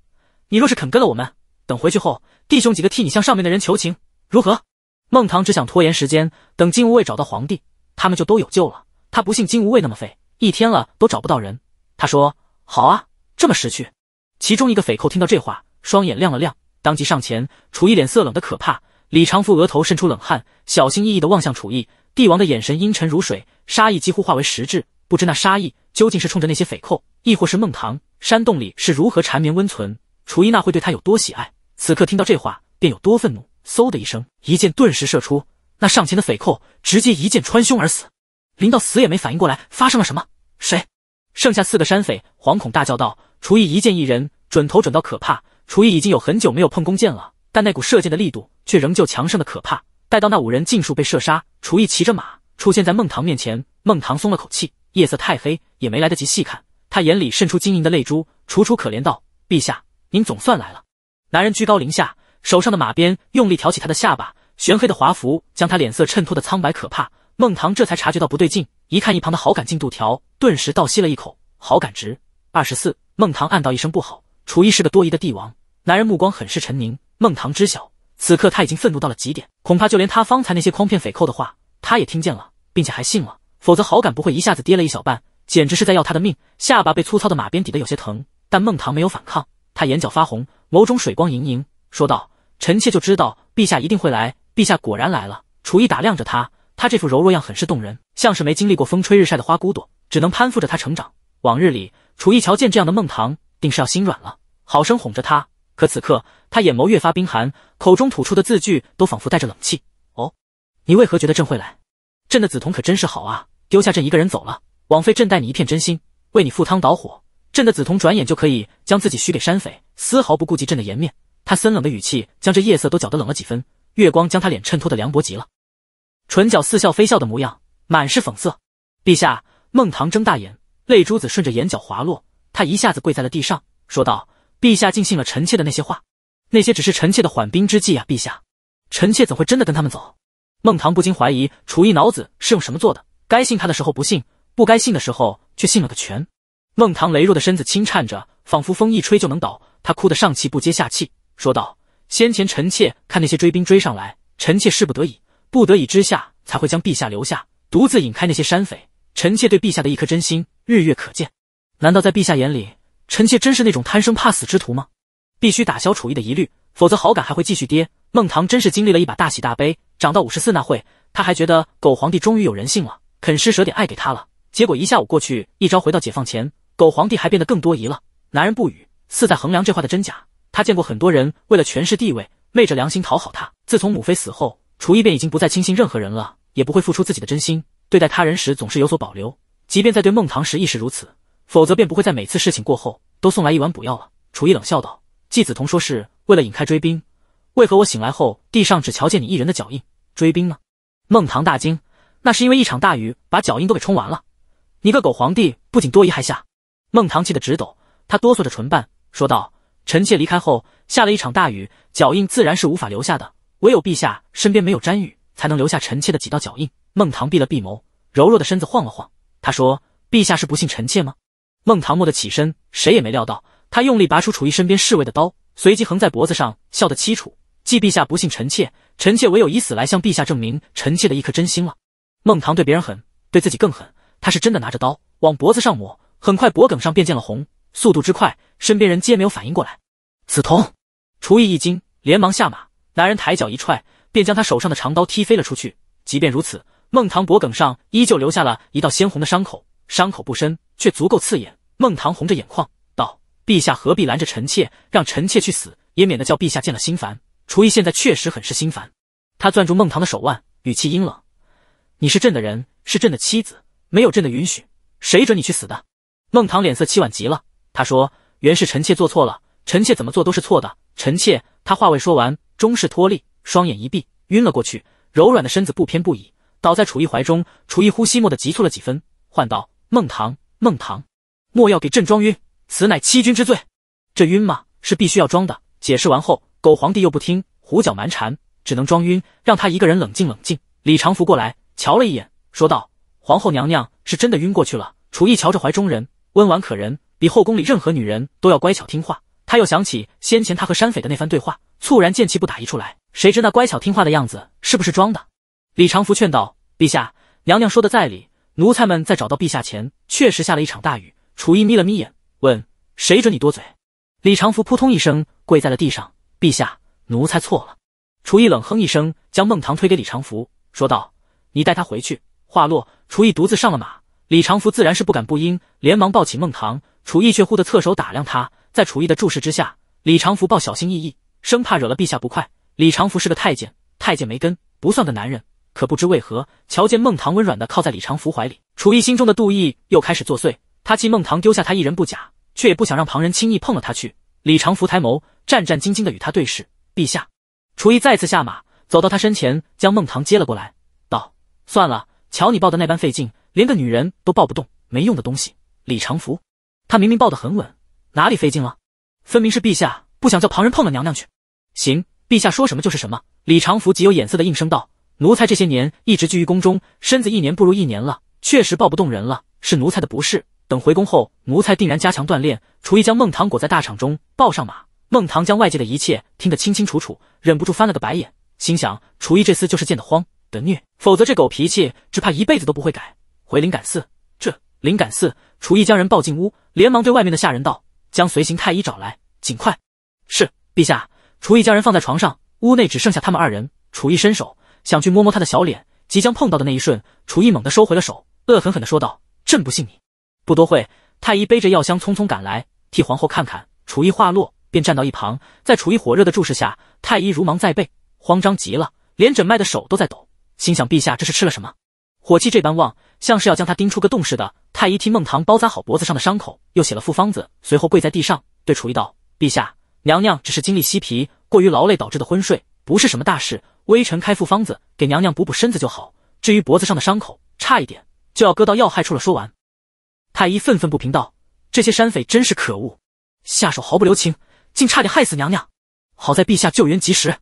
你若是肯跟了我们，等回去后，弟兄几个替你向上面的人求情，如何？孟唐只想拖延时间，等金无畏找到皇帝，他们就都有救了。他不信金无畏那么废，一天了都找不到人。他说好啊，这么识趣。其中一个匪寇听到这话，双眼亮了亮，当即上前。楚意脸色冷的可怕，李长福额头渗出冷汗，小心翼翼的望向楚毅，帝王的眼神阴沉如水，杀意几乎化为实质。不知那杀意究竟是冲着那些匪寇，亦或是孟唐山洞里是如何缠绵温存，楚一娜会对他有多喜爱。此刻听到这话，便有多愤怒。嗖的一声，一箭顿时射出，那上前的匪寇直接一箭穿胸而死，临到死也没反应过来发生了什么。谁？剩下四个山匪惶恐大叫道：“楚一，一箭一人，准头准到可怕。”楚一已经有很久没有碰弓箭了，但那股射箭的力度却仍旧强盛的可怕。待到那五人尽数被射杀，楚艺骑着马出现在孟唐面前，孟唐松了口气。夜色太黑，也没来得及细看，他眼里渗出晶莹的泪珠，楚楚可怜道：“陛下，您总算来了。”男人居高临下，手上的马鞭用力挑起他的下巴，玄黑的华服将他脸色衬托的苍白可怕。孟唐这才察觉到不对劲，一看一旁的好感进度条，顿时倒吸了一口，好感值二十四。孟唐暗道一声不好，楚艺是个多疑的帝王。男人目光很是沉凝，孟唐知晓。此刻他已经愤怒到了极点，恐怕就连他方才那些诓骗匪寇的话，他也听见了，并且还信了，否则好感不会一下子跌了一小半，简直是在要他的命。下巴被粗糙的马鞭抵得有些疼，但孟棠没有反抗，他眼角发红，眸中水光盈盈，说道：“臣妾就知道陛下一定会来，陛下果然来了。”楚意打量着他，他这副柔弱样很是动人，像是没经历过风吹日晒的花骨朵，只能攀附着他成长。往日里，楚意瞧见这样的孟棠，定是要心软了，好生哄着他。可此刻，他眼眸越发冰寒，口中吐出的字句都仿佛带着冷气。哦，你为何觉得朕会来？朕的紫瞳可真是好啊，丢下朕一个人走了，枉费朕待你一片真心，为你赴汤蹈火。朕的紫瞳转眼就可以将自己许给山匪，丝毫不顾及朕的颜面。他森冷的语气将这夜色都搅得冷了几分，月光将他脸衬托的凉薄极了，唇角似笑非笑的模样，满是讽刺。陛下，孟堂睁大眼，泪珠子顺着眼角滑落，他一下子跪在了地上，说道。陛下尽信了臣妾的那些话，那些只是臣妾的缓兵之计啊！陛下，臣妾怎会真的跟他们走？孟唐不禁怀疑楚艺脑子是用什么做的，该信他的时候不信，不该信的时候却信了个全。孟唐羸弱的身子轻颤着，仿佛风一吹就能倒，他哭得上气不接下气，说道：“先前臣妾看那些追兵追上来，臣妾势不得已，不得已之下才会将陛下留下，独自引开那些山匪。臣妾对陛下的一颗真心，日月可见。难道在陛下眼里？”臣妾真是那种贪生怕死之徒吗？必须打消楚意的疑虑，否则好感还会继续跌。孟棠真是经历了一把大喜大悲，涨到五十四那会，他还觉得狗皇帝终于有人性了，肯施舍点爱给他了。结果一下午过去，一朝回到解放前，狗皇帝还变得更多疑了。男人不语，似在衡量这话的真假。他见过很多人为了权势地位昧着良心讨好他。自从母妃死后，楚意便已经不再轻信任何人了，也不会付出自己的真心。对待他人时总是有所保留，即便在对孟棠时亦是如此。否则便不会在每次侍寝过后都送来一碗补药了。楚仪冷笑道：“季子彤说是为了引开追兵，为何我醒来后地上只瞧见你一人的脚印，追兵呢？”孟唐大惊：“那是因为一场大雨把脚印都给冲完了。”你个狗皇帝，不仅多疑还下。”孟唐气得直抖，他哆嗦着唇瓣说道：“臣妾离开后下了一场大雨，脚印自然是无法留下的。唯有陛下身边没有沾雨，才能留下臣妾的几道脚印。”孟唐闭了闭眸，柔弱的身子晃了晃，他说：“陛下是不信臣妾吗？”孟唐蓦地起身，谁也没料到他用力拔出楚毅身边侍卫的刀，随即横在脖子上，笑得凄楚。继陛下不信臣妾，臣妾唯有以死来向陛下证明臣妾的一颗真心了。孟唐对别人狠，对自己更狠。他是真的拿着刀往脖子上抹，很快脖梗上便见了红。速度之快，身边人皆没有反应过来。紫瞳，楚毅一惊，连忙下马。男人抬脚一踹，便将他手上的长刀踢飞了出去。即便如此，孟唐脖梗上依旧留下了一道鲜红的伤口，伤口不深。却足够刺眼。孟唐红着眼眶道：“陛下何必拦着臣妾，让臣妾去死，也免得叫陛下见了心烦。”楚意现在确实很是心烦。他攥住孟唐的手腕，语气阴冷：“你是朕的人，是朕的妻子，没有朕的允许，谁准你去死的？”孟唐脸色凄婉极了。他说：“原是臣妾做错了，臣妾怎么做都是错的。”臣妾……他话未说完，终是脱力，双眼一闭，晕了过去。柔软的身子不偏不倚，倒在楚意怀中。楚意呼吸蓦的急促了几分，唤道：“孟唐。”孟棠，莫要给朕装晕，此乃欺君之罪。这晕嘛，是必须要装的。解释完后，狗皇帝又不听，胡搅蛮缠，只能装晕，让他一个人冷静冷静。李长福过来瞧了一眼，说道：“皇后娘娘是真的晕过去了。”楚艺瞧着怀中人，温婉可人，比后宫里任何女人都要乖巧听话。他又想起先前他和山匪的那番对话，猝然见气不打一处来。谁知那乖巧听话的样子，是不是装的？李长福劝道：“陛下，娘娘说的在理。”奴才们在找到陛下前，确实下了一场大雨。楚意眯了眯眼，问：“谁准你多嘴？”李长福扑通一声跪在了地上，陛下，奴才错了。楚意冷哼一声，将孟唐推给李长福，说道：“你带他回去。”话落，楚意独自上了马。李长福自然是不敢不应，连忙抱起孟唐。楚意却忽的侧手打量他，在楚意的注视之下，李长福抱小心翼翼，生怕惹了陛下不快。李长福是个太监，太监没根，不算个男人。可不知为何，瞧见孟唐温软的靠在李长福怀里，楚意心中的妒意又开始作祟。他气孟唐丢下他一人不假，却也不想让旁人轻易碰了他去。李长福抬眸，战战兢兢的与他对视。陛下，楚毅再次下马，走到他身前，将孟唐接了过来，道：“算了，瞧你抱的那般费劲，连个女人都抱不动，没用的东西。”李长福，他明明抱得很稳，哪里费劲了？分明是陛下不想叫旁人碰了娘娘去。行，陛下说什么就是什么。李长福极有眼色的应声道。奴才这些年一直居于宫中，身子一年不如一年了，确实抱不动人了，是奴才的不是。等回宫后，奴才定然加强锻炼。厨艺将孟唐裹在大氅中抱上马，孟唐将外界的一切听得清清楚楚，忍不住翻了个白眼，心想：厨艺这厮就是见得慌，得虐，否则这狗脾气只怕一辈子都不会改。回灵感寺，这灵感寺，厨艺将人抱进屋，连忙对外面的下人道：将随行太医找来，尽快。是，陛下。厨艺将人放在床上，屋内只剩下他们二人。厨艺伸手。想去摸摸他的小脸，即将碰到的那一瞬，楚艺猛地收回了手，恶狠狠地说道：“朕不信你。”不多会，太医背着药箱匆匆赶来，替皇后看看。楚艺话落，便站到一旁，在楚艺火热的注视下，太医如芒在背，慌张极了，连诊脉的手都在抖，心想陛下这是吃了什么，火气这般旺，像是要将他盯出个洞似的。太医替孟堂包扎好脖子上的伤口，又写了副方子，随后跪在地上对楚艺道：“陛下，娘娘只是精力虚疲，过于劳累导致的昏睡。”不是什么大事，微臣开副方子给娘娘补补身子就好。至于脖子上的伤口，差一点就要割到要害处了。说完，太医愤愤不平道：“这些山匪真是可恶，下手毫不留情，竟差点害死娘娘。好在陛下救援及时。”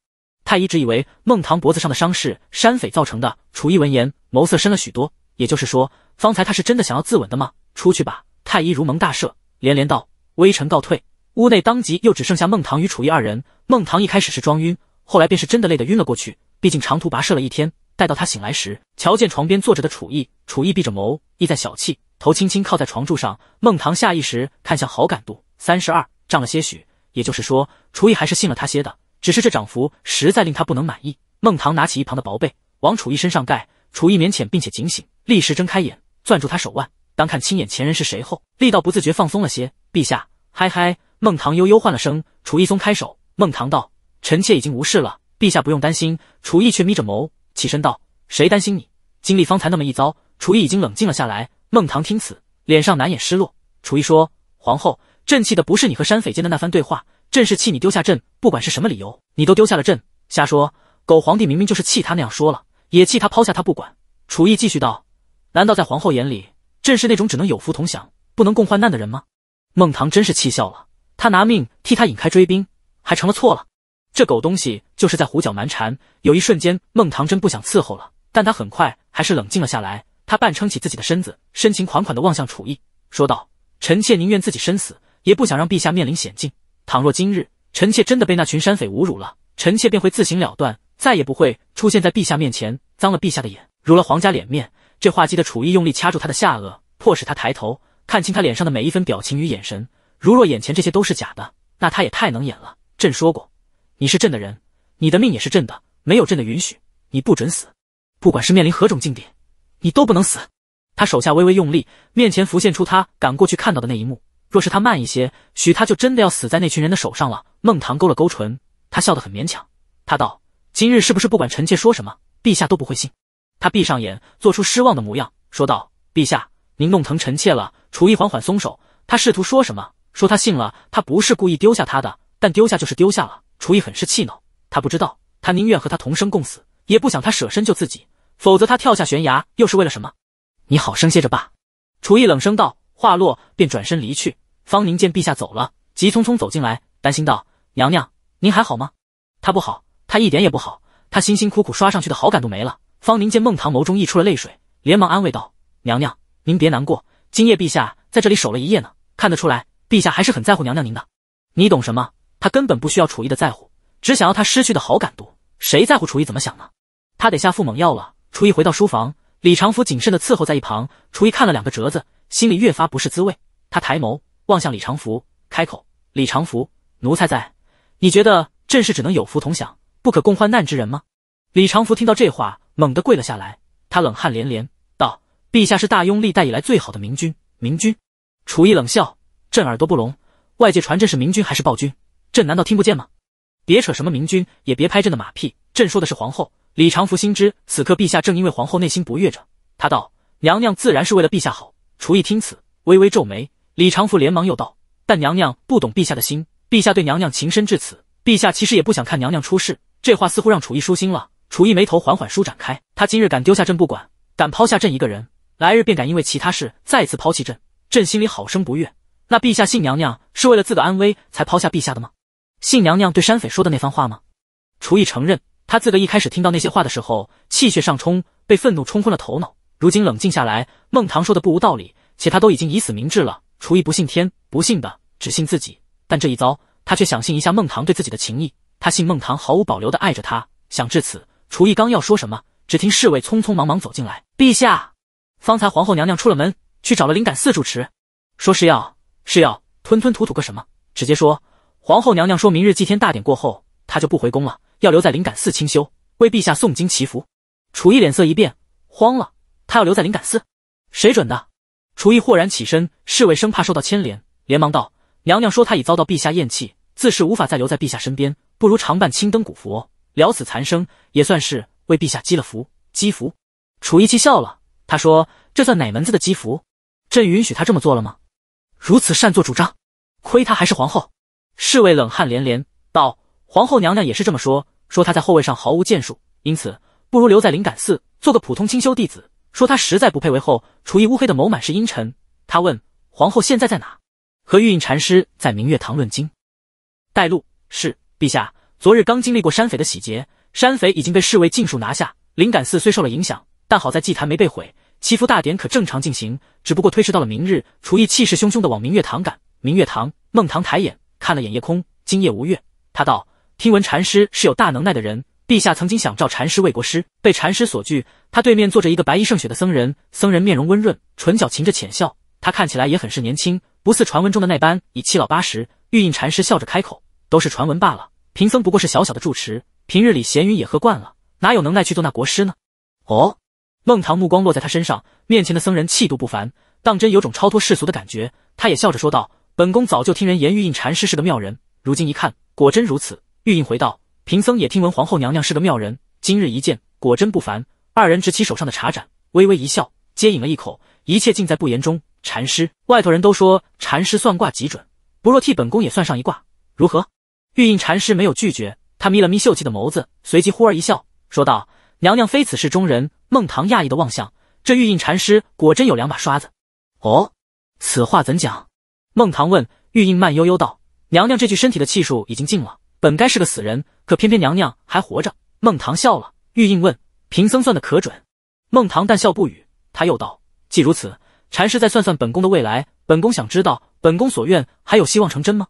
太医只以为孟棠脖子上的伤势山匪造成的。楚仪闻言，眸色深了许多。也就是说，方才他是真的想要自刎的吗？出去吧！太医如蒙大赦，连连道：“微臣告退。”屋内当即又只剩下孟棠与楚毅二人。孟棠一开始是装晕。后来便是真的累得晕了过去，毕竟长途跋涉了一天。待到他醒来时，瞧见床边坐着的楚意，楚意闭着眸，意在小憩，头轻轻靠在床柱上。孟唐下意识看向好感度，三十二涨了些许，也就是说楚意还是信了他些的，只是这涨幅实在令他不能满意。孟唐拿起一旁的薄被往楚意身上盖，楚意腼腆并且警醒，立时睁开眼，攥住他手腕。当看清眼前人是谁后，力道不自觉放松了些。陛下，嗨嗨。孟唐悠悠唤了声，楚意松开手，孟唐道。臣妾已经无事了，陛下不用担心。楚意却眯着眸，起身道：“谁担心你？经历方才那么一遭，楚意已经冷静了下来。”孟棠听此，脸上难掩失落。楚毅说：“皇后，朕气的不是你和山匪间的那番对话，朕是气你丢下朕。不管是什么理由，你都丢下了朕。”瞎说，狗皇帝明明就是气他那样说了，也气他抛下他不管。楚毅继续道：“难道在皇后眼里，朕是那种只能有福同享，不能共患难的人吗？”孟棠真是气笑了，他拿命替他引开追兵，还成了错了。这狗东西就是在胡搅蛮缠。有一瞬间，孟唐真不想伺候了，但他很快还是冷静了下来。他半撑起自己的身子，深情款款地望向楚意，说道：“臣妾宁愿自己身死，也不想让陛下面临险境。倘若今日臣妾真的被那群山匪侮辱了，臣妾便会自行了断，再也不会出现在陛下面前，脏了陛下的眼，辱了皇家脸面。”这话激得楚意用力掐住他的下颚，迫使他抬头看清他脸上的每一分表情与眼神。如若眼前这些都是假的，那他也太能演了。朕说过。你是朕的人，你的命也是朕的，没有朕的允许，你不准死。不管是面临何种境地，你都不能死。他手下微微用力，面前浮现出他赶过去看到的那一幕。若是他慢一些，许他就真的要死在那群人的手上了。孟堂勾了勾唇，他笑得很勉强。他道：“今日是不是不管臣妾说什么，陛下都不会信？”他闭上眼，做出失望的模样，说道：“陛下，您弄疼臣妾了。”楚意缓缓松手，他试图说什么，说他信了，他不是故意丢下他的，但丢下就是丢下了。楚艺很是气恼，他不知道，他宁愿和他同生共死，也不想他舍身救自己，否则他跳下悬崖又是为了什么？你好生歇着吧，楚艺冷声道。话落，便转身离去。方宁见陛下走了，急匆匆走进来，担心道：“娘娘，您还好吗？”她不好，她一点也不好，她辛辛苦苦刷上去的好感都没了。方宁见孟唐眸中溢出了泪水，连忙安慰道：“娘娘，您别难过，今夜陛下在这里守了一夜呢，看得出来，陛下还是很在乎娘娘您的。”你懂什么？他根本不需要楚艺的在乎，只想要他失去的好感度。谁在乎楚艺怎么想呢？他得下副猛药了。楚艺回到书房，李长福谨慎的伺候在一旁。楚艺看了两个折子，心里越发不是滋味。他抬眸望向李长福，开口：“李长福，奴才在。你觉得朕是只能有福同享，不可共患难之人吗？”李长福听到这话，猛地跪了下来，他冷汗连连，道：“陛下是大雍历代以来最好的明君。”明君。楚艺冷笑：“朕耳朵不聋，外界传朕是明君还是暴君？”朕难道听不见吗？别扯什么明君，也别拍朕的马屁。朕说的是皇后。李长福心知此刻陛下正因为皇后内心不悦着，他道：“娘娘自然是为了陛下好。”楚意听此，微微皱眉。李长福连忙又道：“但娘娘不懂陛下的心，陛下对娘娘情深至此，陛下其实也不想看娘娘出事。”这话似乎让楚意舒心了。楚意眉头缓缓舒展开。他今日敢丢下朕不管，敢抛下朕一个人，来日便敢因为其他事再次抛弃朕，朕心里好生不悦。那陛下信娘娘是为了自个安危才抛下陛下的吗？信娘娘对山匪说的那番话吗？厨艺承认，他自个一开始听到那些话的时候，气血上冲，被愤怒冲昏了头脑。如今冷静下来，孟棠说的不无道理，且他都已经以死明志了。厨艺不信天，不信的，只信自己。但这一遭，他却想信一下孟棠对自己的情谊。他信孟棠毫无保留的爱着他。想至此，厨艺刚要说什么，只听侍卫匆匆忙忙走进来：“陛下，方才皇后娘娘出了门，去找了灵感寺主持，说是要……是要……吞吞吐吐个什么，直接说。”皇后娘娘说明日祭天大典过后，她就不回宫了，要留在灵感寺清修，为陛下诵经祈福。楚意脸色一变，慌了，她要留在灵感寺，谁准的？楚意豁然起身，侍卫生怕受到牵连，连忙道：“娘娘说她已遭到陛下厌弃，自是无法再留在陛下身边，不如常伴青灯古佛，了此残生，也算是为陛下积了福。积福。”楚意气笑了，他说：“这算哪门子的积福？朕允许他这么做了吗？如此擅作主张，亏他还是皇后。”侍卫冷汗连连道：“皇后娘娘也是这么说，说她在后位上毫无建树，因此不如留在灵感寺做个普通清修弟子。说她实在不配为后。”厨艺乌黑的眸满是阴沉。他问：“皇后现在在哪？”和玉印禅师在明月堂论经。带路是陛下。昨日刚经历过山匪的洗劫，山匪已经被侍卫尽数拿下。灵感寺虽受了影响，但好在祭坛没被毁，祈福大典可正常进行，只不过推迟到了明日。厨艺气势汹汹的往明月堂赶。明月堂，孟堂抬眼。看了眼夜空，今夜无月。他道：“听闻禅师是有大能耐的人，陛下曾经想召禅师为国师，被禅师所拒。”他对面坐着一个白衣胜雪的僧人，僧人面容温润，唇角噙着浅笑，他看起来也很是年轻，不似传闻中的那般已七老八十。玉印禅师笑着开口：“都是传闻罢了，贫僧不过是小小的住持，平日里闲云也喝惯了，哪有能耐去做那国师呢？”哦，孟唐目光落在他身上，面前的僧人气度不凡，当真有种超脱世俗的感觉。他也笑着说道。本宫早就听人言，玉印禅师是个妙人。如今一看，果真如此。玉印回道：“贫僧也听闻皇后娘娘是个妙人，今日一见，果真不凡。”二人执起手上的茶盏，微微一笑，接饮了一口。一切尽在不言中。禅师，外头人都说禅师算卦极准，不若替本宫也算上一卦，如何？玉印禅师没有拒绝，他眯了眯秀气的眸子，随即忽而一笑，说道：“娘娘非此事中人。”孟棠讶异的望向这玉印禅师，果真有两把刷子。哦，此话怎讲？孟唐问玉印，慢悠悠道：“娘娘这具身体的气数已经尽了，本该是个死人，可偏偏娘娘还活着。”孟唐笑了。玉印问：“贫僧算的可准？”孟唐淡笑不语。他又道：“既如此，禅师再算算本宫的未来。本宫想知道，本宫所愿还有希望成真吗？”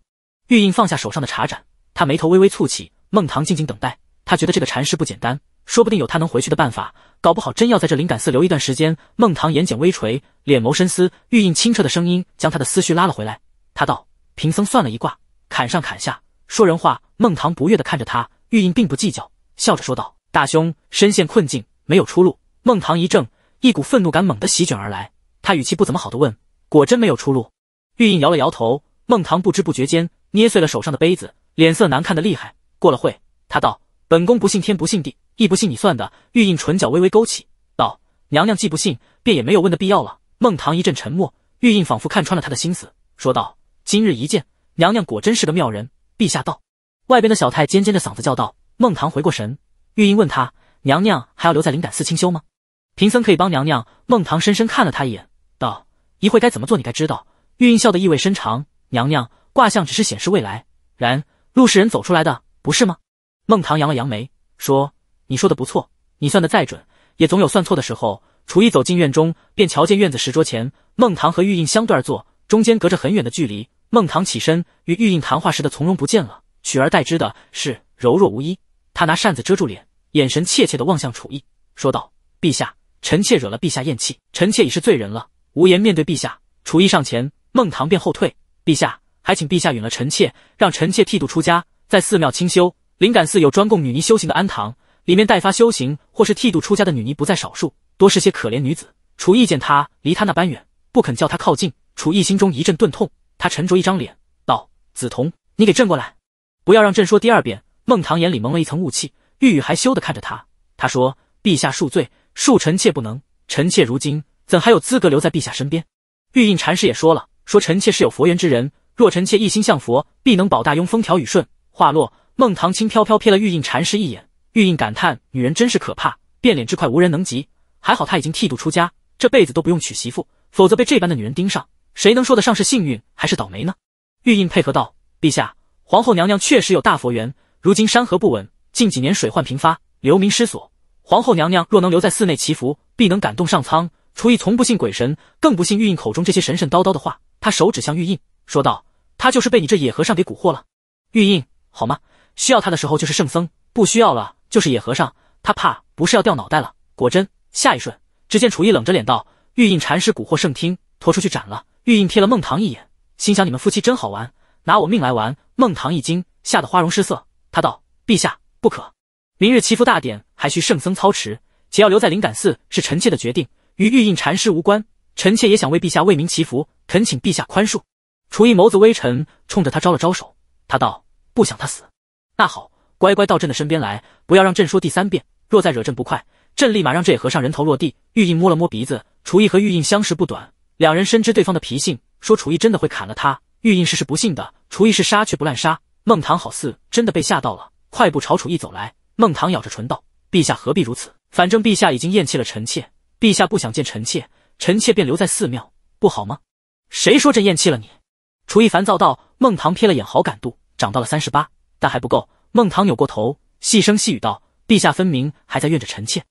玉印放下手上的茶盏，他眉头微微蹙起。孟唐静静等待。他觉得这个禅师不简单，说不定有他能回去的办法。搞不好真要在这灵感寺留一段时间。孟唐眼睑微垂，脸眸深思。玉印清澈的声音将他的思绪拉了回来。他道：“贫僧算了一卦，砍上砍下，说人话。”孟唐不悦的看着他，玉印并不计较，笑着说道：“大兄身陷困境，没有出路。”孟唐一怔，一股愤怒感猛地席卷而来。他语气不怎么好的问：“果真没有出路？”玉印摇了摇头。孟唐不知不觉间捏碎了手上的杯子，脸色难看的厉害。过了会，他道。本宫不信天，不信地，亦不信你算的。玉印唇角微微勾起，道：“娘娘既不信，便也没有问的必要了。”孟唐一阵沉默。玉印仿佛看穿了他的心思，说道：“今日一见，娘娘果真是个妙人。”陛下道：“外边的小太尖尖着嗓子叫道。”孟唐回过神，玉印问他：“娘娘还要留在灵感寺清修吗？”贫僧可以帮娘娘。孟唐深深看了他一眼，道：“一会该怎么做，你该知道。”玉印笑得意味深长：“娘娘，卦象只是显示未来，然路是人走出来的，不是吗？”孟棠扬了扬眉，说：“你说的不错，你算的再准，也总有算错的时候。”楚意走进院中，便瞧见院子石桌前，孟棠和玉印相对而坐，中间隔着很远的距离。孟棠起身与玉印谈话时的从容不见了，取而代之的是柔弱无依。他拿扇子遮住脸，眼神怯怯地望向楚意，说道：“陛下，臣妾惹了陛下厌气，臣妾已是罪人了，无颜面对陛下。”楚意上前，孟棠便后退。陛下，还请陛下允了臣妾，让臣妾剃度出家，在寺庙清修。灵感寺有专供女尼修行的庵堂，里面待发修行或是剃度出家的女尼不在少数，多是些可怜女子。楚意见她离他那般远，不肯叫他靠近。楚意心中一阵钝痛，他沉着一张脸道：“紫瞳，你给朕过来，不要让朕说第二遍。”孟棠眼里蒙了一层雾气，玉宇还羞地看着他。他说：“陛下恕罪，恕臣妾不能。臣妾如今怎还有资格留在陛下身边？”玉印禅师也说了，说臣妾是有佛缘之人，若臣妾一心向佛，必能保大雍风调雨顺。话落。孟棠轻飘飘瞥了玉印禅师一眼，玉印感叹：“女人真是可怕，变脸之快无人能及。还好他已经剃度出家，这辈子都不用娶媳妇，否则被这般的女人盯上，谁能说得上是幸运还是倒霉呢？”玉印配合道：“陛下，皇后娘娘确实有大佛缘。如今山河不稳，近几年水患频发，流民失所。皇后娘娘若能留在寺内祈福，必能感动上苍。楚意从不信鬼神，更不信玉印口中这些神神叨叨的话。他手指向玉印，说道：‘他就是被你这野和尚给蛊惑了。’玉印，好吗？”需要他的时候就是圣僧，不需要了就是野和尚。他怕不是要掉脑袋了。果真，下一瞬，只见楚艺冷着脸道：“玉印禅师蛊惑圣听，拖出去斩了。”玉印瞥了孟唐一眼，心想：“你们夫妻真好玩，拿我命来玩。”孟唐一惊，吓得花容失色。他道：“陛下不可，明日祈福大典还需圣僧操持，且要留在灵感寺是臣妾的决定，与玉印禅师无关。臣妾也想为陛下为民祈福，恳请陛下宽恕。”楚艺眸子微沉，冲着他招了招手。他道：“不想他死。”那好，乖乖到朕的身边来，不要让朕说第三遍。若再惹朕不快，朕立马让这和尚人头落地。玉印摸了摸鼻子，楚艺和玉印相识不短，两人深知对方的脾性，说楚艺真的会砍了他，玉印是是不信的。楚艺是杀却不滥杀。孟唐好似真的被吓到了，快步朝楚艺走来。孟唐咬着唇道：“陛下何必如此？反正陛下已经厌弃了臣妾，陛下不想见臣妾，臣妾便留在寺庙，不好吗？”谁说朕厌弃了你？楚艺烦躁道。孟唐瞥了眼好感度，涨到了三十八。但还不够。孟棠扭过头，细声细语道：“陛下分明还在怨着臣妾，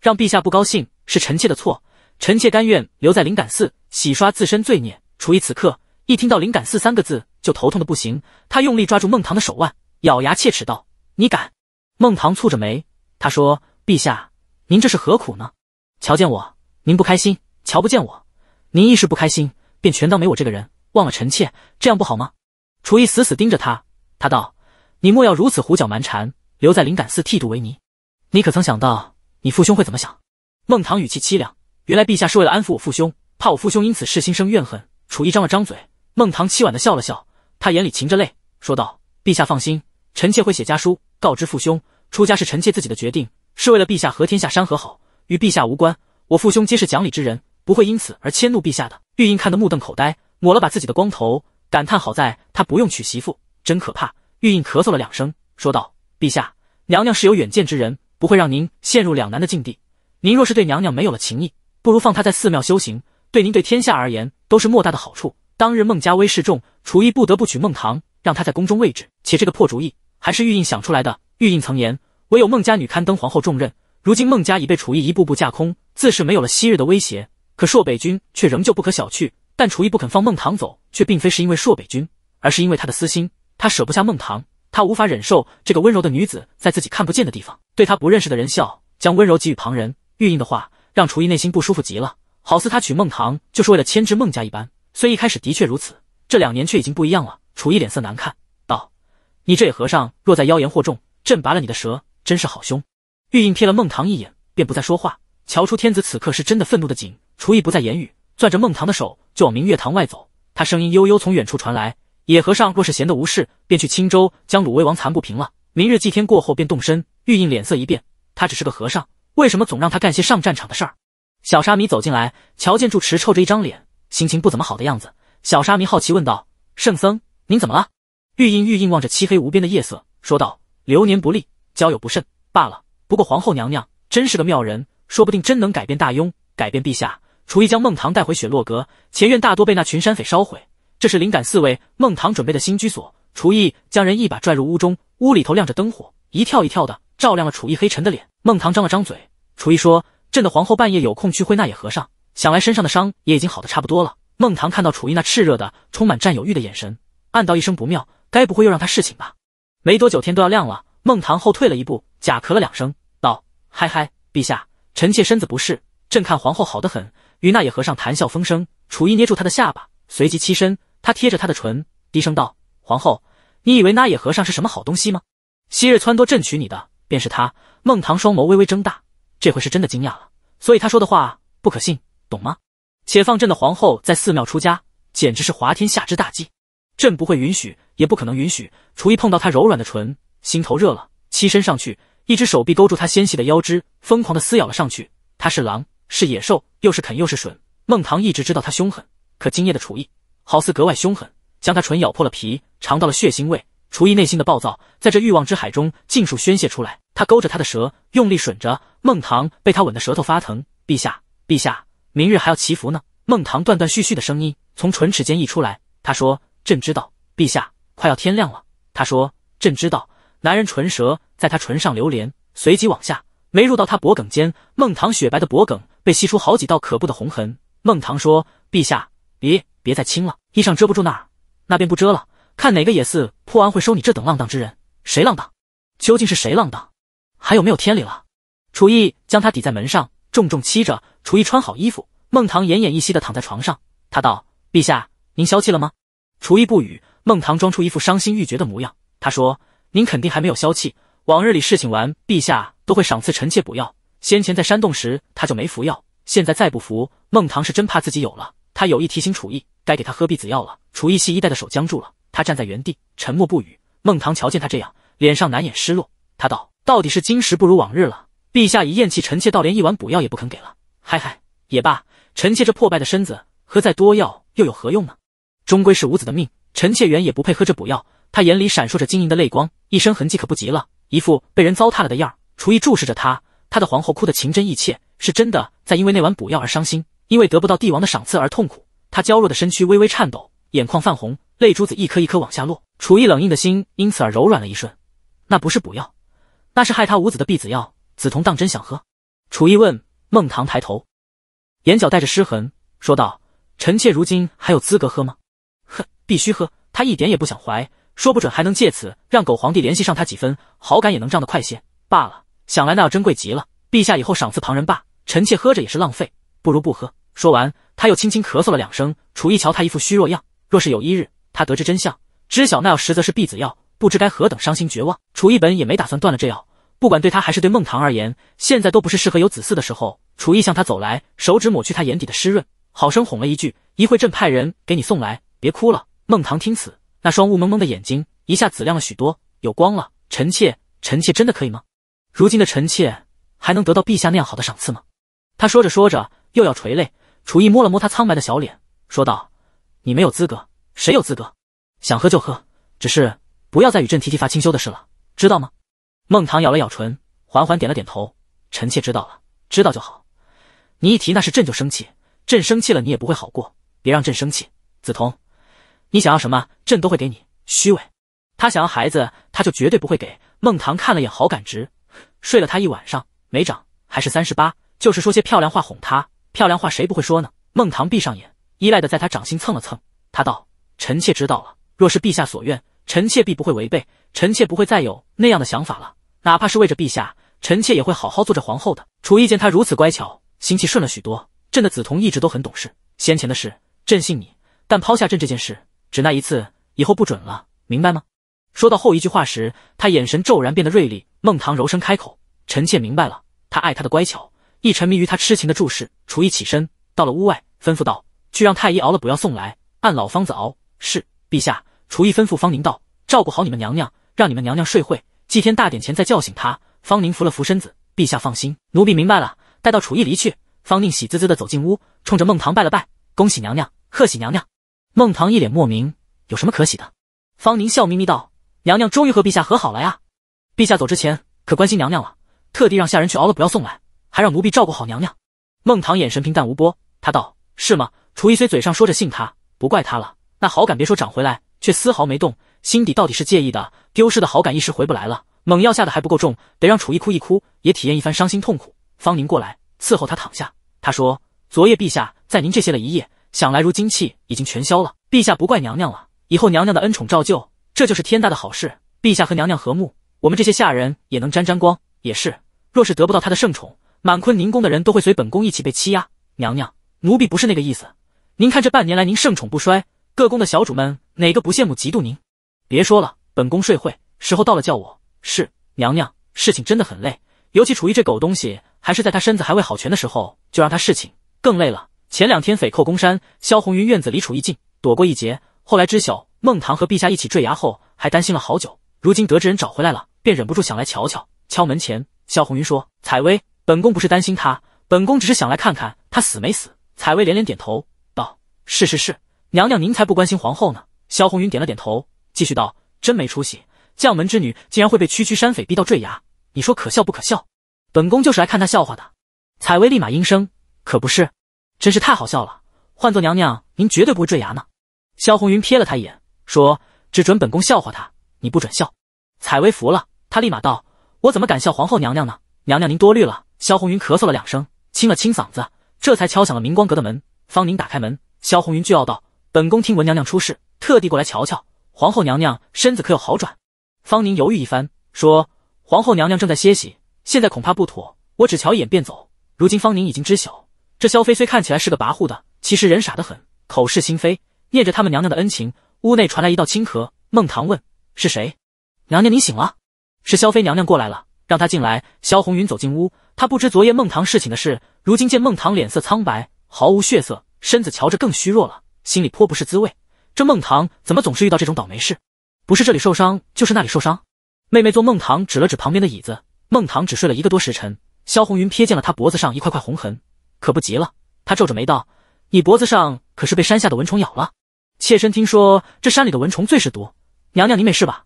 让陛下不高兴是臣妾的错。臣妾甘愿留在灵感寺洗刷自身罪孽。”楚仪此刻一听到“灵感寺”三个字，就头痛的不行。他用力抓住孟棠的手腕，咬牙切齿道：“你敢！”孟棠蹙着眉，他说：“陛下，您这是何苦呢？瞧见我，您不开心；瞧不见我，您一时不开心，便全当没我这个人，忘了臣妾，这样不好吗？”楚毅死死盯着他，他道。你莫要如此胡搅蛮缠，留在灵感寺剃度为尼。你可曾想到你父兄会怎么想？孟唐语气凄凉。原来陛下是为了安抚我父兄，怕我父兄因此事心生怨恨。楚意张了张嘴，孟唐凄婉地笑了笑，他眼里噙着泪，说道：“陛下放心，臣妾会写家书告知父兄，出家是臣妾自己的决定，是为了陛下和天下山河好，与陛下无关。我父兄皆是讲理之人，不会因此而迁怒陛下。”的玉英看得目瞪口呆，抹了把自己的光头，感叹：“好在他不用娶媳妇，真可怕。”玉印咳嗽了两声，说道：“陛下，娘娘是有远见之人，不会让您陷入两难的境地。您若是对娘娘没有了情意，不如放她在寺庙修行，对您对天下而言都是莫大的好处。当日孟家威势重，楚意不得不娶孟唐，让她在宫中位置。且这个破主意还是玉印想出来的。玉印曾言，唯有孟家女堪登皇后重任。如今孟家已被楚意一步步架空，自是没有了昔日的威胁。可朔北军却仍旧不可小觑。但楚意不肯放孟唐走，却并非是因为朔北军，而是因为他的私心。”他舍不下孟唐，他无法忍受这个温柔的女子在自己看不见的地方对他不认识的人笑，将温柔给予旁人。玉印的话让楚艺内心不舒服极了，好似他娶孟唐就是为了牵制孟家一般。虽一开始的确如此，这两年却已经不一样了。楚艺脸色难看，道：“你这野和尚若再妖言惑众，朕拔了你的舌，真是好凶。”玉印瞥了孟唐一眼，便不再说话。瞧出天子此刻是真的愤怒的紧，楚艺不再言语，攥着孟唐的手就往明月堂外走。他声音悠悠从远处传来。野和尚若是闲得无事，便去青州将鲁威王残不平了。明日祭天过后便动身。玉印脸色一变，他只是个和尚，为什么总让他干些上战场的事儿？小沙弥走进来，瞧见住持臭着一张脸，心情不怎么好的样子。小沙弥好奇问道：“圣僧，您怎么了？”玉印玉印望着漆黑无边的夜色，说道：“流年不利，交友不慎罢了。不过皇后娘娘真是个妙人，说不定真能改变大庸，改变陛下。”除一将孟堂带回雪落阁前院，大多被那群山匪烧毁。这是灵感四位孟唐准备的新居所，楚意将人一把拽入屋中，屋里头亮着灯火，一跳一跳的，照亮了楚意黑沉的脸。孟唐张了张嘴，楚意说：“朕的皇后半夜有空去会那野和尚，想来身上的伤也已经好的差不多了。”孟唐看到楚意那炽热的、充满占有欲的眼神，暗道一声不妙，该不会又让他侍寝吧？没多久，天都要亮了，孟唐后退了一步，假咳了两声，道：“嗨嗨，陛下，臣妾身子不适，朕看皇后好得很，与那野和尚谈笑风生。”楚意捏住他的下巴。随即起身，他贴着她的唇，低声道：“皇后，你以为那野和尚是什么好东西吗？昔日撺掇朕娶你的，便是他。”孟棠双眸微微睁大，这回是真的惊讶了。所以他说的话不可信，懂吗？且放朕的皇后在寺庙出家，简直是滑天下之大稽，朕不会允许，也不可能允许。楚艺碰到他柔软的唇，心头热了，栖身上去，一只手臂勾住他纤细的腰肢，疯狂的撕咬了上去。他是狼，是野兽，又是啃又是吮。孟棠一直知道他凶狠。可今夜的厨艺好似格外凶狠，将他唇咬破了皮，尝到了血腥味。厨艺内心的暴躁，在这欲望之海中尽数宣泄出来。他勾着他的舌，用力吮着。孟棠被他吻得舌头发疼。陛下，陛下，明日还要祈福呢。孟棠断断续续的声音从唇齿间溢出来。他说：“朕知道。”陛下，快要天亮了。他说：“朕知道。”男人唇舌在他唇上流连，随即往下，没入到他脖颈间。孟棠雪白的脖颈被吸出好几道可怖的红痕。孟棠说：“陛下。”咦，别再亲了，衣裳遮不住那儿，那便不遮了。看哪个野寺破庵会收你这等浪荡之人？谁浪荡？究竟是谁浪荡？还有没有天理了？楚意将他抵在门上，重重欺着。楚意穿好衣服，孟唐奄奄一息的躺在床上，他道：“陛下，您消气了吗？”楚意不语。孟唐装出一副伤心欲绝的模样，他说：“您肯定还没有消气。往日里事情完，陛下都会赏赐臣妾补药。先前在山洞时他就没服药，现在再不服，孟唐是真怕自己有了。”他有意提醒楚意，该给他喝避子药了。楚意系衣带的手僵住了，他站在原地，沉默不语。孟唐瞧见他这样，脸上难掩失落。他道：“到底是今时不如往日了，陛下已厌弃臣妾，到连一碗补药也不肯给了。嗨嗨，也罢，臣妾这破败的身子，喝再多药又有何用呢？终归是无子的命，臣妾原也不配喝这补药。”他眼里闪烁着晶莹的泪光，一身痕迹可不急了，一副被人糟蹋了的样。楚意注视着他，他的皇后哭得情真意切，是真的在因为那碗补药而伤心。因为得不到帝王的赏赐而痛苦，他娇弱的身躯微微颤抖，眼眶泛红，泪珠子一颗一颗往下落。楚毅冷硬的心因此而柔软了一瞬。那不是补药，那是害他无子的避子药。梓潼当真想喝？楚毅问。孟唐抬头，眼角带着湿痕，说道：“臣妾如今还有资格喝吗？”“哼，必须喝。他一点也不想怀，说不准还能借此让狗皇帝联系上他几分好感，也能涨得快些罢了。想来那要珍贵极了。陛下以后赏赐旁人罢，臣妾喝着也是浪费，不如不喝。”说完，他又轻轻咳嗽了两声。楚艺瞧他一副虚弱样，若是有一日他得知真相，知晓那药实则是避子药，不知该何等伤心绝望。楚艺本也没打算断了这药，不管对他还是对孟唐而言，现在都不是适合有子嗣的时候。楚艺向他走来，手指抹去他眼底的湿润，好生哄了一句：“一会朕派人给你送来，别哭了。”孟唐听此，那双雾蒙蒙的眼睛一下子亮了许多，有光了。臣妾，臣妾真的可以吗？如今的臣妾还能得到陛下那样好的赏赐吗？他说着说着，又要垂泪。楚艺摸了摸他苍白的小脸，说道：“你没有资格，谁有资格？想喝就喝，只是不要再与朕提提罚清修的事了，知道吗？”孟唐咬了咬唇，缓缓点了点头：“臣妾知道了，知道就好。你一提那是朕就生气，朕生气了你也不会好过。别让朕生气，梓潼，你想要什么，朕都会给你。虚伪，他想要孩子，他就绝对不会给。”孟唐看了眼好感值，睡了他一晚上没涨，还是三十八，就是说些漂亮话哄他。漂亮话谁不会说呢？孟棠闭上眼，依赖的在他掌心蹭了蹭。他道：“臣妾知道了，若是陛下所愿，臣妾必不会违背。臣妾不会再有那样的想法了，哪怕是为着陛下，臣妾也会好好做着皇后的。”楚意见他如此乖巧，心气顺了许多。朕的梓潼一直都很懂事，先前的事朕信你，但抛下朕这件事，只那一次，以后不准了，明白吗？说到后一句话时，他眼神骤然变得锐利。孟棠柔声开口：“臣妾明白了，他爱他的乖巧。”一沉迷于他痴情的注视，楚意起身到了屋外，吩咐道：“去让太医熬了补药送来，按老方子熬。”是，陛下。楚意吩咐方宁道：“照顾好你们娘娘，让你们娘娘睡会，祭天大典前再叫醒她。”方宁扶了扶身子，陛下放心，奴婢明白了。待到楚意离去，方宁喜滋滋地走进屋，冲着孟棠拜了拜：“恭喜娘娘，贺喜娘娘！”孟棠一脸莫名：“有什么可喜的？”方宁笑眯眯道：“娘娘终于和陛下和好了呀！陛下走之前可关心娘娘了，特地让下人去熬了补药送来。”还让奴婢照顾好娘娘。孟唐眼神平淡无波，他道：“是吗？”楚逸虽嘴上说着信他，不怪他了，那好感别说长回来，却丝毫没动。心底到底是介意的，丢失的好感一时回不来了。猛药下的还不够重，得让楚逸哭一哭，也体验一番伤心痛苦。方宁过来伺候他躺下，他说：“昨夜陛下在您这些了一夜，想来如今气已经全消了。陛下不怪娘娘了，以后娘娘的恩宠照旧，这就是天大的好事。陛下和娘娘和睦，我们这些下人也能沾沾光，也是。若是得不到他的圣宠。”满坤宁宫的人都会随本宫一起被欺压，娘娘，奴婢不是那个意思。您看这半年来，您盛宠不衰，各宫的小主们哪个不羡慕嫉妒您？别说了，本宫睡会，时候到了叫我。是，娘娘，事情真的很累，尤其楚玉这狗东西，还是在他身子还未好全的时候就让他侍寝，更累了。前两天匪寇攻山，萧红云院子离楚逸近，躲过一劫。后来知晓孟棠和陛下一起坠崖后，还担心了好久。如今得知人找回来了，便忍不住想来瞧瞧。敲门前，萧红云说：“采薇。”本宫不是担心她，本宫只是想来看看她死没死。采薇连连点头道：“是是是，娘娘您才不关心皇后呢。”萧红云点了点头，继续道：“真没出息，将门之女竟然会被区区山匪逼到坠崖，你说可笑不可笑？”本宫就是来看她笑话的。采薇立马应声：“可不是，真是太好笑了。换做娘娘，您绝对不会坠崖呢。”萧红云瞥了她一眼，说：“只准本宫笑话她，你不准笑。”采薇服了，她立马道：“我怎么敢笑皇后娘娘呢？”娘娘，您多虑了。萧红云咳嗽了两声，清了清嗓子，这才敲响了明光阁的门。方宁打开门，萧红云倨傲道：“本宫听闻娘娘出事，特地过来瞧瞧。皇后娘娘身子可有好转？”方宁犹豫一番，说：“皇后娘娘正在歇息，现在恐怕不妥，我只瞧一眼便走。”如今方宁已经知晓，这萧妃虽看起来是个跋扈的，其实人傻得很，口是心非。念着他们娘娘的恩情，屋内传来一道轻咳，孟棠问：“是谁？”“娘娘您醒了。”“是萧妃娘娘过来了。”让他进来。萧红云走进屋，他不知昨夜孟唐侍寝的事，如今见孟唐脸色苍白，毫无血色，身子瞧着更虚弱了，心里颇不是滋味。这孟唐怎么总是遇到这种倒霉事？不是这里受伤，就是那里受伤。妹妹，坐孟唐指了指旁边的椅子。孟唐只睡了一个多时辰，萧红云瞥见了他脖子上一块块红痕，可不急了。他皱着眉道：“你脖子上可是被山下的蚊虫咬了？”妾身听说这山里的蚊虫最是毒，娘娘您没事吧？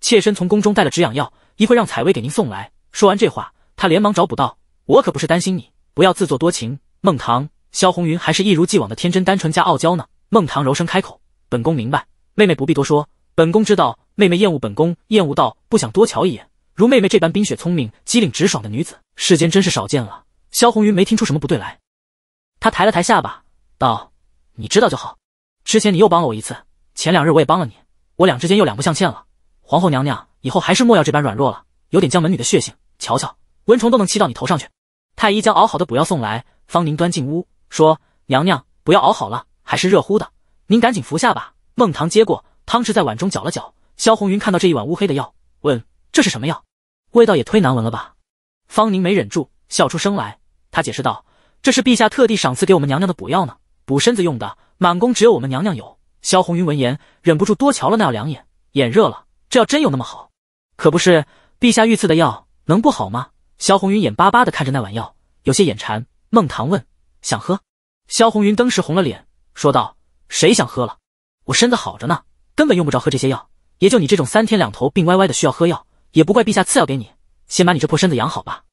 妾身从宫中带了止痒药。一会让采薇给您送来。说完这话，他连忙找补道：“我可不是担心你，不要自作多情。”孟唐、萧红云还是一如既往的天真单纯加傲娇呢。孟唐柔声开口：“本宫明白，妹妹不必多说。本宫知道妹妹厌恶本宫，厌恶到不想多瞧一眼。如妹妹这般冰雪聪明、机灵直爽的女子，世间真是少见了。”萧红云没听出什么不对来，他抬了抬下巴道：“你知道就好。之前你又帮了我一次，前两日我也帮了你，我俩之间又两不相欠了。”皇后娘娘以后还是莫要这般软弱了，有点将门女的血性。瞧瞧，蚊虫都能气到你头上去。太医将熬好的补药送来，方宁端进屋说：“娘娘，不要熬好了，还是热乎的，您赶紧服下吧。”孟堂接过汤匙，在碗中搅了搅。萧红云看到这一碗乌黑的药，问：“这是什么药？味道也忒难闻了吧？”方宁没忍住笑出声来，他解释道：“这是陛下特地赏赐给我们娘娘的补药呢，补身子用的，满宫只有我们娘娘有。”萧红云闻言忍不住多瞧了那两眼，眼热了。这药真有那么好？可不是，陛下御赐的药能不好吗？萧红云眼巴巴的看着那碗药，有些眼馋。孟唐问：“想喝？”萧红云登时红了脸，说道：“谁想喝了？我身子好着呢，根本用不着喝这些药。也就你这种三天两头病歪歪的，需要喝药，也不怪陛下赐药给你。先把你这破身子养好吧。”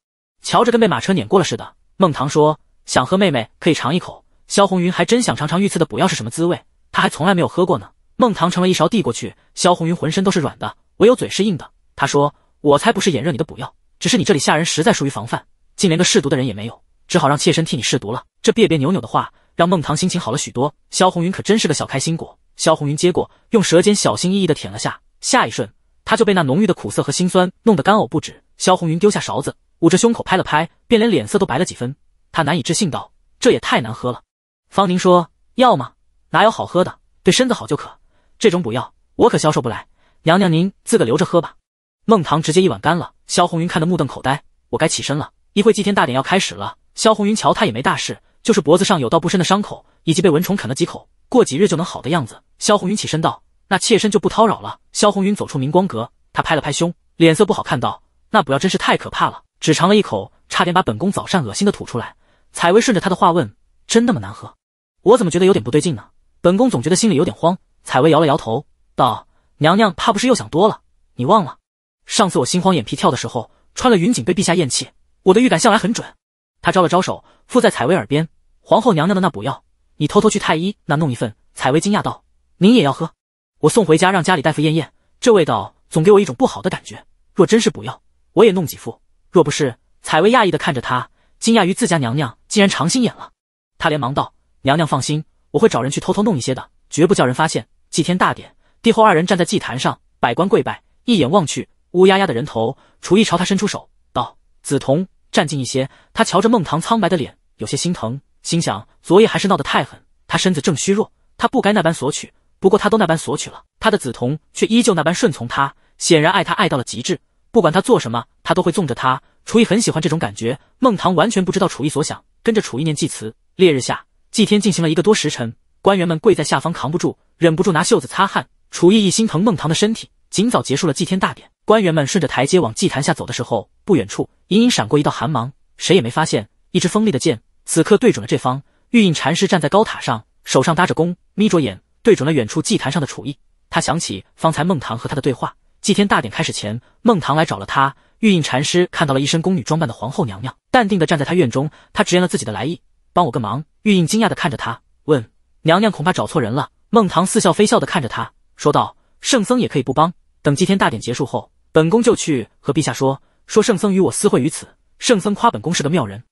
瞧着跟被马车碾过了似的，孟唐说：“想喝，妹妹可以尝一口。”萧红云还真想尝尝御赐的补药是什么滋味，她还从来没有喝过呢。孟堂盛了一勺递过去，萧红云浑身都是软的，唯有嘴是硬的。他说：“我才不是眼热你的补药，只是你这里下人实在疏于防范，竟连个试毒的人也没有，只好让妾身替你试毒了。”这别别扭扭的话让孟堂心情好了许多。萧红云可真是个小开心果。萧红云接过，用舌尖小心翼翼的舔了下，下一瞬，他就被那浓郁的苦涩和辛酸弄得干呕不止。萧红云丢下勺子，捂着胸口拍了拍，便连脸色都白了几分。他难以置信道：“这也太难喝了。”方宁说：“药吗？哪有好喝的？对身子好就可。”这种补药我可销售不来，娘娘您自个留着喝吧。孟堂直接一碗干了，萧红云看得目瞪口呆。我该起身了，一会祭天大典要开始了。萧红云瞧他也没大事，就是脖子上有道不深的伤口，以及被蚊虫啃了几口，过几日就能好的样子。萧红云起身道：“那妾身就不叨扰了。”萧红云走出明光阁，她拍了拍胸，脸色不好看，道：“那补药真是太可怕了，只尝了一口，差点把本宫早膳恶心的吐出来。”采薇顺着他的话问：“真那么难喝？我怎么觉得有点不对劲呢？本宫总觉得心里有点慌。”采薇摇了摇头，道：“娘娘怕不是又想多了。你忘了上次我心慌眼皮跳的时候，穿了云锦被陛下咽气，我的预感向来很准。”他招了招手，附在采薇耳边：“皇后娘娘的那补药，你偷偷去太医那弄一份。”采薇惊讶道：“您也要喝？我送回家让家里大夫验验。这味道总给我一种不好的感觉。若真是补药，我也弄几副。若不是……”采薇讶异的看着他，惊讶于自家娘娘竟然长心眼了。她连忙道：“娘娘放心，我会找人去偷偷弄一些的，绝不叫人发现。”祭天大典，帝后二人站在祭坛上，百官跪拜。一眼望去，乌压压的人头。楚意朝他伸出手，道：“梓潼，站近一些。”他瞧着孟棠苍白的脸，有些心疼，心想昨夜还是闹得太狠，他身子正虚弱，他不该那般索取。不过他都那般索取了，他的梓潼却依旧那般顺从他，显然爱他爱到了极致，不管他做什么，他都会纵着他。楚意很喜欢这种感觉。孟棠完全不知道楚意所想，跟着楚意念祭词。烈日下，祭天进行了一个多时辰。官员们跪在下方，扛不住，忍不住拿袖子擦汗。楚艺一心疼孟唐的身体，尽早结束了祭天大典。官员们顺着台阶往祭坛下走的时候，不远处隐隐闪过一道寒芒，谁也没发现，一支锋利的剑此刻对准了这方。玉印禅师站在高塔上，手上搭着弓，眯着眼对准了远处祭坛上的楚艺。他想起方才孟唐和他的对话，祭天大典开始前，孟唐来找了他。玉印禅师看到了一身宫女装扮的皇后娘娘，淡定的站在他院中，他直言了自己的来意，帮我个忙。玉印惊讶的看着他，问。娘娘恐怕找错人了。孟唐似笑非笑地看着他，说道：“圣僧也可以不帮。等祭天大典结束后，本宫就去和陛下说说圣僧与我私会于此。圣僧夸本宫是个妙人。”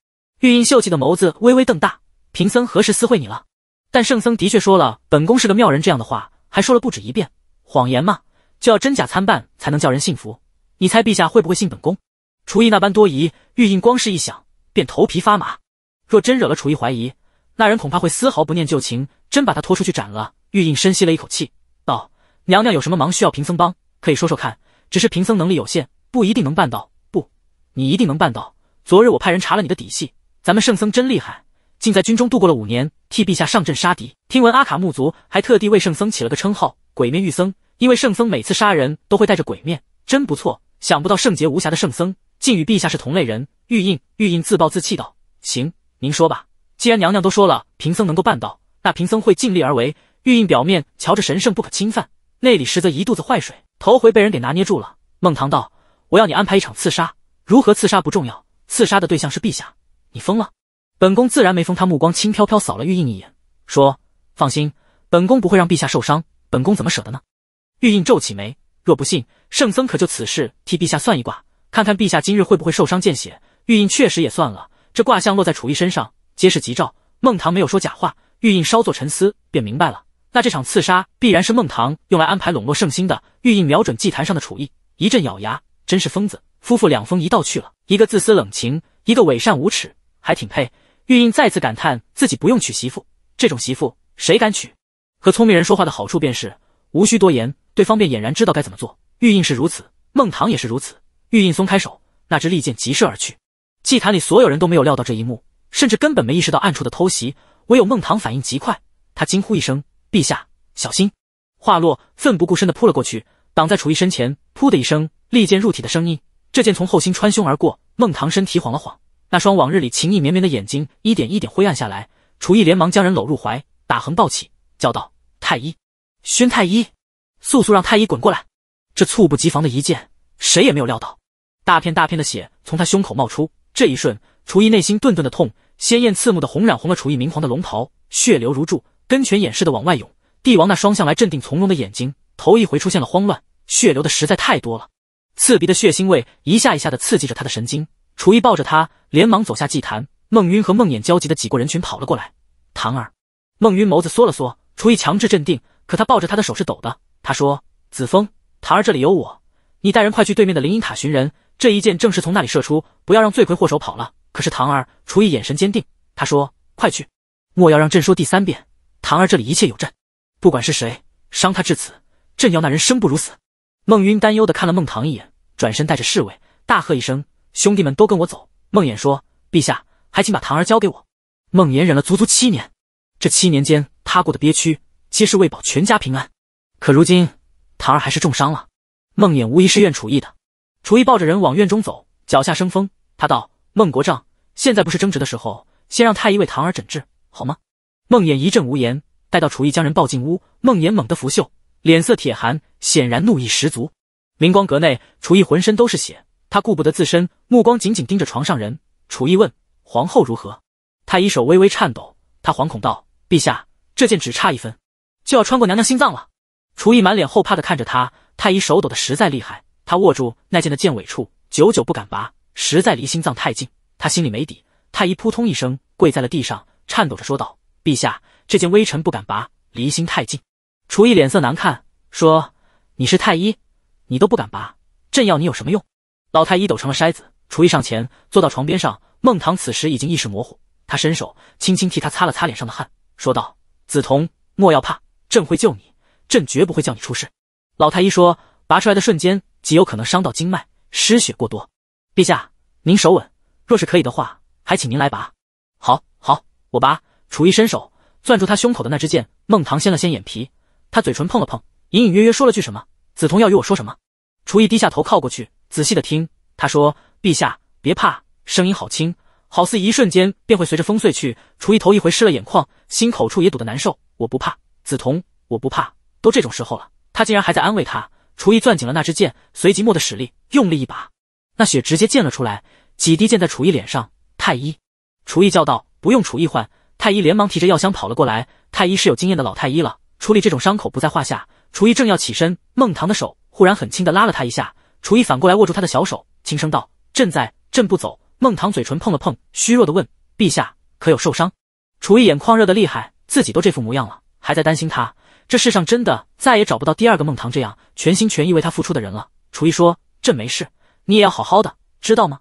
玉印秀气的眸子微微瞪大：“贫僧何时私会你了？但圣僧的确说了本宫是个妙人这样的话，还说了不止一遍。谎言嘛，就要真假参半才能叫人信服。你猜陛下会不会信本宫？厨艺那般多疑，玉印光是一想便头皮发麻。若真惹了楚艺怀疑，那人恐怕会丝毫不念旧情。”真把他拖出去斩了！玉印深吸了一口气，道：“娘娘有什么忙需要贫僧帮？可以说说看。只是贫僧能力有限，不一定能办到。不，你一定能办到。昨日我派人查了你的底细，咱们圣僧真厉害，竟在军中度过了五年，替陛下上阵杀敌。听闻阿卡木族还特地为圣僧起了个称号——鬼面玉僧，因为圣僧每次杀人都会带着鬼面。真不错，想不到圣洁无瑕的圣僧，竟与陛下是同类人。”玉印，玉印自暴自弃道：“行，您说吧。既然娘娘都说了，贫僧能够办到。”那贫僧会尽力而为。玉印表面瞧着神圣不可侵犯，内里实则一肚子坏水。头回被人给拿捏住了。孟唐道：“我要你安排一场刺杀，如何刺杀不重要，刺杀的对象是陛下。你疯了？本宫自然没疯。”他目光轻飘飘扫了玉印一眼，说：“放心，本宫不会让陛下受伤。本宫怎么舍得呢？”玉印皱起眉：“若不信，圣僧可就此事替陛下算一卦，看看陛下今日会不会受伤见血。”玉印确实也算了，这卦象落在楚逸身上，皆是吉兆。孟唐没有说假话，玉印稍作沉思，便明白了。那这场刺杀必然是孟唐用来安排笼络圣心的。玉印瞄准祭坛上的楚毅，一阵咬牙，真是疯子，夫妇两疯一道去了，一个自私冷情，一个伪善无耻，还挺配。玉印再次感叹，自己不用娶媳妇，这种媳妇谁敢娶？和聪明人说话的好处便是，无需多言，对方便俨然知道该怎么做。玉印是如此，孟唐也是如此。玉印松开手，那支利箭疾射而去。祭坛里所有人都没有料到这一幕。甚至根本没意识到暗处的偷袭，唯有孟唐反应极快，他惊呼一声：“陛下，小心！”话落，奋不顾身地扑了过去，挡在楚意身前。噗的一声，利剑入体的声音，这剑从后心穿胸而过，孟唐身体晃了晃，那双往日里情意绵绵的眼睛一点一点灰暗下来。楚毅连忙将人搂入怀，打横抱起，叫道：“太医，宣太医，速速让太医滚过来！”这猝不及防的一剑，谁也没有料到，大片大片的血从他胸口冒出。这一瞬。楚艺内心顿顿的痛，鲜艳刺目的红染红了楚艺明黄的龙袍，血流如注，跟泉眼似的往外涌。帝王那双向来镇定从容的眼睛，头一回出现了慌乱。血流的实在太多了，刺鼻的血腥味一下一下的刺激着他的神经。楚艺抱着他，连忙走下祭坛。梦晕和梦魇焦急的挤过人群跑了过来。唐儿，梦晕眸子缩了缩。楚艺强制镇定，可他抱着他的手是抖的。他说：“子枫，唐儿这里有我，你带人快去对面的灵隐塔寻人。这一箭正是从那里射出，不要让罪魁祸首跑了。”可是唐儿，楚艺眼神坚定，他说：“快去，莫要让朕说第三遍。唐儿这里一切有朕，不管是谁伤他至此，朕要那人生不如死。”孟云担忧的看了孟唐一眼，转身带着侍卫，大喝一声：“兄弟们都跟我走！”梦魇说：“陛下，还请把唐儿交给我。”梦魇忍了足足七年，这七年间他过的憋屈，皆是为保全家平安。可如今唐儿还是重伤了，梦魇无疑是怨楚艺的。楚艺抱着人往院中走，脚下生风，他道。孟国丈，现在不是争执的时候，先让太医为唐儿诊治，好吗？梦魇一阵无言，待到楚艺将人抱进屋，梦魇猛地拂袖，脸色铁寒，显然怒意十足。明光阁内，楚艺浑身都是血，他顾不得自身，目光紧紧盯着床上人。楚艺问：“皇后如何？”太医手微微颤抖，他惶恐道：“陛下，这剑只差一分，就要穿过娘娘心脏了。”楚艺满脸后怕的看着他，太医手抖的实在厉害，他握住那剑的剑尾处，久久不敢拔。实在离心脏太近，他心里没底。太医扑通一声跪在了地上，颤抖着说道：“陛下，这件微臣不敢拔，离心太近。”楚艺脸色难看，说：“你是太医，你都不敢拔，朕要你有什么用？”老太医抖成了筛子。楚艺上前坐到床边上，孟堂此时已经意识模糊，他伸手轻轻替他擦了擦脸上的汗，说道：“梓潼，莫要怕，朕会救你，朕绝不会叫你出事。”老太医说：“拔出来的瞬间，极有可能伤到经脉，失血过多。”陛下，您手稳，若是可以的话，还请您来拔。好，好，我拔。楚艺伸手攥住他胸口的那支箭，孟棠掀了掀眼皮，他嘴唇碰了碰，隐隐约约说了句什么。紫彤要与我说什么？楚艺低下头靠过去，仔细的听。他说：“陛下，别怕。”声音好轻，好似一瞬间便会随着风碎去。楚艺头一回湿了眼眶，心口处也堵得难受。我不怕，紫彤，我不怕。都这种时候了，他竟然还在安慰他。楚艺攥紧了那支箭，随即蓦地使力，用力一拔。那血直接溅了出来，几滴溅在楚艺脸上。太医，楚艺叫道：“不用楚艺换。”太医连忙提着药箱跑了过来。太医是有经验的老太医了，处理这种伤口不在话下。楚艺正要起身，孟唐的手忽然很轻的拉了他一下。楚艺反过来握住他的小手，轻声道：“朕在，朕不走。”孟唐嘴唇碰了碰，虚弱的问：“陛下可有受伤？”楚艺眼眶热的厉害，自己都这副模样了，还在担心他。这世上真的再也找不到第二个孟唐这样全心全意为他付出的人了。楚艺说：“朕没事。”你也要好好的，知道吗？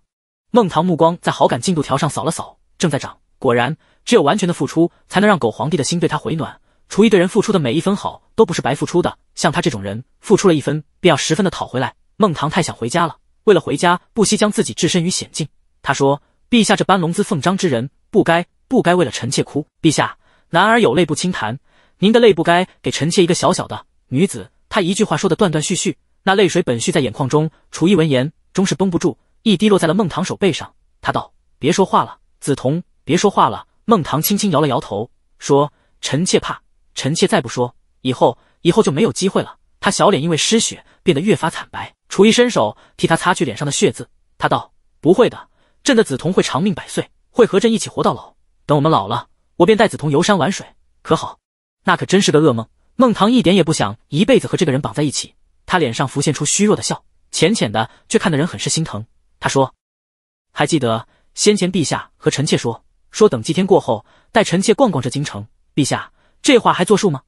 孟唐目光在好感进度条上扫了扫，正在涨。果然，只有完全的付出，才能让狗皇帝的心对他回暖。楚意对人付出的每一分好，都不是白付出的。像他这种人，付出了一分，便要十分的讨回来。孟唐太想回家了，为了回家，不惜将自己置身于险境。他说：“陛下这般龙姿凤章之人，不该不该为了臣妾哭。陛下，男儿有泪不轻弹，您的泪不该给臣妾一个小小的女子。”他一句话说的断断续续，那泪水本蓄在眼眶中。楚意闻言。终是绷不住，一滴落在了孟棠手背上。他道：“别说话了，梓潼，别说话了。”孟棠轻轻摇了摇头，说：“臣妾怕，臣妾再不说，以后以后就没有机会了。”他小脸因为失血变得越发惨白。楚一伸手替他擦去脸上的血渍。他道：“不会的，朕的梓潼会长命百岁，会和朕一起活到老。等我们老了，我便带梓潼游山玩水，可好？”那可真是个噩梦。孟棠一点也不想一辈子和这个人绑在一起。他脸上浮现出虚弱的笑。浅浅的，却看得人很是心疼。他说：“还记得先前陛下和臣妾说，说等祭天过后，带臣妾逛逛这京城。陛下这话还作数吗？”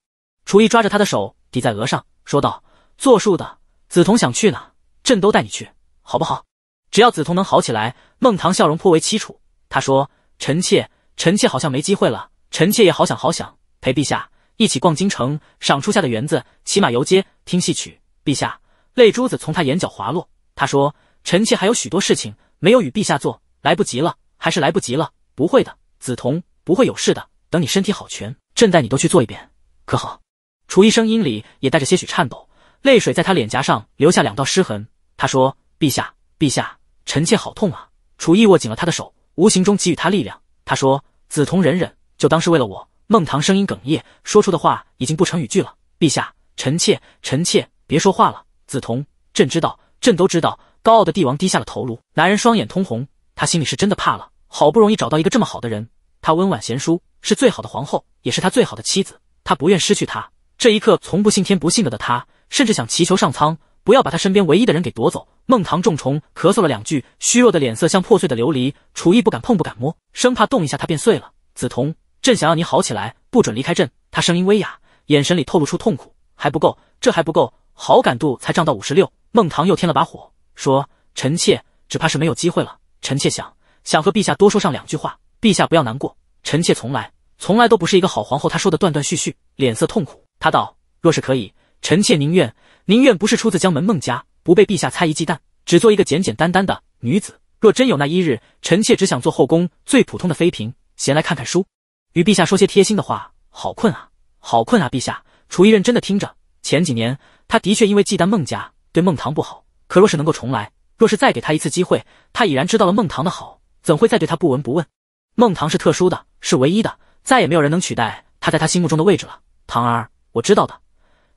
楚毅抓着他的手抵在额上，说道：“作数的。梓潼想去呢，朕都带你去，好不好？只要梓潼能好起来。”孟棠笑容颇为凄楚，他说：“臣妾，臣妾好像没机会了。臣妾也好想好想陪陛下一起逛京城，赏初夏的园子，骑马游街，听戏曲。陛下。”泪珠子从他眼角滑落，他说：“臣妾还有许多事情没有与陛下做，来不及了，还是来不及了。不会的，梓潼不会有事的。等你身体好全，朕带你都去做一遍，可好？”楚意声音里也带着些许颤抖，泪水在他脸颊上留下两道湿痕。他说：“陛下，陛下，臣妾好痛啊！”楚意握紧了他的手，无形中给予他力量。他说：“梓潼，忍忍，就当是为了我。”孟唐声音哽咽，说出的话已经不成语句了。“陛下，臣妾，臣妾，别说话了。”梓潼，朕知道，朕都知道。高傲的帝王低下了头颅，男人双眼通红，他心里是真的怕了。好不容易找到一个这么好的人，他温婉贤淑，是最好的皇后，也是他最好的妻子。他不愿失去她。这一刻，从不信天不信的的他，甚至想祈求上苍，不要把他身边唯一的人给夺走。孟棠重重咳嗽了两句，虚弱的脸色像破碎的琉璃，楚艺不敢碰不敢摸，生怕动一下他便碎了。梓潼，朕想要你好起来，不准离开朕。他声音微哑，眼神里透露出痛苦。还不够，这还不够。好感度才涨到五十六，孟棠又添了把火，说：“臣妾只怕是没有机会了。臣妾想，想和陛下多说上两句话，陛下不要难过。臣妾从来，从来都不是一个好皇后。”他说的断断续续，脸色痛苦。他道：“若是可以，臣妾宁愿宁愿不是出自江门孟家，不被陛下猜疑忌惮，只做一个简简单单的女子。若真有那一日，臣妾只想做后宫最普通的妃嫔，闲来看看书，与陛下说些贴心的话。好困啊，好困啊，陛下。”楚一认真的听着。前几年，他的确因为忌惮孟家，对孟唐不好。可若是能够重来，若是再给他一次机会，他已然知道了孟唐的好，怎会再对他不闻不问？孟唐是特殊的，是唯一的，再也没有人能取代他在他心目中的位置了。唐儿，我知道的，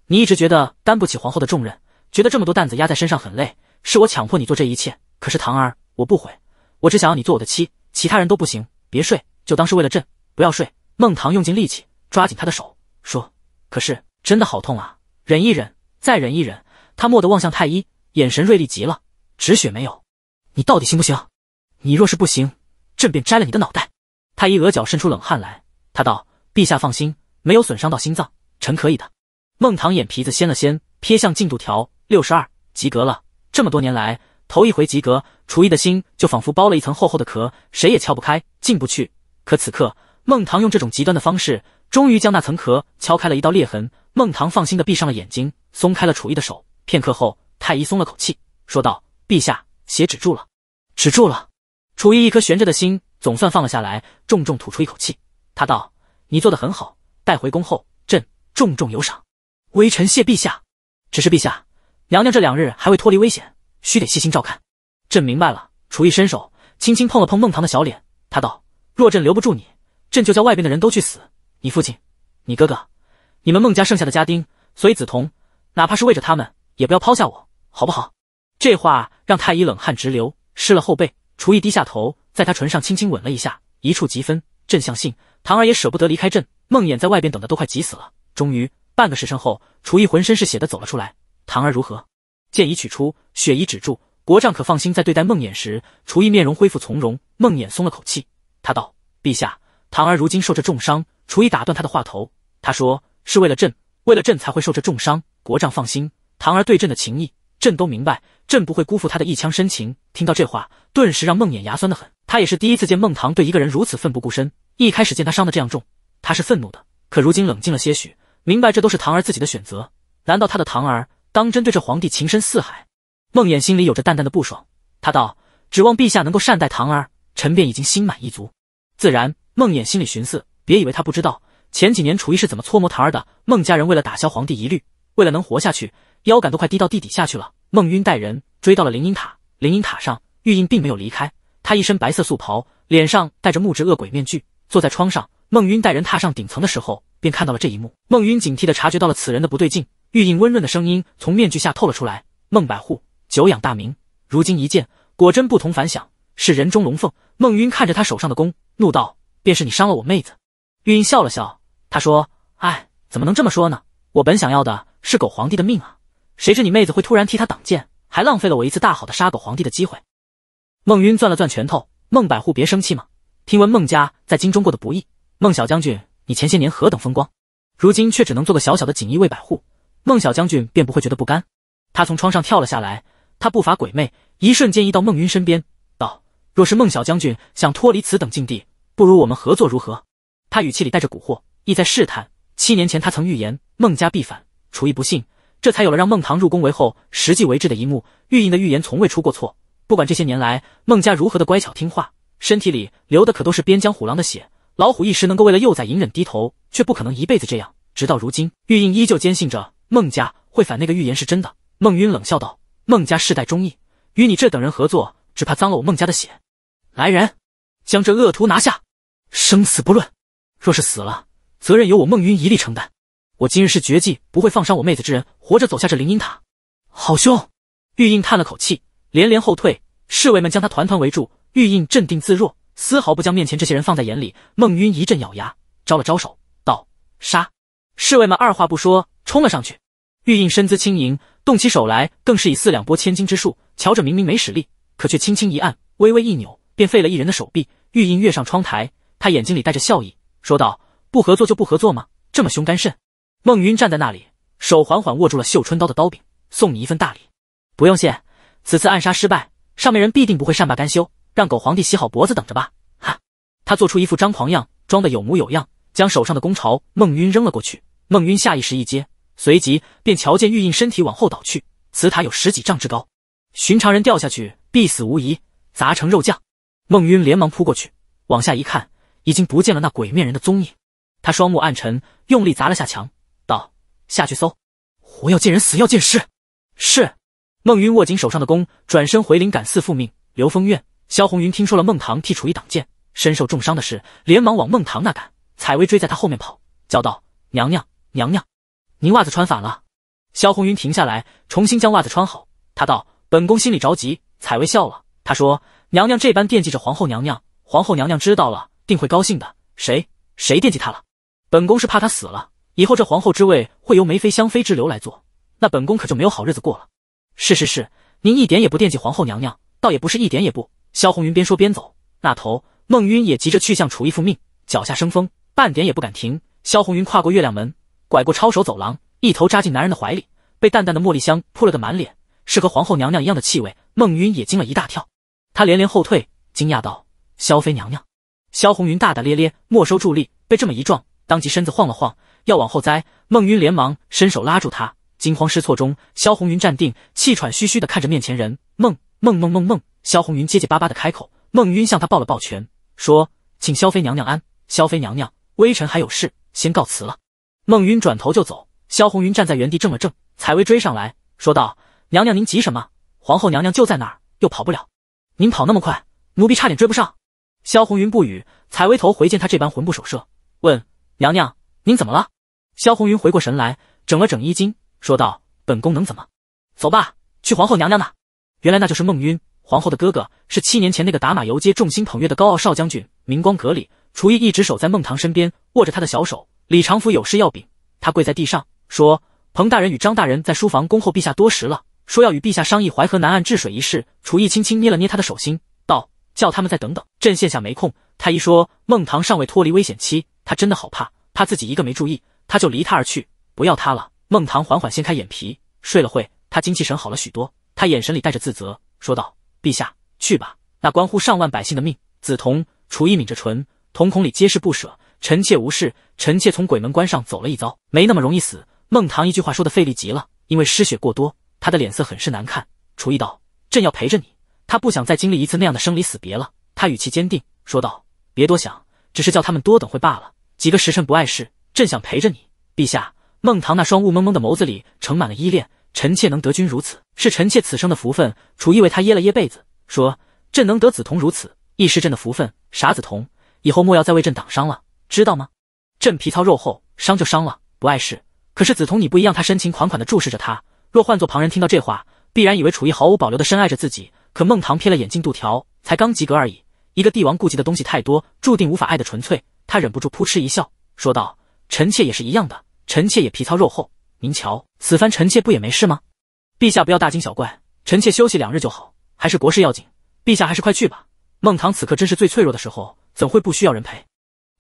你一直觉得担不起皇后的重任，觉得这么多担子压在身上很累，是我强迫你做这一切。可是唐儿，我不悔，我只想要你做我的妻，其他人都不行。别睡，就当是为了朕。不要睡。孟唐用尽力气，抓紧他的手，说：“可是真的好痛啊！”忍一忍，再忍一忍。他蓦地望向太医，眼神锐利极了。止血没有？你到底行不行？你若是不行，朕便摘了你的脑袋。太医额角渗出冷汗来，他道：“陛下放心，没有损伤到心脏，臣可以的。”孟唐眼皮子掀了掀，瞥向进度条，六十二，及格了。这么多年来，头一回及格。厨艺的心就仿佛包了一层厚厚的壳，谁也撬不开，进不去。可此刻，孟唐用这种极端的方式，终于将那层壳敲开了一道裂痕。孟唐放心的闭上了眼睛，松开了楚艺的手。片刻后，太医松了口气，说道：“陛下，血止住了，止住了。”楚艺一颗悬着的心总算放了下来，重重吐出一口气。他道：“你做的很好，带回宫后，朕重重有赏。”微臣谢陛下。只是陛下，娘娘这两日还未脱离危险，需得细心照看。朕明白了。楚艺伸手轻轻碰了碰孟唐的小脸，他道：“若朕留不住你，朕就叫外边的人都去死。你父亲，你哥哥。”你们孟家剩下的家丁，所以子潼，哪怕是为着他们，也不要抛下我，好不好？这话让太医冷汗直流，湿了后背。楚艺低下头，在他唇上轻轻吻了一下，一触即分。朕相信唐儿也舍不得离开朕。梦魇在外边等的都快急死了。终于，半个时辰后，楚艺浑身是血的走了出来。唐儿如何？剑已取出，血已止住。国丈可放心，在对待梦魇时，楚艺面容恢复从容。梦魇松了口气，他道：“陛下，唐儿如今受着重伤。”楚艺打断他的话头，他说。是为了朕，为了朕才会受这重伤。国丈放心，唐儿对朕的情谊，朕都明白，朕不会辜负他的一腔深情。听到这话，顿时让梦魇牙酸的很。他也是第一次见孟唐对一个人如此奋不顾身。一开始见他伤的这样重，他是愤怒的，可如今冷静了些许，明白这都是唐儿自己的选择。难道他的唐儿当真对这皇帝情深似海？梦魇心里有着淡淡的不爽，他道：“指望陛下能够善待唐儿，臣便已经心满意足。”自然，梦魇心里寻思，别以为他不知道。前几年楚艺是怎么搓磨檀儿的？孟家人为了打消皇帝疑虑，为了能活下去，腰杆都快低到地底下去了。孟晕带人追到了灵隐塔，灵隐塔上玉印并没有离开。他一身白色素袍，脸上戴着木质恶鬼面具，坐在窗上。孟晕带人踏上顶层的时候，便看到了这一幕。孟晕警惕的察觉到了此人的不对劲。玉印温润的声音从面具下透了出来：“孟百户，久仰大名，如今一见，果真不同凡响，是人中龙凤。”孟晕看着他手上的弓，怒道：“便是你伤了我妹子！”玉印笑了笑。他说：“哎，怎么能这么说呢？我本想要的是狗皇帝的命啊，谁知你妹子会突然替他挡箭，还浪费了我一次大好的杀狗皇帝的机会。”孟云攥了攥拳头，孟百户别生气嘛。听闻孟家在京中过得不易，孟小将军你前些年何等风光，如今却只能做个小小的锦衣卫百户，孟小将军便不会觉得不甘？他从窗上跳了下来，他步伐鬼魅，一瞬间移到孟云身边，道：“若是孟小将军想脱离此等境地，不如我们合作如何？”他语气里带着蛊惑。意在试探。七年前，他曾预言孟家必反，楚毅不信，这才有了让孟唐入宫为后，实际为质的一幕。玉印的预言从未出过错，不管这些年来孟家如何的乖巧听话，身体里流的可都是边疆虎狼的血。老虎一时能够为了幼崽隐忍低头，却不可能一辈子这样。直到如今，玉印依旧坚信着孟家会反，那个预言是真的。孟晕冷笑道：“孟家世代忠义，与你这等人合作，只怕脏了我孟家的血。”来人，将这恶徒拿下，生死不论。若是死了。责任由我孟云一力承担。我今日是绝技，不会放伤我妹子之人活着走下这灵音塔。好凶！玉印叹了口气，连连后退。侍卫们将他团团围住。玉印镇定自若，丝毫不将面前这些人放在眼里。孟云一阵咬牙，招了招手，道：“杀！”侍卫们二话不说，冲了上去。玉印身姿轻盈，动起手来更是以四两拨千斤之术。瞧着明明没使力，可却轻轻一按，微微一扭，便废了一人的手臂。玉印跃上窗台，他眼睛里带着笑意，说道。不合作就不合作吗？这么凶干甚？孟云站在那里，手缓缓握住了绣春刀的刀柄，送你一份大礼。不用谢。此次暗杀失败，上面人必定不会善罢甘休，让狗皇帝洗好脖子等着吧。哈！他做出一副张狂样，装得有模有样，将手上的弓朝孟云扔了过去。孟云下意识一接，随即便瞧见玉印身体往后倒去，此塔有十几丈之高，寻常人掉下去必死无疑，砸成肉酱。孟云连忙扑过去，往下一看，已经不见了那鬼面人的踪影。他双目暗沉，用力砸了下墙，道：“下去搜，活要见人，死要见尸。”是。孟云握紧手上的弓，转身回灵感寺复命。刘风怨，萧红云听说了孟唐替楚毅挡箭，身受重伤的事，连忙往孟唐那赶。采薇追在他后面跑，叫道：“娘娘，娘娘，您袜子穿反了。”萧红云停下来，重新将袜子穿好。她道：“本宫心里着急。”采薇笑了，她说：“娘娘这般惦记着皇后娘娘，皇后娘娘知道了定会高兴的。谁谁惦记她了？”本宫是怕她死了以后，这皇后之位会由梅妃、香妃之流来做，那本宫可就没有好日子过了。是是是，您一点也不惦记皇后娘娘，倒也不是一点也不。萧红云边说边走，那头孟晕也急着去向楚义复命，脚下生风，半点也不敢停。萧红云跨过月亮门，拐过抄手走廊，一头扎进男人的怀里，被淡淡的茉莉香扑了个满脸，是和皇后娘娘一样的气味。孟晕也惊了一大跳，他连连后退，惊讶道：“萧妃娘娘！”萧红云大大咧咧，没收助力，被这么一撞。当即身子晃了晃，要往后栽，孟晕连忙伸手拉住他。惊慌失措中，萧红云站定，气喘吁吁的看着面前人。孟孟孟孟孟，萧红云结结巴巴的开口。孟晕向他抱了抱拳，说：“请萧妃娘娘安。萧妃娘娘，微臣还有事，先告辞了。”孟晕转头就走，萧红云站在原地怔了怔。采薇追上来，说道：“娘娘您急什么？皇后娘娘就在那儿，又跑不了。您跑那么快，奴婢差点追不上。”萧红云不语。采薇头回见她这般魂不守舍，问。娘娘，您怎么了？萧红云回过神来，整了整衣襟，说道：“本宫能怎么？走吧，去皇后娘娘那。”原来那就是孟晕，皇后的哥哥，是七年前那个打马游街、众星捧月的高傲少将军。明光阁里，楚艺一直守在孟唐身边，握着他的小手。李长福有事要禀，他跪在地上说：“彭大人与张大人在书房恭候陛下多时了，说要与陛下商议淮河南岸治水一事。”楚艺轻轻捏了捏他的手心，道：“叫他们再等等，朕现下没空。太医说孟唐尚未脱离危险期。”他真的好怕，怕自己一个没注意，他就离他而去，不要他了。孟唐缓缓掀开眼皮，睡了会，他精气神好了许多。他眼神里带着自责，说道：“陛下，去吧，那关乎上万百姓的命。”紫瞳，楚意抿着唇，瞳孔里皆是不舍。臣妾无事，臣妾从鬼门关上走了一遭，没那么容易死。孟唐一句话说得费力极了，因为失血过多，他的脸色很是难看。楚意道：“朕要陪着你，他不想再经历一次那样的生离死别了。”他语气坚定，说道：“别多想。”只是叫他们多等会罢了，几个时辰不碍事。朕想陪着你，陛下。孟棠那双雾蒙蒙的眸子里盛满了依恋，臣妾能得君如此，是臣妾此生的福分。楚意为他掖了掖被子，说：“朕能得梓彤如此，亦是朕的福分。傻子彤，以后莫要再为朕挡伤了，知道吗？朕皮糙肉厚，伤就伤了，不碍事。可是梓彤你不一样，他深情款款地注视着他。若换做旁人听到这话，必然以为楚意毫无保留地深爱着自己。可孟棠瞥了眼进度条，才刚及格而已。”一个帝王顾及的东西太多，注定无法爱的纯粹。他忍不住扑哧一笑，说道：“臣妾也是一样的，臣妾也皮糙肉厚。您瞧，此番臣妾不也没事吗？陛下不要大惊小怪，臣妾休息两日就好。还是国事要紧，陛下还是快去吧。”孟棠此刻真是最脆弱的时候，怎会不需要人陪？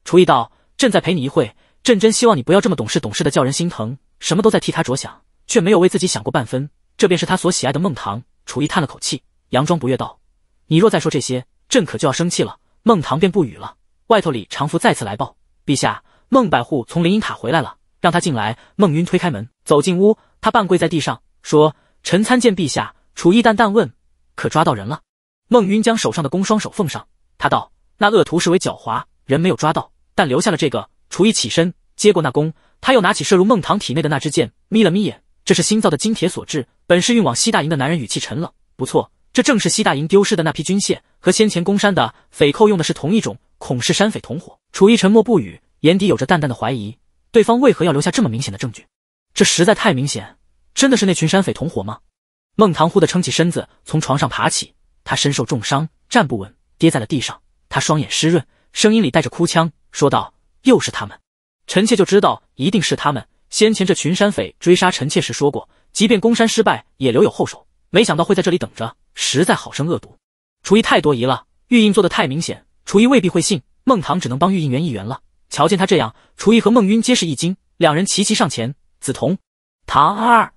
楚意道：“朕再陪你一会，朕真希望你不要这么懂事懂事的叫人心疼，什么都在替他着想，却没有为自己想过半分。这便是他所喜爱的孟棠。楚意叹了口气，佯装不悦道：“你若再说这些，”朕可就要生气了，孟唐便不语了。外头里常福再次来报，陛下，孟百户从灵隐塔回来了，让他进来。孟云推开门，走进屋，他半跪在地上说：“臣参见陛下。”楚意淡淡问：“可抓到人了？”孟云将手上的弓双手奉上，他道：“那恶徒视为狡猾，人没有抓到，但留下了这个。”楚意起身接过那弓，他又拿起射入孟唐体内的那支箭，眯了眯眼，这是新造的金铁所制，本是运往西大营的男人，语气沉冷：“不错。”这正是西大营丢失的那批军械，和先前攻山的匪寇用的是同一种，恐是山匪同伙。楚毅沉默不语，眼底有着淡淡的怀疑。对方为何要留下这么明显的证据？这实在太明显，真的是那群山匪同伙吗？孟唐忽的撑起身子，从床上爬起，他身受重伤，站不稳，跌在了地上。他双眼湿润，声音里带着哭腔，说道：“又是他们！臣妾就知道一定是他们。先前这群山匪追杀臣妾时说过，即便攻山失败，也留有后手。”没想到会在这里等着，实在好生恶毒。楚意太多疑了，玉印做的太明显，楚意未必会信。孟唐只能帮玉印圆一圆了。瞧见他这样，楚意和孟晕皆是一惊，两人齐齐上前。紫彤，唐二，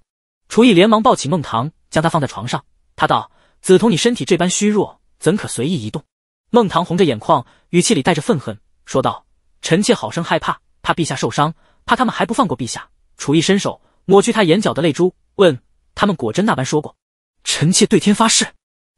楚毅连忙抱起孟唐，将他放在床上。他道：“紫彤，你身体这般虚弱，怎可随意移动？”孟唐红着眼眶，语气里带着愤恨，说道：“臣妾好生害怕，怕陛下受伤，怕他们还不放过陛下。”楚毅伸手抹去他眼角的泪珠，问：“他们果真那般说过？”臣妾对天发誓，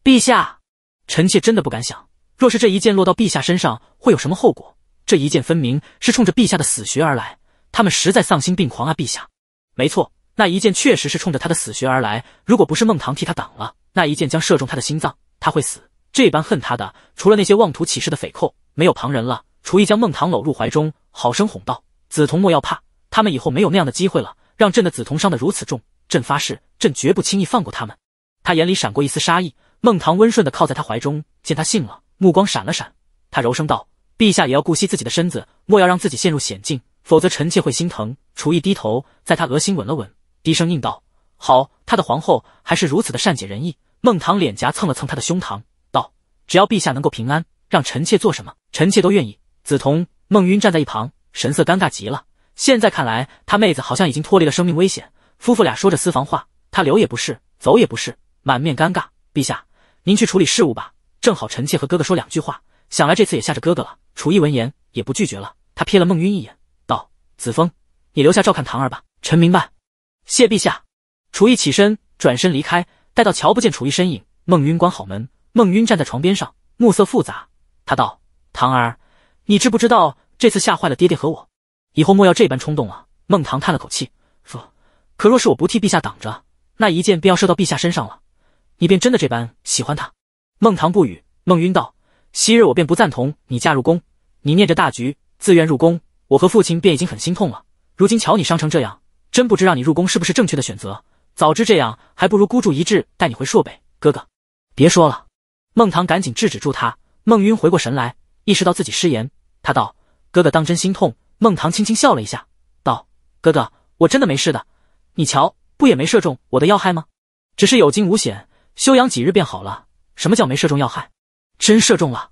陛下，臣妾真的不敢想，若是这一箭落到陛下身上，会有什么后果？这一箭分明是冲着陛下的死穴而来，他们实在丧心病狂啊！陛下，没错，那一箭确实是冲着他的死穴而来。如果不是孟棠替他挡了，那一箭将射中他的心脏，他会死。这般恨他的，除了那些妄图起事的匪寇，没有旁人了。楚毅将孟棠搂入怀中，好生哄道：“梓潼莫要怕，他们以后没有那样的机会了。让朕的梓潼伤得如此重，朕发誓，朕绝不轻易放过他们。”他眼里闪过一丝杀意，孟棠温顺的靠在他怀中，见他信了，目光闪了闪，他柔声道：“陛下也要顾惜自己的身子，莫要让自己陷入险境，否则臣妾会心疼。”楚艺低头在他额心吻了吻，低声应道：“好。”他的皇后还是如此的善解人意。孟棠脸颊蹭了蹭他的胸膛，道：“只要陛下能够平安，让臣妾做什么，臣妾都愿意。”梓潼、孟晕站在一旁，神色尴尬极了。现在看来，他妹子好像已经脱离了生命危险。夫妇俩说着私房话，他留也不是，走也不是。满面尴尬，陛下，您去处理事务吧，正好臣妾和哥哥说两句话。想来这次也吓着哥哥了。楚毅闻言也不拒绝了，他瞥了孟晕一眼，道：“子枫，你留下照看唐儿吧。”臣明白，谢陛下。楚毅起身，转身离开，待到瞧不见楚毅身影，孟晕关好门。孟晕站在床边上，目色复杂，他道：“唐儿，你知不知道这次吓坏了爹爹和我？以后莫要这般冲动了。”孟唐叹了口气，说：“可若是我不替陛下挡着，那一箭便要射到陛下身上了。”你便真的这般喜欢他？孟唐不语。孟晕道：“昔日我便不赞同你嫁入宫，你念着大局自愿入宫，我和父亲便已经很心痛了。如今瞧你伤成这样，真不知让你入宫是不是正确的选择。早知这样，还不如孤注一掷带你回朔北。哥哥，别说了。”孟唐赶紧制止住他。孟晕回过神来，意识到自己失言，他道：“哥哥当真心痛。”孟唐轻轻笑了一下，道：“哥哥，我真的没事的。你瞧，不也没射中我的要害吗？只是有惊无险。”休养几日便好了。什么叫没射中要害？真射中了，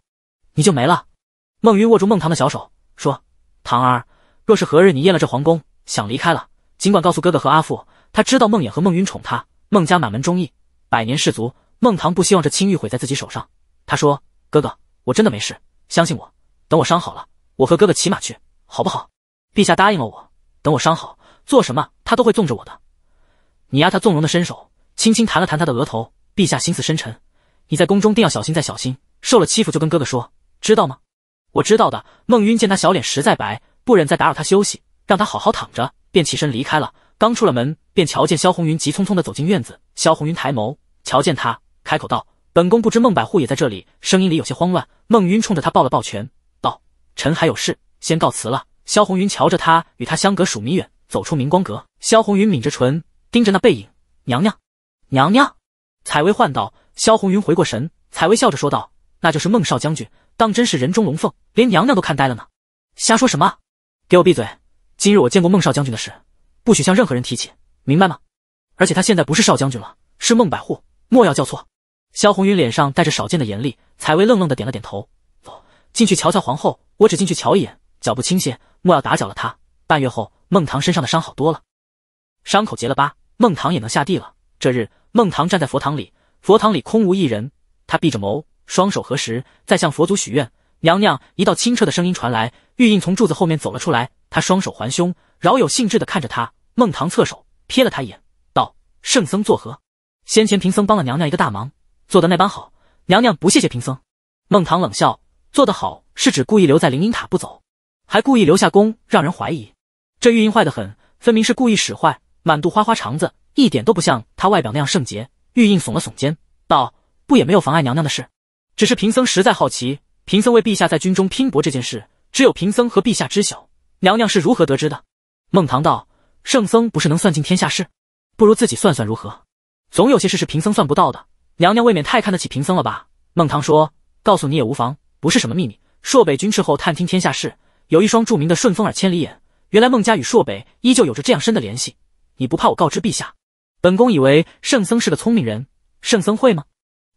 你就没了。孟云握住孟唐的小手，说：“唐儿，若是何日你厌了这皇宫，想离开了，尽管告诉哥哥和阿父。他知道孟衍和孟云宠他，孟家满门忠义，百年世族。孟唐不希望这青玉毁在自己手上。他说：‘哥哥，我真的没事，相信我。等我伤好了，我和哥哥骑马去，好不好？’陛下答应了我，等我伤好，做什么他都会纵着我的。”你压他纵容的伸手，轻轻弹了弹他的额头。陛下心思深沉，你在宫中定要小心再小心，受了欺负就跟哥哥说，知道吗？我知道的。孟云见他小脸实在白，不忍再打扰他休息，让他好好躺着，便起身离开了。刚出了门，便瞧见萧红云急匆匆地走进院子。萧红云抬眸瞧见他，开口道：“本宫不知孟百户也在这里。”声音里有些慌乱。孟云冲着他抱了抱拳，道：“臣还有事，先告辞了。”萧红云瞧着他，与他相隔数米远，走出明光阁。萧红云抿着唇，盯着那背影：“娘娘，娘娘。”采薇唤道：“萧红云回过神，采薇笑着说道：‘那就是孟少将军，当真是人中龙凤，连娘娘都看呆了呢。’瞎说什么，给我闭嘴！今日我见过孟少将军的事，不许向任何人提起，明白吗？而且他现在不是少将军了，是孟百户，莫要叫错。”萧红云脸上带着少见的严厉，采薇愣愣的点了点头。走，进去瞧瞧皇后。我只进去瞧一眼，脚步轻些，莫要打搅了她。半月后，孟唐身上的伤好多了，伤口结了疤，孟唐也能下地了。这日，孟唐站在佛堂里，佛堂里空无一人。他闭着眸，双手合十，在向佛祖许愿。娘娘一道清澈的声音传来，玉印从柱子后面走了出来。他双手环胸，饶有兴致的看着他。孟唐侧手瞥了他一眼，道：“圣僧作何？先前贫僧帮了娘娘一个大忙，做的那般好，娘娘不谢谢贫僧？”孟唐冷笑：“做得好，是指故意留在灵隐塔不走，还故意留下功，让人怀疑。这玉印坏的很，分明是故意使坏，满肚花花肠子。”一点都不像他外表那样圣洁。玉印耸了耸肩，道：“不也没有妨碍娘娘的事，只是贫僧实在好奇，贫僧为陛下在军中拼搏这件事，只有贫僧和陛下知晓，娘娘是如何得知的？”孟唐道：“圣僧不是能算尽天下事，不如自己算算如何？总有些事是贫僧算不到的。娘娘未免太看得起贫僧了吧？”孟唐说：“告诉你也无妨，不是什么秘密。朔北军斥候探听天下事，有一双著名的顺风耳、千里眼。原来孟家与朔北依旧有着这样深的联系，你不怕我告知陛下？”本宫以为圣僧是个聪明人，圣僧会吗？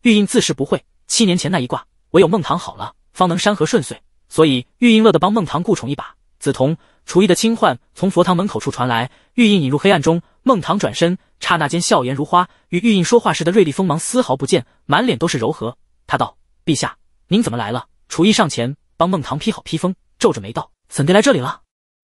玉印自是不会。七年前那一卦，唯有孟唐好了，方能山河顺遂。所以玉印乐得帮孟唐顾宠一把。紫瞳楚艺的轻唤从佛堂门口处传来，玉印引入黑暗中。孟唐转身，刹那间笑颜如花，与玉印说话时的锐利锋芒丝毫不见，满脸都是柔和。他道：“陛下，您怎么来了？”楚艺上前帮孟唐披好披风，皱着眉道：“怎地来这里了？”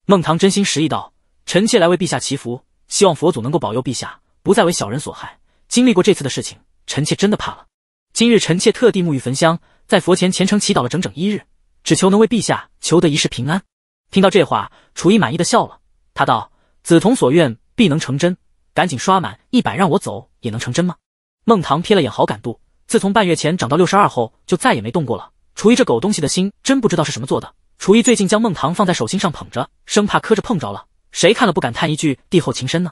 孟唐真心实意道：“臣妾来为陛下祈福，希望佛祖能够保佑陛下。”不再为小人所害。经历过这次的事情，臣妾真的怕了。今日臣妾特地沐浴焚香，在佛前虔诚祈祷了整整一日，只求能为陛下求得一世平安。听到这话，楚仪满意的笑了。他道：“子彤所愿必能成真。赶紧刷满一百，让我走也能成真吗？”孟唐瞥了眼好感度，自从半月前涨到六十二后，就再也没动过了。楚仪这狗东西的心，真不知道是什么做的。楚仪最近将孟唐放在手心上捧着，生怕磕着碰着了。谁看了不敢叹一句帝后情深呢？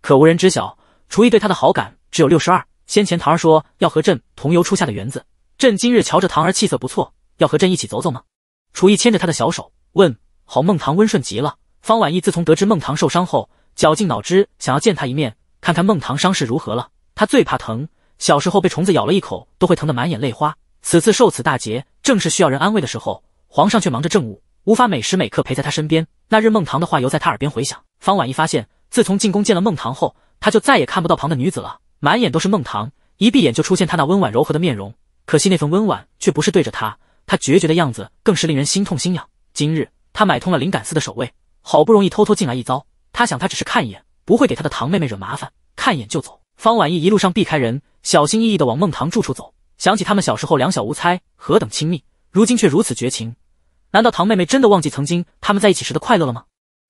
可无人知晓。厨艺对他的好感只有六十二。先前唐儿说要和朕同游初夏的园子，朕今日瞧着唐儿气色不错，要和朕一起走走吗？厨艺牵着他的小手问。好，孟唐温顺极了。方婉意自从得知孟唐受伤后，绞尽脑汁想要见他一面，看看孟唐伤势如何了。他最怕疼，小时候被虫子咬了一口都会疼得满眼泪花。此次受此大劫，正是需要人安慰的时候，皇上却忙着政务，无法每时每刻陪在他身边。那日孟唐的话犹在他耳边回响。方婉意发现，自从进宫见了孟唐后。他就再也看不到旁的女子了，满眼都是孟唐，一闭眼就出现他那温婉柔和的面容。可惜那份温婉却不是对着他，他决绝的样子更是令人心痛心痒。今日他买通了灵感寺的守卫，好不容易偷偷进来一遭。他想，他只是看一眼，不会给他的堂妹妹惹麻烦，看一眼就走。方婉意一路上避开人，小心翼翼地往孟唐住处走。想起他们小时候两小无猜，何等亲密，如今却如此绝情。难道堂妹妹真的忘记曾经他们在一起时的快乐了吗？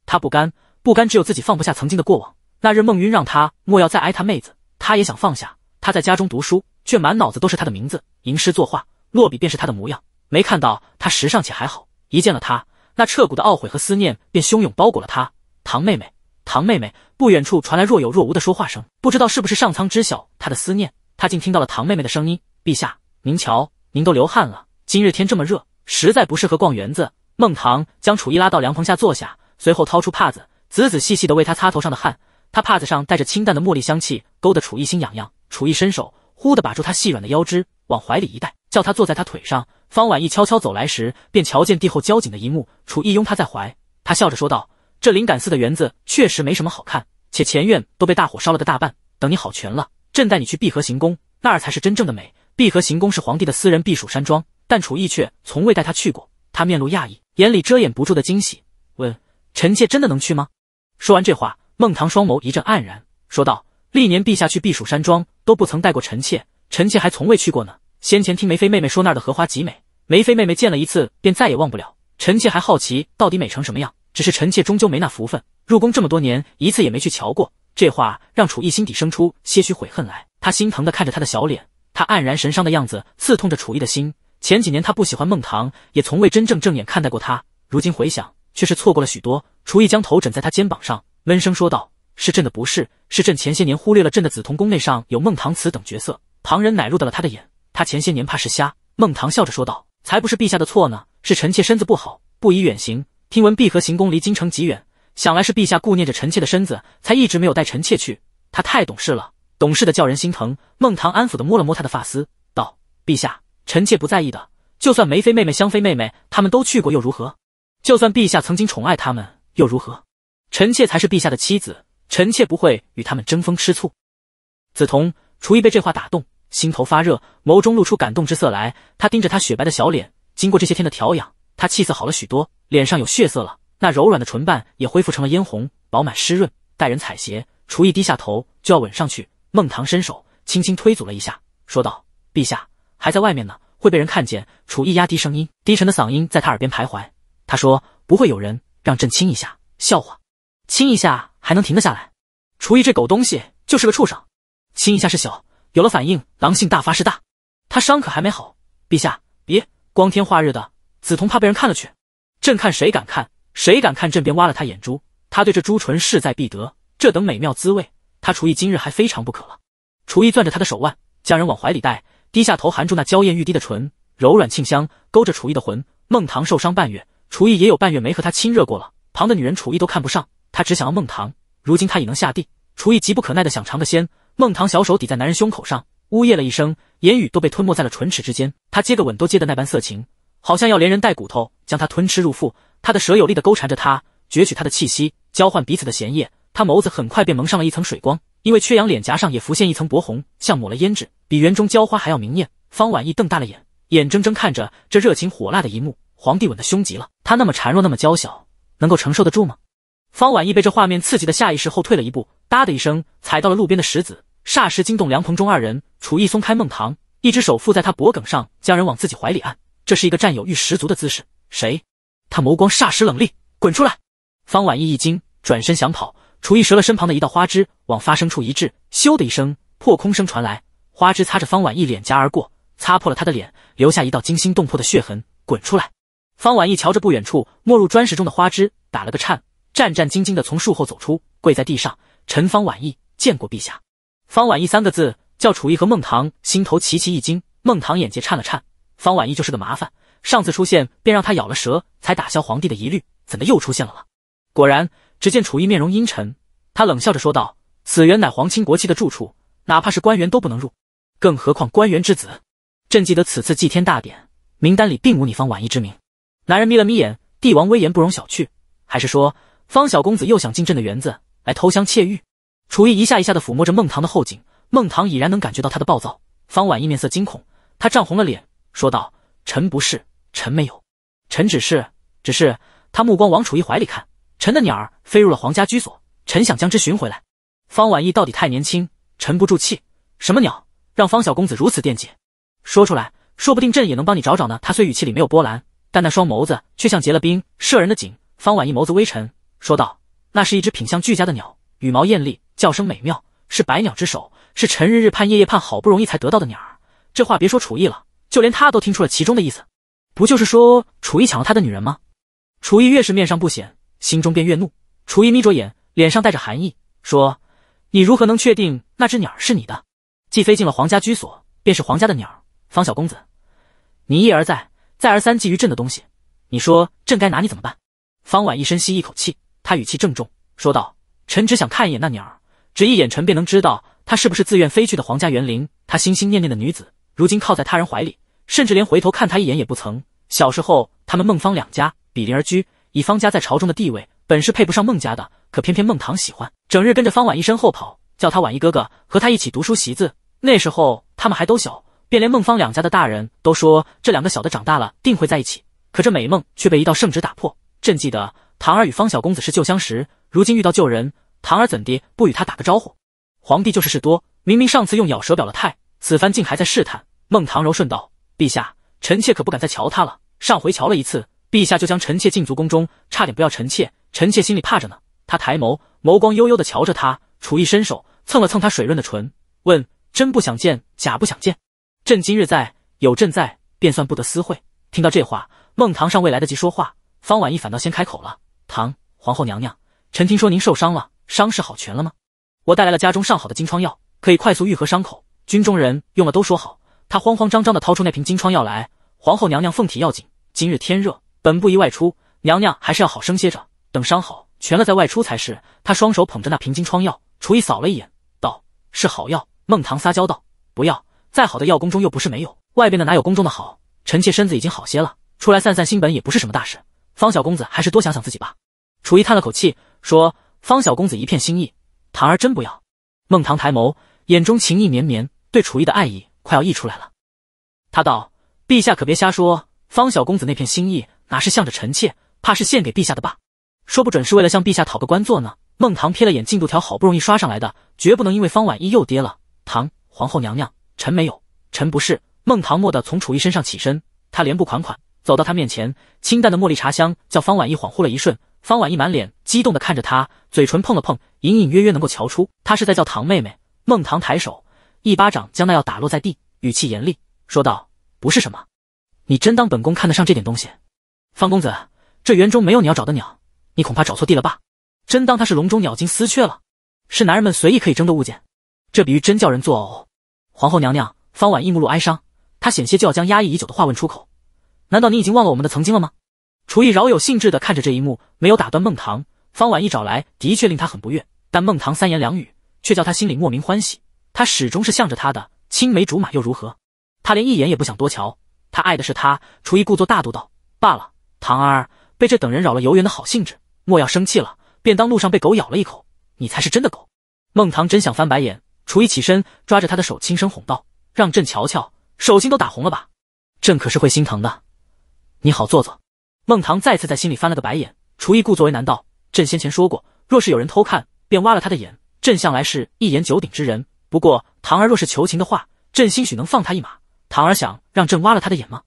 他不甘，不甘只有自己放不下曾经的过往。那日孟云让他莫要再挨他妹子。他也想放下，他在家中读书，却满脑子都是他的名字。吟诗作画，落笔便是他的模样。没看到他时尚且还好，一见了他，那彻骨的懊悔和思念便汹涌包裹了他。堂妹妹，堂妹妹，不远处传来若有若无的说话声，不知道是不是上苍知晓他的思念，他竟听到了堂妹妹的声音。陛下，您瞧，您都流汗了。今日天这么热，实在不适合逛园子。孟堂将楚依拉到凉棚下坐下，随后掏出帕子，仔仔细细地为他擦头上的汗。他帕子上带着清淡的茉莉香气，勾得楚意心痒痒。楚意伸手，忽地把住他细软的腰肢，往怀里一带，叫他坐在他腿上。方婉意悄悄走来时，便瞧见帝后交颈的一幕。楚意拥她在怀，他笑着说道：“这灵感寺的园子确实没什么好看，且前院都被大火烧了个大半。等你好全了，朕带你去碧河行宫，那儿才是真正的美。碧河行宫是皇帝的私人避暑山庄，但楚意却从未带他去过。”他面露讶异，眼里遮掩不住的惊喜，问：“臣妾真的能去吗？”说完这话。孟棠双眸一阵黯然，说道：“历年陛下去避暑山庄都不曾带过臣妾，臣妾还从未去过呢。先前听梅妃妹妹说那儿的荷花极美，梅妃妹妹见了一次便再也忘不了。臣妾还好奇到底美成什么样，只是臣妾终究没那福分。入宫这么多年，一次也没去瞧过。”这话让楚意心底生出些许悔恨来。他心疼地看着他的小脸，他黯然神伤的样子刺痛着楚意的心。前几年他不喜欢孟棠，也从未真正正眼看待过他。如今回想，却是错过了许多。楚意将头枕在他肩膀上。闷声说道：“是朕的不是，是朕前些年忽略了。朕的紫铜宫内上有孟唐慈等角色，旁人乃入得了他的眼。他前些年怕是瞎。”孟唐笑着说道：“才不是陛下的错呢，是臣妾身子不好，不宜远行。听闻碧荷行宫离京城极远，想来是陛下顾念着臣妾的身子，才一直没有带臣妾去。他太懂事了，懂事的叫人心疼。”孟唐安抚的摸了摸他的发丝，道：“陛下，臣妾不在意的。就算梅妃妹妹、香妃妹妹他们都去过又如何？就算陛下曾经宠爱他们又如何？”臣妾才是陛下的妻子，臣妾不会与他们争风吃醋。梓潼楚意被这话打动，心头发热，眸中露出感动之色来。他盯着她雪白的小脸，经过这些天的调养，她气色好了许多，脸上有血色了，那柔软的唇瓣也恢复成了嫣红，饱满湿润。待人采撷。楚意低下头就要吻上去，孟棠伸手轻轻推阻了一下，说道：“陛下还在外面呢，会被人看见。”楚意压低声音，低沉的嗓音在他耳边徘徊。他说：“不会有人让朕亲一下，笑话。”亲一下还能停得下来，楚艺这狗东西就是个畜生，亲一下是小，有了反应，狼性大发是大。他伤可还没好，陛下别光天化日的，梓潼怕被人看了去。朕看谁敢看，谁敢看朕便挖了他眼珠。他对这朱唇势在必得，这等美妙滋味，他厨艺今日还非常不可了。楚艺攥着他的手腕，将人往怀里带，低下头含住那娇艳欲滴的唇，柔软沁香，勾着楚艺的魂。孟棠受伤半月，楚艺也有半月没和他亲热过了，旁的女人楚艺都看不上。他只想要孟唐，如今他已能下地，厨艺急不可耐的想尝个鲜。孟唐小手抵在男人胸口上，呜咽了一声，言语都被吞没在了唇齿之间。他接个吻都接的那般色情，好像要连人带骨头将他吞吃入腹。他的舌有力的勾缠着他，攫取他的气息，交换彼此的咸液。他眸子很快便蒙上了一层水光，因为缺氧，脸颊上也浮现一层薄红，像抹了胭脂，比园中娇花还要明艳。方婉意瞪大了眼，眼睁睁看着这热情火辣的一幕，皇帝吻的凶极了。他那么孱弱，那么娇小，能够承受得住吗？方婉意被这画面刺激的下意识后退了一步，哒的一声踩到了路边的石子，霎时惊动梁鹏中二人。楚艺松开孟唐，一只手附在他脖梗上，将人往自己怀里按，这是一个占有欲十足的姿势。谁？他眸光霎时冷厉，滚出来！方婉意一惊，转身想跑，楚艺折了身旁的一道花枝，往发生处一掷，咻的一声破空声传来，花枝擦着方婉意脸颊而过，擦破了他的脸，留下一道惊心动魄的血痕。滚出来！方婉意瞧着不远处没入砖石中的花枝，打了个颤。战战兢兢地从树后走出，跪在地上。陈方婉意见过陛下。方婉意三个字叫楚意和孟唐心头齐齐一惊。孟唐眼睛颤了颤。方婉意就是个麻烦，上次出现便让他咬了蛇，才打消皇帝的疑虑，怎么又出现了了？果然，只见楚意面容阴沉，他冷笑着说道：“此园乃皇亲国戚的住处，哪怕是官员都不能入，更何况官员之子。朕记得此次祭天大典名单里并无你方婉意之名。”男人眯了眯眼，帝王威严不容小觑，还是说？方小公子又想进朕的园子来偷香窃玉，楚仪一下一下的抚摸着孟唐的后颈，孟唐已然能感觉到他的暴躁。方婉意面色惊恐，他涨红了脸，说道：“臣不是，臣没有，臣只是，只是……”他目光往楚毅怀里看，臣的鸟儿飞入了皇家居所，臣想将之寻回来。方婉意到底太年轻，沉不住气。什么鸟让方小公子如此惦记？说出来，说不定朕也能帮你找找呢。他虽语气里没有波澜，但那双眸子却像结了冰，摄人的景。方婉意眸子微沉。说道：“那是一只品相俱佳的鸟，羽毛艳丽，叫声美妙，是百鸟之首，是臣日日盼夜夜盼，好不容易才得到的鸟儿。”这话别说楚艺了，就连他都听出了其中的意思，不就是说楚艺抢了他的女人吗？楚艺越是面上不显，心中便越怒。楚艺眯着眼，脸上带着寒意，说：“你如何能确定那只鸟儿是你的？既飞进了皇家居所，便是皇家的鸟儿。方小公子，你一而再，再而三觊觎朕的东西，你说朕该拿你怎么办？”方婉一深吸一口气。他语气郑重说道：“臣只想看一眼那鸟儿，只一眼，臣便能知道他是不是自愿飞去的皇家园林。他心心念念的女子，如今靠在他人怀里，甚至连回头看他一眼也不曾。小时候，他们孟方两家比邻而居，以方家在朝中的地位，本是配不上孟家的。可偏偏孟唐喜欢，整日跟着方婉一身后跑，叫他婉一哥哥，和他一起读书习字。那时候他们还都小，便连孟方两家的大人都说，这两个小的长大了定会在一起。可这美梦却被一道圣旨打破。朕记得。”唐儿与方小公子是旧相识，如今遇到旧人，唐儿怎地不与他打个招呼？皇帝就是事多，明明上次用咬舌表了态，此番竟还在试探。孟唐柔顺道，陛下，臣妾可不敢再瞧他了。上回瞧了一次，陛下就将臣妾禁足宫中，差点不要臣妾，臣妾心里怕着呢。他抬眸，眸光幽幽的瞧着他。楚意伸手蹭了蹭他水润的唇，问：真不想见，假不想见？朕今日在，有朕在，便算不得私会。听到这话，孟唐尚未来得及说话，方婉意反倒先开口了。唐皇后娘娘，臣听说您受伤了，伤势好全了吗？我带来了家中上好的金疮药，可以快速愈合伤口，军中人用了都说好。他慌慌张张地掏出那瓶金疮药来。皇后娘娘凤体要紧，今日天热，本不宜外出，娘娘还是要好生歇着，等伤好全了再外出才是。他双手捧着那瓶金疮药，厨艺扫了一眼，道：“是好药。”孟唐撒娇道：“不要，再好的药宫中又不是没有，外边的哪有宫中的好？臣妾身子已经好些了，出来散散心本也不是什么大事。方小公子还是多想想自己吧。”楚仪叹了口气，说：“方小公子一片心意，唐儿真不要。”孟唐抬眸，眼中情意绵绵，对楚仪的爱意快要溢出来了。他道：“陛下可别瞎说，方小公子那片心意哪是向着臣妾，怕是献给陛下的吧？说不准是为了向陛下讨个官做呢。”孟唐瞥了眼进度条，好不容易刷上来的，绝不能因为方婉一又跌了。唐皇后娘娘，臣没有，臣不是。孟唐蓦地从楚逸身上起身，他连步款款走到他面前，清淡的茉莉茶香叫方婉一恍惚了一瞬。方婉一满脸激动地看着他，嘴唇碰了碰，隐隐约约能够瞧出他是在叫堂妹妹。孟唐抬手一巴掌将那药打落在地，语气严厉说道：“不是什么，你真当本宫看得上这点东西？方公子，这园中没有你要找的鸟，你恐怕找错地了吧？真当它是笼中鸟精，丝雀了？是男人们随意可以争的物件？这比喻真叫人作呕。”皇后娘娘，方婉一目露哀伤，她险些就要将压抑已久的话问出口。难道你已经忘了我们的曾经了吗？楚艺饶有兴致地看着这一幕，没有打断孟唐。方婉一找来，的确令他很不悦，但孟唐三言两语，却叫他心里莫名欢喜。他始终是向着他的青梅竹马又如何？他连一眼也不想多瞧。他爱的是他。楚艺故作大度道：“罢了，唐儿被这等人扰了游园的好兴致，莫要生气了，便当路上被狗咬了一口。你才是真的狗。”孟唐真想翻白眼。楚艺起身，抓着他的手，轻声哄道：“让朕瞧瞧，手心都打红了吧？朕可是会心疼的。你好坐坐。”孟唐再次在心里翻了个白眼，楚艺故作为难道，朕先前说过，若是有人偷看，便挖了他的眼。朕向来是一言九鼎之人，不过唐儿若是求情的话，朕兴许能放他一马。唐儿想让朕挖了他的眼吗？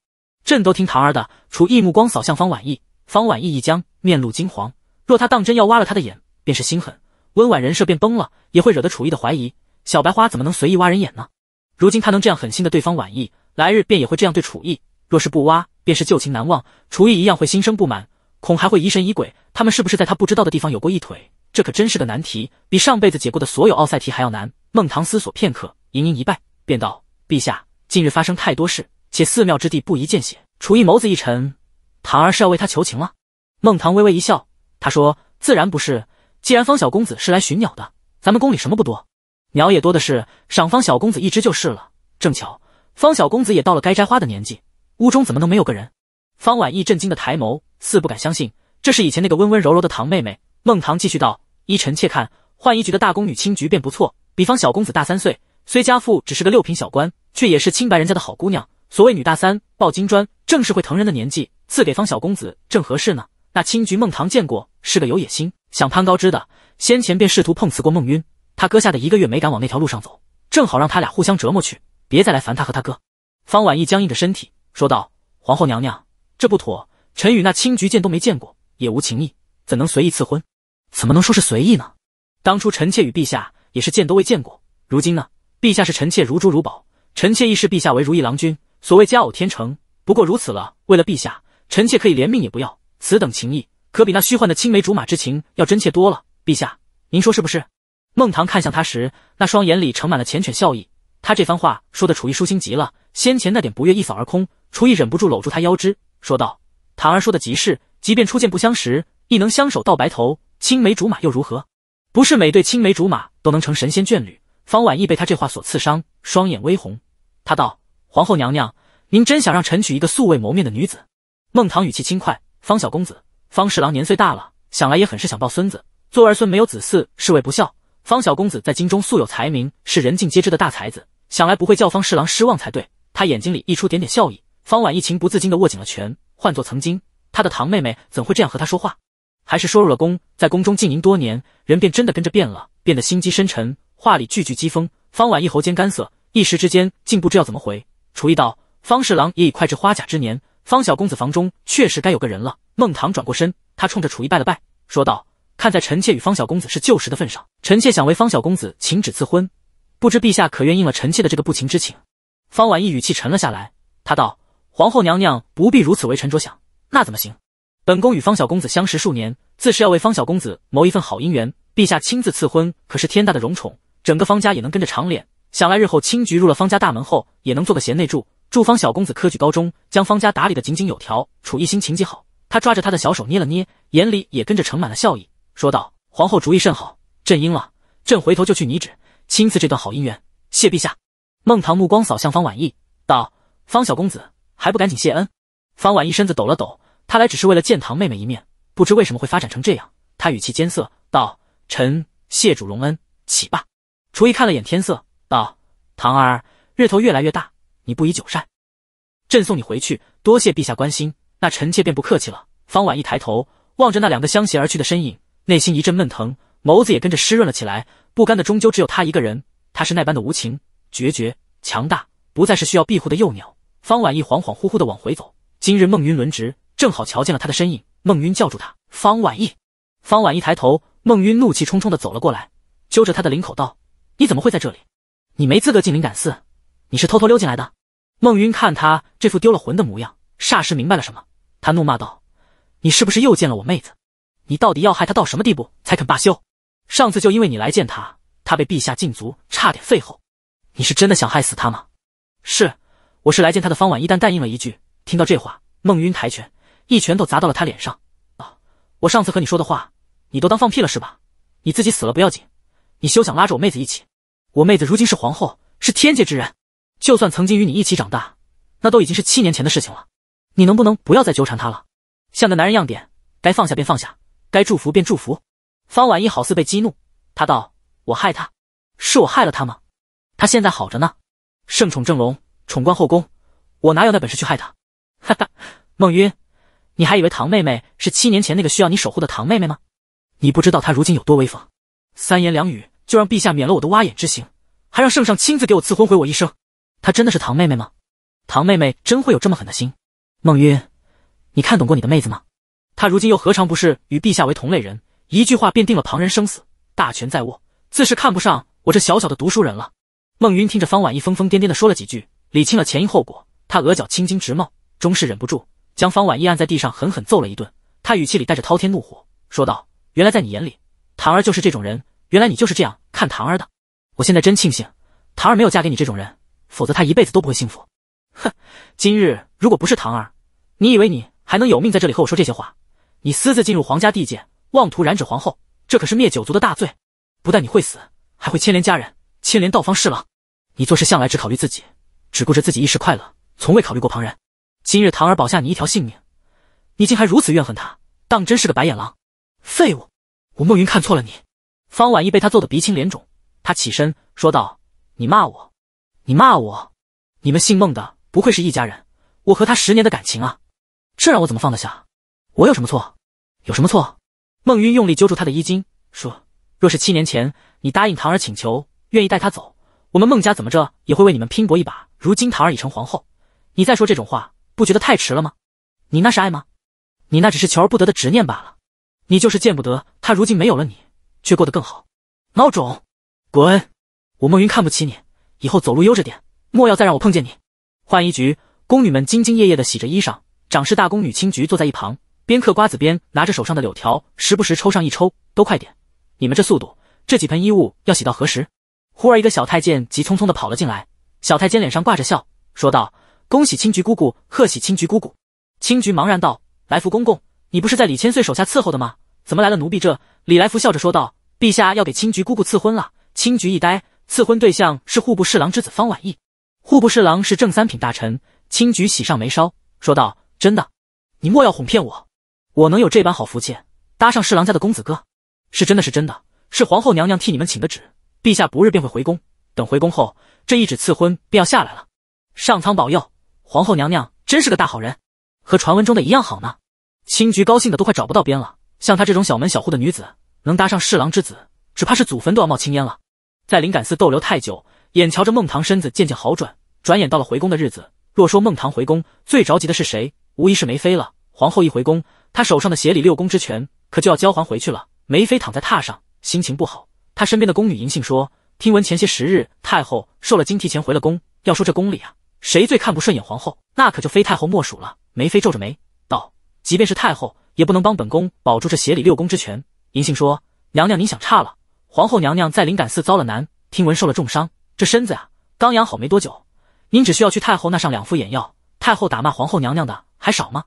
朕都听唐儿的。楚艺目光扫向方婉意，方婉意一僵，面露惊惶。若他当真要挖了他的眼，便是心狠，温婉人设便崩了，也会惹得楚艺的怀疑。小白花怎么能随意挖人眼呢？如今他能这样狠心的对方婉意，来日便也会这样对楚艺。若是不挖。便是旧情难忘，楚艺一样会心生不满，恐还会疑神疑鬼。他们是不是在他不知道的地方有过一腿？这可真是个难题，比上辈子解过的所有奥赛题还要难。孟唐思索片刻，盈盈一拜，便道：“陛下，近日发生太多事，且寺庙之地不宜见血。”楚艺眸子一沉，唐儿是要为他求情了。孟唐微微一笑，他说：“自然不是，既然方小公子是来寻鸟的，咱们宫里什么不多，鸟也多的是，赏方小公子一只就是了。正巧，方小公子也到了该摘花的年纪。”屋中怎么能没有个人？方婉意震惊的抬眸，似不敢相信，这是以前那个温温柔柔的堂妹妹孟唐。继续道：“依臣妾看，浣衣局的大宫女青菊便不错。比方小公子大三岁，虽家父只是个六品小官，却也是清白人家的好姑娘。所谓女大三抱金砖，正是会疼人的年纪，赐给方小公子正合适呢。那青菊孟唐见过，是个有野心、想攀高枝的。先前便试图碰瓷过孟晕，他哥吓得一个月没敢往那条路上走，正好让他俩互相折磨去，别再来烦他和他哥。”方婉意僵硬着身体。说道：“皇后娘娘，这不妥。臣与那青菊见都没见过，也无情义，怎能随意赐婚？怎么能说是随意呢？当初臣妾与陛下也是见都未见过，如今呢？陛下是臣妾如珠如宝，臣妾亦视陛下为如意郎君。所谓佳偶天成，不过如此了。为了陛下，臣妾可以连命也不要。此等情谊，可比那虚幻的青梅竹马之情要真切多了。陛下，您说是不是？”孟棠看向他时，那双眼里盛满了缱绻笑意。他这番话说的楚艺舒心极了，先前那点不悦一扫而空。楚艺忍不住搂住他腰肢，说道：“唐儿说的极是，即便初见不相识，亦能相守到白头。青梅竹马又如何？不是每对青梅竹马都能成神仙眷侣。”方婉亦被他这话所刺伤，双眼微红。他道：“皇后娘娘，您真想让臣娶一个素未谋面的女子？”孟唐语气轻快：“方小公子，方侍郎年岁大了，想来也很是想抱孙子。做儿孙没有子嗣是为不孝。”方小公子在京中素有才名，是人尽皆知的大才子，想来不会叫方侍郎失望才对。他眼睛里溢出点点笑意。方婉一情不自禁地握紧了拳。换做曾经，他的堂妹妹怎会这样和他说话？还是说入了宫，在宫中静营多年，人便真的跟着变了，变得心机深沉，话里句句讥讽。方婉一喉间干涩，一时之间竟不知要怎么回。楚意道：“方侍郎也已快至花甲之年，方小公子房中确实该有个人了。”孟堂转过身，他冲着楚意拜了拜，说道。看在臣妾与方小公子是旧时的份上，臣妾想为方小公子请旨赐婚，不知陛下可愿应了臣妾的这个不情之请？方婉意语气沉了下来，他道：“皇后娘娘不必如此为臣着想，那怎么行？本宫与方小公子相识数年，自是要为方小公子谋一份好姻缘。陛下亲自赐婚，可是天大的荣宠，整个方家也能跟着长脸。想来日后青菊入了方家大门后，也能做个贤内助，助方小公子科举高中，将方家打理得井井有条。”楚意心情极好，他抓着他的小手捏了捏，眼里也跟着盛满了笑意。说道：“皇后主意甚好，朕应了。朕回头就去拟旨，亲赐这段好姻缘。谢陛下。”孟唐目光扫向方婉意，道：“方小公子还不赶紧谢恩？”方婉意身子抖了抖，他来只是为了见堂妹妹一面，不知为什么会发展成这样。他语气艰涩道：“臣谢主隆恩，起吧。”厨艺看了眼天色，道：“唐儿，日头越来越大，你不宜久晒，朕送你回去。多谢陛下关心，那臣妾便不客气了。”方婉一抬头，望着那两个相携而去的身影。内心一阵闷疼，眸子也跟着湿润了起来。不甘的终究只有他一个人。他是那般的无情、决绝、强大，不再是需要庇护的幼鸟。方婉意恍恍惚惚地往回走。今日孟云轮值，正好瞧见了他的身影。孟云叫住他：“方婉意！”方婉意抬头，孟云怒气冲冲地走了过来，揪着他的领口道：“你怎么会在这里？你没资格进灵感寺，你是偷偷溜进来的。”孟云看他这副丢了魂的模样，霎时明白了什么，他怒骂道：“你是不是又见了我妹子？”你到底要害他到什么地步才肯罢休？上次就因为你来见他，他被陛下禁足，差点废后。你是真的想害死他吗？是，我是来见他的。方婉一淡淡应了一句。听到这话，孟云抬拳，一拳头砸到了他脸上。啊！我上次和你说的话，你都当放屁了是吧？你自己死了不要紧，你休想拉着我妹子一起。我妹子如今是皇后，是天界之人。就算曾经与你一起长大，那都已经是七年前的事情了。你能不能不要再纠缠她了？像个男人样点，该放下便放下。该祝福便祝福。方婉意好似被激怒，他道：“我害他，是我害了他吗？他现在好着呢，圣宠正隆，宠冠后宫，我哪有那本事去害他？哈哈，孟云，你还以为唐妹妹是七年前那个需要你守护的唐妹妹吗？你不知道她如今有多威风，三言两语就让陛下免了我的挖眼之刑，还让圣上亲自给我赐婚，毁我一生。她真的是唐妹妹吗？唐妹妹真会有这么狠的心？孟云，你看懂过你的妹子吗？”他如今又何尝不是与陛下为同类人？一句话便定了旁人生死，大权在握，自是看不上我这小小的读书人了。孟云听着方婉意疯疯癫癫的说了几句，理清了前因后果，他额角青筋直冒，终是忍不住将方婉意按在地上狠狠揍了一顿。他语气里带着滔天怒火，说道：“原来在你眼里，唐儿就是这种人。原来你就是这样看唐儿的。我现在真庆幸唐儿没有嫁给你这种人，否则她一辈子都不会幸福。”哼，今日如果不是唐儿，你以为你还能有命在这里和我说这些话？你私自进入皇家地界，妄图染指皇后，这可是灭九族的大罪。不但你会死，还会牵连家人，牵连道方侍郎。你做事向来只考虑自己，只顾着自己一时快乐，从未考虑过旁人。今日唐儿保下你一条性命，你竟还如此怨恨他，当真是个白眼狼、废物。我孟云看错了你。方婉意被他揍得鼻青脸肿，他起身说道：“你骂我，你骂我！你们姓孟的不愧是一家人，我和他十年的感情啊，这让我怎么放得下？”我有什么错？有什么错？孟云用力揪住他的衣襟，说：“若是七年前你答应唐儿请求，愿意带他走，我们孟家怎么着也会为你们拼搏一把。如今唐儿已成皇后，你再说这种话，不觉得太迟了吗？你那是爱吗？你那只是求而不得的执念罢了。你就是见不得他如今没有了你，却过得更好。孬种，滚！我孟云看不起你，以后走路悠着点，莫要再让我碰见你。”换衣局，宫女们兢兢业业的洗着衣裳，掌事大宫女青菊坐在一旁。边嗑瓜子边拿着手上的柳条，时不时抽上一抽。都快点，你们这速度，这几盆衣物要洗到何时？忽而一个小太监急匆匆的跑了进来，小太监脸上挂着笑，说道：“恭喜青菊姑姑，贺喜青菊姑姑。”青菊茫然道：“来福公公，你不是在李千岁手下伺候的吗？怎么来了？”奴婢这。李来福笑着说道：“陛下要给青菊姑姑赐婚了。”青菊一呆，赐婚对象是户部侍郎之子方婉意。户部侍郎是正三品大臣。青菊喜上眉梢，说道：“真的？你莫要哄骗我。”我能有这般好福气，搭上侍郎家的公子哥，是真的是真的，是皇后娘娘替你们请的旨，陛下不日便会回宫，等回宫后，这一纸赐婚便要下来了。上苍保佑，皇后娘娘真是个大好人，和传闻中的一样好呢。青菊高兴的都快找不到边了，像她这种小门小户的女子，能搭上侍郎之子，只怕是祖坟都要冒青烟了。在灵感寺逗留太久，眼瞧着孟棠身子渐渐好转，转眼到了回宫的日子。若说孟棠回宫，最着急的是谁？无疑是梅妃了。皇后一回宫。他手上的协理六宫之权可就要交还回去了。梅妃躺在榻上，心情不好。她身边的宫女银杏说：“听闻前些时日太后受了惊，提前回了宫。要说这宫里啊，谁最看不顺眼皇后，那可就非太后莫属了。”梅妃皱着眉道：“即便是太后，也不能帮本宫保住这协理六宫之权。”银杏说：“娘娘您想差了，皇后娘娘在灵感寺遭了难，听闻受了重伤，这身子啊刚养好没多久。您只需要去太后那上两副眼药，太后打骂皇后娘娘的还少吗？”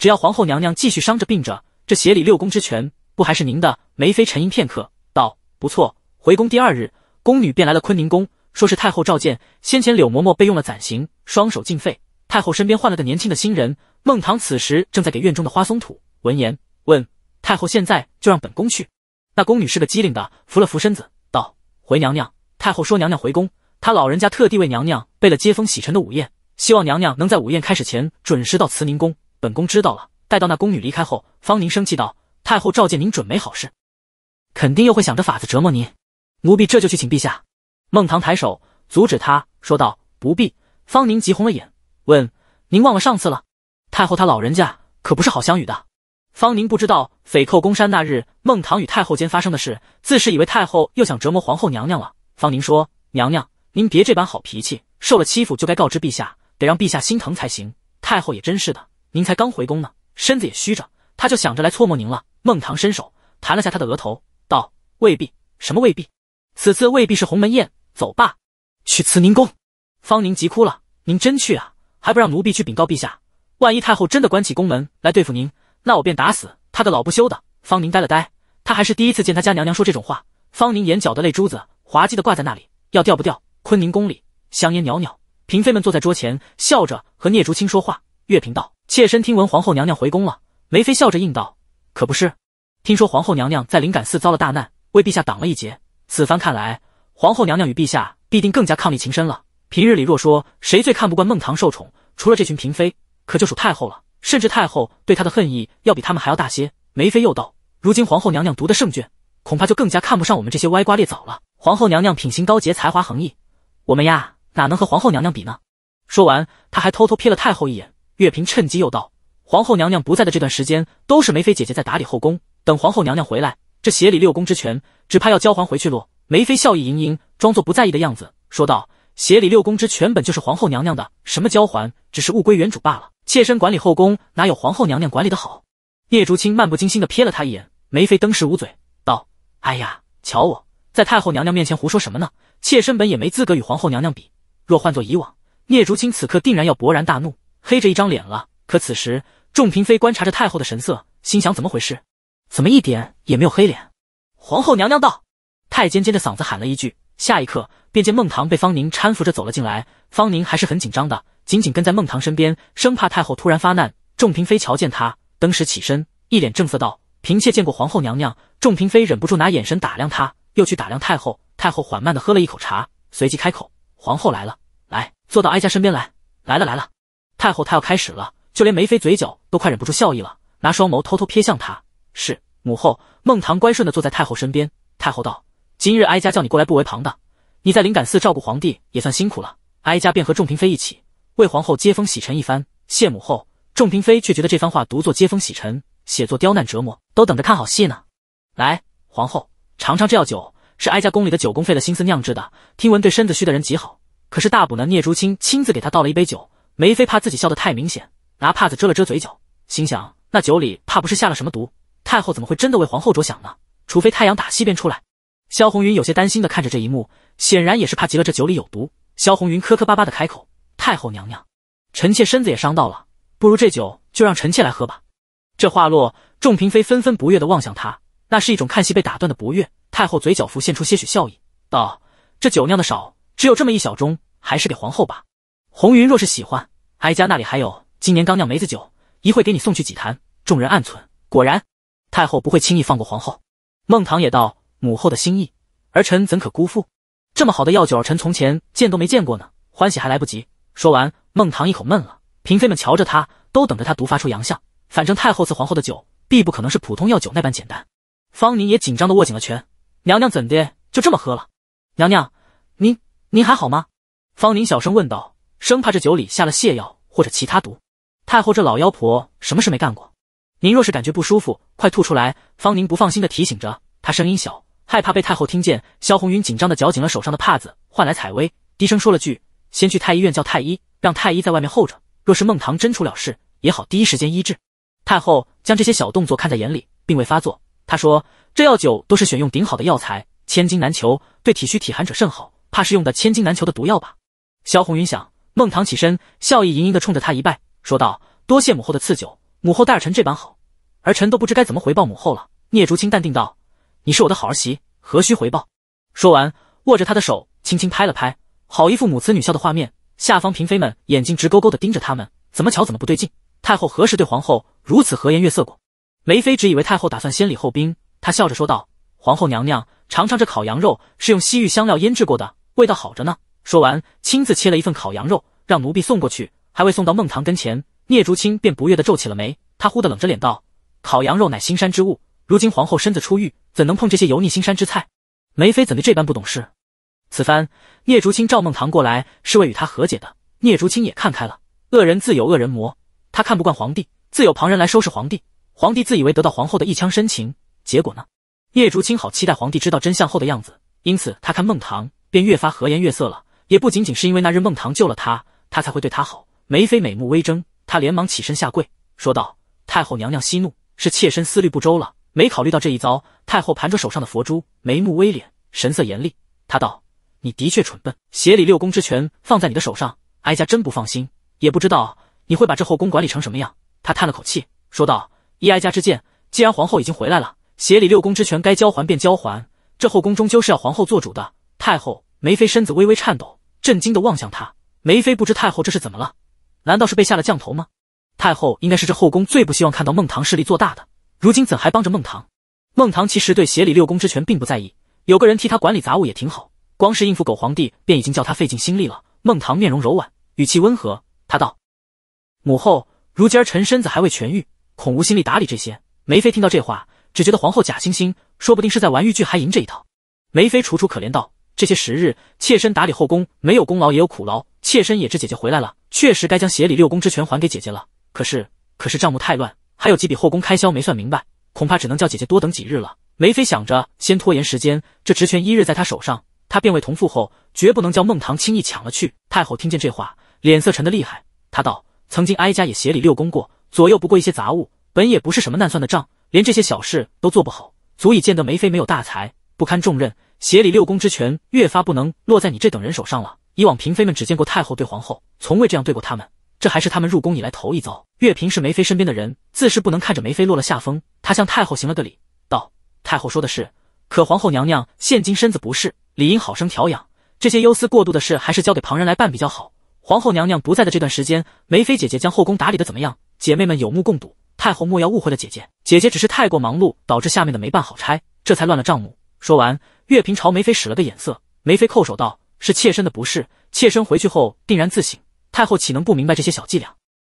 只要皇后娘娘继续伤着病着，这协理六宫之权不还是您的？梅妃沉吟片刻，道：“不错。”回宫第二日，宫女便来了坤宁宫，说是太后召见。先前柳嬷嬷被用了暂刑，双手尽废。太后身边换了个年轻的新人。孟棠此时正在给院中的花松土，闻言问：“太后现在就让本宫去？”那宫女是个机灵的，扶了扶身子，道：“回娘娘，太后说娘娘回宫，她老人家特地为娘娘备了接风洗尘的午宴，希望娘娘能在午宴开始前准时到慈宁宫。”本宫知道了。待到那宫女离开后，方宁生气道：“太后召见您准没好事，肯定又会想着法子折磨您。”奴婢这就去请陛下。孟堂抬手阻止他，说道：“不必。”方宁急红了眼，问：“您忘了上次了？太后她老人家可不是好相与的。”方宁不知道匪寇攻山那日，孟堂与太后间发生的事，自是以为太后又想折磨皇后娘娘了。方宁说：“娘娘，您别这般好脾气，受了欺负就该告知陛下，得让陛下心疼才行。太后也真是的。”您才刚回宫呢，身子也虚着，他就想着来磋磨您了。孟堂伸手弹了下他的额头，道：“未必，什么未必？此次未必是鸿门宴。走吧，去慈宁宫。”方宁急哭了：“您真去啊？还不让奴婢去禀告陛下？万一太后真的关起宫门来对付您，那我便打死他个老不休的。”方宁呆了呆，他还是第一次见他家娘娘说这种话。方宁眼角的泪珠子滑稽的挂在那里，要掉不掉。坤宁宫里香烟袅袅，嫔妃们坐在桌前笑着和聂竹青说话。月平道。妾身听闻皇后娘娘回宫了，梅妃笑着应道：“可不是，听说皇后娘娘在灵感寺遭了大难，为陛下挡了一劫。此番看来，皇后娘娘与陛下必定更加伉俪情深了。平日里若说谁最看不惯孟堂受宠，除了这群嫔妃，可就属太后了。甚至太后对她的恨意，要比他们还要大些。”梅妃又道：“如今皇后娘娘读的圣卷，恐怕就更加看不上我们这些歪瓜裂枣了。皇后娘娘品行高洁，才华横溢，我们呀，哪能和皇后娘娘比呢？”说完，她还偷偷瞥了太后一眼。月嫔趁机又道：“皇后娘娘不在的这段时间，都是梅妃姐姐在打理后宫。等皇后娘娘回来，这协理六宫之权，只怕要交还回去喽。”梅妃笑意盈盈，装作不在意的样子说道：“协理六宫之权本就是皇后娘娘的，什么交还，只是物归原主罢了。妾身管理后宫，哪有皇后娘娘管理的好？”聂竹青漫不经心的瞥了她一眼，梅妃登时捂嘴道：“哎呀，瞧我在太后娘娘面前胡说什么呢！妾身本也没资格与皇后娘娘比。若换做以往，聂竹青此刻定然要勃然大怒。”黑着一张脸了，可此时众嫔妃观察着太后的神色，心想怎么回事？怎么一点也没有黑脸？皇后娘娘道。太监尖着嗓子喊了一句，下一刻便见孟棠被方宁搀扶着走了进来。方宁还是很紧张的，紧紧跟在孟棠身边，生怕太后突然发难。众嫔妃瞧见她，登时起身，一脸正色道：“嫔妾见过皇后娘娘。”众嫔妃忍不住拿眼神打量她，又去打量太后。太后缓慢的喝了一口茶，随即开口：“皇后来了，来，坐到哀家身边来。来了，来了。”太后，她要开始了，就连梅妃嘴角都快忍不住笑意了，拿双眸偷偷瞥向他。是母后，孟棠乖顺的坐在太后身边。太后道：“今日哀家叫你过来不为旁的，你在灵感寺照顾皇帝也算辛苦了，哀家便和众嫔妃一起为皇后接风洗尘一番，谢母后。”众嫔妃却觉得这番话独作接风洗尘，写作刁难折磨，都等着看好戏呢。来，皇后尝尝这药酒，是哀家宫里的酒工费了心思酿制的，听闻对身子虚的人极好。可是大补呢？聂竹青亲自给他倒了一杯酒。梅妃怕自己笑得太明显，拿帕子遮了遮嘴角，心想那酒里怕不是下了什么毒。太后怎么会真的为皇后着想呢？除非太阳打西边出来。萧红云有些担心的看着这一幕，显然也是怕极了这酒里有毒。萧红云磕磕巴巴的开口：“太后娘娘，臣妾身子也伤到了，不如这酒就让臣妾来喝吧。”这话落，众嫔妃纷纷不悦的望向她，那是一种看戏被打断的不悦。太后嘴角浮现出些许笑意，道：“这酒酿的少，只有这么一小盅，还是给皇后吧。红云若是喜欢。”哀家那里还有今年刚酿梅子酒，一会给你送去几坛。众人暗存，果然，太后不会轻易放过皇后。孟棠也道：“母后的心意，儿臣怎可辜负？这么好的药酒，儿臣从前见都没见过呢，欢喜还来不及。”说完，孟棠一口闷了。嫔妃们瞧着他，都等着他毒发出洋相。反正太后赐皇后的酒，必不可能是普通药酒那般简单。方宁也紧张的握紧了拳。娘娘怎的就这么喝了？娘娘，您您还好吗？方宁小声问道。生怕这酒里下了泻药或者其他毒。太后这老妖婆什么事没干过？您若是感觉不舒服，快吐出来。方宁不放心的提醒着她，声音小，害怕被太后听见。萧红云紧张的绞紧了手上的帕子，唤来采薇，低声说了句：“先去太医院叫太医，让太医在外面候着。若是孟堂真出了事，也好第一时间医治。”太后将这些小动作看在眼里，并未发作。她说：“这药酒都是选用顶好的药材，千金难求，对体虚体寒者甚好。怕是用的千金难求的毒药吧？”萧红云想。孟堂起身，笑意盈盈地冲着他一拜，说道：“多谢母后的赐酒，母后待儿臣这般好，儿臣都不知该怎么回报母后了。”聂竹青淡定道：“你是我的好儿媳，何须回报？”说完，握着他的手轻轻拍了拍。好一副母慈女孝的画面。下方嫔妃们眼睛直勾勾地盯着他们，怎么瞧怎么不对劲。太后何时对皇后如此和颜悦色过？梅妃只以为太后打算先礼后兵，她笑着说道：“皇后娘娘，尝尝这烤羊肉，是用西域香料腌制过的，味道好着呢。”说完，亲自切了一份烤羊肉。让奴婢送过去，还未送到孟堂跟前，聂竹青便不悦地皱起了眉。他忽地冷着脸道：“烤羊肉乃心山之物，如今皇后身子出狱，怎能碰这些油腻心山之菜？梅妃怎的这般不懂事？”此番聂竹青召孟堂过来是为与他和解的。聂竹青也看开了，恶人自有恶人磨。他看不惯皇帝，自有旁人来收拾皇帝。皇帝自以为得到皇后的一腔深情，结果呢？聂竹青好期待皇帝知道真相后的样子，因此他看孟堂便越发和颜悦色了。也不仅仅是因为那日孟堂救了他。他才会对她好。梅妃美目微睁，她连忙起身下跪，说道：“太后娘娘息怒，是妾身思虑不周了，没考虑到这一遭。”太后盘着手上的佛珠，眉目微敛，神色严厉。她道：“你的确蠢笨，协理六宫之权放在你的手上，哀家真不放心，也不知道你会把这后宫管理成什么样。”她叹了口气，说道：“依哀家之见，既然皇后已经回来了，协理六宫之权该交还便交还，这后宫终究是要皇后做主的。”太后梅妃身子微微颤抖，震惊地望向她。梅妃不知太后这是怎么了，难道是被下了降头吗？太后应该是这后宫最不希望看到孟唐势力做大的，如今怎还帮着孟唐？孟唐其实对协理六宫之权并不在意，有个人替他管理杂物也挺好，光是应付狗皇帝便已经叫他费尽心力了。孟唐面容柔婉，语气温和，他道：“母后，如今儿臣身子还未痊愈，恐无心力打理这些。”梅妃听到这话，只觉得皇后假惺惺，说不定是在玩欲拒还迎这一套。梅妃楚楚可怜道。这些时日，妾身打理后宫，没有功劳也有苦劳。妾身也知姐姐回来了，确实该将协理六宫之权还给姐姐了。可是，可是账目太乱，还有几笔后宫开销没算明白，恐怕只能叫姐姐多等几日了。梅妃想着先拖延时间，这职权一日在她手上，她便为同父后，绝不能叫孟棠轻易抢了去。太后听见这话，脸色沉得厉害。她道：“曾经哀家也协理六宫过，左右不过一些杂物，本也不是什么难算的账，连这些小事都做不好，足以见得梅妃没有大才，不堪重任。”协理六宫之权越发不能落在你这等人手上了。以往嫔妃们只见过太后对皇后，从未这样对过她们。这还是她们入宫以来头一遭。月平是梅妃身边的人，自是不能看着梅妃落了下风。她向太后行了个礼，道：“太后说的是，可皇后娘娘现今身子不适，理应好生调养。这些忧思过度的事，还是交给旁人来办比较好。皇后娘娘不在的这段时间，梅妃姐姐将后宫打理的怎么样？姐妹们有目共睹。太后莫要误会了姐姐，姐姐只是太过忙碌，导致下面的没办好差，这才乱了账目。”说完。月平朝梅妃使了个眼色，梅妃叩首道：“是妾身的不是，妾身回去后定然自省。太后岂能不明白这些小伎俩？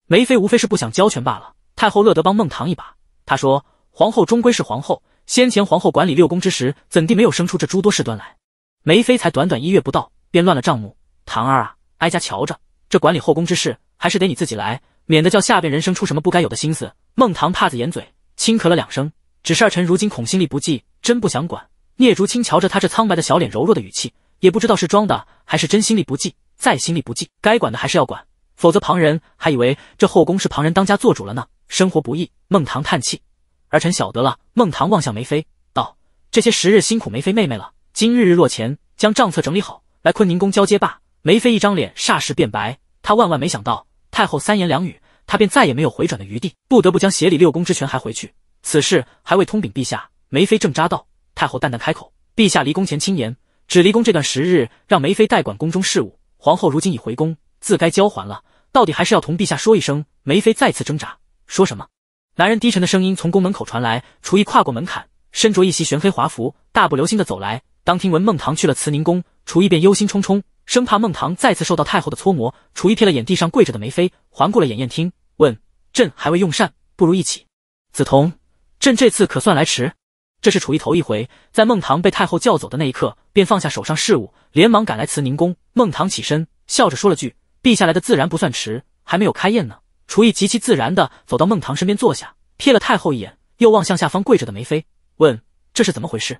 梅妃无非是不想交权罢了。太后乐得帮孟唐一把。她说：皇后终归是皇后，先前皇后管理六宫之时，怎地没有生出这诸多事端来？梅妃才短短一月不到，便乱了账目。唐儿啊，哀家瞧着这管理后宫之事，还是得你自己来，免得叫下边人生出什么不该有的心思。孟唐帕子掩嘴，轻咳了两声，只是臣如今恐心力不济，真不想管。”聂竹青瞧着他这苍白的小脸，柔弱的语气，也不知道是装的还是真心力不济。再心力不济，该管的还是要管，否则旁人还以为这后宫是旁人当家做主了呢。生活不易，孟棠叹气。儿臣晓得了。孟棠望向梅妃，道：“这些时日辛苦梅妃妹妹了。今日日落前，将账册整理好，来坤宁宫交接罢。”梅妃一张脸霎时变白，她万万没想到太后三言两语，她便再也没有回转的余地，不得不将协理六宫之权还回去。此事还未通禀陛下，梅妃正扎道。太后淡淡开口：“陛下离宫前亲言，只离宫这段时日，让梅妃代管宫中事务。皇后如今已回宫，自该交还了。到底还是要同陛下说一声。”梅妃再次挣扎，说什么？男人低沉的声音从宫门口传来。厨艺跨过门槛，身着一袭玄黑华服，大步流星的走来。当听闻孟棠去了慈宁宫，厨艺便忧心忡忡，生怕孟棠再次受到太后的搓磨。厨艺瞥了眼地上跪着的梅妃，环顾了演宴厅，问：“朕还未用膳，不如一起。”梓潼，朕这次可算来迟。这是楚意头一回，在孟唐被太后叫走的那一刻，便放下手上事务，连忙赶来慈宁宫。孟唐起身，笑着说了句：“陛下来的自然不算迟，还没有开宴呢。”楚意极其自然地走到孟唐身边坐下，瞥了太后一眼，又望向下方跪着的梅妃，问：“这是怎么回事？”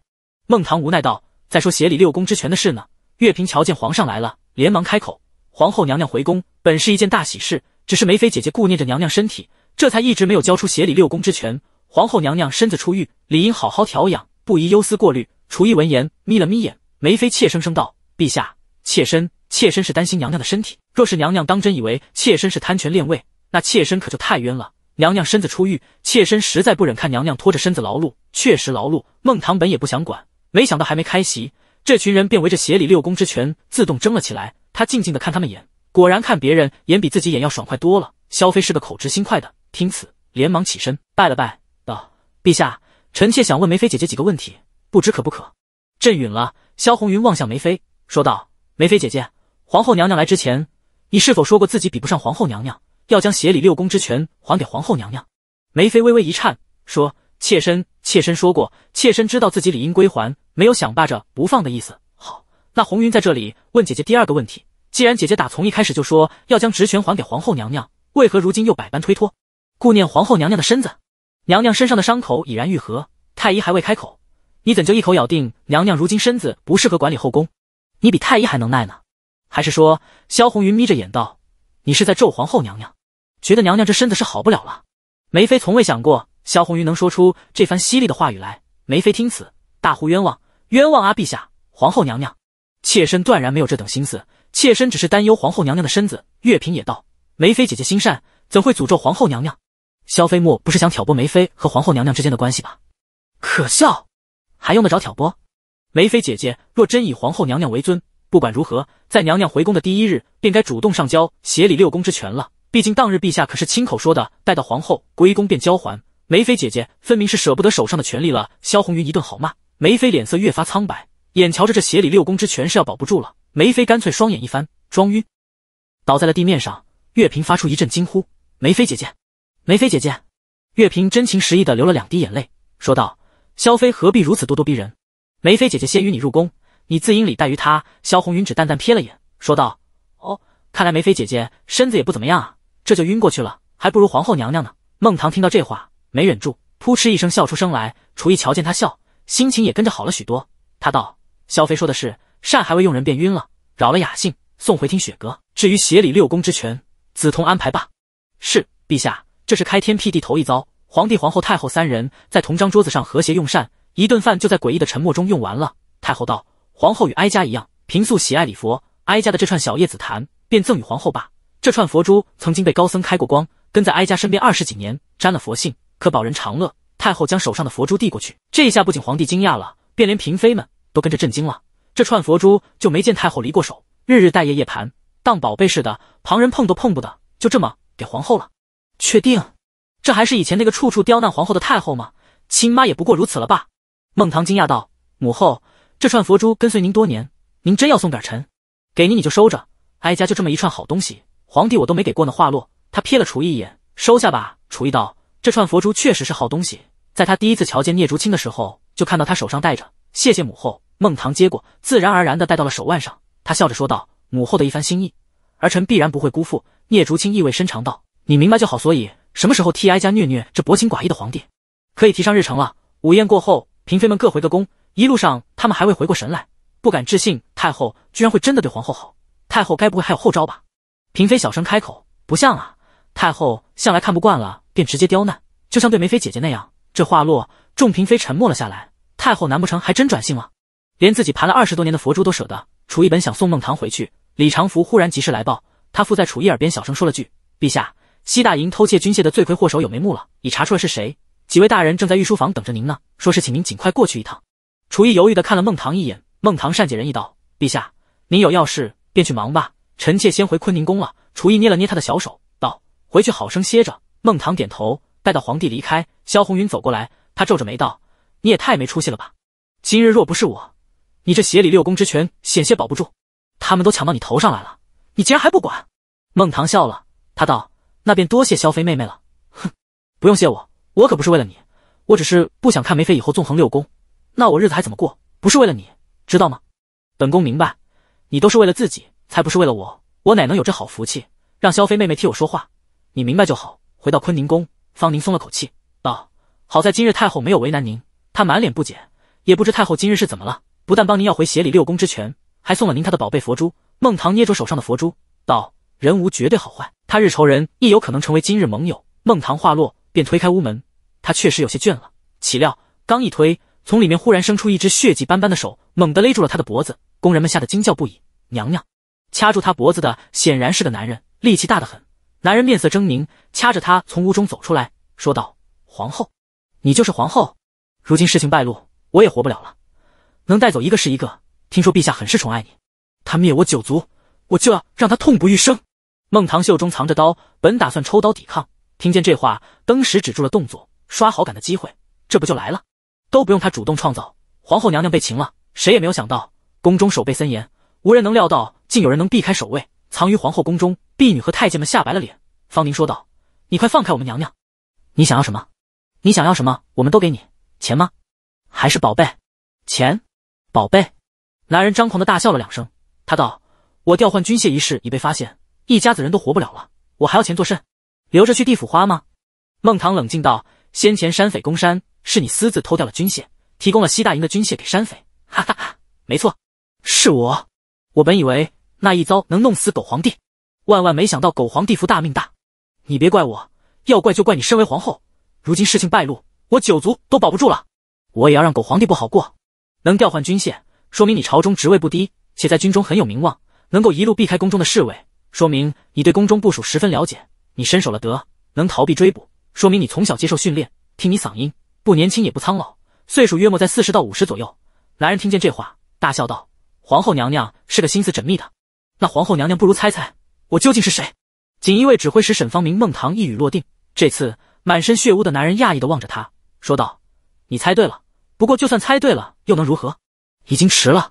孟唐无奈道：“再说协理六宫之权的事呢。”月嫔瞧见皇上来了，连忙开口：“皇后娘娘回宫本是一件大喜事，只是梅妃姐姐顾念着娘娘身体，这才一直没有交出协理六宫之权。”皇后娘娘身子出狱，理应好好调养，不宜忧思过虑。楚艺闻言眯了眯眼，梅妃怯生生道：“陛下，妾身，妾身是担心娘娘的身体。若是娘娘当真以为妾身是贪权恋位，那妾身可就太冤了。娘娘身子出狱，妾身实在不忍看娘娘拖着身子劳碌，确实劳碌。孟唐本也不想管，没想到还没开席，这群人便围着协理六宫之权自动争了起来。他静静的看他们眼，果然看别人眼比自己眼要爽快多了。萧妃是个口直心快的，听此连忙起身拜了拜。”陛下，臣妾想问梅妃姐姐几个问题，不知可不可？朕允了。萧红云望向梅妃，说道：“梅妃姐姐，皇后娘娘来之前，你是否说过自己比不上皇后娘娘，要将协理六宫之权还给皇后娘娘？”梅妃微微一颤，说：“妾身，妾身说过，妾身知道自己理应归还，没有想霸着不放的意思。好，那红云在这里问姐姐第二个问题：既然姐姐打从一开始就说要将职权还给皇后娘娘，为何如今又百般推脱？顾念皇后娘娘的身子？”娘娘身上的伤口已然愈合，太医还未开口，你怎就一口咬定娘娘如今身子不适合管理后宫？你比太医还能耐呢？还是说，萧红云眯着眼道：“你是在咒皇后娘娘，觉得娘娘这身子是好不了了？”梅妃从未想过萧红云能说出这番犀利的话语来。梅妃听此，大呼冤枉，冤枉啊！陛下，皇后娘娘，妾身断然没有这等心思，妾身只是担忧皇后娘娘的身子。月嫔也道：“梅妃姐姐心善，怎会诅咒皇后娘娘？”萧飞莫不是想挑拨梅妃和皇后娘娘之间的关系吧？可笑，还用得着挑拨？梅妃姐姐若真以皇后娘娘为尊，不管如何，在娘娘回宫的第一日，便该主动上交协理六宫之权了。毕竟当日陛下可是亲口说的，待到皇后归宫便交还。梅妃姐姐分明是舍不得手上的权力了。萧红云一顿好骂，梅妃脸色越发苍白，眼瞧着这协理六宫之权是要保不住了。梅妃干脆双眼一翻，装晕，倒在了地面上。月平发出一阵惊呼：“梅妃姐姐！”梅妃姐姐，月嫔真情实意的流了两滴眼泪，说道：“萧妃何必如此咄咄逼人？”梅妃姐姐先与你入宫，你自应礼待于她。”萧红云只淡淡瞥了眼，说道：“哦，看来梅妃姐姐身子也不怎么样啊，这就晕过去了，还不如皇后娘娘呢。”孟棠听到这话，没忍住，扑哧一声笑出声来。楚艺瞧见他笑，心情也跟着好了许多。他道：“萧妃说的是，善还未用人便晕了，扰了雅兴，送回听雪阁。至于协理六宫之权，子潼安排吧。”是陛下。这是开天辟地头一遭，皇帝、皇后、太后三人在同张桌子上和谐用膳，一顿饭就在诡异的沉默中用完了。太后道：“皇后与哀家一样，平素喜爱礼佛，哀家的这串小叶紫檀便赠与皇后吧。这串佛珠曾经被高僧开过光，跟在哀家身边二十几年，沾了佛性，可保人长乐。”太后将手上的佛珠递过去，这一下不仅皇帝惊讶了，便连嫔妃们都跟着震惊了。这串佛珠就没见太后离过手，日日待夜夜盘，当宝贝似的，旁人碰都碰不得，就这么给皇后了。确定，这还是以前那个处处刁难皇后的太后吗？亲妈也不过如此了吧？孟唐惊讶道：“母后，这串佛珠跟随您多年，您真要送点臣？给你你就收着。哀家就这么一串好东西，皇帝我都没给过。”呢。”话落，他瞥了楚艺一眼：“收下吧。”楚艺道：“这串佛珠确实是好东西。在他第一次瞧见聂竹青的时候，就看到他手上戴着。谢谢母后。”孟唐接过，自然而然的戴到了手腕上。他笑着说道：“母后的一番心意，儿臣必然不会辜负。”聂竹青意味深长道。你明白就好，所以什么时候替哀家虐虐这薄情寡义的皇帝，可以提上日程了。午宴过后，嫔妃们各回各宫。一路上，他们还未回过神来，不敢置信太后居然会真的对皇后好。太后该不会还有后招吧？嫔妃小声开口：“不像啊，太后向来看不惯了，便直接刁难，就像对梅妃姐姐那样。”这话落，众嫔妃沉默了下来。太后难不成还真转性了？连自己盘了二十多年的佛珠都舍得。楚意本想送孟棠回去，李长福忽然及时来报，他附在楚意耳边小声说了句：“陛下。”西大营偷窃军械的罪魁祸首有眉目了，已查出了是谁。几位大人正在御书房等着您呢，说是请您尽快过去一趟。楚意犹豫的看了孟唐一眼，孟唐善解人意道：“陛下，您有要事便去忙吧，臣妾先回坤宁宫了。”楚意捏了捏他的小手，道：“回去好生歇着。”孟唐点头。待到皇帝离开，萧红云走过来，他皱着眉道：“你也太没出息了吧！今日若不是我，你这协理六宫之权险些保不住。他们都抢到你头上来了，你竟然还不管？”孟唐笑了，他道。那便多谢萧妃妹妹了。哼，不用谢我，我可不是为了你，我只是不想看梅妃以后纵横六宫，那我日子还怎么过？不是为了你，知道吗？本宫明白，你都是为了自己，才不是为了我。我哪能有这好福气，让萧妃妹妹替我说话？你明白就好。回到坤宁宫，方宁松了口气，道：“好在今日太后没有为难您。”她满脸不解，也不知太后今日是怎么了，不但帮您要回协理六宫之权，还送了您她的宝贝佛珠。孟棠捏着手上的佛珠，道。人无绝对好坏，他日仇人亦有可能成为今日盟友。孟堂话落，便推开屋门。他确实有些倦了。岂料刚一推，从里面忽然伸出一只血迹斑斑的手，猛地勒住了他的脖子。宫人们吓得惊叫不已。娘娘掐住他脖子的显然是个男人，力气大得很。男人面色狰狞，掐着他从屋中走出来，说道：“皇后，你就是皇后。如今事情败露，我也活不了了。能带走一个是一个。听说陛下很是宠爱你，他灭我九族。”我就要让他痛不欲生。孟唐袖中藏着刀，本打算抽刀抵抗，听见这话，登时止住了动作。刷好感的机会，这不就来了？都不用他主动创造。皇后娘娘被擒了，谁也没有想到，宫中守备森严，无人能料到，竟有人能避开守卫，藏于皇后宫中。婢女和太监们吓白了脸。方宁说道：“你快放开我们娘娘！你想要什么？你想要什么？我们都给你。钱吗？还是宝贝？钱？宝贝？”男人张狂的大笑了两声，他道。我调换军械一事已被发现，一家子人都活不了了。我还要钱做甚？留着去地府花吗？孟唐冷静道：“先前山匪攻山，是你私自偷掉了军械，提供了西大营的军械给山匪。哈哈哈，没错，是我。我本以为那一遭能弄死狗皇帝，万万没想到狗皇帝福大命大。你别怪我，要怪就怪你身为皇后，如今事情败露，我九族都保不住了。我也要让狗皇帝不好过。能调换军械，说明你朝中职位不低，且在军中很有名望。”能够一路避开宫中的侍卫，说明你对宫中部署十分了解。你伸手了得，能逃避追捕，说明你从小接受训练。听你嗓音，不年轻也不苍老，岁数约莫在四十到五十左右。男人听见这话，大笑道：“皇后娘娘是个心思缜密的。”那皇后娘娘不如猜猜我究竟是谁？锦衣卫指挥使沈方明、孟唐一语落定。这次满身血污的男人讶异的望着他，说道：“你猜对了。不过就算猜对了，又能如何？已经迟了，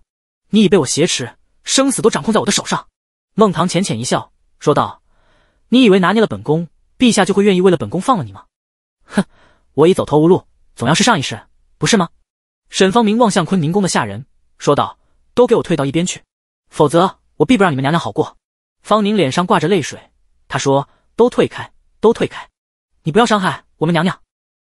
你已被我挟持。”生死都掌控在我的手上。”孟唐浅浅一笑，说道：“你以为拿捏了本宫，陛下就会愿意为了本宫放了你吗？”“哼，我已走投无路，总要是上一世，不是吗？”沈方明望向坤宁宫的下人，说道：“都给我退到一边去，否则我必不让你们娘娘好过。”方宁脸上挂着泪水，他说：“都退开，都退开，你不要伤害我们娘娘。”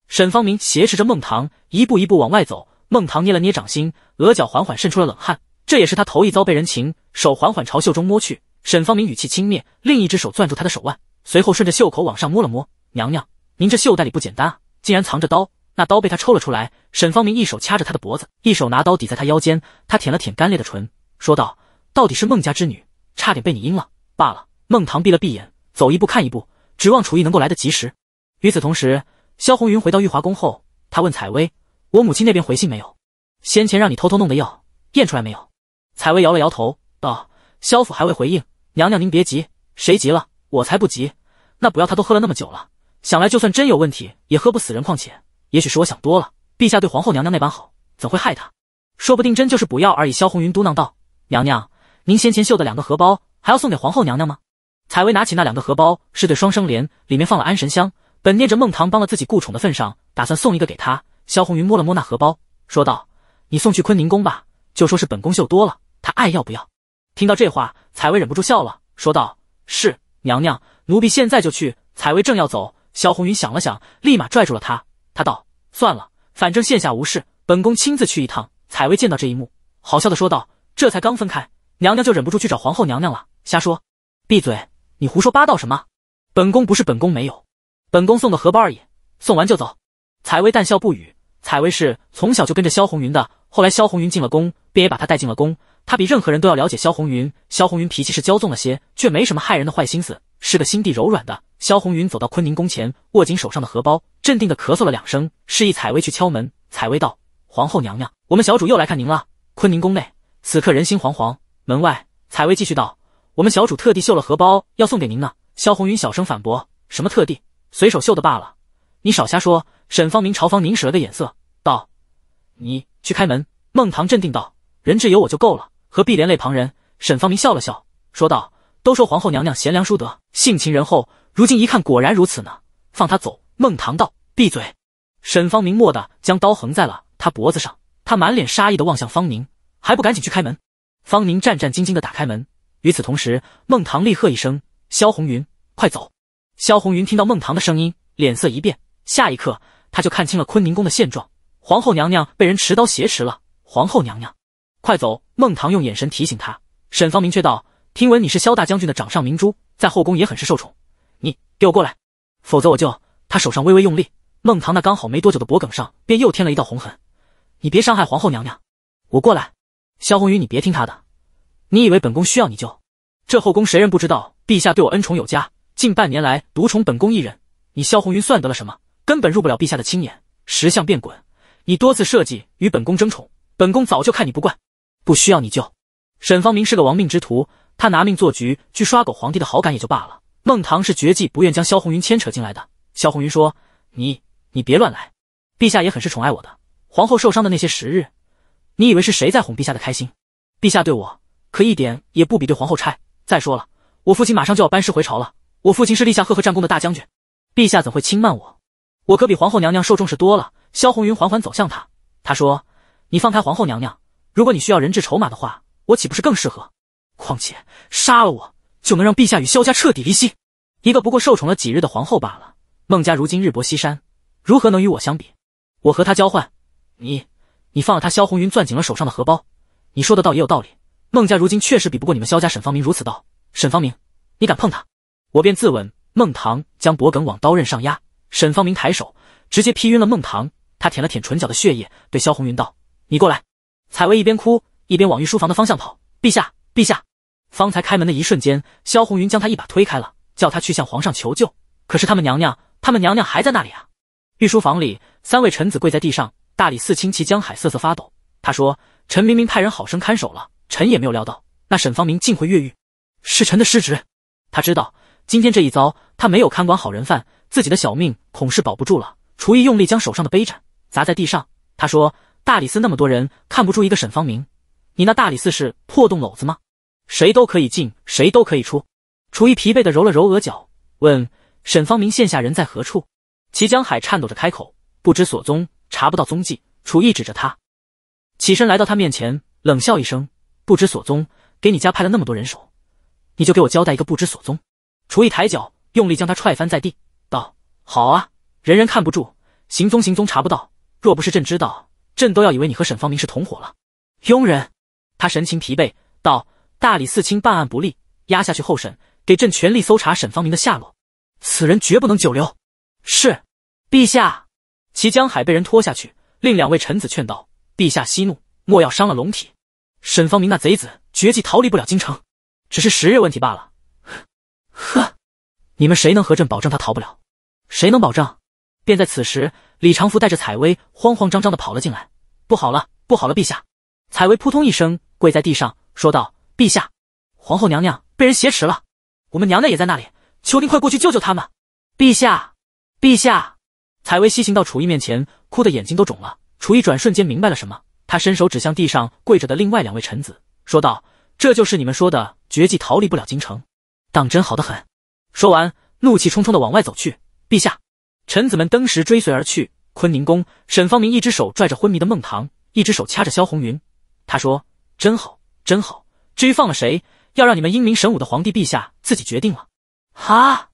沈方明挟持着孟唐，一步一步往外走。孟唐捏了捏掌心，额角缓缓渗出了冷汗。这也是他头一遭被人擒，手缓缓朝袖中摸去。沈方明语气轻蔑，另一只手攥住他的手腕，随后顺着袖口往上摸了摸。娘娘，您这袖袋里不简单啊，竟然藏着刀。那刀被他抽了出来。沈方明一手掐着他的脖子，一手拿刀抵在他腰间。他舔了舔干裂的唇，说道：“到底是孟家之女，差点被你阴了。罢了。”孟唐闭了闭眼，走一步看一步，指望楚艺能够来得及时。与此同时，萧红云回到玉华宫后，他问采薇：“我母亲那边回信没有？先前让你偷偷弄的药，验出来没有？”采薇摇了摇头，道：“萧府还未回应，娘娘您别急。谁急了，我才不急。那补药他都喝了那么久了，想来就算真有问题，也喝不死人。况且，也许是我想多了。陛下对皇后娘娘那般好，怎会害她？说不定真就是补药而已。”萧红云嘟囔道：“娘娘，您先前绣的两个荷包，还要送给皇后娘娘吗？”采薇拿起那两个荷包，是对双生莲里面放了安神香，本念着孟棠帮了自己顾宠的份上，打算送一个给他。萧红云摸了摸那荷包，说道：“你送去坤宁宫吧。”就说是本宫绣多了，他爱要不要？听到这话，采薇忍不住笑了，说道：“是娘娘，奴婢现在就去。”采薇正要走，萧红云想了想，立马拽住了她。她道：“算了，反正现下无事，本宫亲自去一趟。”采薇见到这一幕，好笑的说道：“这才刚分开，娘娘就忍不住去找皇后娘娘了，瞎说！闭嘴，你胡说八道什么？本宫不是本宫没有，本宫送个荷包而已，送完就走。”采薇淡笑不语。采薇是从小就跟着萧红云的，后来萧红云进了宫。便也把他带进了宫。他比任何人都要了解萧红云。萧红云脾气是骄纵了些，却没什么害人的坏心思，是个心地柔软的。萧红云走到坤宁宫前，握紧手上的荷包，镇定地咳嗽了两声，示意采薇去敲门。采薇道：“皇后娘娘，我们小主又来看您了。”坤宁宫内此刻人心惶惶。门外，采薇继续道：“我们小主特地绣了荷包要送给您呢。”萧红云小声反驳：“什么特地？随手绣的罢了。你少瞎说。”沈方明朝方宁使了个眼色，道：“你去开门。”孟唐镇定道。人质有我就够了，何必连累旁人？沈方明笑了笑，说道：“都说皇后娘娘贤良淑德，性情人厚，如今一看果然如此呢。”放他走。孟唐道：“闭嘴！”沈方明蓦地将刀横在了他脖子上，他满脸杀意地望向方宁，还不赶紧去开门？方宁战战兢兢地打开门。与此同时，孟唐厉喝一声：“萧红云，快走！”萧红云听到孟唐的声音，脸色一变，下一刻他就看清了坤宁宫的现状：皇后娘娘被人持刀挟持了。皇后娘娘。快走！孟唐用眼神提醒他。沈芳明确道：“听闻你是萧大将军的掌上明珠，在后宫也很是受宠。你给我过来，否则我就……”他手上微微用力，孟唐那刚好没多久的脖梗上便又添了一道红痕。你别伤害皇后娘娘！我过来。萧红云，你别听他的。你以为本宫需要你救？这后宫谁人不知道？陛下对我恩宠有加，近半年来独宠本宫一人。你萧红云算得了什么？根本入不了陛下的青眼。识相便滚！你多次设计与本宫争宠，本宫早就看你不惯。不需要你救，沈方明是个亡命之徒，他拿命做局去刷狗皇帝的好感也就罢了。孟唐是绝技，不愿将萧红云牵扯进来的。萧红云说：“你你别乱来，陛下也很是宠爱我的。皇后受伤的那些时日，你以为是谁在哄陛下的开心？陛下对我可一点也不比对皇后差。再说了，我父亲马上就要班师回朝了，我父亲是立下赫赫战功的大将军，陛下怎会轻慢我？我可比皇后娘娘受重视多了。”萧红云缓缓走向他，他说：“你放开皇后娘娘。”如果你需要人质筹码的话，我岂不是更适合？况且杀了我，就能让陛下与萧家彻底离心。一个不过受宠了几日的皇后罢了。孟家如今日薄西山，如何能与我相比？我和他交换，你，你放了他。萧红云攥紧了手上的荷包。你说的倒也有道理。孟家如今确实比不过你们萧家。沈方明如此道。沈方明，你敢碰他，我便自刎。孟唐将脖梗往刀刃上压。沈方明抬手，直接劈晕了孟唐。他舔了舔唇角的血液，对萧红云道：“你过来。”采薇一边哭一边往御书房的方向跑。陛下，陛下！方才开门的一瞬间，萧红云将他一把推开了，叫他去向皇上求救。可是他们娘娘，他们娘娘还在那里啊！御书房里，三位臣子跪在地上，大理寺卿齐江海瑟瑟发抖。他说：“臣明明派人好生看守了，臣也没有料到那沈方明竟会越狱，是臣的失职。”他知道今天这一遭，他没有看管好人犯，自己的小命恐是保不住了。厨艺用力将手上的杯盏砸在地上，他说。大理寺那么多人看不住一个沈方明，你那大理寺是破洞篓子吗？谁都可以进，谁都可以出。楚毅疲惫的揉了揉额角，问沈方明现下人在何处？齐江海颤抖着开口，不知所踪，查不到踪迹。楚毅指着他，起身来到他面前，冷笑一声，不知所踪，给你家派了那么多人手，你就给我交代一个不知所踪。楚毅抬脚用力将他踹翻在地，道：好啊，人人看不住，行踪行踪查不到，若不是朕知道。朕都要以为你和沈方明是同伙了。佣人，他神情疲惫道：“大理寺卿办案不力，押下去候审，给朕全力搜查沈方明的下落。此人绝不能久留。”是，陛下。齐江海被人拖下去，令两位臣子劝道：“陛下息怒，莫要伤了龙体。沈方明那贼子绝技逃离不了京城，只是时日问题罢了。”呵，你们谁能和朕保证他逃不了？谁能保证？便在此时，李长福带着采薇慌慌张张的跑了进来。不好了，不好了，陛下！采薇扑通一声跪在地上，说道：“陛下，皇后娘娘被人挟持了，我们娘娘也在那里，求您快过去救救他们！”陛下，陛下！采薇西行到楚仪面前，哭得眼睛都肿了。楚仪转瞬间明白了什么，他伸手指向地上跪着的另外两位臣子，说道：“这就是你们说的绝技，逃离不了京城，当真好得很。”说完，怒气冲冲的往外走去。陛下。臣子们登时追随而去。坤宁宫，沈方明一只手拽着昏迷的孟唐，一只手掐着萧红云。他说：“真好，真好。至于放了谁，要让你们英明神武的皇帝陛下自己决定了。”哈！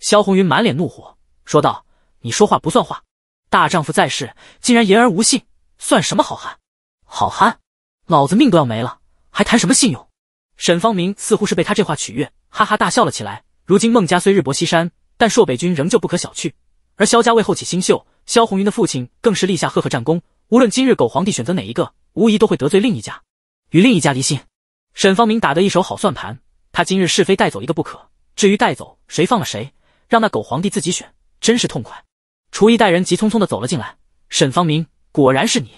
萧红云满脸怒火，说道：“你说话不算话，大丈夫在世，竟然言而无信，算什么好汉？好汉，老子命都要没了，还谈什么信用？”沈方明似乎是被他这话取悦，哈哈大笑了起来。如今孟家虽日薄西山，但朔北军仍旧不可小觑。而萧家为后起新秀，萧红云的父亲更是立下赫赫战功。无论今日狗皇帝选择哪一个，无疑都会得罪另一家，与另一家离心。沈方明打得一手好算盘，他今日是非带走一个不可。至于带走谁，放了谁，让那狗皇帝自己选，真是痛快。厨艺带人急匆匆的走了进来。沈方明果然是你！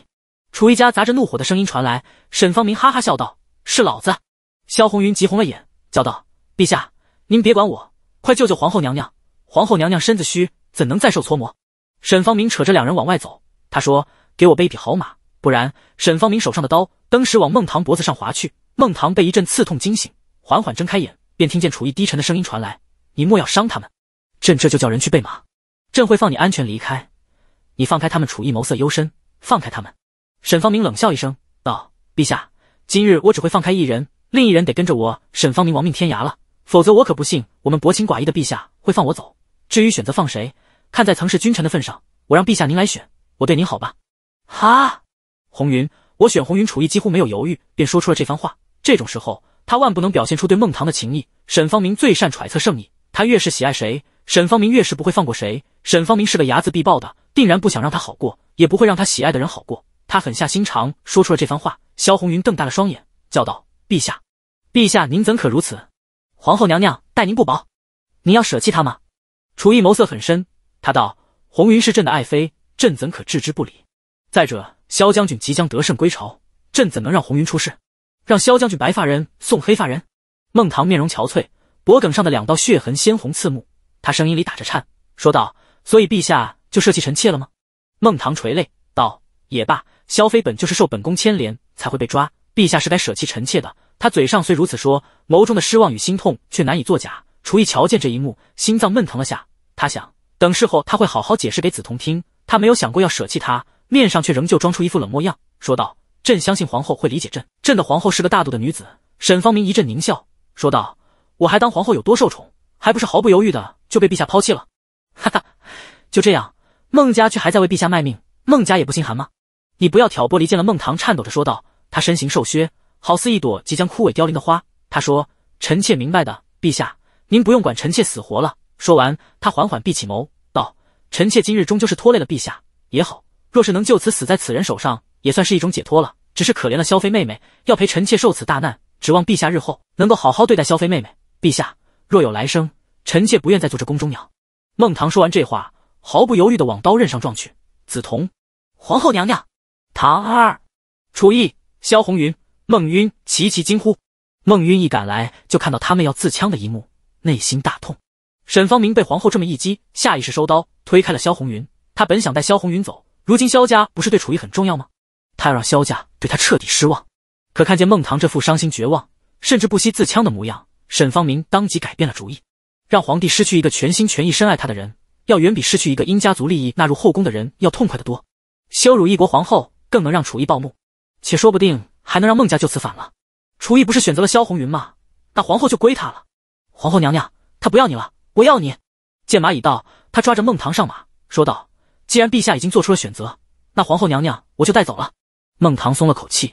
楚一家砸着怒火的声音传来。沈方明哈哈笑道：“是老子。”萧红云急红了眼，叫道：“陛下，您别管我，快救救皇后娘娘！”皇后娘娘身子虚，怎能再受搓磨？沈方明扯着两人往外走。他说：“给我备一匹好马，不然……”沈方明手上的刀登时往孟唐脖子上划去。孟唐被一阵刺痛惊醒，缓缓睁开眼，便听见楚意低沉的声音传来：“你莫要伤他们，朕这就叫人去备马，朕会放你安全离开。你放开他们。”楚意谋色幽深，放开他们。沈方明冷笑一声，道：“陛下，今日我只会放开一人，另一人得跟着我。沈方明亡命天涯了，否则我可不信我们薄情寡义的陛下会放我走。”至于选择放谁，看在曾是君臣的份上，我让陛下您来选，我对您好吧。哈，红云，我选红云。楚艺几乎没有犹豫，便说出了这番话。这种时候，他万不能表现出对孟唐的情谊。沈方明最善揣测圣意，他越是喜爱谁，沈方明越是不会放过谁。沈方明是个睚眦必报的，定然不想让他好过，也不会让他喜爱的人好过。他狠下心肠说出了这番话。萧红云瞪大了双眼，叫道：“陛下，陛下您怎可如此？皇后娘娘待您不薄，您要舍弃她吗？”楚艺谋色很深，他道：“红云是朕的爱妃，朕怎可置之不理？再者，萧将军即将得胜归朝，朕怎能让红云出事，让萧将军白发人送黑发人？”孟唐面容憔悴，脖梗上的两道血痕鲜红刺目，他声音里打着颤，说道：“所以陛下就舍弃臣妾了吗？”孟唐垂泪道：“也罢，萧妃本就是受本宫牵连才会被抓，陛下是该舍弃臣妾的。”他嘴上虽如此说，眸中的失望与心痛却难以作假。楚艺瞧见这一幕，心脏闷疼了下。他想，等事后他会好好解释给梓潼听。他没有想过要舍弃他，面上却仍旧装出一副冷漠样，说道：“朕相信皇后会理解朕。朕的皇后是个大度的女子。”沈方明一阵狞笑，说道：“我还当皇后有多受宠，还不是毫不犹豫的就被陛下抛弃了？哈哈，就这样，孟家却还在为陛下卖命，孟家也不心寒吗？*laughs* 你不要挑拨离间了。”孟唐颤抖着说道，他身形瘦削，好似一朵即将枯萎凋零的花。他说：“臣妾明白的，陛下。”您不用管臣妾死活了。说完，他缓缓闭起眸，道：“臣妾今日终究是拖累了陛下，也好，若是能就此死在此人手上，也算是一种解脱了。只是可怜了萧妃妹妹，要陪臣妾受此大难，指望陛下日后能够好好对待萧妃妹妹。陛下若有来生，臣妾不愿再做这宫中鸟。”孟唐说完这话，毫不犹豫的往刀刃上撞去。紫瞳，皇后娘娘、唐二、楚毅，萧红云、孟晕齐齐惊呼。孟晕一赶来，就看到他们要自枪的一幕。内心大痛，沈方明被皇后这么一击，下意识收刀，推开了萧红云。他本想带萧红云走，如今萧家不是对楚艺很重要吗？他要让萧家对他彻底失望。可看见孟唐这副伤心绝望，甚至不惜自戕的模样，沈方明当即改变了主意，让皇帝失去一个全心全意深爱他的人，要远比失去一个因家族利益纳入后宫的人要痛快得多。羞辱一国皇后，更能让楚艺暴怒，且说不定还能让孟家就此反了。楚逸不是选择了萧红云吗？那皇后就归他了。皇后娘娘，她不要你了，我要你。见马已到，他抓着孟唐上马，说道：“既然陛下已经做出了选择，那皇后娘娘我就带走了。”孟唐松了口气，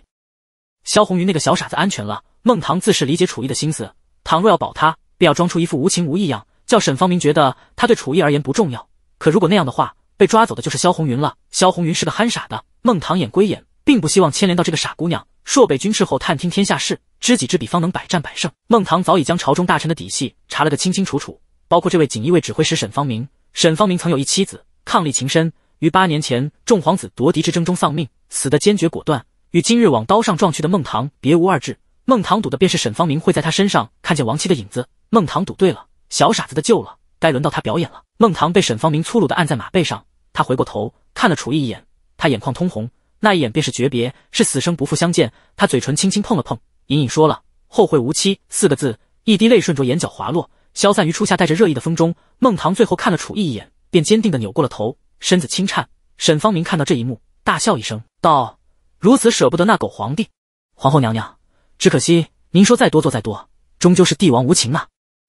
萧红云那个小傻子安全了。孟唐自是理解楚意的心思，倘若要保他，便要装出一副无情无义样，叫沈方明觉得他对楚意而言不重要。可如果那样的话，被抓走的就是萧红云了。萧红云是个憨傻的，孟唐演归演。并不希望牵连到这个傻姑娘。朔北军事后探听天下事，知己知彼方能百战百胜。孟唐早已将朝中大臣的底细查了个清清楚楚，包括这位锦衣卫指挥使沈方明。沈方明曾有一妻子，伉俪情深，于八年前众皇子夺嫡之争中丧命，死得坚决果断，与今日往刀上撞去的孟唐别无二致。孟唐赌的便是沈方明会在他身上看见亡妻的影子。孟唐赌对了，小傻子的救了，该轮到他表演了。孟唐被沈方明粗鲁地按在马背上，他回过头看了楚逸一眼，他眼眶通红。那一眼便是诀别，是死生不复相见。他嘴唇轻轻碰了碰，隐隐说了“后会无期”四个字，一滴泪顺着眼角滑落，消散于初夏带着热意的风中。孟棠最后看了楚意一眼，便坚定地扭过了头，身子轻颤。沈方明看到这一幕，大笑一声，道：“如此舍不得那狗皇帝、皇后娘娘，只可惜您说再多，做再多，终究是帝王无情啊！”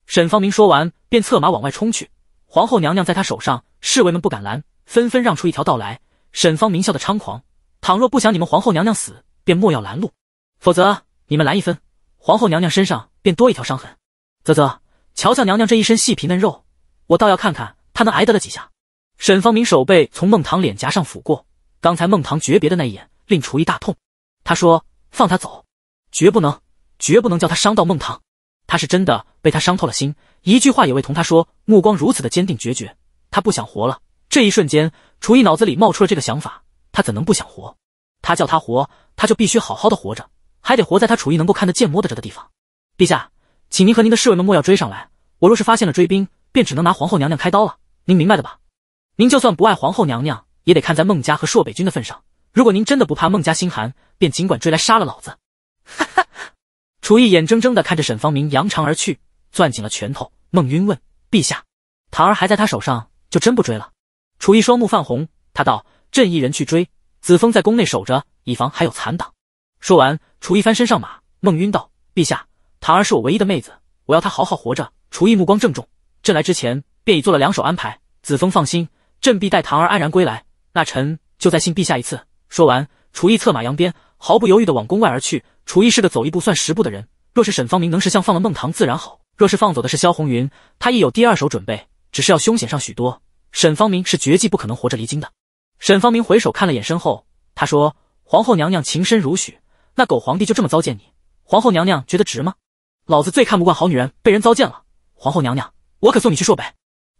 沈方明说完，便策马往外冲去。皇后娘娘在他手上，侍卫们不敢拦，纷纷让出一条道来。沈方明笑得猖狂。倘若不想你们皇后娘娘死，便莫要拦路，否则你们拦一分，皇后娘娘身上便多一条伤痕。啧啧，瞧瞧娘娘这一身细皮嫩肉，我倒要看看她能挨得了几下。沈芳明手背从孟唐脸颊上抚过，刚才孟唐诀别的那一眼令厨艺大痛。他说：“放他走，绝不能，绝不能叫他伤到孟唐。他是真的被他伤透了心，一句话也未同他说，目光如此的坚定决绝。他不想活了。这一瞬间，厨艺脑子里冒出了这个想法。”他怎能不想活？他叫他活，他就必须好好的活着，还得活在他楚艺能够看得见、摸得着的地方。陛下，请您和您的侍卫们莫要追上来，我若是发现了追兵，便只能拿皇后娘娘开刀了。您明白的吧？您就算不爱皇后娘娘，也得看在孟家和朔北军的份上。如果您真的不怕孟家心寒，便尽管追来杀了老子。哈哈！楚艺眼睁睁地看着沈方明扬长而去，攥紧了拳头。孟晕问：“陛下，唐儿还在他手上，就真不追了？”楚艺双目泛红，他道。朕一人去追，子枫在宫内守着，以防还有残党。说完，楚一翻身上马。孟晕道：“陛下，唐儿是我唯一的妹子，我要她好好活着。”楚意目光郑重：“朕来之前便已做了两手安排，子枫放心，朕必待唐儿安然归来。那臣就再信陛下一次。”说完，楚意策马扬鞭，毫不犹豫地往宫外而去。楚意是个走一步算十步的人，若是沈方明能识相放了孟唐，自然好；若是放走的是萧红云，他亦有第二手准备，只是要凶险上许多。沈方明是绝迹不可能活着离京的。沈方明回首看了眼身后，他说：“皇后娘娘情深如许，那狗皇帝就这么糟践你，皇后娘娘觉得值吗？老子最看不惯好女人被人糟践了。皇后娘娘，我可送你去朔北，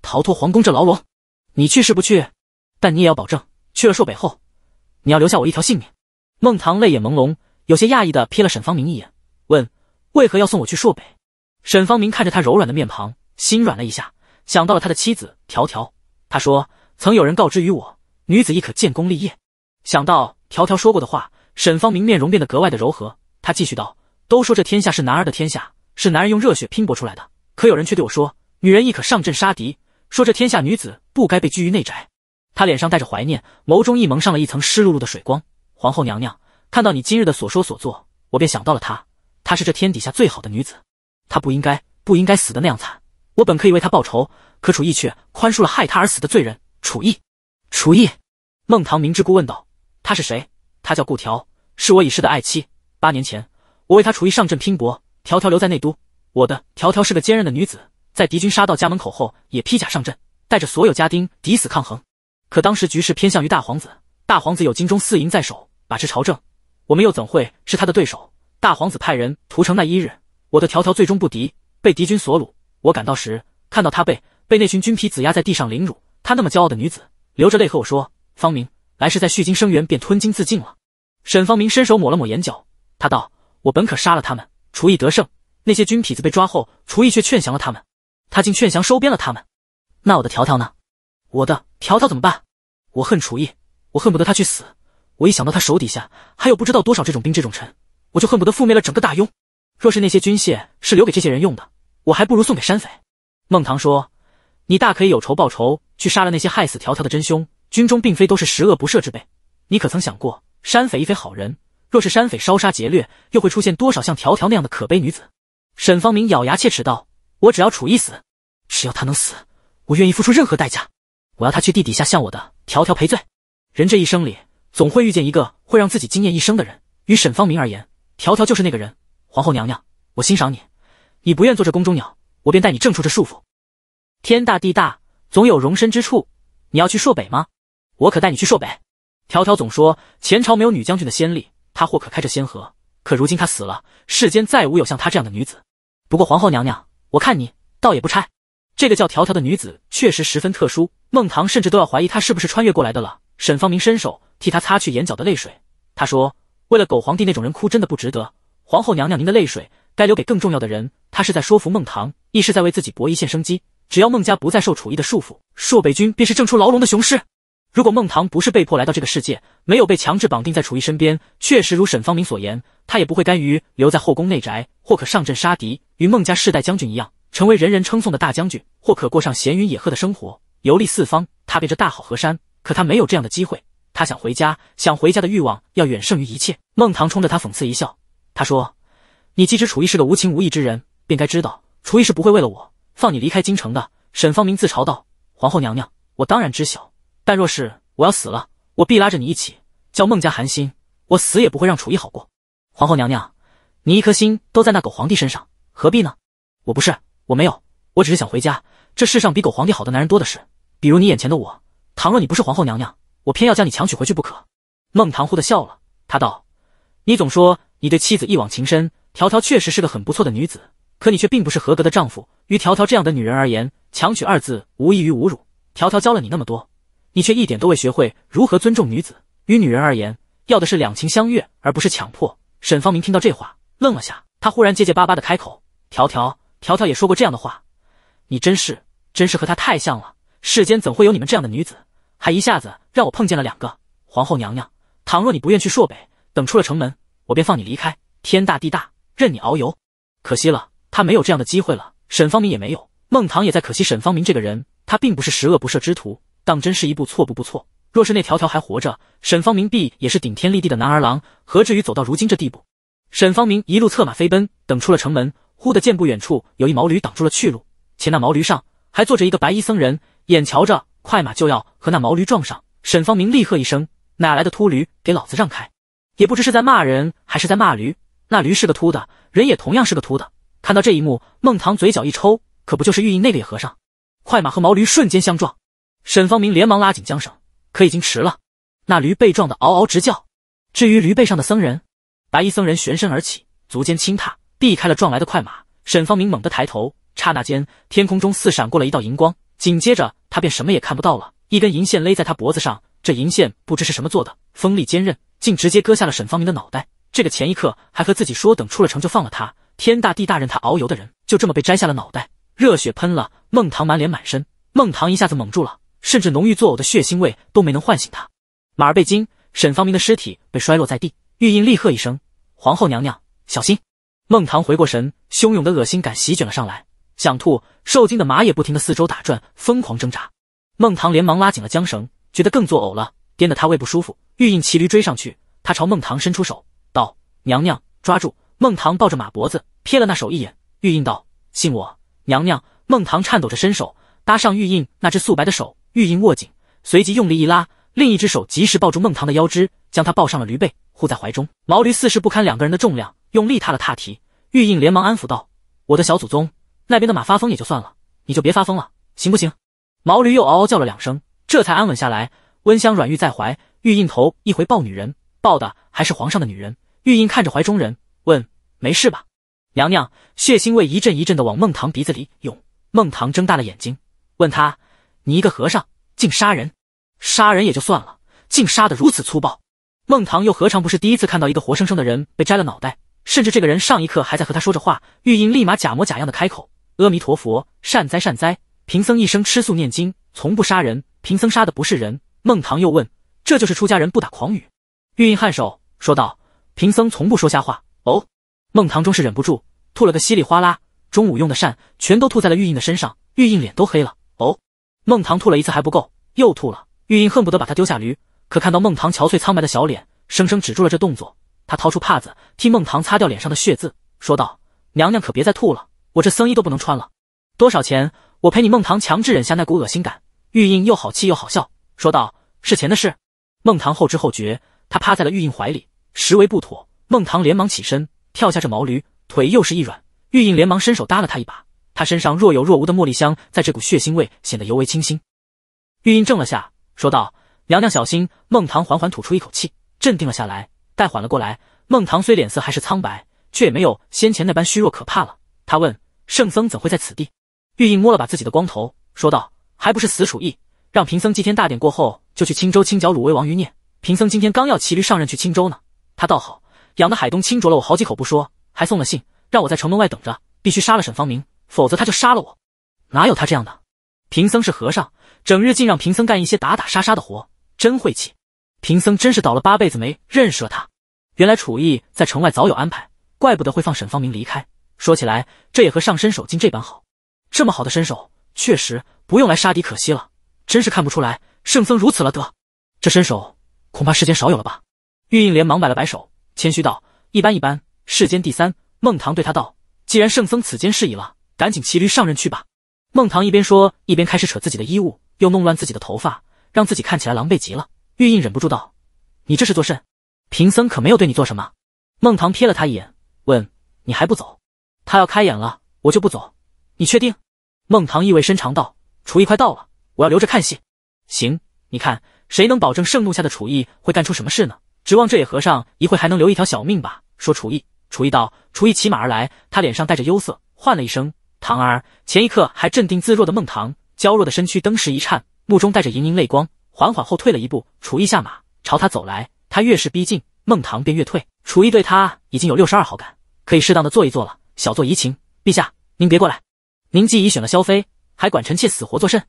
逃脱皇宫这牢笼。你去是不去？但你也要保证，去了朔北后，你要留下我一条性命。”孟棠泪眼朦胧，有些讶异的瞥了沈方明一眼，问：“为何要送我去朔北？”沈方明看着他柔软的面庞，心软了一下，想到了他的妻子条条，他说：“曾有人告知于我。”女子亦可建功立业。想到条条说过的话，沈芳明面容变得格外的柔和。他继续道：“都说这天下是男儿的天下，是男人用热血拼搏出来的。可有人却对我说，女人亦可上阵杀敌，说这天下女子不该被拘于内宅。”他脸上带着怀念，眸中亦蒙上了一层湿漉漉的水光。皇后娘娘，看到你今日的所说所做，我便想到了她。她是这天底下最好的女子，她不应该，不应该死的那样惨。我本可以为她报仇，可楚意却宽恕了害她而死的罪人。楚意。楚艺，孟唐明知故问道：“她是谁？”“她叫顾条，是我已逝的爱妻。八年前，我为她厨艺上阵拼搏，条条留在内都。我的条条是个坚韧的女子，在敌军杀到家门口后，也披甲上阵，带着所有家丁抵死抗衡。可当时局势偏向于大皇子，大皇子有京中四营在手，把持朝政，我们又怎会是他的对手？大皇子派人屠城那一日，我的条条最终不敌，被敌军所掳。我赶到时，看到她被被那群军痞子压在地上凌辱。她那么骄傲的女子。”流着泪和我说：“方明来世在续今生缘便吞金自尽了。”沈方明伸手抹了抹眼角，他道：“我本可杀了他们，厨艺得胜，那些军痞子被抓后，厨艺却劝降了他们，他竟劝降收编了他们。那我的条条呢？我的条条怎么办？我恨厨艺，我恨不得他去死。我一想到他手底下还有不知道多少这种兵、这种臣，我就恨不得覆灭了整个大庸。若是那些军械是留给这些人用的，我还不如送给山匪。”孟唐说。你大可以有仇报仇，去杀了那些害死条条的真凶。军中并非都是十恶不赦之辈，你可曾想过，山匪亦非好人。若是山匪烧杀劫掠，又会出现多少像条条那样的可悲女子？沈方明咬牙切齿道：“我只要楚意死，只要他能死，我愿意付出任何代价。我要他去地底下向我的条条赔罪。人这一生里，总会遇见一个会让自己惊艳一生的人。与沈方明而言，条条就是那个人。皇后娘娘，我欣赏你，你不愿做这宫中鸟，我便带你挣出这束缚。”天大地大，总有容身之处。你要去朔北吗？我可带你去朔北。迢迢总说前朝没有女将军的先例，她或可开着先河。可如今她死了，世间再无有像她这样的女子。不过皇后娘娘，我看你倒也不差。这个叫迢迢的女子确实十分特殊，孟唐甚至都要怀疑她是不是穿越过来的了。沈芳明伸手替她擦去眼角的泪水，他说：“为了狗皇帝那种人哭，真的不值得。”皇后娘娘，您的泪水该留给更重要的人。他是在说服孟唐，亦是在为自己搏一线生机。只要孟家不再受楚意的束缚，朔北军便是正出牢笼的雄狮。如果孟唐不是被迫来到这个世界，没有被强制绑定在楚意身边，确实如沈方明所言，他也不会甘于留在后宫内宅，或可上阵杀敌，与孟家世代将军一样，成为人人称颂的大将军；或可过上闲云野鹤的生活，游历四方，踏遍这大好河山。可他没有这样的机会，他想回家，想回家的欲望要远胜于一切。孟唐冲着他讽刺一笑，他说：“你既知楚意是个无情无义之人，便该知道楚意是不会为了我。”放你离开京城的，沈方明自嘲道：“皇后娘娘，我当然知晓。但若是我要死了，我必拉着你一起。叫孟家寒心，我死也不会让楚艺好过。皇后娘娘，你一颗心都在那狗皇帝身上，何必呢？我不是，我没有，我只是想回家。这世上比狗皇帝好的男人多的是，比如你眼前的我。倘若你不是皇后娘娘，我偏要将你强娶回去不可。”孟唐忽地笑了，他道：“你总说你对妻子一往情深，条条确实是个很不错的女子。”可你却并不是合格的丈夫。于条条这样的女人而言，强娶二字无异于侮辱。条条教了你那么多，你却一点都未学会如何尊重女子。于女人而言，要的是两情相悦，而不是强迫。沈方明听到这话，愣了下，他忽然结结巴巴的开口：“条条，条条也说过这样的话。你真是，真是和她太像了。世间怎会有你们这样的女子，还一下子让我碰见了两个皇后娘娘？倘若你不愿去朔北，等出了城门，我便放你离开。天大地大，任你遨游。可惜了。”他没有这样的机会了，沈方明也没有，孟唐也在。可惜沈方明这个人，他并不是十恶不赦之徒，当真是一步错步不错。若是那条条还活着，沈方明必也是顶天立地的男儿郎，何至于走到如今这地步？沈方明一路策马飞奔，等出了城门，忽的见不远处有一毛驴挡住了去路，且那毛驴上还坐着一个白衣僧人，眼瞧着快马就要和那毛驴撞上，沈方明厉喝一声：“哪来的秃驴，给老子让开！”也不知是在骂人还是在骂驴，那驴是个秃的，人也同样是个秃的。看到这一幕，孟唐嘴角一抽，可不就是玉印那个野和尚？快马和毛驴瞬间相撞，沈方明连忙拉紧缰绳，可已经迟了，那驴被撞得嗷嗷直叫。至于驴背上的僧人，白衣僧人旋身而起，足尖轻踏，避开了撞来的快马。沈方明猛地抬头，刹那间天空中似闪过了一道银光，紧接着他便什么也看不到了，一根银线勒在他脖子上，这银线不知是什么做的，锋利坚韧，竟直接割下了沈方明的脑袋。这个前一刻还和自己说等出了城就放了他。天大地大任他遨游的人就这么被摘下了脑袋，热血喷了。孟唐满脸满身，孟唐一下子懵住了，甚至浓郁作呕的血腥味都没能唤醒他。马儿被惊，沈方明的尸体被摔落在地。玉印厉喝一声：“皇后娘娘，小心！”孟唐回过神，汹涌的恶心感席卷了上来，想吐。受惊的马也不停的四周打转，疯狂挣扎。孟唐连忙拉紧了缰绳，觉得更作呕了，颠得他胃不舒服。玉印骑驴追上去，他朝孟唐伸出手，道：“娘娘，抓住。”孟唐抱着马脖子，瞥了那手一眼，玉印道：“信我，娘娘。”孟唐颤抖着伸手搭上玉印那只素白的手，玉印握紧，随即用力一拉，另一只手及时抱住孟唐的腰肢，将她抱上了驴背，护在怀中。毛驴似是不堪两个人的重量，用力踏了踏蹄，玉印连忙安抚道：“我的小祖宗，那边的马发疯也就算了，你就别发疯了，行不行？”毛驴又嗷嗷叫了两声，这才安稳下来。温香软玉在怀，玉印头一回抱女人，抱的还是皇上的女人。玉印看着怀中人，问。没事吧，娘娘？血腥味一阵一阵的往孟唐鼻子里涌。孟唐睁大了眼睛，问他：“你一个和尚，竟杀人？杀人也就算了，竟杀得如此粗暴！”孟唐又何尝不是第一次看到一个活生生的人被摘了脑袋？甚至这个人上一刻还在和他说着话。玉英立马假模假样的开口：“阿弥陀佛，善哉善哉，贫僧一生吃素念经，从不杀人。贫僧杀的不是人。”孟唐又问：“这就是出家人不打诳语？”玉英颔首说道：“贫僧从不说瞎话。”哦。孟唐终是忍不住，吐了个稀里哗啦，中午用的膳全都吐在了玉印的身上，玉印脸都黑了。哦，孟唐吐了一次还不够，又吐了。玉印恨不得把他丢下驴，可看到孟唐憔悴苍白的小脸，生生止住了这动作。他掏出帕子替孟唐擦掉脸上的血渍，说道：“娘娘可别再吐了，我这僧衣都不能穿了。”多少钱？我赔你。孟唐强制忍下那股恶心感，玉印又好气又好笑，说道：“是钱的事。”孟唐后知后觉，他趴在了玉印怀里，实为不妥。孟唐连忙起身。跳下这毛驴，腿又是一软，玉印连忙伸手搭了他一把。他身上若有若无的茉莉香，在这股血腥味显得尤为清新。玉印怔了下，说道：“娘娘小心。”孟唐缓缓吐出一口气，镇定了下来。待缓了过来，孟唐虽脸色还是苍白，却也没有先前那般虚弱可怕了。他问：“圣僧怎会在此地？”玉印摸了把自己的光头，说道：“还不是死鼠疫，让贫僧祭天大典过后就去青州清剿鲁威王余孽。贫僧今天刚要骑驴上任去青州呢，他倒好。”养的海东亲啄了我好几口不说，还送了信让我在城门外等着，必须杀了沈方明，否则他就杀了我。哪有他这样的？贫僧是和尚，整日竟让贫僧干一些打打杀杀的活，真晦气！贫僧真是倒了八辈子霉，认识了他。原来楚艺在城外早有安排，怪不得会放沈方明离开。说起来，这也和上身手劲这般好，这么好的身手，确实不用来杀敌可惜了。真是看不出来，圣僧如此了得，这身手恐怕世间少有了吧？玉应连忙摆了摆手。谦虚道：“一般一般，世间第三。”孟唐对他道：“既然圣僧此间事已了，赶紧骑驴上任去吧。”孟唐一边说，一边开始扯自己的衣物，又弄乱自己的头发，让自己看起来狼狈极了。玉印忍不住道：“你这是作甚？贫僧可没有对你做什么。”孟唐瞥了他一眼，问：“你还不走？他要开眼了，我就不走。你确定？”孟唐意味深长道：“厨艺快到了，我要留着看戏。行，你看谁能保证盛怒下的楚艺会干出什么事呢？”指望这野和尚一会还能留一条小命吧？说厨艺，厨艺道，厨艺骑马而来，他脸上带着忧色，唤了一声唐儿。前一刻还镇定自若的孟唐，娇弱的身躯登时一颤，目中带着盈盈泪光，缓缓后退了一步。厨艺下马，朝他走来，他越是逼近，孟唐便越退。厨艺对他已经有六十二好感，可以适当的做一做了，小作怡情。陛下，您别过来，您既已选了萧妃，还管臣妾死活作甚？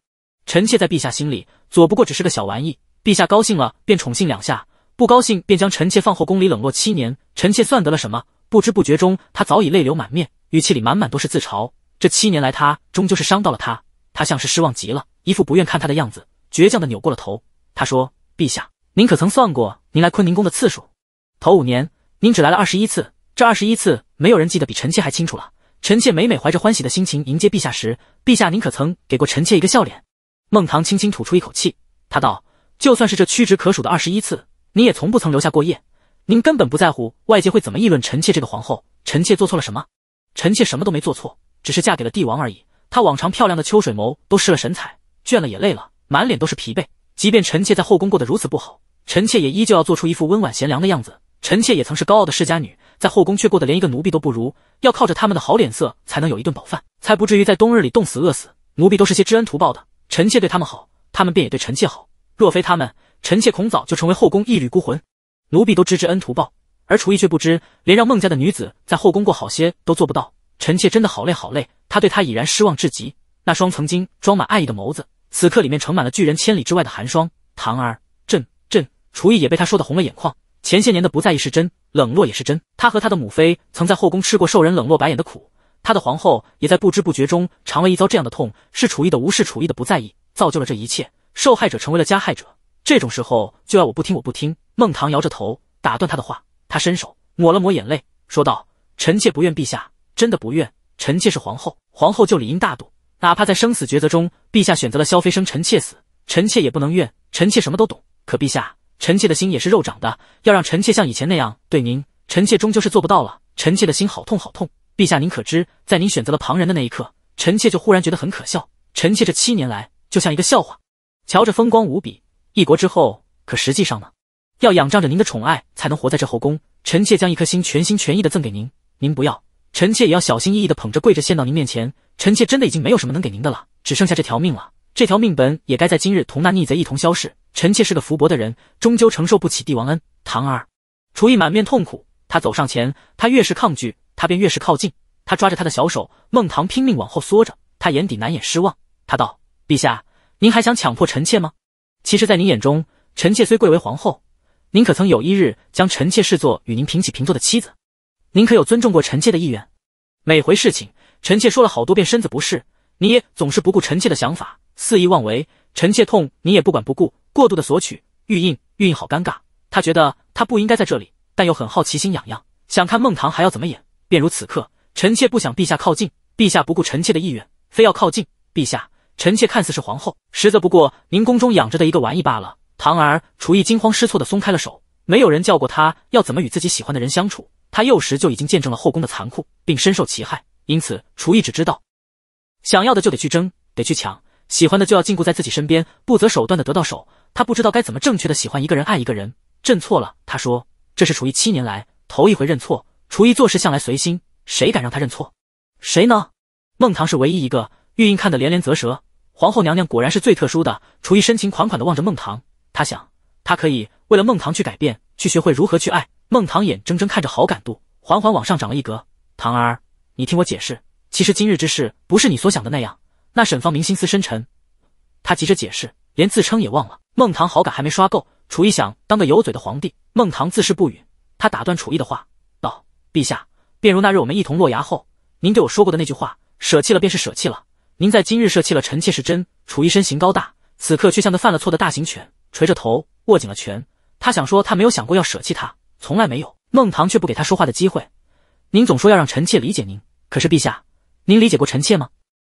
臣妾在陛下心里，左不过只是个小玩意，陛下高兴了便宠幸两下。不高兴便将臣妾放后宫里冷落七年，臣妾算得了什么？不知不觉中，他早已泪流满面，语气里满满都是自嘲。这七年来，他终究是伤到了他。他像是失望极了，一副不愿看他的样子，倔强的扭过了头。他说：“陛下，您可曾算过您来坤宁宫的次数？头五年您只来了二十一次，这二十一次，没有人记得比臣妾还清楚了。臣妾每每怀着欢喜的心情迎接陛下时，陛下您可曾给过臣妾一个笑脸？”孟堂轻轻吐出一口气，他道：“就算是这屈指可数的二十一次。”您也从不曾留下过夜，您根本不在乎外界会怎么议论臣妾这个皇后，臣妾做错了什么？臣妾什么都没做错，只是嫁给了帝王而已。她往常漂亮的秋水眸都失了神采，倦了也累了，满脸都是疲惫。即便臣妾在后宫过得如此不好，臣妾也依旧要做出一副温婉贤良的样子。臣妾也曾是高傲的世家女，在后宫却过得连一个奴婢都不如，要靠着他们的好脸色才能有一顿饱饭，才不至于在冬日里冻死饿死。奴婢都是些知恩图报的，臣妾对他们好，他们便也对臣妾好。若非他们。臣妾恐早就成为后宫一缕孤魂，奴婢都知知恩图报，而楚意却不知，连让孟家的女子在后宫过好些都做不到。臣妾真的好累，好累。他对他已然失望至极，那双曾经装满爱意的眸子，此刻里面盛满了拒人千里之外的寒霜。唐儿，朕，朕，楚意也被他说得红了眼眶。前些年的不在意是真，冷落也是真。他和他的母妃曾在后宫吃过受人冷落白眼的苦，他的皇后也在不知不觉中尝了一遭这样的痛。是楚意的无视，楚意的不在意，造就了这一切。受害者成为了加害者。这种时候就要我不听，我不听。孟棠摇着头打断他的话，他伸手抹了抹眼泪，说道：“臣妾不愿，陛下真的不愿。臣妾是皇后，皇后就理应大度，哪怕在生死抉择中，陛下选择了萧妃生，臣妾死，臣妾也不能怨。臣妾什么都懂，可陛下，臣妾的心也是肉长的。要让臣妾像以前那样对您，臣妾终究是做不到了。臣妾的心好痛好痛，陛下您可知，在您选择了旁人的那一刻，臣妾就忽然觉得很可笑。臣妾这七年来就像一个笑话，瞧着风光无比。”一国之后，可实际上呢，要仰仗着您的宠爱才能活在这后宫。臣妾将一颗心全心全意的赠给您，您不要，臣妾也要小心翼翼的捧着跪着献到您面前。臣妾真的已经没有什么能给您的了，只剩下这条命了。这条命本也该在今日同那逆贼一同消逝。臣妾是个福薄的人，终究承受不起帝王恩。唐儿，楚艺满面痛苦，他走上前，他越是抗拒，他便越是靠近。他抓着他的小手，孟唐拼命往后缩着，他眼底难掩失望。他道：“陛下，您还想强迫臣妾吗？”其实，在您眼中，臣妾虽贵为皇后，您可曾有一日将臣妾视作与您平起平坐的妻子？您可有尊重过臣妾的意愿？每回事情，臣妾说了好多遍身子不适，你也总是不顾臣妾的想法，肆意妄为。臣妾痛，你也不管不顾，过度的索取。玉印，玉印，好尴尬。他觉得他不应该在这里，但又很好奇心痒痒，想看孟棠还要怎么演。便如此刻，臣妾不想陛下靠近，陛下不顾臣妾的意愿，非要靠近。陛下。臣妾看似是皇后，实则不过您宫中养着的一个玩意罢了。唐儿，楚艺惊慌失措地松开了手。没有人教过他要怎么与自己喜欢的人相处。他幼时就已经见证了后宫的残酷，并深受其害，因此楚艺只知道，想要的就得去争，得去抢；喜欢的就要禁锢在自己身边，不择手段地得到手。他不知道该怎么正确的喜欢一个人，爱一个人。朕错了，他说，这是楚艺七年来头一回认错。楚艺做事向来随心，谁敢让他认错？谁能？孟唐是唯一一个。玉英看得连连啧舌，皇后娘娘果然是最特殊的。楚意深情款款地望着孟唐，他想，他可以为了孟唐去改变，去学会如何去爱。孟唐眼睁睁看着好感度缓缓往上涨了一格。唐儿，你听我解释，其实今日之事不是你所想的那样。那沈芳明心思深沉，他急着解释，连自称也忘了。孟唐好感还没刷够，楚意想当个有嘴的皇帝。孟唐自是不语，他打断楚意的话，道：“陛下，便如那日我们一同落崖后，您对我说过的那句话，舍弃了便是舍弃了。”您在今日舍弃了臣妾是真。楚一身形高大，此刻却像个犯了错的大型犬，垂着头，握紧了拳。他想说，他没有想过要舍弃他，从来没有。孟唐却不给他说话的机会。您总说要让臣妾理解您，可是陛下，您理解过臣妾吗？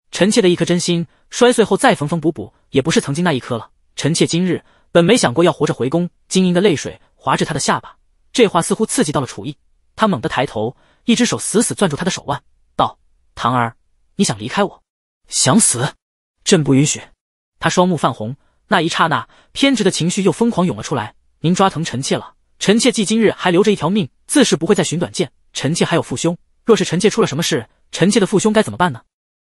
臣妾的一颗真心摔碎后，再缝缝补补，也不是曾经那一颗了。臣妾今日本没想过要活着回宫，晶莹的泪水滑至他的下巴。这话似乎刺激到了楚意，他猛地抬头，一只手死死攥住他的手腕，道：“唐儿，你想离开我？”想死，朕不允许！他双目泛红，那一刹那，偏执的情绪又疯狂涌了出来。您抓疼臣妾了，臣妾既今日还留着一条命，自是不会再寻短见。臣妾还有父兄，若是臣妾出了什么事，臣妾的父兄该怎么办呢？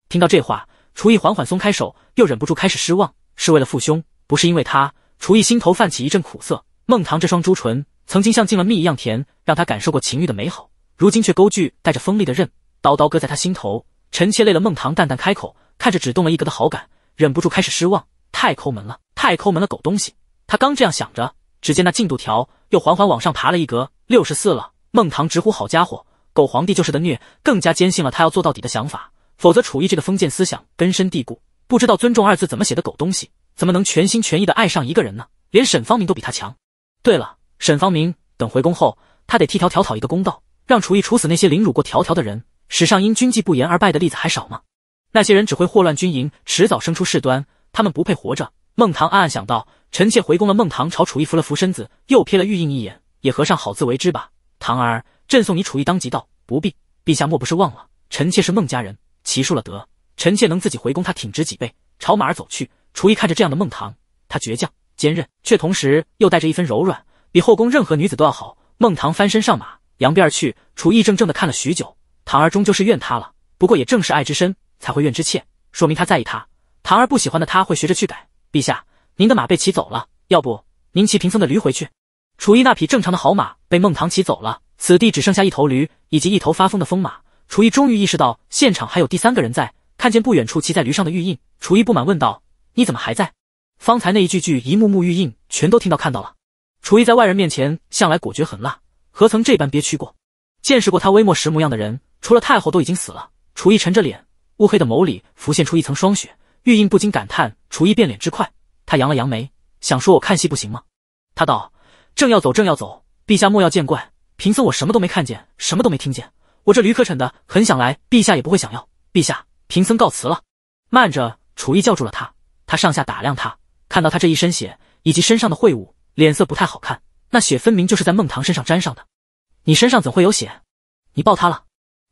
听到这话，楚艺缓缓松开手，又忍不住开始失望。是为了父兄，不是因为他。楚艺心头泛起一阵苦涩。孟棠这双朱唇，曾经像进了蜜一样甜，让他感受过情欲的美好，如今却勾具带着锋利的刃，刀刀割在他心头。臣妾累了。孟棠淡淡开口。看着只动了一格的好感，忍不住开始失望。太抠门了，太抠门了，狗东西！他刚这样想着，只见那进度条又缓缓往上爬了一格，六十四了。孟唐直呼好家伙，狗皇帝就是的虐，更加坚信了他要做到底的想法。否则楚艺这个封建思想根深蒂固，不知道“尊重”二字怎么写的狗东西，怎么能全心全意的爱上一个人呢？连沈方明都比他强。对了，沈方明，等回宫后，他得替条条讨一个公道，让楚艺处死那些凌辱过条条的人。史上因军纪不严而败的例子还少吗？那些人只会祸乱军营，迟早生出事端。他们不配活着。孟唐暗暗想到。臣妾回宫了。孟唐朝楚意扶了扶身子，又瞥了玉印一眼，也和尚好自为之吧。唐儿，朕送你。楚意当即道：“不必，陛下莫不是忘了，臣妾是孟家人，齐恕了德。臣妾能自己回宫。”他挺直脊背，朝马儿走去。楚意看着这样的孟唐，他倔强坚韧，却同时又带着一分柔软，比后宫任何女子都要好。孟唐翻身上马，扬鞭而去。楚意怔怔的看了许久，唐儿终究是怨他了。不过也正是爱之深。才会怨之妾，说明他在意他。唐儿不喜欢的，他会学着去改。陛下，您的马被骑走了，要不您骑贫僧的驴回去？楚艺那匹正常的好马被孟唐骑走了，此地只剩下一头驴以及一头发疯的疯马。楚艺终于意识到现场还有第三个人在，看见不远处骑在驴上的玉印，楚艺不满问道：“你怎么还在？方才那一句句一幕幕，玉印全都听到看到了。”楚艺在外人面前向来果决狠辣，何曾这般憋屈过？见识过他微末时模样的人，除了太后都已经死了。楚艺沉着脸。乌黑的眸里浮现出一层霜雪，玉印不禁感叹：“楚意变脸之快。”他扬了扬眉，想说：“我看戏不行吗？”他道：“正要走，正要走，陛下莫要见怪，贫僧我什么都没看见，什么都没听见，我这驴可蠢的，很想来，陛下也不会想要。陛下，贫僧告辞了。”慢着，楚意叫住了他，他上下打量他，看到他这一身血以及身上的秽物，脸色不太好看。那血分明就是在孟堂身上沾上的，你身上怎会有血？你抱他了？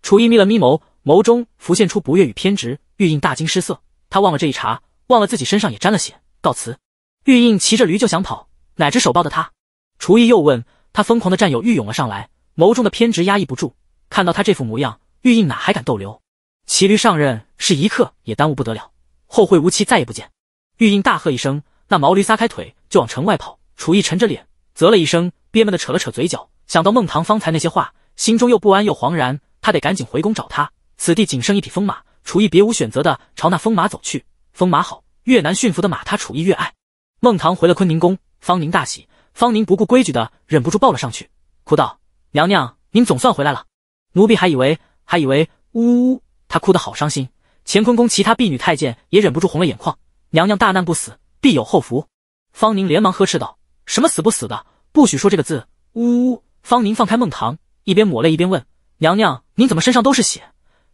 楚意眯了眯眸。眸中浮现出不悦与偏执，玉印大惊失色，他忘了这一茬，忘了自己身上也沾了血。告辞！玉印骑着驴就想跑，哪只手抱的他，厨艺又问他疯狂的占有欲涌了上来，眸中的偏执压抑不住。看到他这副模样，玉印哪还敢逗留？骑驴上任是一刻也耽误不得了，后会无期，再也不见！玉印大喝一声，那毛驴撒开腿就往城外跑。厨艺沉着脸啧了一声，憋闷的扯了扯嘴角，想到孟唐方才那些话，心中又不安又惶然，他得赶紧回宫找他。此地仅剩一匹疯马，楚毅别无选择的朝那疯马走去。疯马好，越难驯服的马，他楚毅越爱。孟唐回了坤宁宫，方宁大喜，方宁不顾规矩的忍不住抱了上去，哭道：“娘娘，您总算回来了，奴婢还以为还以为呜呜，她哭得好伤心。”乾坤宫其他婢女太监也忍不住红了眼眶：“娘娘大难不死，必有后福。”方宁连忙呵斥道：“什么死不死的，不许说这个字！”呜呜，方宁放开孟唐，一边抹泪一边问：“娘娘，您怎么身上都是血？”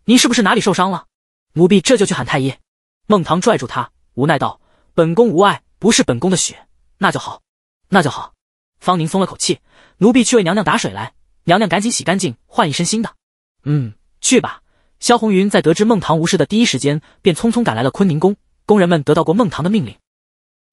您是不是哪里受伤了？奴婢这就去喊太医。孟堂拽住他，无奈道：“本宫无碍，不是本宫的血，那就好，那就好。”方宁松了口气，奴婢去为娘娘打水来，娘娘赶紧洗干净，换一身新的。嗯，去吧。萧红云在得知孟堂无事的第一时间，便匆匆赶来了坤宁宫。宫人们得到过孟堂的命令，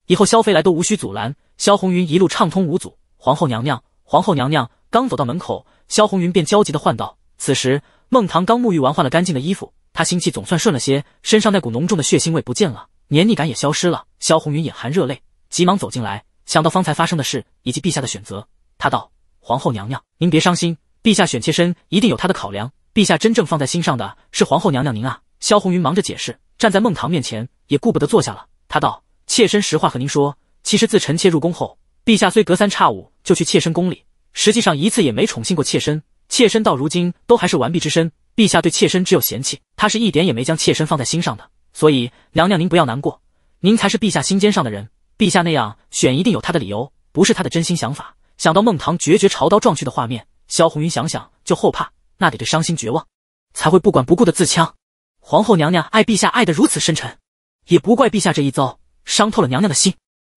以后萧妃来都无需阻拦。萧红云一路畅通无阻。皇后娘娘，皇后娘娘，刚走到门口，萧红云便焦急地唤道：“此时。”孟棠刚沐浴完，换了干净的衣服，他心气总算顺了些，身上那股浓重的血腥味不见了，黏腻感也消失了。萧红云眼含热泪，急忙走进来，想到方才发生的事以及陛下的选择，他道：“皇后娘娘，您别伤心，陛下选妾身一定有他的考量。陛下真正放在心上的是皇后娘娘您啊。”萧红云忙着解释，站在孟棠面前，也顾不得坐下了。他道：“妾身实话和您说，其实自臣妾入宫后，陛下虽隔三差五就去妾身宫里，实际上一次也没宠幸过妾身。”妾身到如今都还是完璧之身，陛下对妾身只有嫌弃，他是一点也没将妾身放在心上的。所以娘娘您不要难过，您才是陛下心尖上的人。陛下那样选一定有他的理由，不是他的真心想法。想到孟棠决绝朝刀撞去的画面，萧红云想想就后怕，那得对伤心绝望，才会不管不顾的自戕。皇后娘娘爱陛下爱得如此深沉，也不怪陛下这一遭伤透了娘娘的心。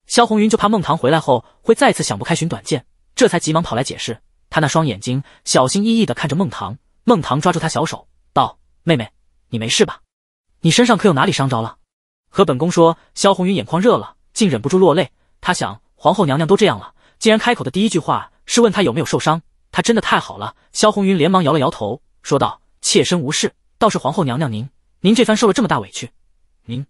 萧红云就怕孟唐回来后会再次想不开寻短见，这才急忙跑来解释。他那双眼睛小心翼翼的看着孟唐，孟唐抓住他小手，道：“妹妹，你没事吧？你身上可有哪里伤着了？”和本宫说。萧红云眼眶热了，竟忍不住落泪。她想，皇后娘娘都这样了，竟然开口的第一句话是问她有没有受伤，她真的太好了。萧红云连忙摇了摇头，说道：“妾身无事，倒是皇后娘娘您，您这番受了这么大委屈，您……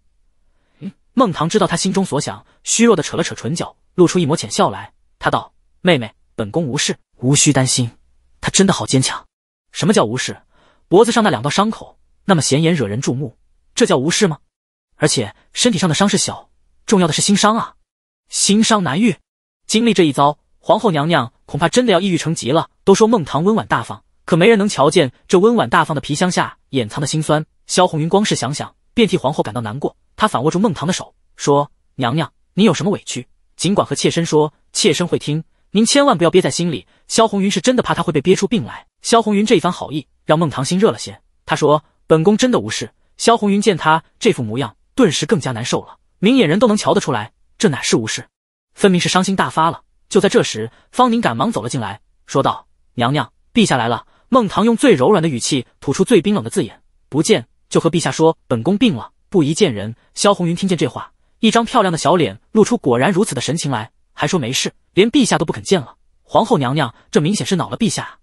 孟唐知道她心中所想，虚弱的扯了扯唇角，露出一抹浅笑来。她道：“妹妹。”本宫无事，无需担心。她真的好坚强。什么叫无事？脖子上那两道伤口那么显眼，惹人注目，这叫无事吗？而且身体上的伤是小，重要的是心伤啊！心伤难愈。经历这一遭，皇后娘娘恐怕真的要抑郁成疾了。都说孟棠温婉大方，可没人能瞧见这温婉大方的皮箱下掩藏的心酸。萧红云光是想想，便替皇后感到难过。她反握住孟棠的手，说：“娘娘，你有什么委屈，尽管和妾身说，妾身会听。”您千万不要憋在心里，萧红云是真的怕他会被憋出病来。萧红云这一番好意，让孟唐心热了些。他说：“本宫真的无事。”萧红云见他这副模样，顿时更加难受了。明眼人都能瞧得出来，这哪是无事，分明是伤心大发了。就在这时，方宁赶忙走了进来，说道：“娘娘，陛下来了。”孟唐用最柔软的语气，吐出最冰冷的字眼：“不见，就和陛下说本宫病了，不宜见人。”萧红云听见这话，一张漂亮的小脸露出果然如此的神情来。还说没事，连陛下都不肯见了。皇后娘娘，这明显是恼了陛下。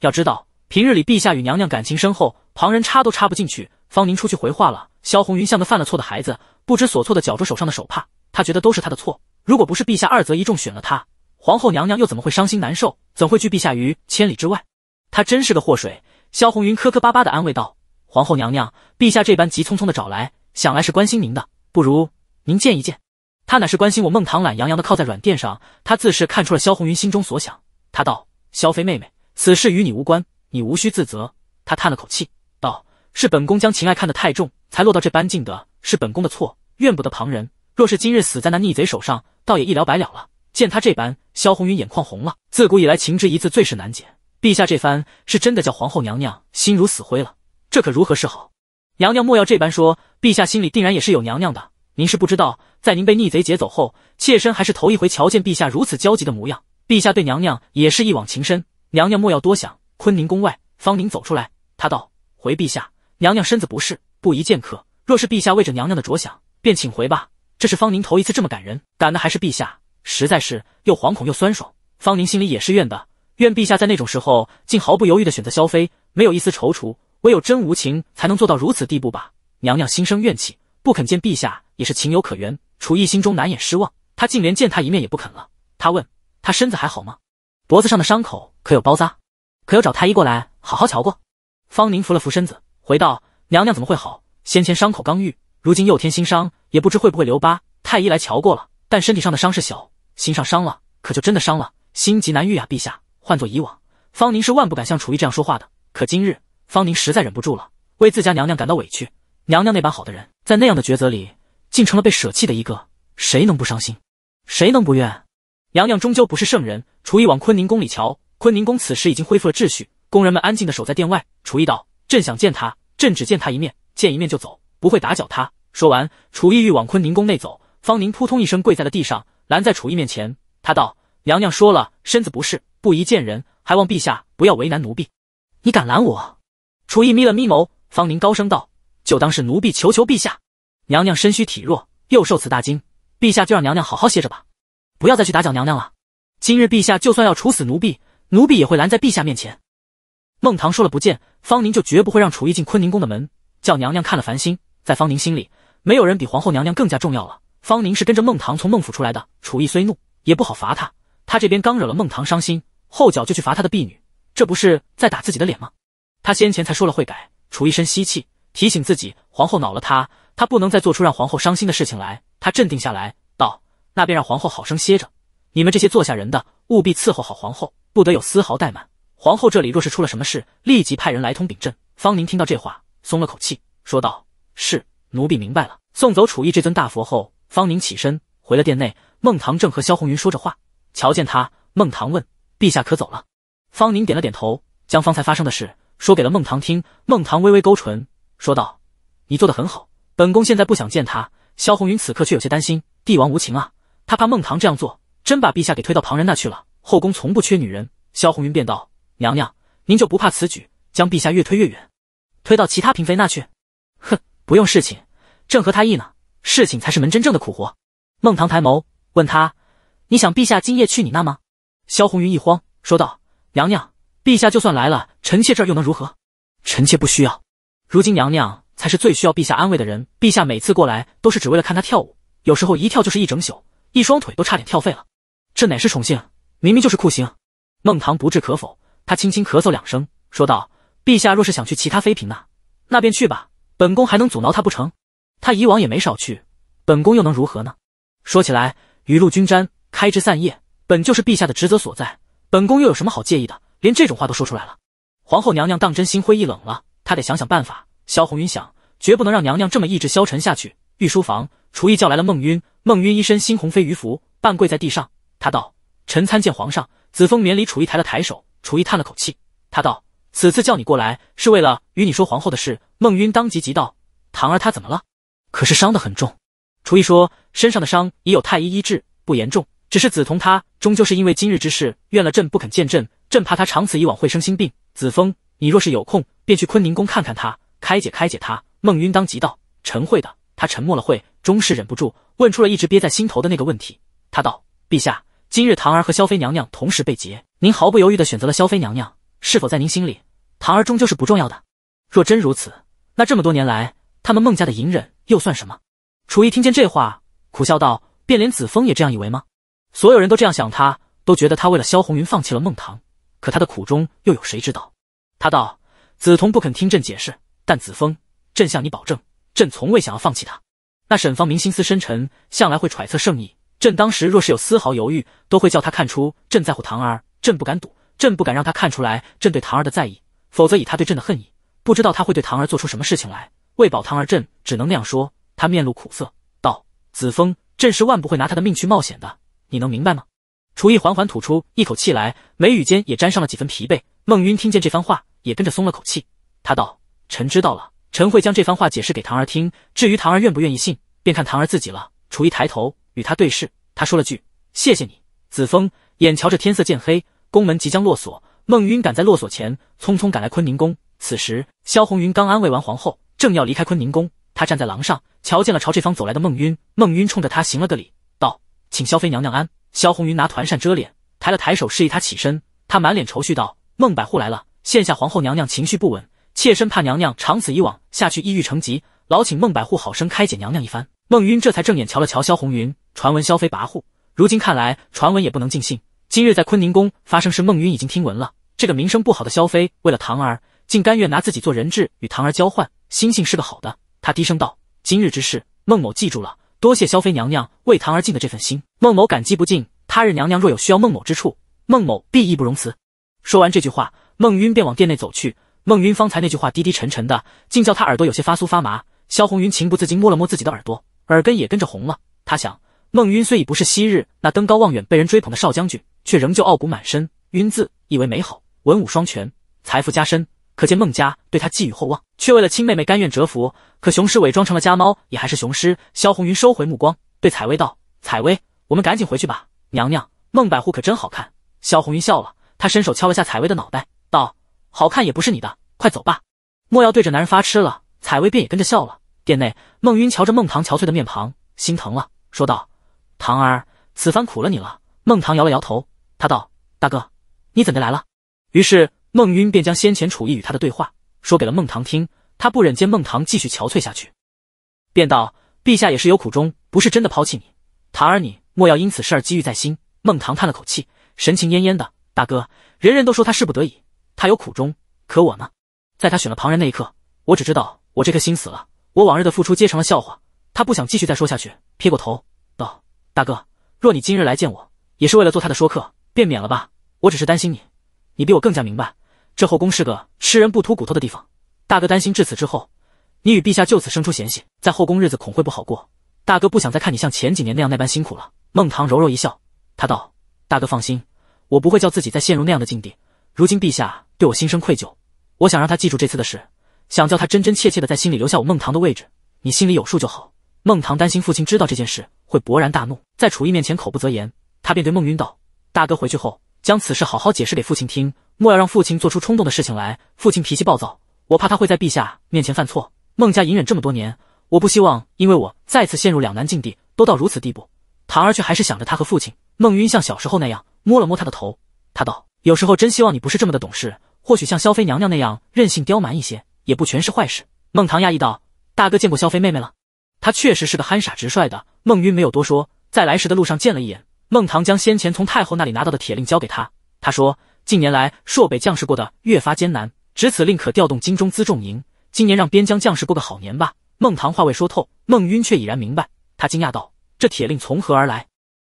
要知道，平日里陛下与娘娘感情深厚，旁人插都插不进去。方宁出去回话了。萧红云像个犯了错的孩子，不知所措的绞着手上的手帕。他觉得都是他的错，如果不是陛下二则一众选了他，皇后娘娘又怎么会伤心难受，怎会拒陛下于千里之外？他真是个祸水。萧红云磕磕巴巴的安慰道：“皇后娘娘，陛下这般急匆匆的找来，想来是关心您的，不如您见一见。”他乃是关心我，孟唐懒洋洋的靠在软垫上，他自是看出了萧红云心中所想。他道：“萧妃妹妹，此事与你无关，你无需自责。”他叹了口气，道：“是本宫将情爱看得太重，才落到这般境的，是本宫的错，怨不得旁人。若是今日死在那逆贼手上，倒也一了百了了。”见他这般，萧红云眼眶红了。自古以来，情之一字最是难解。陛下这番是真的叫皇后娘娘心如死灰了，这可如何是好？娘娘莫要这般说，陛下心里定然也是有娘娘的。您是不知道，在您被逆贼劫走后，妾身还是头一回瞧见陛下如此焦急的模样。陛下对娘娘也是一往情深，娘娘莫要多想。坤宁宫外，方宁走出来，他道：“回陛下，娘娘身子不适，不宜见客。若是陛下为着娘娘的着想，便请回吧。”这是方宁头一次这么感人，感的还是陛下，实在是又惶恐又酸爽。方宁心里也是怨的，怨陛下在那种时候竟毫不犹豫的选择萧妃，没有一丝踌躇，唯有真无情才能做到如此地步吧？娘娘心生怨气，不肯见陛下。也是情有可原，楚艺心中难掩失望，他竟连见他一面也不肯了。他问他身子还好吗？脖子上的伤口可有包扎？可有找太医过来好好瞧过？方宁扶了扶身子，回道：“娘娘怎么会好？先前伤口刚愈，如今又添新伤，也不知会不会留疤。太医来瞧过了，但身体上的伤是小，心上伤了可就真的伤了，心急难愈啊！陛下，换做以往，方宁是万不敢像楚艺这样说话的。可今日，方宁实在忍不住了，为自家娘娘感到委屈。娘娘那般好的人，在那样的抉择里……”竟成了被舍弃的一个，谁能不伤心？谁能不愿？娘娘终究不是圣人。楚艺往坤宁宫里瞧，坤宁宫此时已经恢复了秩序，宫人们安静的守在殿外。楚艺道：“朕想见他，朕只见他一面，见一面就走，不会打搅他。”说完，楚意欲往坤宁宫内走，方宁扑通一声跪在了地上，拦在楚意面前。他道：“娘娘说了，身子不适，不宜见人，还望陛下不要为难奴婢。”你敢拦我？楚意眯了眯眸，方宁高声道：“就当是奴婢求求陛下。”娘娘身虚体弱，又受此大惊，陛下就让娘娘好好歇着吧，不要再去打搅娘娘了。今日陛下就算要处死奴婢，奴婢也会拦在陛下面前。孟唐说了不见方宁，就绝不会让楚意进坤宁宫的门，叫娘娘看了烦心。在方宁心里，没有人比皇后娘娘更加重要了。方宁是跟着孟唐从孟府出来的，楚意虽怒，也不好罚她。她这边刚惹了孟唐伤心，后脚就去罚她的婢女，这不是在打自己的脸吗？她先前才说了会改，楚一身吸气，提醒自己，皇后恼了她。他不能再做出让皇后伤心的事情来。他镇定下来，道：“那便让皇后好生歇着。你们这些做下人的，务必伺候好皇后，不得有丝毫怠慢。皇后这里若是出了什么事，立即派人来通禀朕。”方宁听到这话，松了口气，说道：“是，奴婢明白了。”送走楚艺这尊大佛后，方宁起身回了殿内。孟唐正和萧红云说着话，瞧见他，孟唐问：“陛下可走了？”方宁点了点头，将方才发生的事说给了孟唐听。孟唐微微勾唇，说道：“你做得很好。”本宫现在不想见他。萧红云此刻却有些担心，帝王无情啊，他怕孟唐这样做，真把陛下给推到旁人那去了。后宫从不缺女人，萧红云便道：“娘娘，您就不怕此举将陛下越推越远，推到其他嫔妃那去？”哼，不用侍寝，正合他意呢。侍寝才是门真正的苦活。孟唐抬眸问他：“你想陛下今夜去你那吗？”萧红云一慌，说道：“娘娘，陛下就算来了，臣妾这儿又能如何？臣妾不需要。如今娘娘。”才是最需要陛下安慰的人。陛下每次过来都是只为了看她跳舞，有时候一跳就是一整宿，一双腿都差点跳废了。这哪是宠幸，明明就是酷刑。孟堂不置可否，他轻轻咳嗽两声，说道：“陛下若是想去其他妃嫔呢？那便去吧，本宫还能阻挠他不成？他以往也没少去，本宫又能如何呢？说起来，雨露均沾，开枝散叶，本就是陛下的职责所在，本宫又有什么好介意的？连这种话都说出来了，皇后娘娘当真心灰意冷了，她得想想办法。”萧红云想，绝不能让娘娘这么意志消沉下去。御书房，楚艺叫来了孟晕。孟晕一身猩红飞鱼服，半跪在地上。他道：“臣参见皇上。”子枫免礼。楚意抬了抬手，楚意叹了口气。他道：“此次叫你过来，是为了与你说皇后的事。”孟晕当即急道：“堂儿他怎么了？可是伤得很重？”楚意说：“身上的伤已有太医医治，不严重。只是子彤他终究是因为今日之事怨了朕，不肯见朕。朕怕他长此以往会生心病。子枫，你若是有空，便去坤宁宫看看他。”开解开解他，孟云当即道：“臣会的。”他沉默了会，终是忍不住问出了一直憋在心头的那个问题。他道：“陛下，今日唐儿和萧妃娘娘同时被劫，您毫不犹豫地选择了萧妃娘娘，是否在您心里，唐儿终究是不重要的？若真如此，那这么多年来，他们孟家的隐忍又算什么？”楚仪听见这话，苦笑道：“便连子枫也这样以为吗？所有人都这样想，他都觉得他为了萧红云放弃了孟唐，可他的苦衷又有谁知道？”他道：“梓潼不肯听朕解释。”但子枫，朕向你保证，朕从未想要放弃他。那沈芳明心思深沉，向来会揣测圣意。朕当时若是有丝毫犹豫，都会叫他看出朕在乎唐儿。朕不敢赌，朕不敢让他看出来朕对唐儿的在意，否则以他对朕的恨意，不知道他会对唐儿做出什么事情来。为保唐儿，朕只能那样说。他面露苦涩，道：“子枫，朕是万不会拿他的命去冒险的，你能明白吗？”楚毅缓缓吐出一口气来，眉宇间也沾上了几分疲惫。孟云听见这番话，也跟着松了口气。他道。臣知道了，臣会将这番话解释给唐儿听。至于唐儿愿不愿意信，便看唐儿自己了。楚一抬头与他对视，他说了句：“谢谢你，子枫。”眼瞧着天色渐黑，宫门即将落锁，孟晕赶在落锁前，匆匆赶来坤宁宫。此时，萧红云刚安慰完皇后，正要离开坤宁宫，他站在廊上，瞧见了朝这方走来的孟晕。孟晕冲着他行了个礼，道：“请萧妃娘娘安。”萧红云拿团扇遮脸，抬了抬手示意他起身。他满脸愁绪道：“孟百户来了，现下皇后娘娘情绪不稳。”妾身怕娘娘长此以往下去抑郁成疾，劳请孟百户好生开解娘娘一番。孟云这才正眼瞧了瞧萧红云。传闻萧妃跋扈，如今看来，传闻也不能尽信。今日在坤宁宫发生事，孟云已经听闻了。这个名声不好的萧妃，为了唐儿，竟甘愿拿自己做人质与唐儿交换，心性是个好的。他低声道：“今日之事，孟某记住了，多谢萧妃娘娘为唐儿尽的这份心，孟某感激不尽。他日娘娘若有需要孟某之处，孟某必义不容辞。”说完这句话，孟云便往殿内走去。孟云方才那句话低低沉沉的，竟叫他耳朵有些发酥发麻。萧红云情不自禁摸了摸自己的耳朵，耳根也跟着红了。他想，孟云虽已不是昔日那登高望远被人追捧的少将军，却仍旧傲骨满身。“晕”字意为美好，文武双全，财富加身，可见孟家对他寄予厚望。却为了亲妹妹甘愿折服。可雄狮伪装成了家猫，也还是雄狮。萧红云收回目光，对采薇道：“采薇，我们赶紧回去吧。”娘娘，孟百户可真好看。萧红云笑了，她伸手敲了下采薇的脑袋。好看也不是你的，快走吧！莫要对着男人发痴了。采薇便也跟着笑了。殿内，孟云瞧着孟唐憔悴的面庞，心疼了，说道：“唐儿，此番苦了你了。”孟唐摇了摇头，他道：“大哥，你怎的来了？”于是孟云便将先前楚意与他的对话说给了孟唐听，他不忍见孟唐继续憔悴下去，便道：“陛下也是有苦衷，不是真的抛弃你。唐儿，你莫要因此事儿积郁在心。”孟唐叹了口气，神情恹恹的：“大哥，人人都说他是不得已。”他有苦衷，可我呢？在他选了旁人那一刻，我只知道我这颗心死了，我往日的付出皆成了笑话。他不想继续再说下去，撇过头道：“大哥，若你今日来见我，也是为了做他的说客，便免了吧。我只是担心你，你比我更加明白，这后宫是个吃人不吐骨头的地方。大哥担心至此之后，你与陛下就此生出嫌隙，在后宫日子恐会不好过。大哥不想再看你像前几年那样那般辛苦了。”孟棠柔柔一笑，他道：“大哥放心，我不会叫自己再陷入那样的境地。”如今陛下对我心生愧疚，我想让他记住这次的事，想叫他真真切切的在心里留下我孟唐的位置。你心里有数就好。孟唐担心父亲知道这件事会勃然大怒，在楚艺面前口不择言，他便对孟晕道：“大哥回去后将此事好好解释给父亲听，莫要让父亲做出冲动的事情来。父亲脾气暴躁，我怕他会在陛下面前犯错。孟家隐忍这么多年，我不希望因为我再次陷入两难境地，都到如此地步。”唐儿却还是想着他和父亲。孟晕像小时候那样摸了摸他的头，他道。有时候真希望你不是这么的懂事，或许像萧妃娘娘那样任性刁蛮一些，也不全是坏事。孟唐讶异道：“大哥见过萧妃妹妹了？她确实是个憨傻直率的。”孟晕没有多说，在来时的路上见了一眼。孟唐将先前从太后那里拿到的铁令交给他，他说：“近年来朔北将士过得越发艰难，只此令可调动京中辎重营，今年让边疆将士过个好年吧。”孟唐话未说透，孟晕却已然明白，他惊讶道：“这铁令从何而来？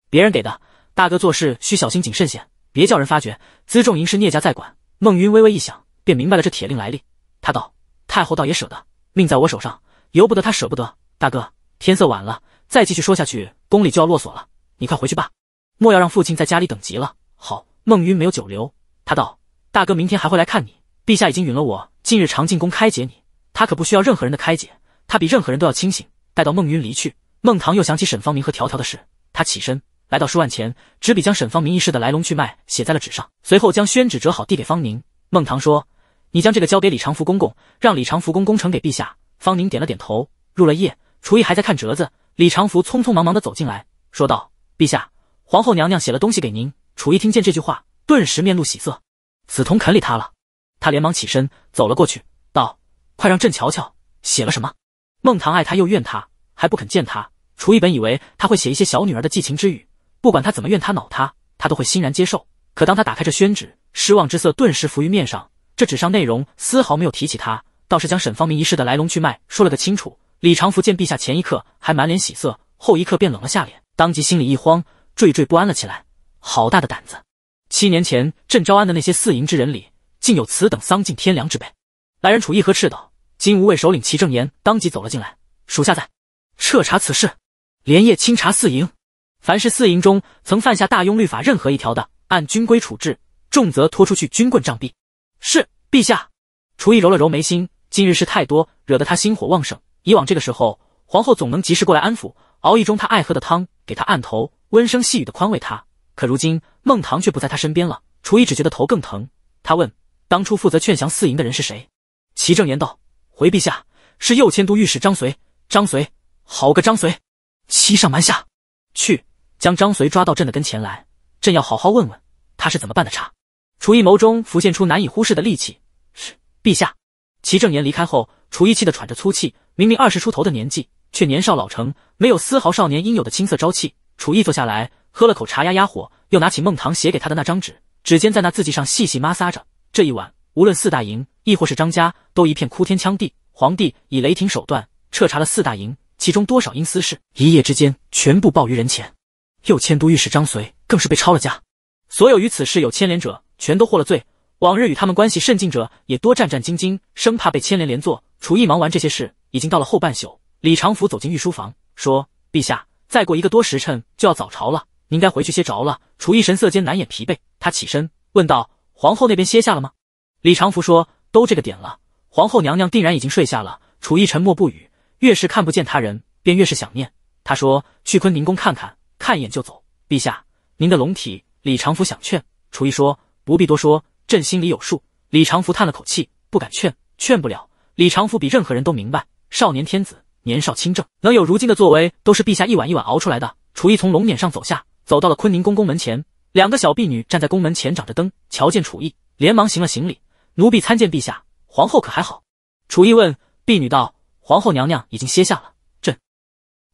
别人给的。大哥做事需小心谨慎些。”别叫人发觉，辎重营是聂家在管。孟云微微一想，便明白了这铁令来历。他道：“太后倒也舍得，命在我手上，由不得他舍不得。”大哥，天色晚了，再继续说下去，宫里就要落锁了。你快回去吧，莫要让父亲在家里等急了。好，孟云没有久留。他道：“大哥，明天还会来看你。陛下已经允了我，近日常进宫开解你。他可不需要任何人的开解，他比任何人都要清醒。”待到孟云离去，孟唐又想起沈芳明和条条的事，他起身。来到书案前，执笔将沈芳明一事的来龙去脉写在了纸上，随后将宣纸折好递给方宁。孟唐说：“你将这个交给李长福公公，让李长福公公呈给陛下。”方宁点了点头。入了夜，楚意还在看折子。李长福匆匆忙忙地走进来说道：“陛下，皇后娘娘写了东西给您。”楚意听见这句话，顿时面露喜色。梓潼肯理他了，他连忙起身走了过去，道：“快让朕瞧瞧写了什么。”孟唐爱他又怨他，还不肯见他。楚意本以为他会写一些小女儿的寄情之语。不管他怎么怨他恼他，他都会欣然接受。可当他打开这宣纸，失望之色顿时浮于面上。这纸上内容丝毫没有提起他，倒是将沈方明一事的来龙去脉说了个清楚。李长福见陛下前一刻还满脸喜色，后一刻便冷了下脸，当即心里一慌，惴惴不安了起来。好大的胆子！七年前朕招安的那些四营之人里，竟有此等丧尽天良之辈！来人，楚义和斥道。金吾卫首领齐正言当即走了进来，属下在，彻查此事，连夜清查四营。凡是四营中曾犯下大庸律法任何一条的，按军规处置，重则拖出去军棍杖毙。是陛下。楚艺揉了揉眉心，今日事太多，惹得他心火旺盛。以往这个时候，皇后总能及时过来安抚，熬一盅他爱喝的汤，给他按头，温声细语的宽慰他。可如今孟棠却不在他身边了，楚艺只觉得头更疼。他问：“当初负责劝降四营的人是谁？”齐正言道：“回陛下，是右迁都御史张随。”张随，好个张随，欺上瞒下，去。将张随抓到朕的跟前来，朕要好好问问他是怎么办的差。楚意眸中浮现出难以忽视的戾气。是陛下。齐正言离开后，楚意气得喘着粗气，明明二十出头的年纪，却年少老成，没有丝毫少年应有的青涩朝气。楚意坐下来，喝了口茶压压火，又拿起孟唐写给他的那张纸，指尖在那字迹上细细摩挲着。这一晚，无论四大营亦或是张家，都一片哭天抢地。皇帝以雷霆手段彻查了四大营，其中多少因私事，一夜之间全部暴于人前。右迁都御史张随更是被抄了家，所有与此事有牵连者全都获了罪。往日与他们关系甚近者也多战战兢兢，生怕被牵连连坐。楚艺忙完这些事，已经到了后半宿。李长福走进御书房，说：“陛下，再过一个多时辰就要早朝了，您该回去歇着了。”楚艺神色间难掩疲惫，他起身问道：“皇后那边歇下了吗？”李长福说：“都这个点了，皇后娘娘定然已经睡下了。”楚艺沉默不语，越是看不见他人，便越是想念。他说：“去坤宁宫看看。”看一眼就走，陛下，您的龙体。李长福想劝，楚意说：“不必多说，朕心里有数。”李长福叹了口气，不敢劝，劝不了。李长福比任何人都明白，少年天子年少轻政，能有如今的作为，都是陛下一碗一碗熬出来的。楚意从龙辇上走下，走到了坤宁宫宫门前，两个小婢女站在宫门前，掌着灯，瞧见楚意，连忙行了行礼：“奴婢参见陛下，皇后可还好？”楚意问婢女道：“皇后娘娘已经歇下了。”朕，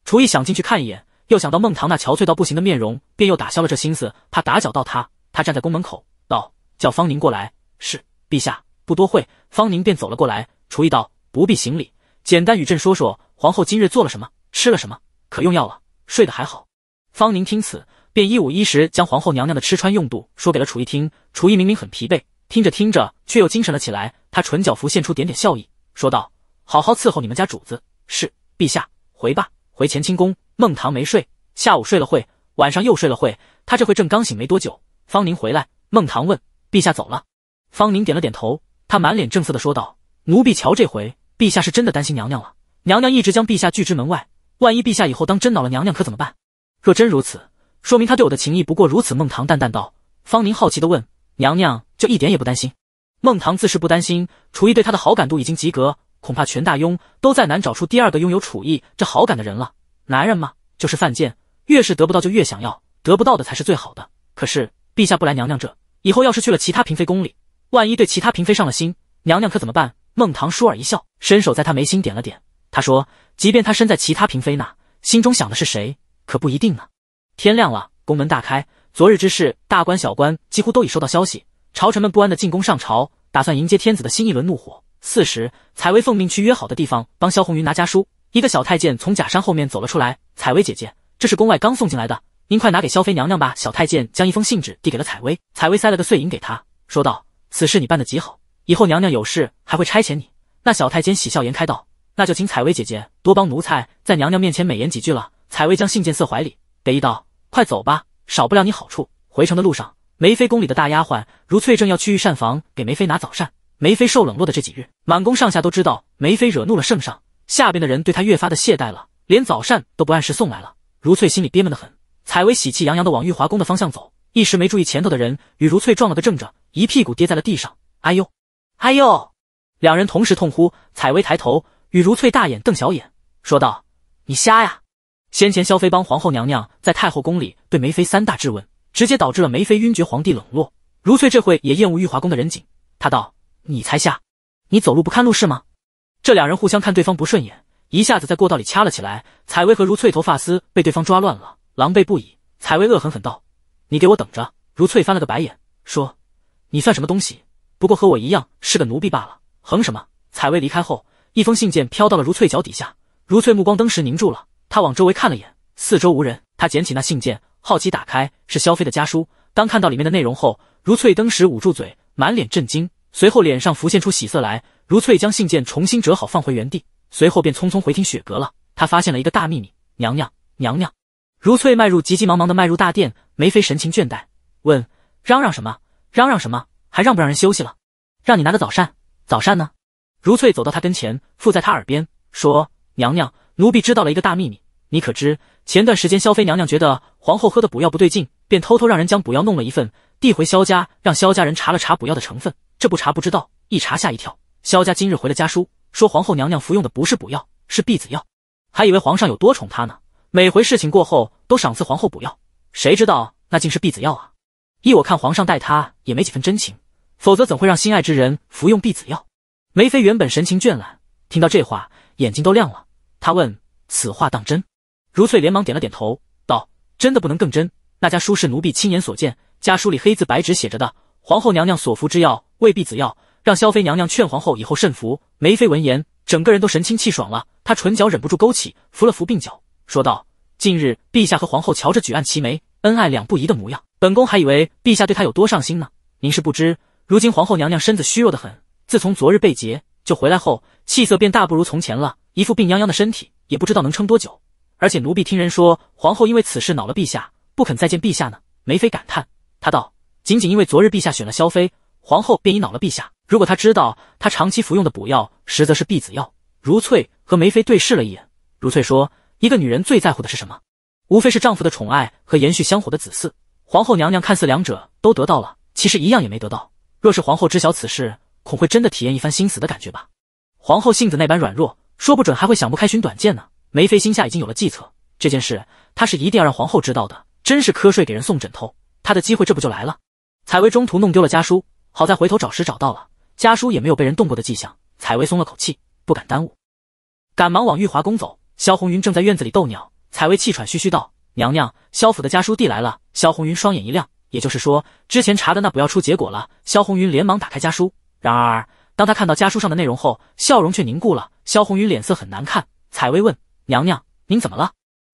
楚意想进去看一眼。又想到孟棠那憔悴到不行的面容，便又打消了这心思，怕打搅到他。他站在宫门口，道：“叫方宁过来。”是，陛下。不多会，方宁便走了过来。楚意道：“不必行礼，简单与朕说说皇后今日做了什么，吃了什么，可用药了，睡得还好。”方宁听此，便一五一十将皇后娘娘的吃穿用度说给了楚意听。楚意明明很疲惫，听着听着却又精神了起来，他唇角浮现出点点笑意，说道：“好好伺候你们家主子。”是，陛下。回吧，回乾清宫。孟唐没睡，下午睡了会，晚上又睡了会。他这会正刚醒没多久。方宁回来，孟唐问：“陛下走了？”方宁点了点头，他满脸正色的说道：“奴婢瞧这回，陛下是真的担心娘娘了。娘娘一直将陛下拒之门外，万一陛下以后当真恼了娘娘，可怎么办？若真如此，说明他对我的情意不过如此。”孟唐淡淡道。方宁好奇的问：“娘娘就一点也不担心？”孟唐自是不担心，楚意对他的好感度已经及格，恐怕全大庸都再难找出第二个拥有楚意这好感的人了。男人嘛，就是犯贱，越是得不到就越想要，得不到的才是最好的。可是陛下不来娘娘这，以后要是去了其他嫔妃宫里，万一对其他嫔妃上了心，娘娘可怎么办？孟唐舒尔一笑，伸手在她眉心点了点。他说，即便他身在其他嫔妃那，心中想的是谁，可不一定呢。天亮了，宫门大开，昨日之事，大官小官几乎都已收到消息，朝臣们不安的进宫上朝，打算迎接天子的新一轮怒火。四时，采薇奉命去约好的地方帮萧红云拿家书。一个小太监从假山后面走了出来。采薇姐姐，这是宫外刚送进来的，您快拿给萧妃娘娘吧。小太监将一封信纸递给了采薇，采薇塞了个碎银给他，说道：“此事你办得极好，以后娘娘有事还会差遣你。”那小太监喜笑颜开道：“那就请采薇姐姐多帮奴才在娘娘面前美言几句了。”采薇将信件塞怀里，得意道：“快走吧，少不了你好处。”回城的路上，梅妃宫里的大丫鬟如翠正要去御膳房给梅妃拿早膳。梅妃受冷落的这几日，满宫上下都知道梅妃惹怒了圣上。下边的人对他越发的懈怠了，连早膳都不按时送来了。如翠心里憋闷的很。采薇喜气洋洋的往玉华宫的方向走，一时没注意前头的人，与如翠撞了个正着，一屁股跌在了地上。哎呦，哎呦！两人同时痛呼。采薇抬头，与如翠大眼瞪小眼，说道：“你瞎呀？”先前萧妃帮皇后娘娘在太后宫里对梅妃三大质问，直接导致了梅妃晕厥，皇帝冷落。如翠这会也厌恶玉华宫的人景，她道：“你才瞎，你走路不看路是吗？”这两人互相看对方不顺眼，一下子在过道里掐了起来。采薇和如翠头发丝被对方抓乱了，狼狈不已。采薇恶狠狠道：“你给我等着！”如翠翻了个白眼，说：“你算什么东西？不过和我一样是个奴婢罢了，横什么？”采薇离开后，一封信件飘到了如翠脚底下。如翠目光登时凝住了，她往周围看了眼，四周无人，她捡起那信件，好奇打开，是萧飞的家书。当看到里面的内容后，如翠登时捂住嘴，满脸震惊，随后脸上浮现出喜色来。如翠将信件重新折好放回原地，随后便匆匆回听雪阁了。她发现了一个大秘密，娘娘，娘娘！如翠迈入，急急忙忙的迈入大殿。梅妃神情倦怠，问：“嚷嚷什么？嚷嚷什么？还让不让人休息了？让你拿个早膳，早膳呢？”如翠走到他跟前，附在他耳边说：“娘娘，奴婢知道了一个大秘密，你可知？前段时间，萧妃娘娘觉得皇后喝的补药不对劲，便偷偷让人将补药弄了一份，递回萧家，让萧家人查了查补药的成分。这不查不知道，一查吓一跳。”萧家今日回了家书，说皇后娘娘服用的不是补药，是避子药。还以为皇上有多宠她呢，每回事情过后都赏赐皇后补药，谁知道那竟是避子药啊！依我看，皇上待她也没几分真情，否则怎会让心爱之人服用避子药？梅妃原本神情倦懒，听到这话，眼睛都亮了。她问：“此话当真？”如翠连忙点了点头，道：“真的不能更真。那家书是奴婢亲眼所见，家书里黑字白纸写着的，皇后娘娘所服之药为避子药。”让萧妃娘娘劝皇后以后慎服。梅妃闻言，整个人都神清气爽了，她唇角忍不住勾起，扶了扶鬓角，说道：“近日陛下和皇后瞧着举案齐眉、恩爱两不疑的模样，本宫还以为陛下对她有多上心呢。您是不知，如今皇后娘娘身子虚弱得很，自从昨日被劫就回来后，气色便大不如从前了，一副病殃殃的身体，也不知道能撑多久。而且奴婢听人说，皇后因为此事恼了陛下，不肯再见陛下呢。”梅妃感叹，她道：“仅仅因为昨日陛下选了萧妃，皇后便已恼了陛下。”如果他知道他长期服用的补药实则是避子药，如翠和梅妃对视了一眼。如翠说：“一个女人最在乎的是什么？无非是丈夫的宠爱和延续香火的子嗣。皇后娘娘看似两者都得到了，其实一样也没得到。若是皇后知晓此事，恐会真的体验一番心死的感觉吧。皇后性子那般软弱，说不准还会想不开寻短见呢。”梅妃心下已经有了计策，这件事她是一定要让皇后知道的。真是瞌睡给人送枕头，她的机会这不就来了？采薇中途弄丢了家书，好在回头找时找到了。家书也没有被人动过的迹象，采薇松了口气，不敢耽误，赶忙往玉华宫走。萧红云正在院子里逗鸟，采薇气喘吁吁道：“娘娘，萧府的家书递来了。”萧红云双眼一亮，也就是说，之前查的那不要出结果了。萧红云连忙打开家书，然而当他看到家书上的内容后，笑容却凝固了。萧红云脸色很难看。采薇问：“娘娘，您怎么了？”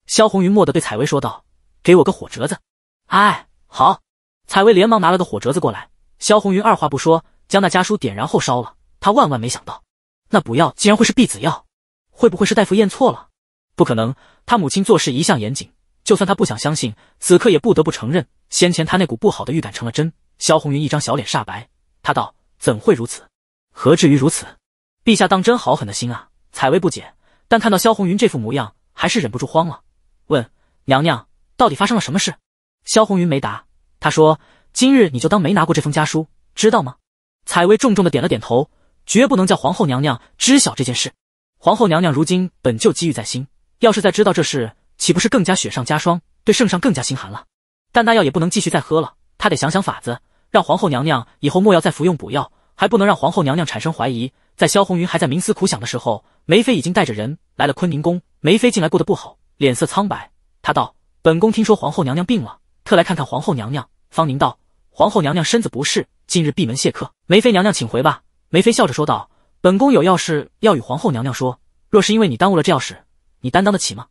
萧红云默地对采薇说道：“给我个火折子。”哎，好。采薇连忙拿了个火折子过来。萧红云二话不说。将那家书点燃后烧了，他万万没想到，那补药竟然会是避子药，会不会是大夫验错了？不可能，他母亲做事一向严谨，就算他不想相信，此刻也不得不承认，先前他那股不好的预感成了真。萧红云一张小脸煞白，他道：“怎会如此？何至于如此？陛下当真好狠的心啊！”采薇不解，但看到萧红云这副模样，还是忍不住慌了，问：“娘娘，到底发生了什么事？”萧红云没答，她说：“今日你就当没拿过这封家书，知道吗？”采薇重重的点了点头，绝不能叫皇后娘娘知晓这件事。皇后娘娘如今本就机遇在心，要是再知道这事，岂不是更加雪上加霜，对圣上更加心寒了？但那药也不能继续再喝了，她得想想法子，让皇后娘娘以后莫要再服用补药，还不能让皇后娘娘产生怀疑。在萧红云还在冥思苦想的时候，梅妃已经带着人来了坤宁宫。梅妃进来，过得不好，脸色苍白。她道：“本宫听说皇后娘娘病了，特来看看皇后娘娘。”方宁道：“皇后娘娘身子不适。”近日闭门谢客，梅妃娘娘请回吧。梅妃笑着说道：“本宫有要事要与皇后娘娘说，若是因为你耽误了这要事，你担当得起吗？”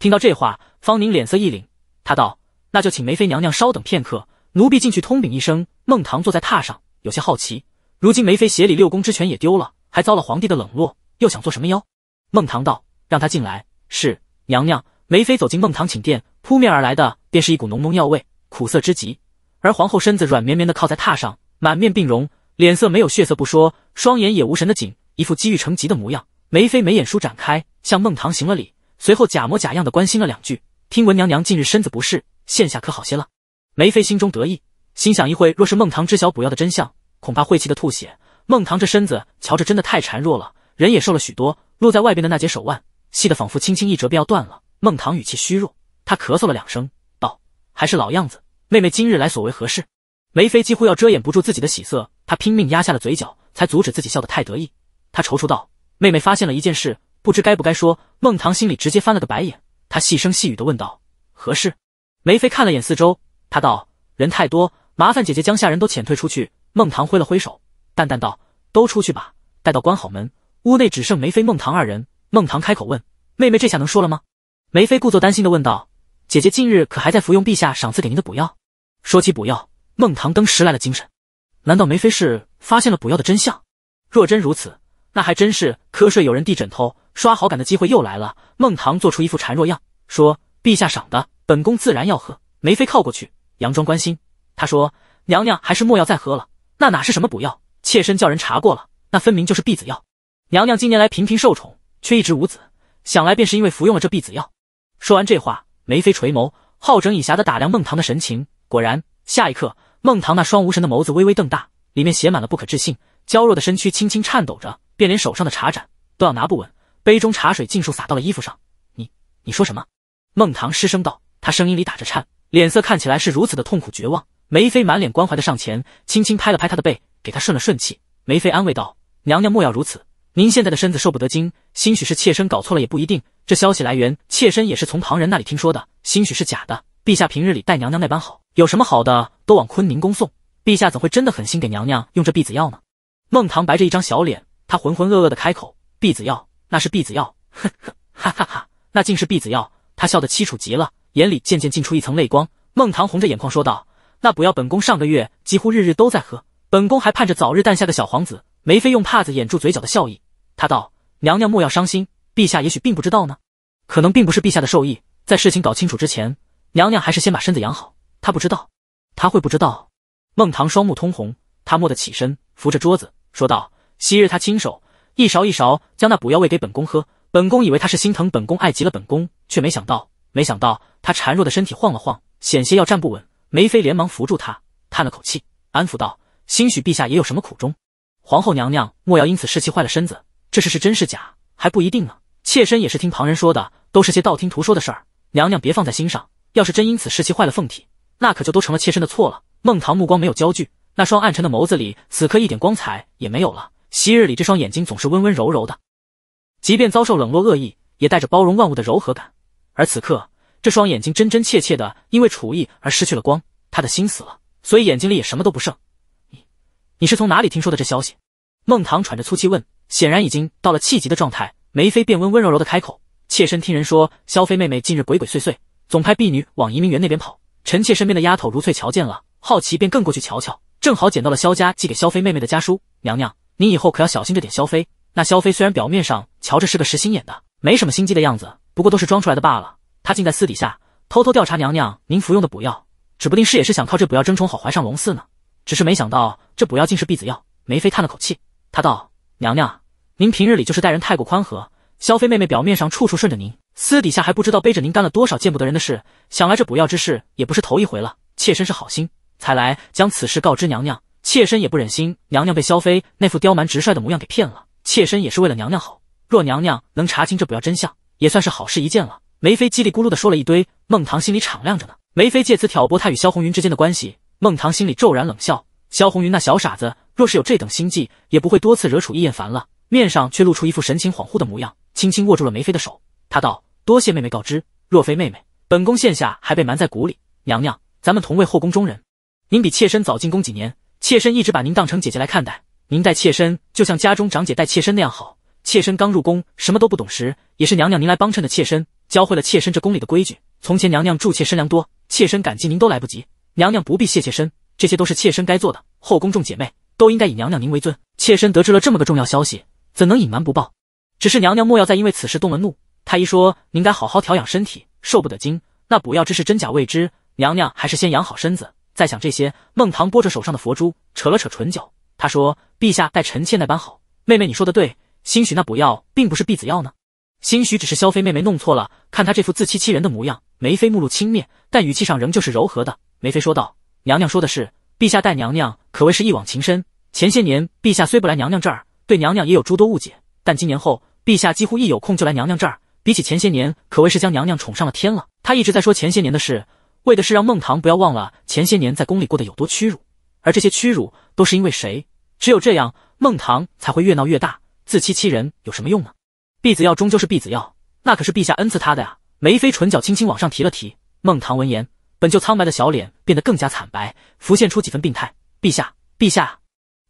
听到这话，方宁脸色一凛，他道：“那就请梅妃娘娘稍等片刻，奴婢进去通禀一声。”孟棠坐在榻上，有些好奇，如今梅妃协理六宫之权也丢了，还遭了皇帝的冷落，又想做什么妖？孟棠道：“让她进来。”是娘娘。梅妃走进孟棠寝殿，扑面而来的便是一股浓浓药味，苦涩之极。而皇后身子软绵绵的靠在榻上。满面病容，脸色没有血色不说，双眼也无神的紧，一副积郁成疾的模样。梅妃眉眼舒展开，向孟棠行了礼，随后假模假样的关心了两句。听闻娘娘近日身子不适，现下可好些了？梅妃心中得意，心想一会若是孟棠知晓补药的真相，恐怕会气的吐血。孟棠这身子瞧着真的太孱弱了，人也瘦了许多，露在外边的那截手腕细的仿佛轻轻一折便要断了。孟棠语气虚弱，他咳嗽了两声，道：“还是老样子，妹妹今日来所为何事？”梅妃几乎要遮掩不住自己的喜色，她拼命压下了嘴角，才阻止自己笑得太得意。她踌躇道：“妹妹发现了一件事，不知该不该说。”孟唐心里直接翻了个白眼，他细声细语的问道：“何事？”梅妃看了眼四周，她道：“人太多，麻烦姐姐将下人都遣退出去。”孟唐挥了挥手，淡淡道：“都出去吧，待到关好门，屋内只剩梅妃、孟唐二人。”孟唐开口问：“妹妹这下能说了吗？”梅妃故作担心的问道：“姐姐近日可还在服用陛下赏赐给您的补药？”说起补药。孟唐登时来了精神，难道梅妃是发现了补药的真相？若真如此，那还真是瞌睡有人递枕头，刷好感的机会又来了。孟唐做出一副孱弱样，说：“陛下赏的，本宫自然要喝。”梅妃靠过去，佯装关心，她说：“娘娘还是莫要再喝了，那哪是什么补药？妾身叫人查过了，那分明就是避子药。娘娘今年来频频受宠，却一直无子，想来便是因为服用了这避子药。”说完这话，梅妃垂眸，好整以暇的打量孟唐的神情。果然，下一刻。孟棠那双无神的眸子微微瞪大，里面写满了不可置信。娇弱的身躯轻轻颤抖着，便连手上的茶盏都要拿不稳，杯中茶水尽数洒到了衣服上。你，你说什么？孟棠失声道，他声音里打着颤，脸色看起来是如此的痛苦绝望。梅妃满脸关怀的上前，轻轻拍了拍他的背，给他顺了顺气。梅妃安慰道：“娘娘莫要如此，您现在的身子受不得惊，兴许是妾身搞错了也不一定。这消息来源，妾身也是从旁人那里听说的，兴许是假的。”陛下平日里待娘娘那般好，有什么好的都往坤宁宫送，陛下怎会真的狠心给娘娘用这避子药呢？孟棠白着一张小脸，他浑浑噩噩的开口：“避子药，那是避子药，呵呵 *laughs* 哈哈哈，那竟是避子药。”他笑得凄楚极了，眼里渐渐浸出一层泪光。孟棠红着眼眶说道：“那补药，本宫上个月几乎日日都在喝，本宫还盼着早日诞下个小皇子。”梅妃用帕子掩住嘴角的笑意，她道：“娘娘莫要伤心，陛下也许并不知道呢，可能并不是陛下的授意，在事情搞清楚之前。”娘娘还是先把身子养好。她不知道，她会不知道。孟棠双目通红，他蓦地起身，扶着桌子，说道：“昔日他亲手一勺一勺将那补药喂给本宫喝，本宫以为他是心疼本宫，爱极了本宫，却没想到……没想到他孱弱的身体晃了晃，险些要站不稳。梅妃连忙扶住他，叹了口气，安抚道：‘兴许陛下也有什么苦衷，皇后娘娘莫要因此受气坏了身子。这事是真是假还不一定呢。妾身也是听旁人说的，都是些道听途说的事儿。娘娘别放在心上。’”要是真因此失气坏了凤体，那可就都成了妾身的错了。孟唐目光没有焦距，那双暗沉的眸子里此刻一点光彩也没有了。昔日里这双眼睛总是温温柔柔的，即便遭受冷落恶意，也带着包容万物的柔和感。而此刻，这双眼睛真真切切的因为楚意而失去了光，他的心死了，所以眼睛里也什么都不剩。你你是从哪里听说的这消息？孟唐喘着粗气问，显然已经到了气急的状态。梅妃便温温柔柔的开口：“妾身听人说，萧妃妹妹近日鬼鬼祟祟。”总派婢女往怡明园那边跑，臣妾身边的丫头如翠瞧见了，好奇便更过去瞧瞧，正好捡到了萧家寄给萧妃妹妹的家书。娘娘，您以后可要小心着点。萧妃那萧妃虽然表面上瞧着是个实心眼的，没什么心机的样子，不过都是装出来的罢了。她竟在私底下偷偷调查娘娘您服用的补药，指不定是也是想靠这补药争宠好怀上龙嗣呢。只是没想到这补药竟是避子药。梅妃叹了口气，她道：“娘娘，您平日里就是待人太过宽和，萧妃妹妹表面上处处顺着您。”私底下还不知道背着您干了多少见不得人的事，想来这补药之事也不是头一回了。妾身是好心才来将此事告知娘娘，妾身也不忍心娘娘被萧妃那副刁蛮直率的模样给骗了。妾身也是为了娘娘好，若娘娘能查清这补药真相，也算是好事一件了。梅妃叽里咕噜地说了一堆，孟棠心里敞亮着呢。梅妃借此挑拨他与萧红云之间的关系，孟棠心里骤然冷笑。萧红云那小傻子若是有这等心计，也不会多次惹楚逸厌烦了。面上却露出一副神情恍惚的模样，轻轻握住了梅妃的手，他道。多谢妹妹告知，若非妹妹，本宫现下还被瞒在鼓里。娘娘，咱们同为后宫中人，您比妾身早进宫几年，妾身一直把您当成姐姐来看待。您待妾身就像家中长姐待妾身那样好。妾身刚入宫什么都不懂时，也是娘娘您来帮衬的。妾身教会了妾身这宫里的规矩。从前娘娘助妾身良多，妾身感激您都来不及。娘娘不必谢妾身，这些都是妾身该做的。后宫众姐妹都应该以娘娘您为尊。妾身得知了这么个重要消息，怎能隐瞒不报？只是娘娘莫要再因为此事动了怒。太医说：“您该好好调养身体，受不得惊。那补药之事真假未知，娘娘还是先养好身子，再想这些。”孟棠拨着手上的佛珠，扯了扯唇角。他说：“陛下待臣妾那般好，妹妹，你说的对。兴许那补药并不是避子药呢，兴许只是萧妃妹妹弄错了。看她这副自欺欺人的模样。”梅妃目露轻蔑，但语气上仍旧是柔和的。梅妃说道：“娘娘说的是，陛下待娘娘可谓是一往情深。前些年陛下虽不来娘娘这儿，对娘娘也有诸多误解，但今年后，陛下几乎一有空就来娘娘这儿。”比起前些年，可谓是将娘娘宠上了天了。他一直在说前些年的事，为的是让孟唐不要忘了前些年在宫里过得有多屈辱，而这些屈辱都是因为谁？只有这样，孟唐才会越闹越大。自欺欺人有什么用呢？婢子药终究是婢子药，那可是陛下恩赐他的呀。梅妃唇角轻轻往上提了提。孟唐闻言，本就苍白的小脸变得更加惨白，浮现出几分病态。陛下，陛下，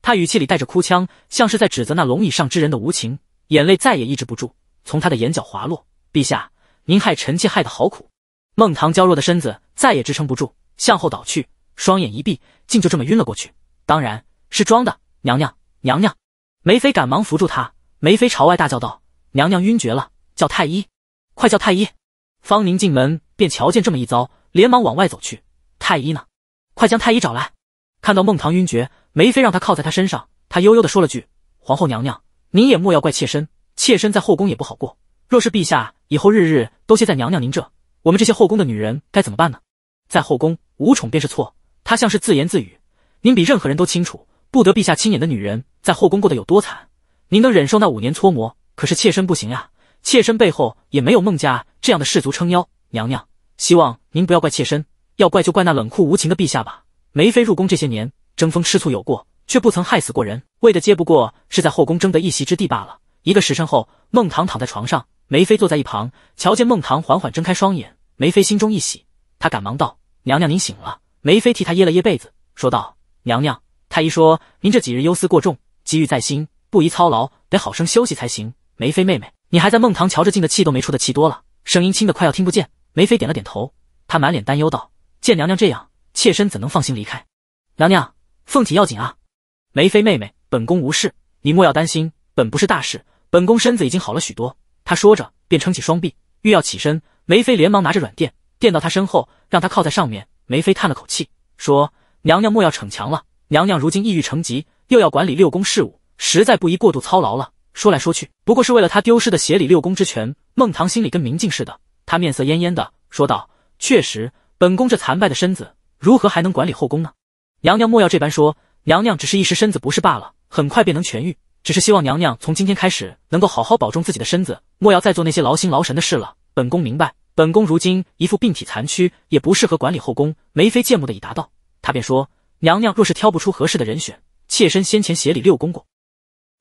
他语气里带着哭腔，像是在指责那龙椅上之人的无情，眼泪再也抑制不住。从他的眼角滑落。陛下，您害臣妾害得好苦！孟唐娇弱的身子再也支撑不住，向后倒去，双眼一闭，竟就这么晕了过去。当然是装的。娘娘，娘娘！梅妃赶忙扶住她。梅妃朝外大叫道：“娘娘晕厥了，叫太医，快叫太医！”方宁进门便瞧见这么一遭，连忙往外走去。太医呢？快将太医找来！看到孟唐晕厥，梅妃让他靠在他身上。她悠悠的说了句：“皇后娘娘，您也莫要怪妾身。”妾身在后宫也不好过。若是陛下以后日日都歇在娘娘您这，我们这些后宫的女人该怎么办呢？在后宫无宠便是错。她像是自言自语：“您比任何人都清楚，不得陛下亲眼的女人在后宫过得有多惨。您能忍受那五年搓磨，可是妾身不行呀。妾身背后也没有孟家这样的氏族撑腰。娘娘，希望您不要怪妾身，要怪就怪那冷酷无情的陛下吧。梅妃入宫这些年，争风吃醋有过，却不曾害死过人，为的皆不过是在后宫争得一席之地罢了。”一个时辰后，孟唐躺在床上，梅妃坐在一旁，瞧见孟唐缓缓睁开双眼，梅妃心中一喜，她赶忙道：“娘娘，您醒了。”梅妃替她掖了掖被子，说道：“娘娘，太医说您这几日忧思过重，积郁在心，不宜操劳，得好生休息才行。”梅妃妹妹，你还在孟唐瞧着，进的气都没出的气多了，声音轻的快要听不见。梅妃点了点头，她满脸担忧道：“见娘娘这样，妾身怎能放心离开？娘娘，凤体要紧啊。”梅妃妹妹，本宫无事，你莫要担心。本不是大事，本宫身子已经好了许多。他说着，便撑起双臂，欲要起身。梅妃连忙拿着软垫垫到他身后，让他靠在上面。梅妃叹了口气，说：“娘娘莫要逞强了，娘娘如今抑郁成疾，又要管理六宫事务，实在不宜过度操劳了。”说来说去，不过是为了她丢失的协理六宫之权。孟唐心里跟明镜似的，他面色恹恹的说道：“确实，本宫这残败的身子，如何还能管理后宫呢？”娘娘莫要这般说，娘娘只是一时身子不适罢了，很快便能痊愈。只是希望娘娘从今天开始能够好好保重自己的身子，莫要再做那些劳心劳神的事了。本宫明白，本宫如今一副病体残躯，也不适合管理后宫。梅妃见目的已达到，他便说：“娘娘若是挑不出合适的人选，妾身先前协理六公公，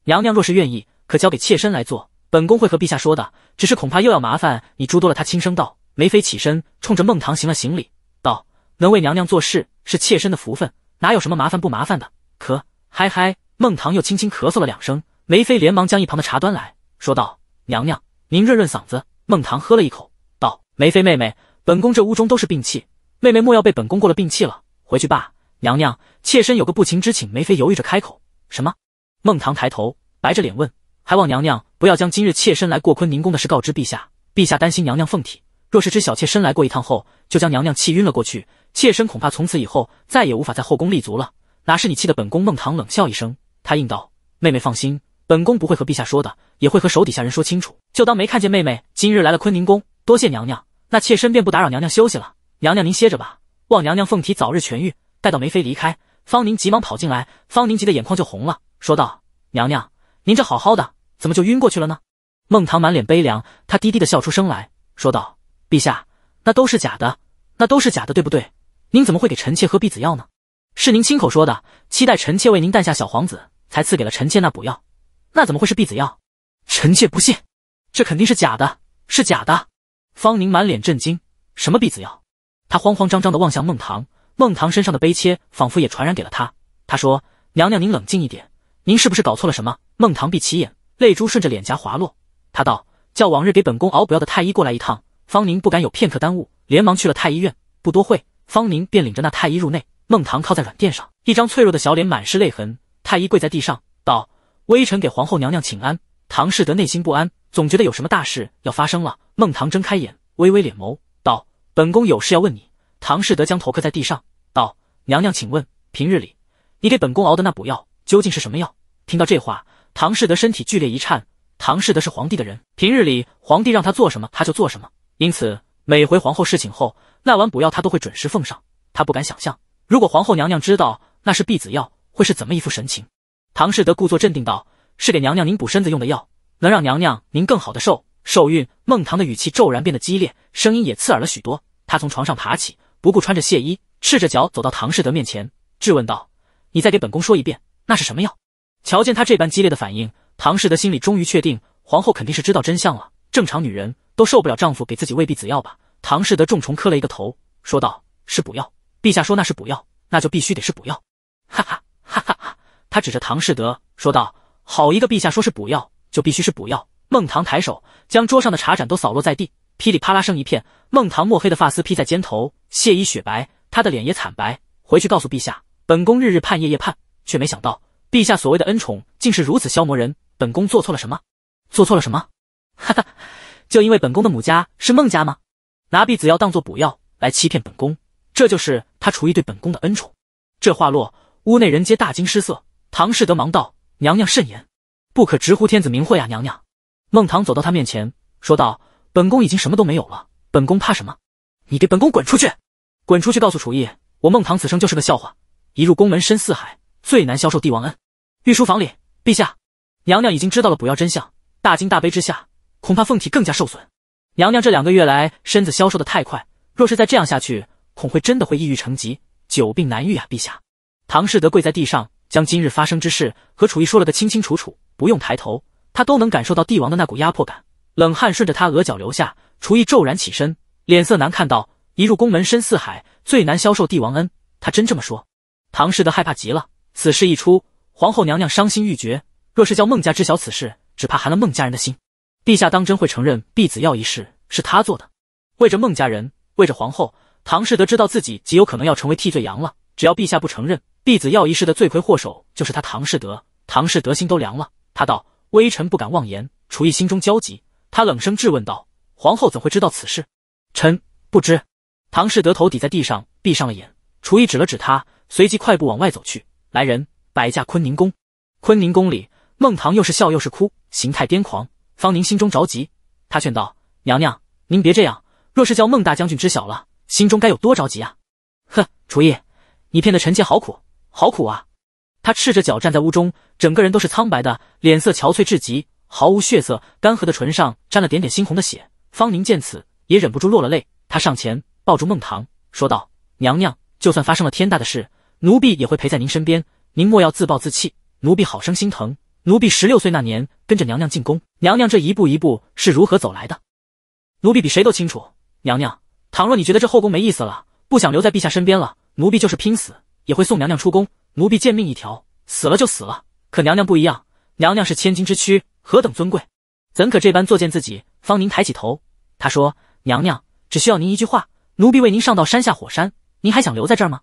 娘娘若是愿意，可交给妾身来做，本宫会和陛下说的。只是恐怕又要麻烦你诸多了。”他轻声道。梅妃起身，冲着孟堂行了行礼，道：“能为娘娘做事，是妾身的福分，哪有什么麻烦不麻烦的？可嗨嗨。”孟堂又轻轻咳嗽了两声，梅妃连忙将一旁的茶端来，说道：“娘娘，您润润嗓子。”孟堂喝了一口，道：“梅妃妹妹，本宫这屋中都是病气，妹妹莫要被本宫过了病气了。回去吧，娘娘，妾身有个不情之请。”梅妃犹豫着开口：“什么？”孟堂抬头，白着脸问：“还望娘娘不要将今日妾身来过坤宁宫的事告知陛下，陛下担心娘娘凤体，若是知小妾身来过一趟后，就将娘娘气晕了过去，妾身恐怕从此以后再也无法在后宫立足了。”哪是你气的？本宫孟堂冷笑一声。他应道：“妹妹放心，本宫不会和陛下说的，也会和手底下人说清楚，就当没看见。妹妹今日来了坤宁宫，多谢娘娘。那妾身便不打扰娘娘休息了，娘娘您歇着吧。望娘娘凤体早日痊愈。待到梅妃离开，方宁急忙跑进来，方宁急得眼眶就红了，说道：‘娘娘，您这好好的，怎么就晕过去了呢？’孟唐满脸悲凉，他低低的笑出声来说道：‘陛下，那都是假的，那都是假的，对不对？您怎么会给臣妾喝避子药呢？是您亲口说的，期待臣妾为您诞下小皇子。’才赐给了臣妾那补药，那怎么会是避子药？臣妾不信，这肯定是假的，是假的。方宁满脸震惊，什么避子药？他慌慌张张地望向孟唐，孟唐身上的悲切仿佛也传染给了他。他说：“娘娘，您冷静一点，您是不是搞错了什么？”孟唐闭起眼，泪珠顺着脸颊滑落。他道：“叫往日给本宫熬补药的太医过来一趟。”方宁不敢有片刻耽误，连忙去了太医院。不多会，方宁便领着那太医入内。孟唐靠在软垫上，一张脆弱的小脸满是泪痕。太医跪在地上道：“微臣给皇后娘娘请安。”唐世德内心不安，总觉得有什么大事要发生了。孟唐睁开眼，微微敛眸道：“本宫有事要问你。”唐世德将头磕在地上道：“娘娘请问，平日里你给本宫熬的那补药究竟是什么药？”听到这话，唐世德身体剧烈一颤。唐世德是皇帝的人，平日里皇帝让他做什么他就做什么，因此每回皇后侍寝后，那碗补药他都会准时奉上。他不敢想象，如果皇后娘娘知道那是避子药，会是怎么一副神情？唐世德故作镇定道：“是给娘娘您补身子用的药，能让娘娘您更好的受受孕。”孟唐的语气骤然变得激烈，声音也刺耳了许多。他从床上爬起，不顾穿着亵衣，赤着脚走到唐世德面前，质问道：“你再给本宫说一遍，那是什么药？”瞧见他这般激烈的反应，唐世德心里终于确定，皇后肯定是知道真相了。正常女人都受不了丈夫给自己喂避子药吧？唐世德重重磕了一个头，说道：“是补药，陛下说那是补药，那就必须得是补药。”哈哈。哈哈哈，他指着唐世德说道：“好一个陛下，说是补药就必须是补药。”孟唐抬手将桌上的茶盏都扫落在地，噼里啪啦声一片。孟唐墨黑的发丝披在肩头，亵衣雪白，他的脸也惨白。回去告诉陛下，本宫日日盼，夜夜盼，却没想到陛下所谓的恩宠竟是如此消磨人。本宫做错了什么？做错了什么？*laughs* 哈哈，就因为本宫的母家是孟家吗？拿婢子要当做补药来欺骗本宫，这就是他厨艺对本宫的恩宠。这话落。屋内人皆大惊失色，唐世德忙道：“娘娘慎言，不可直呼天子名讳呀！”娘娘，孟唐走到他面前，说道：“本宫已经什么都没有了，本宫怕什么？你给本宫滚出去！滚出去！告诉楚艺，我孟唐此生就是个笑话。一入宫门深似海，最难消受帝王恩。御书房里，陛下，娘娘已经知道了补药真相，大惊大悲之下，恐怕凤体更加受损。娘娘这两个月来身子消瘦的太快，若是再这样下去，恐会真的会抑郁成疾，久病难愈啊！陛下。”唐世德跪在地上，将今日发生之事和楚毅说了个清清楚楚。不用抬头，他都能感受到帝王的那股压迫感，冷汗顺着他额角流下。楚毅骤然起身，脸色难看到。一入宫门深似海，最难消受帝王恩。”他真这么说，唐世德害怕极了。此事一出，皇后娘娘伤心欲绝。若是叫孟家知晓此事，只怕寒了孟家人的心。陛下当真会承认婢子药一事是他做的？为着孟家人，为着皇后，唐世德知道自己极有可能要成为替罪羊了。只要陛下不承认，弟子要一事的罪魁祸首就是他唐世德。唐世德心都凉了，他道：“微臣不敢妄言。”楚意心中焦急，他冷声质问道：“皇后怎会知道此事？”臣不知。唐世德头抵在地上，闭上了眼。楚意指了指他，随即快步往外走去。来人，摆驾坤宁宫。坤宁宫里，孟唐又是笑又是哭，形态癫狂。方宁心中着急，他劝道：“娘娘，您别这样。若是叫孟大将军知晓了，心中该有多着急啊！”哼，楚意。你骗的臣妾好苦，好苦啊！他赤着脚站在屋中，整个人都是苍白的，脸色憔悴至极，毫无血色，干涸的唇上沾了点点猩红的血。方宁见此，也忍不住落了泪。她上前抱住孟唐，说道：“娘娘，就算发生了天大的事，奴婢也会陪在您身边。您莫要自暴自弃，奴婢好生心疼。奴婢十六岁那年跟着娘娘进宫，娘娘这一步一步是如何走来的？奴婢比谁都清楚。娘娘，倘若你觉得这后宫没意思了，不想留在陛下身边了，”奴婢就是拼死，也会送娘娘出宫。奴婢贱命一条，死了就死了。可娘娘不一样，娘娘是千金之躯，何等尊贵，怎可这般作贱自己？方宁抬起头，她说：“娘娘只需要您一句话，奴婢为您上到山下火山。您还想留在这儿吗？”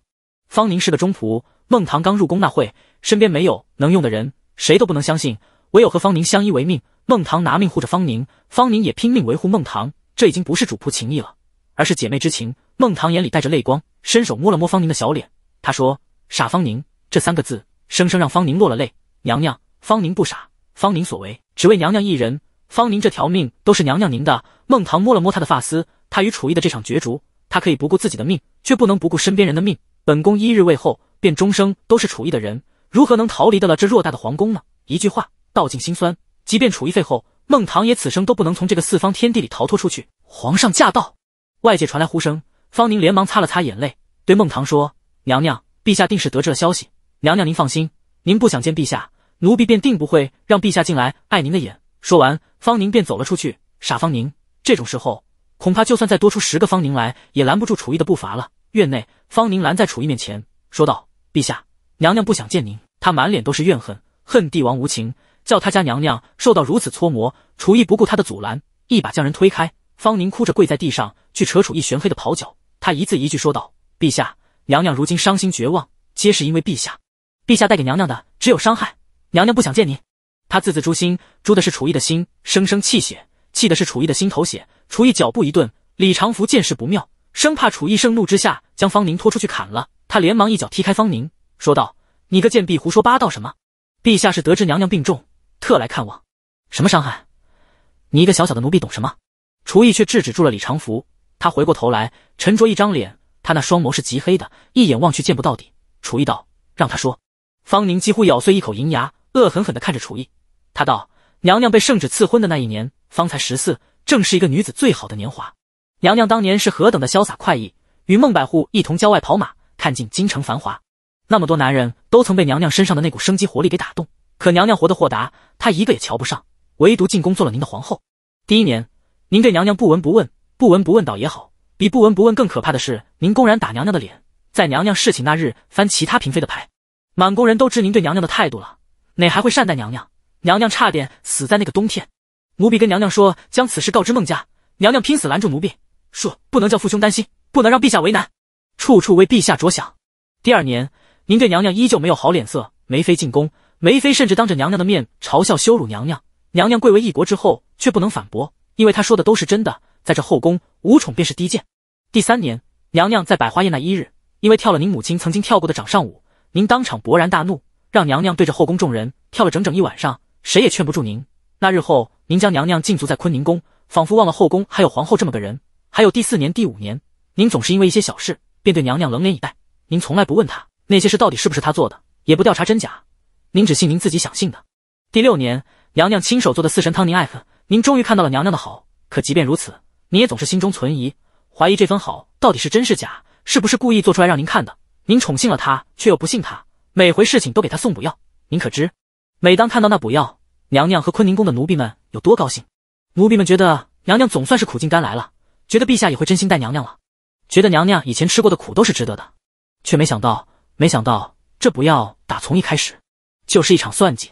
方宁是个中仆。孟唐刚入宫那会，身边没有能用的人，谁都不能相信，唯有和方宁相依为命。孟唐拿命护着方宁，方宁也拼命维护孟唐。这已经不是主仆情谊了，而是姐妹之情。孟棠眼里带着泪光，伸手摸了摸方宁的小脸。他说：“傻方宁”这三个字，生生让方宁落了泪。娘娘，方宁不傻，方宁所为只为娘娘一人。方宁这条命都是娘娘您的。孟棠摸了摸她的发丝，她与楚意的这场角逐，她可以不顾自己的命，却不能不顾身边人的命。本宫一日未后，便终生都是楚意的人，如何能逃离得了这偌大的皇宫呢？一句话道尽心酸。即便楚意废后，孟棠也此生都不能从这个四方天地里逃脱出去。皇上驾到，外界传来呼声。方宁连忙擦了擦眼泪，对孟棠说：“娘娘，陛下定是得知了消息。娘娘您放心，您不想见陛下，奴婢便定不会让陛下进来碍您的眼。”说完，方宁便走了出去。傻方宁，这种时候，恐怕就算再多出十个方宁来，也拦不住楚艺的步伐了。院内，方宁拦在楚艺面前，说道：“陛下，娘娘不想见您。”她满脸都是怨恨，恨帝王无情，叫她家娘娘受到如此搓磨。楚艺不顾她的阻拦，一把将人推开。方宁哭着跪在地上，去扯楚逸玄黑的袍角。他一字一句说道：“陛下，娘娘如今伤心绝望，皆是因为陛下。陛下带给娘娘的只有伤害。娘娘不想见您。”他字字诛心，诛的是楚艺的心，生生气血，气的是楚艺的心头血。楚艺脚步一顿，李长福见势不妙，生怕楚艺盛怒之下将方宁拖出去砍了，他连忙一脚踢开方宁，说道：“你个贱婢，胡说八道什么？陛下是得知娘娘病重，特来看望。什么伤害？你一个小小的奴婢懂什么？”楚艺却制止住了李长福。他回过头来，沉着一张脸，他那双眸是极黑的，一眼望去见不到底。楚艺道：“让他说。”方宁几乎咬碎一口银牙，恶狠狠地看着楚艺。他道：“娘娘被圣旨赐婚的那一年，方才十四，正是一个女子最好的年华。娘娘当年是何等的潇洒快意，与孟百户一同郊外跑马，看尽京城繁华。那么多男人都曾被娘娘身上的那股生机活力给打动，可娘娘活得豁达，她一个也瞧不上。唯独进宫做了您的皇后。第一年，您对娘娘不闻不问。”不闻不问倒也好，比不闻不问更可怕的是，您公然打娘娘的脸，在娘娘侍寝那日翻其他嫔妃的牌，满宫人都知您对娘娘的态度了，哪还会善待娘娘？娘娘差点死在那个冬天。奴婢跟娘娘说将此事告知孟家，娘娘拼死拦住奴婢，说不能叫父兄担心，不能让陛下为难，处处为陛下着想。第二年，您对娘娘依旧没有好脸色。梅妃进宫，梅妃甚至当着娘娘的面嘲笑羞辱娘娘，娘娘贵为一国之后却不能反驳，因为她说的都是真的。在这后宫，无宠便是低贱。第三年，娘娘在百花宴那一日，因为跳了您母亲曾经跳过的掌上舞，您当场勃然大怒，让娘娘对着后宫众人跳了整整一晚上，谁也劝不住您。那日后，您将娘娘禁足在坤宁宫，仿佛忘了后宫还有皇后这么个人。还有第四年、第五年，您总是因为一些小事便对娘娘冷脸以待，您从来不问她那些事到底是不是她做的，也不调查真假，您只信您自己想信的。第六年，娘娘亲手做的四神汤您爱喝，您终于看到了娘娘的好。可即便如此，你也总是心中存疑，怀疑这份好到底是真是假，是不是故意做出来让您看的？您宠幸了他，却又不信他，每回事情都给他送补药，您可知？每当看到那补药，娘娘和坤宁宫的奴婢们有多高兴？奴婢们觉得娘娘总算是苦尽甘来了，觉得陛下也会真心待娘娘了，觉得娘娘以前吃过的苦都是值得的，却没想到，没想到这补药打从一开始就是一场算计。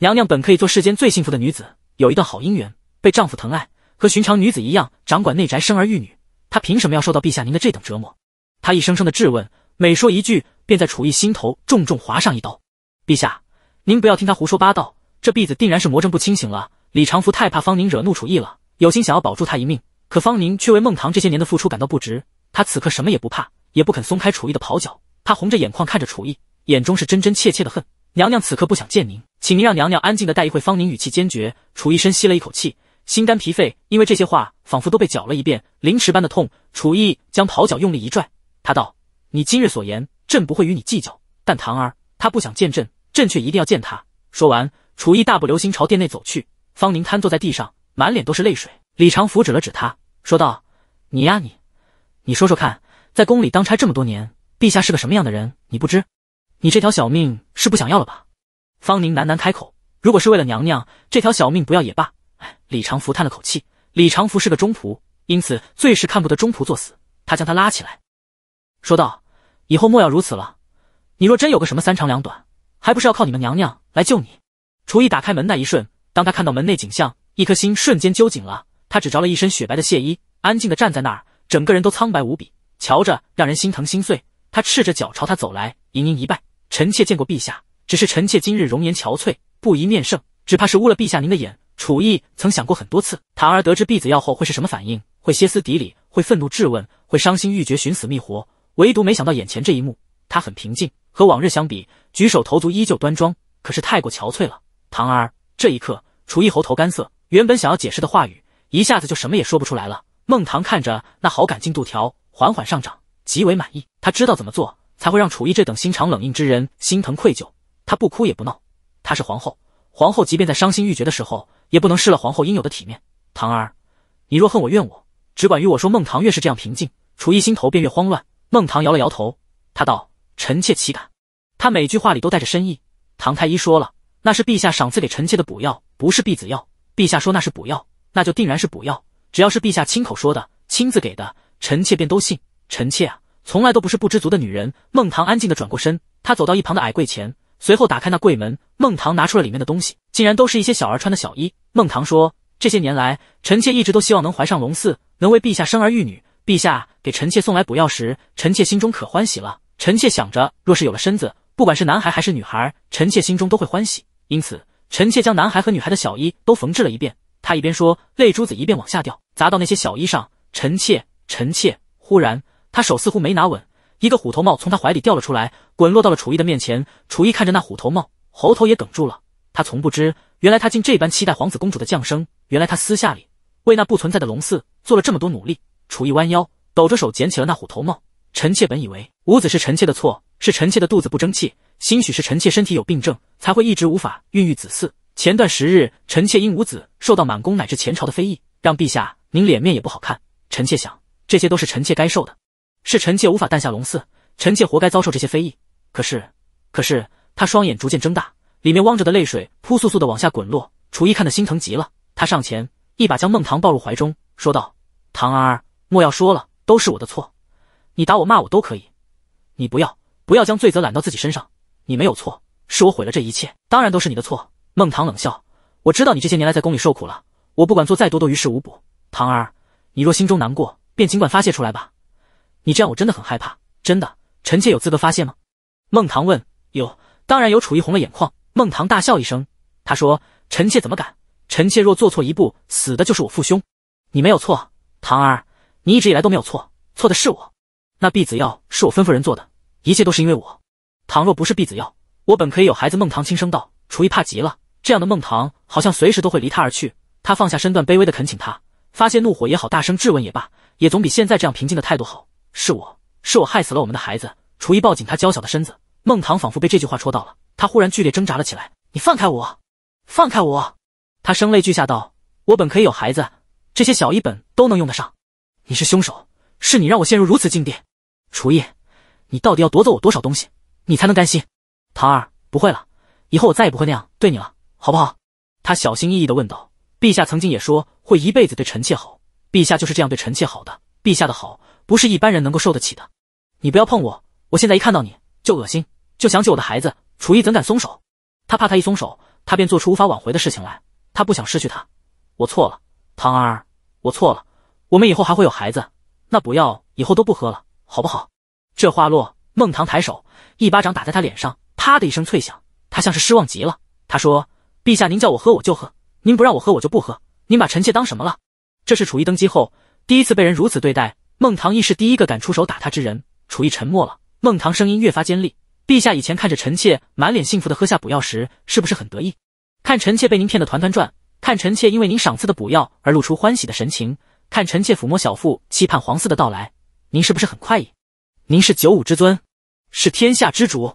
娘娘本可以做世间最幸福的女子，有一段好姻缘，被丈夫疼爱。和寻常女子一样，掌管内宅生儿育女，她凭什么要受到陛下您的这等折磨？他一声声的质问，每说一句，便在楚意心头重重划上一刀。陛下，您不要听他胡说八道，这婢子定然是魔怔不清醒了。李长福太怕方宁惹怒楚意了，有心想要保住他一命，可方宁却为孟唐这些年的付出感到不值。他此刻什么也不怕，也不肯松开楚意的袍脚。他红着眼眶看着楚意，眼中是真真切切的恨。娘娘此刻不想见您，请您让娘娘安静的待一会。方宁语气坚决。楚意深吸了一口气。心肝脾肺，因为这些话仿佛都被搅了一遍，凌迟般的痛。楚意将袍角用力一拽，他道：“你今日所言，朕不会与你计较。但唐儿，他不想见朕，朕却一定要见他。”说完，楚毅大步流星朝殿内走去。方宁瘫坐在地上，满脸都是泪水。李长福指了指他，说道：“你呀你，你说说看，在宫里当差这么多年，陛下是个什么样的人？你不知？你这条小命是不想要了吧？”方宁喃喃开口：“如果是为了娘娘，这条小命不要也罢。”李长福叹了口气。李长福是个中仆，因此最是看不得中仆作死。他将他拉起来，说道：“以后莫要如此了。你若真有个什么三长两短，还不是要靠你们娘娘来救你？”厨艺打开门那一瞬，当他看到门内景象，一颗心瞬间揪紧了。他只着了一身雪白的亵衣，安静的站在那儿，整个人都苍白无比，瞧着让人心疼心碎。他赤着脚朝他走来，盈盈一拜：“臣妾见过陛下。只是臣妾今日容颜憔悴，不宜面圣，只怕是污了陛下您的眼。”楚意曾想过很多次，唐儿得知婢子药后会是什么反应？会歇斯底里？会愤怒质问？会伤心欲绝、寻死觅活？唯独没想到眼前这一幕，他很平静，和往日相比，举手投足依旧端庄，可是太过憔悴了。唐儿这一刻，楚意喉头干涩，原本想要解释的话语，一下子就什么也说不出来了。孟唐看着那好感进度条缓缓上涨，极为满意。他知道怎么做才会让楚意这等心肠冷硬之人心疼愧疚。他不哭也不闹，他是皇后，皇后即便在伤心欲绝的时候。也不能失了皇后应有的体面。唐儿，你若恨我怨我，只管与我说。孟唐越是这样平静，楚艺心头便越慌乱。孟唐摇了摇头，他道：“臣妾岂敢？”他每句话里都带着深意。唐太医说了，那是陛下赏赐给臣妾的补药，不是避子药。陛下说那是补药，那就定然是补药。只要是陛下亲口说的，亲自给的，臣妾便都信。臣妾啊，从来都不是不知足的女人。孟唐安静的转过身，他走到一旁的矮柜前。随后打开那柜门，孟唐拿出了里面的东西，竟然都是一些小儿穿的小衣。孟唐说：“这些年来，臣妾一直都希望能怀上龙嗣，能为陛下生儿育女。陛下给臣妾送来补药时，臣妾心中可欢喜了。臣妾想着，若是有了身子，不管是男孩还是女孩，臣妾心中都会欢喜。因此，臣妾将男孩和女孩的小衣都缝制了一遍。”他一边说，泪珠子一边往下掉，砸到那些小衣上。臣妾，臣妾……忽然，他手似乎没拿稳。一个虎头帽从他怀里掉了出来，滚落到了楚意的面前。楚意看着那虎头帽，喉头也哽住了。他从不知，原来他竟这般期待皇子公主的降生。原来他私下里为那不存在的龙嗣做了这么多努力。楚意弯腰，抖着手捡起了那虎头帽。臣妾本以为无子是臣妾的错，是臣妾的肚子不争气，兴许是臣妾身体有病症才会一直无法孕育子嗣。前段时日，臣妾因无子受到满宫乃至前朝的非议，让陛下您脸面也不好看。臣妾想，这些都是臣妾该受的。是臣妾无法诞下龙嗣，臣妾活该遭受这些非议。可是，可是，他双眼逐渐睁大，里面汪着的泪水扑簌簌的往下滚落。楚仪看得心疼极了，他上前一把将孟唐抱入怀中，说道：“唐儿，莫要说了，都是我的错。你打我骂我都可以，你不要不要将罪责揽到自己身上。你没有错，是我毁了这一切，当然都是你的错。”孟唐冷笑：“我知道你这些年来在宫里受苦了，我不管做再多都于事无补。唐儿，你若心中难过，便尽管发泄出来吧。”你这样我真的很害怕，真的，臣妾有资格发泄吗？孟唐问。有，当然有。楚一红了眼眶。孟唐大笑一声，他说：“臣妾怎么敢？臣妾若做错一步，死的就是我父兄。你没有错，唐儿，你一直以来都没有错，错的是我。那避子药是我吩咐人做的，一切都是因为我。倘若不是避子药，我本可以有孩子。”孟唐轻声道。楚一怕极了，这样的孟唐好像随时都会离他而去。他放下身段，卑微的恳请他发泄怒火也好，大声质问也罢，也总比现在这样平静的态度好。是我，是我害死了我们的孩子。楚艺抱紧他娇小的身子，孟唐仿佛被这句话戳到了，他忽然剧烈挣扎了起来。你放开我，放开我！他声泪俱下道：“我本可以有孩子，这些小一本都能用得上。你是凶手，是你让我陷入如此境地。楚艺，你到底要夺走我多少东西，你才能甘心？”唐儿，不会了，以后我再也不会那样对你了，好不好？”他小心翼翼的问道：“陛下曾经也说会一辈子对臣妾好，陛下就是这样对臣妾好的，陛下的好。”不是一般人能够受得起的，你不要碰我！我现在一看到你就恶心，就想起我的孩子。楚意怎敢松手？他怕他一松手，他便做出无法挽回的事情来。他不想失去他。我错了，唐儿，我错了。我们以后还会有孩子，那补药以后都不喝了，好不好？这话落，孟唐抬手一巴掌打在他脸上，啪的一声脆响，他像是失望极了。他说：“陛下，您叫我喝我就喝，您不让我喝我就不喝。您把臣妾当什么了？这是楚意登基后第一次被人如此对待。”孟唐亦是第一个敢出手打他之人，楚意沉默了。孟唐声音越发尖利：“陛下以前看着臣妾满脸幸福的喝下补药时，是不是很得意？看臣妾被您骗得团团转，看臣妾因为您赏赐的补药而露出欢喜的神情，看臣妾抚摸小腹期盼皇嗣的到来，您是不是很快意？您是九五之尊，是天下之主，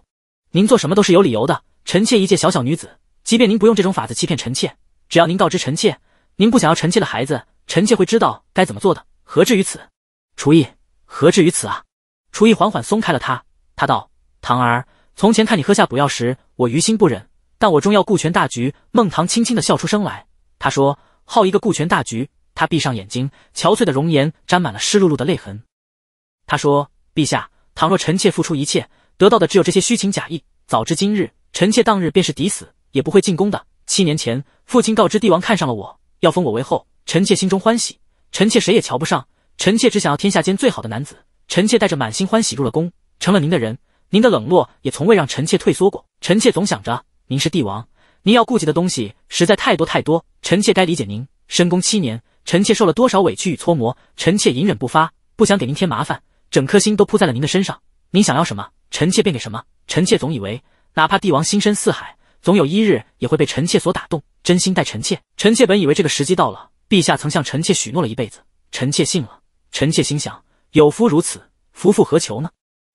您做什么都是有理由的。臣妾一介小小女子，即便您不用这种法子欺骗臣妾，只要您告知臣妾您不想要臣妾的孩子，臣妾会知道该怎么做的。何至于此？”厨艺何至于此啊？厨艺缓缓松开了他。他道：“唐儿，从前看你喝下补药时，我于心不忍，但我终要顾全大局。”孟唐轻轻的笑出声来。他说：“好一个顾全大局！”他闭上眼睛，憔悴的容颜沾满了湿漉漉的泪痕。他说：“陛下，倘若臣妾付出一切，得到的只有这些虚情假意。早知今日，臣妾当日便是抵死也不会进宫的。七年前，父亲告知帝王看上了我，要封我为后，臣妾心中欢喜。臣妾谁也瞧不上。”臣妾只想要天下间最好的男子。臣妾带着满心欢喜入了宫，成了您的人。您的冷落也从未让臣妾退缩过。臣妾总想着，您是帝王，您要顾及的东西实在太多太多。臣妾该理解您。深宫七年，臣妾受了多少委屈与磋磨，臣妾隐忍不发，不想给您添麻烦。整颗心都扑在了您的身上。您想要什么，臣妾便给什么。臣妾总以为，哪怕帝王心深似海，总有一日也会被臣妾所打动，真心待臣妾。臣妾本以为这个时机到了，陛下曾向臣妾许诺了一辈子，臣妾信了。臣妾心想，有夫如此，夫复何求呢？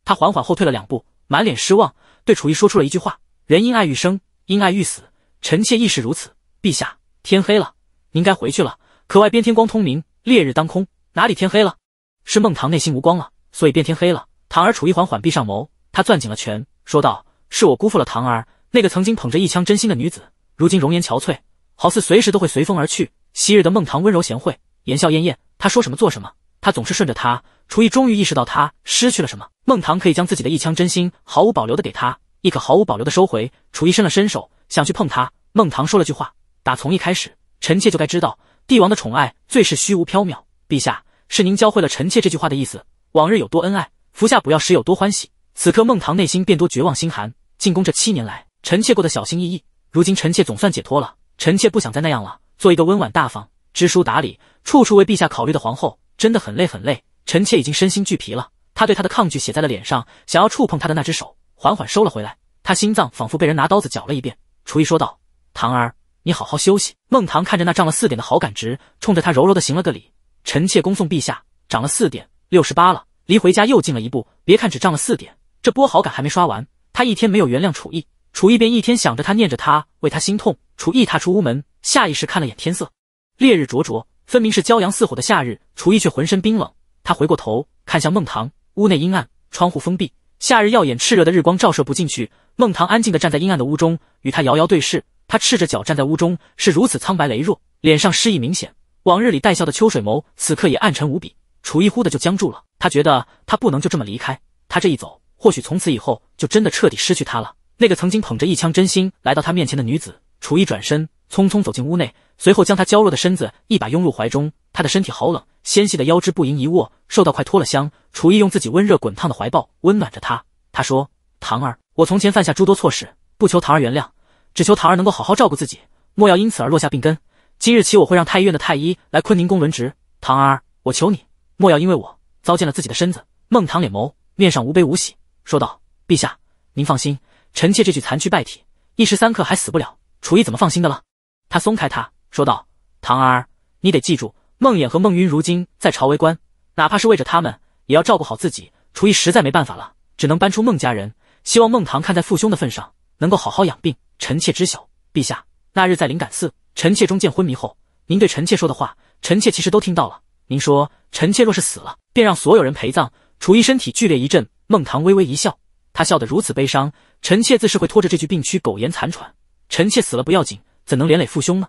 他缓缓后退了两步，满脸失望，对楚艺说出了一句话：“人因爱欲生，因爱欲死，臣妾亦是如此。”陛下，天黑了，您该回去了。可外边天光通明，烈日当空，哪里天黑了？是孟唐内心无光了，所以变天黑了。唐儿，楚艺缓缓闭上眸，他攥紧了拳，说道：“是我辜负了唐儿，那个曾经捧着一腔真心的女子，如今容颜憔悴，好似随时都会随风而去。昔日的孟唐温柔贤惠，言笑晏晏，她说什么做什么。”他总是顺着他，楚艺终于意识到他失去了什么。孟唐可以将自己的一腔真心毫无保留的给他，亦可毫无保留的收回。楚艺伸了伸手，想去碰他。孟唐说了句话：“打从一开始，臣妾就该知道，帝王的宠爱最是虚无缥缈。陛下是您教会了臣妾这句话的意思。往日有多恩爱，服下补药时有多欢喜。此刻孟唐内心便多绝望心寒。进宫这七年来，臣妾过得小心翼翼。如今臣妾总算解脱了，臣妾不想再那样了。做一个温婉大方、知书达理、处处为陛下考虑的皇后。”真的很累很累，臣妾已经身心俱疲了。他对他的抗拒写在了脸上，想要触碰他的那只手，缓缓收了回来。他心脏仿佛被人拿刀子绞了一遍。楚意说道：“唐儿，你好好休息。”孟唐看着那涨了四点的好感值，冲着他柔柔的行了个礼：“臣妾恭送陛下。”涨了四点，六十八了，离回家又近了一步。别看只涨了四点，这波好感还没刷完。他一天没有原谅楚意，楚意便一天想着他，念着他，为他心痛。楚意踏出屋门，下意识看了眼天色，烈日灼灼。分明是骄阳似火的夏日，楚艺却浑身冰冷。他回过头看向孟棠，屋内阴暗，窗户封闭，夏日耀眼炽热的日光照射不进去。孟棠安静地站在阴暗的屋中，与他遥遥对视。他赤着脚站在屋中，是如此苍白羸弱，脸上失意明显。往日里带笑的秋水眸，此刻也暗沉无比。楚艺忽的就僵住了，他觉得他不能就这么离开，他这一走，或许从此以后就真的彻底失去他了，那个曾经捧着一腔真心来到他面前的女子。楚意转身，匆匆走进屋内，随后将她娇弱的身子一把拥入怀中。她的身体好冷，纤细的腰肢不盈一握，瘦到快脱了香。楚意用自己温热滚烫的怀抱温暖着她。他说：“唐儿，我从前犯下诸多错事，不求唐儿原谅，只求唐儿能够好好照顾自己，莫要因此而落下病根。今日起，我会让太医院的太医来坤宁宫轮值。唐儿，我求你，莫要因为我糟践了自己的身子。”孟唐脸眸，面上无悲无喜，说道：“陛下，您放心，臣妾这具残躯败体，一时三刻还死不了。”楚意怎么放心的了？他松开他，说道：“唐儿，你得记住，梦魇和梦云如今在朝为官，哪怕是为着他们，也要照顾好自己。楚意实在没办法了，只能搬出孟家人。希望孟唐看在父兄的份上，能够好好养病。臣妾知晓，陛下那日在灵感寺，臣妾中见昏迷后，您对臣妾说的话，臣妾其实都听到了。您说，臣妾若是死了，便让所有人陪葬。楚意身体剧烈一震，孟唐微微一笑，他笑得如此悲伤，臣妾自是会拖着这具病躯苟延残喘。”臣妾死了不要紧，怎能连累父兄呢？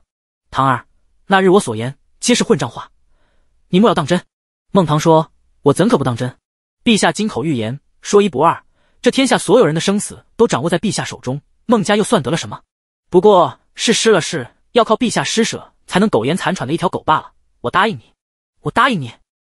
唐儿，那日我所言皆是混账话，你莫要当真。孟唐说：“我怎可不当真？陛下金口玉言，说一不二，这天下所有人的生死都掌握在陛下手中，孟家又算得了什么？不过是失了势，要靠陛下施舍才能苟延残喘的一条狗罢了。”我答应你，我答应你，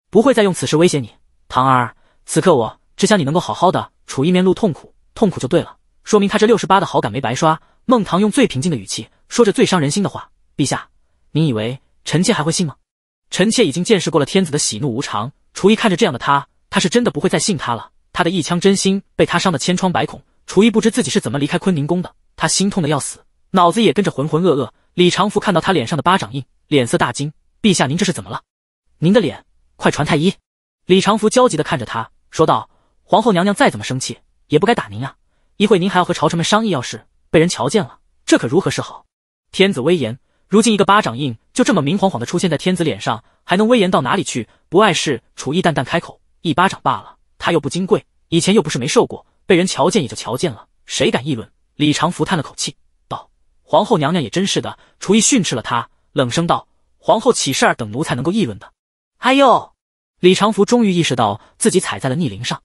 不会再用此事威胁你。唐儿，此刻我只想你能够好好的。楚一面露痛苦，痛苦就对了，说明他这六十八的好感没白刷。孟棠用最平静的语气说着最伤人心的话：“陛下，您以为臣妾还会信吗？臣妾已经见识过了天子的喜怒无常。楚仪看着这样的他，他是真的不会再信他了。他的一腔真心被他伤得千疮百孔。楚仪不知自己是怎么离开坤宁宫的，他心痛的要死，脑子也跟着浑浑噩噩。李长福看到他脸上的巴掌印，脸色大惊：‘陛下，您这是怎么了？您的脸，快传太医！’李长福焦急地看着他，说道：‘皇后娘娘再怎么生气，也不该打您啊！一会您还要和朝臣们商议要事。’被人瞧见了，这可如何是好？天子威严，如今一个巴掌印就这么明晃晃的出现在天子脸上，还能威严到哪里去？不碍事。楚意淡淡开口：“一巴掌罢了，他又不金贵，以前又不是没受过。被人瞧见也就瞧见了，谁敢议论？”李长福叹了口气，道：“皇后娘娘也真是的。”楚意训斥了他，冷声道：“皇后起事儿，等奴才能够议论的。”哎呦！李长福终于意识到自己踩在了逆鳞上，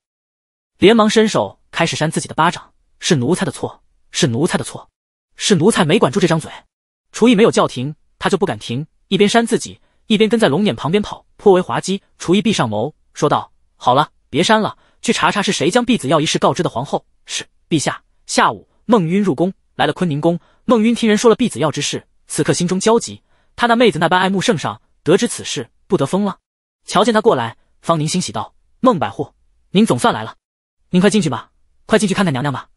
连忙伸手开始扇自己的巴掌：“是奴才的错。”是奴才的错，是奴才没管住这张嘴。楚艺没有叫停，他就不敢停，一边扇自己，一边跟在龙眼旁边跑，颇为滑稽。楚艺闭上眸，说道：“好了，别扇了，去查查是谁将婢子药一事告知的皇后。”是陛下。下午，孟晕入宫，来了坤宁宫。孟晕听人说了婢子药之事，此刻心中焦急。他那妹子那般爱慕圣上，得知此事不得疯了。瞧见他过来，方宁欣喜道：“孟百户，您总算来了，您快进去吧，快进去看看娘娘吧。”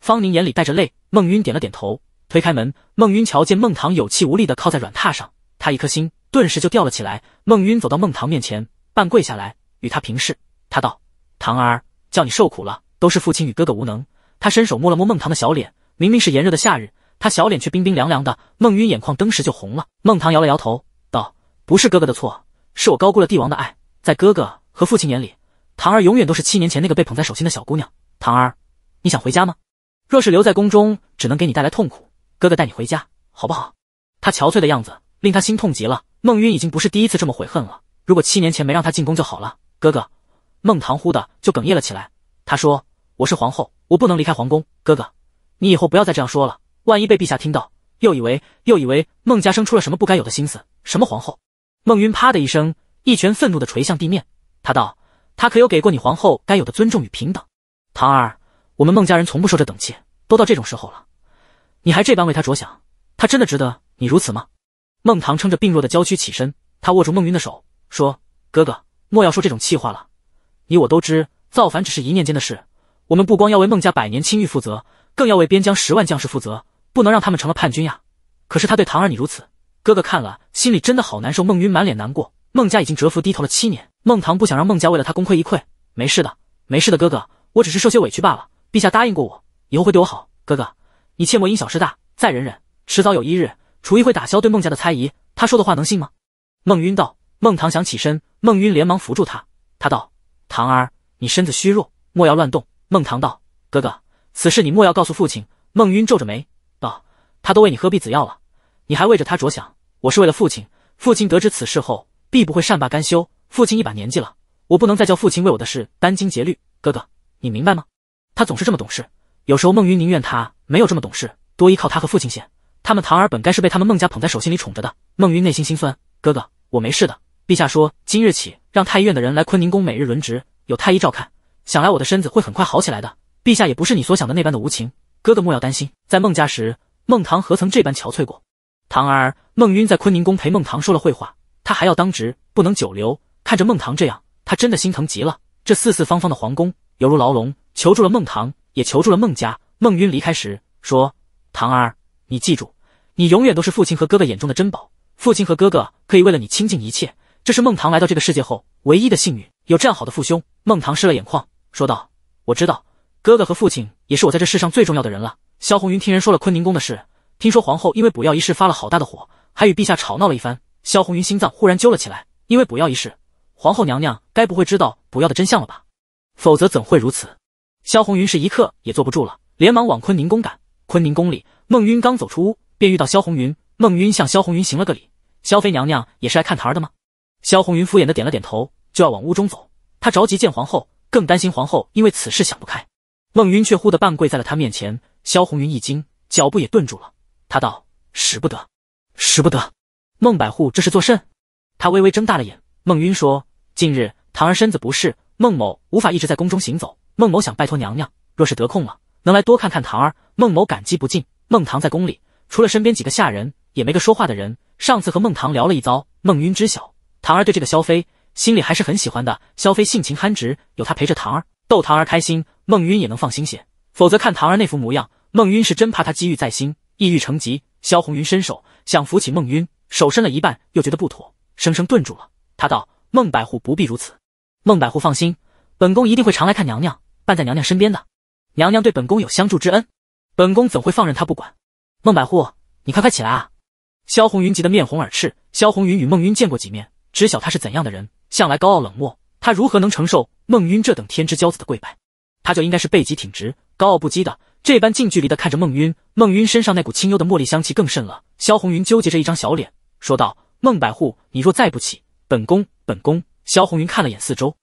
方宁眼里带着泪，孟云点了点头，推开门。孟云瞧见孟唐有气无力的靠在软榻上，他一颗心顿时就掉了起来。孟云走到孟唐面前，半跪下来与他平视，他道：“唐儿，叫你受苦了，都是父亲与哥哥无能。”他伸手摸了摸孟唐的小脸，明明是炎热的夏日，他小脸却冰冰凉凉的。孟云眼眶登时就红了。孟唐摇了摇头，道：“不是哥哥的错，是我高估了帝王的爱，在哥哥和父亲眼里，唐儿永远都是七年前那个被捧在手心的小姑娘。唐儿，你想回家吗？”若是留在宫中，只能给你带来痛苦。哥哥带你回家，好不好？他憔悴的样子令他心痛极了。孟晕已经不是第一次这么悔恨了。如果七年前没让他进宫就好了。哥哥，孟唐忽的就哽咽了起来。他说：“我是皇后，我不能离开皇宫。哥哥，你以后不要再这样说了。万一被陛下听到，又以为又以为孟家生出了什么不该有的心思。什么皇后？”孟晕啪的一声，一拳愤怒的捶向地面。他道：“他可有给过你皇后该有的尊重与平等，唐儿？”我们孟家人从不受这等气，都到这种时候了，你还这般为他着想，他真的值得你如此吗？孟唐撑着病弱的娇躯起身，他握住孟云的手，说：“哥哥，莫要说这种气话了。你我都知，造反只是一念间的事。我们不光要为孟家百年清誉负责，更要为边疆十万将士负责，不能让他们成了叛军呀。可是他对唐儿你如此，哥哥看了心里真的好难受。”孟云满脸难过。孟家已经蛰伏低头了七年，孟唐不想让孟家为了他功亏一篑。没事的，没事的，哥哥，我只是受些委屈罢了。陛下答应过我，以后会对我好。哥哥，你切莫因小失大，再忍忍，迟早有一日，楚仪会打消对孟家的猜疑。他说的话能信吗？孟晕道。孟唐想起身，孟晕连忙扶住他。他道：“唐儿，你身子虚弱，莫要乱动。”孟唐道：“哥哥，此事你莫要告诉父亲。”孟晕皱着眉道：“他都为你喝避子药了，你还为着他着想？我是为了父亲。父亲得知此事后，必不会善罢甘休。父亲一把年纪了，我不能再叫父亲为我的事殚精竭虑。哥哥，你明白吗？”他总是这么懂事，有时候孟云宁愿他没有这么懂事，多依靠他和父亲些。他们堂儿本该是被他们孟家捧在手心里宠着的。孟云内心心酸，哥哥，我没事的。陛下说今日起让太医院的人来坤宁宫每日轮值，有太医照看，想来我的身子会很快好起来的。陛下也不是你所想的那般的无情，哥哥莫要担心。在孟家时，孟唐何曾这般憔悴过？堂儿，孟云在坤宁宫陪孟唐说了会话，他还要当值，不能久留。看着孟唐这样，他真的心疼极了。这四四方方的皇宫。犹如牢笼，求助了孟唐，也求助了孟家。孟云离开时说：“唐儿，你记住，你永远都是父亲和哥哥眼中的珍宝。父亲和哥哥可以为了你倾尽一切，这是孟唐来到这个世界后唯一的幸运。有这样好的父兄。”孟唐湿了眼眶，说道：“我知道，哥哥和父亲也是我在这世上最重要的人了。”萧红云听人说了坤宁宫的事，听说皇后因为补药一事发了好大的火，还与陛下吵闹了一番。萧红云心脏忽然揪了起来，因为补药一事，皇后娘娘该不会知道补药的真相了吧？否则怎会如此？萧红云是一刻也坐不住了，连忙往坤宁宫赶。坤宁宫里，孟晕刚走出屋，便遇到萧红云。孟晕向萧红云行了个礼：“萧妃娘娘也是来看檀儿的吗？”萧红云敷衍的点了点头，就要往屋中走。他着急见皇后，更担心皇后因为此事想不开。孟晕却忽的半跪在了他面前。萧红云一惊，脚步也顿住了。他道：“使不得，使不得。”孟百户这是作甚？他微微睁大了眼。孟晕说：“近日堂儿身子不适。”孟某无法一直在宫中行走，孟某想拜托娘娘，若是得空了，能来多看看唐儿，孟某感激不尽。孟唐在宫里，除了身边几个下人，也没个说话的人。上次和孟唐聊了一遭，孟晕知晓唐儿对这个萧妃心里还是很喜欢的。萧妃性情憨直，有她陪着唐儿，逗唐儿开心，孟晕也能放心些。否则看唐儿那副模样，孟晕是真怕他积郁在心，抑郁成疾。萧红云伸手想扶起孟晕，手伸了一半，又觉得不妥，生生顿住了。他道：“孟百户不必如此。”孟百户，放心，本宫一定会常来看娘娘，伴在娘娘身边的。娘娘对本宫有相助之恩，本宫怎会放任她不管？孟百户，你快快起来啊！萧红云急得面红耳赤。萧红云与孟云见过几面，知晓他是怎样的人，向来高傲冷漠。他如何能承受孟云这等天之骄子的跪拜？他就应该是背脊挺直，高傲不羁的。这般近距离的看着孟云，孟云身上那股清幽的茉莉香气更甚了。萧红云纠结着一张小脸，说道：“孟百户，你若再不起，本宫本宫……”萧红云看了眼四周，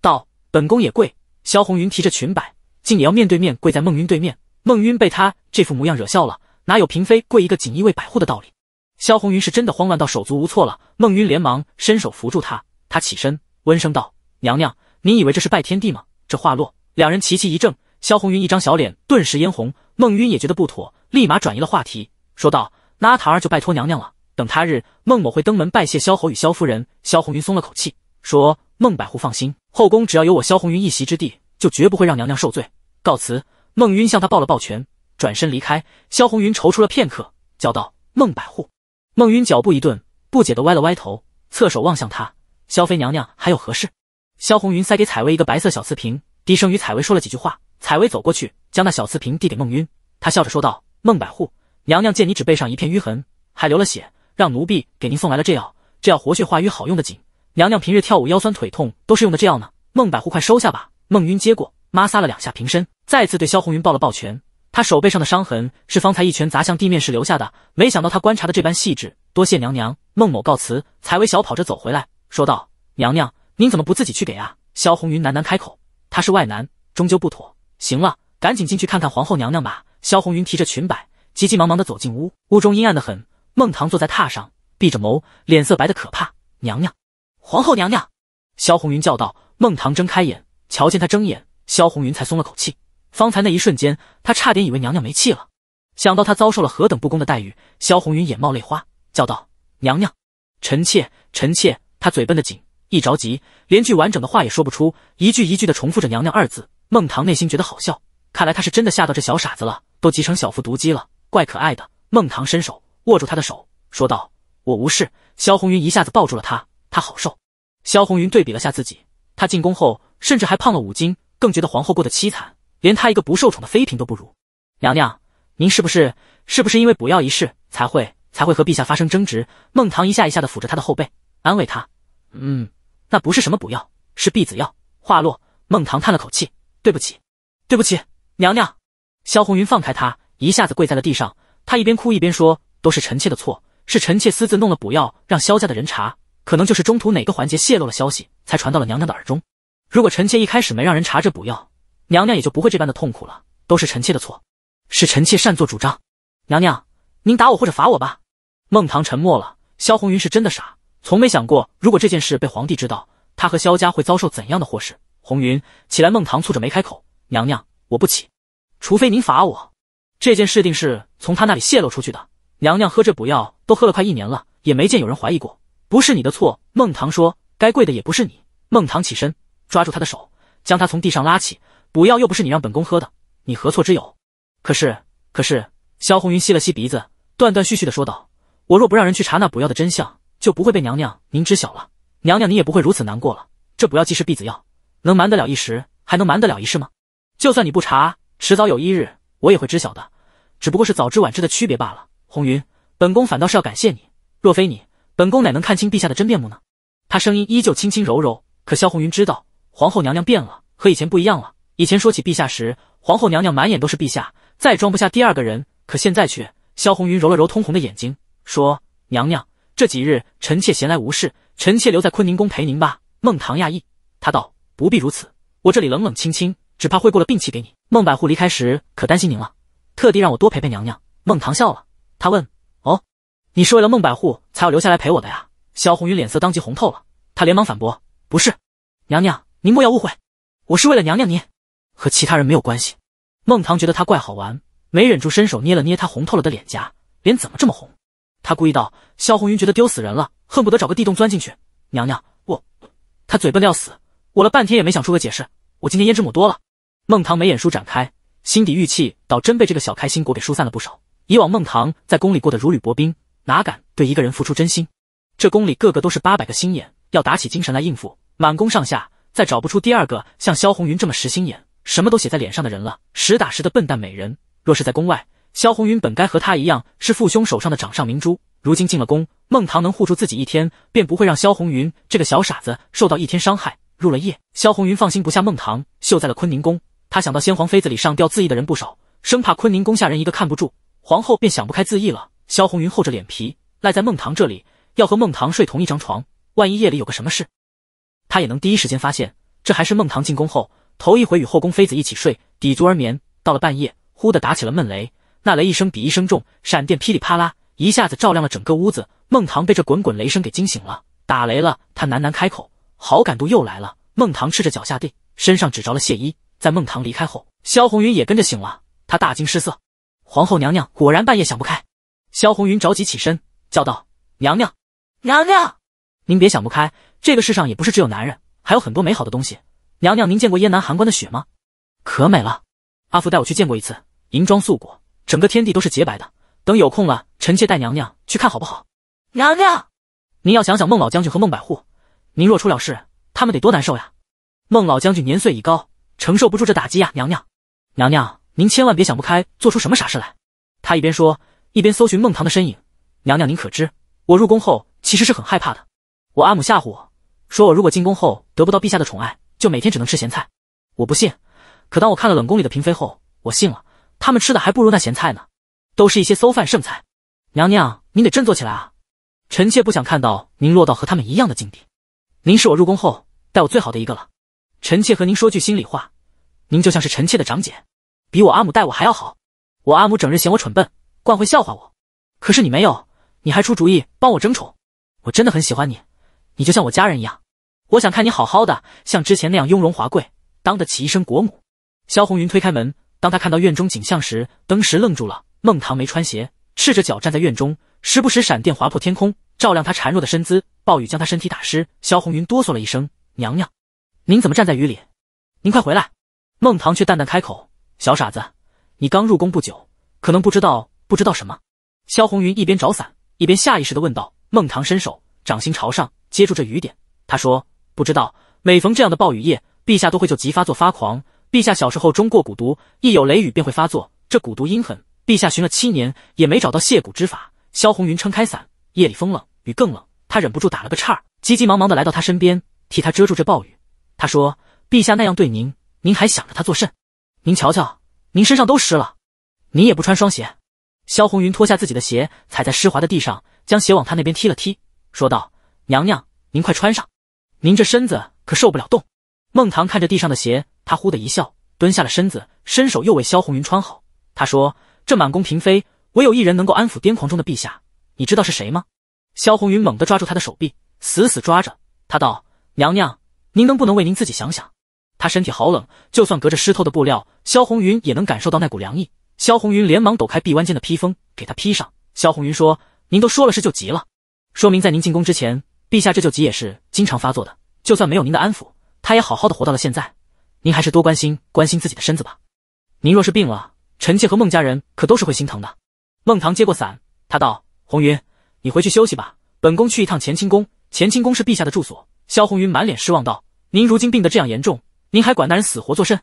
道：“本宫也跪。”萧红云提着裙摆，竟也要面对面跪在孟云对面。孟云被他这副模样惹笑了，哪有嫔妃跪一个锦衣卫百户的道理？萧红云是真的慌乱到手足无措了。孟云连忙伸手扶住他，他起身，温声道：“娘娘，你以为这是拜天地吗？”这话落，两人齐齐一怔。萧红云一张小脸顿时嫣红，孟云也觉得不妥，立马转移了话题，说道：“那塔儿就拜托娘娘了。等他日，孟某会登门拜谢萧侯与萧夫人。”萧红云松了口气。说：“孟百户，放心，后宫只要有我萧红云一席之地，就绝不会让娘娘受罪。”告辞。孟云向他抱了抱拳，转身离开。萧红云踌躇了片刻，叫道：“孟百户。”孟云脚步一顿，不解地歪了歪头，侧手望向他：“萧妃娘娘还有何事？”萧红云塞给采薇一个白色小瓷瓶，低声与采薇说了几句话。采薇走过去，将那小瓷瓶递给孟云。她笑着说道：“孟百户，娘娘见你只背上一片淤痕，还流了血，让奴婢给您送来了这药。这药活血化瘀，好用的紧。”娘娘平日跳舞腰酸腿痛都是用的这药呢，孟百户快收下吧。孟云接过，摩撒了两下瓶身，再次对萧红云抱了抱拳。他手背上的伤痕是方才一拳砸向地面时留下的。没想到他观察的这般细致，多谢娘娘。孟某告辞。才薇小跑着走回来，说道：“娘娘，您怎么不自己去给啊？”萧红云喃喃开口：“他是外男，终究不妥。行了，赶紧进去看看皇后娘娘吧。”萧红云提着裙摆，急急忙忙的走进屋。屋中阴暗的很。孟棠坐在榻上，闭着眸，脸色白的可怕。娘娘。皇后娘娘，萧红云叫道。孟棠睁开眼，瞧见她睁眼，萧红云才松了口气。方才那一瞬间，她差点以为娘娘没气了。想到她遭受了何等不公的待遇，萧红云眼冒泪花，叫道：“娘娘，臣妾，臣妾……”她嘴笨的紧，一着急，连句完整的话也说不出，一句一句的重复着“娘娘”二字。孟棠内心觉得好笑，看来他是真的吓到这小傻子了，都急成小腹毒鸡了，怪可爱的。孟棠伸手握住她的手，说道：“我无事。”萧红云一下子抱住了她。她好受。萧红云对比了下自己，她进宫后甚至还胖了五斤，更觉得皇后过得凄惨，连她一个不受宠的妃嫔都不如。娘娘，您是不是是不是因为补药一事才会才会和陛下发生争执？孟棠一下一下的抚着她的后背，安慰她。嗯，那不是什么补药，是避子药。话落，孟棠叹了口气，对不起，对不起，娘娘。萧红云放开她，一下子跪在了地上，她一边哭一边说：“都是臣妾的错，是臣妾私自弄了补药，让萧家的人查。”可能就是中途哪个环节泄露了消息，才传到了娘娘的耳中。如果臣妾一开始没让人查这补药，娘娘也就不会这般的痛苦了。都是臣妾的错，是臣妾擅作主张。娘娘，您打我或者罚我吧。孟唐沉默了。萧红云是真的傻，从没想过如果这件事被皇帝知道，他和萧家会遭受怎样的祸事。红云，起来。孟唐蹙着眉开口：“娘娘，我不起，除非您罚我。这件事定是从他那里泄露出去的。娘娘喝这补药都喝了快一年了，也没见有人怀疑过。”不是你的错，孟堂说，该跪的也不是你。孟堂起身，抓住他的手，将他从地上拉起。补药又不是你让本宫喝的，你何错之有？可是，可是，萧红云吸了吸鼻子，断断续续的说道：“我若不让人去查那补药的真相，就不会被娘娘您知晓了。娘娘您也不会如此难过了。这补药既是避子药，能瞒得了一时，还能瞒得了一世吗？就算你不查，迟早有一日，我也会知晓的。只不过是早知晚知的区别罢了。红云，本宫反倒是要感谢你。若非你……”本宫哪能看清陛下的真面目呢？她声音依旧轻轻柔柔，可萧红云知道皇后娘娘变了，和以前不一样了。以前说起陛下时，皇后娘娘满眼都是陛下，再装不下第二个人。可现在却……萧红云揉了揉通红的眼睛，说：“娘娘，这几日臣妾闲来无事，臣妾留在坤宁宫陪您吧。”孟棠讶异，他道：“不必如此，我这里冷冷清清，只怕会过了病气给你。”孟百户离开时可担心您了，特地让我多陪陪娘娘。孟棠笑了，他问。你是为了孟百户才要留下来陪我的呀？萧红云脸色当即红透了，她连忙反驳：“不是，娘娘您莫要误会，我是为了娘娘您，和其他人没有关系。”孟唐觉得他怪好玩，没忍住伸手捏了捏他红透了的脸颊，脸怎么这么红？他故意道。萧红云觉得丢死人了，恨不得找个地洞钻进去。娘娘，我……他嘴笨的要死，我了半天也没想出个解释。我今天胭脂抹多了。孟唐眉眼舒展开，心底郁气倒真被这个小开心果给疏散了不少。以往孟唐在宫里过得如履薄冰。哪敢对一个人付出真心？这宫里个个都是八百个心眼，要打起精神来应付。满宫上下再找不出第二个像萧红云这么实心眼、什么都写在脸上的人了，实打实的笨蛋美人。若是在宫外，萧红云本该和他一样是父兄手上的掌上明珠。如今进了宫，孟唐能护住自己一天，便不会让萧红云这个小傻子受到一天伤害。入了夜，萧红云放心不下孟唐，秀在了坤宁宫。他想到先皇妃子里上吊自缢的人不少，生怕坤宁宫下人一个看不住，皇后便想不开自缢了。萧红云厚着脸皮赖在孟唐这里，要和孟唐睡同一张床。万一夜里有个什么事，他也能第一时间发现。这还是孟唐进宫后头一回与后宫妃子一起睡，抵足而眠。到了半夜，忽地打起了闷雷，那雷一声比一声重，闪电噼里啪啦一下子照亮了整个屋子。孟唐被这滚滚雷声给惊醒了，打雷了，他喃喃开口，好感度又来了。孟唐赤着脚下地，身上只着了亵衣。在孟唐离开后，萧红云也跟着醒了，他大惊失色，皇后娘娘果然半夜想不开。萧红云着急起身，叫道：“娘娘，娘娘，您别想不开。这个世上也不是只有男人，还有很多美好的东西。娘娘，您见过燕南寒关的雪吗？可美了！阿福带我去见过一次，银装素裹，整个天地都是洁白的。等有空了，臣妾带娘娘去看好不好？娘娘，您要想想孟老将军和孟百户，您若出了事，他们得多难受呀！孟老将军年岁已高，承受不住这打击呀，娘娘，娘娘，您千万别想不开，做出什么傻事来。”他一边说。一边搜寻孟棠的身影，娘娘您可知，我入宫后其实是很害怕的。我阿母吓唬我，说我如果进宫后得不到陛下的宠爱，就每天只能吃咸菜。我不信，可当我看了冷宫里的嫔妃后，我信了。她们吃的还不如那咸菜呢，都是一些馊饭剩菜。娘娘您得振作起来啊！臣妾不想看到您落到和他们一样的境地。您是我入宫后待我最好的一个了。臣妾和您说句心里话，您就像是臣妾的长姐，比我阿母待我还要好。我阿母整日嫌我蠢笨。惯会笑话我，可是你没有，你还出主意帮我争宠，我真的很喜欢你，你就像我家人一样，我想看你好好的，像之前那样雍容华贵，当得起一身国母。萧红云推开门，当他看到院中景象时，登时愣住了。孟唐没穿鞋，赤着脚站在院中，时不时闪电划破天空，照亮她孱弱的身姿。暴雨将她身体打湿，萧红云哆嗦了一声：“娘娘，您怎么站在雨里？您快回来！”孟唐却淡淡开口：“小傻子，你刚入宫不久，可能不知道。”不知道什么，萧红云一边找伞，一边下意识的问道：“孟唐伸手，掌心朝上，接住这雨点。”他说：“不知道。每逢这样的暴雨夜，陛下都会就急发作发狂。陛下小时候中过蛊毒，一有雷雨便会发作。这蛊毒阴狠，陛下寻了七年也没找到泄蛊之法。”萧红云撑开伞，夜里风冷，雨更冷，他忍不住打了个颤，急急忙忙的来到他身边，替他遮住这暴雨。他说：“陛下那样对您，您还想着他作甚？您瞧瞧，您身上都湿了，您也不穿双鞋。”萧红云脱下自己的鞋，踩在湿滑的地上，将鞋往他那边踢了踢，说道：“娘娘，您快穿上，您这身子可受不了冻。”孟堂看着地上的鞋，他忽的一笑，蹲下了身子，伸手又为萧红云穿好。他说：“这满宫嫔妃，唯有一人能够安抚癫狂中的陛下，你知道是谁吗？”萧红云猛地抓住他的手臂，死死抓着，他道：“娘娘，您能不能为您自己想想？她身体好冷，就算隔着湿透的布料，萧红云也能感受到那股凉意。”萧红云连忙抖开臂弯间的披风，给他披上。萧红云说：“您都说了是救急了，说明在您进宫之前，陛下这救急也是经常发作的。就算没有您的安抚，他也好好的活到了现在。您还是多关心关心自己的身子吧。您若是病了，臣妾和孟家人可都是会心疼的。”孟唐接过伞，他道：“红云，你回去休息吧。本宫去一趟乾清宫。乾清宫是陛下的住所。”萧红云满脸失望道：“您如今病得这样严重，您还管那人死活作甚？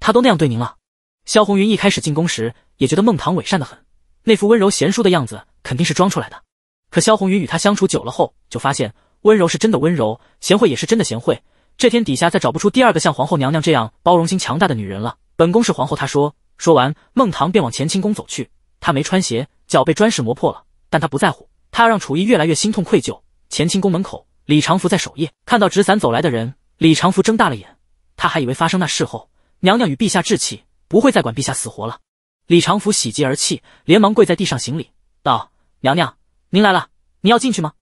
他都那样对您了。”萧红云一开始进宫时，也觉得孟唐伪善的很，那副温柔贤淑的样子肯定是装出来的。可萧红云与她相处久了后，就发现温柔是真的温柔，贤惠也是真的贤惠。这天底下再找不出第二个像皇后娘娘这样包容心强大的女人了。本宫是皇后，她说。说完，孟唐便往乾清宫走去。她没穿鞋，脚被砖石磨破了，但她不在乎。她要让楚艺越来越心痛愧疚。乾清宫门口，李长福在守夜，看到纸伞走来的人，李长福睁大了眼，他还以为发生那事后，娘娘与陛下置气。不会再管陛下死活了。李长福喜极而泣，连忙跪在地上行礼，道：“娘娘，您来了，您要进去吗？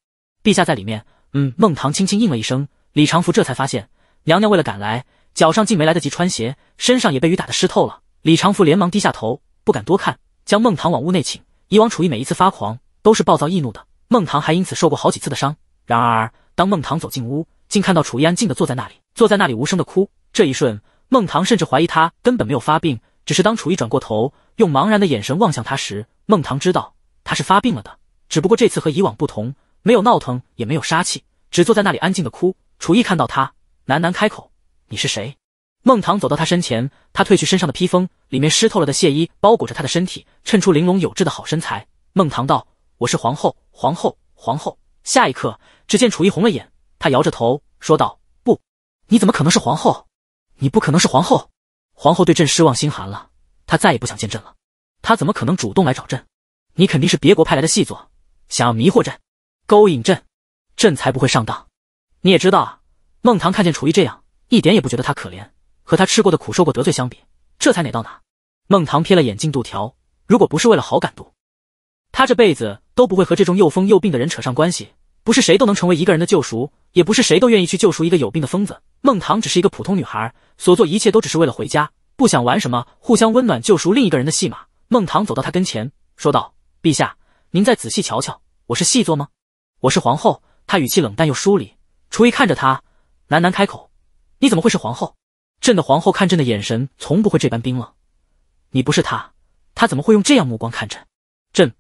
陛下在里面。”嗯，孟堂轻轻应了一声。李长福这才发现，娘娘为了赶来，脚上竟没来得及穿鞋，身上也被雨打得湿透了。李长福连忙低下头，不敢多看，将孟堂往屋内请。以往楚意每一次发狂，都是暴躁易怒的，孟堂还因此受过好几次的伤。然而，当孟堂走进屋，竟看到楚意安静的坐在那里，坐在那里无声的哭。这一瞬。孟唐甚至怀疑他根本没有发病，只是当楚艺转过头，用茫然的眼神望向他时，孟唐知道他是发病了的。只不过这次和以往不同，没有闹腾，也没有杀气，只坐在那里安静的哭。楚艺看到他，喃喃开口：“你是谁？”孟唐走到他身前，他褪去身上的披风，里面湿透了的亵衣包裹着他的身体，衬出玲珑有致的好身材。孟唐道：“我是皇后，皇后，皇后。”下一刻，只见楚艺红了眼，他摇着头说道：“不，你怎么可能是皇后？”你不可能是皇后，皇后对朕失望心寒了，她再也不想见朕了，她怎么可能主动来找朕？你肯定是别国派来的细作，想要迷惑朕，勾引朕，朕才不会上当。你也知道啊，孟唐看见楚艺这样，一点也不觉得他可怜，和他吃过的苦、受过得罪相比，这才哪到哪？孟唐瞥了眼镜度条，如果不是为了好感度，他这辈子都不会和这种又疯又病的人扯上关系。不是谁都能成为一个人的救赎，也不是谁都愿意去救赎一个有病的疯子。孟唐只是一个普通女孩，所做一切都只是为了回家，不想玩什么互相温暖救赎另一个人的戏码。孟唐走到他跟前，说道：“陛下，您再仔细瞧瞧，我是细作吗？我是皇后。”他语气冷淡又疏离。楚一看着他，喃喃开口：“你怎么会是皇后？朕的皇后看朕的眼神从不会这般冰冷。你不是她，她怎么会用这样目光看朕？”朕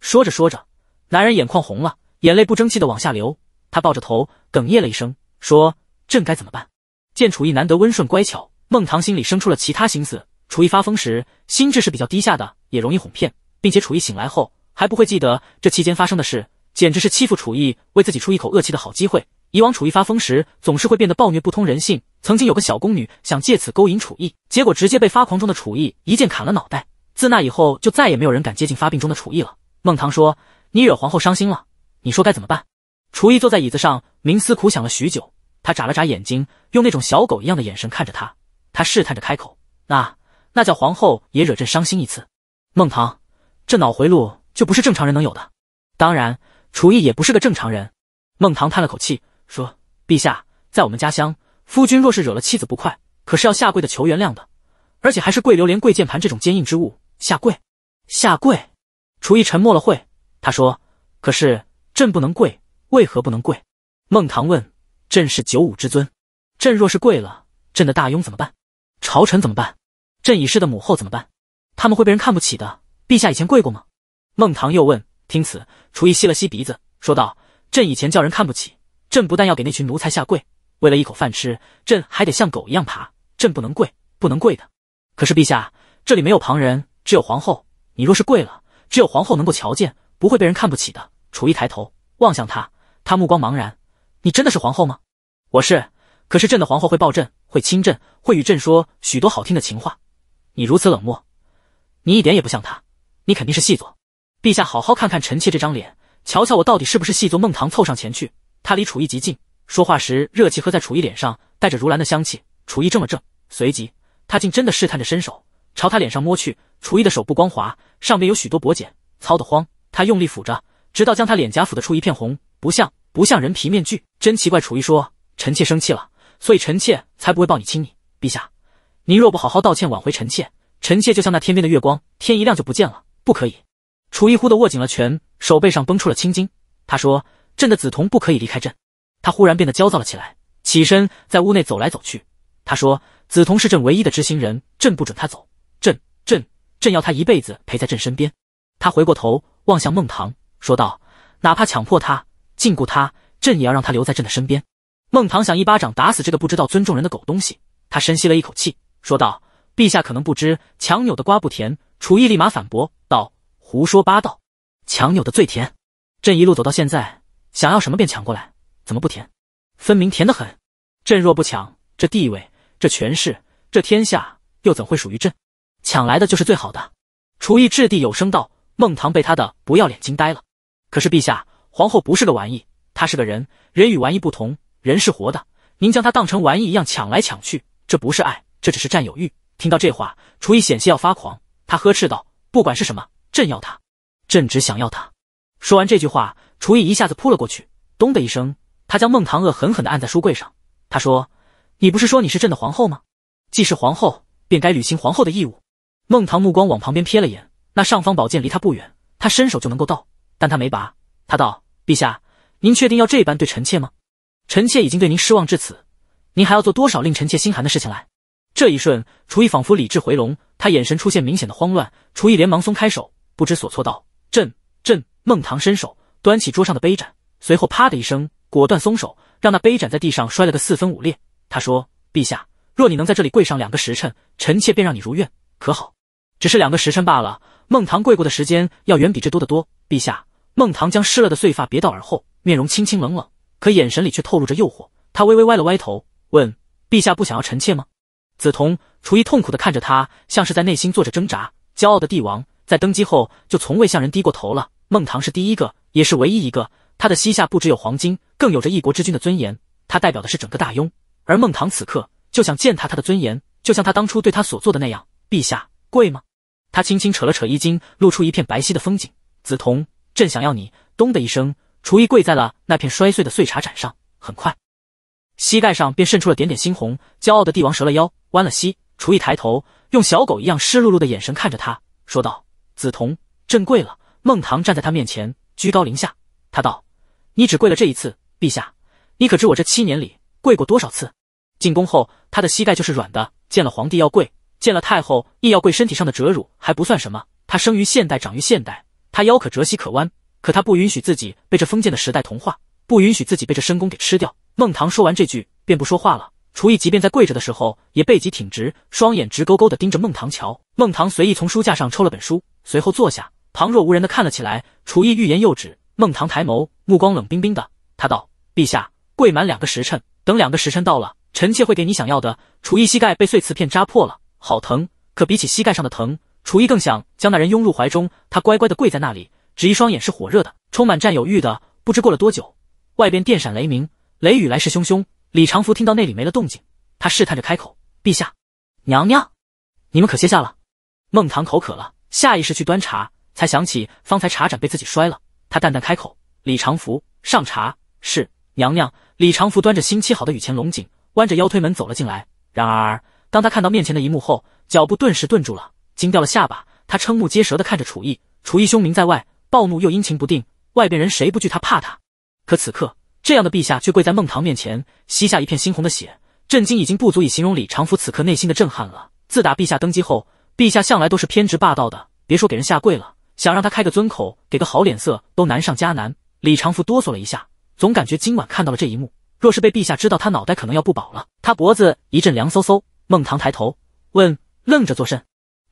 说着说着，男人眼眶红了。眼泪不争气的往下流，他抱着头，哽咽了一声，说：“朕该怎么办？”见楚艺难得温顺乖巧，孟唐心里生出了其他心思。楚艺发疯时，心智是比较低下的，也容易哄骗，并且楚艺醒来后还不会记得这期间发生的事，简直是欺负楚艺为自己出一口恶气的好机会。以往楚艺发疯时总是会变得暴虐不通人性，曾经有个小宫女想借此勾引楚艺，结果直接被发狂中的楚艺一剑砍了脑袋。自那以后就再也没有人敢接近发病中的楚艺了。孟唐说：“你惹皇后伤心了。”你说该怎么办？楚艺坐在椅子上，冥思苦想了许久。他眨了眨眼睛，用那种小狗一样的眼神看着他。他试探着开口：“那……那叫皇后也惹朕伤心一次。”孟唐，这脑回路就不是正常人能有的。当然，楚艺也不是个正常人。孟唐叹了口气说：“陛下，在我们家乡，夫君若是惹了妻子不快，可是要下跪的，求原谅的，而且还是跪榴莲、跪键盘这种坚硬之物。下跪，下跪。”楚艺沉默了会，他说：“可是。”朕不能跪，为何不能跪？孟棠问。朕是九五之尊，朕若是跪了，朕的大庸怎么办？朝臣怎么办？朕已逝的母后怎么办？他们会被人看不起的。陛下以前跪过吗？孟棠又问。听此，楚仪吸了吸鼻子，说道：“朕以前叫人看不起，朕不但要给那群奴才下跪，为了一口饭吃，朕还得像狗一样爬。朕不能跪，不能跪的。可是陛下，这里没有旁人，只有皇后。你若是跪了，只有皇后能够瞧见，不会被人看不起的。”楚意抬头望向他，他目光茫然。你真的是皇后吗？我是。可是朕的皇后会抱朕，会亲朕，会与朕说许多好听的情话。你如此冷漠，你一点也不像她。你肯定是细作。陛下好好看看臣妾这张脸，瞧瞧我到底是不是细作。孟棠凑上前去，他离楚意极近，说话时热气喝在楚意脸上，带着如兰的香气。楚意怔了怔，随即他竟真的试探着伸手朝他脸上摸去。楚意的手不光滑，上面有许多薄茧，糙得慌。他用力抚着。直到将他脸颊抚得出一片红，不像不像人皮面具，真奇怪。楚仪说：“臣妾生气了，所以臣妾才不会抱你亲你。”陛下，您若不好好道歉挽回臣妾，臣妾就像那天边的月光，天一亮就不见了。不可以！楚仪忽地握紧了拳，手背上崩出了青筋。他说：“朕的紫潼不可以离开朕。”他忽然变得焦躁了起来，起身在屋内走来走去。他说：“紫潼是朕唯一的知心人，朕不准他走。朕朕朕要他一辈子陪在朕身边。”他回过头望向孟棠。说道：“哪怕强迫他，禁锢他，朕也要让他留在朕的身边。”孟唐想一巴掌打死这个不知道尊重人的狗东西。他深吸了一口气，说道：“陛下可能不知，强扭的瓜不甜。”楚意立马反驳道：“胡说八道！强扭的最甜。朕一路走到现在，想要什么便抢过来，怎么不甜？分明甜得很。朕若不抢，这地位、这权势、这天下又怎会属于朕？抢来的就是最好的。”楚意掷地有声道。孟唐被他的不要脸惊呆了。可是，陛下，皇后不是个玩意，她是个人。人与玩意不同，人是活的。您将她当成玩意一样抢来抢去，这不是爱，这只是占有欲。听到这话，楚毅险些要发狂，他呵斥道：“不管是什么，朕要她，朕只想要她。”说完这句话，楚毅一下子扑了过去，咚的一声，他将孟唐恶狠狠的按在书柜上。他说：“你不是说你是朕的皇后吗？既是皇后，便该履行皇后的义务。”孟唐目光往旁边瞥了眼，那尚方宝剑离他不远，他伸手就能够到。但他没拔，他道：“陛下，您确定要这般对臣妾吗？臣妾已经对您失望至此，您还要做多少令臣妾心寒的事情来？”这一瞬，楚意仿佛理智回笼，他眼神出现明显的慌乱。楚意连忙松开手，不知所措道：“朕……朕……”孟棠伸手端起桌上的杯盏，随后啪的一声，果断松手，让那杯盏在地上摔了个四分五裂。他说：“陛下，若你能在这里跪上两个时辰，臣妾便让你如愿，可好？只是两个时辰罢了，孟棠跪过的时间要远比这多得多，陛下。”孟唐将湿了的碎发别到耳后，面容清清冷冷，可眼神里却透露着诱惑。他微微歪了歪头，问：“陛下不想要臣妾吗？”梓潼楚仪痛苦地看着他，像是在内心做着挣扎。骄傲的帝王在登基后就从未向人低过头了。孟唐是第一个，也是唯一一个。他的膝下不只有黄金，更有着一国之君的尊严。他代表的是整个大雍。而孟唐此刻就想践踏他的尊严，就像他当初对他所做的那样。陛下贵吗？他轻轻扯了扯衣襟，露出一片白皙的风景。梓潼。朕想要你。咚的一声，厨艺跪在了那片摔碎的碎茶盏上，很快，膝盖上便渗出了点点猩红。骄傲的帝王折了腰，弯了膝。厨艺抬头，用小狗一样湿漉漉的眼神看着他，说道：“梓潼，朕跪了。”孟棠站在他面前，居高临下，他道：“你只跪了这一次，陛下，你可知我这七年里跪过多少次？进宫后，他的膝盖就是软的，见了皇帝要跪，见了太后亦要跪，身体上的折辱还不算什么，他生于现代，长于现代。”他腰可折，膝可弯，可他不允许自己被这封建的时代同化，不允许自己被这深宫给吃掉。孟唐说完这句，便不说话了。楚意即便在跪着的时候，也背脊挺直，双眼直勾勾的盯着孟唐瞧。孟唐随意从书架上抽了本书，随后坐下，旁若无人的看了起来。楚意欲言又止，孟唐抬眸，目光冷冰冰的，他道：“陛下，跪满两个时辰，等两个时辰到了，臣妾会给你想要的。”楚意膝盖被碎瓷片扎破了，好疼。可比起膝盖上的疼，楚艺更想将那人拥入怀中，他乖乖的跪在那里，只一双眼是火热的，充满占有欲的。不知过了多久，外边电闪雷鸣，雷雨来势汹汹。李长福听到那里没了动静，他试探着开口：“陛下，娘娘，你们可歇下了？”孟堂口渴了，下意识去端茶，才想起方才茶盏被自己摔了。他淡淡开口：“李长福，上茶。”是娘娘。李长福端着新沏好的雨前龙井，弯着腰推门走了进来。然而当他看到面前的一幕后，脚步顿时顿住了。惊掉了下巴，他瞠目结舌的看着楚艺，楚艺凶名在外，暴怒又阴晴不定，外边人谁不惧他怕他？可此刻这样的陛下却跪在孟唐面前，吸下一片猩红的血，震惊已经不足以形容李长福此刻内心的震撼了。自打陛下登基后，陛下向来都是偏执霸道的，别说给人下跪了，想让他开个尊口，给个好脸色都难上加难。李长福哆嗦了一下，总感觉今晚看到了这一幕，若是被陛下知道他脑袋可能要不保了，他脖子一阵凉飕飕。孟唐抬头问：“愣着做甚？”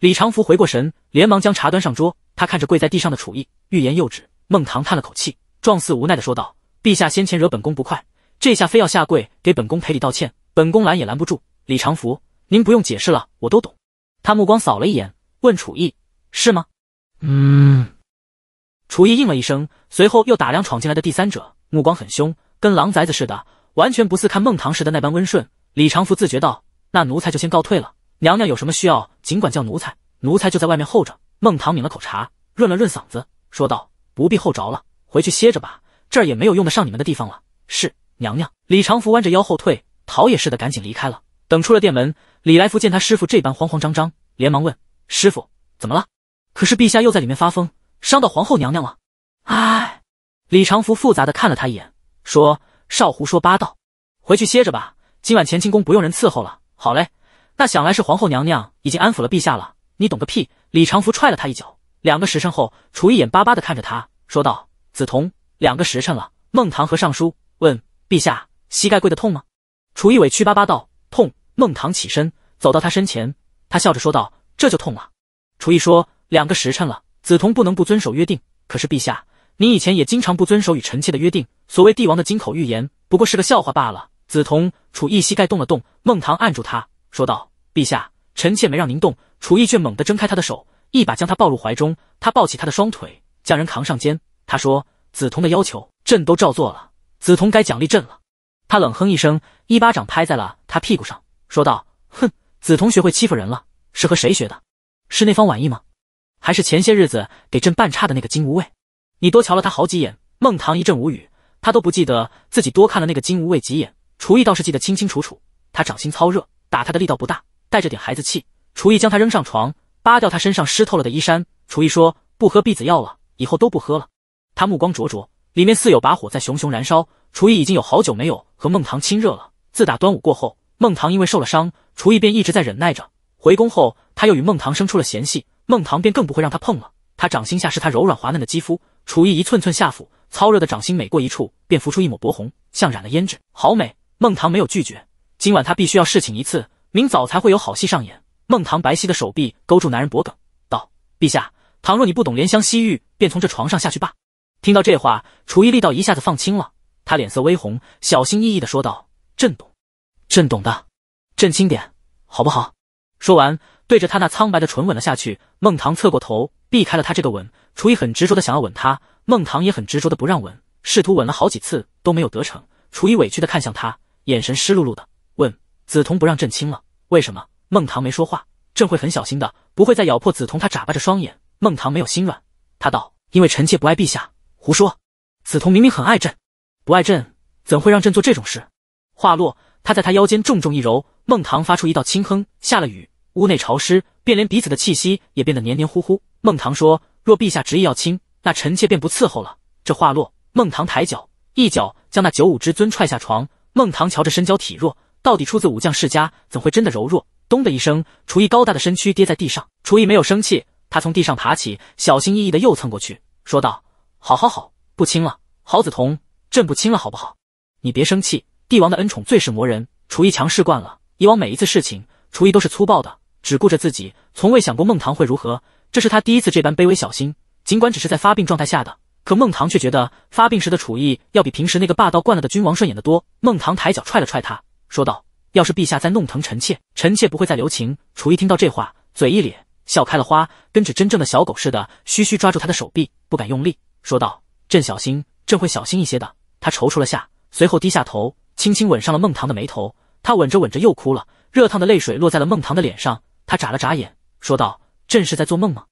李长福回过神，连忙将茶端上桌。他看着跪在地上的楚毅，欲言又止。孟唐叹了口气，状似无奈的说道：“陛下先前惹本宫不快，这下非要下跪给本宫赔礼道歉，本宫拦也拦不住。”李长福，您不用解释了，我都懂。他目光扫了一眼，问楚毅：“是吗？”“嗯。”楚毅应了一声，随后又打量闯进来的第三者，目光很凶，跟狼崽子似的，完全不似看孟唐时的那般温顺。李长福自觉道：“那奴才就先告退了。”娘娘有什么需要，尽管叫奴才，奴才就在外面候着。孟唐抿了口茶，润了润嗓子，说道：“不必候着了，回去歇着吧，这儿也没有用得上你们的地方了。”是娘娘。李长福弯着腰后退，逃也似的赶紧离开了。等出了殿门，李来福见他师傅这般慌慌张张，连忙问：“师傅，怎么了？可是陛下又在里面发疯，伤到皇后娘娘了？”哎，李长福复杂的看了他一眼，说：“少胡说八道，回去歇着吧，今晚乾清宫不用人伺候了。”好嘞。那想来是皇后娘娘已经安抚了陛下了，你懂个屁！李长福踹了他一脚。两个时辰后，楚毅眼巴巴地看着他，说道：“梓潼，两个时辰了。”孟唐和尚书问：“陛下膝盖跪得痛吗？”楚毅委屈巴巴道：“痛。”孟唐起身走到他身前，他笑着说道：“这就痛了。”楚毅说：“两个时辰了，梓潼不能不遵守约定。可是陛下，您以前也经常不遵守与臣妾的约定。所谓帝王的金口玉言，不过是个笑话罢了。”梓潼，楚毅膝盖动了动，孟唐按住他。说道：“陛下，臣妾没让您动。”楚艺却猛地睁开他的手，一把将他抱入怀中。他抱起他的双腿，将人扛上肩。他说：“梓潼的要求，朕都照做了。梓潼该奖励朕了。”他冷哼一声，一巴掌拍在了他屁股上，说道：“哼，梓潼学会欺负人了，是和谁学的？是那方婉意吗？还是前些日子给朕办差的那个金无畏？你多瞧了他好几眼。”孟棠一阵无语，他都不记得自己多看了那个金无畏几眼。楚艺倒是记得清清楚楚，他掌心操热。打他的力道不大，带着点孩子气。楚艺将他扔上床，扒掉他身上湿透了的衣衫。楚艺说：“不喝避子药了，以后都不喝了。”他目光灼灼，里面似有把火在熊熊燃烧。楚艺已经有好久没有和孟唐亲热了。自打端午过后，孟唐因为受了伤，楚艺便一直在忍耐着。回宫后，他又与孟唐生出了嫌隙，孟唐便更不会让他碰了。他掌心下是他柔软滑嫩的肌肤，楚艺一寸寸下腹，燥热的掌心每过一处，便浮出一抹薄红，像染了胭脂，好美。孟唐没有拒绝。今晚他必须要侍寝一次，明早才会有好戏上演。孟棠白皙的手臂勾住男人脖颈，道：“陛下，倘若你不懂怜香惜玉，便从这床上下去吧。”听到这话，楚依力道一下子放轻了，他脸色微红，小心翼翼的说道：“朕懂，朕懂的，朕轻点好不好？”说完，对着他那苍白的唇吻了下去。孟棠侧过头，避开了他这个吻。楚依很执着的想要吻他，孟棠也很执着的不让吻，试图吻了好几次都没有得逞。楚依委屈的看向他，眼神湿漉漉的。紫彤不让朕亲了，为什么？孟唐没说话，朕会很小心的，不会再咬破紫彤。他眨巴着双眼，孟唐没有心软，他道：“因为臣妾不爱陛下。”胡说，紫彤明明很爱朕，不爱朕怎会让朕做这种事？话落，他在他腰间重重一揉，孟唐发出一道轻哼。下了雨，屋内潮湿，便连彼此的气息也变得黏黏糊糊。孟唐说：“若陛下执意要亲，那臣妾便不伺候了。”这话落，孟唐抬脚，一脚将那九五之尊踹下床。孟唐瞧着身娇体弱。到底出自武将世家，怎会真的柔弱？咚的一声，楚艺高大的身躯跌在地上。楚艺没有生气，他从地上爬起，小心翼翼的又蹭过去，说道：“好好好，不亲了，郝子彤，朕不亲了，好不好？你别生气。帝王的恩宠最是磨人，楚艺强势惯了，以往每一次侍寝，楚艺都是粗暴的，只顾着自己，从未想过孟唐会如何。这是他第一次这般卑微小心，尽管只是在发病状态下的，可孟唐却觉得发病时的楚艺要比平时那个霸道惯了的君王顺眼的多。孟唐抬脚踹了踹他。”说道：“要是陛下再弄疼臣妾，臣妾不会再留情。”楚意听到这话，嘴一咧，笑开了花，跟只真正的小狗似的，嘘嘘抓住他的手臂，不敢用力。说道：“朕小心，朕会小心一些的。”他踌躇了下，随后低下头，轻轻吻上了孟唐的眉头。他吻着吻着又哭了，热烫的泪水落在了孟唐的脸上。他眨了眨眼，说道：“朕是在做梦吗？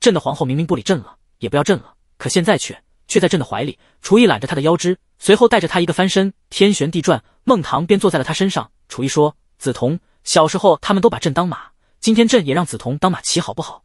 朕的皇后明明不理朕了，也不要朕了，可现在却却在朕的怀里。”楚意揽着他的腰肢。随后带着他一个翻身，天旋地转，孟唐便坐在了他身上。楚毅说：“梓潼，小时候他们都把朕当马，今天朕也让梓潼当马骑，好不好？”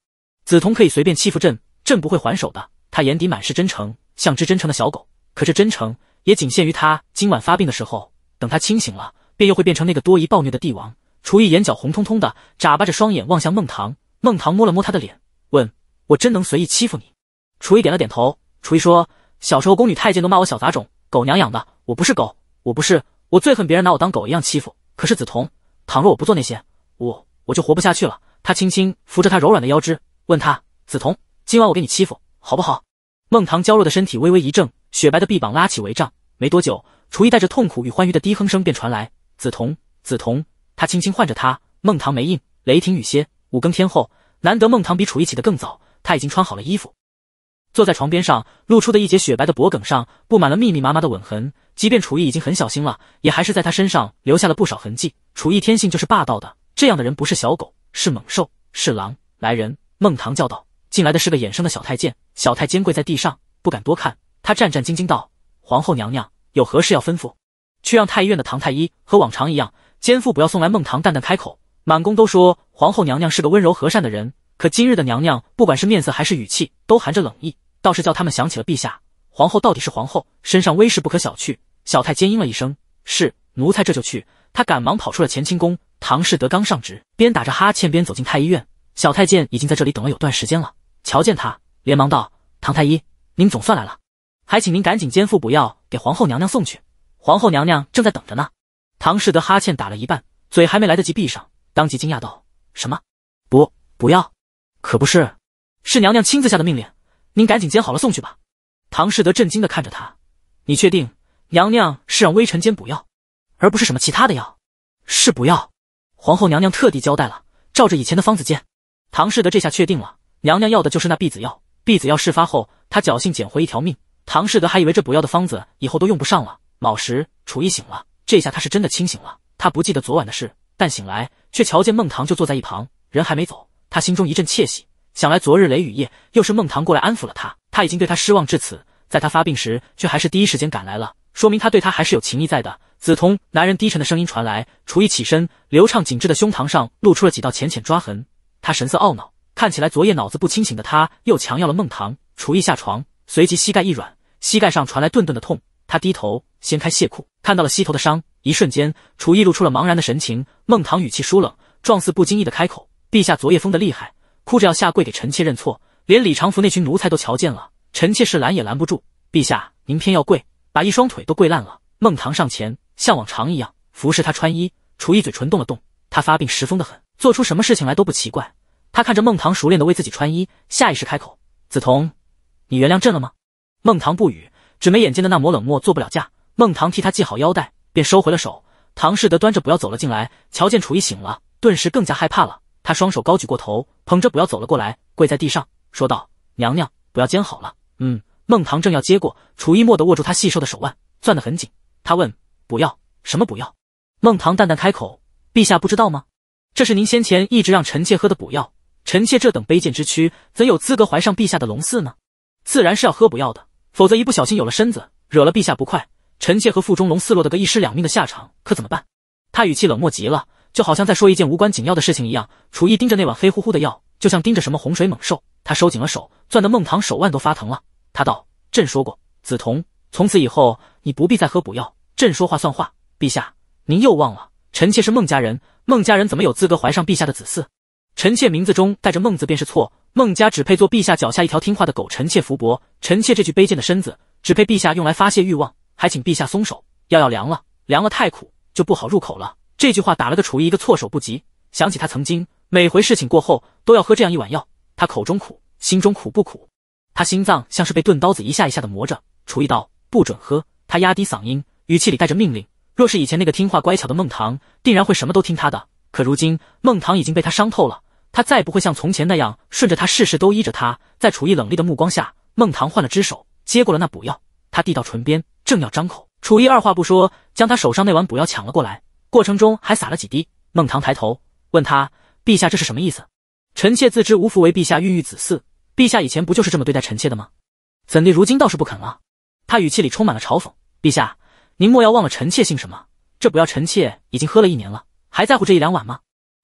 梓潼可以随便欺负朕，朕不会还手的。他眼底满是真诚，像只真诚的小狗。可是真诚也仅限于他今晚发病的时候。等他清醒了，便又会变成那个多疑暴虐的帝王。楚毅眼角红彤彤的，眨巴着双眼望向孟唐。孟唐摸了摸他的脸，问：“我真能随意欺负你？”楚毅点了点头。楚毅说：“小时候宫女太监都骂我小杂种。”狗娘养的！我不是狗，我不是，我最恨别人拿我当狗一样欺负。可是紫彤，倘若我不做那些，我我就活不下去了。他轻轻扶着她柔软的腰肢，问她：紫彤，今晚我给你欺负好不好？孟唐娇弱的身体微微一怔，雪白的臂膀拉起帷帐。没多久，楚意带着痛苦与欢愉的低哼声便传来。紫彤，紫彤，他轻轻唤着她。孟唐没应。雷霆雨歇，五更天后，难得孟唐比楚意起得更早，他已经穿好了衣服。坐在床边上，露出的一截雪白的脖颈上布满了密密麻麻的吻痕。即便楚艺已经很小心了，也还是在他身上留下了不少痕迹。楚艺天性就是霸道的，这样的人不是小狗，是猛兽，是狼。来人，孟唐叫道。进来的是个衍生的小太监。小太监跪在地上，不敢多看。他战战兢兢道：“皇后娘娘有何事要吩咐？”去让太医院的唐太医和往常一样，煎附不要送来。孟唐淡淡开口：“满宫都说皇后娘娘是个温柔和善的人，可今日的娘娘，不管是面色还是语气，都含着冷意。”倒是叫他们想起了陛下，皇后到底是皇后，身上威势不可小觑。小太监应了一声：“是，奴才这就去。”他赶忙跑出了乾清宫。唐世德刚上职，边打着哈欠边走进太医院。小太监已经在这里等了有段时间了，瞧见他，连忙道：“唐太医，您总算来了，还请您赶紧煎服补药给皇后娘娘送去，皇后娘娘正在等着呢。”唐世德哈欠打了一半，嘴还没来得及闭上，当即惊讶道：“什么？不，不要？可不是，是娘娘亲自下的命令。”您赶紧煎好了送去吧。唐世德震惊的看着他，你确定娘娘是让微臣煎补药，而不是什么其他的药？是补药，皇后娘娘特地交代了，照着以前的方子煎。唐世德这下确定了，娘娘要的就是那避子药。避子药事发后，他侥幸捡回一条命。唐世德还以为这补药的方子以后都用不上了。卯时，楚毅醒了，这下他是真的清醒了。他不记得昨晚的事，但醒来却瞧见孟唐就坐在一旁，人还没走，他心中一阵窃喜。想来昨日雷雨夜，又是孟唐过来安抚了他。他已经对他失望至此，在他发病时，却还是第一时间赶来了，说明他对他还是有情谊在的。紫瞳，男人低沉的声音传来。楚艺起身，流畅紧致的胸膛上露出了几道浅浅抓痕。他神色懊恼，看起来昨夜脑子不清醒的他，又强要了孟唐。楚艺下床，随即膝盖一软，膝盖上传来顿顿的痛。他低头掀开亵裤，看到了膝头的伤。一瞬间，楚艺露出了茫然的神情。孟唐语气疏冷，状似不经意的开口：“陛下昨夜疯的厉害。”哭着要下跪给臣妾认错，连李长福那群奴才都瞧见了，臣妾是拦也拦不住。陛下您偏要跪，把一双腿都跪烂了。孟堂上前，像往常一样服侍他穿衣。楚一嘴唇动了动，他发病时疯得很，做出什么事情来都不奇怪。他看着孟堂熟练的为自己穿衣，下意识开口：“梓潼，你原谅朕了吗？”孟堂不语，只眉眼间的那抹冷漠做不了架。孟堂替他系好腰带，便收回了手。唐世德端着不要走了进来，瞧见楚一醒了，顿时更加害怕了。他双手高举过头，捧着补药走了过来，跪在地上说道：“娘娘，补药煎好了。”嗯，孟唐正要接过，楚一默的握住他细瘦的手腕，攥得很紧。他问：“补药什么补药？”孟唐淡淡开口：“陛下不知道吗？这是您先前一直让臣妾喝的补药。臣妾这等卑贱之躯，怎有资格怀上陛下的龙嗣呢？自然是要喝补药的，否则一不小心有了身子，惹了陛下不快，臣妾和腹中龙嗣落得个一尸两命的下场，可怎么办？”他语气冷漠极了。就好像在说一件无关紧要的事情一样。楚艺盯着那碗黑乎乎的药，就像盯着什么洪水猛兽。他收紧了手，攥得孟唐手腕都发疼了。他道：“朕说过，梓潼，从此以后你不必再喝补药。朕说话算话。陛下，您又忘了，臣妾是孟家人。孟家人怎么有资格怀上陛下的子嗣？臣妾名字中带着孟字便是错。孟家只配做陛下脚下一条听话的狗。臣妾福薄，臣妾这具卑贱的身子只配陛下用来发泄欲望。还请陛下松手，药要凉了，凉了太苦，就不好入口了。”这句话打了个楚艺一个措手不及。想起他曾经每回事情过后都要喝这样一碗药，他口中苦，心中苦不苦？他心脏像是被钝刀子一下一下的磨着。楚艺道：“不准喝！”他压低嗓音，语气里带着命令。若是以前那个听话乖巧的孟唐，定然会什么都听他的。可如今孟唐已经被他伤透了，他再不会像从前那样顺着他，事事都依着他。在楚艺冷厉的目光下，孟唐换了只手接过了那补药，他递到唇边，正要张口，楚艺二话不说将他手上那碗补药抢了过来。过程中还洒了几滴。孟棠抬头问他：“陛下，这是什么意思？臣妾自知无福为陛下孕育子嗣，陛下以前不就是这么对待臣妾的吗？怎地如今倒是不肯了？”他语气里充满了嘲讽：“陛下，您莫要忘了臣妾姓什么。这不要臣妾已经喝了一年了，还在乎这一两碗吗？”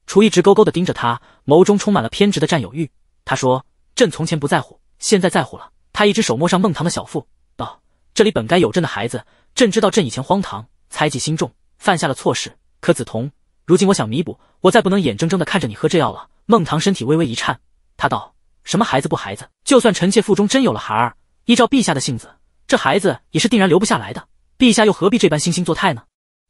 楚一直勾勾的盯着他，眸中充满了偏执的占有欲。他说：“朕从前不在乎，现在在乎了。”他一只手摸上孟棠的小腹，道：“这里本该有朕的孩子。朕知道，朕以前荒唐，猜忌心重，犯下了错事。”可梓潼，如今我想弥补，我再不能眼睁睁的看着你喝这药了。孟唐身体微微一颤，他道：“什么孩子不孩子？就算臣妾腹中真有了孩儿，依照陛下的性子，这孩子也是定然留不下来的。陛下又何必这般惺惺作态呢？”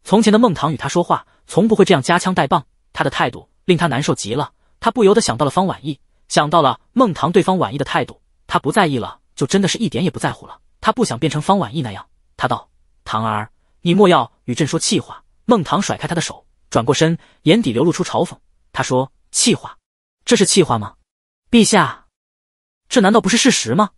从前的孟唐与他说话，从不会这样夹枪带棒，他的态度令他难受极了。他不由得想到了方婉意，想到了孟唐对方婉意的态度。他不在意了，就真的是一点也不在乎了。他不想变成方婉意那样。他道：“唐儿，你莫要与朕说气话。”孟棠甩开他的手，转过身，眼底流露出嘲讽。他说气话，这是气话吗？陛下，这难道不是事实吗？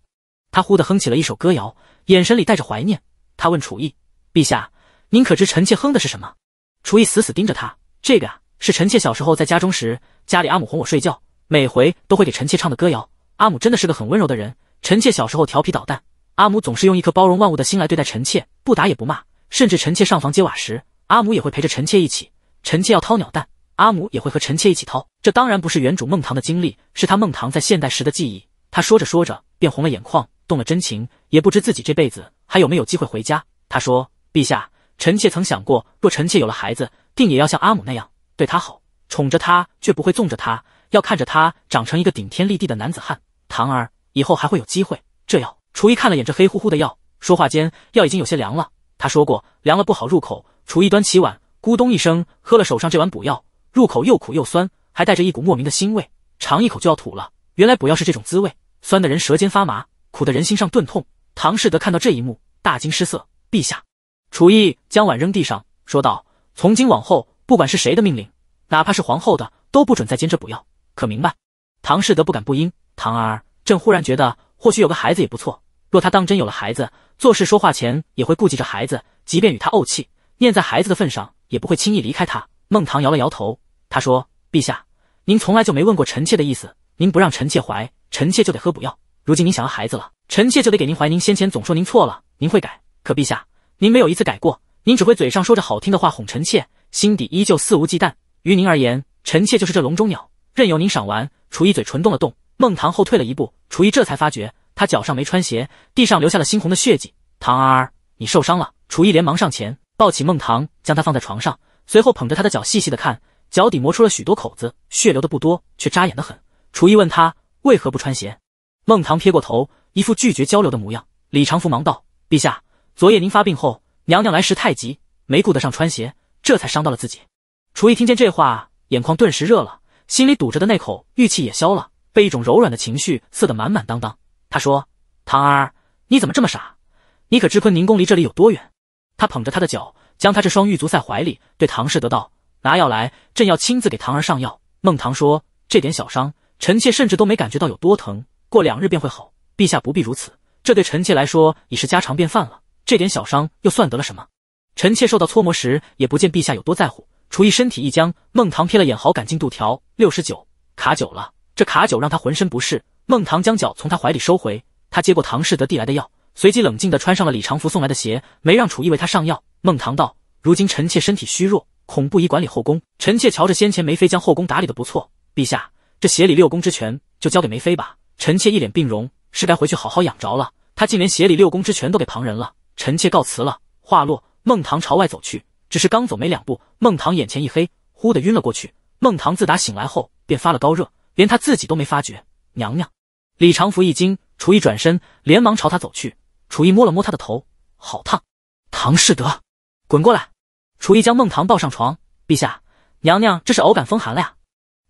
他忽地哼起了一首歌谣，眼神里带着怀念。他问楚艺：“陛下，您可知臣妾哼的是什么？”楚艺死死盯着他。这个啊，是臣妾小时候在家中时，家里阿母哄我睡觉，每回都会给臣妾唱的歌谣。阿母真的是个很温柔的人。臣妾小时候调皮捣蛋，阿母总是用一颗包容万物的心来对待臣妾，不打也不骂，甚至臣妾上房揭瓦时。阿母也会陪着臣妾一起，臣妾要掏鸟蛋，阿母也会和臣妾一起掏。这当然不是原主孟棠的经历，是他孟棠在现代时的记忆。他说着说着，便红了眼眶，动了真情，也不知自己这辈子还有没有机会回家。他说：“陛下，臣妾曾想过，若臣妾有了孩子，定也要像阿母那样对他好，宠着他，却不会纵着他，要看着他长成一个顶天立地的男子汉。唐儿以后还会有机会。”这药，厨医看了眼这黑乎乎的药，说话间药已经有些凉了。他说过，凉了不好入口。楚艺端起碗，咕咚一声喝了手上这碗补药，入口又苦又酸，还带着一股莫名的腥味，尝一口就要吐了。原来补药是这种滋味，酸的人舌尖发麻，苦的人心上钝痛。唐世德看到这一幕，大惊失色。陛下，楚艺将碗扔地上，说道：“从今往后，不管是谁的命令，哪怕是皇后的，都不准再煎这补药，可明白？”唐世德不敢不应。唐儿，朕忽然觉得，或许有个孩子也不错。若他当真有了孩子，做事说话前也会顾及着孩子，即便与他怄气。念在孩子的份上，也不会轻易离开他。孟唐摇了摇头，他说：“陛下，您从来就没问过臣妾的意思。您不让臣妾怀，臣妾就得喝补药。如今您想要孩子了，臣妾就得给您怀。您先前总说您错了，您会改，可陛下，您没有一次改过。您只会嘴上说着好听的话哄臣妾，心底依旧肆无忌惮。于您而言，臣妾就是这笼中鸟，任由您赏玩。”楚仪嘴唇动了动，孟唐后退了一步。楚仪这才发觉，他脚上没穿鞋，地上留下了猩红的血迹。唐儿，你受伤了。楚仪连忙上前。抱起孟唐，将他放在床上，随后捧着他的脚细细的看，脚底磨出了许多口子，血流的不多，却扎眼的很。楚艺问他为何不穿鞋，孟唐撇过头，一副拒绝交流的模样。李长福忙道：“陛下，昨夜您发病后，娘娘来时太急，没顾得上穿鞋，这才伤到了自己。”楚艺听见这话，眼眶顿时热了，心里堵着的那口郁气也消了，被一种柔软的情绪塞得满满当当。他说：“唐儿，你怎么这么傻？你可知坤宁宫离这里有多远？”他捧着他的脚，将他这双玉足在怀里，对唐氏德道：“拿药来，朕要亲自给唐儿上药。”孟唐说：“这点小伤，臣妾甚至都没感觉到有多疼，过两日便会好。陛下不必如此，这对臣妾来说已是家常便饭了。这点小伤又算得了什么？臣妾受到搓磨时，也不见陛下有多在乎。”楚艺身体一僵，孟唐瞥了眼好感进度条，六十九，卡久了。这卡久让他浑身不适。孟唐将脚从他怀里收回，他接过唐氏德递来的药。随即冷静的穿上了李长福送来的鞋，没让楚逸为他上药。孟唐道：“如今臣妾身体虚弱，恐不宜管理后宫。臣妾瞧着先前梅妃将后宫打理的不错，陛下这协理六宫之权就交给梅妃吧。臣妾一脸病容，是该回去好好养着了。她竟连协理六宫之权都给旁人了。臣妾告辞了。”话落，孟唐朝外走去。只是刚走没两步，孟唐眼前一黑，忽的晕了过去。孟唐自打醒来后便发了高热，连他自己都没发觉。娘娘，李长福一惊，楚逸转身连忙朝他走去。楚意摸了摸他的头，好烫。唐世德，滚过来！楚意将孟唐抱上床。陛下，娘娘这是偶感风寒了呀。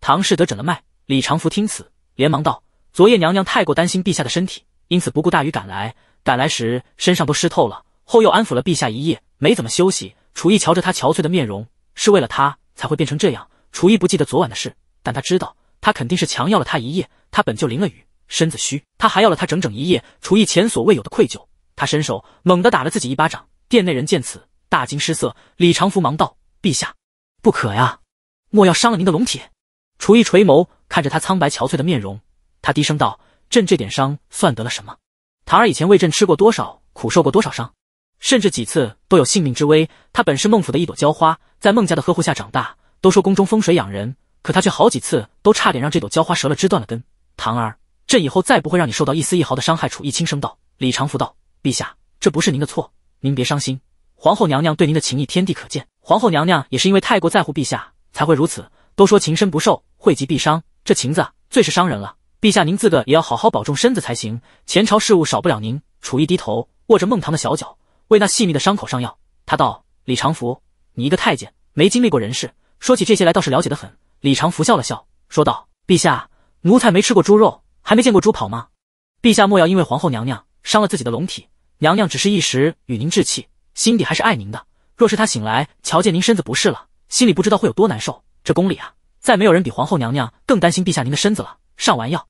唐世德诊了脉，李长福听此，连忙道：昨夜娘娘太过担心陛下的身体，因此不顾大雨赶来，赶来时身上都湿透了，后又安抚了陛下一夜，没怎么休息。楚意瞧着他憔悴的面容，是为了他才会变成这样。楚意不记得昨晚的事，但他知道，他肯定是强要了他一夜，他本就淋了雨。身子虚，他还要了他整整一夜。楚艺前所未有的愧疚，他伸手猛地打了自己一巴掌。殿内人见此大惊失色，李长福忙道：“陛下，不可呀，莫要伤了您的龙体。”楚艺垂眸看着他苍白憔悴的面容，他低声道：“朕这点伤算得了什么？唐儿以前为朕吃过多少苦，受过多少伤，甚至几次都有性命之危。他本是孟府的一朵娇花，在孟家的呵护下长大。都说宫中风水养人，可他却好几次都差点让这朵娇花折了枝、断了根。唐儿。”朕以后再不会让你受到一丝一毫的伤害。”楚意轻声道。李长福道：“陛下，这不是您的错，您别伤心。皇后娘娘对您的情谊天地可见，皇后娘娘也是因为太过在乎陛下才会如此。都说情深不寿，惠及必伤，这情字最是伤人了。陛下您自个也要好好保重身子才行。前朝事务少不了您。”楚意低头握着孟棠的小脚，为那细密的伤口上药。他道：“李长福，你一个太监，没经历过人事，说起这些来倒是了解的很。”李长福笑了笑，说道：“陛下，奴才没吃过猪肉。”还没见过猪跑吗？陛下莫要因为皇后娘娘伤了自己的龙体，娘娘只是一时与您置气，心底还是爱您的。若是她醒来瞧见您身子不适了，心里不知道会有多难受。这宫里啊，再没有人比皇后娘娘更担心陛下您的身子了。上完药，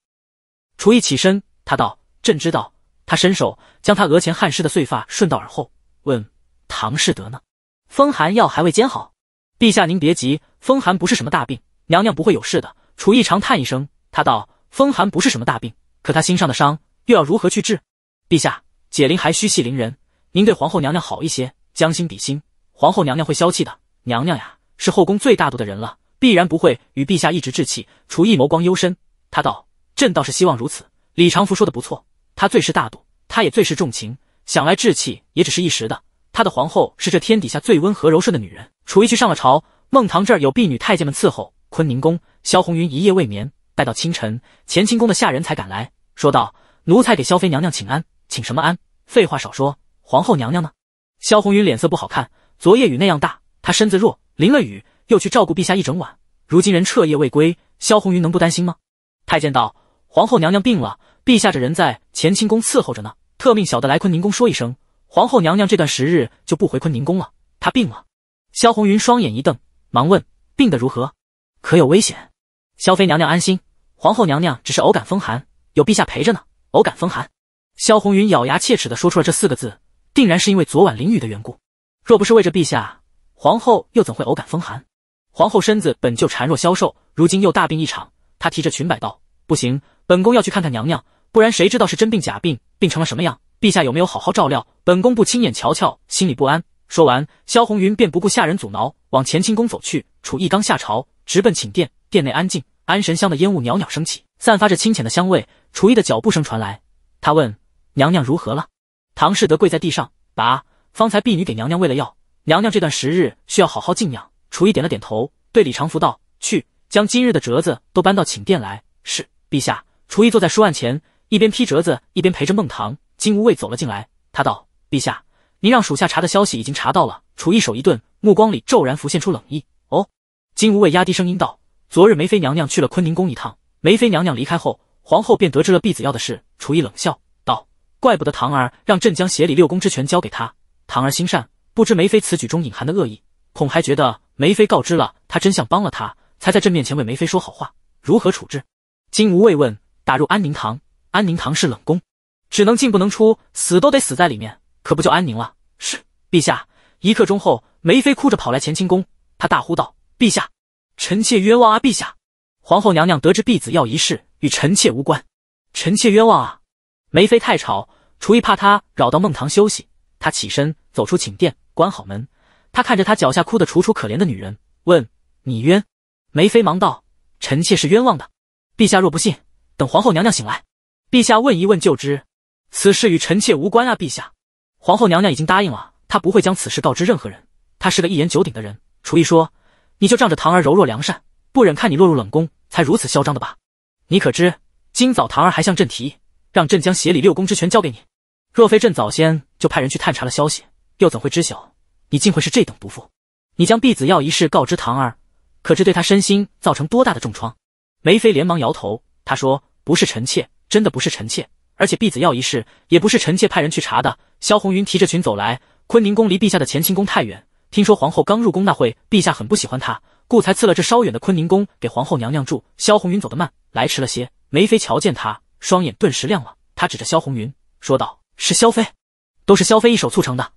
楚意起身，他道：“朕知道。”他伸手将他额前汗湿的碎发顺到耳后，问：“唐世德呢？风寒药还未煎好，陛下您别急，风寒不是什么大病，娘娘不会有事的。”楚意长叹一声，他道。风寒不是什么大病，可他心上的伤又要如何去治？陛下，解铃还须系铃人。您对皇后娘娘好一些，将心比心，皇后娘娘会消气的。娘娘呀，是后宫最大度的人了，必然不会与陛下一直置气。楚一眸光幽深，他道：“朕倒是希望如此。”李长福说的不错，他最是大度，他也最是重情。想来置气也只是一时的。他的皇后是这天底下最温和柔顺的女人。楚一去上了朝，孟堂这儿有婢女太监们伺候。坤宁宫，萧红云一夜未眠。待到清晨，乾清宫的下人才赶来，说道：“奴才给萧妃娘娘请安，请什么安？废话少说，皇后娘娘呢？”萧红云脸色不好看，昨夜雨那样大，她身子弱，淋了雨，又去照顾陛下一整晚，如今人彻夜未归，萧红云能不担心吗？太监道：“皇后娘娘病了，陛下这人在乾清宫伺候着呢，特命小的来坤宁宫说一声，皇后娘娘这段时日就不回坤宁宫了，她病了。”萧红云双眼一瞪，忙问：“病得如何？可有危险？”萧妃娘娘安心，皇后娘娘只是偶感风寒，有陛下陪着呢。偶感风寒，萧红云咬牙切齿地说出了这四个字，定然是因为昨晚淋雨的缘故。若不是为着陛下，皇后又怎会偶感风寒？皇后身子本就孱弱消瘦，如今又大病一场。她提着裙摆道：“不行，本宫要去看看娘娘，不然谁知道是真病假病，病成了什么样？陛下有没有好好照料？本宫不亲眼瞧瞧，心里不安。”说完，萧红云便不顾下人阻挠，往乾清宫走去。楚艺刚下朝，直奔寝殿。殿内安静，安神香的烟雾袅袅升起，散发着清浅的香味。厨艺的脚步声传来，他问：“娘娘如何了？”唐世德跪在地上，拔，方才婢女给娘娘喂了药，娘娘这段时日需要好好静养。”厨艺点了点头，对李长福道：“去，将今日的折子都搬到寝殿来。”是，陛下。厨艺坐在书案前，一边批折子，一边陪着孟唐。金无畏走了进来，他道：“陛下，您让属下查的消息已经查到了。”厨艺手一顿，目光里骤然浮现出冷意。哦，金无畏压低声音道。昨日梅妃娘娘去了坤宁宫一趟。梅妃娘娘离开后，皇后便得知了婢子药的事。楚意冷笑道：“怪不得唐儿让朕将协理六宫之权交给他。唐儿心善，不知梅妃此举中隐含的恶意，恐还觉得梅妃告知了他真相，帮了他，才在朕面前为梅妃说好话。如何处置？”金无慰问：“打入安宁堂？安宁堂是冷宫，只能进不能出，死都得死在里面，可不就安宁了？”是陛下。一刻钟后，梅妃哭着跑来乾清宫，她大呼道：“陛下！”臣妾冤枉啊！陛下，皇后娘娘得知婢子要一事与臣妾无关，臣妾冤枉啊！梅妃太吵，楚艺怕她扰到孟堂休息，她起身走出寝殿，关好门。她看着她脚下哭得楚楚可怜的女人，问：“你冤？”梅妃忙道：“臣妾是冤枉的。陛下若不信，等皇后娘娘醒来，陛下问一问就知，此事与臣妾无关啊！陛下，皇后娘娘已经答应了，她不会将此事告知任何人。她是个一言九鼎的人。”楚艺说。你就仗着唐儿柔弱良善，不忍看你落入冷宫，才如此嚣张的吧？你可知今早唐儿还向朕提议，让朕将协理六宫之权交给你？若非朕早先就派人去探查了消息，又怎会知晓你竟会是这等毒妇？你将避子药一事告知唐儿，可知对他身心造成多大的重创？梅妃连忙摇头，她说：“不是臣妾，真的不是臣妾。而且避子药一事也不是臣妾派人去查的。”萧红云提着裙走来，坤宁宫离陛下的乾清宫太远。听说皇后刚入宫那会，陛下很不喜欢她，故才赐了这稍远的坤宁宫给皇后娘娘住。萧红云走得慢，来迟了些。梅妃瞧见她，双眼顿时亮了。她指着萧红云说道：“是萧妃，都是萧妃一手促成的。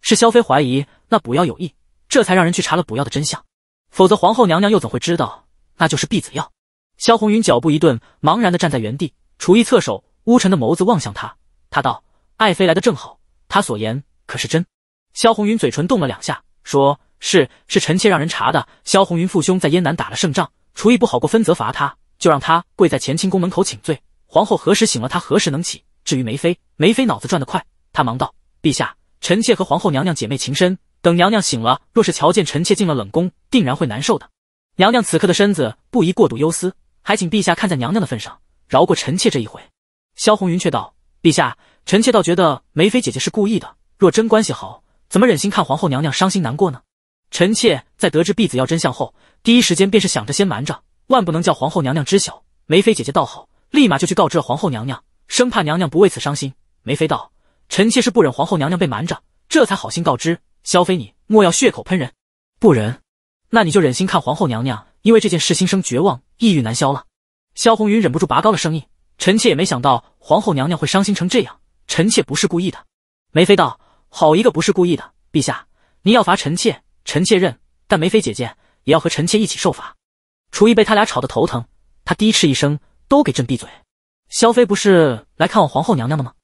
是萧妃怀疑那补药有意，这才让人去查了补药的真相。否则皇后娘娘又怎会知道那就是避子药？”萧红云脚步一顿，茫然的站在原地。楚艺侧手，乌沉的眸子望向她，他道：“爱妃来的正好，她所言可是真？”萧红云嘴唇动了两下。说是是，臣妾让人查的。萧红云父兄在燕南打了胜仗，厨艺不好过分责罚他，就让他跪在乾清宫门口请罪。皇后何时醒了，他何时能起。至于梅妃，梅妃脑子转得快，她忙道：“陛下，臣妾和皇后娘娘姐妹情深，等娘娘醒了，若是瞧见臣妾进了冷宫，定然会难受的。娘娘此刻的身子不宜过度忧思，还请陛下看在娘娘的份上，饶过臣妾这一回。”萧红云却道：“陛下，臣妾倒觉得梅妃姐姐是故意的。若真关系好。”怎么忍心看皇后娘娘伤心难过呢？臣妾在得知婢子要真相后，第一时间便是想着先瞒着，万不能叫皇后娘娘知晓。梅妃姐姐倒好，立马就去告知了皇后娘娘，生怕娘娘不为此伤心。梅妃道：“臣妾是不忍皇后娘娘被瞒着，这才好心告知。”萧妃，你莫要血口喷人，不忍，那你就忍心看皇后娘娘因为这件事心生绝望、抑郁难消了。萧红云忍不住拔高了声音：“臣妾也没想到皇后娘娘会伤心成这样，臣妾不是故意的。”梅妃道。好一个不是故意的，陛下，您要罚臣妾，臣妾认。但梅妃姐姐也要和臣妾一起受罚。楚意被他俩吵得头疼，他低斥一声：“都给朕闭嘴！”萧妃不是来看望皇后娘娘的吗？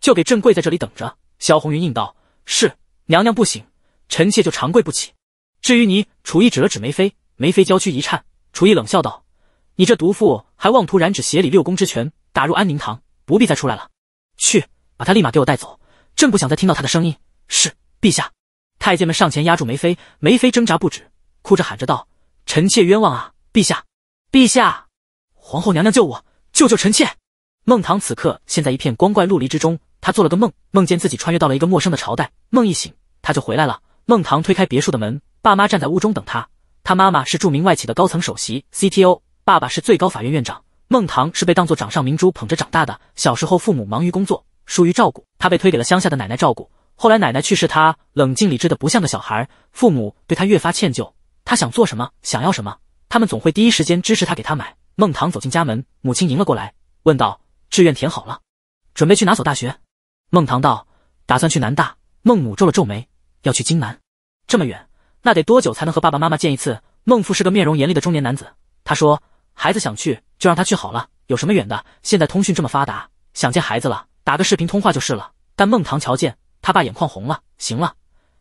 就给朕跪在这里等着。萧红云应道：“是，娘娘不醒，臣妾就长跪不起。”至于你，楚意指了指梅妃，梅妃娇躯一颤，楚意冷笑道：“你这毒妇，还妄图染指协理六宫之权，打入安宁堂，不必再出来了。去，把她立马给我带走。”朕不想再听到他的声音。是，陛下。太监们上前压住梅妃，梅妃挣扎不止，哭着喊着道：“臣妾冤枉啊！陛下，陛下，皇后娘娘救我，救救臣妾！”孟唐此刻陷在一片光怪陆离之中，他做了个梦，梦见自己穿越到了一个陌生的朝代。梦一醒，他就回来了。孟唐推开别墅的门，爸妈站在屋中等他。他妈妈是著名外企的高层首席 CTO，爸爸是最高法院院长。孟唐是被当做掌上明珠捧着长大的，小时候父母忙于工作。疏于照顾，他被推给了乡下的奶奶照顾。后来奶奶去世，他冷静理智的不像个小孩，父母对他越发歉疚。他想做什么，想要什么，他们总会第一时间支持他，给他买。孟唐走进家门，母亲迎了过来，问道：“志愿填好了，准备去哪所大学？”孟唐道：“打算去南大。”孟母皱了皱眉：“要去京南，这么远，那得多久才能和爸爸妈妈见一次？”孟父是个面容严厉的中年男子，他说：“孩子想去就让他去好了，有什么远的？现在通讯这么发达，想见孩子了。”打个视频通话就是了。但孟唐瞧见他爸眼眶红了，行了，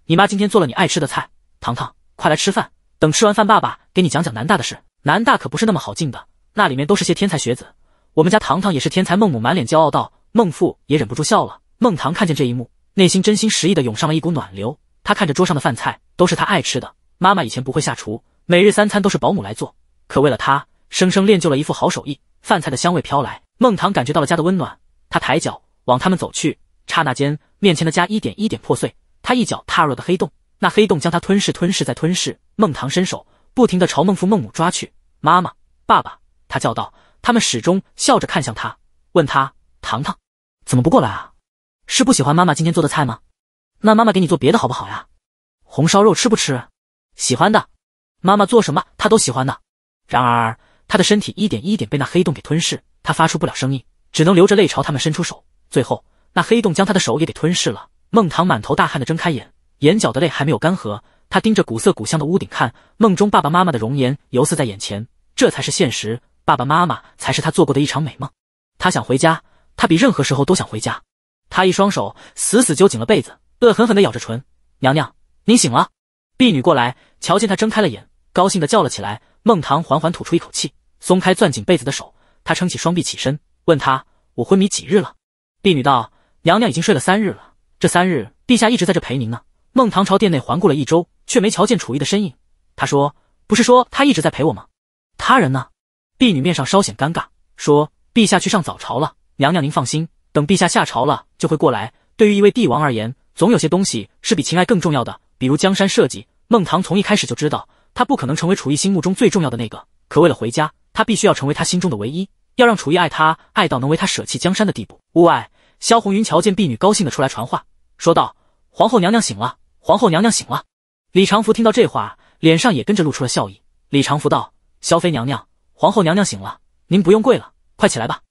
你妈今天做了你爱吃的菜，糖糖，快来吃饭。等吃完饭，爸爸给你讲讲南大的事。南大可不是那么好进的，那里面都是些天才学子。我们家糖糖也是天才。孟母满脸骄傲道，孟父也忍不住笑了。孟唐看见这一幕，内心真心实意的涌上了一股暖流。他看着桌上的饭菜，都是他爱吃的。妈妈以前不会下厨，每日三餐都是保姆来做，可为了他，生生练就了一副好手艺。饭菜的香味飘来，孟唐感觉到了家的温暖。他抬脚。往他们走去，刹那间，面前的家一点一点破碎。他一脚踏入了黑洞，那黑洞将他吞噬，吞噬再吞噬。孟唐伸手，不停地朝孟父、孟母抓去。妈妈、爸爸，他叫道。他们始终笑着看向他，问他：“糖糖，怎么不过来啊？是不喜欢妈妈今天做的菜吗？那妈妈给你做别的好不好呀？红烧肉吃不吃？喜欢的，妈妈做什么他都喜欢的。”然而，他的身体一点一点被那黑洞给吞噬，他发出不了声音，只能流着泪朝他们伸出手。最后，那黑洞将他的手也给吞噬了。孟唐满头大汗的睁开眼，眼角的泪还没有干涸。他盯着古色古香的屋顶看，梦中爸爸妈妈的容颜游似在眼前。这才是现实，爸爸妈妈才是他做过的一场美梦。他想回家，他比任何时候都想回家。他一双手死死揪紧了被子，恶狠狠地咬着唇。娘娘，你醒了！婢女过来，瞧见他睁开了眼，高兴地叫了起来。孟唐缓缓吐出一口气，松开攥紧被子的手，他撑起双臂起身，问他：“我昏迷几日了？”婢女道：“娘娘已经睡了三日了，这三日陛下一直在这陪您呢。”孟唐朝殿内环顾了一周，却没瞧见楚艺的身影。他说：“不是说他一直在陪我吗？他人呢？”婢女面上稍显尴尬，说：“陛下去上早朝了。娘娘您放心，等陛下下朝了就会过来。”对于一位帝王而言，总有些东西是比情爱更重要的，比如江山社稷。孟唐从一开始就知道，他不可能成为楚艺心目中最重要的那个。可为了回家，他必须要成为他心中的唯一，要让楚艺爱他，爱到能为他舍弃江山的地步。屋外。萧红云瞧见婢女，高兴的出来传话，说道：“皇后娘娘醒了，皇后娘娘醒了。”李长福听到这话，脸上也跟着露出了笑意。李长福道：“萧妃娘娘，皇后娘娘醒了，您不用跪了，快起来吧。”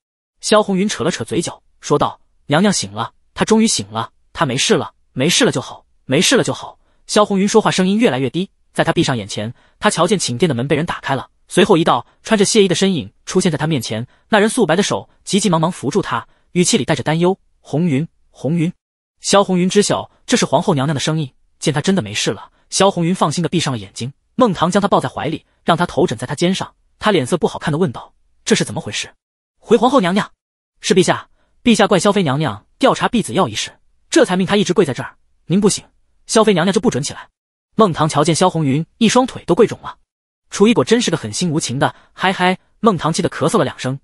萧红云扯了扯嘴角，说道：“娘娘醒了，她终于醒了，她没事了，没事了就好，没事了就好。”萧红云说话声音越来越低，在她闭上眼前，她瞧见寝殿的门被人打开了，随后一道穿着亵衣的身影出现在她面前，那人素白的手急急忙忙扶住她。语气里带着担忧。红云，红云，萧红云知晓这是皇后娘娘的声音，见她真的没事了，萧红云放心的闭上了眼睛。孟棠将她抱在怀里，让她头枕在他肩上。她脸色不好看的问道：“这是怎么回事？”回皇后娘娘，是陛下，陛下怪萧妃娘娘调查避子药一事，这才命她一直跪在这儿。您不醒，萧妃娘娘就不准起来。孟棠瞧见萧红云一双腿都跪肿了，楚一果真是个狠心无情的，嗨嗨！孟棠气的咳嗽了两声。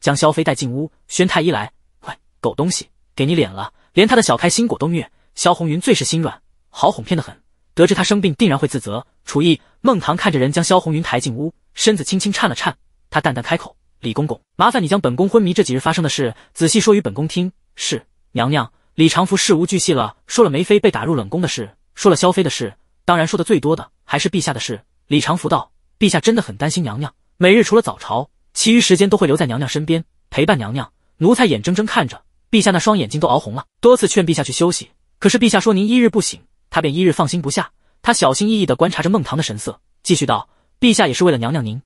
将萧妃带进屋，宣太医来。快，狗东西，给你脸了，连他的小开心果都虐。萧红云最是心软，好哄骗的很。得知他生病，定然会自责。楚艺、孟棠看着人将萧红云抬进屋，身子轻轻颤了颤。他淡淡开口：“李公公，麻烦你将本宫昏迷这几日发生的事，仔细说与本宫听。”是娘娘。李长福事无巨细了，说了梅妃被打入冷宫的事，说了萧妃的事，当然说的最多的还是陛下的事。李长福道：“陛下真的很担心娘娘，每日除了早朝。”其余时间都会留在娘娘身边陪伴娘娘。奴才眼睁睁看着陛下那双眼睛都熬红了，多次劝陛下去休息，可是陛下说您一日不醒，他便一日放心不下。他小心翼翼的观察着孟棠的神色，继续道：“陛下也是为了娘娘您，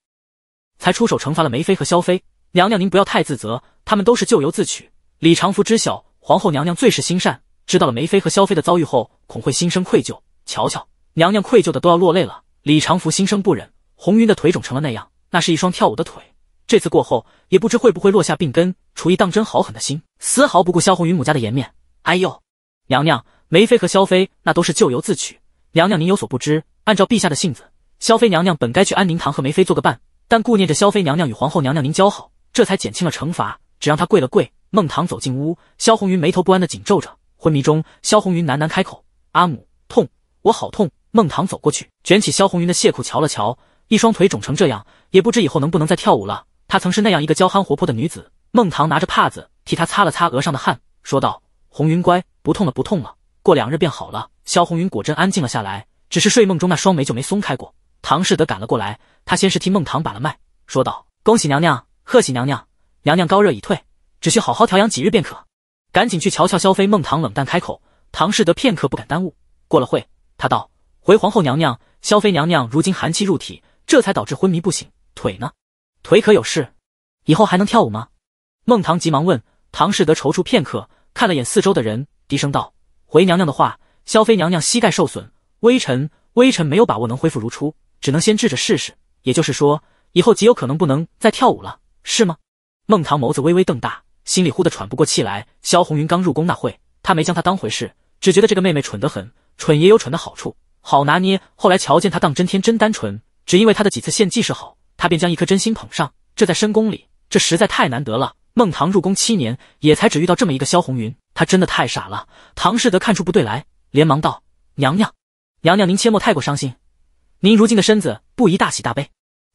才出手惩罚了梅妃和萧妃。娘娘您不要太自责，他们都是咎由自取。”李长福知晓皇后娘娘最是心善，知道了梅妃和萧妃的遭遇后，恐会心生愧疚。瞧瞧，娘娘愧疚的都要落泪了。李长福心生不忍，红云的腿肿成了那样，那是一双跳舞的腿。这次过后，也不知会不会落下病根。楚艺当真好狠的心，丝毫不顾萧红云母家的颜面。哎呦，娘娘，梅妃和萧妃那都是咎由自取。娘娘您有所不知，按照陛下的性子，萧妃娘娘本该去安宁堂和梅妃做个伴，但顾念着萧妃娘娘与皇后娘娘您交好，这才减轻了惩罚，只让她跪了跪。孟堂走进屋，萧红云眉头不安的紧皱着，昏迷中，萧红云喃喃开口：“阿母，痛，我好痛。”孟堂走过去，卷起萧红云的亵裤瞧了瞧，一双腿肿成这样，也不知以后能不能再跳舞了。她曾是那样一个娇憨活泼的女子。孟唐拿着帕子替她擦了擦额上的汗，说道：“红云乖，不痛了，不痛了，过两日便好了。”萧红云果真安静了下来，只是睡梦中那双眉就没松开过。唐世德赶了过来，他先是替孟唐把了脉，说道：“恭喜娘娘，贺喜娘娘，娘娘高热已退，只需好好调养几日便可。”赶紧去瞧瞧萧妃。孟唐冷淡开口，唐世德片刻不敢耽误。过了会，他道：“回皇后娘娘，萧妃娘娘如今寒气入体，这才导致昏迷不醒。腿呢？”腿可有事？以后还能跳舞吗？孟唐急忙问。唐世德踌躇片刻，看了眼四周的人，低声道：“回娘娘的话，萧妃娘娘膝盖受损，微臣微臣没有把握能恢复如初，只能先治着试试。也就是说，以后极有可能不能再跳舞了，是吗？”孟唐眸子微微瞪大，心里忽的喘不过气来。萧红云刚入宫那会，他没将她当回事，只觉得这个妹妹蠢得很，蠢也有蠢的好处，好拿捏。后来瞧见她当真天真单纯，只因为她的几次献计是好。他便将一颗真心捧上，这在深宫里，这实在太难得了。孟棠入宫七年，也才只遇到这么一个萧红云，他真的太傻了。唐世德看出不对来，连忙道：“娘娘，娘娘，您切莫太过伤心，您如今的身子不宜大喜大悲。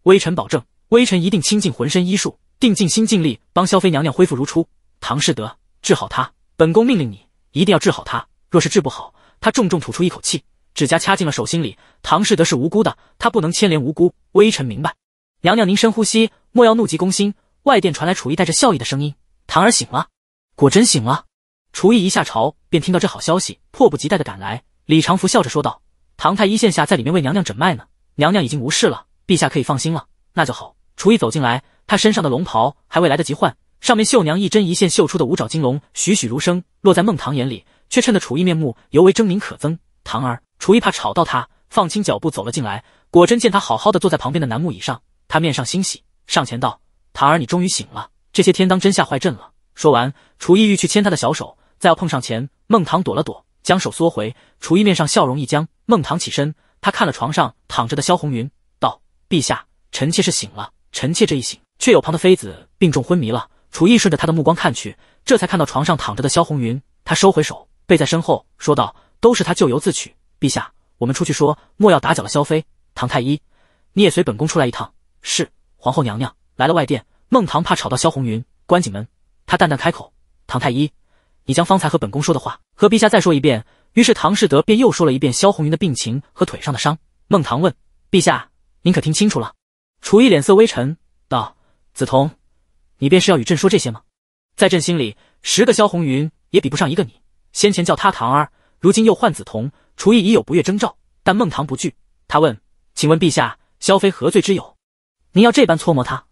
微臣保证，微臣一定倾尽浑身医术，定尽心尽力帮萧妃娘娘恢复如初。唐世德，治好她，本宫命令你一定要治好她。若是治不好，她重重吐出一口气，指甲掐进了手心里。唐世德是无辜的，他不能牵连无辜。微臣明白。”娘娘，您深呼吸，莫要怒急攻心。外殿传来楚意带着笑意的声音：“唐儿醒了，果真醒了。”楚意一下朝便听到这好消息，迫不及待的赶来。李长福笑着说道：“唐太医现下在里面为娘娘诊脉呢，娘娘已经无事了，陛下可以放心了。”那就好。楚意走进来，他身上的龙袍还未来得及换，上面绣娘一针一线绣出的五爪金龙栩栩如生，落在孟唐眼里，却衬得楚意面目尤为狰狞可憎。唐儿，楚意怕吵到他，放轻脚步走了进来，果真见他好好的坐在旁边的楠木椅上。他面上欣喜，上前道：“唐儿，你终于醒了。这些天当真吓坏朕了。”说完，楚艺欲去牵他的小手，再要碰上前，孟唐躲了躲，将手缩回。楚艺面上笑容一僵。孟唐起身，他看了床上躺着的萧红云，道：“陛下，臣妾是醒了。臣妾这一醒，却有旁的妃子病重昏迷了。”楚意顺着他的目光看去，这才看到床上躺着的萧红云。他收回手，背在身后，说道：“都是他咎由自取。陛下，我们出去说，莫要打搅了萧妃。”唐太医，你也随本宫出来一趟。是皇后娘娘来了外殿，孟唐怕吵到萧红云，关紧门。他淡淡开口：“唐太医，你将方才和本宫说的话和陛下再说一遍。”于是唐世德便又说了一遍萧红云的病情和腿上的伤。孟唐问：“陛下，您可听清楚了？”楚意脸色微沉，道：“梓潼，你便是要与朕说这些吗？在朕心里，十个萧红云也比不上一个你。先前叫他唐儿，如今又唤梓潼，楚意已有不悦征兆。但孟唐不惧，他问：‘请问陛下，萧妃何罪之有？’”您要这般搓磨他，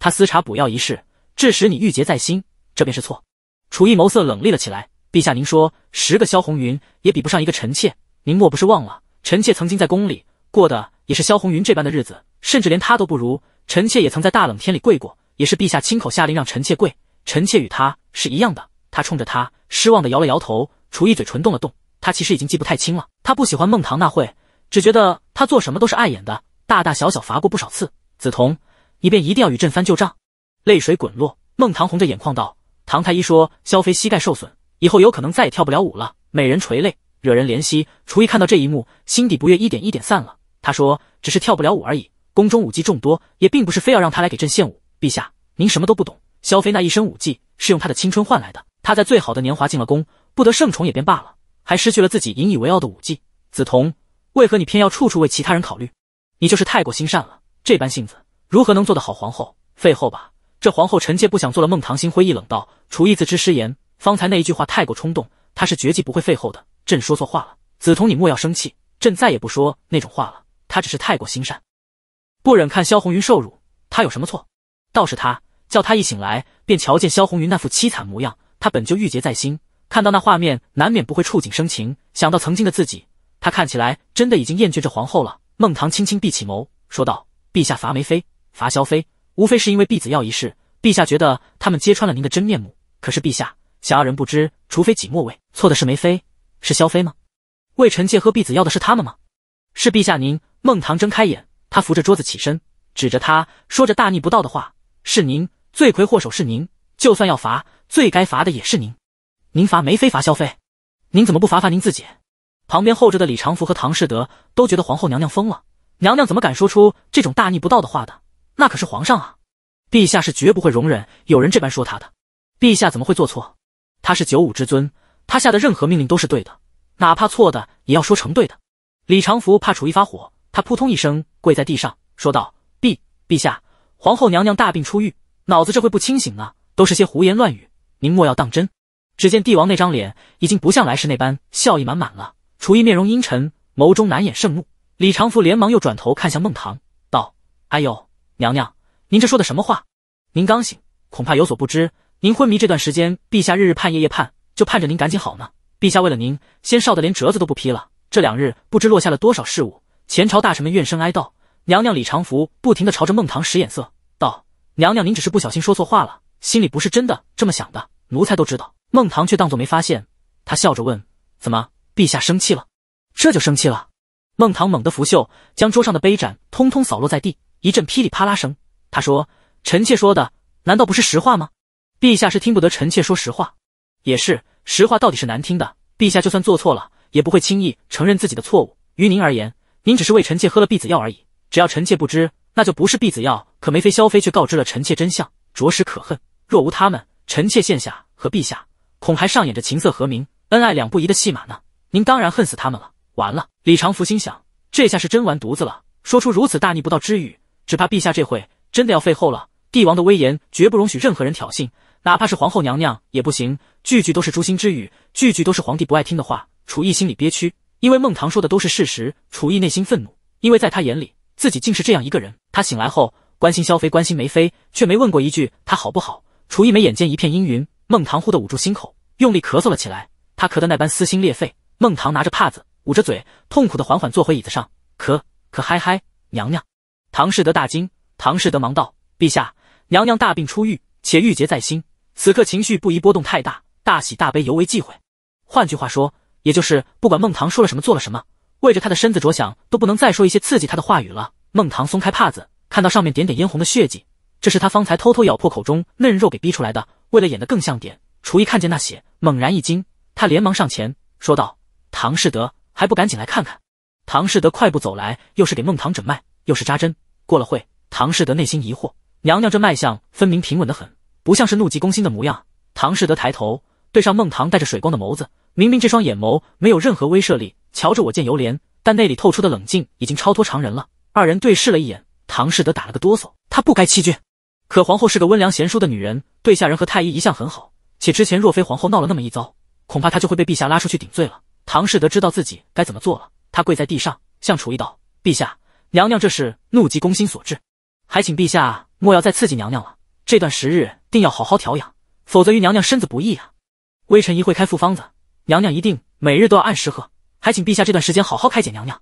他私查补药一事，致使你郁结在心，这便是错。楚艺眸色冷厉了起来。陛下，您说十个萧红云也比不上一个臣妾，您莫不是忘了？臣妾曾经在宫里过的也是萧红云这般的日子，甚至连他都不如。臣妾也曾在大冷天里跪过，也是陛下亲口下令让臣妾跪。臣妾与他是一样的。他冲着他失望地摇了摇头。楚艺嘴唇动了动，他其实已经记不太清了。他不喜欢孟棠那会，只觉得他做什么都是碍眼的，大大小小罚过不少次。紫彤，你便一定要与朕翻旧账。泪水滚落，孟唐红着眼眶道：“唐太医说，萧妃膝盖受损，以后有可能再也跳不了舞了。”美人垂泪，惹人怜惜。楚仪看到这一幕，心底不悦，一点一点散了。他说：“只是跳不了舞而已，宫中舞技众多，也并不是非要让他来给朕献舞。”陛下，您什么都不懂。萧妃那一身舞技是用她的青春换来的，她在最好的年华进了宫，不得圣宠也便罢了，还失去了自己引以为傲的舞技。紫彤，为何你偏要处处为其他人考虑？你就是太过心善了。这般性子如何能做得好皇后？废后吧！这皇后，臣妾不想做了。孟堂心灰意冷道：“楚意自知失言，方才那一句话太过冲动，他是决计不会废后的。朕说错话了，梓潼你莫要生气，朕再也不说那种话了。他只是太过心善，不忍看萧红云受辱。他有什么错？倒是他，叫他一醒来便瞧见萧红云那副凄惨模样，他本就郁结在心，看到那画面，难免不会触景生情，想到曾经的自己，他看起来真的已经厌倦这皇后了。”孟堂轻轻闭起眸，说道。陛下罚梅妃，罚萧妃，无非是因为婢子药一事。陛下觉得他们揭穿了您的真面目。可是陛下，要人不知，除非己莫为。错的是梅妃，是萧妃吗？为臣妾喝婢子药的是他们吗？是陛下您！孟棠睁开眼，他扶着桌子起身，指着他，说着大逆不道的话：“是您，罪魁祸首是您。就算要罚，最该罚的也是您。您罚梅妃，罚萧妃，您怎么不罚罚您自己？”旁边候着的李长福和唐世德都觉得皇后娘娘疯了。娘娘怎么敢说出这种大逆不道的话的？那可是皇上啊！陛下是绝不会容忍有人这般说他的。陛下怎么会做错？他是九五之尊，他下的任何命令都是对的，哪怕错的也要说成对的。李长福怕楚一发火，他扑通一声跪在地上，说道：“陛陛下，皇后娘娘大病初愈，脑子这会不清醒呢，都是些胡言乱语，您莫要当真。”只见帝王那张脸已经不像来时那般笑意满满了，楚一面容阴沉，眸中难掩盛怒。李长福连忙又转头看向孟棠道：“哎呦，娘娘，您这说的什么话？您刚醒，恐怕有所不知。您昏迷这段时间，陛下日日盼，夜夜盼，就盼着您赶紧好呢。陛下为了您，先少的连折子都不批了。这两日不知落下了多少事务，前朝大臣们怨声哀道。”娘娘，李长福不停地朝着孟棠使眼色，道：“娘娘，您只是不小心说错话了，心里不是真的这么想的，奴才都知道。”孟棠却当作没发现，他笑着问：“怎么，陛下生气了？这就生气了？”孟棠猛地拂袖，将桌上的杯盏通通扫落在地，一阵噼里啪啦声。他说：“臣妾说的难道不是实话吗？陛下是听不得臣妾说实话。也是实话，到底是难听的。陛下就算做错了，也不会轻易承认自己的错误。于您而言，您只是为臣妾喝了避子药而已。只要臣妾不知，那就不是避子药。可梅妃、萧妃却告知了臣妾真相，着实可恨。若无他们，臣妾现下和陛下，恐还上演着琴瑟和鸣、恩爱两不疑的戏码呢。您当然恨死他们了。”完了，李长福心想，这下是真完犊子了。说出如此大逆不道之语，只怕陛下这回真的要废后了。帝王的威严绝不容许任何人挑衅，哪怕是皇后娘娘也不行。句句都是诛心之语，句句都是皇帝不爱听的话。楚毅心里憋屈，因为孟棠说的都是事实。楚毅内心愤怒，因为在他眼里，自己竟是这样一个人。他醒来后关心萧妃，关心梅妃，却没问过一句他好不好。楚艺眉眼间一片阴云，孟棠忽地捂住心口，用力咳嗽了起来。他咳得那般撕心裂肺。孟棠拿着帕子。捂着嘴，痛苦的缓缓坐回椅子上，咳咳嗨嗨，娘娘。唐世德大惊，唐世德忙道：“陛下，娘娘大病初愈，且郁结在心，此刻情绪不宜波动太大，大喜大悲尤为忌讳。换句话说，也就是不管孟唐说了什么，做了什么，为着他的身子着想，都不能再说一些刺激他的话语了。”孟唐松开帕子，看到上面点点嫣红的血迹，这是他方才偷偷咬破口中嫩肉给逼出来的。为了演得更像点，厨艺看见那血，猛然一惊，他连忙上前说道：“唐世德。”还不赶紧来看看！唐世德快步走来，又是给孟唐诊脉，又是扎针。过了会，唐世德内心疑惑：娘娘这脉象分明平稳得很，不像是怒急攻心的模样。唐世德抬头对上孟唐带着水光的眸子，明明这双眼眸没有任何威慑力，瞧着我见犹怜，但内里透出的冷静已经超脱常人了。二人对视了一眼，唐世德打了个哆嗦：他不该欺君。可皇后是个温良贤淑的女人，对下人和太医一向很好，且之前若非皇后闹了那么一遭，恐怕她就会被陛下拉出去顶罪了。唐世德知道自己该怎么做了，他跪在地上向楚意道：“陛下，娘娘这是怒极攻心所致，还请陛下莫要再刺激娘娘了。这段时日定要好好调养，否则于娘娘身子不易啊。微臣一会开复方子，娘娘一定每日都要按时喝。还请陛下这段时间好好开解娘娘，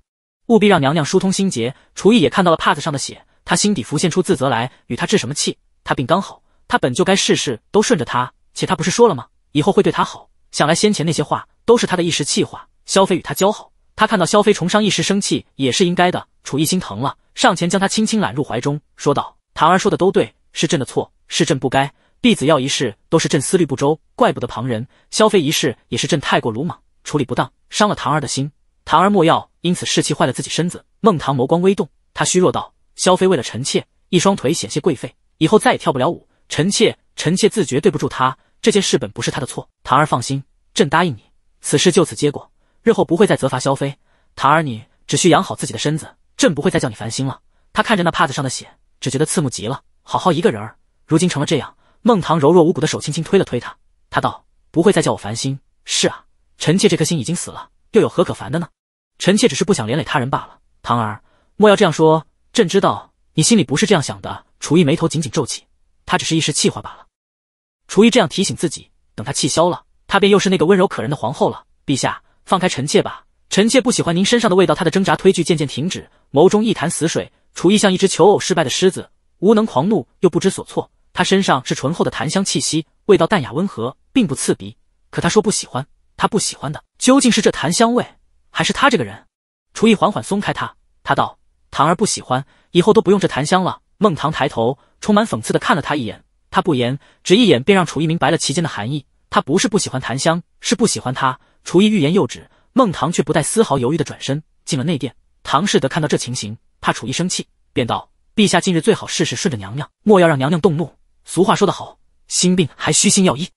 务必让娘娘疏通心结。”楚意也看到了帕子上的血，他心底浮现出自责来。与他置什么气？他病刚好，他本就该事事都顺着他，且他不是说了吗？以后会对他好。想来先前那些话。都是他的一时气话。萧妃与他交好，他看到萧妃重伤，一时生气也是应该的。楚艺心疼了，上前将他轻轻揽入怀中，说道：“唐儿说的都对，是朕的错，是朕不该。婢子要一事，都是朕思虑不周，怪不得旁人。萧妃一事，也是朕太过鲁莽，处理不当，伤了唐儿的心。唐儿莫要因此士气，坏了自己身子。”孟唐眸光微动，他虚弱道：“萧妃为了臣妾，一双腿险些跪废，以后再也跳不了舞。臣妾，臣妾自觉对不住她。这件事本不是她的错。唐儿放心，朕答应你。”此事就此结果，日后不会再责罚萧妃。唐儿，你只需养好自己的身子，朕不会再叫你烦心了。他看着那帕子上的血，只觉得刺目极了。好好一个人儿，如今成了这样。孟唐柔弱无骨的手轻轻推了推他，他道：“不会再叫我烦心。”是啊，臣妾这颗心已经死了，又有何可烦的呢？臣妾只是不想连累他人罢了。唐儿，莫要这样说，朕知道你心里不是这样想的。楚玉眉头紧紧皱起，他只是一时气话罢了。楚玉这样提醒自己，等他气消了。她便又是那个温柔可人的皇后了。陛下，放开臣妾吧，臣妾不喜欢您身上的味道。她的挣扎推拒渐渐停止，眸中一潭死水。楚意像一只求偶失败的狮子，无能狂怒又不知所措。他身上是醇厚的檀香气息，味道淡雅温和，并不刺鼻。可他说不喜欢，他不喜欢的究竟是这檀香味，还是他这个人？楚意缓缓松开他，他道：“唐儿不喜欢，以后都不用这檀香了。”孟唐抬头，充满讽刺的看了他一眼，他不言，只一眼便让楚意明白了其间的含义。他不是不喜欢檀香，是不喜欢他。楚意欲言又止，孟棠却不带丝毫犹豫的转身进了内殿。唐氏德看到这情形，怕楚意生气，便道：“陛下近日最好事事顺着娘娘，莫要让娘娘动怒。俗话说得好，心病还需心药医。”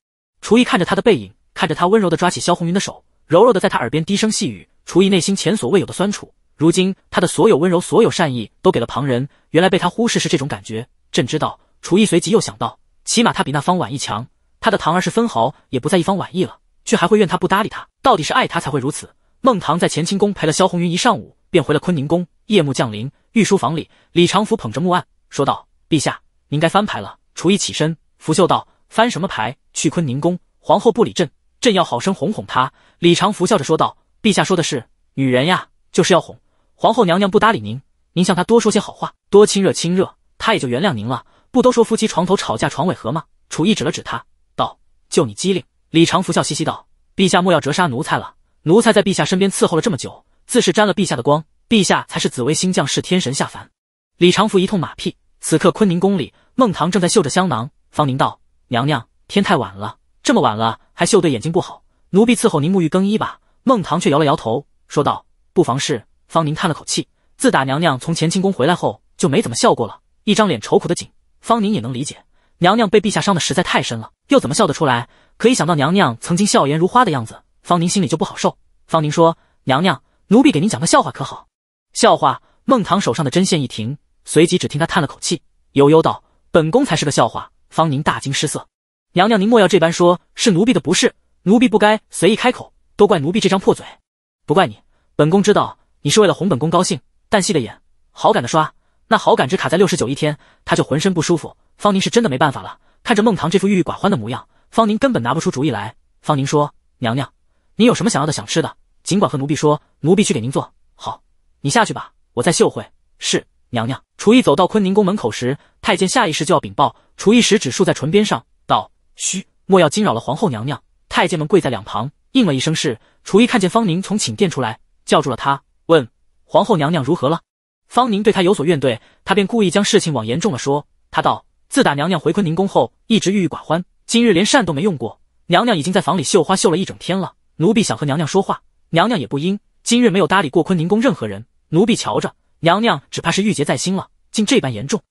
楚意看着他的背影，看着他温柔的抓起萧红云的手，柔柔的在他耳边低声细语。楚意内心前所未有的酸楚，如今他的所有温柔，所有善意都给了旁人，原来被他忽视是这种感觉。朕知道。楚意随即又想到，起码他比那方婉一强。他的堂儿是分毫也不在一方晚意了，却还会怨他不搭理他。到底是爱他才会如此。孟唐在乾清宫陪了萧红云一上午，便回了坤宁宫。夜幕降临，御书房里，李长福捧着木案说道：“陛下，您该翻牌了。”楚意起身拂袖道：“翻什么牌？去坤宁宫，皇后不理朕，朕要好生哄哄她。”李长福笑着说道：“陛下说的是，女人呀，就是要哄。皇后娘娘不搭理您，您向她多说些好话，多亲热亲热，她也就原谅您了。不都说夫妻床头吵架床尾和吗？”楚意指了指他。就你机灵，李长福笑嘻嘻道：“陛下莫要折杀奴才了，奴才在陛下身边伺候了这么久，自是沾了陛下的光，陛下才是紫薇星降世天神下凡。”李长福一通马屁。此刻坤宁宫里，孟堂正在绣着香囊。方宁道：“娘娘，天太晚了，这么晚了还绣，对眼睛不好。奴婢伺候您沐浴更衣吧。”孟堂却摇了摇头，说道：“不妨事。”方宁叹了口气，自打娘娘从乾清宫回来后就没怎么笑过了，一张脸愁苦的紧。方宁也能理解。娘娘被陛下伤的实在太深了，又怎么笑得出来？可以想到娘娘曾经笑颜如花的样子，方宁心里就不好受。方宁说：“娘娘，奴婢给您讲个笑话可好？”笑话，孟堂手上的针线一停，随即只听他叹了口气，悠悠道：“本宫才是个笑话。”方宁大惊失色：“娘娘您莫要这般说，是奴婢的不是，奴婢不该随意开口，都怪奴婢这张破嘴，不怪你。本宫知道你是为了哄本宫高兴，但细的眼，好感的刷。”那好感值卡在六十九，一天他就浑身不舒服。方宁是真的没办法了，看着孟棠这副郁郁寡欢的模样，方宁根本拿不出主意来。方宁说：“娘娘，您有什么想要的、想吃的，尽管和奴婢说，奴婢去给您做。好，你下去吧，我在绣会。”是，娘娘。厨艺走到坤宁宫门口时，太监下意识就要禀报，厨艺食指竖在唇边上，道：“嘘，莫要惊扰了皇后娘娘。”太监们跪在两旁，应了一声是。厨艺看见方宁从寝殿出来，叫住了他，问：“皇后娘娘如何了？”方宁对她有所怨怼，她便故意将事情往严重了说。她道：“自打娘娘回坤宁宫后，一直郁郁寡欢，今日连膳都没用过。娘娘已经在房里绣花绣了一整天了，奴婢想和娘娘说话，娘娘也不应。今日没有搭理过坤宁宫任何人，奴婢瞧着，娘娘只怕是郁结在心了，竟这般严重。”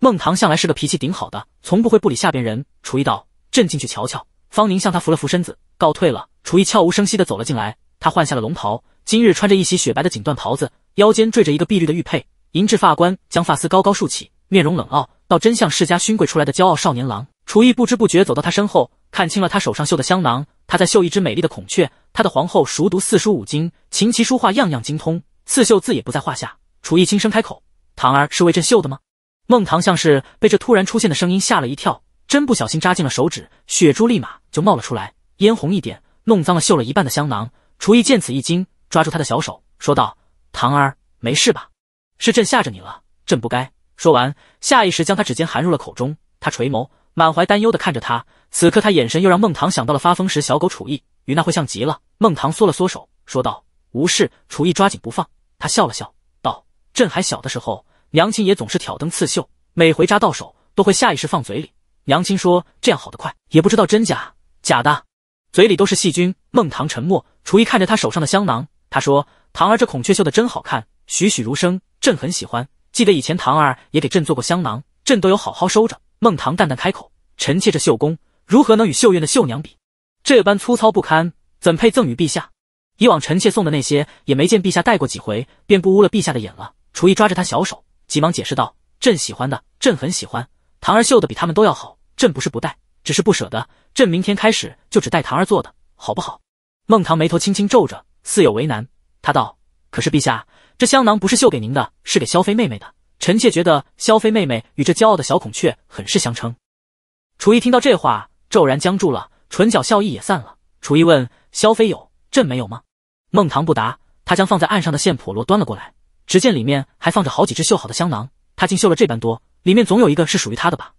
孟棠向来是个脾气顶好的，从不会不理下边人。楚意道：“朕进去瞧瞧。”方宁向他扶了扶身子，告退了。楚意悄无声息的走了进来。他换下了龙袍，今日穿着一袭雪白的锦缎袍子，腰间缀着一个碧绿的玉佩，银质发冠将发丝高高竖起，面容冷傲，倒真像世家勋贵出来的骄傲少年郎。楚艺不知不觉走到他身后，看清了他手上绣的香囊，他在绣一只美丽的孔雀。他的皇后熟读四书五经，琴棋书画样样精通，刺绣字也不在话下。楚艺轻声开口：“唐儿是为朕绣的吗？”孟唐像是被这突然出现的声音吓了一跳，真不小心扎进了手指，血珠立马就冒了出来，嫣红一点，弄脏了绣了一半的香囊。楚意见此一惊，抓住他的小手，说道：“唐儿，没事吧？是朕吓着你了，朕不该。”说完，下意识将他指尖含入了口中。他垂眸，满怀担忧地看着他。此刻他眼神又让孟唐想到了发疯时小狗楚艺与那会像极了。孟唐缩了缩手，说道：“无事。”楚意抓紧不放。他笑了笑道：“朕还小的时候，娘亲也总是挑灯刺绣，每回扎到手，都会下意识放嘴里。娘亲说这样好得快，也不知道真假，假的。”嘴里都是细菌。孟堂沉默，楚仪看着他手上的香囊，他说：“堂儿这孔雀绣的真好看，栩栩如生，朕很喜欢。记得以前堂儿也给朕做过香囊，朕都有好好收着。”孟堂淡淡开口：“臣妾这绣工如何能与绣院的绣娘比？这般粗糙不堪，怎配赠与陛下？以往臣妾送的那些，也没见陛下戴过几回，便不污了陛下的眼了。”楚仪抓着他小手，急忙解释道：“朕喜欢的，朕很喜欢。堂儿绣的比他们都要好，朕不是不戴。”只是不舍得，朕明天开始就只带檀儿做的，好不好？孟唐眉头轻轻皱着，似有为难。他道：“可是陛下，这香囊不是绣给您的，是给萧妃妹妹的。臣妾觉得萧妃妹妹与这骄傲的小孔雀很是相称。”楚仪听到这话，骤然僵住了，唇角笑意也散了。楚仪问：“萧妃有朕没有吗？”孟唐不答，他将放在案上的线笸罗端了过来，只见里面还放着好几只绣好的香囊。他竟绣了这般多，里面总有一个是属于他的吧？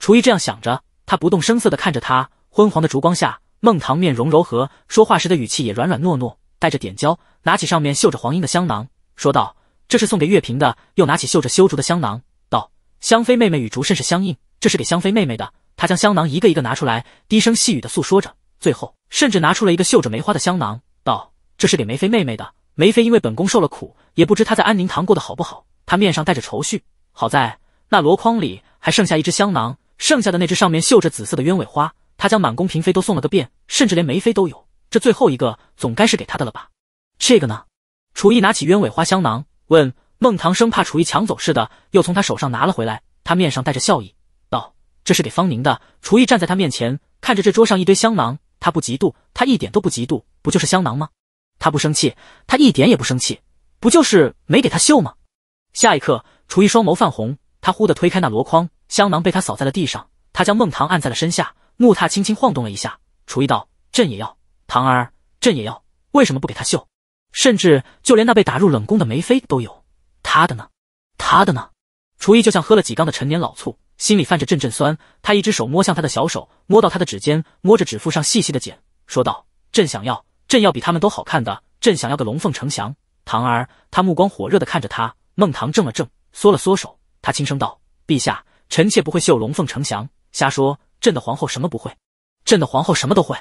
楚仪这样想着。他不动声色的看着他，昏黄的烛光下，孟唐面容柔和，说话时的语气也软软糯糯，带着点娇。拿起上面绣着黄莺的香囊，说道：“这是送给月平的。”又拿起绣着修竹的香囊，道：“香妃妹妹与竹甚是相应，这是给香妃妹妹的。”他将香囊一个一个拿出来，低声细语的诉说着，最后甚至拿出了一个绣着梅花的香囊，道：“这是给梅妃妹妹的。”梅妃因为本宫受了苦，也不知她在安宁堂过得好不好。她面上带着愁绪，好在那箩筐里还剩下一只香囊。剩下的那只上面绣着紫色的鸢尾花，他将满宫嫔妃都送了个遍，甚至连梅妃都有。这最后一个总该是给他的了吧？这个呢？楚毅拿起鸢尾花香囊，问孟唐生怕楚毅抢走似的，又从他手上拿了回来。他面上带着笑意，道：“这是给方宁的。”楚毅站在他面前，看着这桌上一堆香囊，他不嫉妒，他一点都不嫉妒，不就是香囊吗？他不生气，他一点也不生气，不就是没给他绣吗？下一刻，楚毅双眸泛红，他忽地推开那箩筐。香囊被他扫在了地上，他将孟唐按在了身下，木榻轻轻晃动了一下。楚一道：“朕也要唐儿，朕也要，为什么不给他绣？”甚至就连那被打入冷宫的梅妃都有他的呢，他的呢？楚一就像喝了几缸的陈年老醋，心里泛着阵阵酸。他一只手摸向他的小手，摸到他的指尖，摸着指腹上细细的茧，说道：“朕想要，朕要比他们都好看的，朕想要个龙凤呈祥。”唐儿，他目光火热的看着他。孟唐怔了怔，缩了缩手，他轻声道：“陛下。”臣妾不会绣龙凤呈祥，瞎说！朕的皇后什么不会？朕的皇后什么都会。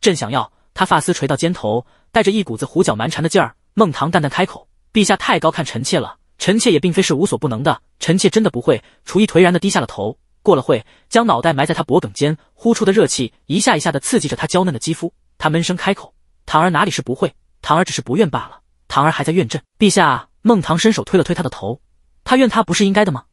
朕想要她发丝垂到肩头，带着一股子胡搅蛮缠的劲儿。孟棠淡淡开口：“陛下太高看臣妾了，臣妾也并非是无所不能的。臣妾真的不会。”楚意颓然的低下了头，过了会，将脑袋埋在他脖颈间，呼出的热气一下一下的刺激着他娇嫩的肌肤。他闷声开口：“棠儿哪里是不会？棠儿只是不愿罢了。棠儿还在怨朕，陛下。”孟棠伸手推了推他的头，他怨他不是应该的吗？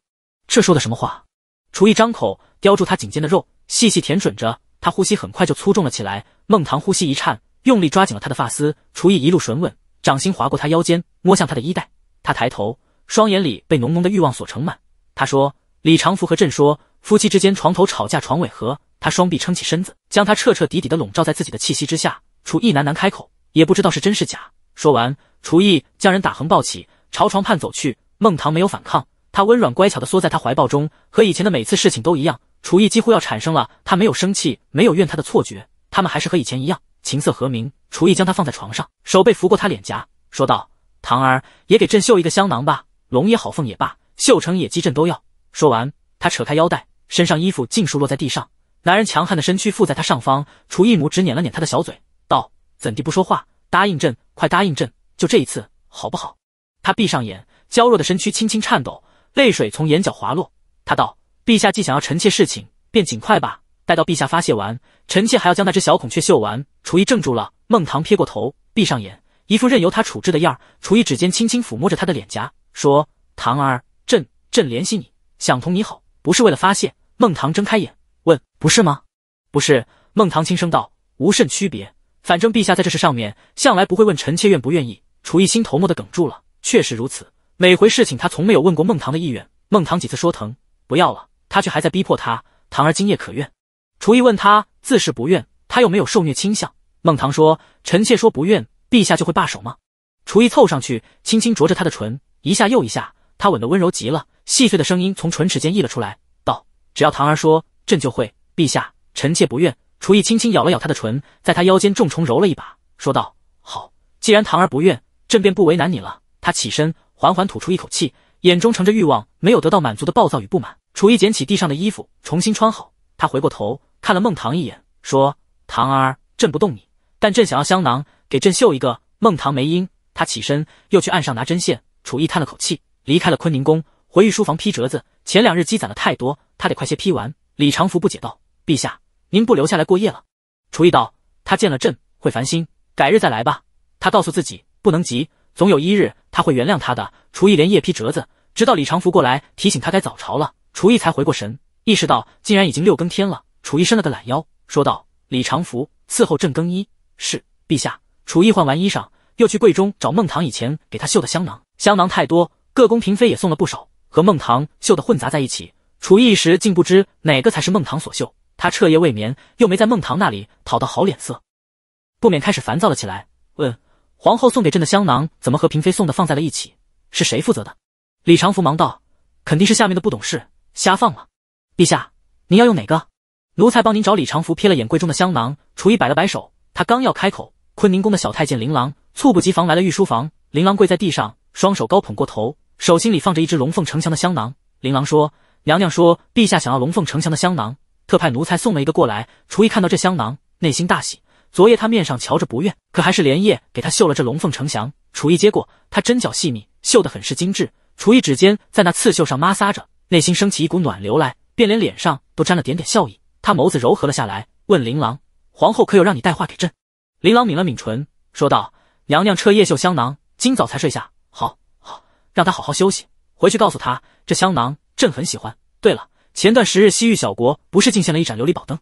这说的什么话？厨艺张口叼住他颈间的肉，细细舔吮着，他呼吸很快就粗重了起来。孟唐呼吸一颤，用力抓紧了他的发丝。厨艺一路稳稳，掌心划过他腰间，摸向他的衣带。他抬头，双眼里被浓浓的欲望所盛满。他说：“李长福和朕说，夫妻之间床头吵架床尾和。”他双臂撑起身子，将他彻彻底底的笼罩在自己的气息之下。楚艺喃喃开口，也不知道是真是假。说完，楚艺将人打横抱起，朝床畔走去。孟唐没有反抗。他温软乖巧地缩在他怀抱中，和以前的每次事情都一样。楚艺几乎要产生了他没有生气、没有怨他的错觉，他们还是和以前一样，琴瑟和鸣。楚艺将他放在床上，手背拂过他脸颊，说道：“唐儿，也给朕绣一个香囊吧，龙也好，凤也罢，绣成也，鸡朕都要。”说完，他扯开腰带，身上衣服尽数落在地上。男人强悍的身躯附在他上方，楚艺母只捻了捻他的小嘴，道：“怎地不说话？答应朕，快答应朕，就这一次，好不好？”他闭上眼，娇弱的身躯轻轻颤抖。泪水从眼角滑落，他道：“陛下既想要臣妾侍寝，便尽快吧。待到陛下发泄完，臣妾还要将那只小孔雀绣完。”楚艺怔住了，孟唐撇过头，闭上眼，一副任由他处置的样。楚艺指尖轻轻抚摸着他的脸颊，说：“唐儿，朕朕联系你，想同你好，不是为了发泄。”孟唐睁开眼，问：“不是吗？”“不是。”孟唐轻声道：“无甚区别，反正陛下在这事上面，向来不会问臣妾愿不愿意。”楚艺心头蓦地哽住了，确实如此。每回事情，他从没有问过孟唐的意愿。孟唐几次说疼，不要了，他却还在逼迫他。唐儿今夜可愿？厨艺问他，自是不愿。他又没有受虐倾向。孟唐说：“臣妾说不愿，陛下就会罢手吗？”厨艺凑上去，轻轻啄着他的唇，一下又一下，他吻得温柔极了，细碎的声音从唇齿间溢了出来，道：“只要唐儿说，朕就会。”陛下，臣妾不愿。厨艺轻轻咬了咬他的唇，在他腰间重重揉了一把，说道：“好，既然唐儿不愿，朕便不为难你了。”他起身。缓缓吐出一口气，眼中盛着欲望没有得到满足的暴躁与不满。楚意捡起地上的衣服，重新穿好。他回过头看了孟唐一眼，说：“唐儿，朕不动你，但朕想要香囊，给朕绣一个。”孟唐没应。他起身又去岸上拿针线。楚意叹了口气，离开了坤宁宫，回御书房批折子。前两日积攒了太多，他得快些批完。李长福不解道：“陛下，您不留下来过夜了？”楚意道：“他见了朕会烦心，改日再来吧。”他告诉自己，不能急。总有一日，他会原谅他的。楚艺连夜批折子，直到李长福过来提醒他该早朝了，楚艺才回过神，意识到竟然已经六更天了。楚艺伸了个懒腰，说道：“李长福，伺候朕更衣。”是，陛下。楚艺换完衣裳，又去柜中找孟唐以前给他绣的香囊。香囊太多，各宫嫔妃也送了不少，和孟唐绣的混杂在一起。楚艺一时竟不知哪个才是孟唐所绣。他彻夜未眠，又没在孟唐那里讨到好脸色，不免开始烦躁了起来。皇后送给朕的香囊怎么和嫔妃送的放在了一起？是谁负责的？李长福忙道：“肯定是下面的不懂事，瞎放了。”陛下，您要用哪个？奴才帮您找。李长福瞥了眼柜中的香囊，厨艺摆了摆手。他刚要开口，坤宁宫的小太监琳琅猝不及防来了御书房。琳琅跪在地上，双手高捧过头，手心里放着一只龙凤呈祥的香囊。琳琅说：“娘娘说陛下想要龙凤呈祥的香囊，特派奴才送了一个过来。”厨艺看到这香囊，内心大喜。昨夜他面上瞧着不愿，可还是连夜给他绣了这龙凤呈祥。楚艺接过，他针脚细密，绣得很是精致。楚艺指尖在那刺绣上摩挲着，内心升起一股暖流来，便连脸上都沾了点点笑意。他眸子柔和了下来，问琳琅：“皇后可有让你带话给朕？”琳琅抿了抿唇，说道：“娘娘彻夜绣香囊，今早才睡下，好好让她好好休息。回去告诉她，这香囊朕很喜欢。对了，前段时日西域小国不是进献了一盏琉璃宝灯？”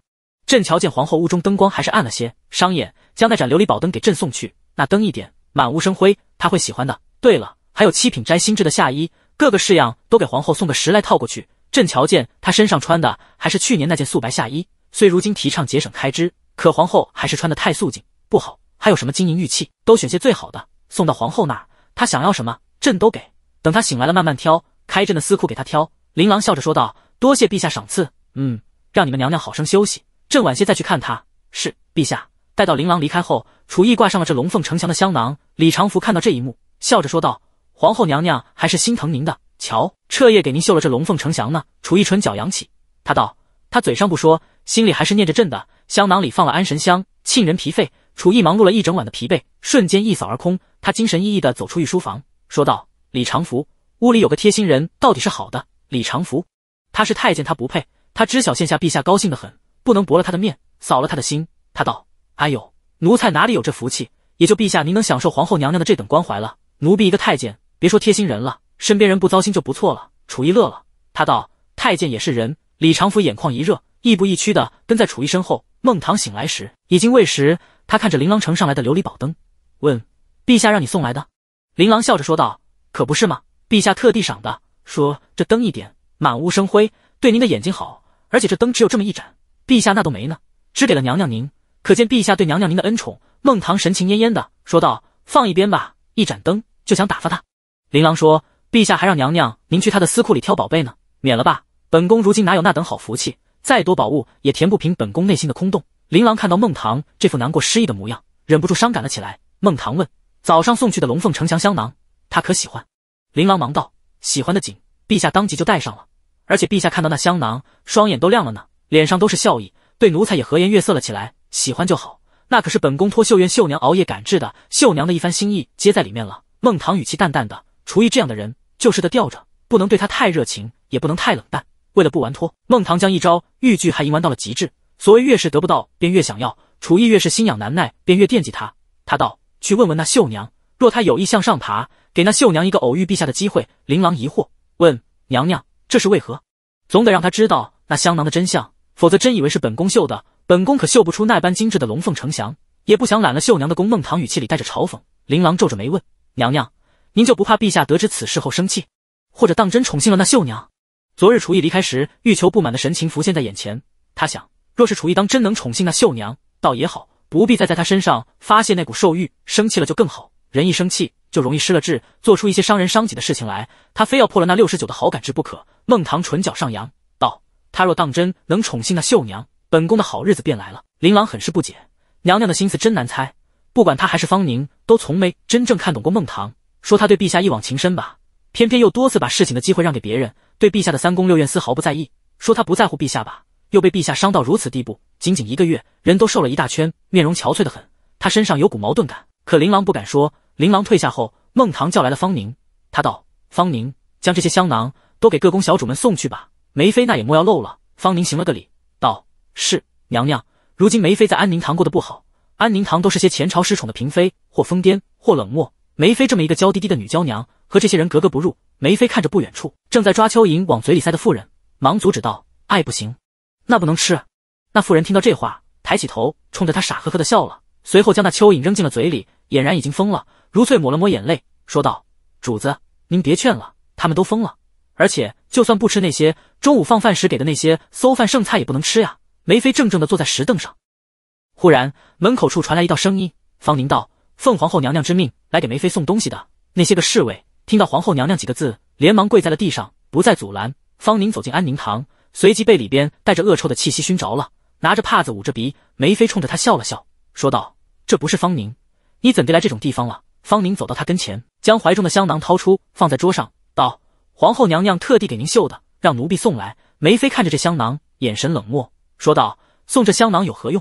朕瞧见皇后屋中灯光还是暗了些，商眼将那盏琉璃宝灯给朕送去，那灯一点，满屋生辉，她会喜欢的。对了，还有七品摘星制的夏衣，各个式样都给皇后送个十来套过去。朕瞧见她身上穿的还是去年那件素白夏衣，虽如今提倡节省开支，可皇后还是穿的太素净，不好。还有什么金银玉器，都选些最好的送到皇后那儿，她想要什么，朕都给。等她醒来了，慢慢挑，开朕的私库给她挑。琳琅笑着说道：“多谢陛下赏赐，嗯，让你们娘娘好生休息。”朕晚些再去看他。是，陛下。待到琳琅离开后，楚意挂上了这龙凤呈祥的香囊。李长福看到这一幕，笑着说道：“皇后娘娘还是心疼您的，瞧，彻夜给您绣了这龙凤呈祥呢。”楚意唇角扬起，他道：“他嘴上不说，心里还是念着朕的。香囊里放了安神香，沁人疲肺。”楚意忙碌了一整晚的疲惫，瞬间一扫而空。他精神奕奕地走出御书房，说道：“李长福，屋里有个贴心人，到底是好的。”李长福，他是太监，他不配。他知晓现下陛下高兴的很。不能驳了他的面，扫了他的心。他道：“哎呦，奴才哪里有这福气？也就陛下您能享受皇后娘娘的这等关怀了。奴婢一个太监，别说贴心人了，身边人不糟心就不错了。”楚仪乐了，他道：“太监也是人。”李长福眼眶一热，亦步亦趋的跟在楚仪身后。孟堂醒来时已经未时，他看着琳琅城上来的琉璃宝灯，问：“陛下让你送来的？”琳琅笑着说道：“可不是吗？陛下特地赏的，说这灯一点，满屋生辉，对您的眼睛好。而且这灯只有这么一盏。”陛下那都没呢，只给了娘娘您，可见陛下对娘娘您的恩宠。孟唐神情恹恹的说道：“放一边吧，一盏灯就想打发他。”琳琅说：“陛下还让娘娘您去他的私库里挑宝贝呢，免了吧。本宫如今哪有那等好福气？再多宝物也填不平本宫内心的空洞。”琳琅看到孟唐这副难过失意的模样，忍不住伤感了起来。孟唐问：“早上送去的龙凤呈祥香囊，他可喜欢？”琳琅忙道：“喜欢的紧，陛下当即就戴上了，而且陛下看到那香囊，双眼都亮了呢。”脸上都是笑意，对奴才也和颜悦色了起来。喜欢就好，那可是本宫托绣院绣娘熬夜赶制的，绣娘的一番心意皆在里面了。孟唐语气淡淡的，楚艺这样的人就是的吊着，不能对他太热情，也不能太冷淡。为了不玩脱，孟唐将一招玉剧还淫玩到了极致。所谓越是得不到，便越想要；楚艺越是心痒难耐，便越惦记他。他道：“去问问那绣娘，若她有意向上爬，给那绣娘一个偶遇陛下的机会。”琳琅疑惑问：“娘娘这是为何？总得让她知道那香囊的真相。”否则真以为是本宫绣的，本宫可绣不出那般精致的龙凤呈祥，也不想揽了绣娘的宫。孟堂语气里带着嘲讽。琳琅皱着眉问：“娘娘，您就不怕陛下得知此事后生气，或者当真宠幸了那绣娘？”昨日楚意离开时，欲求不满的神情浮现在眼前。他想，若是楚意当真能宠幸那绣娘，倒也好，不必再在他身上发泄那股兽欲。生气了就更好，人一生气就容易失了智，做出一些伤人伤己的事情来。他非要破了那六十九的好感值不可。孟堂唇角上扬。他若当真能宠幸那绣娘，本宫的好日子便来了。琳琅很是不解，娘娘的心思真难猜。不管她还是方宁，都从没真正看懂过孟唐。说他对陛下一往情深吧，偏偏又多次把侍寝的机会让给别人，对陛下的三宫六院丝毫不在意。说他不在乎陛下吧，又被陛下伤到如此地步，仅仅一个月，人都瘦了一大圈，面容憔悴的很。她身上有股矛盾感，可琳琅不敢说。琳琅退下后，孟唐叫来了方宁，他道：“方宁，将这些香囊都给各宫小主们送去吧。”梅妃那也莫要漏了。方宁行了个礼，道：“是娘娘。如今梅妃在安宁堂过得不好。安宁堂都是些前朝失宠的嫔妃，或疯癫，或冷漠。梅妃这么一个娇滴滴的女娇娘，和这些人格格不入。”梅妃看着不远处正在抓蚯蚓往嘴里塞的妇人，忙阻止道：“爱不行，那不能吃。”那妇人听到这话，抬起头，冲着他傻呵呵的笑了，随后将那蚯蚓扔进了嘴里，俨然已经疯了。如翠抹了抹眼泪，说道：“主子，您别劝了，他们都疯了。”而且，就算不吃那些中午放饭时给的那些馊饭剩菜，也不能吃呀！梅妃怔怔地坐在石凳上，忽然门口处传来一道声音：“方宁道，奉皇后娘娘之命来给梅妃送东西的。”那些个侍卫听到“皇后娘娘”几个字，连忙跪在了地上，不再阻拦。方宁走进安宁堂，随即被里边带着恶臭的气息熏着了，拿着帕子捂着鼻。梅妃冲着他笑了笑，说道：“这不是方宁，你怎地来这种地方了？”方宁走到他跟前，将怀中的香囊掏出，放在桌上。皇后娘娘特地给您绣的，让奴婢送来。梅妃看着这香囊，眼神冷漠，说道：“送这香囊有何用？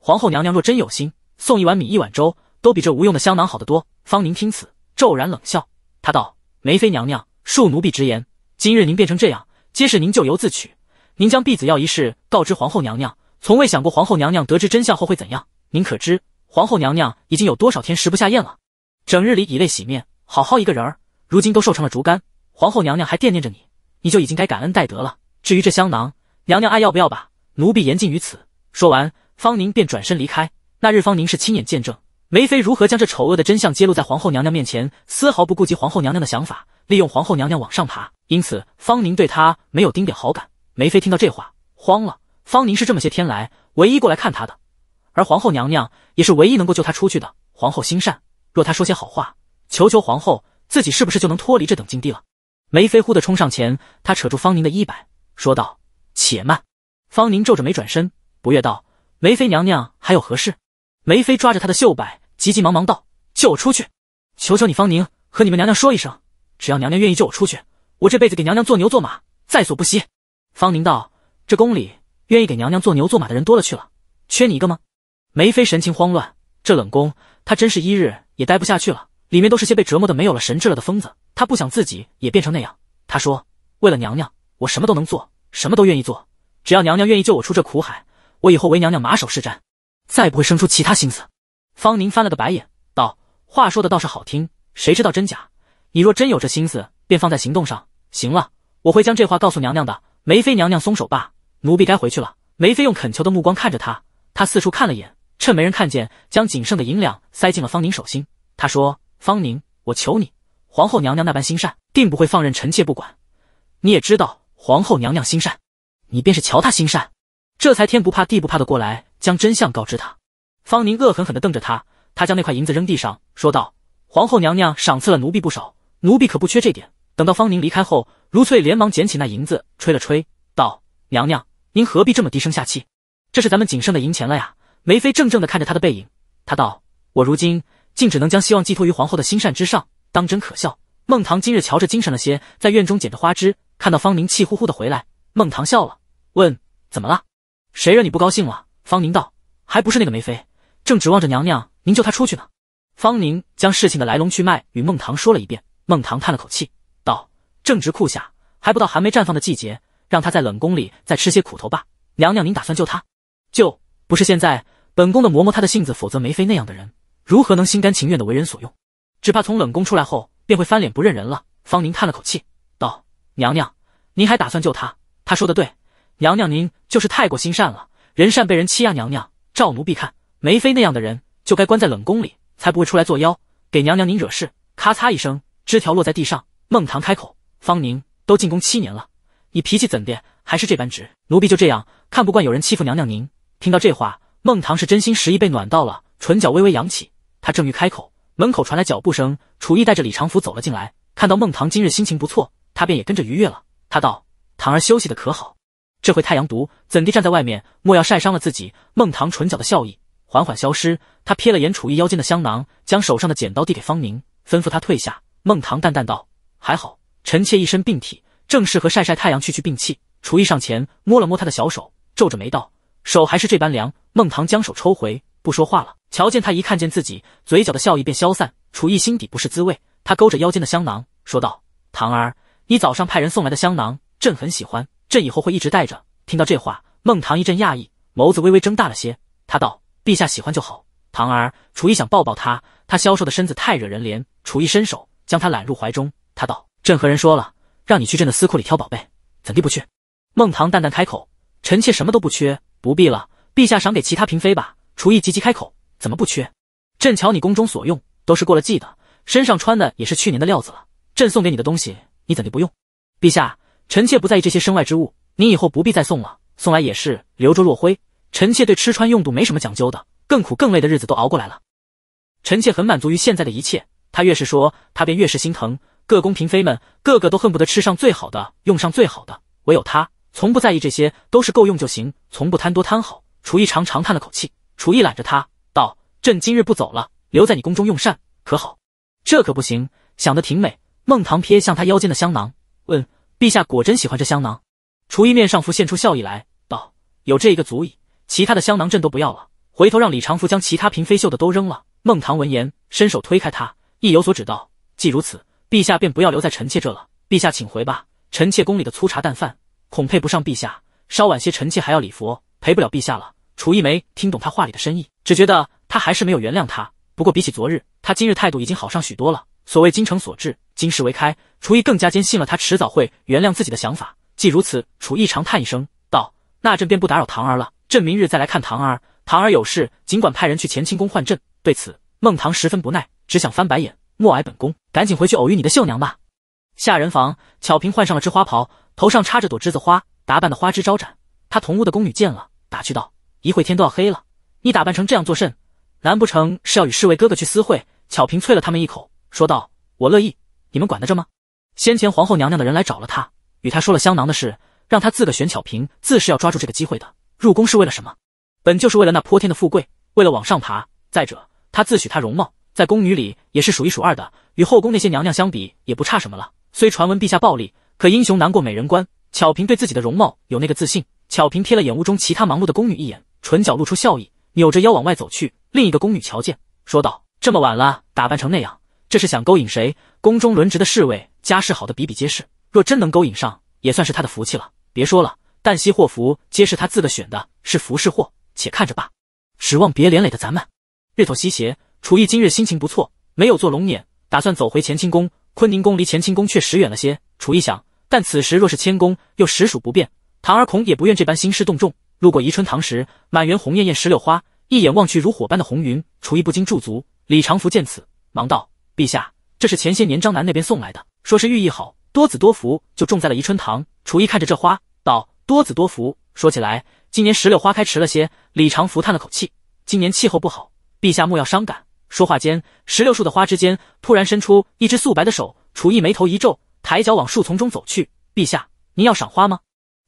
皇后娘娘若真有心，送一碗米、一碗粥，都比这无用的香囊好得多。”方宁听此，骤然冷笑，他道：“梅妃娘娘，恕奴婢直言，今日您变成这样，皆是您咎由自取。您将婢子药一事告知皇后娘娘，从未想过皇后娘娘得知真相后会怎样。您可知，皇后娘娘已经有多少天食不下咽了？整日里以泪洗面，好好一个人儿，如今都瘦成了竹竿。”皇后娘娘还惦念着你，你就已经该感恩戴德了。至于这香囊，娘娘爱要不要吧？奴婢言尽于此。说完，方宁便转身离开。那日，方宁是亲眼见证梅妃如何将这丑恶的真相揭露在皇后娘娘面前，丝毫不顾及皇后娘娘的想法，利用皇后娘娘往上爬。因此，方宁对她没有丁点好感。梅妃听到这话，慌了。方宁是这么些天来唯一过来看她的，而皇后娘娘也是唯一能够救她出去的。皇后心善，若她说些好话，求求皇后，自己是不是就能脱离这等境地了？梅妃忽地冲上前，她扯住方宁的衣摆，说道：“且慢！”方宁皱着眉转身，不悦道：“梅妃娘娘还有何事？”梅妃抓着她的袖摆，急急忙忙道：“救我出去！求求你，方宁，和你们娘娘说一声，只要娘娘愿意救我出去，我这辈子给娘娘做牛做马，在所不惜。”方宁道：“这宫里愿意给娘娘做牛做马的人多了去了，缺你一个吗？”梅妃神情慌乱，这冷宫她真是一日也待不下去了，里面都是些被折磨的没有了神智了的疯子。她不想自己也变成那样。她说：“为了娘娘，我什么都能做，什么都愿意做，只要娘娘愿意救我出这苦海，我以后为娘娘马首是瞻，再不会生出其他心思。”方宁翻了个白眼，道：“话说的倒是好听，谁知道真假？你若真有这心思，便放在行动上。行了，我会将这话告诉娘娘的。”梅妃娘娘松手吧，奴婢该回去了。梅妃用恳求的目光看着他，他四处看了眼，趁没人看见，将仅剩的银两塞进了方宁手心。他说：“方宁，我求你。”皇后娘娘那般心善，定不会放任臣妾不管。你也知道皇后娘娘心善，你便是瞧她心善，这才天不怕地不怕的过来将真相告知她。方宁恶狠狠地瞪着她，她将那块银子扔地上，说道：“皇后娘娘赏赐了奴婢不少，奴婢可不缺这点。”等到方宁离开后，如翠连忙捡起那银子，吹了吹，道：“娘娘，您何必这么低声下气？这是咱们仅剩的银钱了呀。”梅妃怔怔地看着她的背影，她道：“我如今竟只能将希望寄托于皇后的心善之上。”当真可笑。孟棠今日瞧着精神了些，在院中捡着花枝，看到方宁气呼呼的回来，孟棠笑了，问：“怎么了？谁惹你不高兴了？”方宁道：“还不是那个梅妃，正指望着娘娘您救她出去呢。”方宁将事情的来龙去脉与孟棠说了一遍，孟棠叹了口气，道：“正值酷夏，还不到寒梅绽放的季节，让她在冷宫里再吃些苦头吧。娘娘您打算救她？救不是现在，本宫的嬷嬷她的性子，否则梅妃那样的人，如何能心甘情愿的为人所用？”只怕从冷宫出来后便会翻脸不认人了。方宁叹了口气，道：“娘娘，您还打算救他？他说的对，娘娘您就是太过心善了。人善被人欺呀，娘娘。赵奴婢看梅妃那样的人，就该关在冷宫里，才不会出来作妖，给娘娘您惹事。”咔嚓一声，枝条落在地上。孟棠开口：“方宁，都进宫七年了，你脾气怎的，还是这般直？奴婢就这样，看不惯有人欺负娘娘您。”听到这话，孟棠是真心实意被暖到了，唇角微微扬起。他正欲开口。门口传来脚步声，楚意带着李长福走了进来。看到孟唐今日心情不错，他便也跟着愉悦了。他道：“唐儿休息的可好？这回太阳毒，怎地站在外面？莫要晒伤了自己。”孟唐唇角的笑意缓缓消失，他瞥了眼楚意腰间的香囊，将手上的剪刀递给方宁，吩咐他退下。孟唐淡淡道：“还好，臣妾一身病体，正适合晒晒太阳，去去病气。”楚意上前摸了摸他的小手，皱着眉道：“手还是这般凉。”孟唐将手抽回，不说话了。瞧见他一看见自己，嘴角的笑意便消散。楚意心底不是滋味，他勾着腰间的香囊，说道：“唐儿，你早上派人送来的香囊，朕很喜欢，朕以后会一直带着。”听到这话，孟唐一阵讶异，眸子微微睁大了些。他道：“陛下喜欢就好。”唐儿，楚意想抱抱他，他消瘦的身子太惹人怜。楚意伸手将他揽入怀中，他道：“朕和人说了，让你去朕的私库里挑宝贝，怎地不去？”孟唐淡淡开口：“臣妾什么都不缺，不必了，陛下赏给其他嫔妃吧。”楚意急急开口。怎么不缺？朕瞧你宫中所用都是过了季的，身上穿的也是去年的料子了。朕送给你的东西，你怎地不用？陛下，臣妾不在意这些身外之物，您以后不必再送了，送来也是留着落灰。臣妾对吃穿用度没什么讲究的，更苦更累的日子都熬过来了，臣妾很满足于现在的一切。他越是说，他便越是心疼。各宫嫔妃们个个都恨不得吃上最好的，用上最好的，唯有他从不在意这些，都是够用就行，从不贪多贪好。楚意长长叹了口气，楚意揽着他。朕今日不走了，留在你宫中用膳可好？这可不行，想得挺美。孟棠瞥向他腰间的香囊，问：“陛下果真喜欢这香囊？”楚一面上浮现出笑意来，道：“有这一个足矣，其他的香囊朕都不要了。回头让李长福将其他嫔妃绣的都扔了。”孟棠闻言，伸手推开他，意有所指道：“既如此，陛下便不要留在臣妾这了。陛下请回吧，臣妾宫里的粗茶淡饭，恐配不上陛下。稍晚些，臣妾还要礼佛，陪不了陛下了。”楚一梅听懂他话里的深意，只觉得。他还是没有原谅他，不过比起昨日，他今日态度已经好上许多了。所谓精诚所至，金石为开，楚意更加坚信了他迟早会原谅自己的想法。既如此，楚意长叹一声道：“那朕便不打扰唐儿了，朕明日再来看唐儿。唐儿有事，尽管派人去乾清宫唤朕。”对此，孟唐十分不耐，只想翻白眼，默哀本宫，赶紧回去偶遇你的绣娘吧。下人房，巧平换上了枝花袍，头上插着朵栀子花，打扮的花枝招展。她同屋的宫女见了，打趣道：“一会天都要黑了，你打扮成这样做甚？”难不成是要与侍卫哥哥去私会？巧平啐了他们一口，说道：“我乐意，你们管得着吗？”先前皇后娘娘的人来找了她，与她说了香囊的事，让她自个选。巧平自是要抓住这个机会的。入宫是为了什么？本就是为了那泼天的富贵，为了往上爬。再者，她自诩她容貌在宫女里也是数一数二的，与后宫那些娘娘相比也不差什么了。虽传闻陛下暴力，可英雄难过美人关。巧平对自己的容貌有那个自信。巧平瞥了眼屋中其他忙碌的宫女一眼，唇角露出笑意。扭着腰往外走去，另一个宫女瞧见，说道：“这么晚了，打扮成那样，这是想勾引谁？宫中轮值的侍卫家世好的比比皆是，若真能勾引上，也算是他的福气了。别说了，旦夕祸福皆是他自个选的，是福是祸，且看着吧。指望别连累的咱们。”日头西斜，楚意今日心情不错，没有做龙撵，打算走回乾清宫。坤宁宫离乾清宫确实远了些，楚意想，但此时若是迁宫，又实属不便。唐儿恐也不愿这般兴师动众。路过宜春堂时，满园红艳艳石榴花，一眼望去如火般的红云，楚艺不禁驻足。李长福见此，忙道：“陛下，这是前些年张南那边送来的，说是寓意好多子多福，就种在了宜春堂。”楚艺看着这花，道：“多子多福。”说起来，今年石榴花开迟了些。李长福叹了口气：“今年气候不好，陛下莫要伤感。”说话间，石榴树的花之间突然伸出一只素白的手，楚艺眉头一皱，抬脚往树丛中走去。“陛下，您要赏花吗？”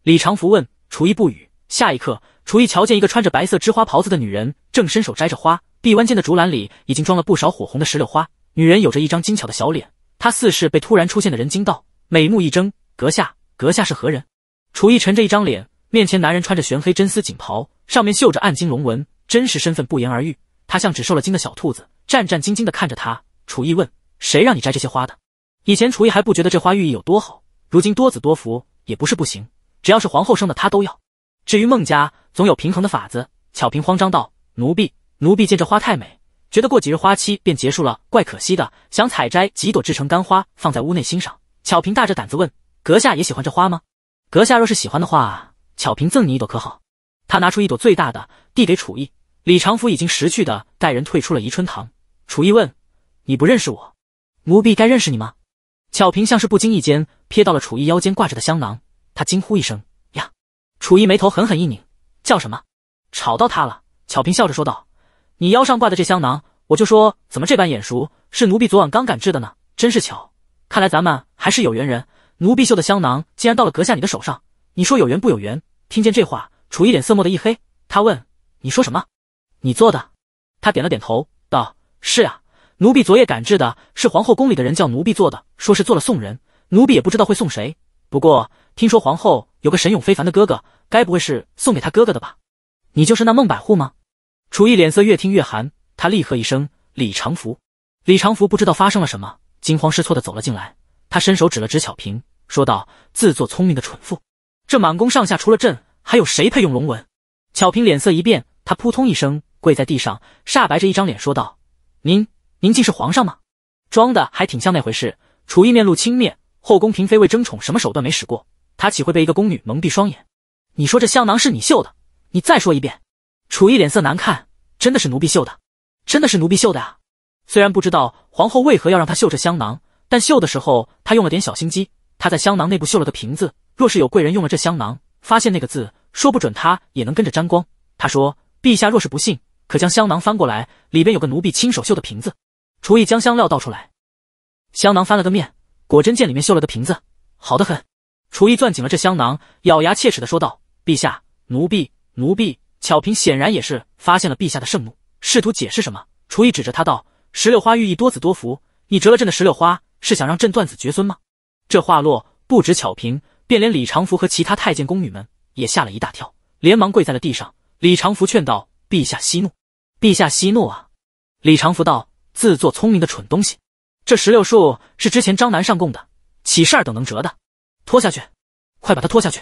李长福问。楚艺不语。下一刻，楚艺瞧见一个穿着白色织花袍子的女人，正伸手摘着花，臂弯间的竹篮里已经装了不少火红的石榴花。女人有着一张精巧的小脸，她似是被突然出现的人惊到，美目一睁：“阁下，阁下是何人？”楚艺沉着一张脸，面前男人穿着玄黑真丝锦袍，上面绣着暗金龙纹，真实身份不言而喻。他像只受了惊的小兔子，战战兢兢地看着他。楚艺问：“谁让你摘这些花的？”以前楚艺还不觉得这花寓意有多好，如今多子多福也不是不行，只要是皇后生的，他都要。至于孟家，总有平衡的法子。巧平慌张道：“奴婢，奴婢见这花太美，觉得过几日花期便结束了，怪可惜的，想采摘几朵制成干花，放在屋内欣赏。”巧平大着胆子问：“阁下也喜欢这花吗？阁下若是喜欢的话，巧平赠你一朵可好？”他拿出一朵最大的，递给楚意。李长福已经识趣的带人退出了怡春堂。楚意问：“你不认识我？”奴婢该认识你吗？巧平像是不经意间瞥到了楚意腰间挂着的香囊，他惊呼一声。楚仪眉头狠狠一拧，叫什么？吵到他了。巧平笑着说道：“你腰上挂的这香囊，我就说怎么这般眼熟，是奴婢昨晚刚赶制的呢，真是巧。看来咱们还是有缘人。奴婢绣的香囊竟然到了阁下你的手上，你说有缘不有缘？”听见这话，楚一脸色蓦地一黑，他问：“你说什么？你做的？”他点了点头，道：“是啊，奴婢昨夜赶制的，是皇后宫里的人叫奴婢做的，说是做了送人，奴婢也不知道会送谁。不过听说皇后……”有个神勇非凡的哥哥，该不会是送给他哥哥的吧？你就是那孟百户吗？楚毅脸色越听越寒，他厉喝一声：“李长福！”李长福不知道发生了什么，惊慌失措的走了进来。他伸手指了指巧平，说道：“自作聪明的蠢妇！这满宫上下除了朕，还有谁配用龙纹？”巧平脸色一变，他扑通一声跪在地上，煞白着一张脸说道：“您，您竟是皇上吗？装的还挺像那回事。”楚毅面露轻蔑，后宫嫔妃为争宠，什么手段没使过？他岂会被一个宫女蒙蔽双眼？你说这香囊是你绣的？你再说一遍。楚意脸色难看，真的是奴婢绣的，真的是奴婢绣的啊！虽然不知道皇后为何要让他绣这香囊，但绣的时候他用了点小心机，他在香囊内部绣了个瓶子。若是有贵人用了这香囊，发现那个字，说不准他也能跟着沾光。他说：“陛下若是不信，可将香囊翻过来，里边有个奴婢亲手绣的瓶子。”楚意将香料倒出来，香囊翻了个面，果真见里面绣了个瓶子，好的很。楚艺攥紧了这香囊，咬牙切齿的说道：“陛下，奴婢，奴婢……巧平显然也是发现了陛下的盛怒，试图解释什么。”楚艺指着他道：“石榴花寓意多子多福，你折了朕的石榴花，是想让朕断子绝孙吗？”这话落，不止巧平，便连李长福和其他太监宫女们也吓了一大跳，连忙跪在了地上。李长福劝道：“陛下息怒，陛下息怒啊！”李长福道：“自作聪明的蠢东西，这石榴树是之前张楠上供的，岂是等能折的？”拖下去，快把他拖下去，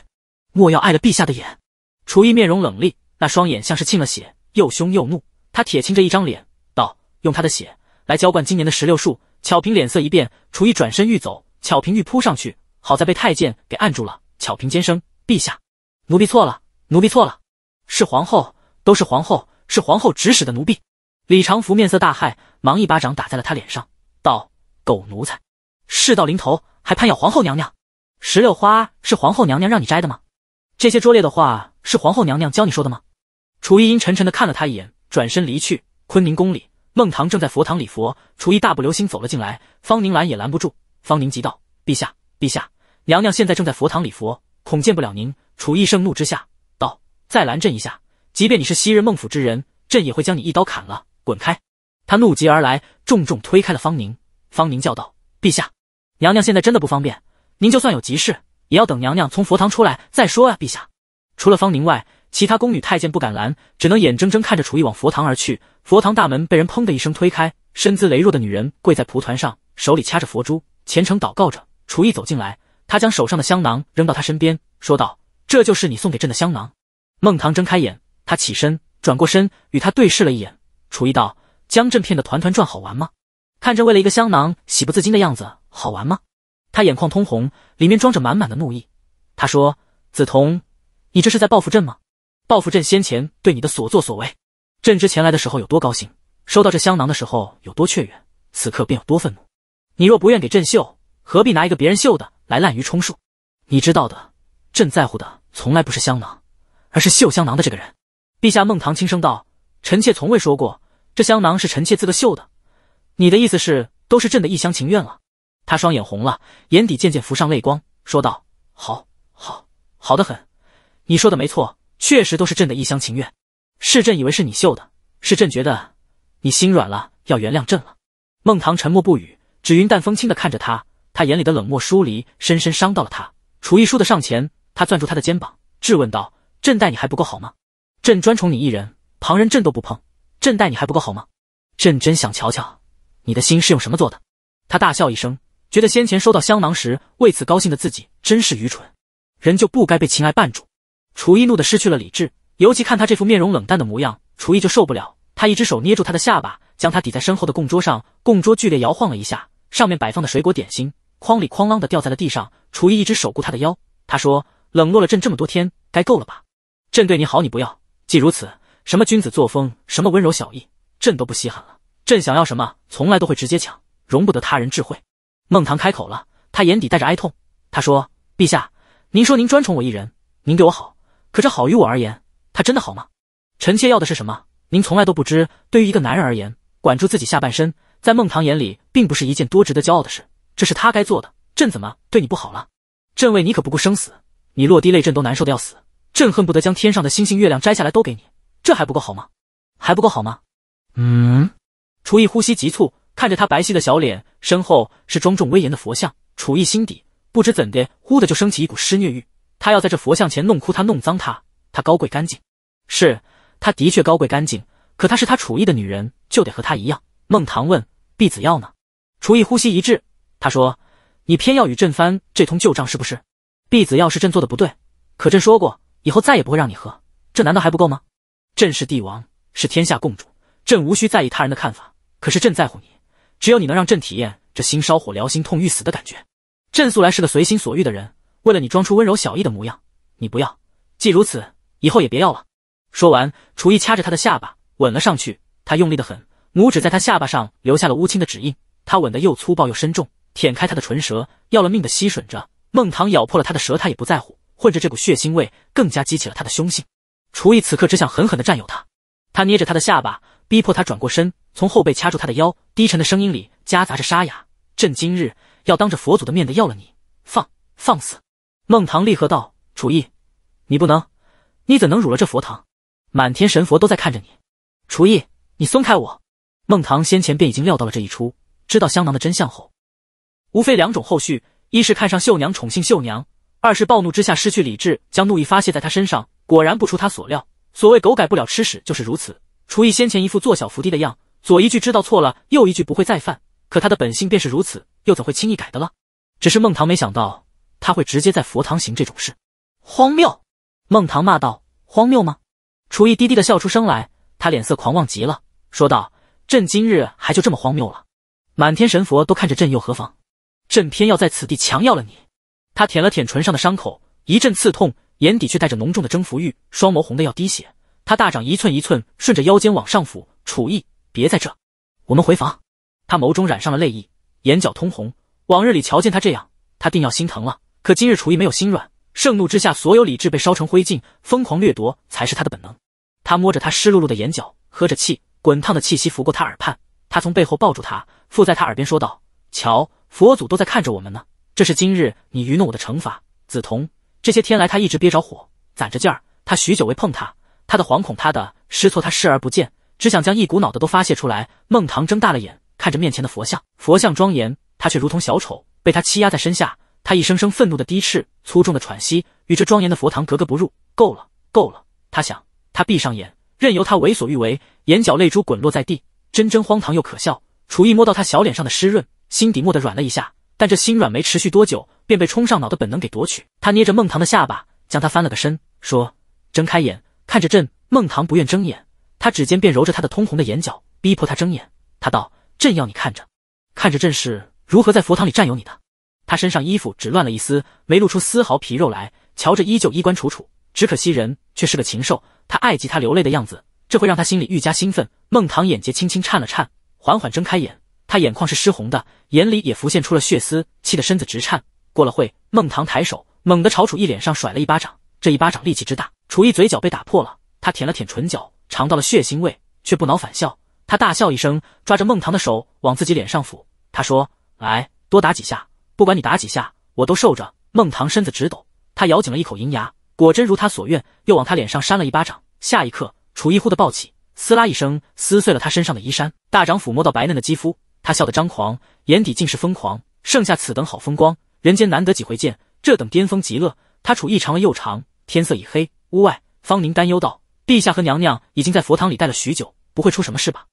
莫要碍了陛下的眼。楚艺面容冷厉，那双眼像是沁了血，又凶又怒。他铁青着一张脸，道：“用他的血来浇灌今年的石榴树。”巧平脸色一变，楚艺转身欲走，巧平欲扑上去，好在被太监给按住了。巧平尖声：“陛下，奴婢错了，奴婢错了，是皇后，都是皇后，是皇后指使的奴婢。”李长福面色大骇，忙一巴掌打在了他脸上，道：“狗奴才，事到临头还攀咬皇后娘娘。”石榴花是皇后娘娘让你摘的吗？这些拙劣的话是皇后娘娘教你说的吗？楚意阴沉沉的看了他一眼，转身离去。坤宁宫里，孟唐正在佛堂礼佛，楚意大步流星走了进来，方宁澜也拦不住。方宁急道：“陛下，陛下，娘娘现在正在佛堂礼佛，恐见不了您。”楚意盛怒之下道：“再拦朕一下，即便你是昔日孟府之人，朕也会将你一刀砍了，滚开！”他怒极而来，重重推开了方宁。方宁叫道：“陛下，娘娘现在真的不方便。”您就算有急事，也要等娘娘从佛堂出来再说啊，陛下。除了方宁外，其他宫女太监不敢拦，只能眼睁睁看着楚艺往佛堂而去。佛堂大门被人砰的一声推开，身姿羸弱的女人跪在蒲团上，手里掐着佛珠，虔诚祷告着。楚艺走进来，他将手上的香囊扔到她身边，说道：“这就是你送给朕的香囊。”孟堂睁开眼，他起身，转过身与他对视了一眼。楚艺道：“将朕骗得团团转，好玩吗？看着为了一个香囊喜不自禁的样子，好玩吗？”他眼眶通红，里面装着满满的怒意。他说：“梓潼，你这是在报复朕吗？报复朕先前对你的所作所为。朕之前来的时候有多高兴，收到这香囊的时候有多雀跃，此刻便有多愤怒。你若不愿给朕绣，何必拿一个别人绣的来滥竽充数？你知道的，朕在乎的从来不是香囊，而是绣香囊的这个人。”陛下，孟堂轻声道：“臣妾从未说过这香囊是臣妾自个绣的。你的意思是，都是朕的一厢情愿了？”他双眼红了，眼底渐渐浮上泪光，说道：“好，好，好的很。你说的没错，确实都是朕的一厢情愿。是朕以为是你秀的，是朕觉得你心软了，要原谅朕了。”孟唐沉默不语，只云淡风轻的看着他。他眼里的冷漠疏离，深深伤到了他。楚艺疏的上前，他攥住他的肩膀，质问道：“朕待你还不够好吗？朕专宠你一人，旁人朕都不碰。朕待你还不够好吗？朕真想瞧瞧，你的心是用什么做的。”他大笑一声。觉得先前收到香囊时为此高兴的自己真是愚蠢，人就不该被情爱绊住。楚艺怒得失去了理智，尤其看他这副面容冷淡的模样，楚艺就受不了。他一只手捏住他的下巴，将他抵在身后的供桌上，供桌剧烈摇晃了一下，上面摆放的水果点心哐里哐啷的掉在了地上。楚艺一只手护他的腰，他说：“冷落了朕这么多天，该够了吧？朕对你好，你不要。既如此，什么君子作风，什么温柔小意，朕都不稀罕了。朕想要什么，从来都会直接抢，容不得他人智慧。”孟棠开口了，他眼底带着哀痛。他说：“陛下，您说您专宠我一人，您对我好。可这好于我而言，他真的好吗？臣妾要的是什么？您从来都不知。对于一个男人而言，管住自己下半身，在孟棠眼里，并不是一件多值得骄傲的事。这是他该做的。朕怎么对你不好了？朕为你可不顾生死，你落地泪，朕都难受的要死。朕恨不得将天上的星星月亮摘下来都给你，这还不够好吗？还不够好吗？嗯。”楚艺呼吸急促。看着他白皙的小脸，身后是庄重威严的佛像，楚意心底不知怎的，忽的就升起一股施虐欲。他要在这佛像前弄哭他，弄脏他。他高贵干净，是他的确高贵干净，可他是他楚意的女人，就得和他一样。孟唐问：“毕子药呢？”楚意呼吸一滞。他说：“你偏要与朕翻这通旧账，是不是？”毕子药是朕做的不对，可朕说过，以后再也不会让你喝。这难道还不够吗？朕是帝王，是天下共主，朕无需在意他人的看法，可是朕在乎你。只有你能让朕体验这心烧火燎、心痛欲死的感觉。朕素来是个随心所欲的人，为了你装出温柔小意的模样，你不要。既如此，以后也别要了。说完，楚艺掐着他的下巴，吻了上去。他用力的很，拇指在他下巴上留下了乌青的指印。他吻得又粗暴又深重，舔开他的唇舌，要了命的吸吮着。孟唐咬破了他的舌，他也不在乎，混着这股血腥味，更加激起了他的凶性。楚艺此刻只想狠狠的占有他，他捏着他的下巴。逼迫他转过身，从后背掐住他的腰，低沉的声音里夹杂着沙哑：“朕今日要当着佛祖的面的要了你，放放肆！”孟唐厉喝道：“楚艺，你不能，你怎能辱了这佛堂？满天神佛都在看着你，楚艺，你松开我！”孟唐先前便已经料到了这一出，知道香囊的真相后，无非两种后续：一是看上绣娘宠幸绣娘，二是暴怒之下失去理智，将怒意发泄在他身上。果然不出他所料，所谓狗改不了吃屎，就是如此。厨艺先前一副做小伏低的样，左一句知道错了，右一句不会再犯。可他的本性便是如此，又怎会轻易改的了？只是孟唐没想到他会直接在佛堂行这种事，荒谬！孟唐骂道：“荒谬吗？”楚艺低低的笑出声来，他脸色狂妄极了，说道：“朕今日还就这么荒谬了，满天神佛都看着朕，又何妨？朕偏要在此地强要了你。”他舔了舔唇上的伤口，一阵刺痛，眼底却带着浓重的征服欲，双眸红的要滴血。他大掌一寸一寸顺着腰间往上抚，楚艺，别在这，我们回房。他眸中染上了泪意，眼角通红。往日里瞧见他这样，他定要心疼了。可今日楚艺没有心软，盛怒之下，所有理智被烧成灰烬，疯狂掠夺才是他的本能。他摸着他湿漉漉的眼角，呵着气，滚烫的气息拂过他耳畔。他从背后抱住他，附在他耳边说道：“瞧，佛祖都在看着我们呢。这是今日你愚弄我的惩罚。”紫瞳，这些天来他一直憋着火，攒着劲儿。他许久未碰他。他的惶恐，他的失措，他视而不见，只想将一股脑的都发泄出来。孟唐睁大了眼，看着面前的佛像，佛像庄严，他却如同小丑，被他欺压在身下。他一声声愤怒的低斥，粗重的喘息，与这庄严的佛堂格格不入。够了，够了，他想。他闭上眼，任由他为所欲为，眼角泪珠滚落在地，真真荒唐又可笑。楚艺摸到他小脸上的湿润，心底蓦地软了一下，但这心软没持续多久，便被冲上脑的本能给夺取。他捏着孟唐的下巴，将他翻了个身，说：“睁开眼。”看着朕，孟棠不愿睁眼，他指尖便揉着他的通红的眼角，逼迫他睁眼。他道：“朕要你看着，看着朕是如何在佛堂里占有你的。”他身上衣服只乱了一丝，没露出丝毫皮肉来，瞧着依旧衣冠楚楚，只可惜人却是个禽兽。他爱极他流泪的样子，这会让他心里愈加兴奋。孟棠眼睫轻轻颤了颤，缓缓睁开眼，他眼眶是湿红的，眼里也浮现出了血丝，气得身子直颤。过了会，孟棠抬手，猛地朝楚逸脸上甩了一巴掌，这一巴掌力气之大。楚艺嘴角被打破了，他舔了舔唇角，尝到了血腥味，却不恼反笑。他大笑一声，抓着孟唐的手往自己脸上抚。他说：“来，多打几下，不管你打几下，我都受着。”孟唐身子直抖，他咬紧了一口银牙，果真如他所愿，又往他脸上扇了一巴掌。下一刻，楚艺忽地暴起，撕拉一声撕碎了他身上的衣衫，大掌抚摸到白嫩的肌肤，他笑得张狂，眼底尽是疯狂。剩下此等好风光，人间难得几回见，这等巅峰极乐，他楚艺尝了又尝。天色已黑。屋外，方宁担忧道：“陛下和娘娘已经在佛堂里待了许久，不会出什么事吧？”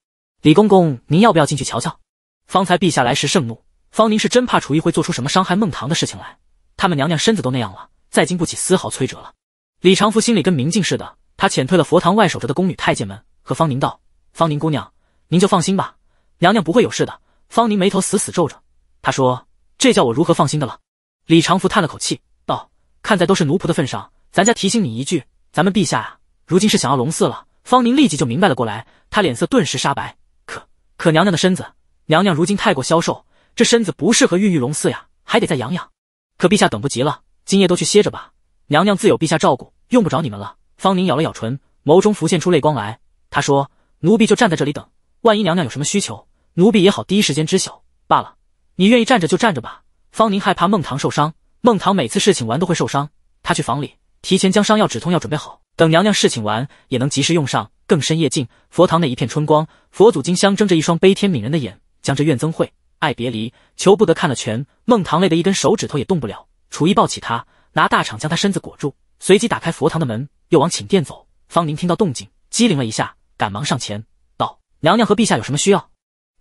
李公公，您要不要进去瞧瞧？方才陛下来时盛怒，方宁是真怕楚玉会做出什么伤害孟堂的事情来。他们娘娘身子都那样了，再经不起丝毫摧折了。李长福心里跟明镜似的，他遣退了佛堂外守着的宫女太监们，和方宁道：“方宁姑娘，您就放心吧，娘娘不会有事的。”方宁眉头死死皱着，他说：“这叫我如何放心的了？”李长福叹了口气，道：“看在都是奴仆的份上，咱家提醒你一句。”咱们陛下啊，如今是想要龙嗣了。方宁立即就明白了过来，她脸色顿时煞白。可可娘娘的身子，娘娘如今太过消瘦，这身子不适合孕育龙嗣呀，还得再养养。可陛下等不及了，今夜都去歇着吧。娘娘自有陛下照顾，用不着你们了。方宁咬了咬唇，眸中浮现出泪光来。她说：“奴婢就站在这里等，万一娘娘有什么需求，奴婢也好第一时间知晓。”罢了，你愿意站着就站着吧。方宁害怕孟唐受伤，孟唐每次侍寝完都会受伤，她去房里。提前将伤药、止痛药准备好，等娘娘侍寝完也能及时用上。更深夜静，佛堂内一片春光，佛祖金香睁着一双悲天悯人的眼，将这怨憎会、爱别离、求不得看了全，孟堂累的一根手指头也动不了。楚仪抱起他，拿大氅将他身子裹住，随即打开佛堂的门，又往寝殿走。方宁听到动静，机灵了一下，赶忙上前道：“娘娘和陛下有什么需要，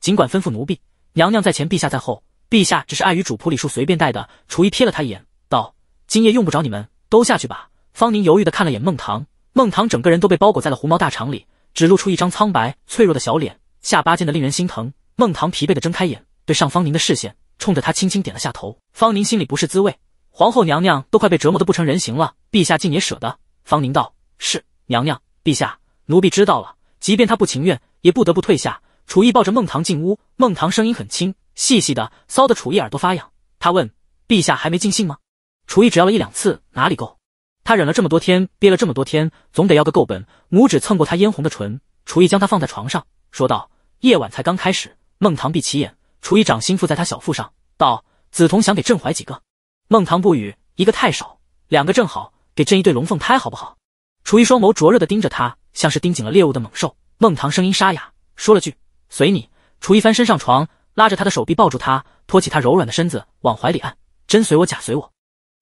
尽管吩咐奴婢。娘娘在前，陛下在后。陛下只是碍于主仆礼数，随便带的。”楚仪瞥了他一眼，道：“今夜用不着你们，都下去吧。”方宁犹豫地看了眼孟唐，孟唐整个人都被包裹在了狐毛大氅里，只露出一张苍白、脆弱的小脸，下巴尖的令人心疼。孟唐疲惫地睁开眼，对上方宁的视线，冲着他轻轻点了下头。方宁心里不是滋味，皇后娘娘都快被折磨得不成人形了，陛下竟也舍得。方宁道：“是娘娘，陛下，奴婢知道了。即便他不情愿，也不得不退下。”楚艺抱着孟唐进屋，孟唐声音很轻，细细的，骚的楚毅耳朵发痒。他问：“陛下还没尽兴吗？”楚艺只要了一两次，哪里够？他忍了这么多天，憋了这么多天，总得要个够本。拇指蹭过他嫣红的唇，楚意将他放在床上，说道：“夜晚才刚开始。”孟唐闭起眼，楚意掌心附在他小腹上，道：“梓潼想给朕怀几个？”孟唐不语。一个太少，两个正好，给朕一对龙凤胎好不好？楚意双眸灼热的盯着他，像是盯紧了猎物的猛兽。孟唐声音沙哑，说了句：“随你。”楚意翻身上床，拉着他的手臂抱住他，托起他柔软的身子往怀里按，真随我，假随我，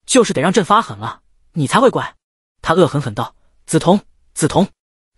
就是得让朕发狠了。你才会乖！他恶狠狠道：“梓潼，梓潼，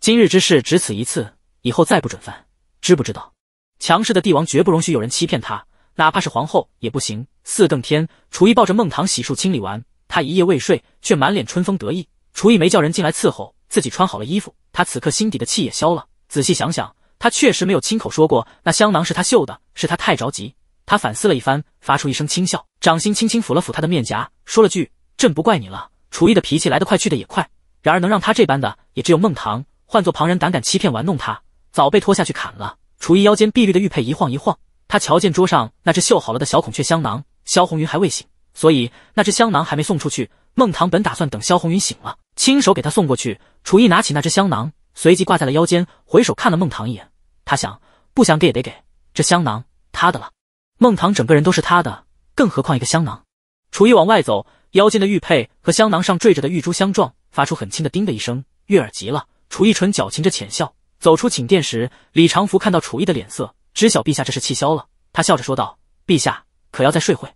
今日之事只此一次，以后再不准犯，知不知道？”强势的帝王绝不容许有人欺骗他，哪怕是皇后也不行。四更天，楚艺抱着孟唐洗漱清理完，他一夜未睡，却满脸春风得意。楚艺没叫人进来伺候，自己穿好了衣服。他此刻心底的气也消了。仔细想想，他确实没有亲口说过那香囊是他绣的，是他太着急。他反思了一番，发出一声轻笑，掌心轻轻抚了抚他的面颊，说了句：“朕不怪你了。”楚艺的脾气来得快，去得也快。然而能让他这般的，也只有孟唐。换做旁人，胆敢欺骗玩弄他，早被拖下去砍了。楚艺腰间碧绿的玉佩一晃一晃，他瞧见桌上那只绣好了的小孔雀香囊。萧红云还未醒，所以那只香囊还没送出去。孟唐本打算等萧红云醒了，亲手给他送过去。楚艺拿起那只香囊，随即挂在了腰间，回首看了孟唐一眼。他想，不想给也得给，这香囊他的了。孟唐整个人都是他的，更何况一个香囊。楚艺往外走。腰间的玉佩和香囊上缀着的玉珠相撞，发出很轻的“叮”的一声，悦耳极了。楚逸纯矫情着浅笑，走出寝殿时，李长福看到楚逸的脸色，知晓陛下这是气消了。他笑着说道：“陛下可要再睡会，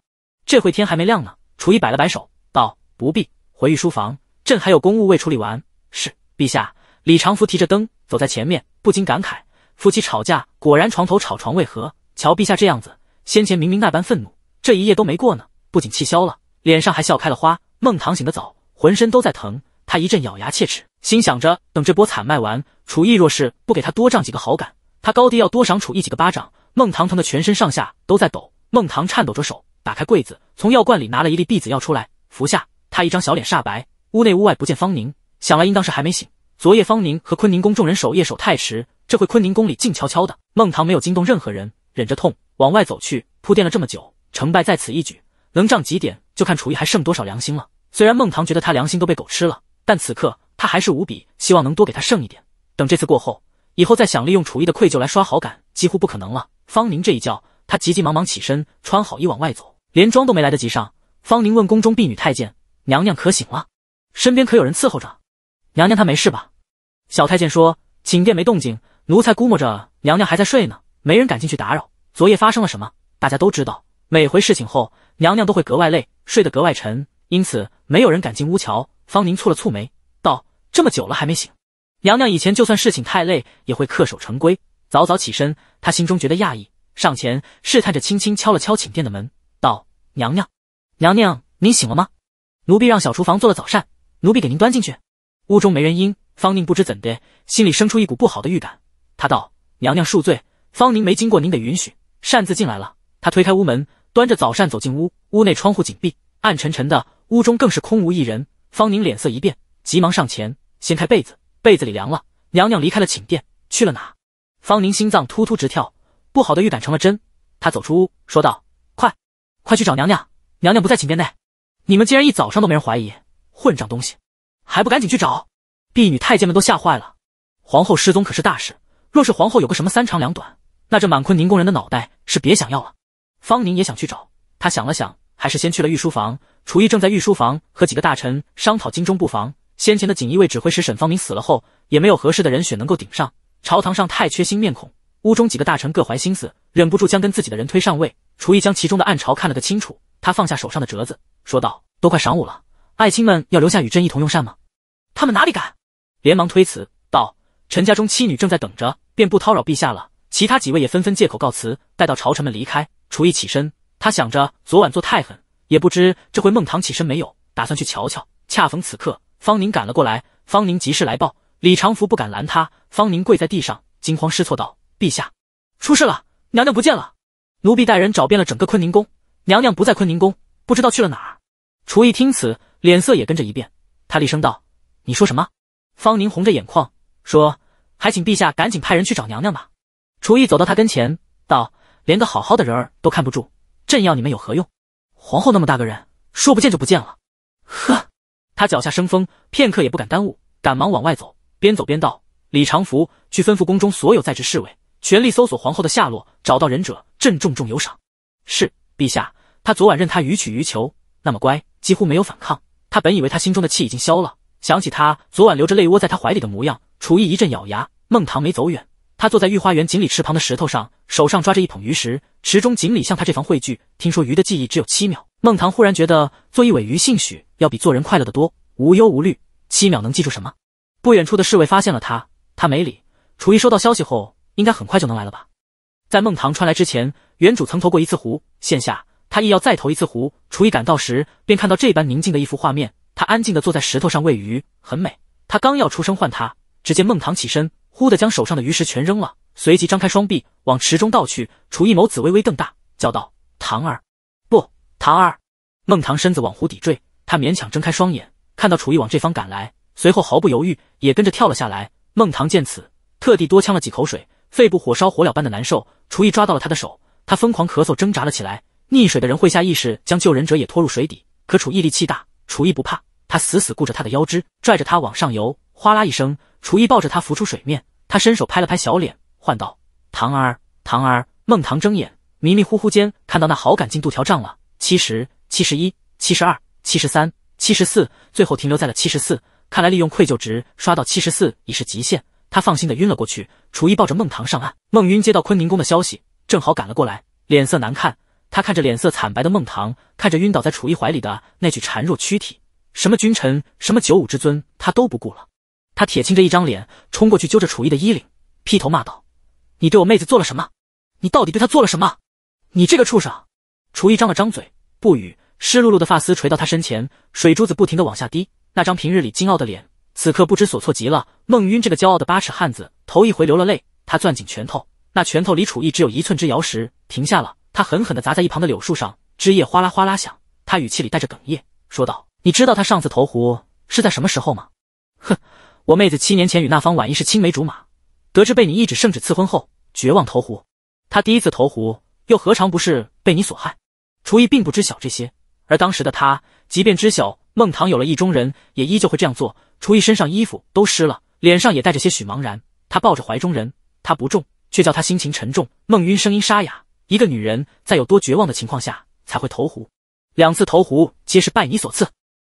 这会天还没亮呢。”楚逸摆了摆手，道：“不必，回御书房，朕还有公务未处理完。”是陛下。李长福提着灯走在前面，不禁感慨：夫妻吵架，果然床头吵，床尾和。瞧陛下这样子，先前明明那般愤怒，这一夜都没过呢，不仅气消了。脸上还笑开了花。孟唐醒得早，浑身都在疼，他一阵咬牙切齿，心想着等这波惨卖完，楚艺若是不给他多涨几个好感，他高低要多赏楚艺几个巴掌。孟唐疼得全身上下都在抖，孟唐颤抖着手打开柜子，从药罐里拿了一粒避子药出来，服下。他一张小脸煞白，屋内屋外不见方宁，想来应当是还没醒。昨夜方宁和坤宁宫众人守夜守太迟，这会坤宁宫里静悄悄的。孟唐没有惊动任何人，忍着痛往外走去。铺垫了这么久，成败在此一举，能仗几点？就看楚艺还剩多少良心了。虽然孟唐觉得他良心都被狗吃了，但此刻他还是无比希望能多给他剩一点。等这次过后，以后再想利用楚艺的愧疚来刷好感，几乎不可能了。方宁这一觉，他急急忙忙起身，穿好衣往外走，连妆都没来得及上。方宁问宫中婢女太监：“娘娘可醒了？身边可有人伺候着？娘娘她没事吧？”小太监说：“寝殿没动静，奴才估摸着娘娘还在睡呢，没人敢进去打扰。昨夜发生了什么？大家都知道，每回侍寝后。”娘娘都会格外累，睡得格外沉，因此没有人敢进屋瞧。方宁蹙了蹙眉，道：“这么久了还没醒？娘娘以前就算事情太累，也会恪守成规，早早起身。”她心中觉得讶异，上前试探着轻轻敲了敲寝殿的门，道：“娘娘，娘娘，您醒了吗？奴婢让小厨房做了早膳，奴婢给您端进去。”屋中没人应，方宁不知怎的，心里生出一股不好的预感。她道：“娘娘恕罪，方宁没经过您的允许，擅自进来了。”她推开屋门。端着早膳走进屋，屋内窗户紧闭，暗沉沉的，屋中更是空无一人。方宁脸色一变，急忙上前掀开被子，被子里凉了。娘娘离开了寝殿，去了哪？方宁心脏突突直跳，不好的预感成了真。她走出屋，说道：“快，快去找娘娘！娘娘不在寝殿内。”你们竟然一早上都没人怀疑，混账东西，还不赶紧去找！婢女、太监们都吓坏了。皇后失踪可是大事，若是皇后有个什么三长两短，那这满坤宁宫人的脑袋是别想要了。方宁也想去找他，想了想，还是先去了御书房。楚艺正在御书房和几个大臣商讨京中布防。先前的锦衣卫指挥使沈方明死了后，也没有合适的人选能够顶上。朝堂上太缺新面孔，屋中几个大臣各怀心思，忍不住将跟自己的人推上位。楚艺将其中的暗潮看了个清楚，他放下手上的折子，说道：“都快晌午了，爱卿们要留下与朕一同用膳吗？”他们哪里敢，连忙推辞道：“陈家中妻女正在等着，便不叨扰陛下了。”其他几位也纷纷借口告辞，待到朝臣们离开。楚艺起身，他想着昨晚做太狠，也不知这回孟唐起身没有，打算去瞧瞧。恰逢此刻，方宁赶了过来。方宁急事来报，李长福不敢拦他。方宁跪在地上，惊慌失措道：“陛下，出事了，娘娘不见了。奴婢带人找遍了整个坤宁宫，娘娘不在坤宁宫，不知道去了哪儿。”楚意听此，脸色也跟着一变，他厉声道：“你说什么？”方宁红着眼眶说：“还请陛下赶紧派人去找娘娘吧。”楚艺走到他跟前，道。连个好好的人儿都看不住，朕要你们有何用？皇后那么大个人，说不见就不见了。呵，他脚下生风，片刻也不敢耽误，赶忙往外走，边走边道：“李长福，去吩咐宫中所有在职侍卫，全力搜索皇后的下落，找到人者，朕重重有赏。”是，陛下。他昨晚任他予取予求，那么乖，几乎没有反抗。他本以为他心中的气已经消了，想起他昨晚流着泪窝在他怀里的模样，楚意一阵咬牙。孟棠没走远。他坐在御花园锦鲤池旁的石头上，手上抓着一捧鱼食，池中锦鲤向他这方汇聚。听说鱼的记忆只有七秒，孟棠忽然觉得做一尾鱼，兴许要比做人快乐得多，无忧无虑。七秒能记住什么？不远处的侍卫发现了他，他没理。楚仪收到消息后，应该很快就能来了吧？在孟棠穿来之前，原主曾投过一次湖，现下他亦要再投一次湖。楚仪赶到时，便看到这般宁静的一幅画面，他安静地坐在石头上喂鱼，很美。他刚要出声唤他，只见孟棠起身。忽地将手上的鱼食全扔了，随即张开双臂往池中倒去。楚艺眸子微微瞪大，叫道：“唐儿，不，唐儿！”孟唐身子往湖底坠，他勉强睁开双眼，看到楚艺往这方赶来，随后毫不犹豫也跟着跳了下来。孟唐见此，特地多呛了几口水，肺部火烧火燎般的难受。楚艺抓到了他的手，他疯狂咳嗽挣扎了起来。溺水的人会下意识将救人者也拖入水底，可楚艺力气大，楚艺不怕，他死死顾着他的腰肢，拽着他往上游。哗啦一声。楚艺抱着他浮出水面，他伸手拍了拍小脸，唤道：“唐儿，唐儿。”孟唐睁眼，迷迷糊糊间看到那好感进度条涨了七十、七十一、七十二、七十三、七十四，最后停留在了七十四。看来利用愧疚值刷到七十四已是极限，他放心的晕了过去。楚艺抱着孟唐上岸。孟晕接到坤宁宫的消息，正好赶了过来，脸色难看。他看着脸色惨白的孟唐，看着晕倒在楚艺怀里的那具孱弱躯体，什么君臣，什么九五之尊，他都不顾了。他铁青着一张脸，冲过去揪着楚艺的衣领，劈头骂道：“你对我妹子做了什么？你到底对她做了什么？你这个畜生！”楚艺张了张嘴，不语。湿漉漉的发丝垂到他身前，水珠子不停的往下滴。那张平日里骄傲的脸，此刻不知所措，极了。孟晕这个骄傲的八尺汉子，头一回流了泪。他攥紧拳头，那拳头离楚艺只有一寸之遥时停下了。他狠狠的砸在一旁的柳树上，枝叶哗啦哗啦响。他语气里带着哽咽，说道：“你知道他上次投湖是在什么时候吗？”哼。*laughs* 我妹子七年前与那方晚意是青梅竹马，得知被你一纸圣旨赐婚后，绝望投湖。她第一次投湖，又何尝不是被你所害？楚艺并不知晓这些，而当时的她，即便知晓孟唐有了意中人，也依旧会这样做。楚艺身上衣服都湿了，脸上也带着些许茫然。她抱着怀中人，他不重，却叫他心情沉重。孟晕声音沙哑，一个女人在有多绝望的情况下才会投湖，两次投湖皆是拜你所赐。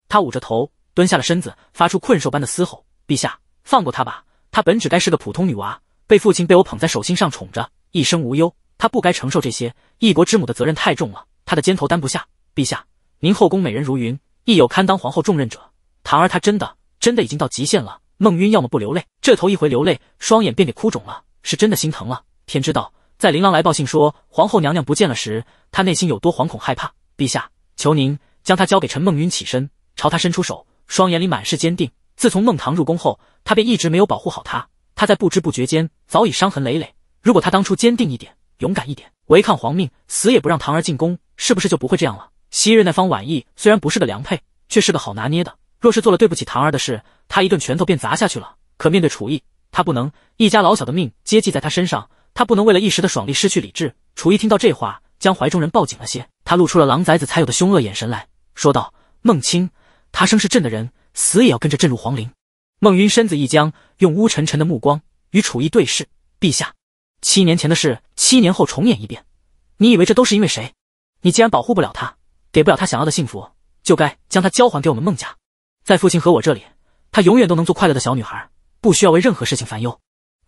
她捂着头蹲下了身子，发出困兽般的嘶吼。陛下，放过她吧。她本只该是个普通女娃，被父亲、被我捧在手心上宠着，一生无忧。她不该承受这些。一国之母的责任太重了，她的肩头担不下。陛下，您后宫美人如云，亦有堪当皇后重任者。倘儿她真的、真的已经到极限了，孟晕要么不流泪，这头一回流泪，双眼便给哭肿了，是真的心疼了。天知道，在琳琅来报信说皇后娘娘不见了时，她内心有多惶恐害怕。陛下，求您将她交给臣。孟晕起身，朝他伸出手，双眼里满是坚定。自从孟唐入宫后，他便一直没有保护好他。他在不知不觉间早已伤痕累累。如果他当初坚定一点、勇敢一点，违抗皇命，死也不让唐儿进宫，是不是就不会这样了？昔日那方婉意虽然不是个良配，却是个好拿捏的。若是做了对不起唐儿的事，他一顿拳头便砸下去了。可面对楚意，他不能。一家老小的命皆系在他身上，他不能为了一时的爽利失去理智。楚意听到这话，将怀中人抱紧了些，他露出了狼崽子才有的凶恶眼神，来说道：“孟清，他生是朕的人。”死也要跟着朕入皇陵。孟云身子一僵，用乌沉沉的目光与楚毅对视。陛下，七年前的事，七年后重演一遍。你以为这都是因为谁？你既然保护不了她，给不了她想要的幸福，就该将她交还给我们孟家。在父亲和我这里，她永远都能做快乐的小女孩，不需要为任何事情烦忧，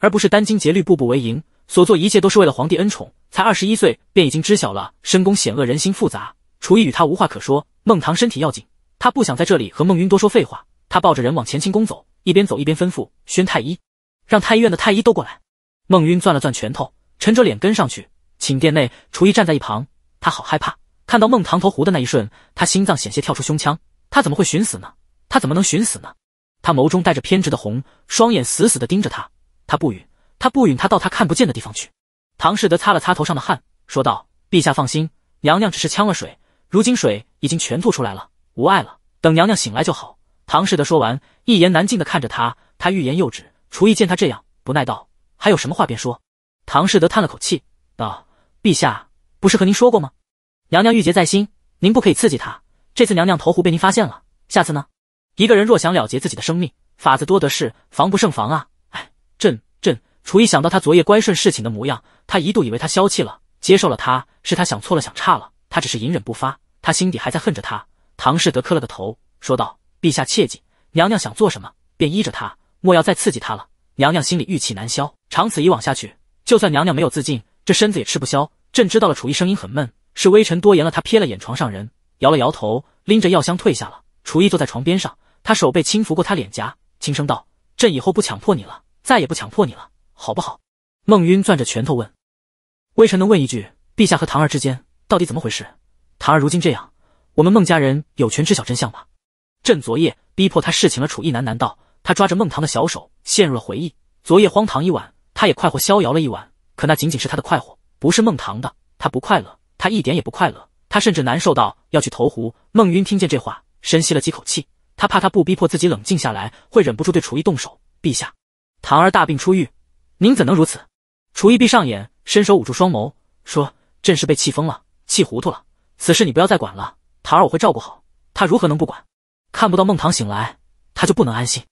而不是殚精竭虑、步步为营，所做一切都是为了皇帝恩宠。才二十一岁便已经知晓了深宫险恶、人心复杂。楚毅与他无话可说。孟唐身体要紧。他不想在这里和孟晕多说废话，他抱着人往前清宫走，一边走一边吩咐宣太医，让太医院的太医都过来。孟晕攥了攥拳头，沉着脸跟上去。寝殿内，厨艺站在一旁，他好害怕。看到孟唐头壶的那一瞬，他心脏险些跳出胸腔。他怎么会寻死呢？他怎么能寻死呢？他眸中带着偏执的红，双眼死死的盯着他。他不允，他不允他到他看不见的地方去。唐世德擦了擦头上的汗，说道：“陛下放心，娘娘只是呛了水，如今水已经全吐出来了。”无碍了，等娘娘醒来就好。唐世德说完，一言难尽的看着他，他欲言又止。厨意见他这样，不耐道：“还有什么话便说。”唐世德叹了口气，道：“陛下不是和您说过吗？娘娘郁结在心，您不可以刺激她。这次娘娘投湖被您发现了，下次呢？一个人若想了结自己的生命，法子多得是，防不胜防啊！哎，朕，朕，楚艺想到他昨夜乖顺侍寝的模样，他一度以为他消气了，接受了他，是他想错了，想差了。他只是隐忍不发，他心底还在恨着他。”唐世德磕了个头，说道：“陛下切记，娘娘想做什么，便依着她，莫要再刺激她了。娘娘心里郁气难消，长此以往下去，就算娘娘没有自尽，这身子也吃不消。”朕知道了。楚艺声音很闷，是微臣多言了。他瞥了眼床上人，摇了摇头，拎着药箱退下了。楚艺坐在床边上，他手背轻抚过他脸颊，轻声道：“朕以后不强迫你了，再也不强迫你了，好不好？”孟晕攥着拳头问：“微臣能问一句，陛下和唐儿之间到底怎么回事？唐儿如今这样？”我们孟家人有权知晓真相吧？朕昨夜逼迫他侍寝了。楚意喃难道？他抓着孟唐的小手，陷入了回忆。昨夜荒唐一晚，他也快活逍遥了一晚。可那仅仅是他的快活，不是孟唐的。他不快乐，他一点也不快乐。他甚至难受到要去投湖。孟云听见这话，深吸了几口气。他怕他不逼迫自己冷静下来，会忍不住对楚意动手。陛下，唐儿大病初愈，您怎能如此？楚意闭上眼，伸手捂住双眸，说：“朕是被气疯了，气糊涂了。此事你不要再管了。”糖，我会照顾好他，如何能不管？看不到孟糖醒来，他就不能安心。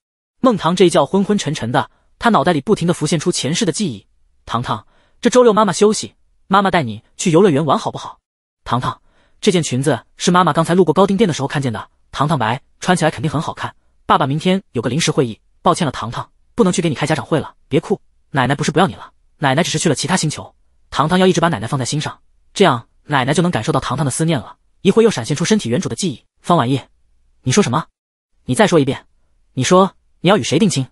孟糖这一觉昏昏沉沉的，他脑袋里不停的浮现出前世的记忆。糖糖，这周六妈妈休息，妈妈带你去游乐园玩好不好？糖糖，这件裙子是妈妈刚才路过高定店的时候看见的，糖糖白穿起来肯定很好看。爸爸明天有个临时会议，抱歉了，糖糖不能去给你开家长会了。别哭，奶奶不是不要你了，奶奶只是去了其他星球。糖糖要一直把奶奶放在心上，这样奶奶就能感受到糖糖的思念了。一会又闪现出身体原主的记忆。方婉意，你说什么？你再说一遍。你说你要与谁定亲？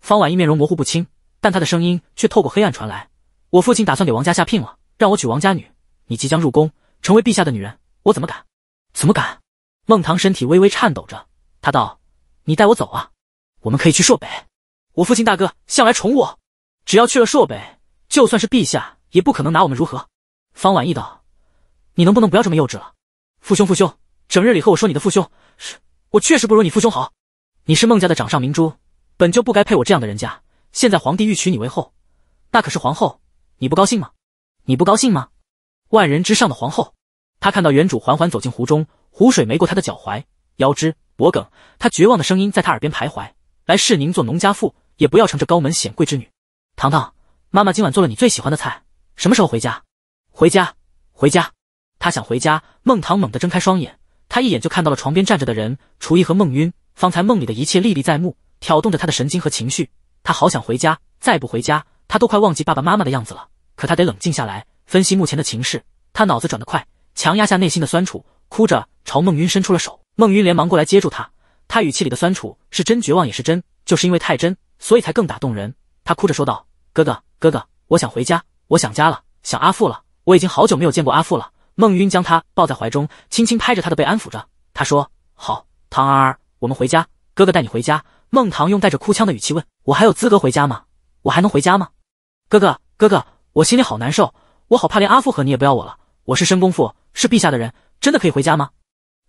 方婉意面容模糊不清，但她的声音却透过黑暗传来：“我父亲打算给王家下聘了，让我娶王家女。你即将入宫，成为陛下的女人，我怎么敢？怎么敢？”孟唐身体微微颤抖着，他道：“你带我走啊，我们可以去朔北。我父亲大哥向来宠我，只要去了朔北，就算是陛下也不可能拿我们如何。”方婉意道：“你能不能不要这么幼稚了？”父兄，父兄，整日里和我说你的父兄，是我确实不如你父兄好。你是孟家的掌上明珠，本就不该配我这样的人家。现在皇帝欲娶你为后，那可是皇后，你不高兴吗？你不高兴吗？万人之上的皇后。他看到原主缓缓走进湖中，湖水没过他的脚踝、腰肢、脖颈，他绝望的声音在他耳边徘徊：来世宁做农家妇，也不要成这高门显贵之女。糖糖，妈妈今晚做了你最喜欢的菜，什么时候回家？回家，回家。他想回家。孟唐猛地睁开双眼，他一眼就看到了床边站着的人，楚艺和孟晕。方才梦里的一切历历在目，挑动着他的神经和情绪。他好想回家，再不回家，他都快忘记爸爸妈妈的样子了。可他得冷静下来，分析目前的情势。他脑子转得快，强压下内心的酸楚，哭着朝孟晕伸出了手。孟晕连忙过来接住他。他语气里的酸楚是真绝望，也是真，就是因为太真，所以才更打动人。他哭着说道：“哥哥，哥哥，我想回家，我想家了，想阿父了。我已经好久没有见过阿父了。”孟晕将他抱在怀中，轻轻拍着他的背，安抚着他说：“好，唐儿，我们回家，哥哥带你回家。”孟唐用带着哭腔的语气问我：“还有资格回家吗？我还能回家吗？哥哥，哥哥，我心里好难受，我好怕连阿父和你也不要我了。我是申公夫，是陛下的人，真的可以回家吗？”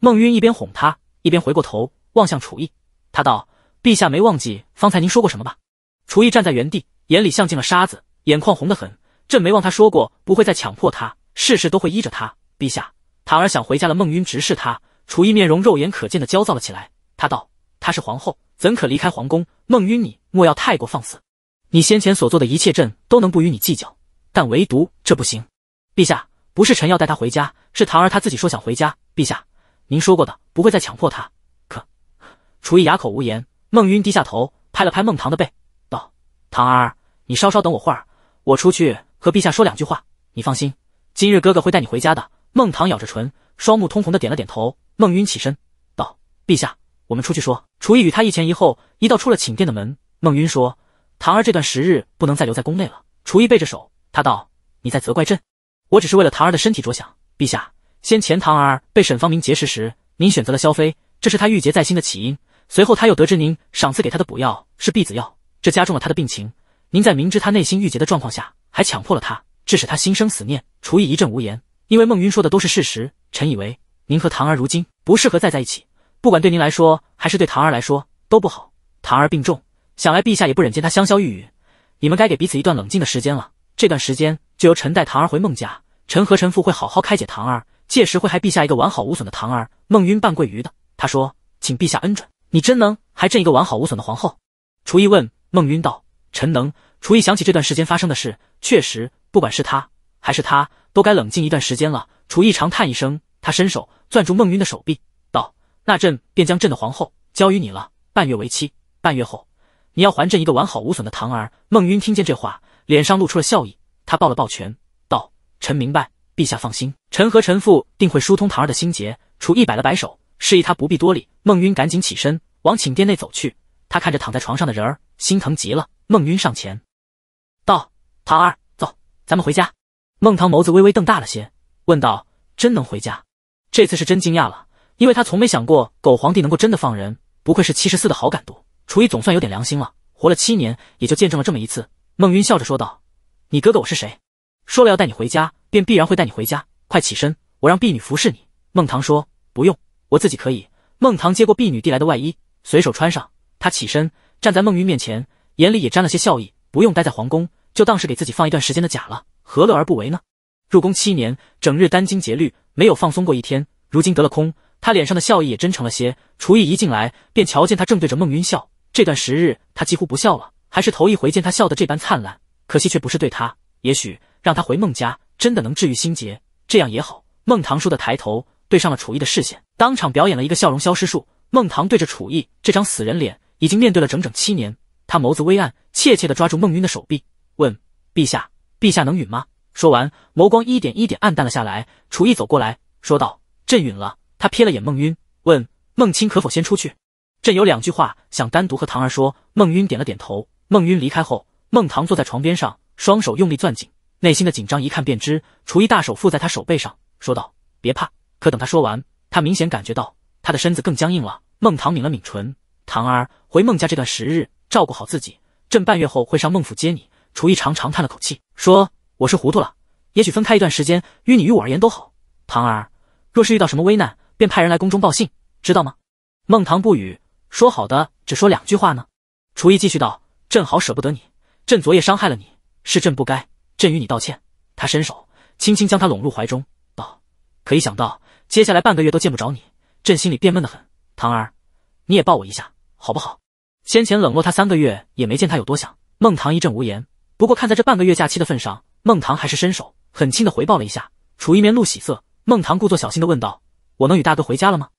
孟晕一边哄他，一边回过头望向楚艺，他道：“陛下没忘记方才您说过什么吧？”楚艺站在原地，眼里像进了沙子，眼眶红得很。朕没忘他说过，不会再强迫他，事事都会依着他。陛下，唐儿想回家了。孟晕直视他，楚艺面容肉眼可见的焦躁了起来。他道：“她是皇后，怎可离开皇宫？”孟晕，你莫要太过放肆。你先前所做的一切，朕都能不与你计较，但唯独这不行。陛下，不是臣要带她回家，是唐儿她自己说想回家。陛下，您说过的，不会再强迫她。可楚艺哑口无言。孟晕低下头，拍了拍孟唐的背，道：“唐儿，你稍稍等我会儿，我出去和陛下说两句话。你放心，今日哥哥会带你回家的。”孟唐咬着唇，双目通红的点了点头。孟晕起身道：“陛下，我们出去说。”楚意与他一前一后，一道出了寝殿的门。孟晕说：“唐儿这段时日不能再留在宫内了。”楚意背着手，他道：“你在责怪朕？我只是为了唐儿的身体着想，陛下。先前唐儿被沈方明劫持时，您选择了萧妃，这是他郁结在心的起因。随后他又得知您赏赐给他的补药是避子药，这加重了他的病情。您在明知他内心郁结的状况下，还强迫了他，致使他心生死念。”楚意一阵无言。因为孟云说的都是事实，臣以为您和唐儿如今不适合再在一起，不管对您来说还是对唐儿来说都不好。唐儿病重，想来陛下也不忍见他香消玉殒。你们该给彼此一段冷静的时间了。这段时间就由臣带唐儿回孟家，臣和臣父会好好开解唐儿，届时会害陛下一个完好无损的唐儿。孟云半桂鱼的，他说：“请陛下恩准，你真能还朕一个完好无损的皇后？”楚艺问孟云道：“臣能。”楚艺想起这段时间发生的事，确实，不管是他还是他。都该冷静一段时间了。楚艺长叹一声，他伸手攥住孟云的手臂，道：“那朕便将朕的皇后交于你了，半月为期。半月后，你要还朕一个完好无损的堂儿。”孟云听见这话，脸上露出了笑意。他抱了抱拳，道：“臣明白，陛下放心，臣和臣父定会疏通堂儿的心结。”楚艺摆了摆手，示意他不必多礼。孟云赶紧起身往寝殿内走去。他看着躺在床上的人儿，心疼极了。孟云上前道：“堂儿，走，咱们回家。”孟唐眸子微微瞪大了些，问道：“真能回家？这次是真惊讶了，因为他从没想过狗皇帝能够真的放人。不愧是七十四的好感度，楚依总算有点良心了。活了七年，也就见证了这么一次。”孟云笑着说道：“你哥哥我是谁？说了要带你回家，便必然会带你回家。快起身，我让婢女服侍你。”孟唐说：“不用，我自己可以。”孟唐接过婢女递来的外衣，随手穿上。他起身站在孟云面前，眼里也沾了些笑意。不用待在皇宫，就当是给自己放一段时间的假了。何乐而不为呢？入宫七年，整日殚精竭虑，没有放松过一天。如今得了空，他脸上的笑意也真诚了些。楚意一进来，便瞧见他正对着孟云笑。这段时日，他几乎不笑了，还是头一回见他笑得这般灿烂。可惜却不是对他。也许让他回孟家，真的能治愈心结。这样也好。孟唐倏地抬头，对上了楚意的视线，当场表演了一个笑容消失术。孟唐对着楚意这张死人脸，已经面对了整整七年。他眸子微暗，怯怯地抓住孟云的手臂，问：“陛下。”陛下能允吗？说完，眸光一点一点暗淡了下来。楚意走过来，说道：“朕允了。”他瞥了眼孟晕，问孟青：“可否先出去？朕有两句话想单独和唐儿说。”孟晕点了点头。孟晕离开后，孟唐坐在床边上，双手用力攥紧，内心的紧张一看便知。楚一大手覆在他手背上，说道：“别怕。”可等他说完，他明显感觉到他的身子更僵硬了。孟唐抿了抿唇：“唐儿，回孟家这段时日，照顾好自己。朕半月后会上孟府接你。”楚艺长长叹了口气，说：“我是糊涂了，也许分开一段时间，于你于我而言都好。唐儿，若是遇到什么危难，便派人来宫中报信，知道吗？”孟唐不语。说好的只说两句话呢？楚意继续道：“朕好舍不得你，朕昨夜伤害了你，是朕不该，朕与你道歉。”他伸手轻轻将他拢入怀中，道：“可以想到接下来半个月都见不着你，朕心里变闷得很。唐儿，你也抱我一下，好不好？”先前冷落他三个月，也没见他有多想。孟唐一阵无言。不过看在这半个月假期的份上，孟唐还是伸手很轻的回报了一下。楚一眠露喜色，孟唐故作小心的问道：“我能与大哥回家了吗？”“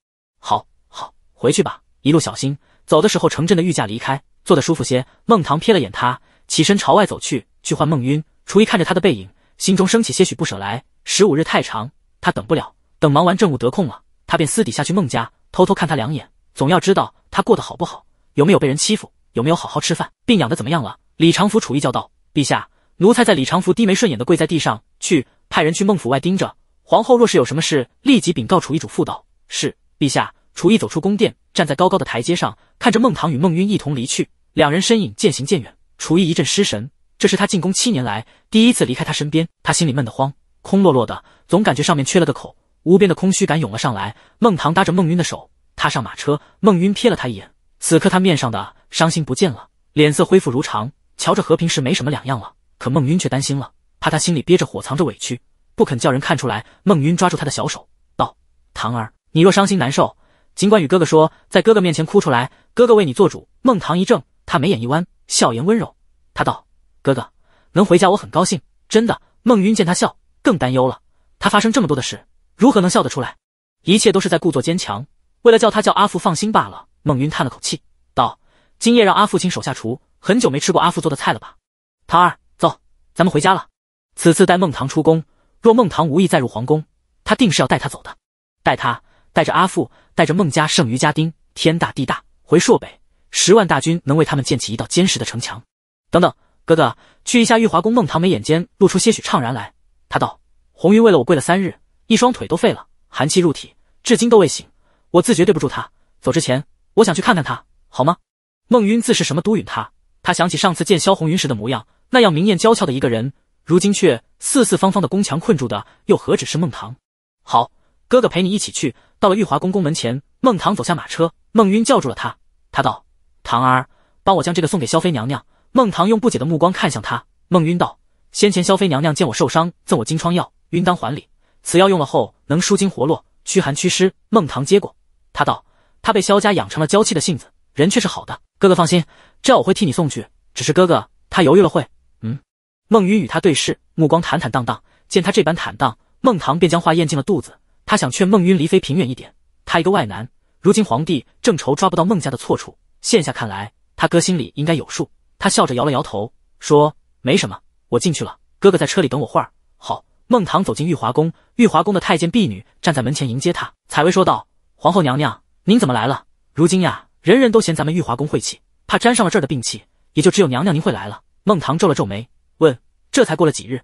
好好回去吧，一路小心。”走的时候，城镇的御驾离开，坐的舒服些。孟唐瞥了眼他，起身朝外走去，去唤孟晕。楚一看着他的背影，心中升起些许不舍来。十五日太长，他等不了。等忙完政务得空了，他便私底下去孟家，偷偷看他两眼，总要知道他过得好不好，有没有被人欺负，有没有好好吃饭，病养的怎么样了。李长福、楚一叫道。陛下，奴才在李长福低眉顺眼的跪在地上去，派人去孟府外盯着。皇后若是有什么事，立即禀告楚一主父。道是，陛下。楚一走出宫殿，站在高高的台阶上，看着孟唐与孟晕一同离去，两人身影渐行渐远。楚一一阵失神，这是他进宫七年来第一次离开他身边，他心里闷得慌，空落落的，总感觉上面缺了个口，无边的空虚感涌了上来。孟唐搭着孟晕的手，踏上马车。孟晕瞥了他一眼，此刻他面上的伤心不见了，脸色恢复如常。瞧着和平时没什么两样了，可孟晕却担心了，怕他心里憋着火，藏着委屈，不肯叫人看出来。孟晕抓住他的小手，道：“唐儿，你若伤心难受，尽管与哥哥说，在哥哥面前哭出来，哥哥为你做主。”孟唐一怔，他眉眼一弯，笑颜温柔，他道：“哥哥能回家，我很高兴，真的。”孟晕见他笑，更担忧了。他发生这么多的事，如何能笑得出来？一切都是在故作坚强，为了叫他叫阿父放心罢了。孟晕叹了口气，道：“今夜让阿父亲手下厨。”很久没吃过阿父做的菜了吧，唐二，走，咱们回家了。此次带孟唐出宫，若孟唐无意再入皇宫，他定是要带他走的。带他，带着阿父，带着孟家剩余家丁，天大地大，回朔北，十万大军能为他们建起一道坚实的城墙。等等，哥哥，去一下玉华宫。孟唐眉眼间露出些许怅然来，他道：“红云为了我跪了三日，一双腿都废了，寒气入体，至今都未醒。我自觉对不住他，走之前，我想去看看他，好吗？”孟云自是什么都允他。他想起上次见萧红云时的模样，那样明艳娇俏的一个人，如今却四四方方的宫墙困住的，又何止是孟唐？好，哥哥陪你一起去。到了玉华宫宫门前，孟唐走下马车，孟晕叫住了他。他道：“唐儿，帮我将这个送给萧妃娘娘。”孟唐用不解的目光看向他。孟晕道：“先前萧妃娘娘见我受伤，赠我金疮药，晕当还礼。此药用了后，能舒筋活络，驱寒驱湿。”孟唐接过，他道：“她被萧家养成了娇气的性子。”人却是好的，哥哥放心，这样我会替你送去。只是哥哥，他犹豫了会。嗯，孟云与他对视，目光坦坦荡荡。见他这般坦荡，孟唐便将话咽进了肚子。他想劝孟云离妃平远一点。他一个外男，如今皇帝正愁抓不到孟家的错处。现下看来，他哥心里应该有数。他笑着摇了摇头，说：“没什么，我进去了。哥哥在车里等我会儿。”好。孟唐走进玉华宫，玉华宫的太监婢女站在门前迎接他。采薇说道：“皇后娘娘，您怎么来了？如今呀。”人人都嫌咱们玉华宫晦气，怕沾上了这儿的病气，也就只有娘娘您会来了。孟棠皱了皱眉，问：“这才过了几日？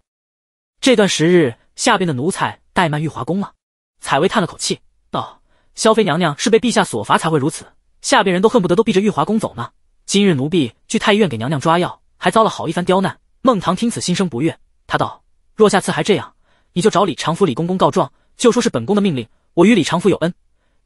这段时日下边的奴才怠慢玉华宫了？”采薇叹了口气，道：“萧妃娘娘是被陛下所罚才会如此，下边人都恨不得都避着玉华宫走呢。今日奴婢去太医院给娘娘抓药，还遭了好一番刁难。”孟棠听此心生不悦，他道：“若下次还这样，你就找李长福、李公公告状，就说是本宫的命令。我与李长福有恩，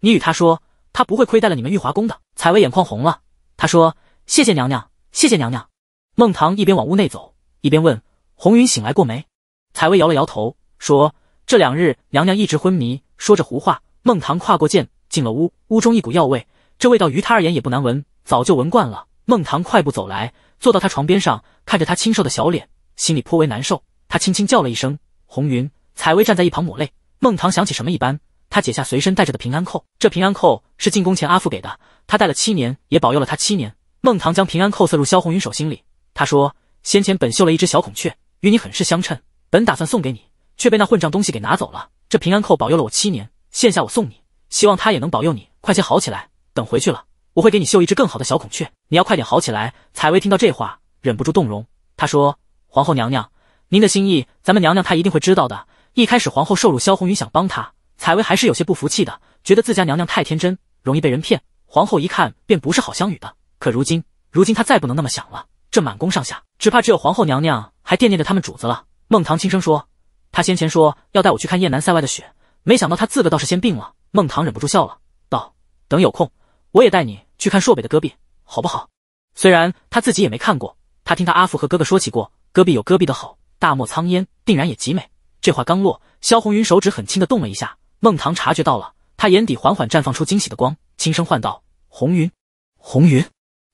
你与他说。”他不会亏待了你们玉华宫的。采薇眼眶红了，她说：“谢谢娘娘，谢谢娘娘。”孟唐一边往屋内走，一边问：“红云醒来过没？”采薇摇了摇头，说：“这两日娘娘一直昏迷，说着胡话。”孟唐跨过剑，进了屋。屋中一股药味，这味道于他而言也不难闻，早就闻惯了。孟唐快步走来，坐到他床边上，看着他清瘦的小脸，心里颇为难受。他轻轻叫了一声：“红云。”采薇站在一旁抹泪。孟唐想起什么一般。他解下随身带着的平安扣，这平安扣是进宫前阿父给的，他戴了七年，也保佑了他七年。孟唐将平安扣塞入萧红云手心里，他说：“先前本绣了一只小孔雀，与你很是相称，本打算送给你，却被那混账东西给拿走了。这平安扣保佑了我七年，现下我送你，希望他也能保佑你快些好起来。等回去了，我会给你绣一只更好的小孔雀。你要快点好起来。”采薇听到这话，忍不住动容，她说：“皇后娘娘，您的心意，咱们娘娘她一定会知道的。一开始，皇后受辱，萧红云想帮她。”采薇还是有些不服气的，觉得自家娘娘太天真，容易被人骗。皇后一看便不是好相与的。可如今，如今她再不能那么想了。这满宫上下，只怕只有皇后娘娘还惦念着他们主子了。孟棠轻声说：“他先前说要带我去看燕南塞外的雪，没想到他自个倒是先病了。”孟棠忍不住笑了，道：“等有空，我也带你去看朔北的戈壁，好不好？”虽然他自己也没看过，他听他阿父和哥哥说起过，戈壁有戈壁的好，大漠苍烟定然也极美。这话刚落，萧红云手指很轻的动了一下。孟唐察觉到了，他眼底缓缓绽放出惊喜的光，轻声唤道：“红云，红云。”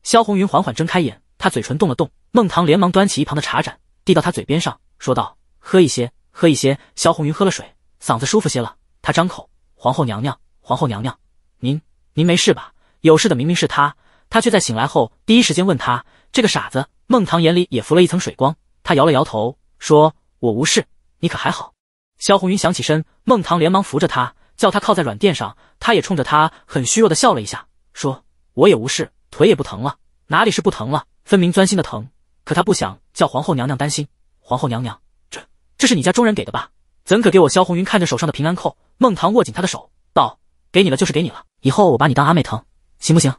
萧红云缓缓睁开眼，她嘴唇动了动，孟唐连忙端起一旁的茶盏，递到她嘴边上，说道：“喝一些，喝一些。”萧红云喝了水，嗓子舒服些了，她张口：“皇后娘娘，皇后娘娘，您您没事吧？有事的明明是她，她却在醒来后第一时间问他这个傻子。”孟唐眼里也浮了一层水光，她摇了摇头，说：“我无事，你可还好？”萧红云想起身，孟唐连忙扶着他，叫他靠在软垫上。他也冲着他很虚弱的笑了一下，说：“我也无事，腿也不疼了，哪里是不疼了，分明钻心的疼。”可他不想叫皇后娘娘担心，皇后娘娘，这这是你家中人给的吧？怎可给我萧红云看着手上的平安扣，孟唐握紧他的手，道：“给你了就是给你了，以后我把你当阿妹疼，行不行？”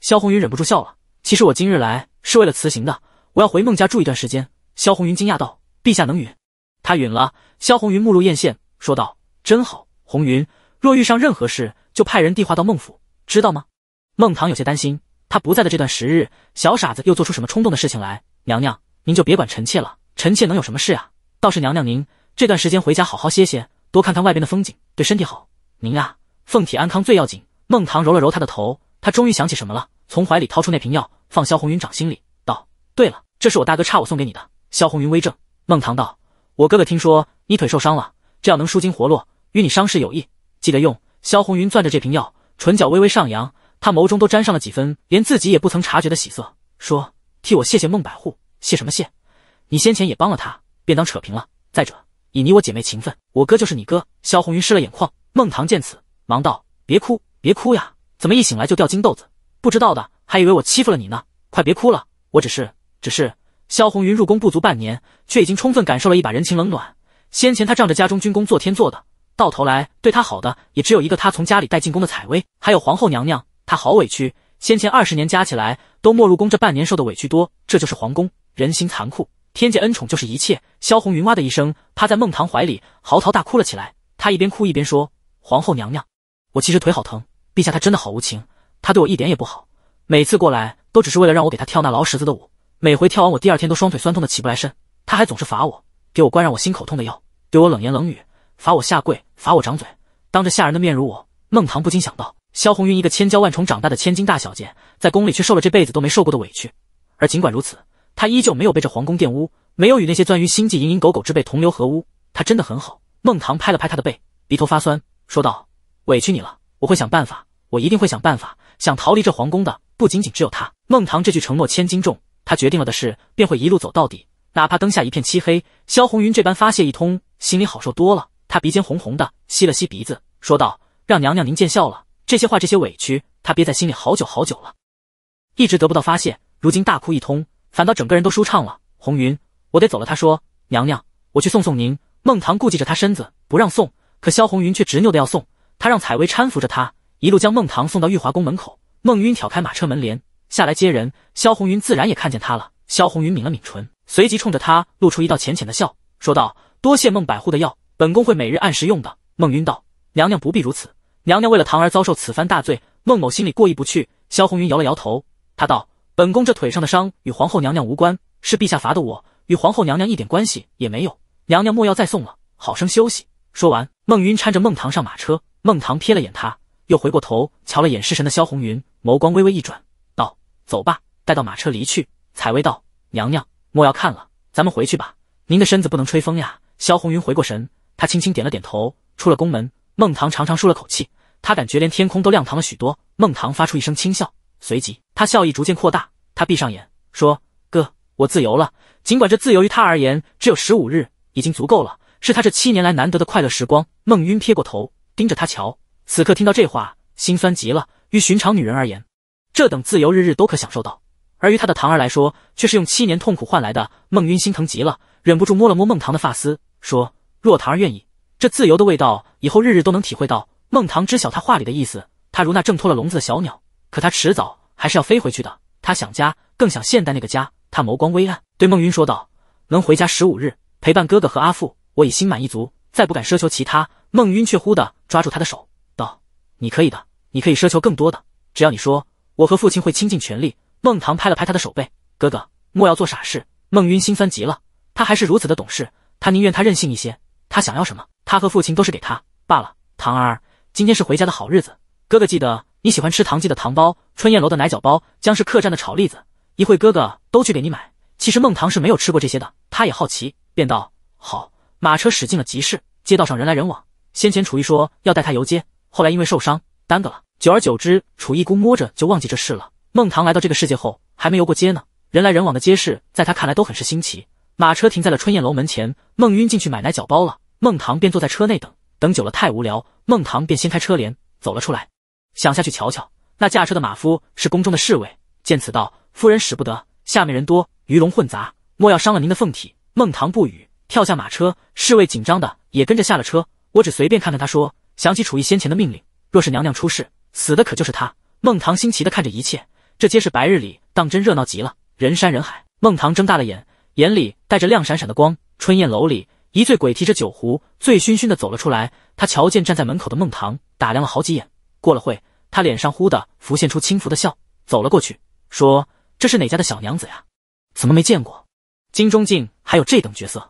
萧红云忍不住笑了。其实我今日来是为了辞行的，我要回孟家住一段时间。萧红云惊讶道：“陛下能允？”他允了，萧红云目露艳羡，说道：“真好，红云，若遇上任何事，就派人递话到孟府，知道吗？”孟棠有些担心，他不在的这段时日，小傻子又做出什么冲动的事情来？娘娘，您就别管臣妾了，臣妾能有什么事啊？倒是娘娘您，这段时间回家好好歇歇，多看看外边的风景，对身体好。您啊，凤体安康最要紧。孟棠揉了揉他的头，他终于想起什么了，从怀里掏出那瓶药，放萧红云掌心里，道：“对了，这是我大哥差我送给你的。”萧红云微怔，孟棠道。我哥哥听说你腿受伤了，这药能舒筋活络，与你伤势有益，记得用。萧红云攥着这瓶药，唇角微微上扬，他眸中都沾上了几分连自己也不曾察觉的喜色，说：“替我谢谢孟百户，谢什么谢？你先前也帮了他，便当扯平了。再者，以你我姐妹情分，我哥就是你哥。”萧红云湿了眼眶，孟堂见此，忙道：“别哭，别哭呀，怎么一醒来就掉金豆子？不知道的还以为我欺负了你呢。快别哭了，我只是，只是。*laughs* ”萧红云入宫不足半年，却已经充分感受了一把人情冷暖。先前她仗着家中军功做天做的，到头来对她好的也只有一个她从家里带进宫的采薇，还有皇后娘娘。她好委屈，先前二十年加起来都没入宫，这半年受的委屈多。这就是皇宫人心残酷，天界恩宠就是一切。萧红云哇的一声，趴在孟棠怀里嚎啕大哭了起来。她一边哭一边说：“皇后娘娘，我其实腿好疼。陛下他真的好无情，他对我一点也不好，每次过来都只是为了让我给他跳那老什子的舞。”每回跳完，我第二天都双腿酸痛的起不来身。他还总是罚我，给我灌让我心口痛的药，对我冷言冷语，罚我下跪，罚我掌嘴，当着下人的面辱我。孟唐不禁想到，萧红云一个千娇万宠长大的千金大小姐，在宫里却受了这辈子都没受过的委屈。而尽管如此，她依旧没有被这皇宫玷污，没有与那些钻于心计、蝇营狗苟之辈同流合污。她真的很好。孟唐拍了拍她的背，鼻头发酸，说道：“委屈你了，我会想办法，我一定会想办法，想逃离这皇宫的，不仅仅只有她。”孟唐这句承诺千斤重。他决定了的事，便会一路走到底，哪怕灯下一片漆黑。萧红云这般发泄一通，心里好受多了。他鼻尖红红的，吸了吸鼻子，说道：“让娘娘您见笑了，这些话，这些委屈，她憋在心里好久好久了，一直得不到发泄，如今大哭一通，反倒整个人都舒畅了。”红云，我得走了。他说：“娘娘，我去送送您。”孟唐顾忌着他身子，不让送，可萧红云却执拗的要送。他让采薇搀扶着他，一路将孟唐送到玉华宫门口。孟云挑开马车门帘。下来接人，萧红云自然也看见他了。萧红云抿了抿唇，随即冲着他露出一道浅浅的笑，说道：“多谢孟百户的药，本宫会每日按时用的。”孟云道：“娘娘不必如此，娘娘为了唐儿遭受此番大罪，孟某心里过意不去。”萧红云摇了摇头，她道：“本宫这腿上的伤与皇后娘娘无关，是陛下罚的我，与皇后娘娘一点关系也没有。娘娘莫要再送了，好生休息。”说完，孟云搀着孟唐上马车。孟唐瞥了眼他，又回过头瞧了眼失神的萧红云，眸光微微一转。走吧，待到马车离去，采薇道：“娘娘莫要看了，咱们回去吧。您的身子不能吹风呀。”萧红云回过神，他轻轻点了点头，出了宫门。孟唐长长舒了口气，他感觉连天空都亮堂了许多。孟唐发出一声轻笑，随即他笑意逐渐扩大。他闭上眼，说：“哥，我自由了。尽管这自由于他而言只有十五日，已经足够了，是他这七年来难得的快乐时光。”孟晕撇过头，盯着他瞧。此刻听到这话，心酸极了。于寻常女人而言，这等自由日日都可享受到，而于他的堂儿来说，却是用七年痛苦换来的。孟晕心疼极了，忍不住摸了摸孟堂的发丝，说：“若堂儿愿意，这自由的味道以后日日都能体会到。”孟堂知晓他话里的意思，他如那挣脱了笼子的小鸟，可他迟早还是要飞回去的。他想家，更想现代那个家。他眸光微暗，对孟晕说道：“能回家十五日，陪伴哥哥和阿父，我已心满意足，再不敢奢求其他。”孟晕却忽地抓住他的手，道：“你可以的，你可以奢求更多的，只要你说。”我和父亲会倾尽全力。孟唐拍了拍他的手背，哥哥莫要做傻事。孟晕心酸极了，他还是如此的懂事，他宁愿他任性一些。他想要什么，他和父亲都是给他罢了。唐儿，今天是回家的好日子，哥哥记得你喜欢吃唐记的糖包、春燕楼的奶饺包、姜氏客栈的炒栗子，一会哥哥都去给你买。其实孟唐是没有吃过这些的，他也好奇，便道好。马车驶进了集市，街道上人来人往。先前楚玉说要带他游街，后来因为受伤耽搁了。久而久之，楚义姑摸着就忘记这事了。孟唐来到这个世界后，还没游过街呢。人来人往的街市，在他看来都很是新奇。马车停在了春燕楼门前，孟晕进去买奶脚包了。孟唐便坐在车内等，等久了太无聊，孟唐便掀开车帘走了出来，想下去瞧瞧。那驾车的马夫是宫中的侍卫，见此道：“夫人使不得，下面人多，鱼龙混杂，莫要伤了您的凤体。”孟唐不语，跳下马车，侍卫紧张的也跟着下了车。我只随便看看，他说想起楚义先前的命令，若是娘娘出事。死的可就是他。孟唐新奇的看着一切，这皆是白日里，当真热闹极了，人山人海。孟唐睁大了眼，眼里带着亮闪闪的光。春宴楼里，一醉鬼提着酒壶，醉醺醺的走了出来。他瞧见站在门口的孟唐，打量了好几眼。过了会，他脸上忽的浮现出轻浮的笑，走了过去，说：“这是哪家的小娘子呀？怎么没见过？金钟镜还有这等角色？”